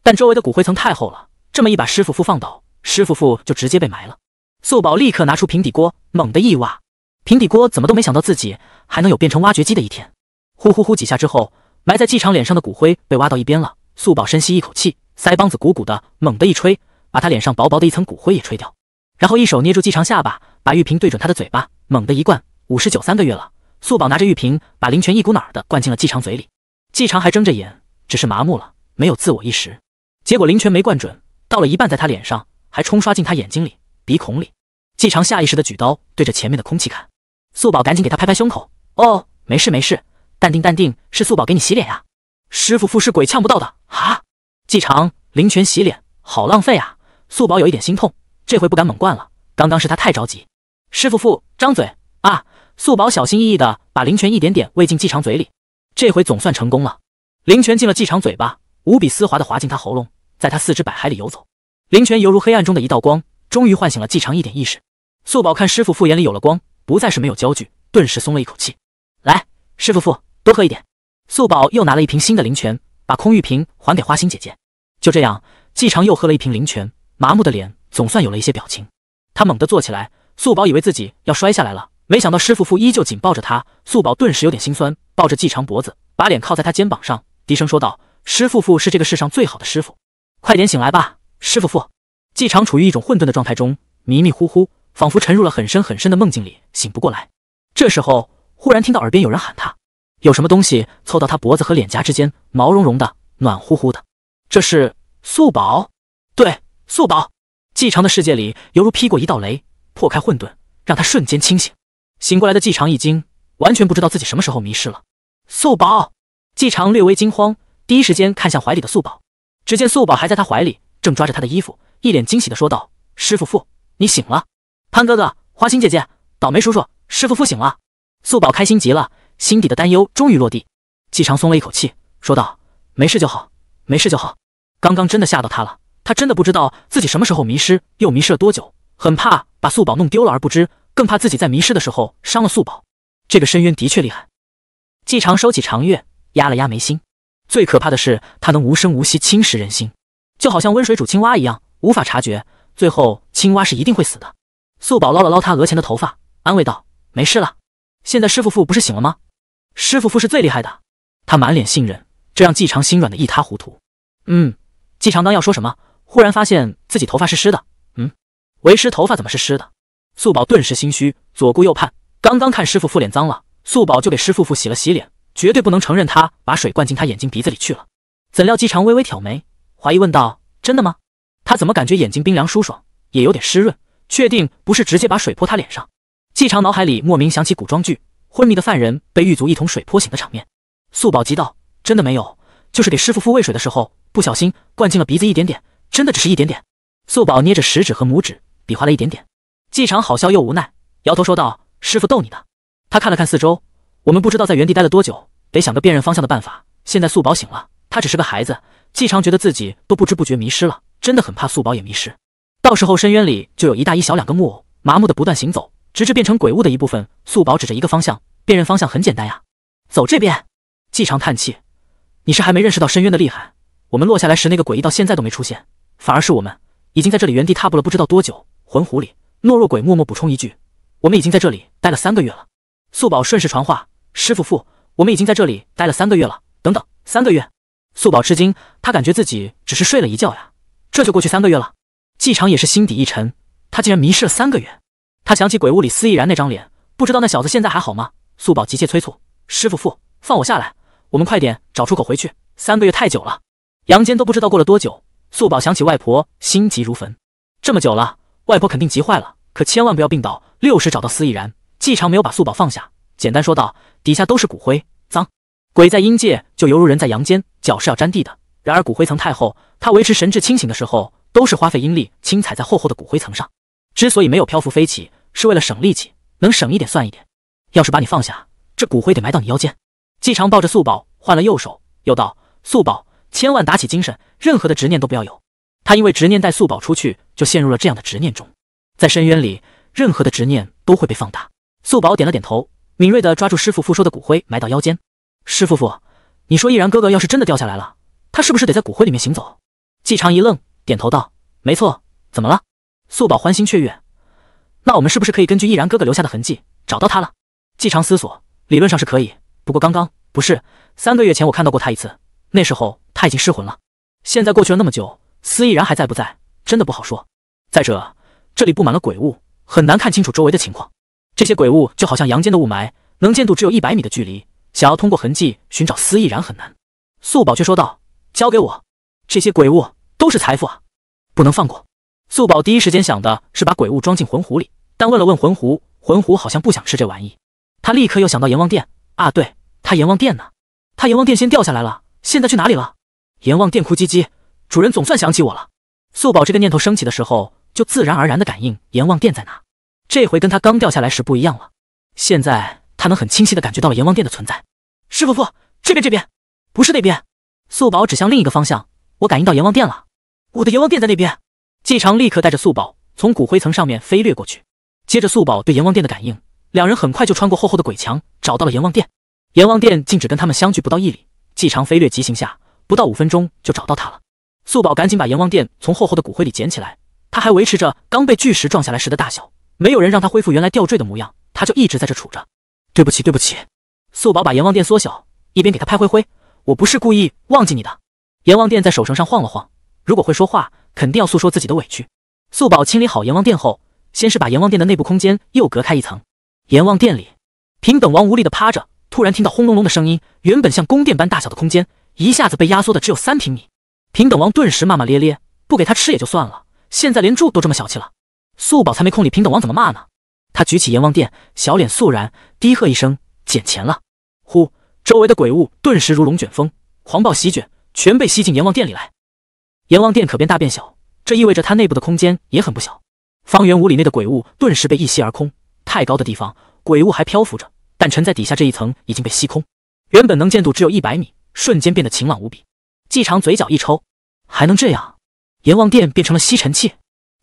但周围的骨灰层太厚了，这么一把师傅傅放倒，师傅傅就直接被埋了。素宝立刻拿出平底锅，猛地一挖。平底锅怎么都没想到自己还能有变成挖掘机的一天。呼呼呼几下之后，埋在季常脸上的骨灰被挖到一边了。素宝深吸一口气，腮帮子鼓鼓的，猛地一吹。把他脸上薄薄的一层骨灰也吹掉，然后一手捏住季长下巴，把玉瓶对准他的嘴巴，猛地一灌。五十九三个月了，素宝拿着玉瓶，把林泉一股脑的灌进了季长嘴里。季长还睁着眼，只是麻木了，没有自我意识。结果林泉没灌准，到了一半，在他脸上，还冲刷进他眼睛里、鼻孔里。季长下意识的举刀对着前面的空气砍，素宝赶紧给他拍拍胸口：“哦，没事没事，淡定淡定，是素宝给你洗脸呀，师傅傅是鬼呛不到的啊。”季长，林泉洗脸，好浪费啊！素宝有一点心痛，这回不敢猛灌了。刚刚是他太着急。师父傅张嘴啊！素宝小心翼翼的把灵泉一点点喂进季长嘴里，这回总算成功了。灵泉进了季长嘴巴，无比丝滑的滑进他喉咙，在他四肢百骸里游走。灵泉犹如黑暗中的一道光，终于唤醒了季长一点意识。素宝看师父傅眼里有了光，不再是没有焦距，顿时松了一口气。来，师父傅多喝一点。素宝又拿了一瓶新的灵泉，把空玉瓶还给花心姐姐。就这样，季长又喝了一瓶灵泉。麻木的脸总算有了一些表情，他猛地坐起来，素宝以为自己要摔下来了，没想到师父父依旧紧抱着他，素宝顿时有点心酸，抱着季长脖子，把脸靠在他肩膀上，低声说道：“师父父是这个世上最好的师傅，快点醒来吧，师傅父。”季长处于一种混沌的状态中，迷迷糊糊，仿佛沉入了很深很深的梦境里，醒不过来。这时候忽然听到耳边有人喊他，有什么东西凑到他脖子和脸颊之间，毛茸茸的，暖乎乎的，这是素宝。对。素宝，季长的世界里犹如劈过一道雷，破开混沌，让他瞬间清醒。醒过来的季长一惊，完全不知道自己什么时候迷失了。素宝，季长略微惊慌，第一时间看向怀里的素宝，只见素宝还在他怀里，正抓着他的衣服，一脸惊喜的说道：“师父傅，你醒了！潘哥哥，花心姐姐，倒霉叔叔，师父傅醒了！”素宝开心极了，心底的担忧终于落地。季长松了一口气，说道：“没事就好，没事就好，刚刚真的吓到他了。”他真的不知道自己什么时候迷失，又迷失了多久，很怕把素宝弄丢了而不知，更怕自己在迷失的时候伤了素宝。这个深渊的确厉害。季长收起长月，压了压眉心。最可怕的是，他能无声无息侵蚀人心，就好像温水煮青蛙一样，无法察觉。最后，青蛙是一定会死的。素宝捞了捞他额前的头发，安慰道：“没事了，现在师父傅不是醒了吗？师父傅是最厉害的。”他满脸信任，这让季长心软的一塌糊涂。嗯，季长刚要说什么？忽然发现自己头发是湿的，嗯，为师头发怎么是湿的？素宝顿时心虚，左顾右盼。刚刚看师傅敷脸脏了，素宝就给师傅敷洗了洗脸，绝对不能承认他把水灌进他眼睛鼻子里去了。怎料季常微微挑眉，怀疑问道：“真的吗？他怎么感觉眼睛冰凉舒爽，也有点湿润？确定不是直接把水泼他脸上？”季常脑海里莫名想起古装剧昏迷的犯人被狱卒一桶水泼醒的场面。素宝急道：“真的没有，就是给师傅敷胃水的时候不小心灌进了鼻子一点点。”真的只是一点点，素宝捏着食指和拇指比划了一点点，季常好笑又无奈，摇头说道：“师傅逗你的。”他看了看四周，我们不知道在原地待了多久，得想个辨认方向的办法。现在素宝醒了，他只是个孩子，季常觉得自己都不知不觉迷失了，真的很怕素宝也迷失，到时候深渊里就有一大一小两个木偶，麻木的不断行走，直至变成鬼物的一部分。素宝指着一个方向，辨认方向很简单呀，走这边。季常叹气：“你是还没认识到深渊的厉害，我们落下来时那个诡异到现在都没出现。”反而是我们，已经在这里原地踏步了不知道多久。魂湖里懦弱鬼默默补充一句：“我们已经在这里待了三个月了。”素宝顺势传话：“师傅傅，我们已经在这里待了三个月了。”等等，三个月？素宝吃惊，他感觉自己只是睡了一觉呀，这就过去三个月了。季长也是心底一沉，他竟然迷失了三个月。他想起鬼屋里司亦然那张脸，不知道那小子现在还好吗？素宝急切催促：“师傅傅，放我下来，我们快点找出口回去。三个月太久了。”杨坚都不知道过了多久。素宝想起外婆，心急如焚。这么久了，外婆肯定急坏了，可千万不要病倒。六十找到司亦然，季常没有把素宝放下，简单说道：“底下都是骨灰，脏。鬼在阴界就犹如人在阳间，脚是要沾地的。然而骨灰层太厚，他维持神智清醒的时候，都是花费阴力轻踩在厚厚的骨灰层上。之所以没有漂浮飞起，是为了省力气，能省一点算一点。要是把你放下，这骨灰得埋到你腰间。”季常抱着素宝，换了右手，又道：“素宝。”千万打起精神，任何的执念都不要有。他因为执念带素宝出去，就陷入了这样的执念中。在深渊里，任何的执念都会被放大。素宝点了点头，敏锐地抓住师傅傅说的骨灰，埋到腰间。师父傅，你说逸然哥哥要是真的掉下来了，他是不是得在骨灰里面行走？季长一愣，点头道：“没错。怎么了？”素宝欢欣雀跃：“那我们是不是可以根据逸然哥哥留下的痕迹找到他了？”季长思索，理论上是可以，不过刚刚不是三个月前，我看到过他一次。那时候他已经失魂了，现在过去了那么久，司亦然还在不在，真的不好说。再者，这里布满了鬼雾，很难看清楚周围的情况。这些鬼雾就好像阳间的雾霾，能见度只有一百米的距离，想要通过痕迹寻找司亦然很难。素宝却说道：“交给我，这些鬼雾都是财富啊，不能放过。”素宝第一时间想的是把鬼物装进魂壶里，但问了问魂壶，魂壶好像不想吃这玩意。他立刻又想到阎王殿啊，对他阎王殿呢？他阎王殿先掉下来了。现在去哪里了？阎王殿哭唧唧，主人总算想起我了。素宝这个念头升起的时候，就自然而然的感应阎王殿在哪。这回跟他刚掉下来时不一样了，现在他能很清晰的感觉到了阎王殿的存在。师傅傅，这边这边，不是那边。素宝指向另一个方向，我感应到阎王殿了，我的阎王殿在那边。季常立刻带着素宝从骨灰层上面飞掠过去，接着素宝对阎王殿的感应，两人很快就穿过厚厚的鬼墙，找到了阎王殿。阎王殿竟只跟他们相距不到一里。纪长飞掠疾行下，不到五分钟就找到他了。素宝赶紧把阎王殿从厚厚的骨灰里捡起来，他还维持着刚被巨石撞下来时的大小。没有人让他恢复原来吊坠的模样，他就一直在这杵着。对不起，对不起。素宝把阎王殿缩小，一边给他拍灰灰。我不是故意忘记你的。阎王殿在手绳上晃了晃，如果会说话，肯定要诉说自己的委屈。素宝清理好阎王殿后，先是把阎王殿的内部空间又隔开一层。阎王殿里，平等王无力的趴着。突然听到轰隆隆的声音，原本像宫殿般大小的空间，一下子被压缩的只有三平米。平等王顿时骂骂咧咧，不给他吃也就算了，现在连住都这么小气了。素宝才没空理平等王怎么骂呢，他举起阎王殿，小脸肃然，低喝一声：“捡钱了！”呼，周围的鬼物顿时如龙卷风，狂暴席卷，全被吸进阎王殿里来。阎王殿可变大变小，这意味着它内部的空间也很不小。方圆五里内的鬼物顿时被一吸而空，太高的地方，鬼物还漂浮着。但沉在底下这一层已经被吸空，原本能见度只有一百米，瞬间变得晴朗无比。季长嘴角一抽，还能这样？阎王殿变成了吸尘器，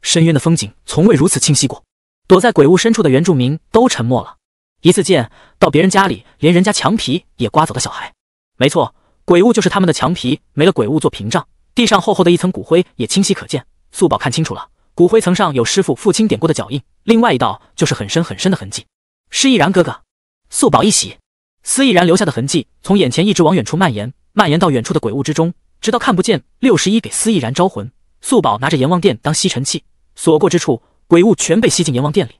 深渊的风景从未如此清晰过。躲在鬼屋深处的原住民都沉默了。一次见到别人家里连人家墙皮也刮走的小孩，没错，鬼屋就是他们的墙皮没了。鬼屋做屏障，地上厚厚的一层骨灰也清晰可见。素宝看清楚了，骨灰层上有师傅父亲点过的脚印，另外一道就是很深很深的痕迹，施易然哥哥。素宝一喜，司毅然留下的痕迹从眼前一直往远处蔓延，蔓延到远处的鬼雾之中，直到看不见。六十一给司毅然招魂，素宝拿着阎王殿当吸尘器，所过之处，鬼雾全被吸进阎王殿里。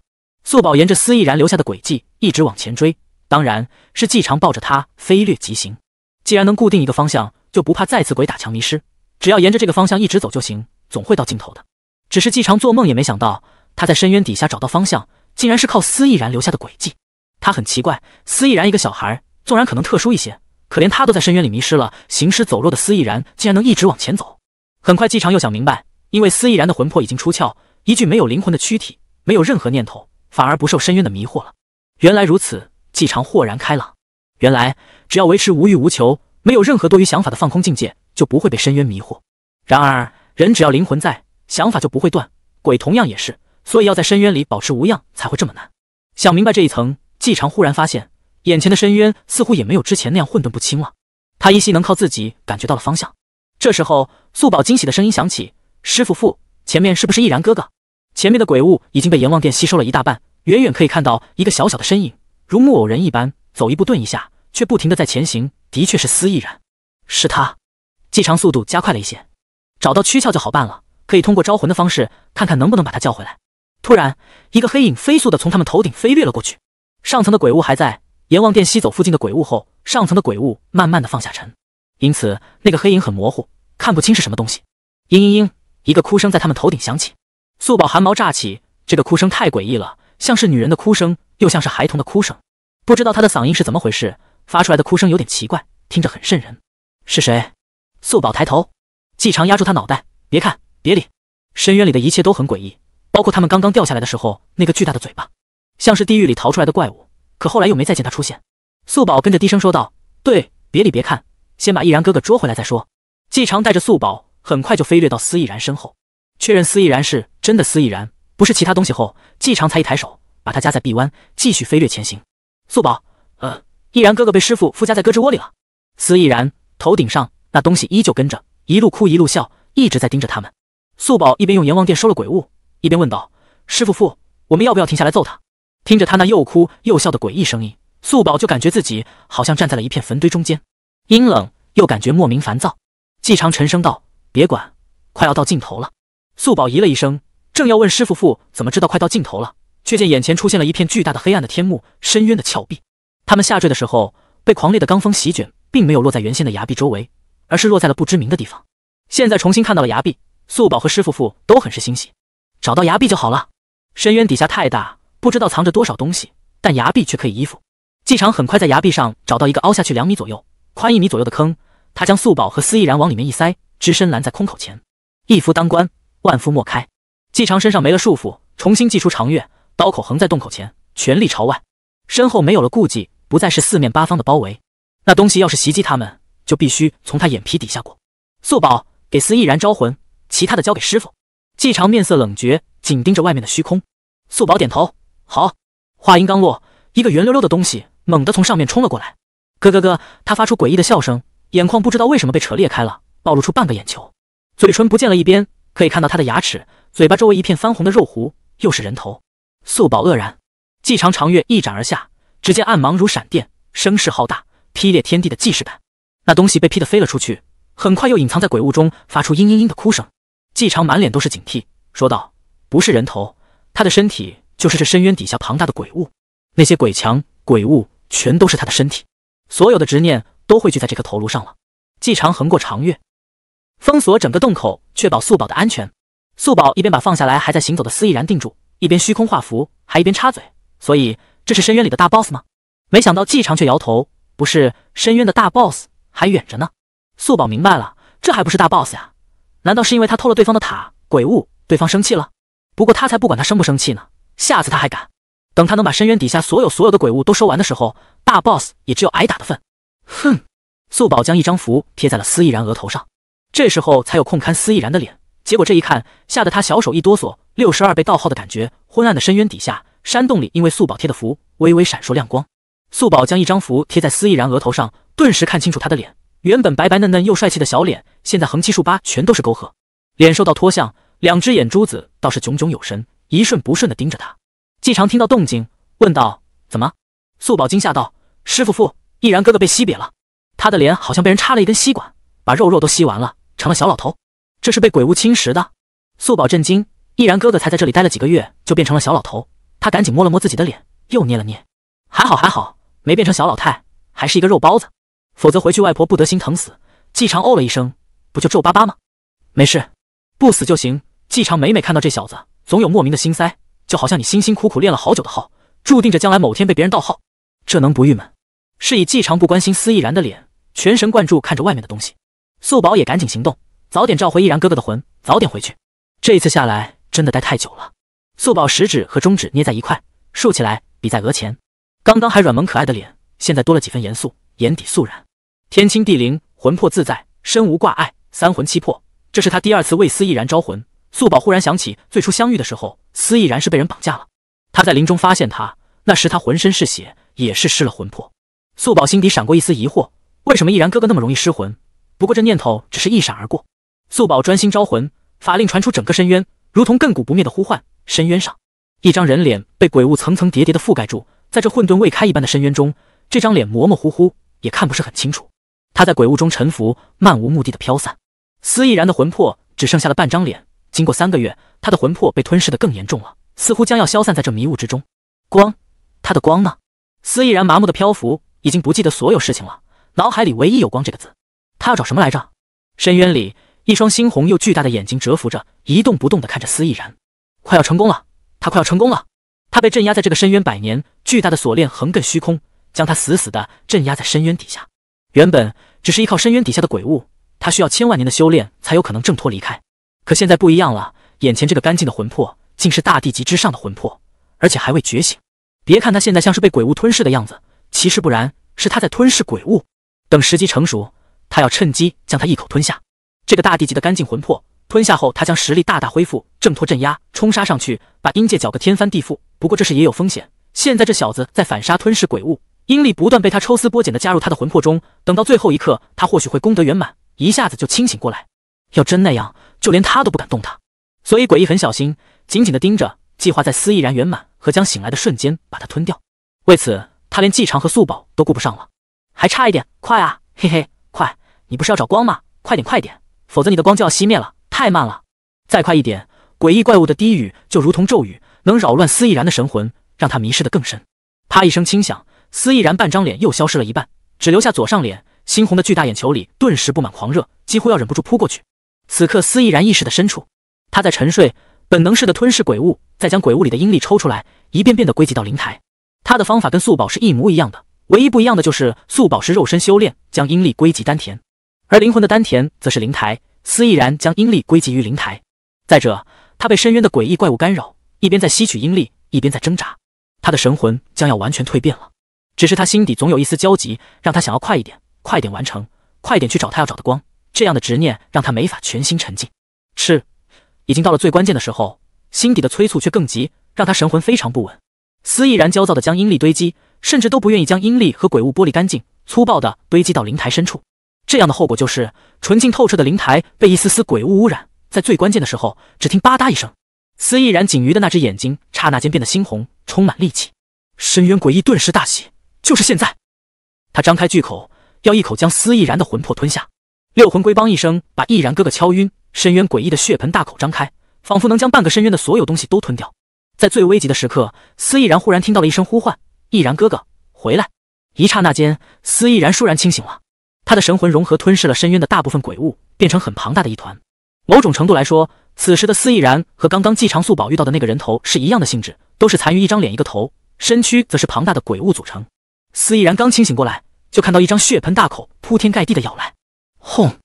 素宝沿着司毅然留下的轨迹一直往前追，当然是季常抱着他飞掠疾行。既然能固定一个方向，就不怕再次鬼打墙迷失。只要沿着这个方向一直走就行，总会到尽头的。只是季常做梦也没想到，他在深渊底下找到方向，竟然是靠司毅然留下的轨迹。他很奇怪，司亦然一个小孩，纵然可能特殊一些，可连他都在深渊里迷失了，行尸走肉的司亦然竟然能一直往前走。很快，季长又想明白，因为司亦然的魂魄已经出窍，一具没有灵魂的躯体，没有任何念头，反而不受深渊的迷惑了。原来如此，季长豁然开朗。原来只要维持无欲无求，没有任何多余想法的放空境界，就不会被深渊迷惑。然而，人只要灵魂在，想法就不会断，鬼同样也是。所以要在深渊里保持无恙才会这么难。想明白这一层。季常忽然发现，眼前的深渊似乎也没有之前那样混沌不清了，他依稀能靠自己感觉到了方向。这时候，素宝惊喜的声音响起：“师父傅，前面是不是易然哥哥？前面的鬼雾已经被阎王殿吸收了一大半，远远可以看到一个小小的身影，如木偶人一般，走一步顿一下，却不停的在前行。的确是司易然，是他。”季常速度加快了一些，找到躯壳就好办了，可以通过招魂的方式看看能不能把他叫回来。突然，一个黑影飞速的从他们头顶飞掠了过去。上层的鬼物还在阎王殿吸走附近的鬼物后，上层的鬼物慢慢的放下沉，因此那个黑影很模糊，看不清是什么东西。嘤嘤嘤，一个哭声在他们头顶响起，素宝汗毛炸起，这个哭声太诡异了，像是女人的哭声，又像是孩童的哭声，不知道他的嗓音是怎么回事，发出来的哭声有点奇怪，听着很瘆人。是谁？素宝抬头，季长压住他脑袋，别看，别理，深渊里的一切都很诡异，包括他们刚刚掉下来的时候那个巨大的嘴巴。像是地狱里逃出来的怪物，可后来又没再见他出现。素宝跟着低声说道：“对，别理，别看，先把逸然哥哥捉回来再说。”季常带着素宝很快就飞掠到司逸然身后，确认司逸然是真的，司逸然不是其他东西后，季常才一抬手把他夹在臂弯，继续飞掠前行。素宝，呃，逸然哥哥被师傅附加在胳肢窝里了。司毅然头顶上那东西依旧跟着，一路哭一路笑，一直在盯着他们。素宝一边用阎王殿收了鬼物，一边问道：“师傅傅，我们要不要停下来揍他？”听着他那又哭又笑的诡异声音，素宝就感觉自己好像站在了一片坟堆中间，阴冷又感觉莫名烦躁。季长沉声道：“别管，快要到尽头了。”素宝咦了一声，正要问师父傅怎么知道快到尽头了，却见眼前出现了一片巨大的黑暗的天幕，深渊的峭壁。他们下坠的时候被狂烈的罡风席卷，并没有落在原先的崖壁周围，而是落在了不知名的地方。现在重新看到了崖壁，素宝和师父傅都很是欣喜，找到崖壁就好了。深渊底下太大。不知道藏着多少东西，但崖壁却可以依附。季常很快在崖壁上找到一个凹下去两米左右、宽一米左右的坑，他将素宝和司亦然往里面一塞，只身拦在空口前，一夫当关，万夫莫开。季常身上没了束缚，重新祭出长月，刀口横在洞口前，全力朝外。身后没有了顾忌，不再是四面八方的包围。那东西要是袭击他们，就必须从他眼皮底下过。素宝给司亦然招魂，其他的交给师傅。季常面色冷绝，紧盯着外面的虚空。素宝点头。好，话音刚落，一个圆溜溜的东西猛地从上面冲了过来，咯咯咯，他发出诡异的笑声，眼眶不知道为什么被扯裂开了，暴露出半个眼球，嘴唇不见了，一边可以看到他的牙齿，嘴巴周围一片翻红的肉糊，又是人头。素宝愕然，季长长月一斩而下，只见暗芒如闪电，声势浩大，劈裂天地的气势感。那东西被劈得飞了出去，很快又隐藏在鬼雾中，发出嘤嘤嘤的哭声。季长满脸都是警惕，说道：“不是人头，他的身体。”就是这深渊底下庞大的鬼物，那些鬼墙、鬼物全都是他的身体，所有的执念都汇聚在这颗头颅上了。季长横过长月，封锁整个洞口，确保素宝的安全。素宝一边把放下来还在行走的司亦然定住，一边虚空画符，还一边插嘴：“所以这是深渊里的大 boss 吗？”没想到季长却摇头：“不是，深渊的大 boss 还远着呢。”素宝明白了，这还不是大 boss 呀？难道是因为他偷了对方的塔鬼物，对方生气了？不过他才不管他生不生气呢。下次他还敢？等他能把深渊底下所有所有的鬼物都收完的时候，大 boss 也只有挨打的份。哼！素宝将一张符贴在了司亦然额头上，这时候才有空看司亦然的脸。结果这一看，吓得他小手一哆嗦。六十二盗号的感觉，昏暗的深渊底下，山洞里因为素宝贴的符微微闪烁亮光。素宝将一张符贴在司亦然额头上，顿时看清楚他的脸。原本白白嫩嫩又帅气的小脸，现在横七竖八全都是沟壑。脸受到脱相，两只眼珠子倒是炯炯有神。一瞬不顺的盯着他，季常听到动静，问道：“怎么？”素宝惊吓道：“师傅傅，毅然哥哥被吸瘪了，他的脸好像被人插了一根吸管，把肉肉都吸完了，成了小老头。这是被鬼物侵蚀的。”素宝震惊，毅然哥哥才在这里待了几个月，就变成了小老头。他赶紧摸了摸自己的脸，又捏了捏，还好还好，没变成小老太，还是一个肉包子，否则回去外婆不得心疼死。季常哦了一声，不就皱巴巴吗？没事，不死就行。季常每每看到这小子。总有莫名的心塞，就好像你辛辛苦苦练了好久的号，注定着将来某天被别人盗号，这能不郁闷？是以季常不关心司亦然的脸，全神贯注看着外面的东西。素宝也赶紧行动，早点召回亦然哥哥的魂，早点回去。这一次下来真的待太久了。素宝食指和中指捏在一块，竖起来比在额前。刚刚还软萌可爱的脸，现在多了几分严肃，眼底肃然。天清地灵，魂魄自在，身无挂碍，三魂七魄。这是他第二次为司毅然招魂。素宝忽然想起，最初相遇的时候，司亦然是被人绑架了。他在林中发现他，那时他浑身是血，也是失了魂魄。素宝心底闪过一丝疑惑：为什么毅然哥哥那么容易失魂？不过这念头只是一闪而过。素宝专心招魂，法令传出整个深渊，如同亘古不灭的呼唤。深渊上，一张人脸被鬼雾层层叠叠的覆盖住，在这混沌未开一般的深渊中，这张脸模模糊糊，也看不是很清楚。他在鬼雾中沉浮，漫无目的的飘散。司毅然的魂魄只剩下了半张脸。经过三个月，他的魂魄被吞噬的更严重了，似乎将要消散在这迷雾之中。光，他的光呢？司亦然麻木的漂浮，已经不记得所有事情了。脑海里唯一有光这个字。他要找什么来着？深渊里，一双猩红又巨大的眼睛蛰伏着，一动不动的看着司亦然。快要成功了，他快要成功了。他被镇压在这个深渊百年，巨大的锁链横亘虚空，将他死死的镇压在深渊底下。原本只是依靠深渊底下的鬼物，他需要千万年的修炼才有可能挣脱离开。可现在不一样了，眼前这个干净的魂魄，竟是大地级之上的魂魄，而且还未觉醒。别看他现在像是被鬼物吞噬的样子，其实不然，是他在吞噬鬼物。等时机成熟，他要趁机将他一口吞下。这个大地级的干净魂魄吞下后，他将实力大大恢复，挣脱镇压，冲杀上去，把阴界搅个天翻地覆。不过这事也有风险，现在这小子在反杀吞噬鬼物，阴力不断被他抽丝剥茧的加入他的魂魄中。等到最后一刻，他或许会功德圆满，一下子就清醒过来。要真那样。就连他都不敢动他，所以诡异很小心，紧紧的盯着，计划在司亦然圆满和将醒来的瞬间把他吞掉。为此，他连季长和素宝都顾不上了。还差一点，快啊，嘿嘿，快！你不是要找光吗？快点，快点，否则你的光就要熄灭了。太慢了，再快一点！诡异怪物的低语就如同咒语，能扰乱司亦然的神魂，让他迷失的更深。啪一声轻响，司亦然半张脸又消失了一半，只留下左上脸，猩红的巨大眼球里顿时布满狂热，几乎要忍不住扑过去。此刻司毅然意识的深处，他在沉睡，本能似的吞噬鬼物，再将鬼物里的阴力抽出来，一遍遍的归集到灵台。他的方法跟素宝是一模一样的，唯一不一样的就是素宝是肉身修炼，将阴力归集丹田，而灵魂的丹田则是灵台。司毅然将阴力归集于灵台。再者，他被深渊的诡异怪物干扰，一边在吸取阴力，一边在挣扎。他的神魂将要完全蜕变了，只是他心底总有一丝焦急，让他想要快一点，快点完成，快点去找他要找的光。这样的执念让他没法全心沉静，吃，已经到了最关键的时候，心底的催促却更急，让他神魂非常不稳。司亦然焦躁的将阴力堆积，甚至都不愿意将阴力和鬼物剥离干净，粗暴的堆积到灵台深处。这样的后果就是，纯净透彻的灵台被一丝丝鬼物污染。在最关键的时候，只听吧嗒一声，司亦然仅余的那只眼睛刹那间变得猩红，充满戾气。深渊诡异顿时大喜，就是现在，他张开巨口，要一口将司亦然的魂魄吞下。六魂归帮一声，把毅然哥哥敲晕。深渊诡异的血盆大口张开，仿佛能将半个深渊的所有东西都吞掉。在最危急的时刻，司毅然忽然听到了一声呼唤：“毅然哥哥，回来！”一刹那间，司毅然倏然清醒了。他的神魂融合吞噬了深渊的大部分鬼物，变成很庞大的一团。某种程度来说，此时的司毅然和刚刚季长素宝遇到的那个人头是一样的性质，都是残余一张脸一个头，身躯则是庞大的鬼物组成。司毅然刚清醒过来，就看到一张血盆大口铺天盖地的咬来。轰！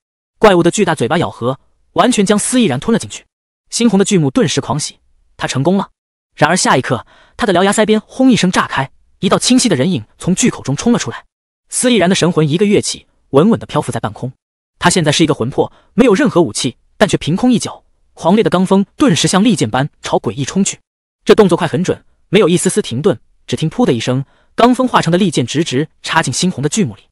怪物的巨大嘴巴咬合，完全将司毅然吞了进去。猩红的巨木顿时狂喜，他成功了。然而下一刻，他的獠牙腮边轰一声炸开，一道清晰的人影从巨口中冲了出来。司毅然的神魂一个跃起，稳稳地漂浮在半空。他现在是一个魂魄，没有任何武器，但却凭空一脚，狂烈的罡风顿时像利剑般朝诡异冲去。这动作快，很准，没有一丝丝停顿。只听噗的一声，罡风化成的利剑直直插进猩红的巨木里。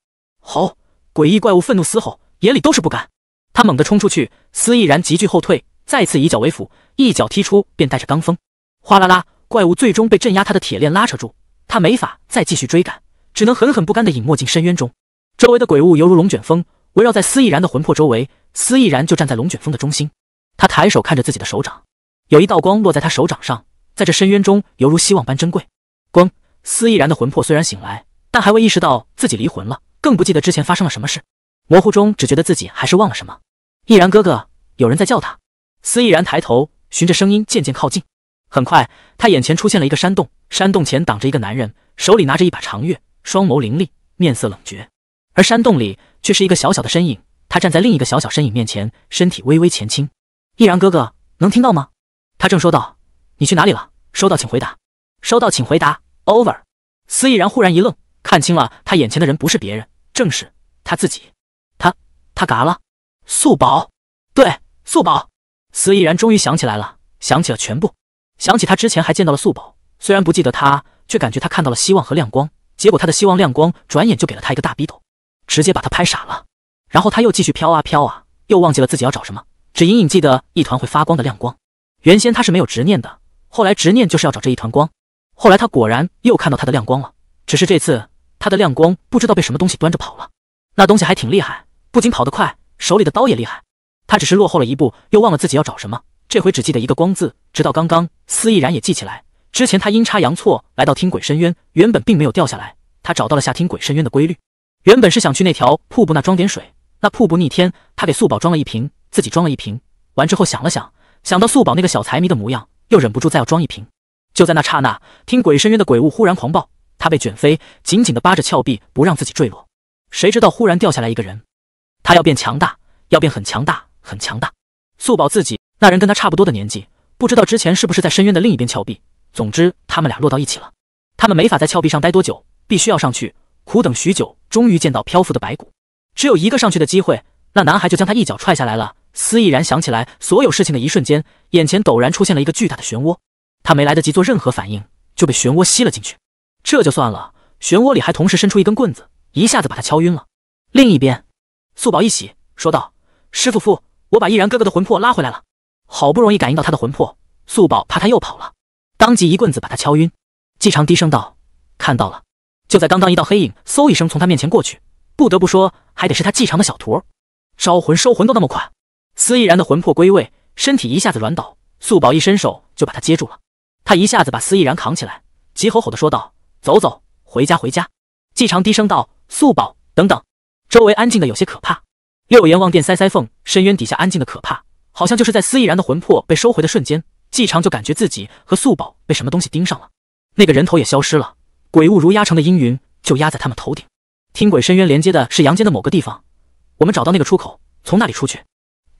吼！诡异怪物愤怒嘶吼。眼里都是不甘，他猛地冲出去，司毅然急剧后退，再次以脚为辅，一脚踢出，便带着罡风，哗啦啦，怪物最终被镇压他的铁链拉扯住，他没法再继续追赶，只能狠狠不甘的隐没进深渊中。周围的鬼物犹如龙卷风，围绕在司毅然的魂魄周围，司毅然就站在龙卷风的中心，他抬手看着自己的手掌，有一道光落在他手掌上，在这深渊中犹如希望般珍贵。光，司毅然的魂魄虽然醒来，但还未意识到自己离魂了，更不记得之前发生了什么事。模糊中，只觉得自己还是忘了什么。毅然哥哥，有人在叫他。司毅然抬头，循着声音渐渐靠近。很快，他眼前出现了一个山洞，山洞前挡着一个男人，手里拿着一把长月，双眸凌厉，面色冷绝。而山洞里却是一个小小的身影，他站在另一个小小身影面前，身体微微前倾。毅然哥哥，能听到吗？他正说道：“你去哪里了？收到请回答，收到请回答，over。”司毅然忽然一愣，看清了他眼前的人不是别人，正是他自己。他嘎了，素宝，对，素宝，司依然终于想起来了，想起了全部，想起他之前还见到了素宝，虽然不记得他，却感觉他看到了希望和亮光，结果他的希望亮光转眼就给了他一个大逼斗，直接把他拍傻了，然后他又继续飘啊飘啊，又忘记了自己要找什么，只隐隐记得一团会发光的亮光，原先他是没有执念的，后来执念就是要找这一团光，后来他果然又看到他的亮光了，只是这次他的亮光不知道被什么东西端着跑了，那东西还挺厉害。不仅跑得快，手里的刀也厉害。他只是落后了一步，又忘了自己要找什么。这回只记得一个“光”字。直到刚刚，司亦然也记起来。之前他阴差阳错来到听鬼深渊，原本并没有掉下来。他找到了下听鬼深渊的规律。原本是想去那条瀑布那装点水，那瀑布逆天。他给素宝装了一瓶，自己装了一瓶。完之后想了想，想到素宝那个小财迷的模样，又忍不住再要装一瓶。就在那刹那，听鬼深渊的鬼物忽然狂暴，他被卷飞，紧紧的扒着峭壁，不让自己坠落。谁知道忽然掉下来一个人。他要变强大，要变很强大，很强大，素保自己。那人跟他差不多的年纪，不知道之前是不是在深渊的另一边峭壁。总之，他们俩落到一起了。他们没法在峭壁上待多久，必须要上去。苦等许久，终于见到漂浮的白骨。只有一个上去的机会，那男孩就将他一脚踹下来了。司毅然想起来所有事情的一瞬间，眼前陡然出现了一个巨大的漩涡。他没来得及做任何反应，就被漩涡吸了进去。这就算了，漩涡里还同时伸出一根棍子，一下子把他敲晕了。另一边。素宝一喜，说道：“师傅傅，我把逸然哥哥的魂魄拉回来了。好不容易感应到他的魂魄，素宝怕他又跑了，当即一棍子把他敲晕。”季长低声道：“看到了，就在刚刚，一道黑影嗖一声从他面前过去。不得不说，还得是他季长的小徒，招魂收魂都那么快。”司逸然的魂魄归位，身体一下子软倒，素宝一伸手就把他接住了。他一下子把司逸然扛起来，急吼吼地说道：“走走，回家回家。”季长低声道：“素宝，等等。”周围安静的有些可怕，六阎王殿塞塞缝，深渊底下安静的可怕，好像就是在司毅然的魂魄被收回的瞬间，季常就感觉自己和素宝被什么东西盯上了，那个人头也消失了，鬼雾如压城的阴云，就压在他们头顶。听鬼深渊连接的是阳间的某个地方，我们找到那个出口，从那里出去。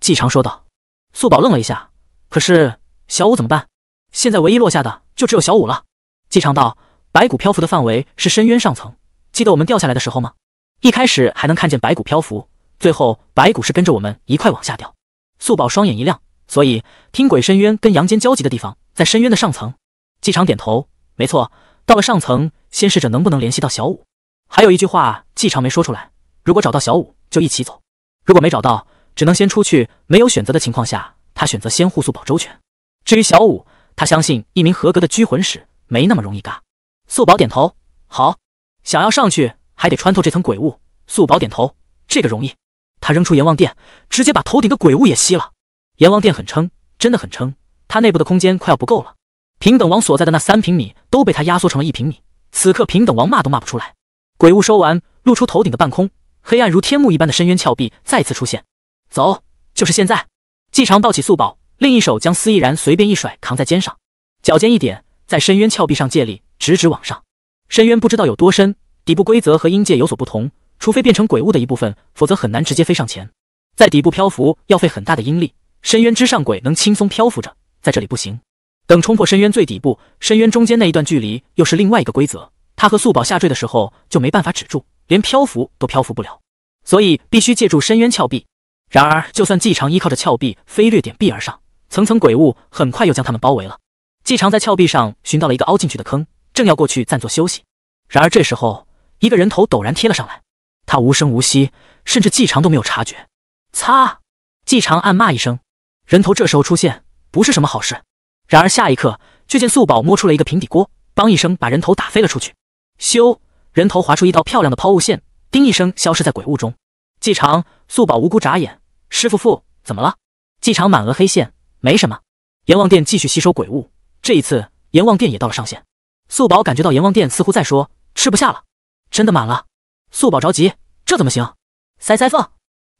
季常说道。素宝愣了一下，可是小五怎么办？现在唯一落下的就只有小五了。季常道，白骨漂浮的范围是深渊上层，记得我们掉下来的时候吗？一开始还能看见白骨漂浮，最后白骨是跟着我们一块往下掉。素宝双眼一亮，所以听鬼深渊跟阳间交集的地方在深渊的上层。季长点头，没错，到了上层，先试着能不能联系到小五。还有一句话，季常没说出来：如果找到小五，就一起走；如果没找到，只能先出去。没有选择的情况下，他选择先护素宝周全。至于小五，他相信一名合格的拘魂使没那么容易嘎。素宝点头，好，想要上去。还得穿透这层鬼雾。素宝点头，这个容易。他扔出阎王殿，直接把头顶的鬼雾也吸了。阎王殿很撑，真的很撑，他内部的空间快要不够了。平等王所在的那三平米都被他压缩成了一平米，此刻平等王骂都骂不出来。鬼雾收完，露出头顶的半空，黑暗如天幕一般的深渊峭壁再次出现。走，就是现在！季长抱起素宝，另一手将司毅然随便一甩，扛在肩上，脚尖一点，在深渊峭壁上借力，直直往上。深渊不知道有多深。底部规则和阴界有所不同，除非变成鬼物的一部分，否则很难直接飞上前。在底部漂浮要费很大的阴力，深渊之上鬼能轻松漂浮着，在这里不行。等冲破深渊最底部，深渊中间那一段距离又是另外一个规则，他和素宝下坠的时候就没办法止住，连漂浮都漂浮不了，所以必须借助深渊峭壁。然而，就算季常依靠着峭壁飞掠点壁而上，层层鬼物很快又将他们包围了。季常在峭壁上寻到了一个凹进去的坑，正要过去暂作休息，然而这时候。一个人头陡然贴了上来，他无声无息，甚至季长都没有察觉。擦！季长暗骂一声，人头这时候出现不是什么好事。然而下一刻，却见素宝摸出了一个平底锅，梆一声把人头打飞了出去。咻！人头划出一道漂亮的抛物线，叮一声消失在鬼雾中。季长、素宝无辜眨眼，师父傅怎么了？季长满额黑线，没什么。阎王殿继续吸收鬼物，这一次阎王殿也到了上限。素宝感觉到阎王殿似乎在说吃不下了。真的满了，素宝着急，这怎么行？塞塞缝。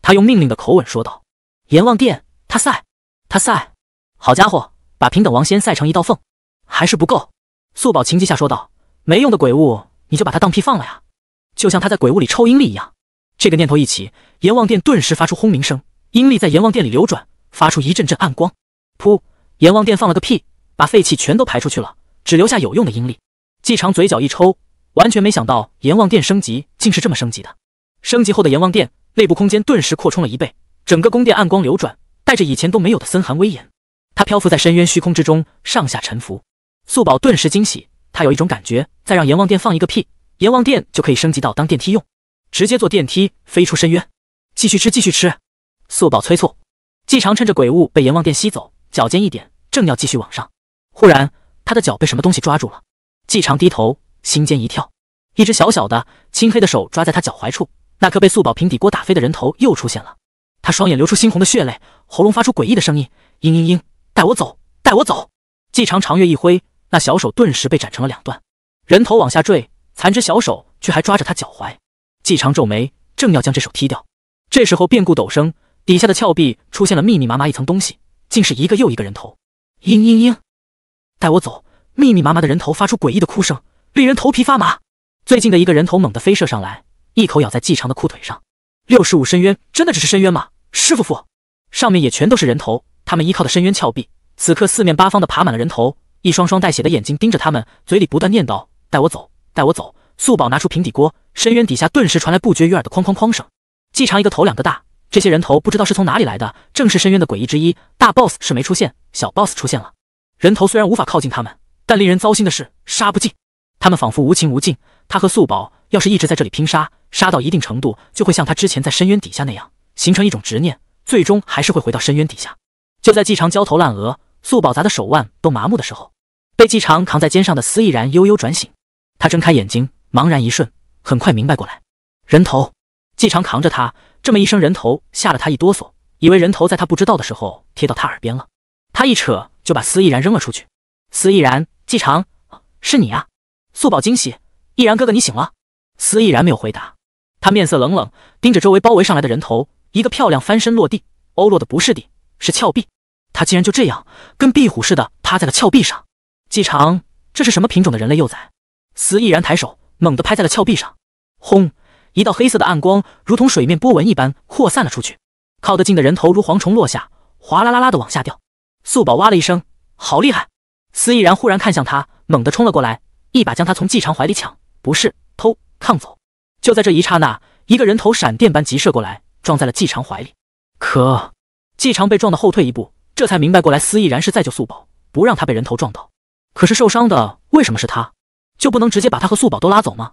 他用命令的口吻说道：“阎王殿，他塞，他塞。好家伙，把平等王先塞成一道缝，还是不够。”素宝情急下说道：“没用的鬼物，你就把他当屁放了呀！就像他在鬼屋里抽阴力一样。”这个念头一起，阎王殿顿时发出轰鸣声，阴力在阎王殿里流转，发出一阵阵暗光。噗！阎王殿放了个屁，把废气全都排出去了，只留下有用的阴力。季长嘴角一抽。完全没想到，阎王殿升级竟是这么升级的。升级后的阎王殿内部空间顿时扩充了一倍，整个宫殿暗光流转，带着以前都没有的森寒威严。他漂浮在深渊虚空之中，上下沉浮。素宝顿时惊喜，他有一种感觉，再让阎王殿放一个屁，阎王殿就可以升级到当电梯用，直接坐电梯飞出深渊。继续吃，继续吃，素宝催促。季常趁着鬼物被阎王殿吸走，脚尖一点，正要继续往上，忽然他的脚被什么东西抓住了。季常低头。心尖一跳，一只小小的青黑的手抓在他脚踝处，那颗被素宝平底锅打飞的人头又出现了。他双眼流出猩红的血泪，喉咙发出诡异的声音：“嘤嘤嘤，带我走，带我走！”季长长月一挥，那小手顿时被斩成了两段，人头往下坠，残肢小手却还抓着他脚踝。季长皱眉，正要将这手踢掉，这时候变故陡生，底下的峭壁出现了密密麻麻一层东西，竟是一个又一个人头：“嘤嘤嘤，带我走！”密密麻麻的人头发出诡异的哭声。令人头皮发麻。最近的一个人头猛地飞射上来，一口咬在季长的裤腿上。六十五深渊真的只是深渊吗？师父傅，上面也全都是人头。他们依靠的深渊峭壁，此刻四面八方的爬满了人头，一双双带血的眼睛盯着他们，嘴里不断念叨：“带我走，带我走。”素宝拿出平底锅，深渊底下顿时传来不绝于耳的哐哐哐声。季长一个头两个大，这些人头不知道是从哪里来的，正是深渊的诡异之一。大 boss 是没出现，小 boss 出现了。人头虽然无法靠近他们，但令人糟心的是杀不尽。他们仿佛无情无尽，他和素宝要是一直在这里拼杀，杀到一定程度，就会像他之前在深渊底下那样，形成一种执念，最终还是会回到深渊底下。就在季长焦头烂额，素宝砸的手腕都麻木的时候，被季长扛在肩上的司毅然悠悠转醒，他睁开眼睛，茫然一瞬，很快明白过来。人头！季长扛着他这么一声人头，吓了他一哆嗦，以为人头在他不知道的时候贴到他耳边了，他一扯就把司毅然扔了出去。司毅然，季长，是你呀！素宝惊喜：“毅然哥哥，你醒了。”司毅然没有回答，他面色冷冷，盯着周围包围上来的人头，一个漂亮翻身落地，欧落的不是地，是峭壁。他竟然就这样跟壁虎似的趴在了峭壁上。季长，这是什么品种的人类幼崽？司毅然抬手猛地拍在了峭壁上，轰，一道黑色的暗光如同水面波纹一般扩散了出去，靠得近的人头如蝗虫落下，哗啦啦啦的往下掉。素宝哇了一声：“好厉害！”司毅然忽然看向他，猛地冲了过来。一把将他从季长怀里抢，不是偷抗走。就在这一刹那，一个人头闪电般急射过来，撞在了季长怀里。可季长被撞得后退一步，这才明白过来，司亦然是在救素宝，不让他被人头撞到。可是受伤的为什么是他？就不能直接把他和素宝都拉走吗？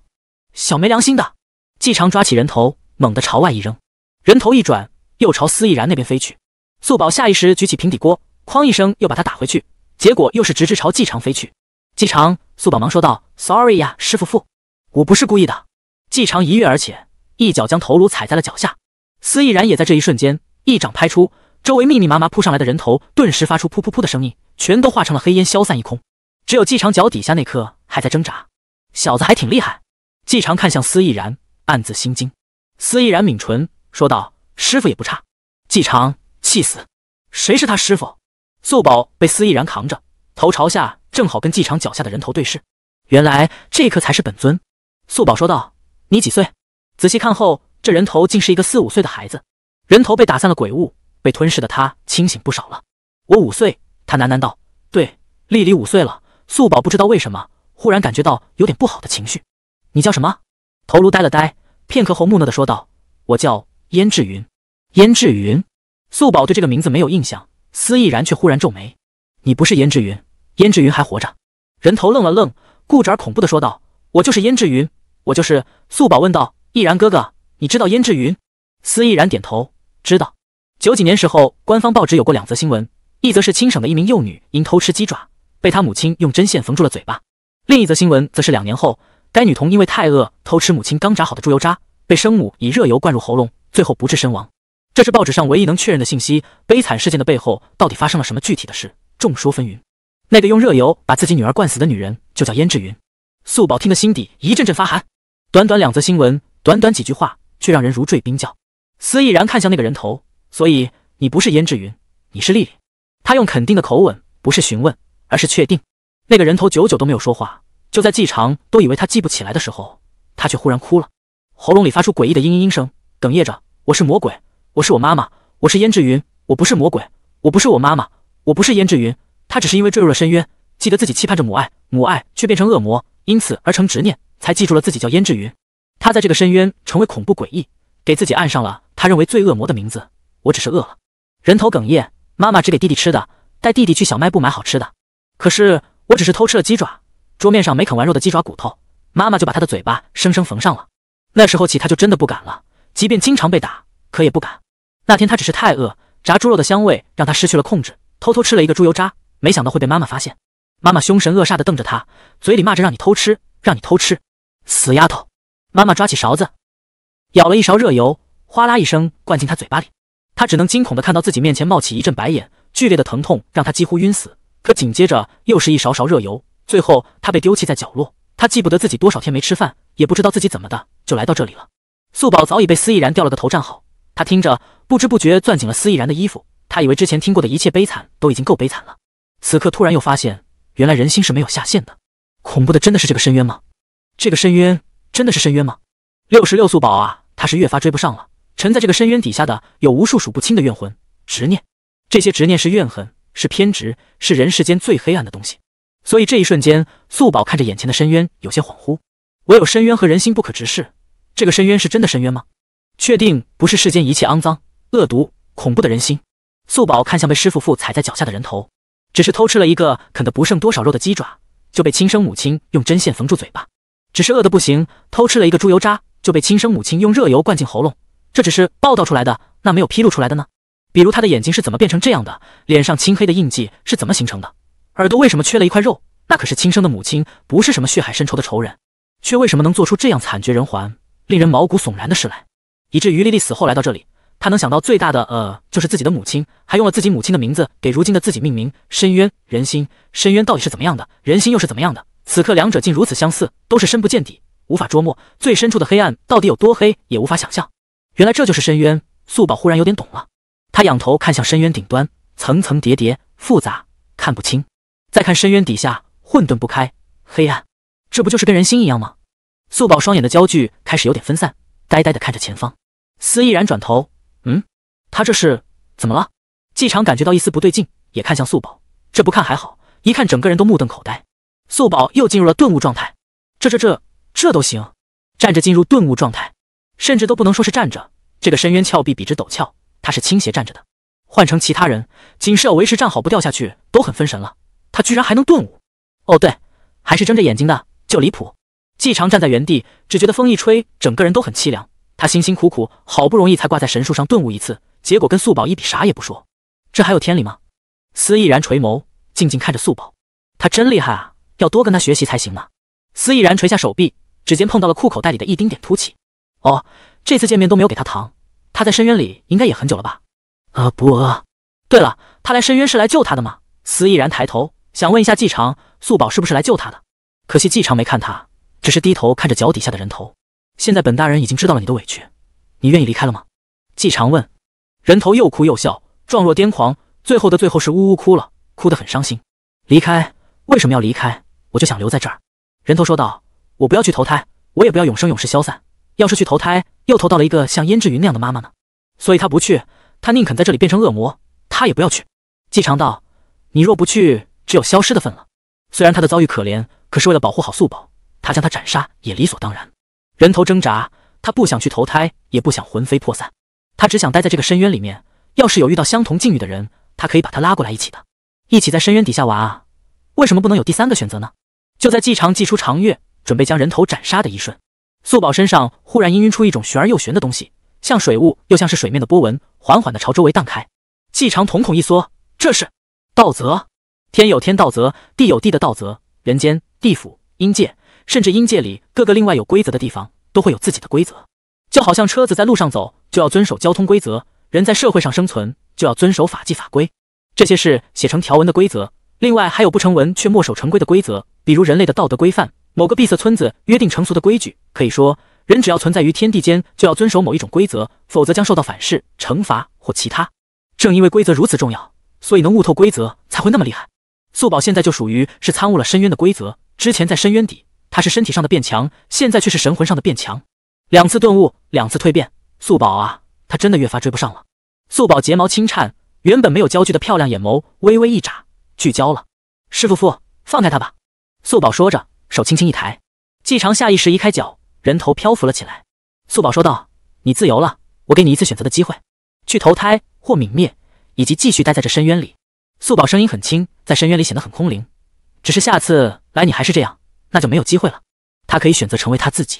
小没良心的！季长抓起人头，猛地朝外一扔，人头一转，又朝司亦然那边飞去。素宝下意识举起平底锅，哐一声又把他打回去，结果又是直直朝季长飞去。季长、素宝忙说道：“Sorry 呀，师傅傅，我不是故意的。”季长一跃而起，一脚将头颅踩在了脚下。司毅然也在这一瞬间一掌拍出，周围密密麻麻扑上来的人头顿时发出噗噗噗的声音，全都化成了黑烟消散一空，只有季长脚底下那颗还在挣扎。小子还挺厉害。季长看向司毅然，暗自心惊。司毅然抿唇说道：“师傅也不差。”季长气死，谁是他师傅？素宝被司毅然扛着，头朝下。正好跟纪场脚下的人头对视，原来这刻才是本尊。素宝说道：“你几岁？”仔细看后，这人头竟是一个四五岁的孩子。人头被打散了，鬼物被吞噬的他清醒不少了。我五岁，他喃喃道：“对，丽丽五岁了。”素宝不知道为什么，忽然感觉到有点不好的情绪。你叫什么？头颅呆了呆，片刻后木讷的说道：“我叫胭脂云。”胭脂云，素宝对这个名字没有印象。司亦然却忽然皱眉：“你不是胭脂云？”胭脂云还活着，人头愣了愣，固执而恐怖的说道：“我就是胭脂云，我就是。”素宝问道：“毅然哥哥，你知道胭脂云？”司毅然点头，知道。九几年时候，官方报纸有过两则新闻，一则是青省的一名幼女因偷吃鸡爪，被她母亲用针线缝住了嘴巴；另一则新闻则是两年后，该女童因为太饿，偷吃母亲刚炸好的猪油渣，被生母以热油灌入喉咙，最后不治身亡。这是报纸上唯一能确认的信息。悲惨事件的背后，到底发生了什么具体的事？众说纷纭。那个用热油把自己女儿灌死的女人就叫胭脂云，素宝听得心底一阵阵发寒。短短两则新闻，短短几句话，却让人如坠冰窖。司毅然看向那个人头，所以你不是胭脂云，你是丽丽。他用肯定的口吻，不是询问，而是确定。那个人头久久都没有说话。就在季长都以为他记不起来的时候，他却忽然哭了，喉咙里发出诡异的嘤嘤声，哽咽着：“我是魔鬼，我是我妈妈，我是胭脂云，我不是魔鬼，我不是我妈妈，我不是胭脂云。”他只是因为坠入了深渊，记得自己期盼着母爱，母爱却变成恶魔，因此而成执念，才记住了自己叫胭脂云。他在这个深渊成为恐怖诡异，给自己按上了他认为最恶魔的名字。我只是饿了，人头哽咽。妈妈只给弟弟吃的，带弟弟去小卖部买好吃的。可是我只是偷吃了鸡爪，桌面上没啃完肉的鸡爪骨头，妈妈就把他的嘴巴生生缝上了。那时候起，他就真的不敢了，即便经常被打，可也不敢。那天他只是太饿，炸猪肉的香味让他失去了控制，偷偷吃了一个猪油渣。没想到会被妈妈发现，妈妈凶神恶煞的瞪着他，嘴里骂着让你偷吃，让你偷吃，死丫头！妈妈抓起勺子，舀了一勺热油，哗啦一声灌进他嘴巴里，他只能惊恐的看到自己面前冒起一阵白烟，剧烈的疼痛让他几乎晕死。可紧接着又是一勺勺热油，最后他被丢弃在角落。他记不得自己多少天没吃饭，也不知道自己怎么的就来到这里了。素宝早已被司亦然掉了个头站好，他听着不知不觉攥紧了司亦然的衣服，他以为之前听过的一切悲惨都已经够悲惨了。此刻突然又发现，原来人心是没有下限的。恐怖的真的是这个深渊吗？这个深渊真的是深渊吗？六十六素宝啊，他是越发追不上了。沉在这个深渊底下的，有无数数不清的怨魂执念，这些执念是怨恨，是偏执，是人世间最黑暗的东西。所以这一瞬间，素宝看着眼前的深渊，有些恍惚。唯有深渊和人心不可直视。这个深渊是真的深渊吗？确定不是世间一切肮脏、恶毒、恐怖的人心？素宝看向被师父傅踩在脚下的人头。只是偷吃了一个啃得不剩多少肉的鸡爪，就被亲生母亲用针线缝住嘴巴；只是饿得不行，偷吃了一个猪油渣，就被亲生母亲用热油灌进喉咙。这只是报道出来的，那没有披露出来的呢？比如他的眼睛是怎么变成这样的，脸上青黑的印记是怎么形成的，耳朵为什么缺了一块肉？那可是亲生的母亲，不是什么血海深仇的仇人，却为什么能做出这样惨绝人寰、令人毛骨悚然的事来？以至于丽丽死后来到这里。他能想到最大的呃，就是自己的母亲，还用了自己母亲的名字给如今的自己命名。深渊，人心，深渊到底是怎么样的？人心又是怎么样的？此刻两者竟如此相似，都是深不见底，无法捉摸。最深处的黑暗到底有多黑，也无法想象。原来这就是深渊。素宝忽然有点懂了，他仰头看向深渊顶端，层层叠叠，复杂，看不清。再看深渊底下，混沌不开，黑暗。这不就是跟人心一样吗？素宝双眼的焦距开始有点分散，呆呆地看着前方。司毅然转头。嗯，他这是怎么了？季常感觉到一丝不对劲，也看向素宝。这不看还好，一看整个人都目瞪口呆。素宝又进入了顿悟状态。这、这、这、这都行，站着进入顿悟状态，甚至都不能说是站着。这个深渊峭壁比之陡峭，他是倾斜站着的。换成其他人，仅是要维持站好不掉下去，都很分神了。他居然还能顿悟。哦对，还是睁着眼睛的，就离谱。季常站在原地，只觉得风一吹，整个人都很凄凉。他辛辛苦苦，好不容易才挂在神树上顿悟一次，结果跟素宝一比，啥也不说，这还有天理吗？司毅然垂眸，静静看着素宝，他真厉害啊，要多跟他学习才行呢。司毅然垂下手臂，指尖碰到了裤口袋里的一丁点凸起。哦，这次见面都没有给他糖，他在深渊里应该也很久了吧？啊，不饿。对了，他来深渊是来救他的吗？司毅然抬头，想问一下季长，素宝是不是来救他的？可惜季长没看他，只是低头看着脚底下的人头。现在本大人已经知道了你的委屈，你愿意离开了吗？季常问。人头又哭又笑，状若癫狂，最后的最后是呜呜哭了，哭得很伤心。离开？为什么要离开？我就想留在这儿。人头说道：“我不要去投胎，我也不要永生永世消散。要是去投胎，又投到了一个像胭脂云那样的妈妈呢？所以他不去，他宁肯在这里变成恶魔，他也不要去。”季常道：“你若不去，只有消失的份了。虽然他的遭遇可怜，可是为了保护好素宝，他将他斩杀也理所当然。”人头挣扎，他不想去投胎，也不想魂飞魄散，他只想待在这个深渊里面。要是有遇到相同境遇的人，他可以把他拉过来一起的，一起在深渊底下玩啊！为什么不能有第三个选择呢？就在季长祭出长月，准备将人头斩杀的一瞬，素宝身上忽然氤氲出一种玄而又玄的东西，像水雾，又像是水面的波纹，缓缓的朝周围荡开。季长瞳孔一缩，这是道泽。天有天道泽，地有地的道泽，人间、地府、阴界。甚至阴界里各个另外有规则的地方都会有自己的规则，就好像车子在路上走就要遵守交通规则，人在社会上生存就要遵守法纪法规。这些事写成条文的规则，另外还有不成文却墨守成规的规则，比如人类的道德规范，某个闭塞村子约定成俗的规矩。可以说，人只要存在于天地间，就要遵守某一种规则，否则将受到反噬、惩罚或其他。正因为规则如此重要，所以能悟透规则才会那么厉害。素宝现在就属于是参悟了深渊的规则，之前在深渊底。他是身体上的变强，现在却是神魂上的变强。两次顿悟，两次蜕变，素宝啊，他真的越发追不上了。素宝睫毛轻颤，原本没有焦距的漂亮眼眸微微一眨，聚焦了。师父傅，放开他吧。素宝说着，手轻轻一抬，季长下意识移开脚，人头漂浮了起来。素宝说道：“你自由了，我给你一次选择的机会，去投胎或泯灭，以及继续待在这深渊里。”素宝声音很轻，在深渊里显得很空灵。只是下次来，你还是这样。那就没有机会了。他可以选择成为他自己，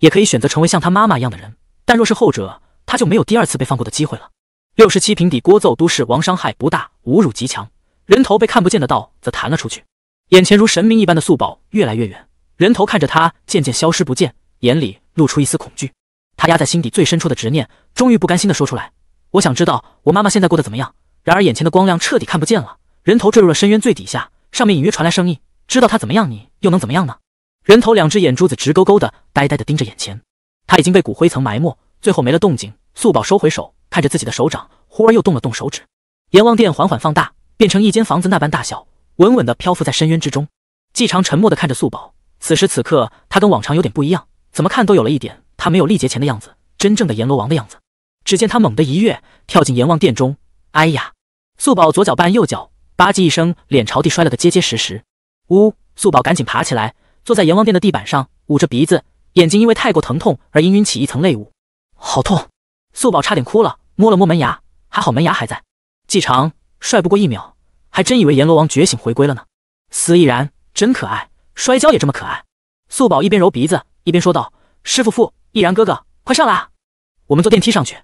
也可以选择成为像他妈妈一样的人。但若是后者，他就没有第二次被放过的机会了。六十七平底锅揍都市王，伤害不大，侮辱极强。人头被看不见的道则弹了出去，眼前如神明一般的素宝越来越远。人头看着他渐渐消失不见，眼里露出一丝恐惧。他压在心底最深处的执念，终于不甘心的说出来：“我想知道我妈妈现在过得怎么样。”然而眼前的光亮彻底看不见了，人头坠入了深渊最底下，上面隐约传来声音。知道他怎么样，你又能怎么样呢？人头两只眼珠子直勾勾的，呆呆的盯着眼前。他已经被骨灰层埋没，最后没了动静。素宝收回手，看着自己的手掌，忽而又动了动手指。阎王殿缓缓放大，变成一间房子那般大小，稳稳的漂浮在深渊之中。季长沉默的看着素宝，此时此刻他跟往常有点不一样，怎么看都有了一点他没有历劫前的样子，真正的阎罗王的样子。只见他猛地一跃，跳进阎王殿中。哎呀！素宝左脚绊右脚，吧唧一声，脸朝地摔了个结结实实。呜！素宝赶紧爬起来，坐在阎王殿的地板上，捂着鼻子，眼睛因为太过疼痛而氤氲起一层泪雾。好痛！素宝差点哭了，摸了摸门牙，还好门牙还在。季长帅不过一秒，还真以为阎罗王觉醒回归了呢。司亦然真可爱，摔跤也这么可爱。素宝一边揉鼻子一边说道：“师傅傅，亦然哥哥，快上来，我们坐电梯上去。”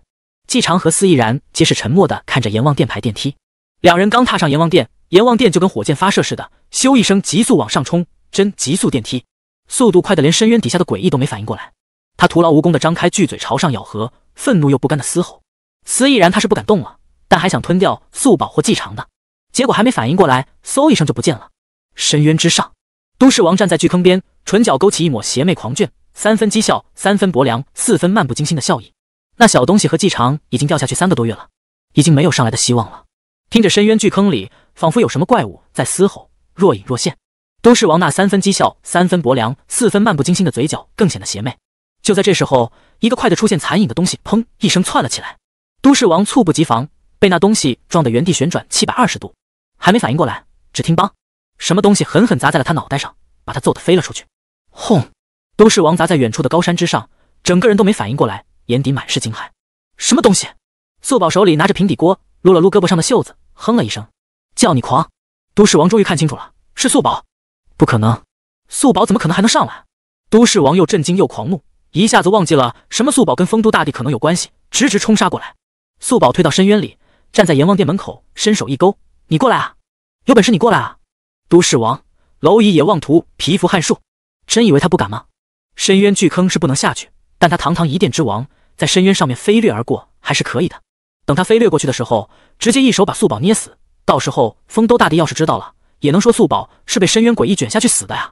季长和司亦然皆是沉默的看着阎王殿排电梯。两人刚踏上阎王殿，阎王殿就跟火箭发射似的，咻一声急速往上冲，真急速电梯，速度快的连深渊底下的诡异都没反应过来。他徒劳无功的张开巨嘴朝上咬合，愤怒又不甘的嘶吼。司毅然他是不敢动了，但还想吞掉素宝或季长的，结果还没反应过来，嗖一声就不见了。深渊之上，都市王站在巨坑边，唇角勾起一抹邪魅狂狷，三分讥笑，三分薄凉，四分漫不经心的笑意。那小东西和季长已经掉下去三个多月了，已经没有上来的希望了。听着深渊巨坑里，仿佛有什么怪物在嘶吼，若隐若现。都市王那三分讥笑，三分薄凉，四分漫不经心的嘴角更显得邪魅。就在这时候，一个快的出现残影的东西，砰一声窜了起来。都市王猝不及防，被那东西撞得原地旋转七百二十度，还没反应过来，只听“邦”，什么东西狠狠砸在了他脑袋上，把他揍得飞了出去。轰！都市王砸在远处的高山之上，整个人都没反应过来，眼底满是惊骇。什么东西？素宝手里拿着平底锅。撸了撸胳膊上的袖子，哼了一声，叫你狂！都市王终于看清楚了，是素宝，不可能，素宝怎么可能还能上来？都市王又震惊又狂怒，一下子忘记了什么素宝跟丰都大帝可能有关系，直直冲杀过来。素宝退到深渊里，站在阎王殿门口，伸手一勾：“你过来啊，有本事你过来啊！”都市王，蝼蚁也妄图蚍蜉撼树，真以为他不敢吗？深渊巨坑是不能下去，但他堂堂一殿之王，在深渊上面飞掠而过还是可以的。等他飞掠过去的时候，直接一手把素宝捏死。到时候，丰都大帝要是知道了，也能说素宝是被深渊诡异卷下去死的呀。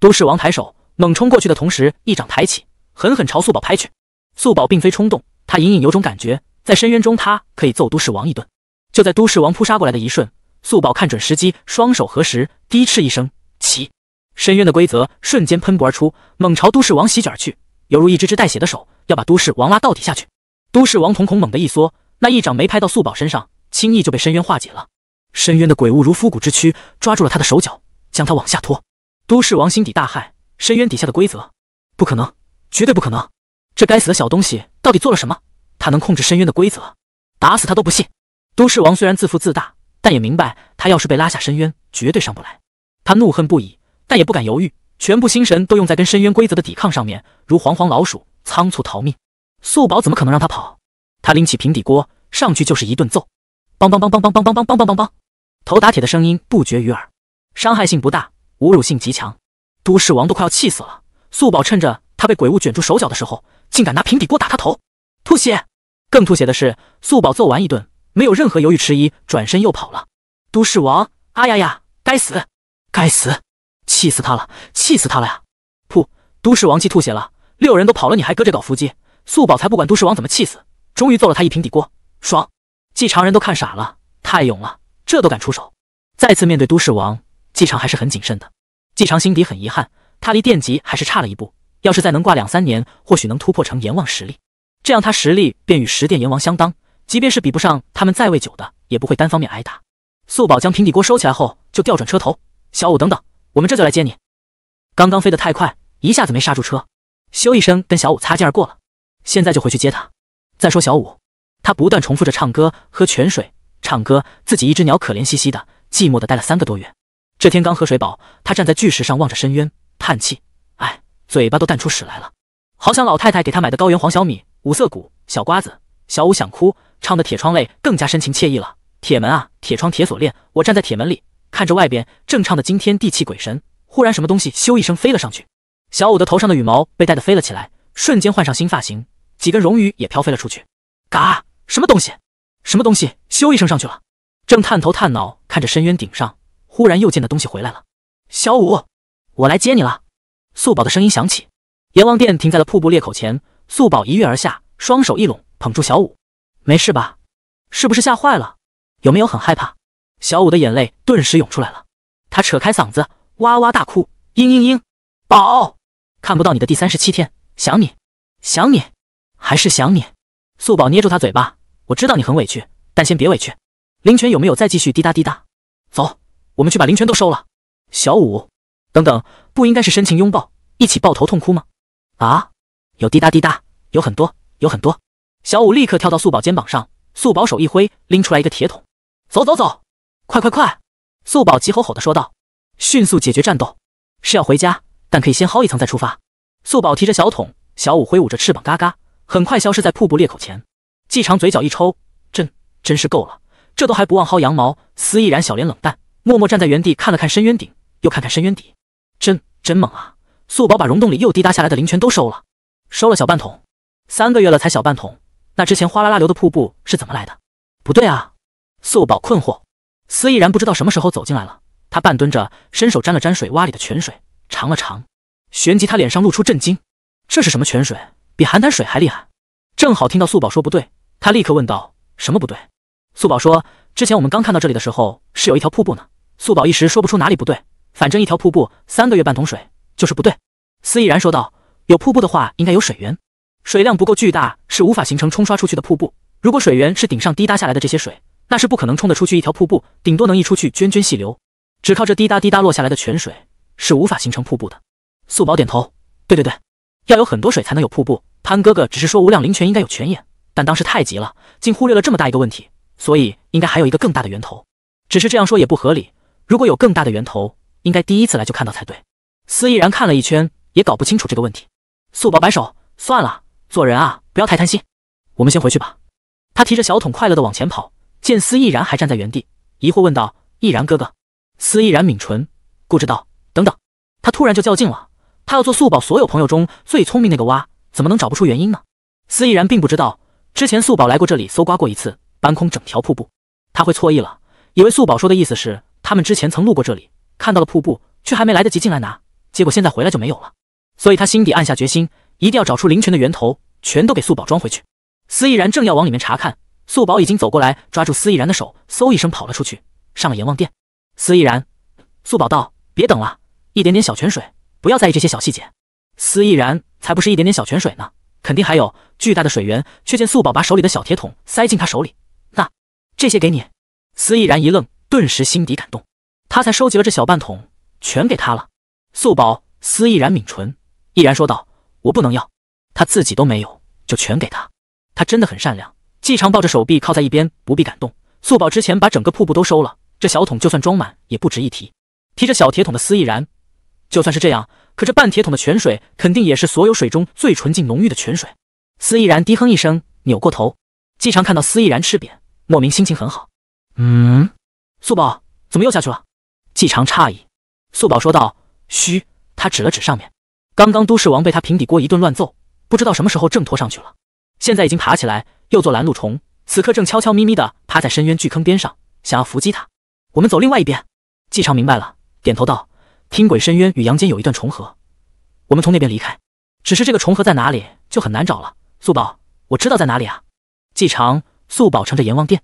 都市王抬手猛冲过去的同时，一掌抬起，狠狠朝素宝拍去。素宝并非冲动，他隐隐有种感觉，在深渊中，他可以揍都市王一顿。就在都市王扑杀过来的一瞬，素宝看准时机，双手合十，低斥一声“起”，深渊的规则瞬间喷薄而出，猛朝都市王席卷而去，犹如一只只带血的手，要把都市王拉到底下去。都市王瞳孔猛地一缩。那一掌没拍到素宝身上，轻易就被深渊化解了。深渊的鬼物如腐骨之躯，抓住了他的手脚，将他往下拖。都市王心底大骇，深渊底下的规则，不可能，绝对不可能！这该死的小东西到底做了什么？他能控制深渊的规则？打死他都不信！都市王虽然自负自大，但也明白他要是被拉下深渊，绝对上不来。他怒恨不已，但也不敢犹豫，全部心神都用在跟深渊规则的抵抗上面，如惶惶老鼠，仓促逃命。素宝怎么可能让他跑？他拎起平底锅，上去就是一顿揍，梆梆梆梆梆梆梆梆梆梆梆，头打铁的声音不绝于耳，伤害性不大，侮辱性极强。都市王都快要气死了。素宝趁着他被鬼物卷住手脚的时候，竟敢拿平底锅打他头，吐血！更吐血的是，素宝揍完一顿，没有任何犹豫迟疑，转身又跑了。都市王，啊呀呀，该死，该死，气死他了，气死他了呀！噗，都市王气吐血了，六人都跑了，你还搁这搞伏击？素宝才不管都市王怎么气死。终于揍了他一平底锅，爽！季常人都看傻了，太勇了，这都敢出手。再次面对都市王，季常还是很谨慎的。季常心底很遗憾，他离电极还是差了一步，要是再能挂两三年，或许能突破成阎王实力，这样他实力便与十殿阎王相当，即便是比不上他们再位久的，也不会单方面挨打。素宝将平底锅收起来后，就调转车头。小五，等等，我们这就来接你。刚刚飞得太快，一下子没刹住车，咻一声跟小五擦肩而过了。现在就回去接他。再说小五，他不断重复着唱歌、喝泉水、唱歌，自己一只鸟，可怜兮兮的，寂寞的待了三个多月。这天刚喝水饱，他站在巨石上望着深渊，叹气：“哎，嘴巴都淡出屎来了。”好想老太太给他买的高原黄小米、五色谷、小瓜子。小五想哭，唱的铁窗泪更加深情惬意了。铁门啊，铁窗、铁锁链，我站在铁门里，看着外边正唱的惊天地、泣鬼神。忽然什么东西咻一声飞了上去，小五的头上的羽毛被带的飞了起来，瞬间换上新发型。几根熔鱼也飘飞了出去。嘎！什么东西？什么东西？咻一声上去了。正探头探脑看着深渊顶上，忽然又见那东西回来了。小五，我来接你了。素宝的声音响起。阎王殿停在了瀑布裂口前。素宝一跃而下，双手一拢，捧住小五。没事吧？是不是吓坏了？有没有很害怕？小五的眼泪顿时涌出来了。他扯开嗓子，哇哇大哭。嘤嘤嘤，宝，看不到你的第三十七天，想你，想你。还是想你，素宝捏住他嘴巴。我知道你很委屈，但先别委屈。林泉有没有再继续滴答滴答？走，我们去把林泉都收了。小五，等等，不应该是深情拥抱，一起抱头痛哭吗？啊，有滴答滴答，有很多，有很多。小五立刻跳到素宝肩膀上，素宝手一挥，拎出来一个铁桶。走走走，快快快！素宝急吼吼的说道：“迅速解决战斗，是要回家，但可以先薅一层再出发。”素宝提着小桶，小五挥舞着翅膀，嘎嘎。很快消失在瀑布裂口前，季长嘴角一抽，真真是够了，这都还不忘薅羊毛。司毅然小脸冷淡，默默站在原地看了看深渊顶，又看看深渊底，真真猛啊！素宝把溶洞里又滴答下来的灵泉都收了，收了小半桶，三个月了才小半桶，那之前哗啦啦流的瀑布是怎么来的？不对啊！素宝困惑。司毅然不知道什么时候走进来了，他半蹲着，伸手沾了沾水洼里的泉水，尝了尝，旋即他脸上露出震惊，这是什么泉水？比邯郸水还厉害，正好听到素宝说不对，他立刻问道：“什么不对？”素宝说：“之前我们刚看到这里的时候，是有一条瀑布呢。”素宝一时说不出哪里不对，反正一条瀑布三个月半桶水就是不对。司毅然说道：“有瀑布的话，应该有水源，水量不够巨大是无法形成冲刷出去的瀑布。如果水源是顶上滴答下来的这些水，那是不可能冲得出去一条瀑布，顶多能溢出去涓涓细流。只靠这滴答滴答落下来的泉水是无法形成瀑布的。”素宝点头：“对对对。”要有很多水才能有瀑布。潘哥哥只是说无量灵泉应该有泉眼，但当时太急了，竟忽略了这么大一个问题。所以应该还有一个更大的源头。只是这样说也不合理。如果有更大的源头，应该第一次来就看到才对。司毅然看了一圈，也搞不清楚这个问题。素宝摆手，算了，做人啊不要太贪心。我们先回去吧。他提着小桶快乐的往前跑，见司毅然还站在原地，疑惑问道：“毅然哥哥。”司毅然抿唇，固执道：“等等。”他突然就较劲了。他要做素宝所有朋友中最聪明那个蛙，怎么能找不出原因呢？司毅然并不知道，之前素宝来过这里搜刮过一次，搬空整条瀑布。他会错意了，以为素宝说的意思是他们之前曾路过这里，看到了瀑布，却还没来得及进来拿，结果现在回来就没有了。所以他心底暗下决心，一定要找出灵泉的源头，全都给素宝装回去。司毅然正要往里面查看，素宝已经走过来，抓住司毅然的手，嗖一声跑了出去，上了阎王殿。司毅然，素宝道：“别等了，一点点小泉水。”不要在意这些小细节，司毅然才不是一点点小泉水呢，肯定还有巨大的水源。却见素宝把手里的小铁桶塞进他手里，那这些给你。司毅然一愣，顿时心底感动，他才收集了这小半桶，全给他了。素宝，司毅然抿唇，毅然说道：“我不能要，他自己都没有，就全给他。他真的很善良。”季常抱着手臂靠在一边，不必感动。素宝之前把整个瀑布都收了，这小桶就算装满也不值一提。提着小铁桶的司毅然。就算是这样，可这半铁桶的泉水肯定也是所有水中最纯净、浓郁的泉水。司毅然低哼一声，扭过头。季常看到司毅然吃瘪，莫名心情很好。嗯，素宝怎么又下去了？季常诧异。素宝说道：“嘘。”他指了指上面。刚刚都市王被他平底锅一顿乱揍，不知道什么时候挣脱上去了，现在已经爬起来，又做拦路虫，此刻正悄悄咪咪的趴在深渊巨坑边上，想要伏击他。我们走另外一边。季常明白了，点头道。听鬼深渊与阳间有一段重合，我们从那边离开。只是这个重合在哪里，就很难找了。素宝，我知道在哪里啊！季长，素宝乘着阎王殿，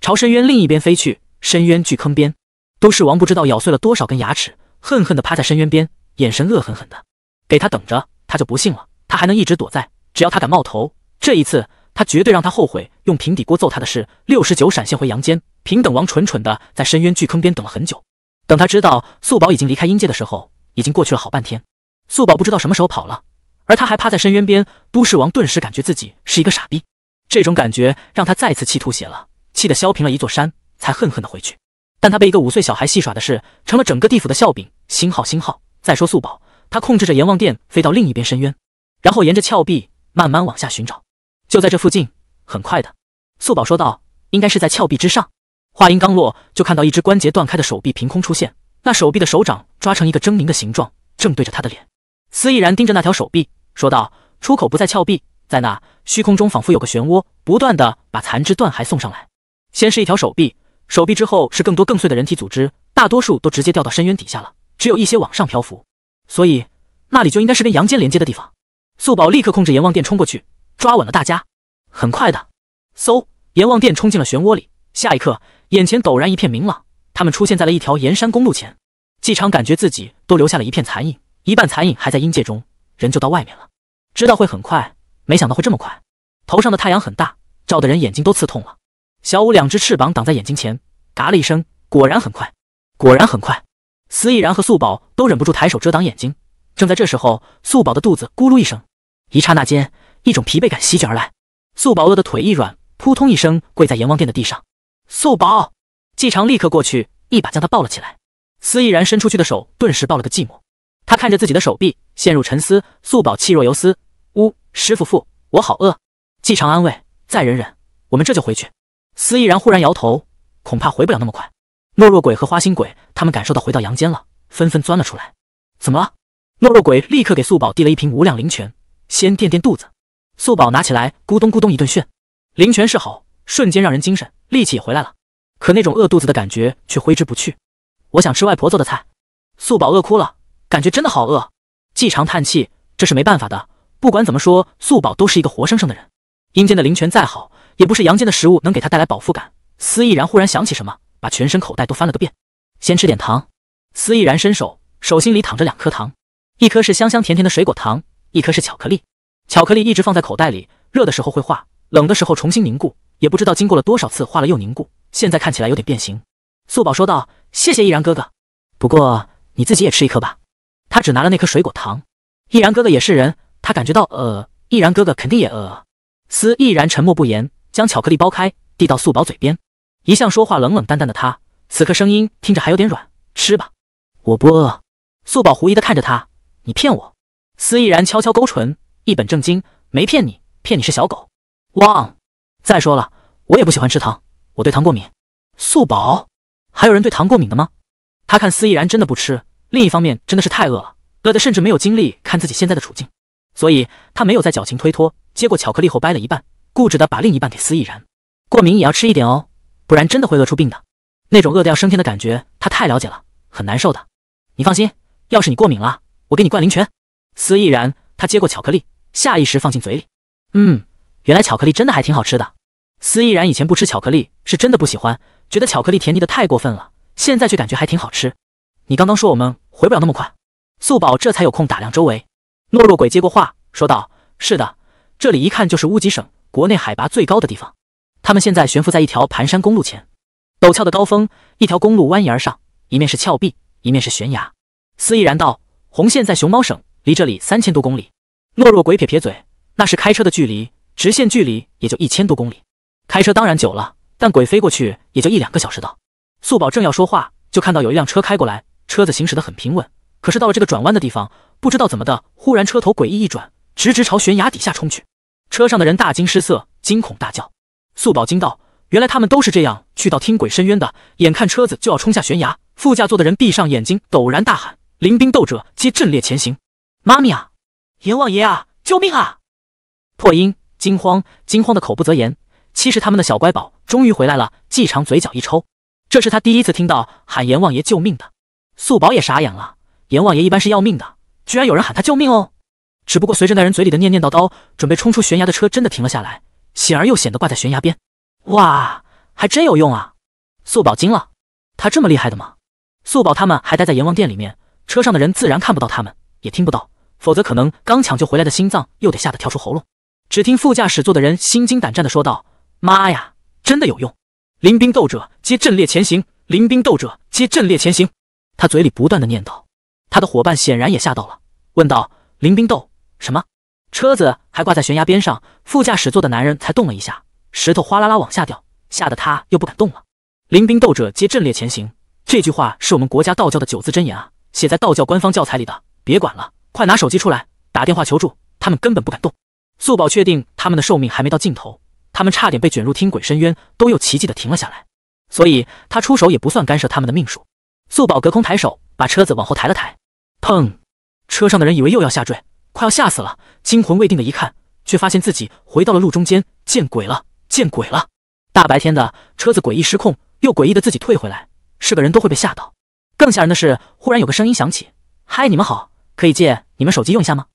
朝深渊另一边飞去。深渊巨坑边，都市王不知道咬碎了多少根牙齿，恨恨地趴在深渊边，眼神恶狠狠的，给他等着，他就不信了，他还能一直躲在？只要他敢冒头，这一次他绝对让他后悔用平底锅揍他的事。六十九闪现回阳间，平等王蠢蠢的在深渊巨坑边等了很久。等他知道素宝已经离开阴界的时候，已经过去了好半天。素宝不知道什么时候跑了，而他还趴在深渊边。都市王顿时感觉自己是一个傻逼，这种感觉让他再次气吐血了，气得削平了一座山，才恨恨的回去。但他被一个五岁小孩戏耍的事，成了整个地府的笑柄。星号星号，再说素宝，他控制着阎王殿飞到另一边深渊，然后沿着峭壁慢慢往下寻找。就在这附近，很快的，素宝说道：“应该是在峭壁之上。”话音刚落，就看到一只关节断开的手臂凭空出现，那手臂的手掌抓成一个狰狞的形状，正对着他的脸。司毅然盯着那条手臂，说道：“出口不在峭壁，在那虚空中，仿佛有个漩涡，不断的把残肢断骸送上来。先是一条手臂，手臂之后是更多更碎的人体组织，大多数都直接掉到深渊底下了，只有一些往上漂浮。所以那里就应该是跟阳间连接的地方。”素宝立刻控制阎王殿冲过去，抓稳了大家。很快的，嗖！阎王殿冲进了漩涡里，下一刻。眼前陡然一片明朗，他们出现在了一条沿山公路前。季昌感觉自己都留下了一片残影，一半残影还在阴界中，人就到外面了。知道会很快，没想到会这么快。头上的太阳很大，照的人眼睛都刺痛了。小五两只翅膀挡在眼睛前，嘎了一声，果然很快，果然很快。司亦然和素宝都忍不住抬手遮挡眼睛。正在这时候，素宝的肚子咕噜一声，一刹那间，一种疲惫感席卷而来，素宝饿得腿一软，扑通一声跪在阎王殿的地上。素宝，季常立刻过去，一把将他抱了起来。司毅然伸出去的手顿时抱了个寂寞。他看着自己的手臂，陷入沉思。素宝气若游丝，呜，师父傅，我好饿。季长安慰，再忍忍，我们这就回去。司毅然忽然摇头，恐怕回不了那么快。懦弱鬼和花心鬼他们感受到回到阳间了，纷纷钻了出来。怎么了？懦弱鬼立刻给素宝递了一瓶无量灵泉，先垫垫肚子。素宝拿起来，咕咚咕咚一顿炫。灵泉是好，瞬间让人精神。力气也回来了，可那种饿肚子的感觉却挥之不去。我想吃外婆做的菜，素宝饿哭了，感觉真的好饿。季常叹气，这是没办法的。不管怎么说，素宝都是一个活生生的人。阴间的灵泉再好，也不是阳间的食物能给他带来饱腹感。司毅然忽然想起什么，把全身口袋都翻了个遍，先吃点糖。司毅然伸手，手心里躺着两颗糖，一颗是香香甜甜的水果糖，一颗是巧克力。巧克力一直放在口袋里，热的时候会化。冷的时候重新凝固，也不知道经过了多少次化了又凝固，现在看起来有点变形。素宝说道：“谢谢易然哥哥，不过你自己也吃一颗吧。”他只拿了那颗水果糖。易然哥哥也是人，他感觉到饿，易然哥哥肯定也饿。司毅然沉默不言，将巧克力剥开递到素宝嘴边。一向说话冷冷淡淡的他，此刻声音听着还有点软。吃吧，我不饿。素宝狐疑的看着他：“你骗我？”司毅然悄悄勾唇，一本正经：“没骗你，骗你是小狗。”哇！再说了，我也不喜欢吃糖，我对糖过敏。素宝，还有人对糖过敏的吗？他看司亦然真的不吃，另一方面真的是太饿了，饿得甚至没有精力看自己现在的处境，所以他没有在矫情推脱，接过巧克力后掰了一半，固执的把另一半给司亦然。过敏也要吃一点哦，不然真的会饿出病的。那种饿得要升天的感觉，他太了解了，很难受的。你放心，要是你过敏了，我给你灌灵泉。司亦然，他接过巧克力，下意识放进嘴里，嗯。原来巧克力真的还挺好吃的。司亦然以前不吃巧克力是真的不喜欢，觉得巧克力甜腻的太过分了。现在却感觉还挺好吃。你刚刚说我们回不了那么快，素宝这才有空打量周围。懦弱鬼接过话说道：“是的，这里一看就是乌吉省国内海拔最高的地方。他们现在悬浮在一条盘山公路前，陡峭的高峰，一条公路蜿蜒而上，一面是峭壁，一面是悬崖。”司亦然道：“红线在熊猫省，离这里三千多公里。”懦弱鬼撇撇嘴：“那是开车的距离。”直线距离也就一千多公里，开车当然久了，但鬼飞过去也就一两个小时到。素宝正要说话，就看到有一辆车开过来，车子行驶的很平稳，可是到了这个转弯的地方，不知道怎么的，忽然车头诡异一转，直直朝悬崖底下冲去。车上的人大惊失色，惊恐大叫。素宝惊道：“原来他们都是这样去到听鬼深渊的。”眼看车子就要冲下悬崖，副驾座的人闭上眼睛，陡然大喊：“临兵斗者皆阵列前行！”妈咪啊！阎王爷啊！救命啊！破音。惊慌，惊慌的口不择言。其实他们的小乖宝终于回来了。季常嘴角一抽，这是他第一次听到喊阎王爷救命的。素宝也傻眼了，阎王爷一般是要命的，居然有人喊他救命哦。只不过随着那人嘴里的念念叨叨，准备冲出悬崖的车真的停了下来，险而又险的挂在悬崖边。哇，还真有用啊！素宝惊了，他这么厉害的吗？素宝他们还待在阎王殿里面，车上的人自然看不到他们，也听不到，否则可能刚抢救回来的心脏又得吓得跳出喉咙。只听副驾驶座的人心惊胆战的说道：“妈呀，真的有用！”临兵斗者皆阵列前行，临兵斗者皆阵列前行。他嘴里不断的念叨。他的伙伴显然也吓到了，问道：“临兵斗什么？”车子还挂在悬崖边上，副驾驶座的男人才动了一下，石头哗啦啦往下掉，吓得他又不敢动了。临兵斗者皆阵列前行，这句话是我们国家道教的九字真言啊，写在道教官方教材里的。别管了，快拿手机出来打电话求助。他们根本不敢动。素宝确定他们的寿命还没到尽头，他们差点被卷入听鬼深渊，都又奇迹的停了下来，所以他出手也不算干涉他们的命数。素宝隔空抬手，把车子往后抬了抬，砰！车上的人以为又要下坠，快要吓死了，惊魂未定的一看，却发现自己回到了路中间，见鬼了，见鬼了！大白天的，车子诡异失控，又诡异的自己退回来，是个人都会被吓到。更吓人的是，忽然有个声音响起：“嗨，你们好，可以借你们手机用一下吗？”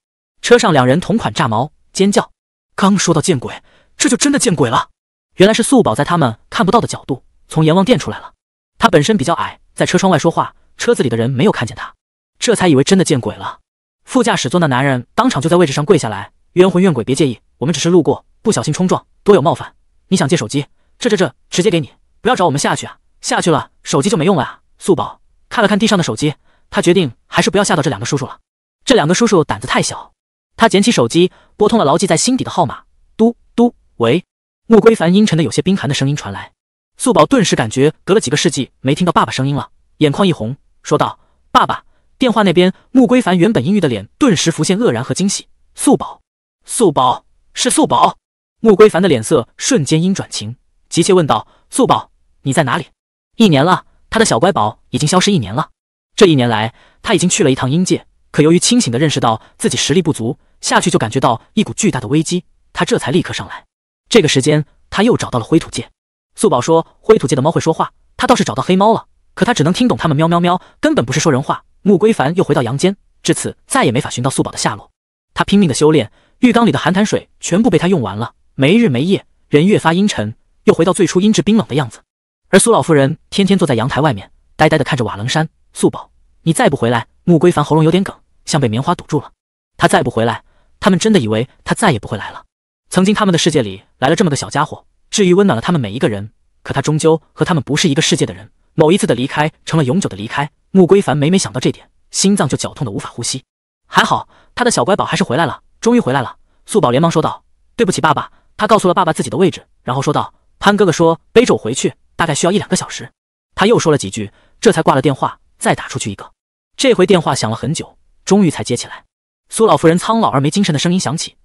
车上两人同款炸毛。尖叫！刚说到见鬼，这就真的见鬼了。原来是素宝在他们看不到的角度从阎王殿出来了。他本身比较矮，在车窗外说话，车子里的人没有看见他，这才以为真的见鬼了。副驾驶座那男人当场就在位置上跪下来：“冤魂怨鬼，别介意，我们只是路过，不小心冲撞，多有冒犯。你想借手机？这这这，直接给你，不要找我们下去啊！下去了，手机就没用了啊！”素宝看了看地上的手机，他决定还是不要吓到这两个叔叔了。这两个叔叔胆子太小。他捡起手机，拨通了牢记在心底的号码。嘟嘟，喂！穆归凡阴沉的、有些冰寒的声音传来。素宝顿时感觉隔了几个世纪没听到爸爸声音了，眼眶一红，说道：“爸爸。”电话那边，穆归凡原本阴郁的脸顿时浮现愕然和惊喜。素宝，素宝，是素宝！穆归凡的脸色瞬间阴转晴，急切问道：“素宝，你在哪里？”一年了，他的小乖宝已经消失一年了。这一年来，他已经去了一趟阴界。可由于清醒的认识到自己实力不足，下去就感觉到一股巨大的危机，他这才立刻上来。这个时间，他又找到了灰土界。素宝说灰土界的猫会说话，他倒是找到黑猫了，可他只能听懂他们喵喵喵，根本不是说人话。穆归凡又回到阳间，至此再也没法寻到素宝的下落。他拼命的修炼，浴缸里的寒潭水全部被他用完了，没日没夜，人越发阴沉，又回到最初阴质冰冷的样子。而苏老夫人天天坐在阳台外面，呆呆的看着瓦楞山。素宝，你再不回来，穆归凡喉咙有点梗。像被棉花堵住了，他再不回来，他们真的以为他再也不会来了。曾经他们的世界里来了这么个小家伙，治愈温暖了他们每一个人。可他终究和他们不是一个世界的人。某一次的离开成了永久的离开。穆归凡每每想到这点，心脏就绞痛的无法呼吸。还好，他的小乖宝还是回来了，终于回来了。素宝连忙说道：“对不起，爸爸。”他告诉了爸爸自己的位置，然后说道：“潘哥哥说背着我回去，大概需要一两个小时。”他又说了几句，这才挂了电话，再打出去一个。这回电话响了很久。终于才接起来，苏老夫人苍老而没精神的声音响起，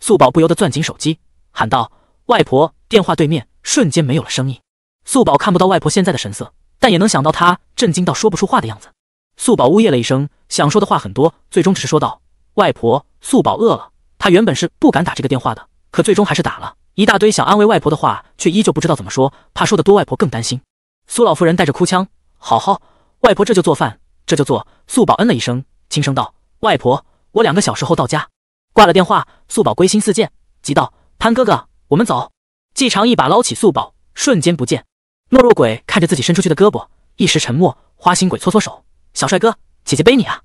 素宝不由得攥紧手机，喊道：“外婆！”电话对面瞬间没有了声音，素宝看不到外婆现在的神色，但也能想到她震惊到说不出话的样子。素宝呜咽了一声，想说的话很多，最终只是说道：“外婆，素宝饿了。”她原本是不敢打这个电话的，可最终还是打了，一大堆想安慰外婆的话，却依旧不知道怎么说，怕说的多外婆更担心。苏老夫人带着哭腔：“好好，外婆这就做饭，这就做。”素宝嗯了一声。轻声道：“外婆，我两个小时后到家。”挂了电话，素宝归心似箭，急道：“潘哥哥，我们走。”季长一把捞起素宝，瞬间不见。懦弱鬼看着自己伸出去的胳膊，一时沉默。花心鬼搓搓手：“小帅哥，姐姐背你啊！”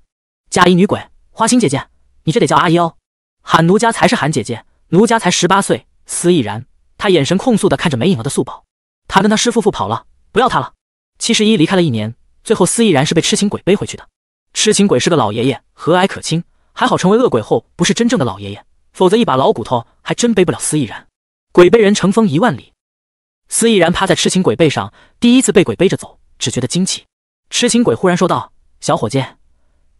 嫁衣女鬼：“花心姐姐，你这得叫阿姨哦，喊奴家才是喊姐姐，奴家才十八岁。”司亦然，他眼神控诉的看着没影了的素宝，他跟他师父父跑了，不要他了。七十一离开了一年，最后司亦然是被痴情鬼背回去的。痴情鬼是个老爷爷，和蔼可亲，还好成为恶鬼后不是真正的老爷爷，否则一把老骨头还真背不了司亦然。鬼背人乘风一万里，司亦然趴在痴情鬼背上，第一次被鬼背着走，只觉得惊奇。痴情鬼忽然说道：“小伙计，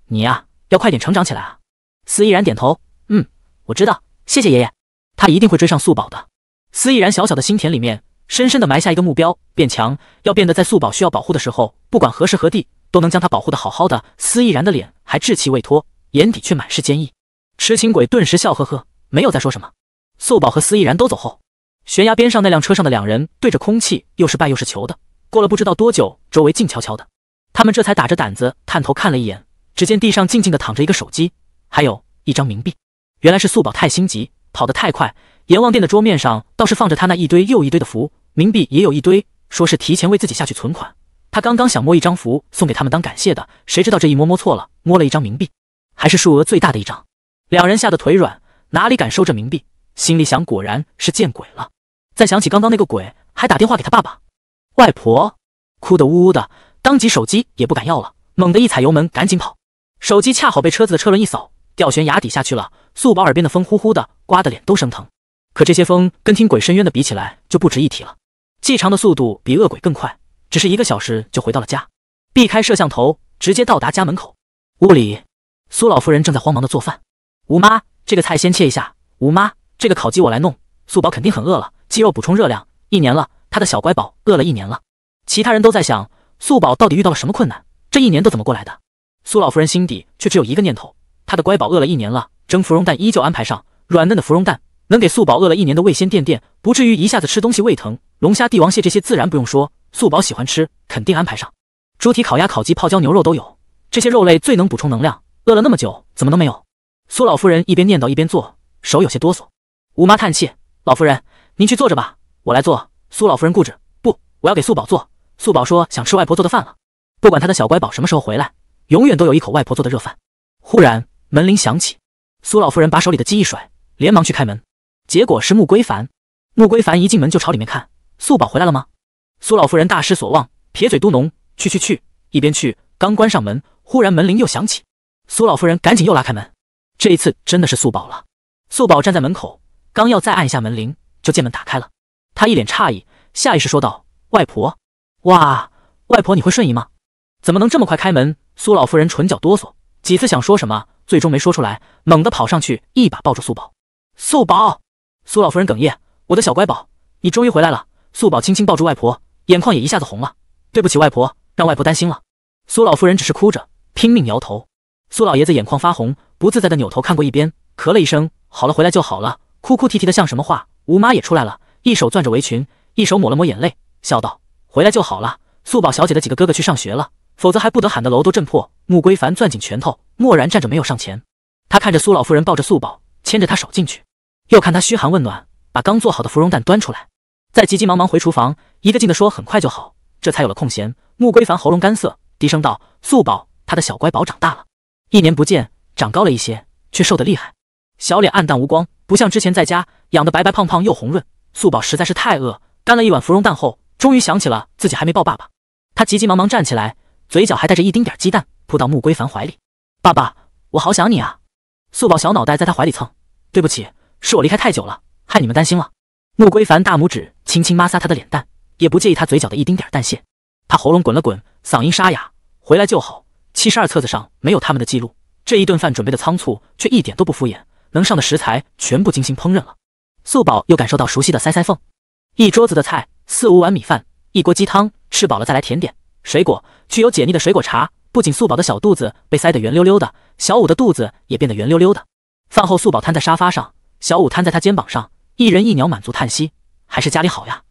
你呀，要快点成长起来啊！”司亦然点头，嗯，我知道，谢谢爷爷，他一定会追上素宝的。司亦然小小的心田里面，深深的埋下一个目标，变强，要变得在素宝需要保护的时候，不管何时何地。都能将他保护的好好的，司毅然的脸还稚气未脱，眼底却满是坚毅。痴情鬼顿时笑呵呵，没有再说什么。素宝和司毅然都走后，悬崖边上那辆车上的两人对着空气又是拜又是求的。过了不知道多久，周围静悄悄的，他们这才打着胆子探头看了一眼，只见地上静静的躺着一个手机，还有一张冥币。原来是素宝太心急，跑得太快。阎王殿的桌面上倒是放着他那一堆又一堆的符，冥币也有一堆，说是提前为自己下去存款。他刚刚想摸一张符送给他们当感谢的，谁知道这一摸摸错了，摸了一张冥币，还是数额最大的一张。两人吓得腿软，哪里敢收这冥币？心里想，果然是见鬼了。再想起刚刚那个鬼还打电话给他爸爸、外婆，哭得呜呜的，当即手机也不敢要了，猛地一踩油门，赶紧跑。手机恰好被车子的车轮一扫，掉悬崖底下去了。素宝耳边的风呼呼的，刮得脸都生疼。可这些风跟听鬼深渊的比起来就不值一提了。季常的速度比恶鬼更快。只是一个小时就回到了家，避开摄像头，直接到达家门口。屋里，苏老夫人正在慌忙的做饭。吴妈，这个菜先切一下。吴妈，这个烤鸡我来弄。素宝肯定很饿了，鸡肉补充热量。一年了，他的小乖宝饿了一年了。其他人都在想，素宝到底遇到了什么困难？这一年都怎么过来的？苏老夫人心底却只有一个念头：她的乖宝饿了一年了，蒸芙蓉蛋依旧安排上，软嫩的芙蓉蛋能给素宝饿了一年的胃先垫垫，不至于一下子吃东西胃疼。龙虾、帝王蟹这些自然不用说。素宝喜欢吃，肯定安排上。猪蹄、烤鸭、烤鸡、泡椒牛肉都有，这些肉类最能补充能量。饿了那么久，怎么能没有？苏老夫人一边念叨一边做，手有些哆嗦。吴妈叹气：“老夫人，您去坐着吧，我来做。”苏老夫人固执：“不，我要给素宝做。”素宝说：“想吃外婆做的饭了。不管他的小乖宝什么时候回来，永远都有一口外婆做的热饭。”忽然门铃响起，苏老夫人把手里的鸡一甩，连忙去开门。结果是穆归凡。穆归凡一进门就朝里面看：“素宝回来了吗？”苏老夫人大失所望，撇嘴嘟哝：“去去去，一边去！”刚关上门，忽然门铃又响起。苏老夫人赶紧又拉开门，这一次真的是素宝了。素宝站在门口，刚要再按一下门铃，就见门打开了。他一脸诧异，下意识说道：“外婆，哇，外婆，你会瞬移吗？怎么能这么快开门？”苏老夫人唇角哆嗦几次，想说什么，最终没说出来，猛地跑上去，一把抱住素宝。素宝，苏老夫人哽咽：“我的小乖宝，你终于回来了。”素宝轻轻抱住外婆。眼眶也一下子红了，对不起外婆，让外婆担心了。苏老夫人只是哭着，拼命摇头。苏老爷子眼眶发红，不自在的扭头看过一边，咳了一声，好了，回来就好了。哭哭啼啼的像什么话？吴妈也出来了，一手攥着围裙，一手抹了抹眼泪，笑道：“回来就好了。”素宝小姐的几个哥哥去上学了，否则还不得喊的楼都震破。穆归凡攥紧拳头，默然站着没有上前。他看着苏老夫人抱着素宝，牵着她手进去，又看她嘘寒问暖，把刚做好的芙蓉蛋端出来。再急急忙忙回厨房，一个劲的说很快就好，这才有了空闲。穆归凡喉咙干涩，低声道：“素宝，他的小乖宝长大了，一年不见，长高了一些，却瘦得厉害，小脸暗淡无光，不像之前在家养得白白胖胖又红润。”素宝实在是太饿，干了一碗芙蓉蛋后，终于想起了自己还没抱爸爸。他急急忙忙站起来，嘴角还带着一丁点鸡蛋，扑到穆归凡怀里：“爸爸，我好想你啊！”素宝小脑袋在他怀里蹭：“对不起，是我离开太久了，害你们担心了。”穆归凡大拇指轻轻抹挲他的脸蛋，也不介意他嘴角的一丁点淡血。他喉咙滚了滚，嗓音沙哑：“回来就好。”七十二册子上没有他们的记录。这一顿饭准备的仓促，却一点都不敷衍，能上的食材全部精心烹饪了。素宝又感受到熟悉的塞塞缝。一桌子的菜，四五碗米饭，一锅鸡汤，吃饱了再来甜点、水果，具有解腻的水果茶。不仅素宝的小肚子被塞得圆溜溜的，小五的肚子也变得圆溜溜的。饭后，素宝瘫在沙发上，小五瘫在他肩膀上。一人一鸟满足叹息，还是家里好呀。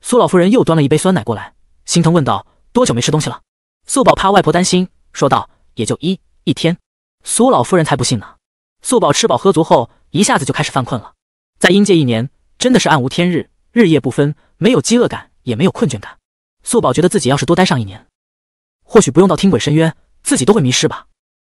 苏老夫人又端了一杯酸奶过来，心疼问道：“多久没吃东西了？”素宝怕外婆担心，说道：“也就一一天。”苏老夫人才不信呢。素宝吃饱喝足后，一下子就开始犯困了。在阴界一年，真的是暗无天日，日夜不分，没有饥饿感，也没有困倦感。素宝觉得自己要是多待上一年，或许不用到听鬼深渊，自己都会迷失吧。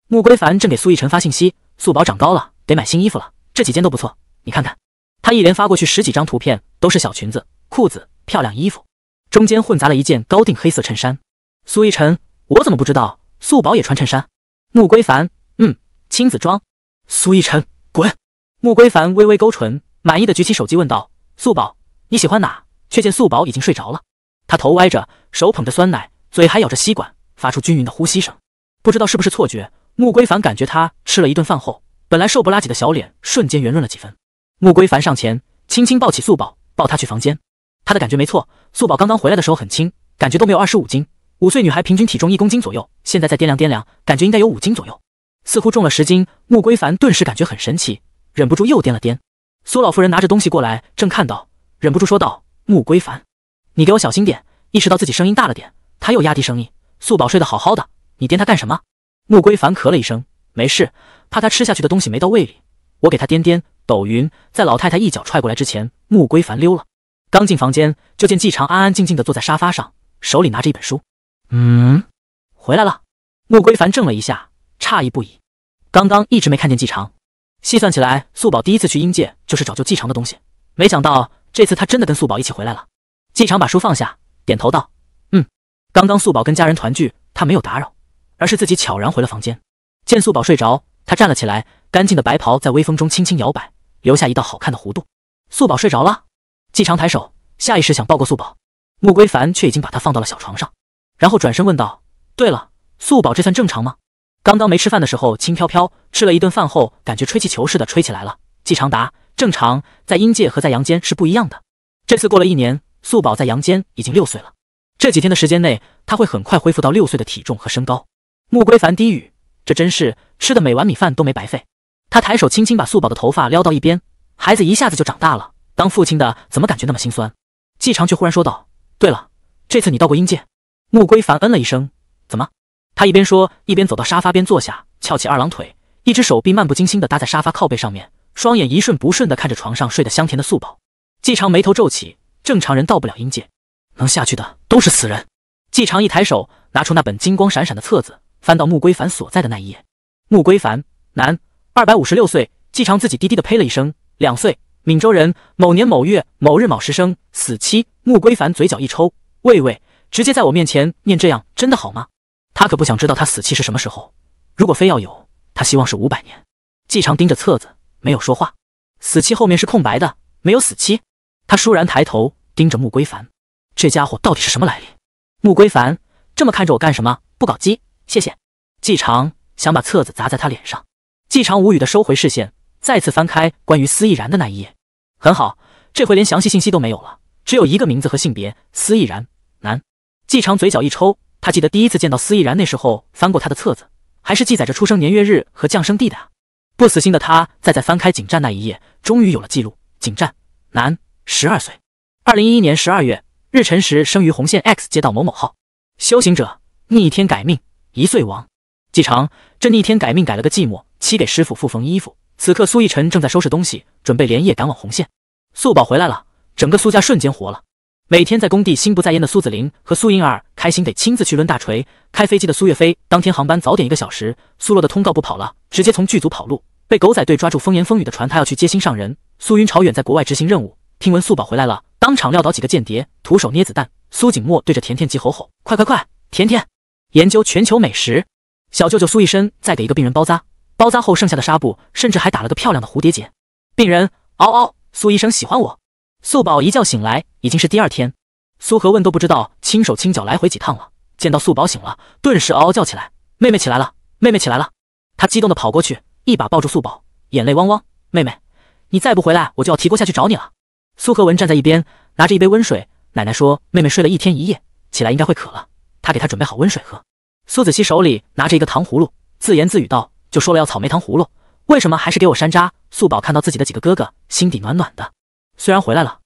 穆归凡正给苏逸晨发信息：“素宝长高了，得买新衣服了。这几件都不错，你看看。”他一连发过去十几张图片，都是小裙子、裤子、漂亮衣服，中间混杂了一件高定黑色衬衫。苏逸晨，我怎么不知道？素宝也穿衬衫？穆归凡，嗯，亲子装。苏逸晨，滚！穆归凡微微勾唇，满意的举起手机问道：“素宝，你喜欢哪？”却见素宝已经睡着了，他头歪着，手捧着酸奶，嘴还咬着吸管，发出均匀的呼吸声。不知道是不是错觉，穆归凡感觉他吃了一顿饭后，本来瘦不拉几的小脸瞬间圆润了几分。穆归凡上前，轻轻抱起素宝，抱她去房间。他的感觉没错，素宝刚刚回来的时候很轻，感觉都没有二十五斤。五岁女孩平均体重一公斤左右，现在再掂量掂量，感觉应该有五斤左右，似乎重了十斤。穆归凡顿时感觉很神奇，忍不住又掂了掂。苏老夫人拿着东西过来，正看到，忍不住说道：“穆归凡，你给我小心点。”意识到自己声音大了点，他又压低声音：“素宝睡得好好的，你掂她干什么？”穆归凡咳了一声：“没事，怕她吃下去的东西没到胃里，我给她掂掂。”斗云在老太太一脚踹过来之前，穆归凡溜了。刚进房间，就见季长安安静静的坐在沙发上，手里拿着一本书。嗯，回来了。穆归凡怔了一下，诧异不已。刚刚一直没看见季常。细算起来，素宝第一次去阴界就是找救季常的东西，没想到这次他真的跟素宝一起回来了。季常把书放下，点头道：“嗯，刚刚素宝跟家人团聚，他没有打扰，而是自己悄然回了房间。见素宝睡着，他站了起来，干净的白袍在微风中轻轻摇摆。”留下一道好看的弧度，素宝睡着了。季长抬手，下意识想抱过素宝，穆归凡却已经把她放到了小床上，然后转身问道：“对了，素宝这算正常吗？刚刚没吃饭的时候轻飘飘，吃了一顿饭后感觉吹气球似的吹起来了。”季长答：“正常，在阴界和在阳间是不一样的。这次过了一年，素宝在阳间已经六岁了。这几天的时间内，他会很快恢复到六岁的体重和身高。”穆归凡低语：“这真是吃的每碗米饭都没白费。”他抬手轻轻把素宝的头发撩到一边，孩子一下子就长大了。当父亲的怎么感觉那么心酸？季长却忽然说道：“对了，这次你到过阴界？”穆归凡嗯了一声。怎么？他一边说，一边走到沙发边坐下，翘起二郎腿，一只手臂漫不经心地搭在沙发靠背上面，双眼一瞬不瞬地看着床上睡得香甜的素宝。季长眉头皱起：“正常人到不了阴界，能下去的都是死人。”季长一抬手，拿出那本金光闪闪的册子，翻到穆归凡所在的那一页。穆归凡，男。二百五十六岁，季长自己低低的呸了一声。两岁，闽州人，某年某月某日某时生，死期。穆归凡嘴角一抽，喂喂，直接在我面前念这样真的好吗？他可不想知道他死期是什么时候。如果非要有，他希望是五百年。季长盯着册子，没有说话。死期后面是空白的，没有死期。他倏然抬头盯着穆归凡，这家伙到底是什么来历？穆归凡这么看着我干什么？不搞基，谢谢。季长想把册子砸在他脸上。季长无语的收回视线，再次翻开关于司亦然的那一页。很好，这回连详细信息都没有了，只有一个名字和性别。司亦然，男。季长嘴角一抽，他记得第一次见到司亦然那时候翻过他的册子，还是记载着出生年月日和降生地的啊。不死心的他再再翻开景站那一页，终于有了记录。景站，男，十二岁，二零一一年十二月日辰时生于红线 X 街道某某号，修行者，逆天改命，一岁亡。季长这逆天改命改了个寂寞，七给师傅复缝衣服。此刻苏逸尘正在收拾东西，准备连夜赶往红线。素宝回来了，整个苏家瞬间活了。每天在工地心不在焉的苏子林和苏银儿，开心得亲自去抡大锤。开飞机的苏岳飞，当天航班早点一个小时，苏洛的通告不跑了，直接从剧组跑路，被狗仔队抓住风言风语的传他要去接心上人。苏云朝远在国外执行任务，听闻素宝回来了，当场撂倒几个间谍，徒手捏子弹。苏景墨对着甜甜急吼吼：“快快快，甜甜，研究全球美食。”小舅舅苏医生在给一个病人包扎，包扎后剩下的纱布甚至还打了个漂亮的蝴蝶结。病人嗷嗷，苏医生喜欢我。素宝一觉醒来已经是第二天，苏荷问都不知道轻手轻脚来回几趟了。见到素宝醒了，顿时嗷嗷叫起来：“妹妹起来了，妹妹起来了！”他激动地跑过去，一把抱住素宝，眼泪汪汪：“妹妹，你再不回来，我就要提锅下去找你了。”苏荷文站在一边，拿着一杯温水。奶奶说：“妹妹睡了一天一夜，起来应该会渴了。”她给她准备好温水喝。苏子熙手里拿着一个糖葫芦，自言自语道：“就说了要草莓糖葫芦，为什么还是给我山楂？”素宝看到自己的几个哥哥，心底暖暖的。虽然回来了，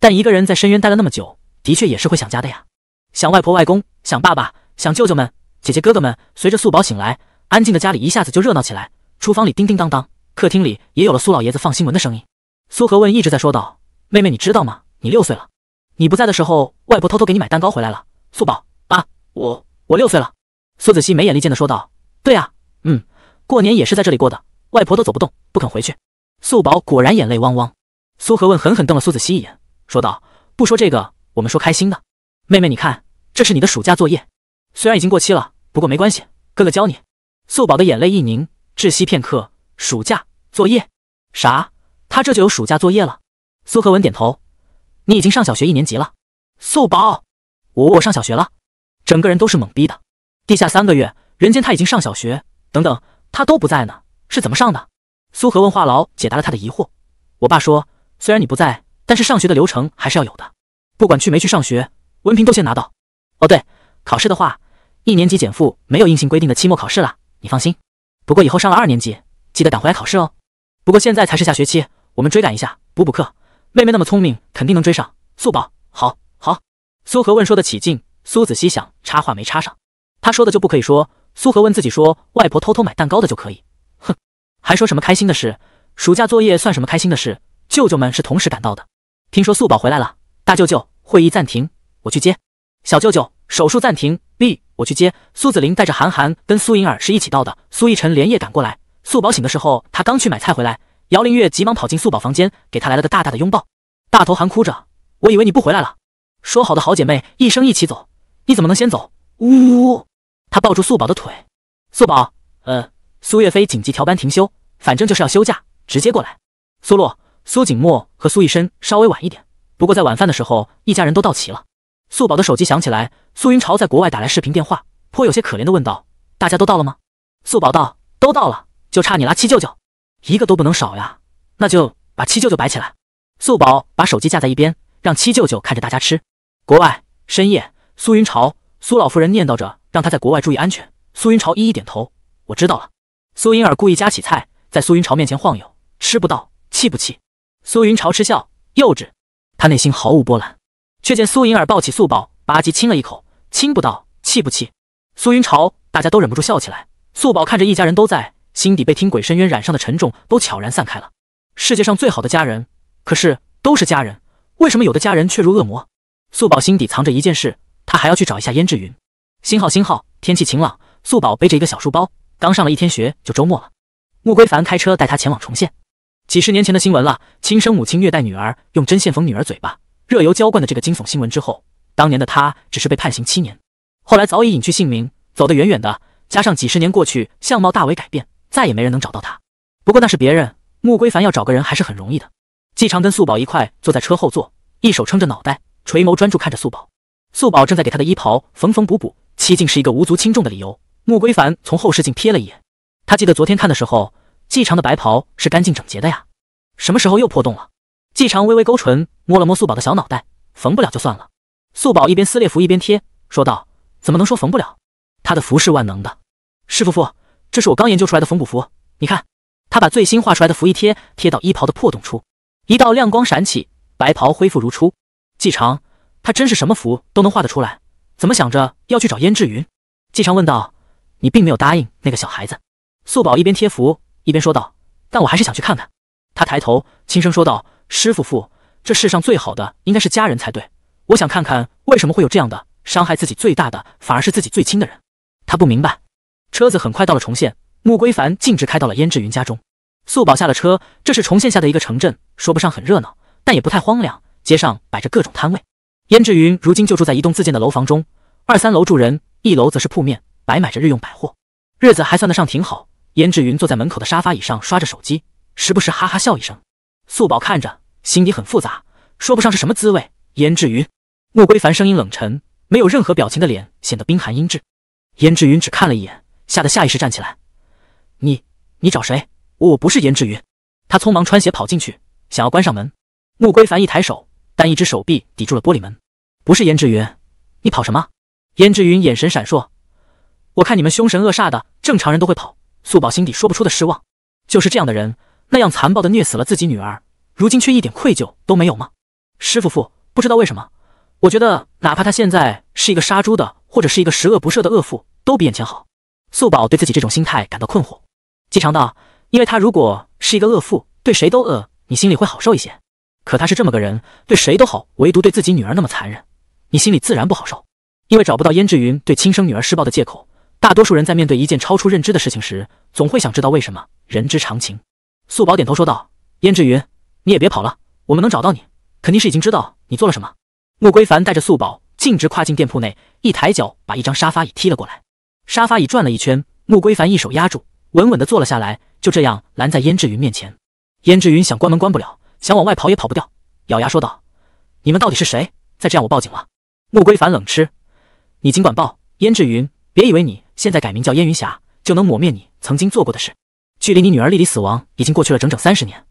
但一个人在深渊待了那么久，的确也是会想家的呀，想外婆、外公，想爸爸，想舅舅们、姐姐哥哥们。随着素宝醒来，安静的家里一下子就热闹起来，厨房里叮叮当当，客厅里也有了苏老爷子放新闻的声音。苏和问一直在说道：“妹妹，你知道吗？你六岁了。你不在的时候，外婆偷偷给你买蛋糕回来了。”素宝啊，我我六岁了。苏子熙眉眼力见的说道：“对啊，嗯，过年也是在这里过的，外婆都走不动，不肯回去。”素宝果然眼泪汪汪。苏和问狠狠瞪了苏子熙一眼，说道：“不说这个，我们说开心的。妹妹，你看，这是你的暑假作业，虽然已经过期了，不过没关系，哥哥教你。”素宝的眼泪一凝，窒息片刻。暑假作业？啥？他这就有暑假作业了？苏和文点头：“你已经上小学一年级了。”素宝：“我我上小学了？”整个人都是懵逼的。地下三个月，人间他已经上小学，等等，他都不在呢，是怎么上的？苏和问话痨解答了他的疑惑。我爸说，虽然你不在，但是上学的流程还是要有的，不管去没去上学，文凭都先拿到。哦，对，考试的话，一年级减负没有硬性规定的期末考试了，你放心。不过以后上了二年级，记得赶回来考试哦。不过现在才是下学期，我们追赶一下，补补课。妹妹那么聪明，肯定能追上。素宝，好，好。苏和问说的起劲，苏子熙想插话没插上。他说的就不可以说。苏荷问自己说：“外婆偷偷买蛋糕的就可以，哼，还说什么开心的事？暑假作业算什么开心的事？”舅舅们是同时赶到的，听说素宝回来了。大舅舅会议暂停，我去接。小舅舅手术暂停，B 我去接。苏子林带着韩寒跟苏银儿是一起到的。苏逸晨连夜赶过来。素宝醒的时候，他刚去买菜回来。姚灵月急忙跑进素宝房间，给他来了个大大的拥抱。大头含哭着：“我以为你不回来了，说好的好姐妹一生一起走，你怎么能先走？”呜。他抱住素宝的腿，素宝，呃，苏月飞紧急调班停休，反正就是要休假，直接过来。苏洛、苏景墨和苏逸深稍微晚一点，不过在晚饭的时候，一家人都到齐了。素宝的手机响起来，苏云朝在国外打来视频电话，颇有些可怜的问道：“大家都到了吗？”素宝道：“都到了，就差你啦，七舅舅，一个都不能少呀。”“那就把七舅舅摆起来。”素宝把手机架在一边，让七舅舅看着大家吃。国外深夜，苏云朝。苏老夫人念叨着，让他在国外注意安全。苏云朝一一点头，我知道了。苏银儿故意夹起菜，在苏云朝面前晃悠，吃不到气不气？苏云朝嗤笑，幼稚。他内心毫无波澜，却见苏银儿抱起素宝，吧唧亲了一口，亲不到气不气？苏云朝，大家都忍不住笑起来。素宝看着一家人都在，心底被听鬼深渊染上的沉重都悄然散开了。世界上最好的家人，可是都是家人，为什么有的家人却如恶魔？素宝心底藏着一件事。他还要去找一下胭脂云。星号星号，天气晴朗，素宝背着一个小书包，刚上了一天学，就周末了。穆归凡开车带他前往重现几十年前的新闻了：亲生母亲虐待女儿，用针线缝女儿嘴巴，热油浇灌的这个惊悚新闻之后，当年的他只是被判刑七年，后来早已隐去姓名，走得远远的，加上几十年过去，相貌大为改变，再也没人能找到他。不过那是别人，穆归凡要找个人还是很容易的。季常跟素宝一块坐在车后座，一手撑着脑袋，垂眸专注看着素宝。素宝正在给他的衣袍缝缝补补，七竟是一个无足轻重的理由。穆归凡从后视镜瞥了一眼，他记得昨天看的时候，季长的白袍是干净整洁的呀，什么时候又破洞了？季长微微勾唇，摸了摸素宝的小脑袋，缝不了就算了。素宝一边撕裂符一边贴，说道：“怎么能说缝不了？他的符是万能的，师傅傅，这是我刚研究出来的缝补符，你看。”他把最新画出来的符一贴，贴到衣袍的破洞处，一道亮光闪起，白袍恢复如初。季长。他真是什么符都能画得出来，怎么想着要去找胭脂云？季昌问道。你并没有答应那个小孩子。素宝一边贴符一边说道。但我还是想去看看。他抬头轻声说道。师父傅，这世上最好的应该是家人才对。我想看看为什么会有这样的伤害，自己最大的反而是自己最亲的人。他不明白。车子很快到了重县，穆归凡径直开到了胭脂云家中。素宝下了车。这是重县下的一个城镇，说不上很热闹，但也不太荒凉。街上摆着各种摊位。燕志云如今就住在一栋自建的楼房中，二三楼住人，一楼则是铺面，摆买着日用百货，日子还算得上挺好。燕志云坐在门口的沙发椅上刷着手机，时不时哈哈笑一声。素宝看着，心底很复杂，说不上是什么滋味。燕志云，穆归凡声音冷沉，没有任何表情的脸显得冰寒阴滞。燕志云只看了一眼，吓得下意识站起来：“你，你找谁？我我不是燕志云。”他匆忙穿鞋跑进去，想要关上门。穆归凡一抬手。但一只手臂抵住了玻璃门，不是胭脂云，你跑什么？胭脂云眼神闪烁，我看你们凶神恶煞的，正常人都会跑。素宝心底说不出的失望，就是这样的人，那样残暴的虐死了自己女儿，如今却一点愧疚都没有吗？师傅傅不知道为什么，我觉得哪怕他现在是一个杀猪的，或者是一个十恶不赦的恶妇，都比眼前好。素宝对自己这种心态感到困惑。姬长道，因为他如果是一个恶妇，对谁都恶，你心里会好受一些。可他是这么个人，对谁都好，唯独对自己女儿那么残忍，你心里自然不好受。因为找不到燕志云对亲生女儿施暴的借口，大多数人在面对一件超出认知的事情时，总会想知道为什么，人之常情。素宝点头说道：“燕志云，你也别跑了，我们能找到你，肯定是已经知道你做了什么。”穆归凡带着素宝径直跨进店铺内，一抬脚把一张沙发椅踢了过来，沙发椅转了一圈，穆归凡一手压住，稳稳的坐了下来，就这样拦在燕志云面前。燕志云想关门关不了。想往外跑也跑不掉，咬牙说道：“你们到底是谁？再这样我报警了！”穆归凡冷嗤：“你尽管报。”燕志云，别以为你现在改名叫燕云霞就能抹灭你曾经做过的事。距离你女儿莉莉死亡已经过去了整整三十年，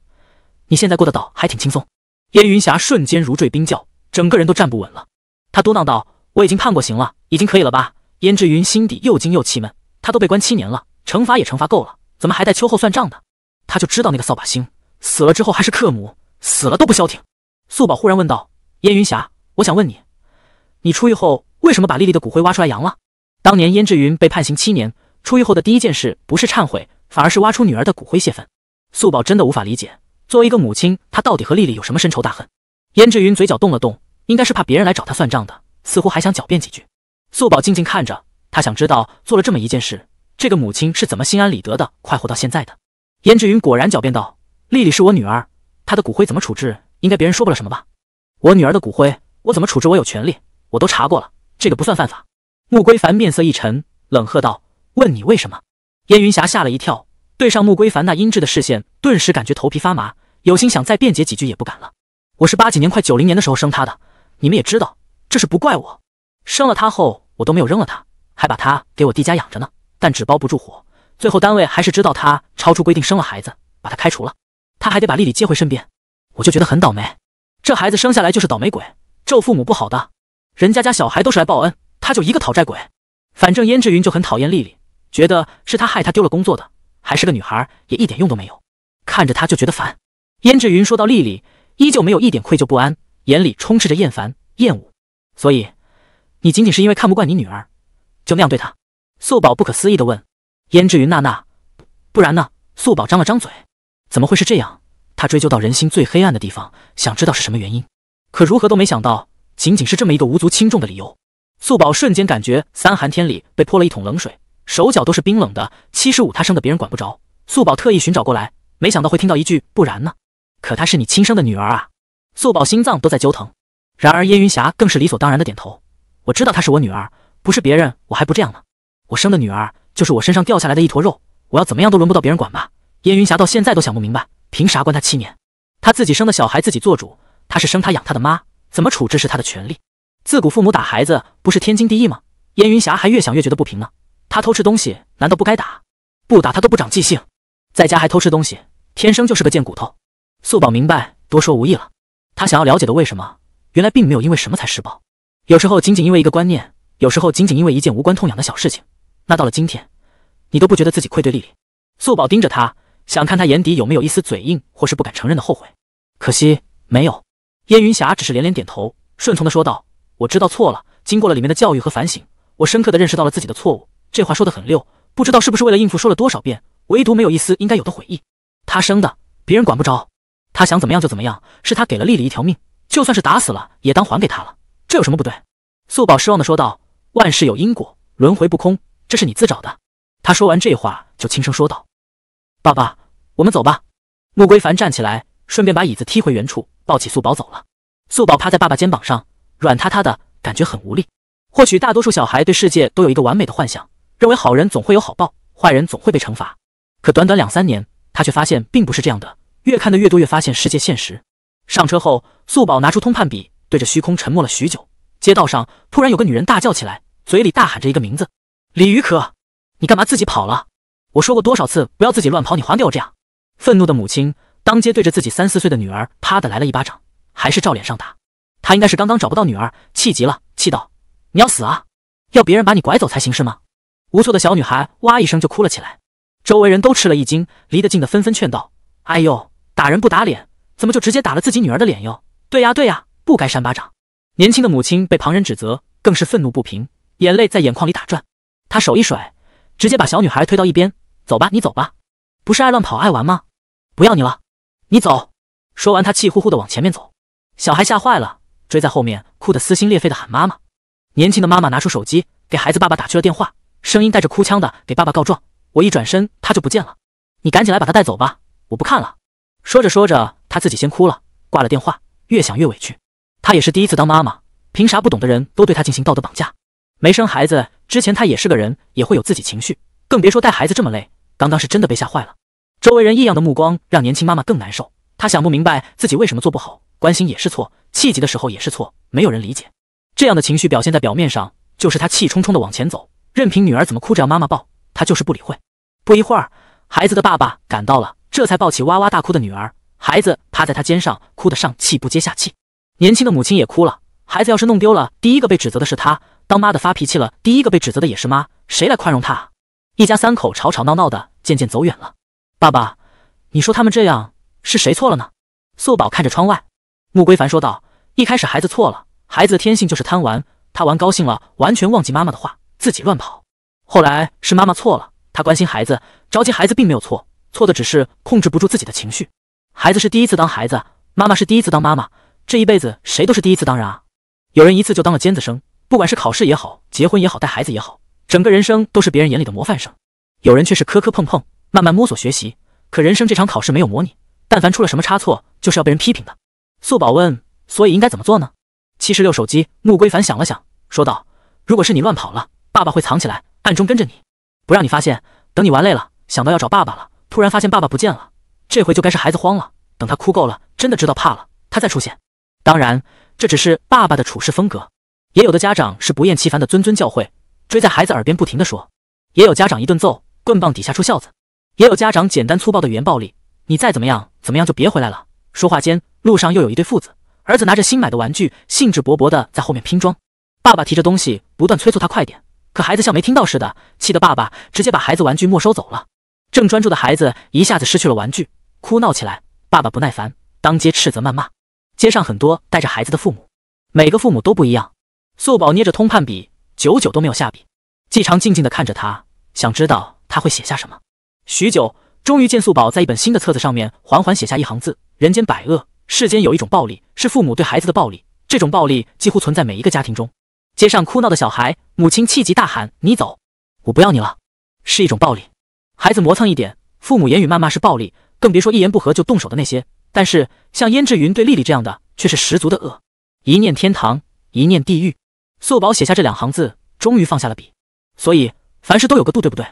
你现在过得倒还挺轻松。燕云霞瞬间如坠冰窖，整个人都站不稳了。她嘟囔道：“我已经判过刑了，已经可以了吧？”燕志云心底又惊又气闷，她都被关七年了，惩罚也惩罚够了，怎么还带秋后算账的？他就知道那个扫把星。死了之后还是克母，死了都不消停。素宝忽然问道：“燕云霞，我想问你，你出狱后为什么把丽丽的骨灰挖出来扬了？”当年燕志云被判刑七年，出狱后的第一件事不是忏悔，反而是挖出女儿的骨灰泄愤。素宝真的无法理解，作为一个母亲，她到底和丽丽有什么深仇大恨？燕志云嘴角动了动，应该是怕别人来找她算账的，似乎还想狡辩几句。素宝静静看着她，想知道做了这么一件事，这个母亲是怎么心安理得的快活到现在的。燕志云果然狡辩道。丽丽是我女儿，她的骨灰怎么处置，应该别人说不了什么吧？我女儿的骨灰，我怎么处置我有权利，我都查过了，这个不算犯法。穆归凡面色一沉，冷喝道：“问你为什么？”燕云霞吓了一跳，对上穆归凡那阴鸷的视线，顿时感觉头皮发麻，有心想再辩解几句也不敢了。我是八几年快九零年的时候生她的，你们也知道，这事不怪我。生了她后，我都没有扔了她，还把她给我弟家养着呢。但纸包不住火，最后单位还是知道她超出规定生了孩子，把她开除了。他还得把丽丽接回身边，我就觉得很倒霉。这孩子生下来就是倒霉鬼，咒父母不好的，人家家小孩都是来报恩，他就一个讨债鬼。反正胭脂云就很讨厌丽丽，觉得是他害她丢了工作的，还是个女孩也一点用都没有，看着他就觉得烦。胭脂云说到丽丽，依旧没有一点愧疚不安，眼里充斥着厌烦厌恶。所以，你仅仅是因为看不惯你女儿，就那样对她？素宝不可思议地问。胭脂云娜娜，不然呢？素宝张了张嘴。怎么会是这样？他追究到人心最黑暗的地方，想知道是什么原因，可如何都没想到，仅仅是这么一个无足轻重的理由。素宝瞬间感觉三寒天里被泼了一桶冷水，手脚都是冰冷的。七十五，他生的别人管不着。素宝特意寻找过来，没想到会听到一句“不然呢？”可她是你亲生的女儿啊！素宝心脏都在揪疼。然而燕云霞更是理所当然的点头：“我知道她是我女儿，不是别人，我还不这样呢。我生的女儿就是我身上掉下来的一坨肉，我要怎么样都轮不到别人管吧。”燕云霞到现在都想不明白，凭啥关他七年？他自己生的小孩自己做主，他是生他养他的妈，怎么处置是他的权利。自古父母打孩子不是天经地义吗？燕云霞还越想越觉得不平呢。他偷吃东西难道不该打？不打他都不长记性，在家还偷吃东西，天生就是个贱骨头。素宝明白多说无益了，他想要了解的为什么原来并没有因为什么才施暴，有时候仅仅因为一个观念，有时候仅仅因为一件无关痛痒的小事情。那到了今天，你都不觉得自己愧对丽丽？素宝盯着他。想看他眼底有没有一丝嘴硬或是不敢承认的后悔，可惜没有。燕云霞只是连连点头，顺从的说道：“我知道错了，经过了里面的教育和反省，我深刻的认识到了自己的错误。”这话说的很溜，不知道是不是为了应付说了多少遍，唯独没有一丝应该有的悔意。他生的，别人管不着，他想怎么样就怎么样，是他给了丽丽一条命，就算是打死了也当还给他了，这有什么不对？素宝失望的说道：“万事有因果，轮回不空，这是你自找的。”他说完这话就轻声说道。爸爸，我们走吧。穆归凡站起来，顺便把椅子踢回原处，抱起素宝走了。素宝趴在爸爸肩膀上，软塌塌的感觉很无力。或许大多数小孩对世界都有一个完美的幻想，认为好人总会有好报，坏人总会被惩罚。可短短两三年，他却发现并不是这样的。越看的越多，越发现世界现实。上车后，素宝拿出通判笔，对着虚空沉默了许久。街道上突然有个女人大叫起来，嘴里大喊着一个名字：“李雨可，你干嘛自己跑了？”我说过多少次不要自己乱跑，你还给我这样！愤怒的母亲当街对着自己三四岁的女儿，啪的来了一巴掌，还是照脸上打。她应该是刚刚找不到女儿，气急了，气道：“你要死啊？要别人把你拐走才行是吗？”无措的小女孩哇一声就哭了起来，周围人都吃了一惊，离得近的纷纷劝道：“哎呦，打人不打脸，怎么就直接打了自己女儿的脸哟？”“对呀对呀，不该扇巴掌。”年轻的母亲被旁人指责，更是愤怒不平，眼泪在眼眶里打转。她手一甩，直接把小女孩推到一边。走吧，你走吧，不是爱乱跑爱玩吗？不要你了，你走。说完，他气呼呼的往前面走。小孩吓坏了，追在后面，哭得撕心裂肺的喊妈妈。年轻的妈妈拿出手机，给孩子爸爸打去了电话，声音带着哭腔的给爸爸告状。我一转身，他就不见了。你赶紧来把他带走吧，我不看了。说着说着，他自己先哭了，挂了电话，越想越委屈。他也是第一次当妈妈，凭啥不懂的人都对他进行道德绑架？没生孩子之前，他也是个人，也会有自己情绪，更别说带孩子这么累。刚刚是真的被吓坏了，周围人异样的目光让年轻妈妈更难受。她想不明白自己为什么做不好，关心也是错，气急的时候也是错，没有人理解。这样的情绪表现在表面上，就是她气冲冲地往前走，任凭女儿怎么哭着要妈妈抱，她就是不理会。不一会儿，孩子的爸爸赶到了，这才抱起哇哇大哭的女儿，孩子趴在他肩上，哭得上气不接下气。年轻的母亲也哭了，孩子要是弄丢了，第一个被指责的是她，当妈的发脾气了，第一个被指责的也是妈，谁来宽容她？一家三口吵吵闹闹的，渐渐走远了。爸爸，你说他们这样是谁错了呢？素宝看着窗外，穆归凡说道：“一开始孩子错了，孩子的天性就是贪玩，他玩高兴了，完全忘记妈妈的话，自己乱跑。后来是妈妈错了，她关心孩子，着急孩子，并没有错，错的只是控制不住自己的情绪。孩子是第一次当孩子，妈妈是第一次当妈妈，这一辈子谁都是第一次。当人啊，有人一次就当了尖子生，不管是考试也好，结婚也好，带孩子也好。”整个人生都是别人眼里的模范生，有人却是磕磕碰碰，慢慢摸索学习。可人生这场考试没有模拟，但凡出了什么差错，就是要被人批评的。素宝问：“所以应该怎么做呢？”七十六手机，穆归凡想了想，说道：“如果是你乱跑了，爸爸会藏起来，暗中跟着你，不让你发现。等你玩累了，想到要找爸爸了，突然发现爸爸不见了，这回就该是孩子慌了。等他哭够了，真的知道怕了，他再出现。当然，这只是爸爸的处事风格。也有的家长是不厌其烦的谆谆教诲。”追在孩子耳边不停的说，也有家长一顿揍，棍棒底下出孝子，也有家长简单粗暴的语言暴力，你再怎么样怎么样就别回来了。说话间，路上又有一对父子，儿子拿着新买的玩具，兴致勃勃的在后面拼装，爸爸提着东西不断催促他快点，可孩子像没听到似的，气得爸爸直接把孩子玩具没收走了。正专注的孩子一下子失去了玩具，哭闹起来，爸爸不耐烦，当街斥责谩骂。街上很多带着孩子的父母，每个父母都不一样。素宝捏着通判笔。久久都没有下笔，季常静静的看着他，想知道他会写下什么。许久，终于见素宝在一本新的册子上面缓缓写下一行字：“人间百恶，世间有一种暴力是父母对孩子的暴力，这种暴力几乎存在每一个家庭中。街上哭闹的小孩，母亲气急大喊：‘你走，我不要你了。’是一种暴力。孩子磨蹭一点，父母言语谩骂是暴力，更别说一言不合就动手的那些。但是像燕志云对丽丽这样的，却是十足的恶。一念天堂，一念地狱。”素宝写下这两行字，终于放下了笔。所以凡事都有个度，对不对？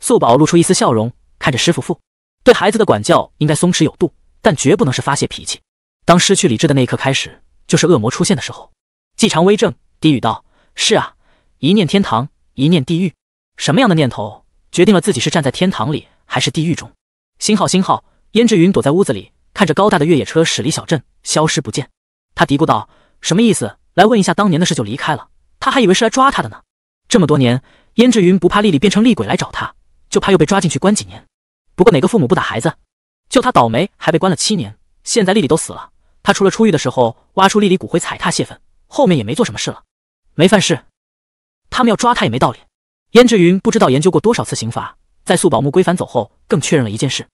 素宝露出一丝笑容，看着师父傅。对孩子的管教应该松弛有度，但绝不能是发泄脾气。当失去理智的那一刻开始，就是恶魔出现的时候。季长威正低语道：“是啊，一念天堂，一念地狱。什么样的念头决定了自己是站在天堂里还是地狱中？”星号星号，胭脂云躲在屋子里，看着高大的越野车驶离小镇，消失不见。他嘀咕道：“什么意思？”来问一下当年的事就离开了，他还以为是来抓他的呢。这么多年，胭脂云不怕丽丽变成厉鬼来找他，就怕又被抓进去关几年。不过哪个父母不打孩子？就他倒霉还被关了七年。现在丽丽都死了，他除了出狱的时候挖出丽丽骨灰踩踏泄愤，后面也没做什么事了，没犯事。他们要抓他也没道理。胭脂云不知道研究过多少次刑罚，在素宝木归返走后，更确认了一件事。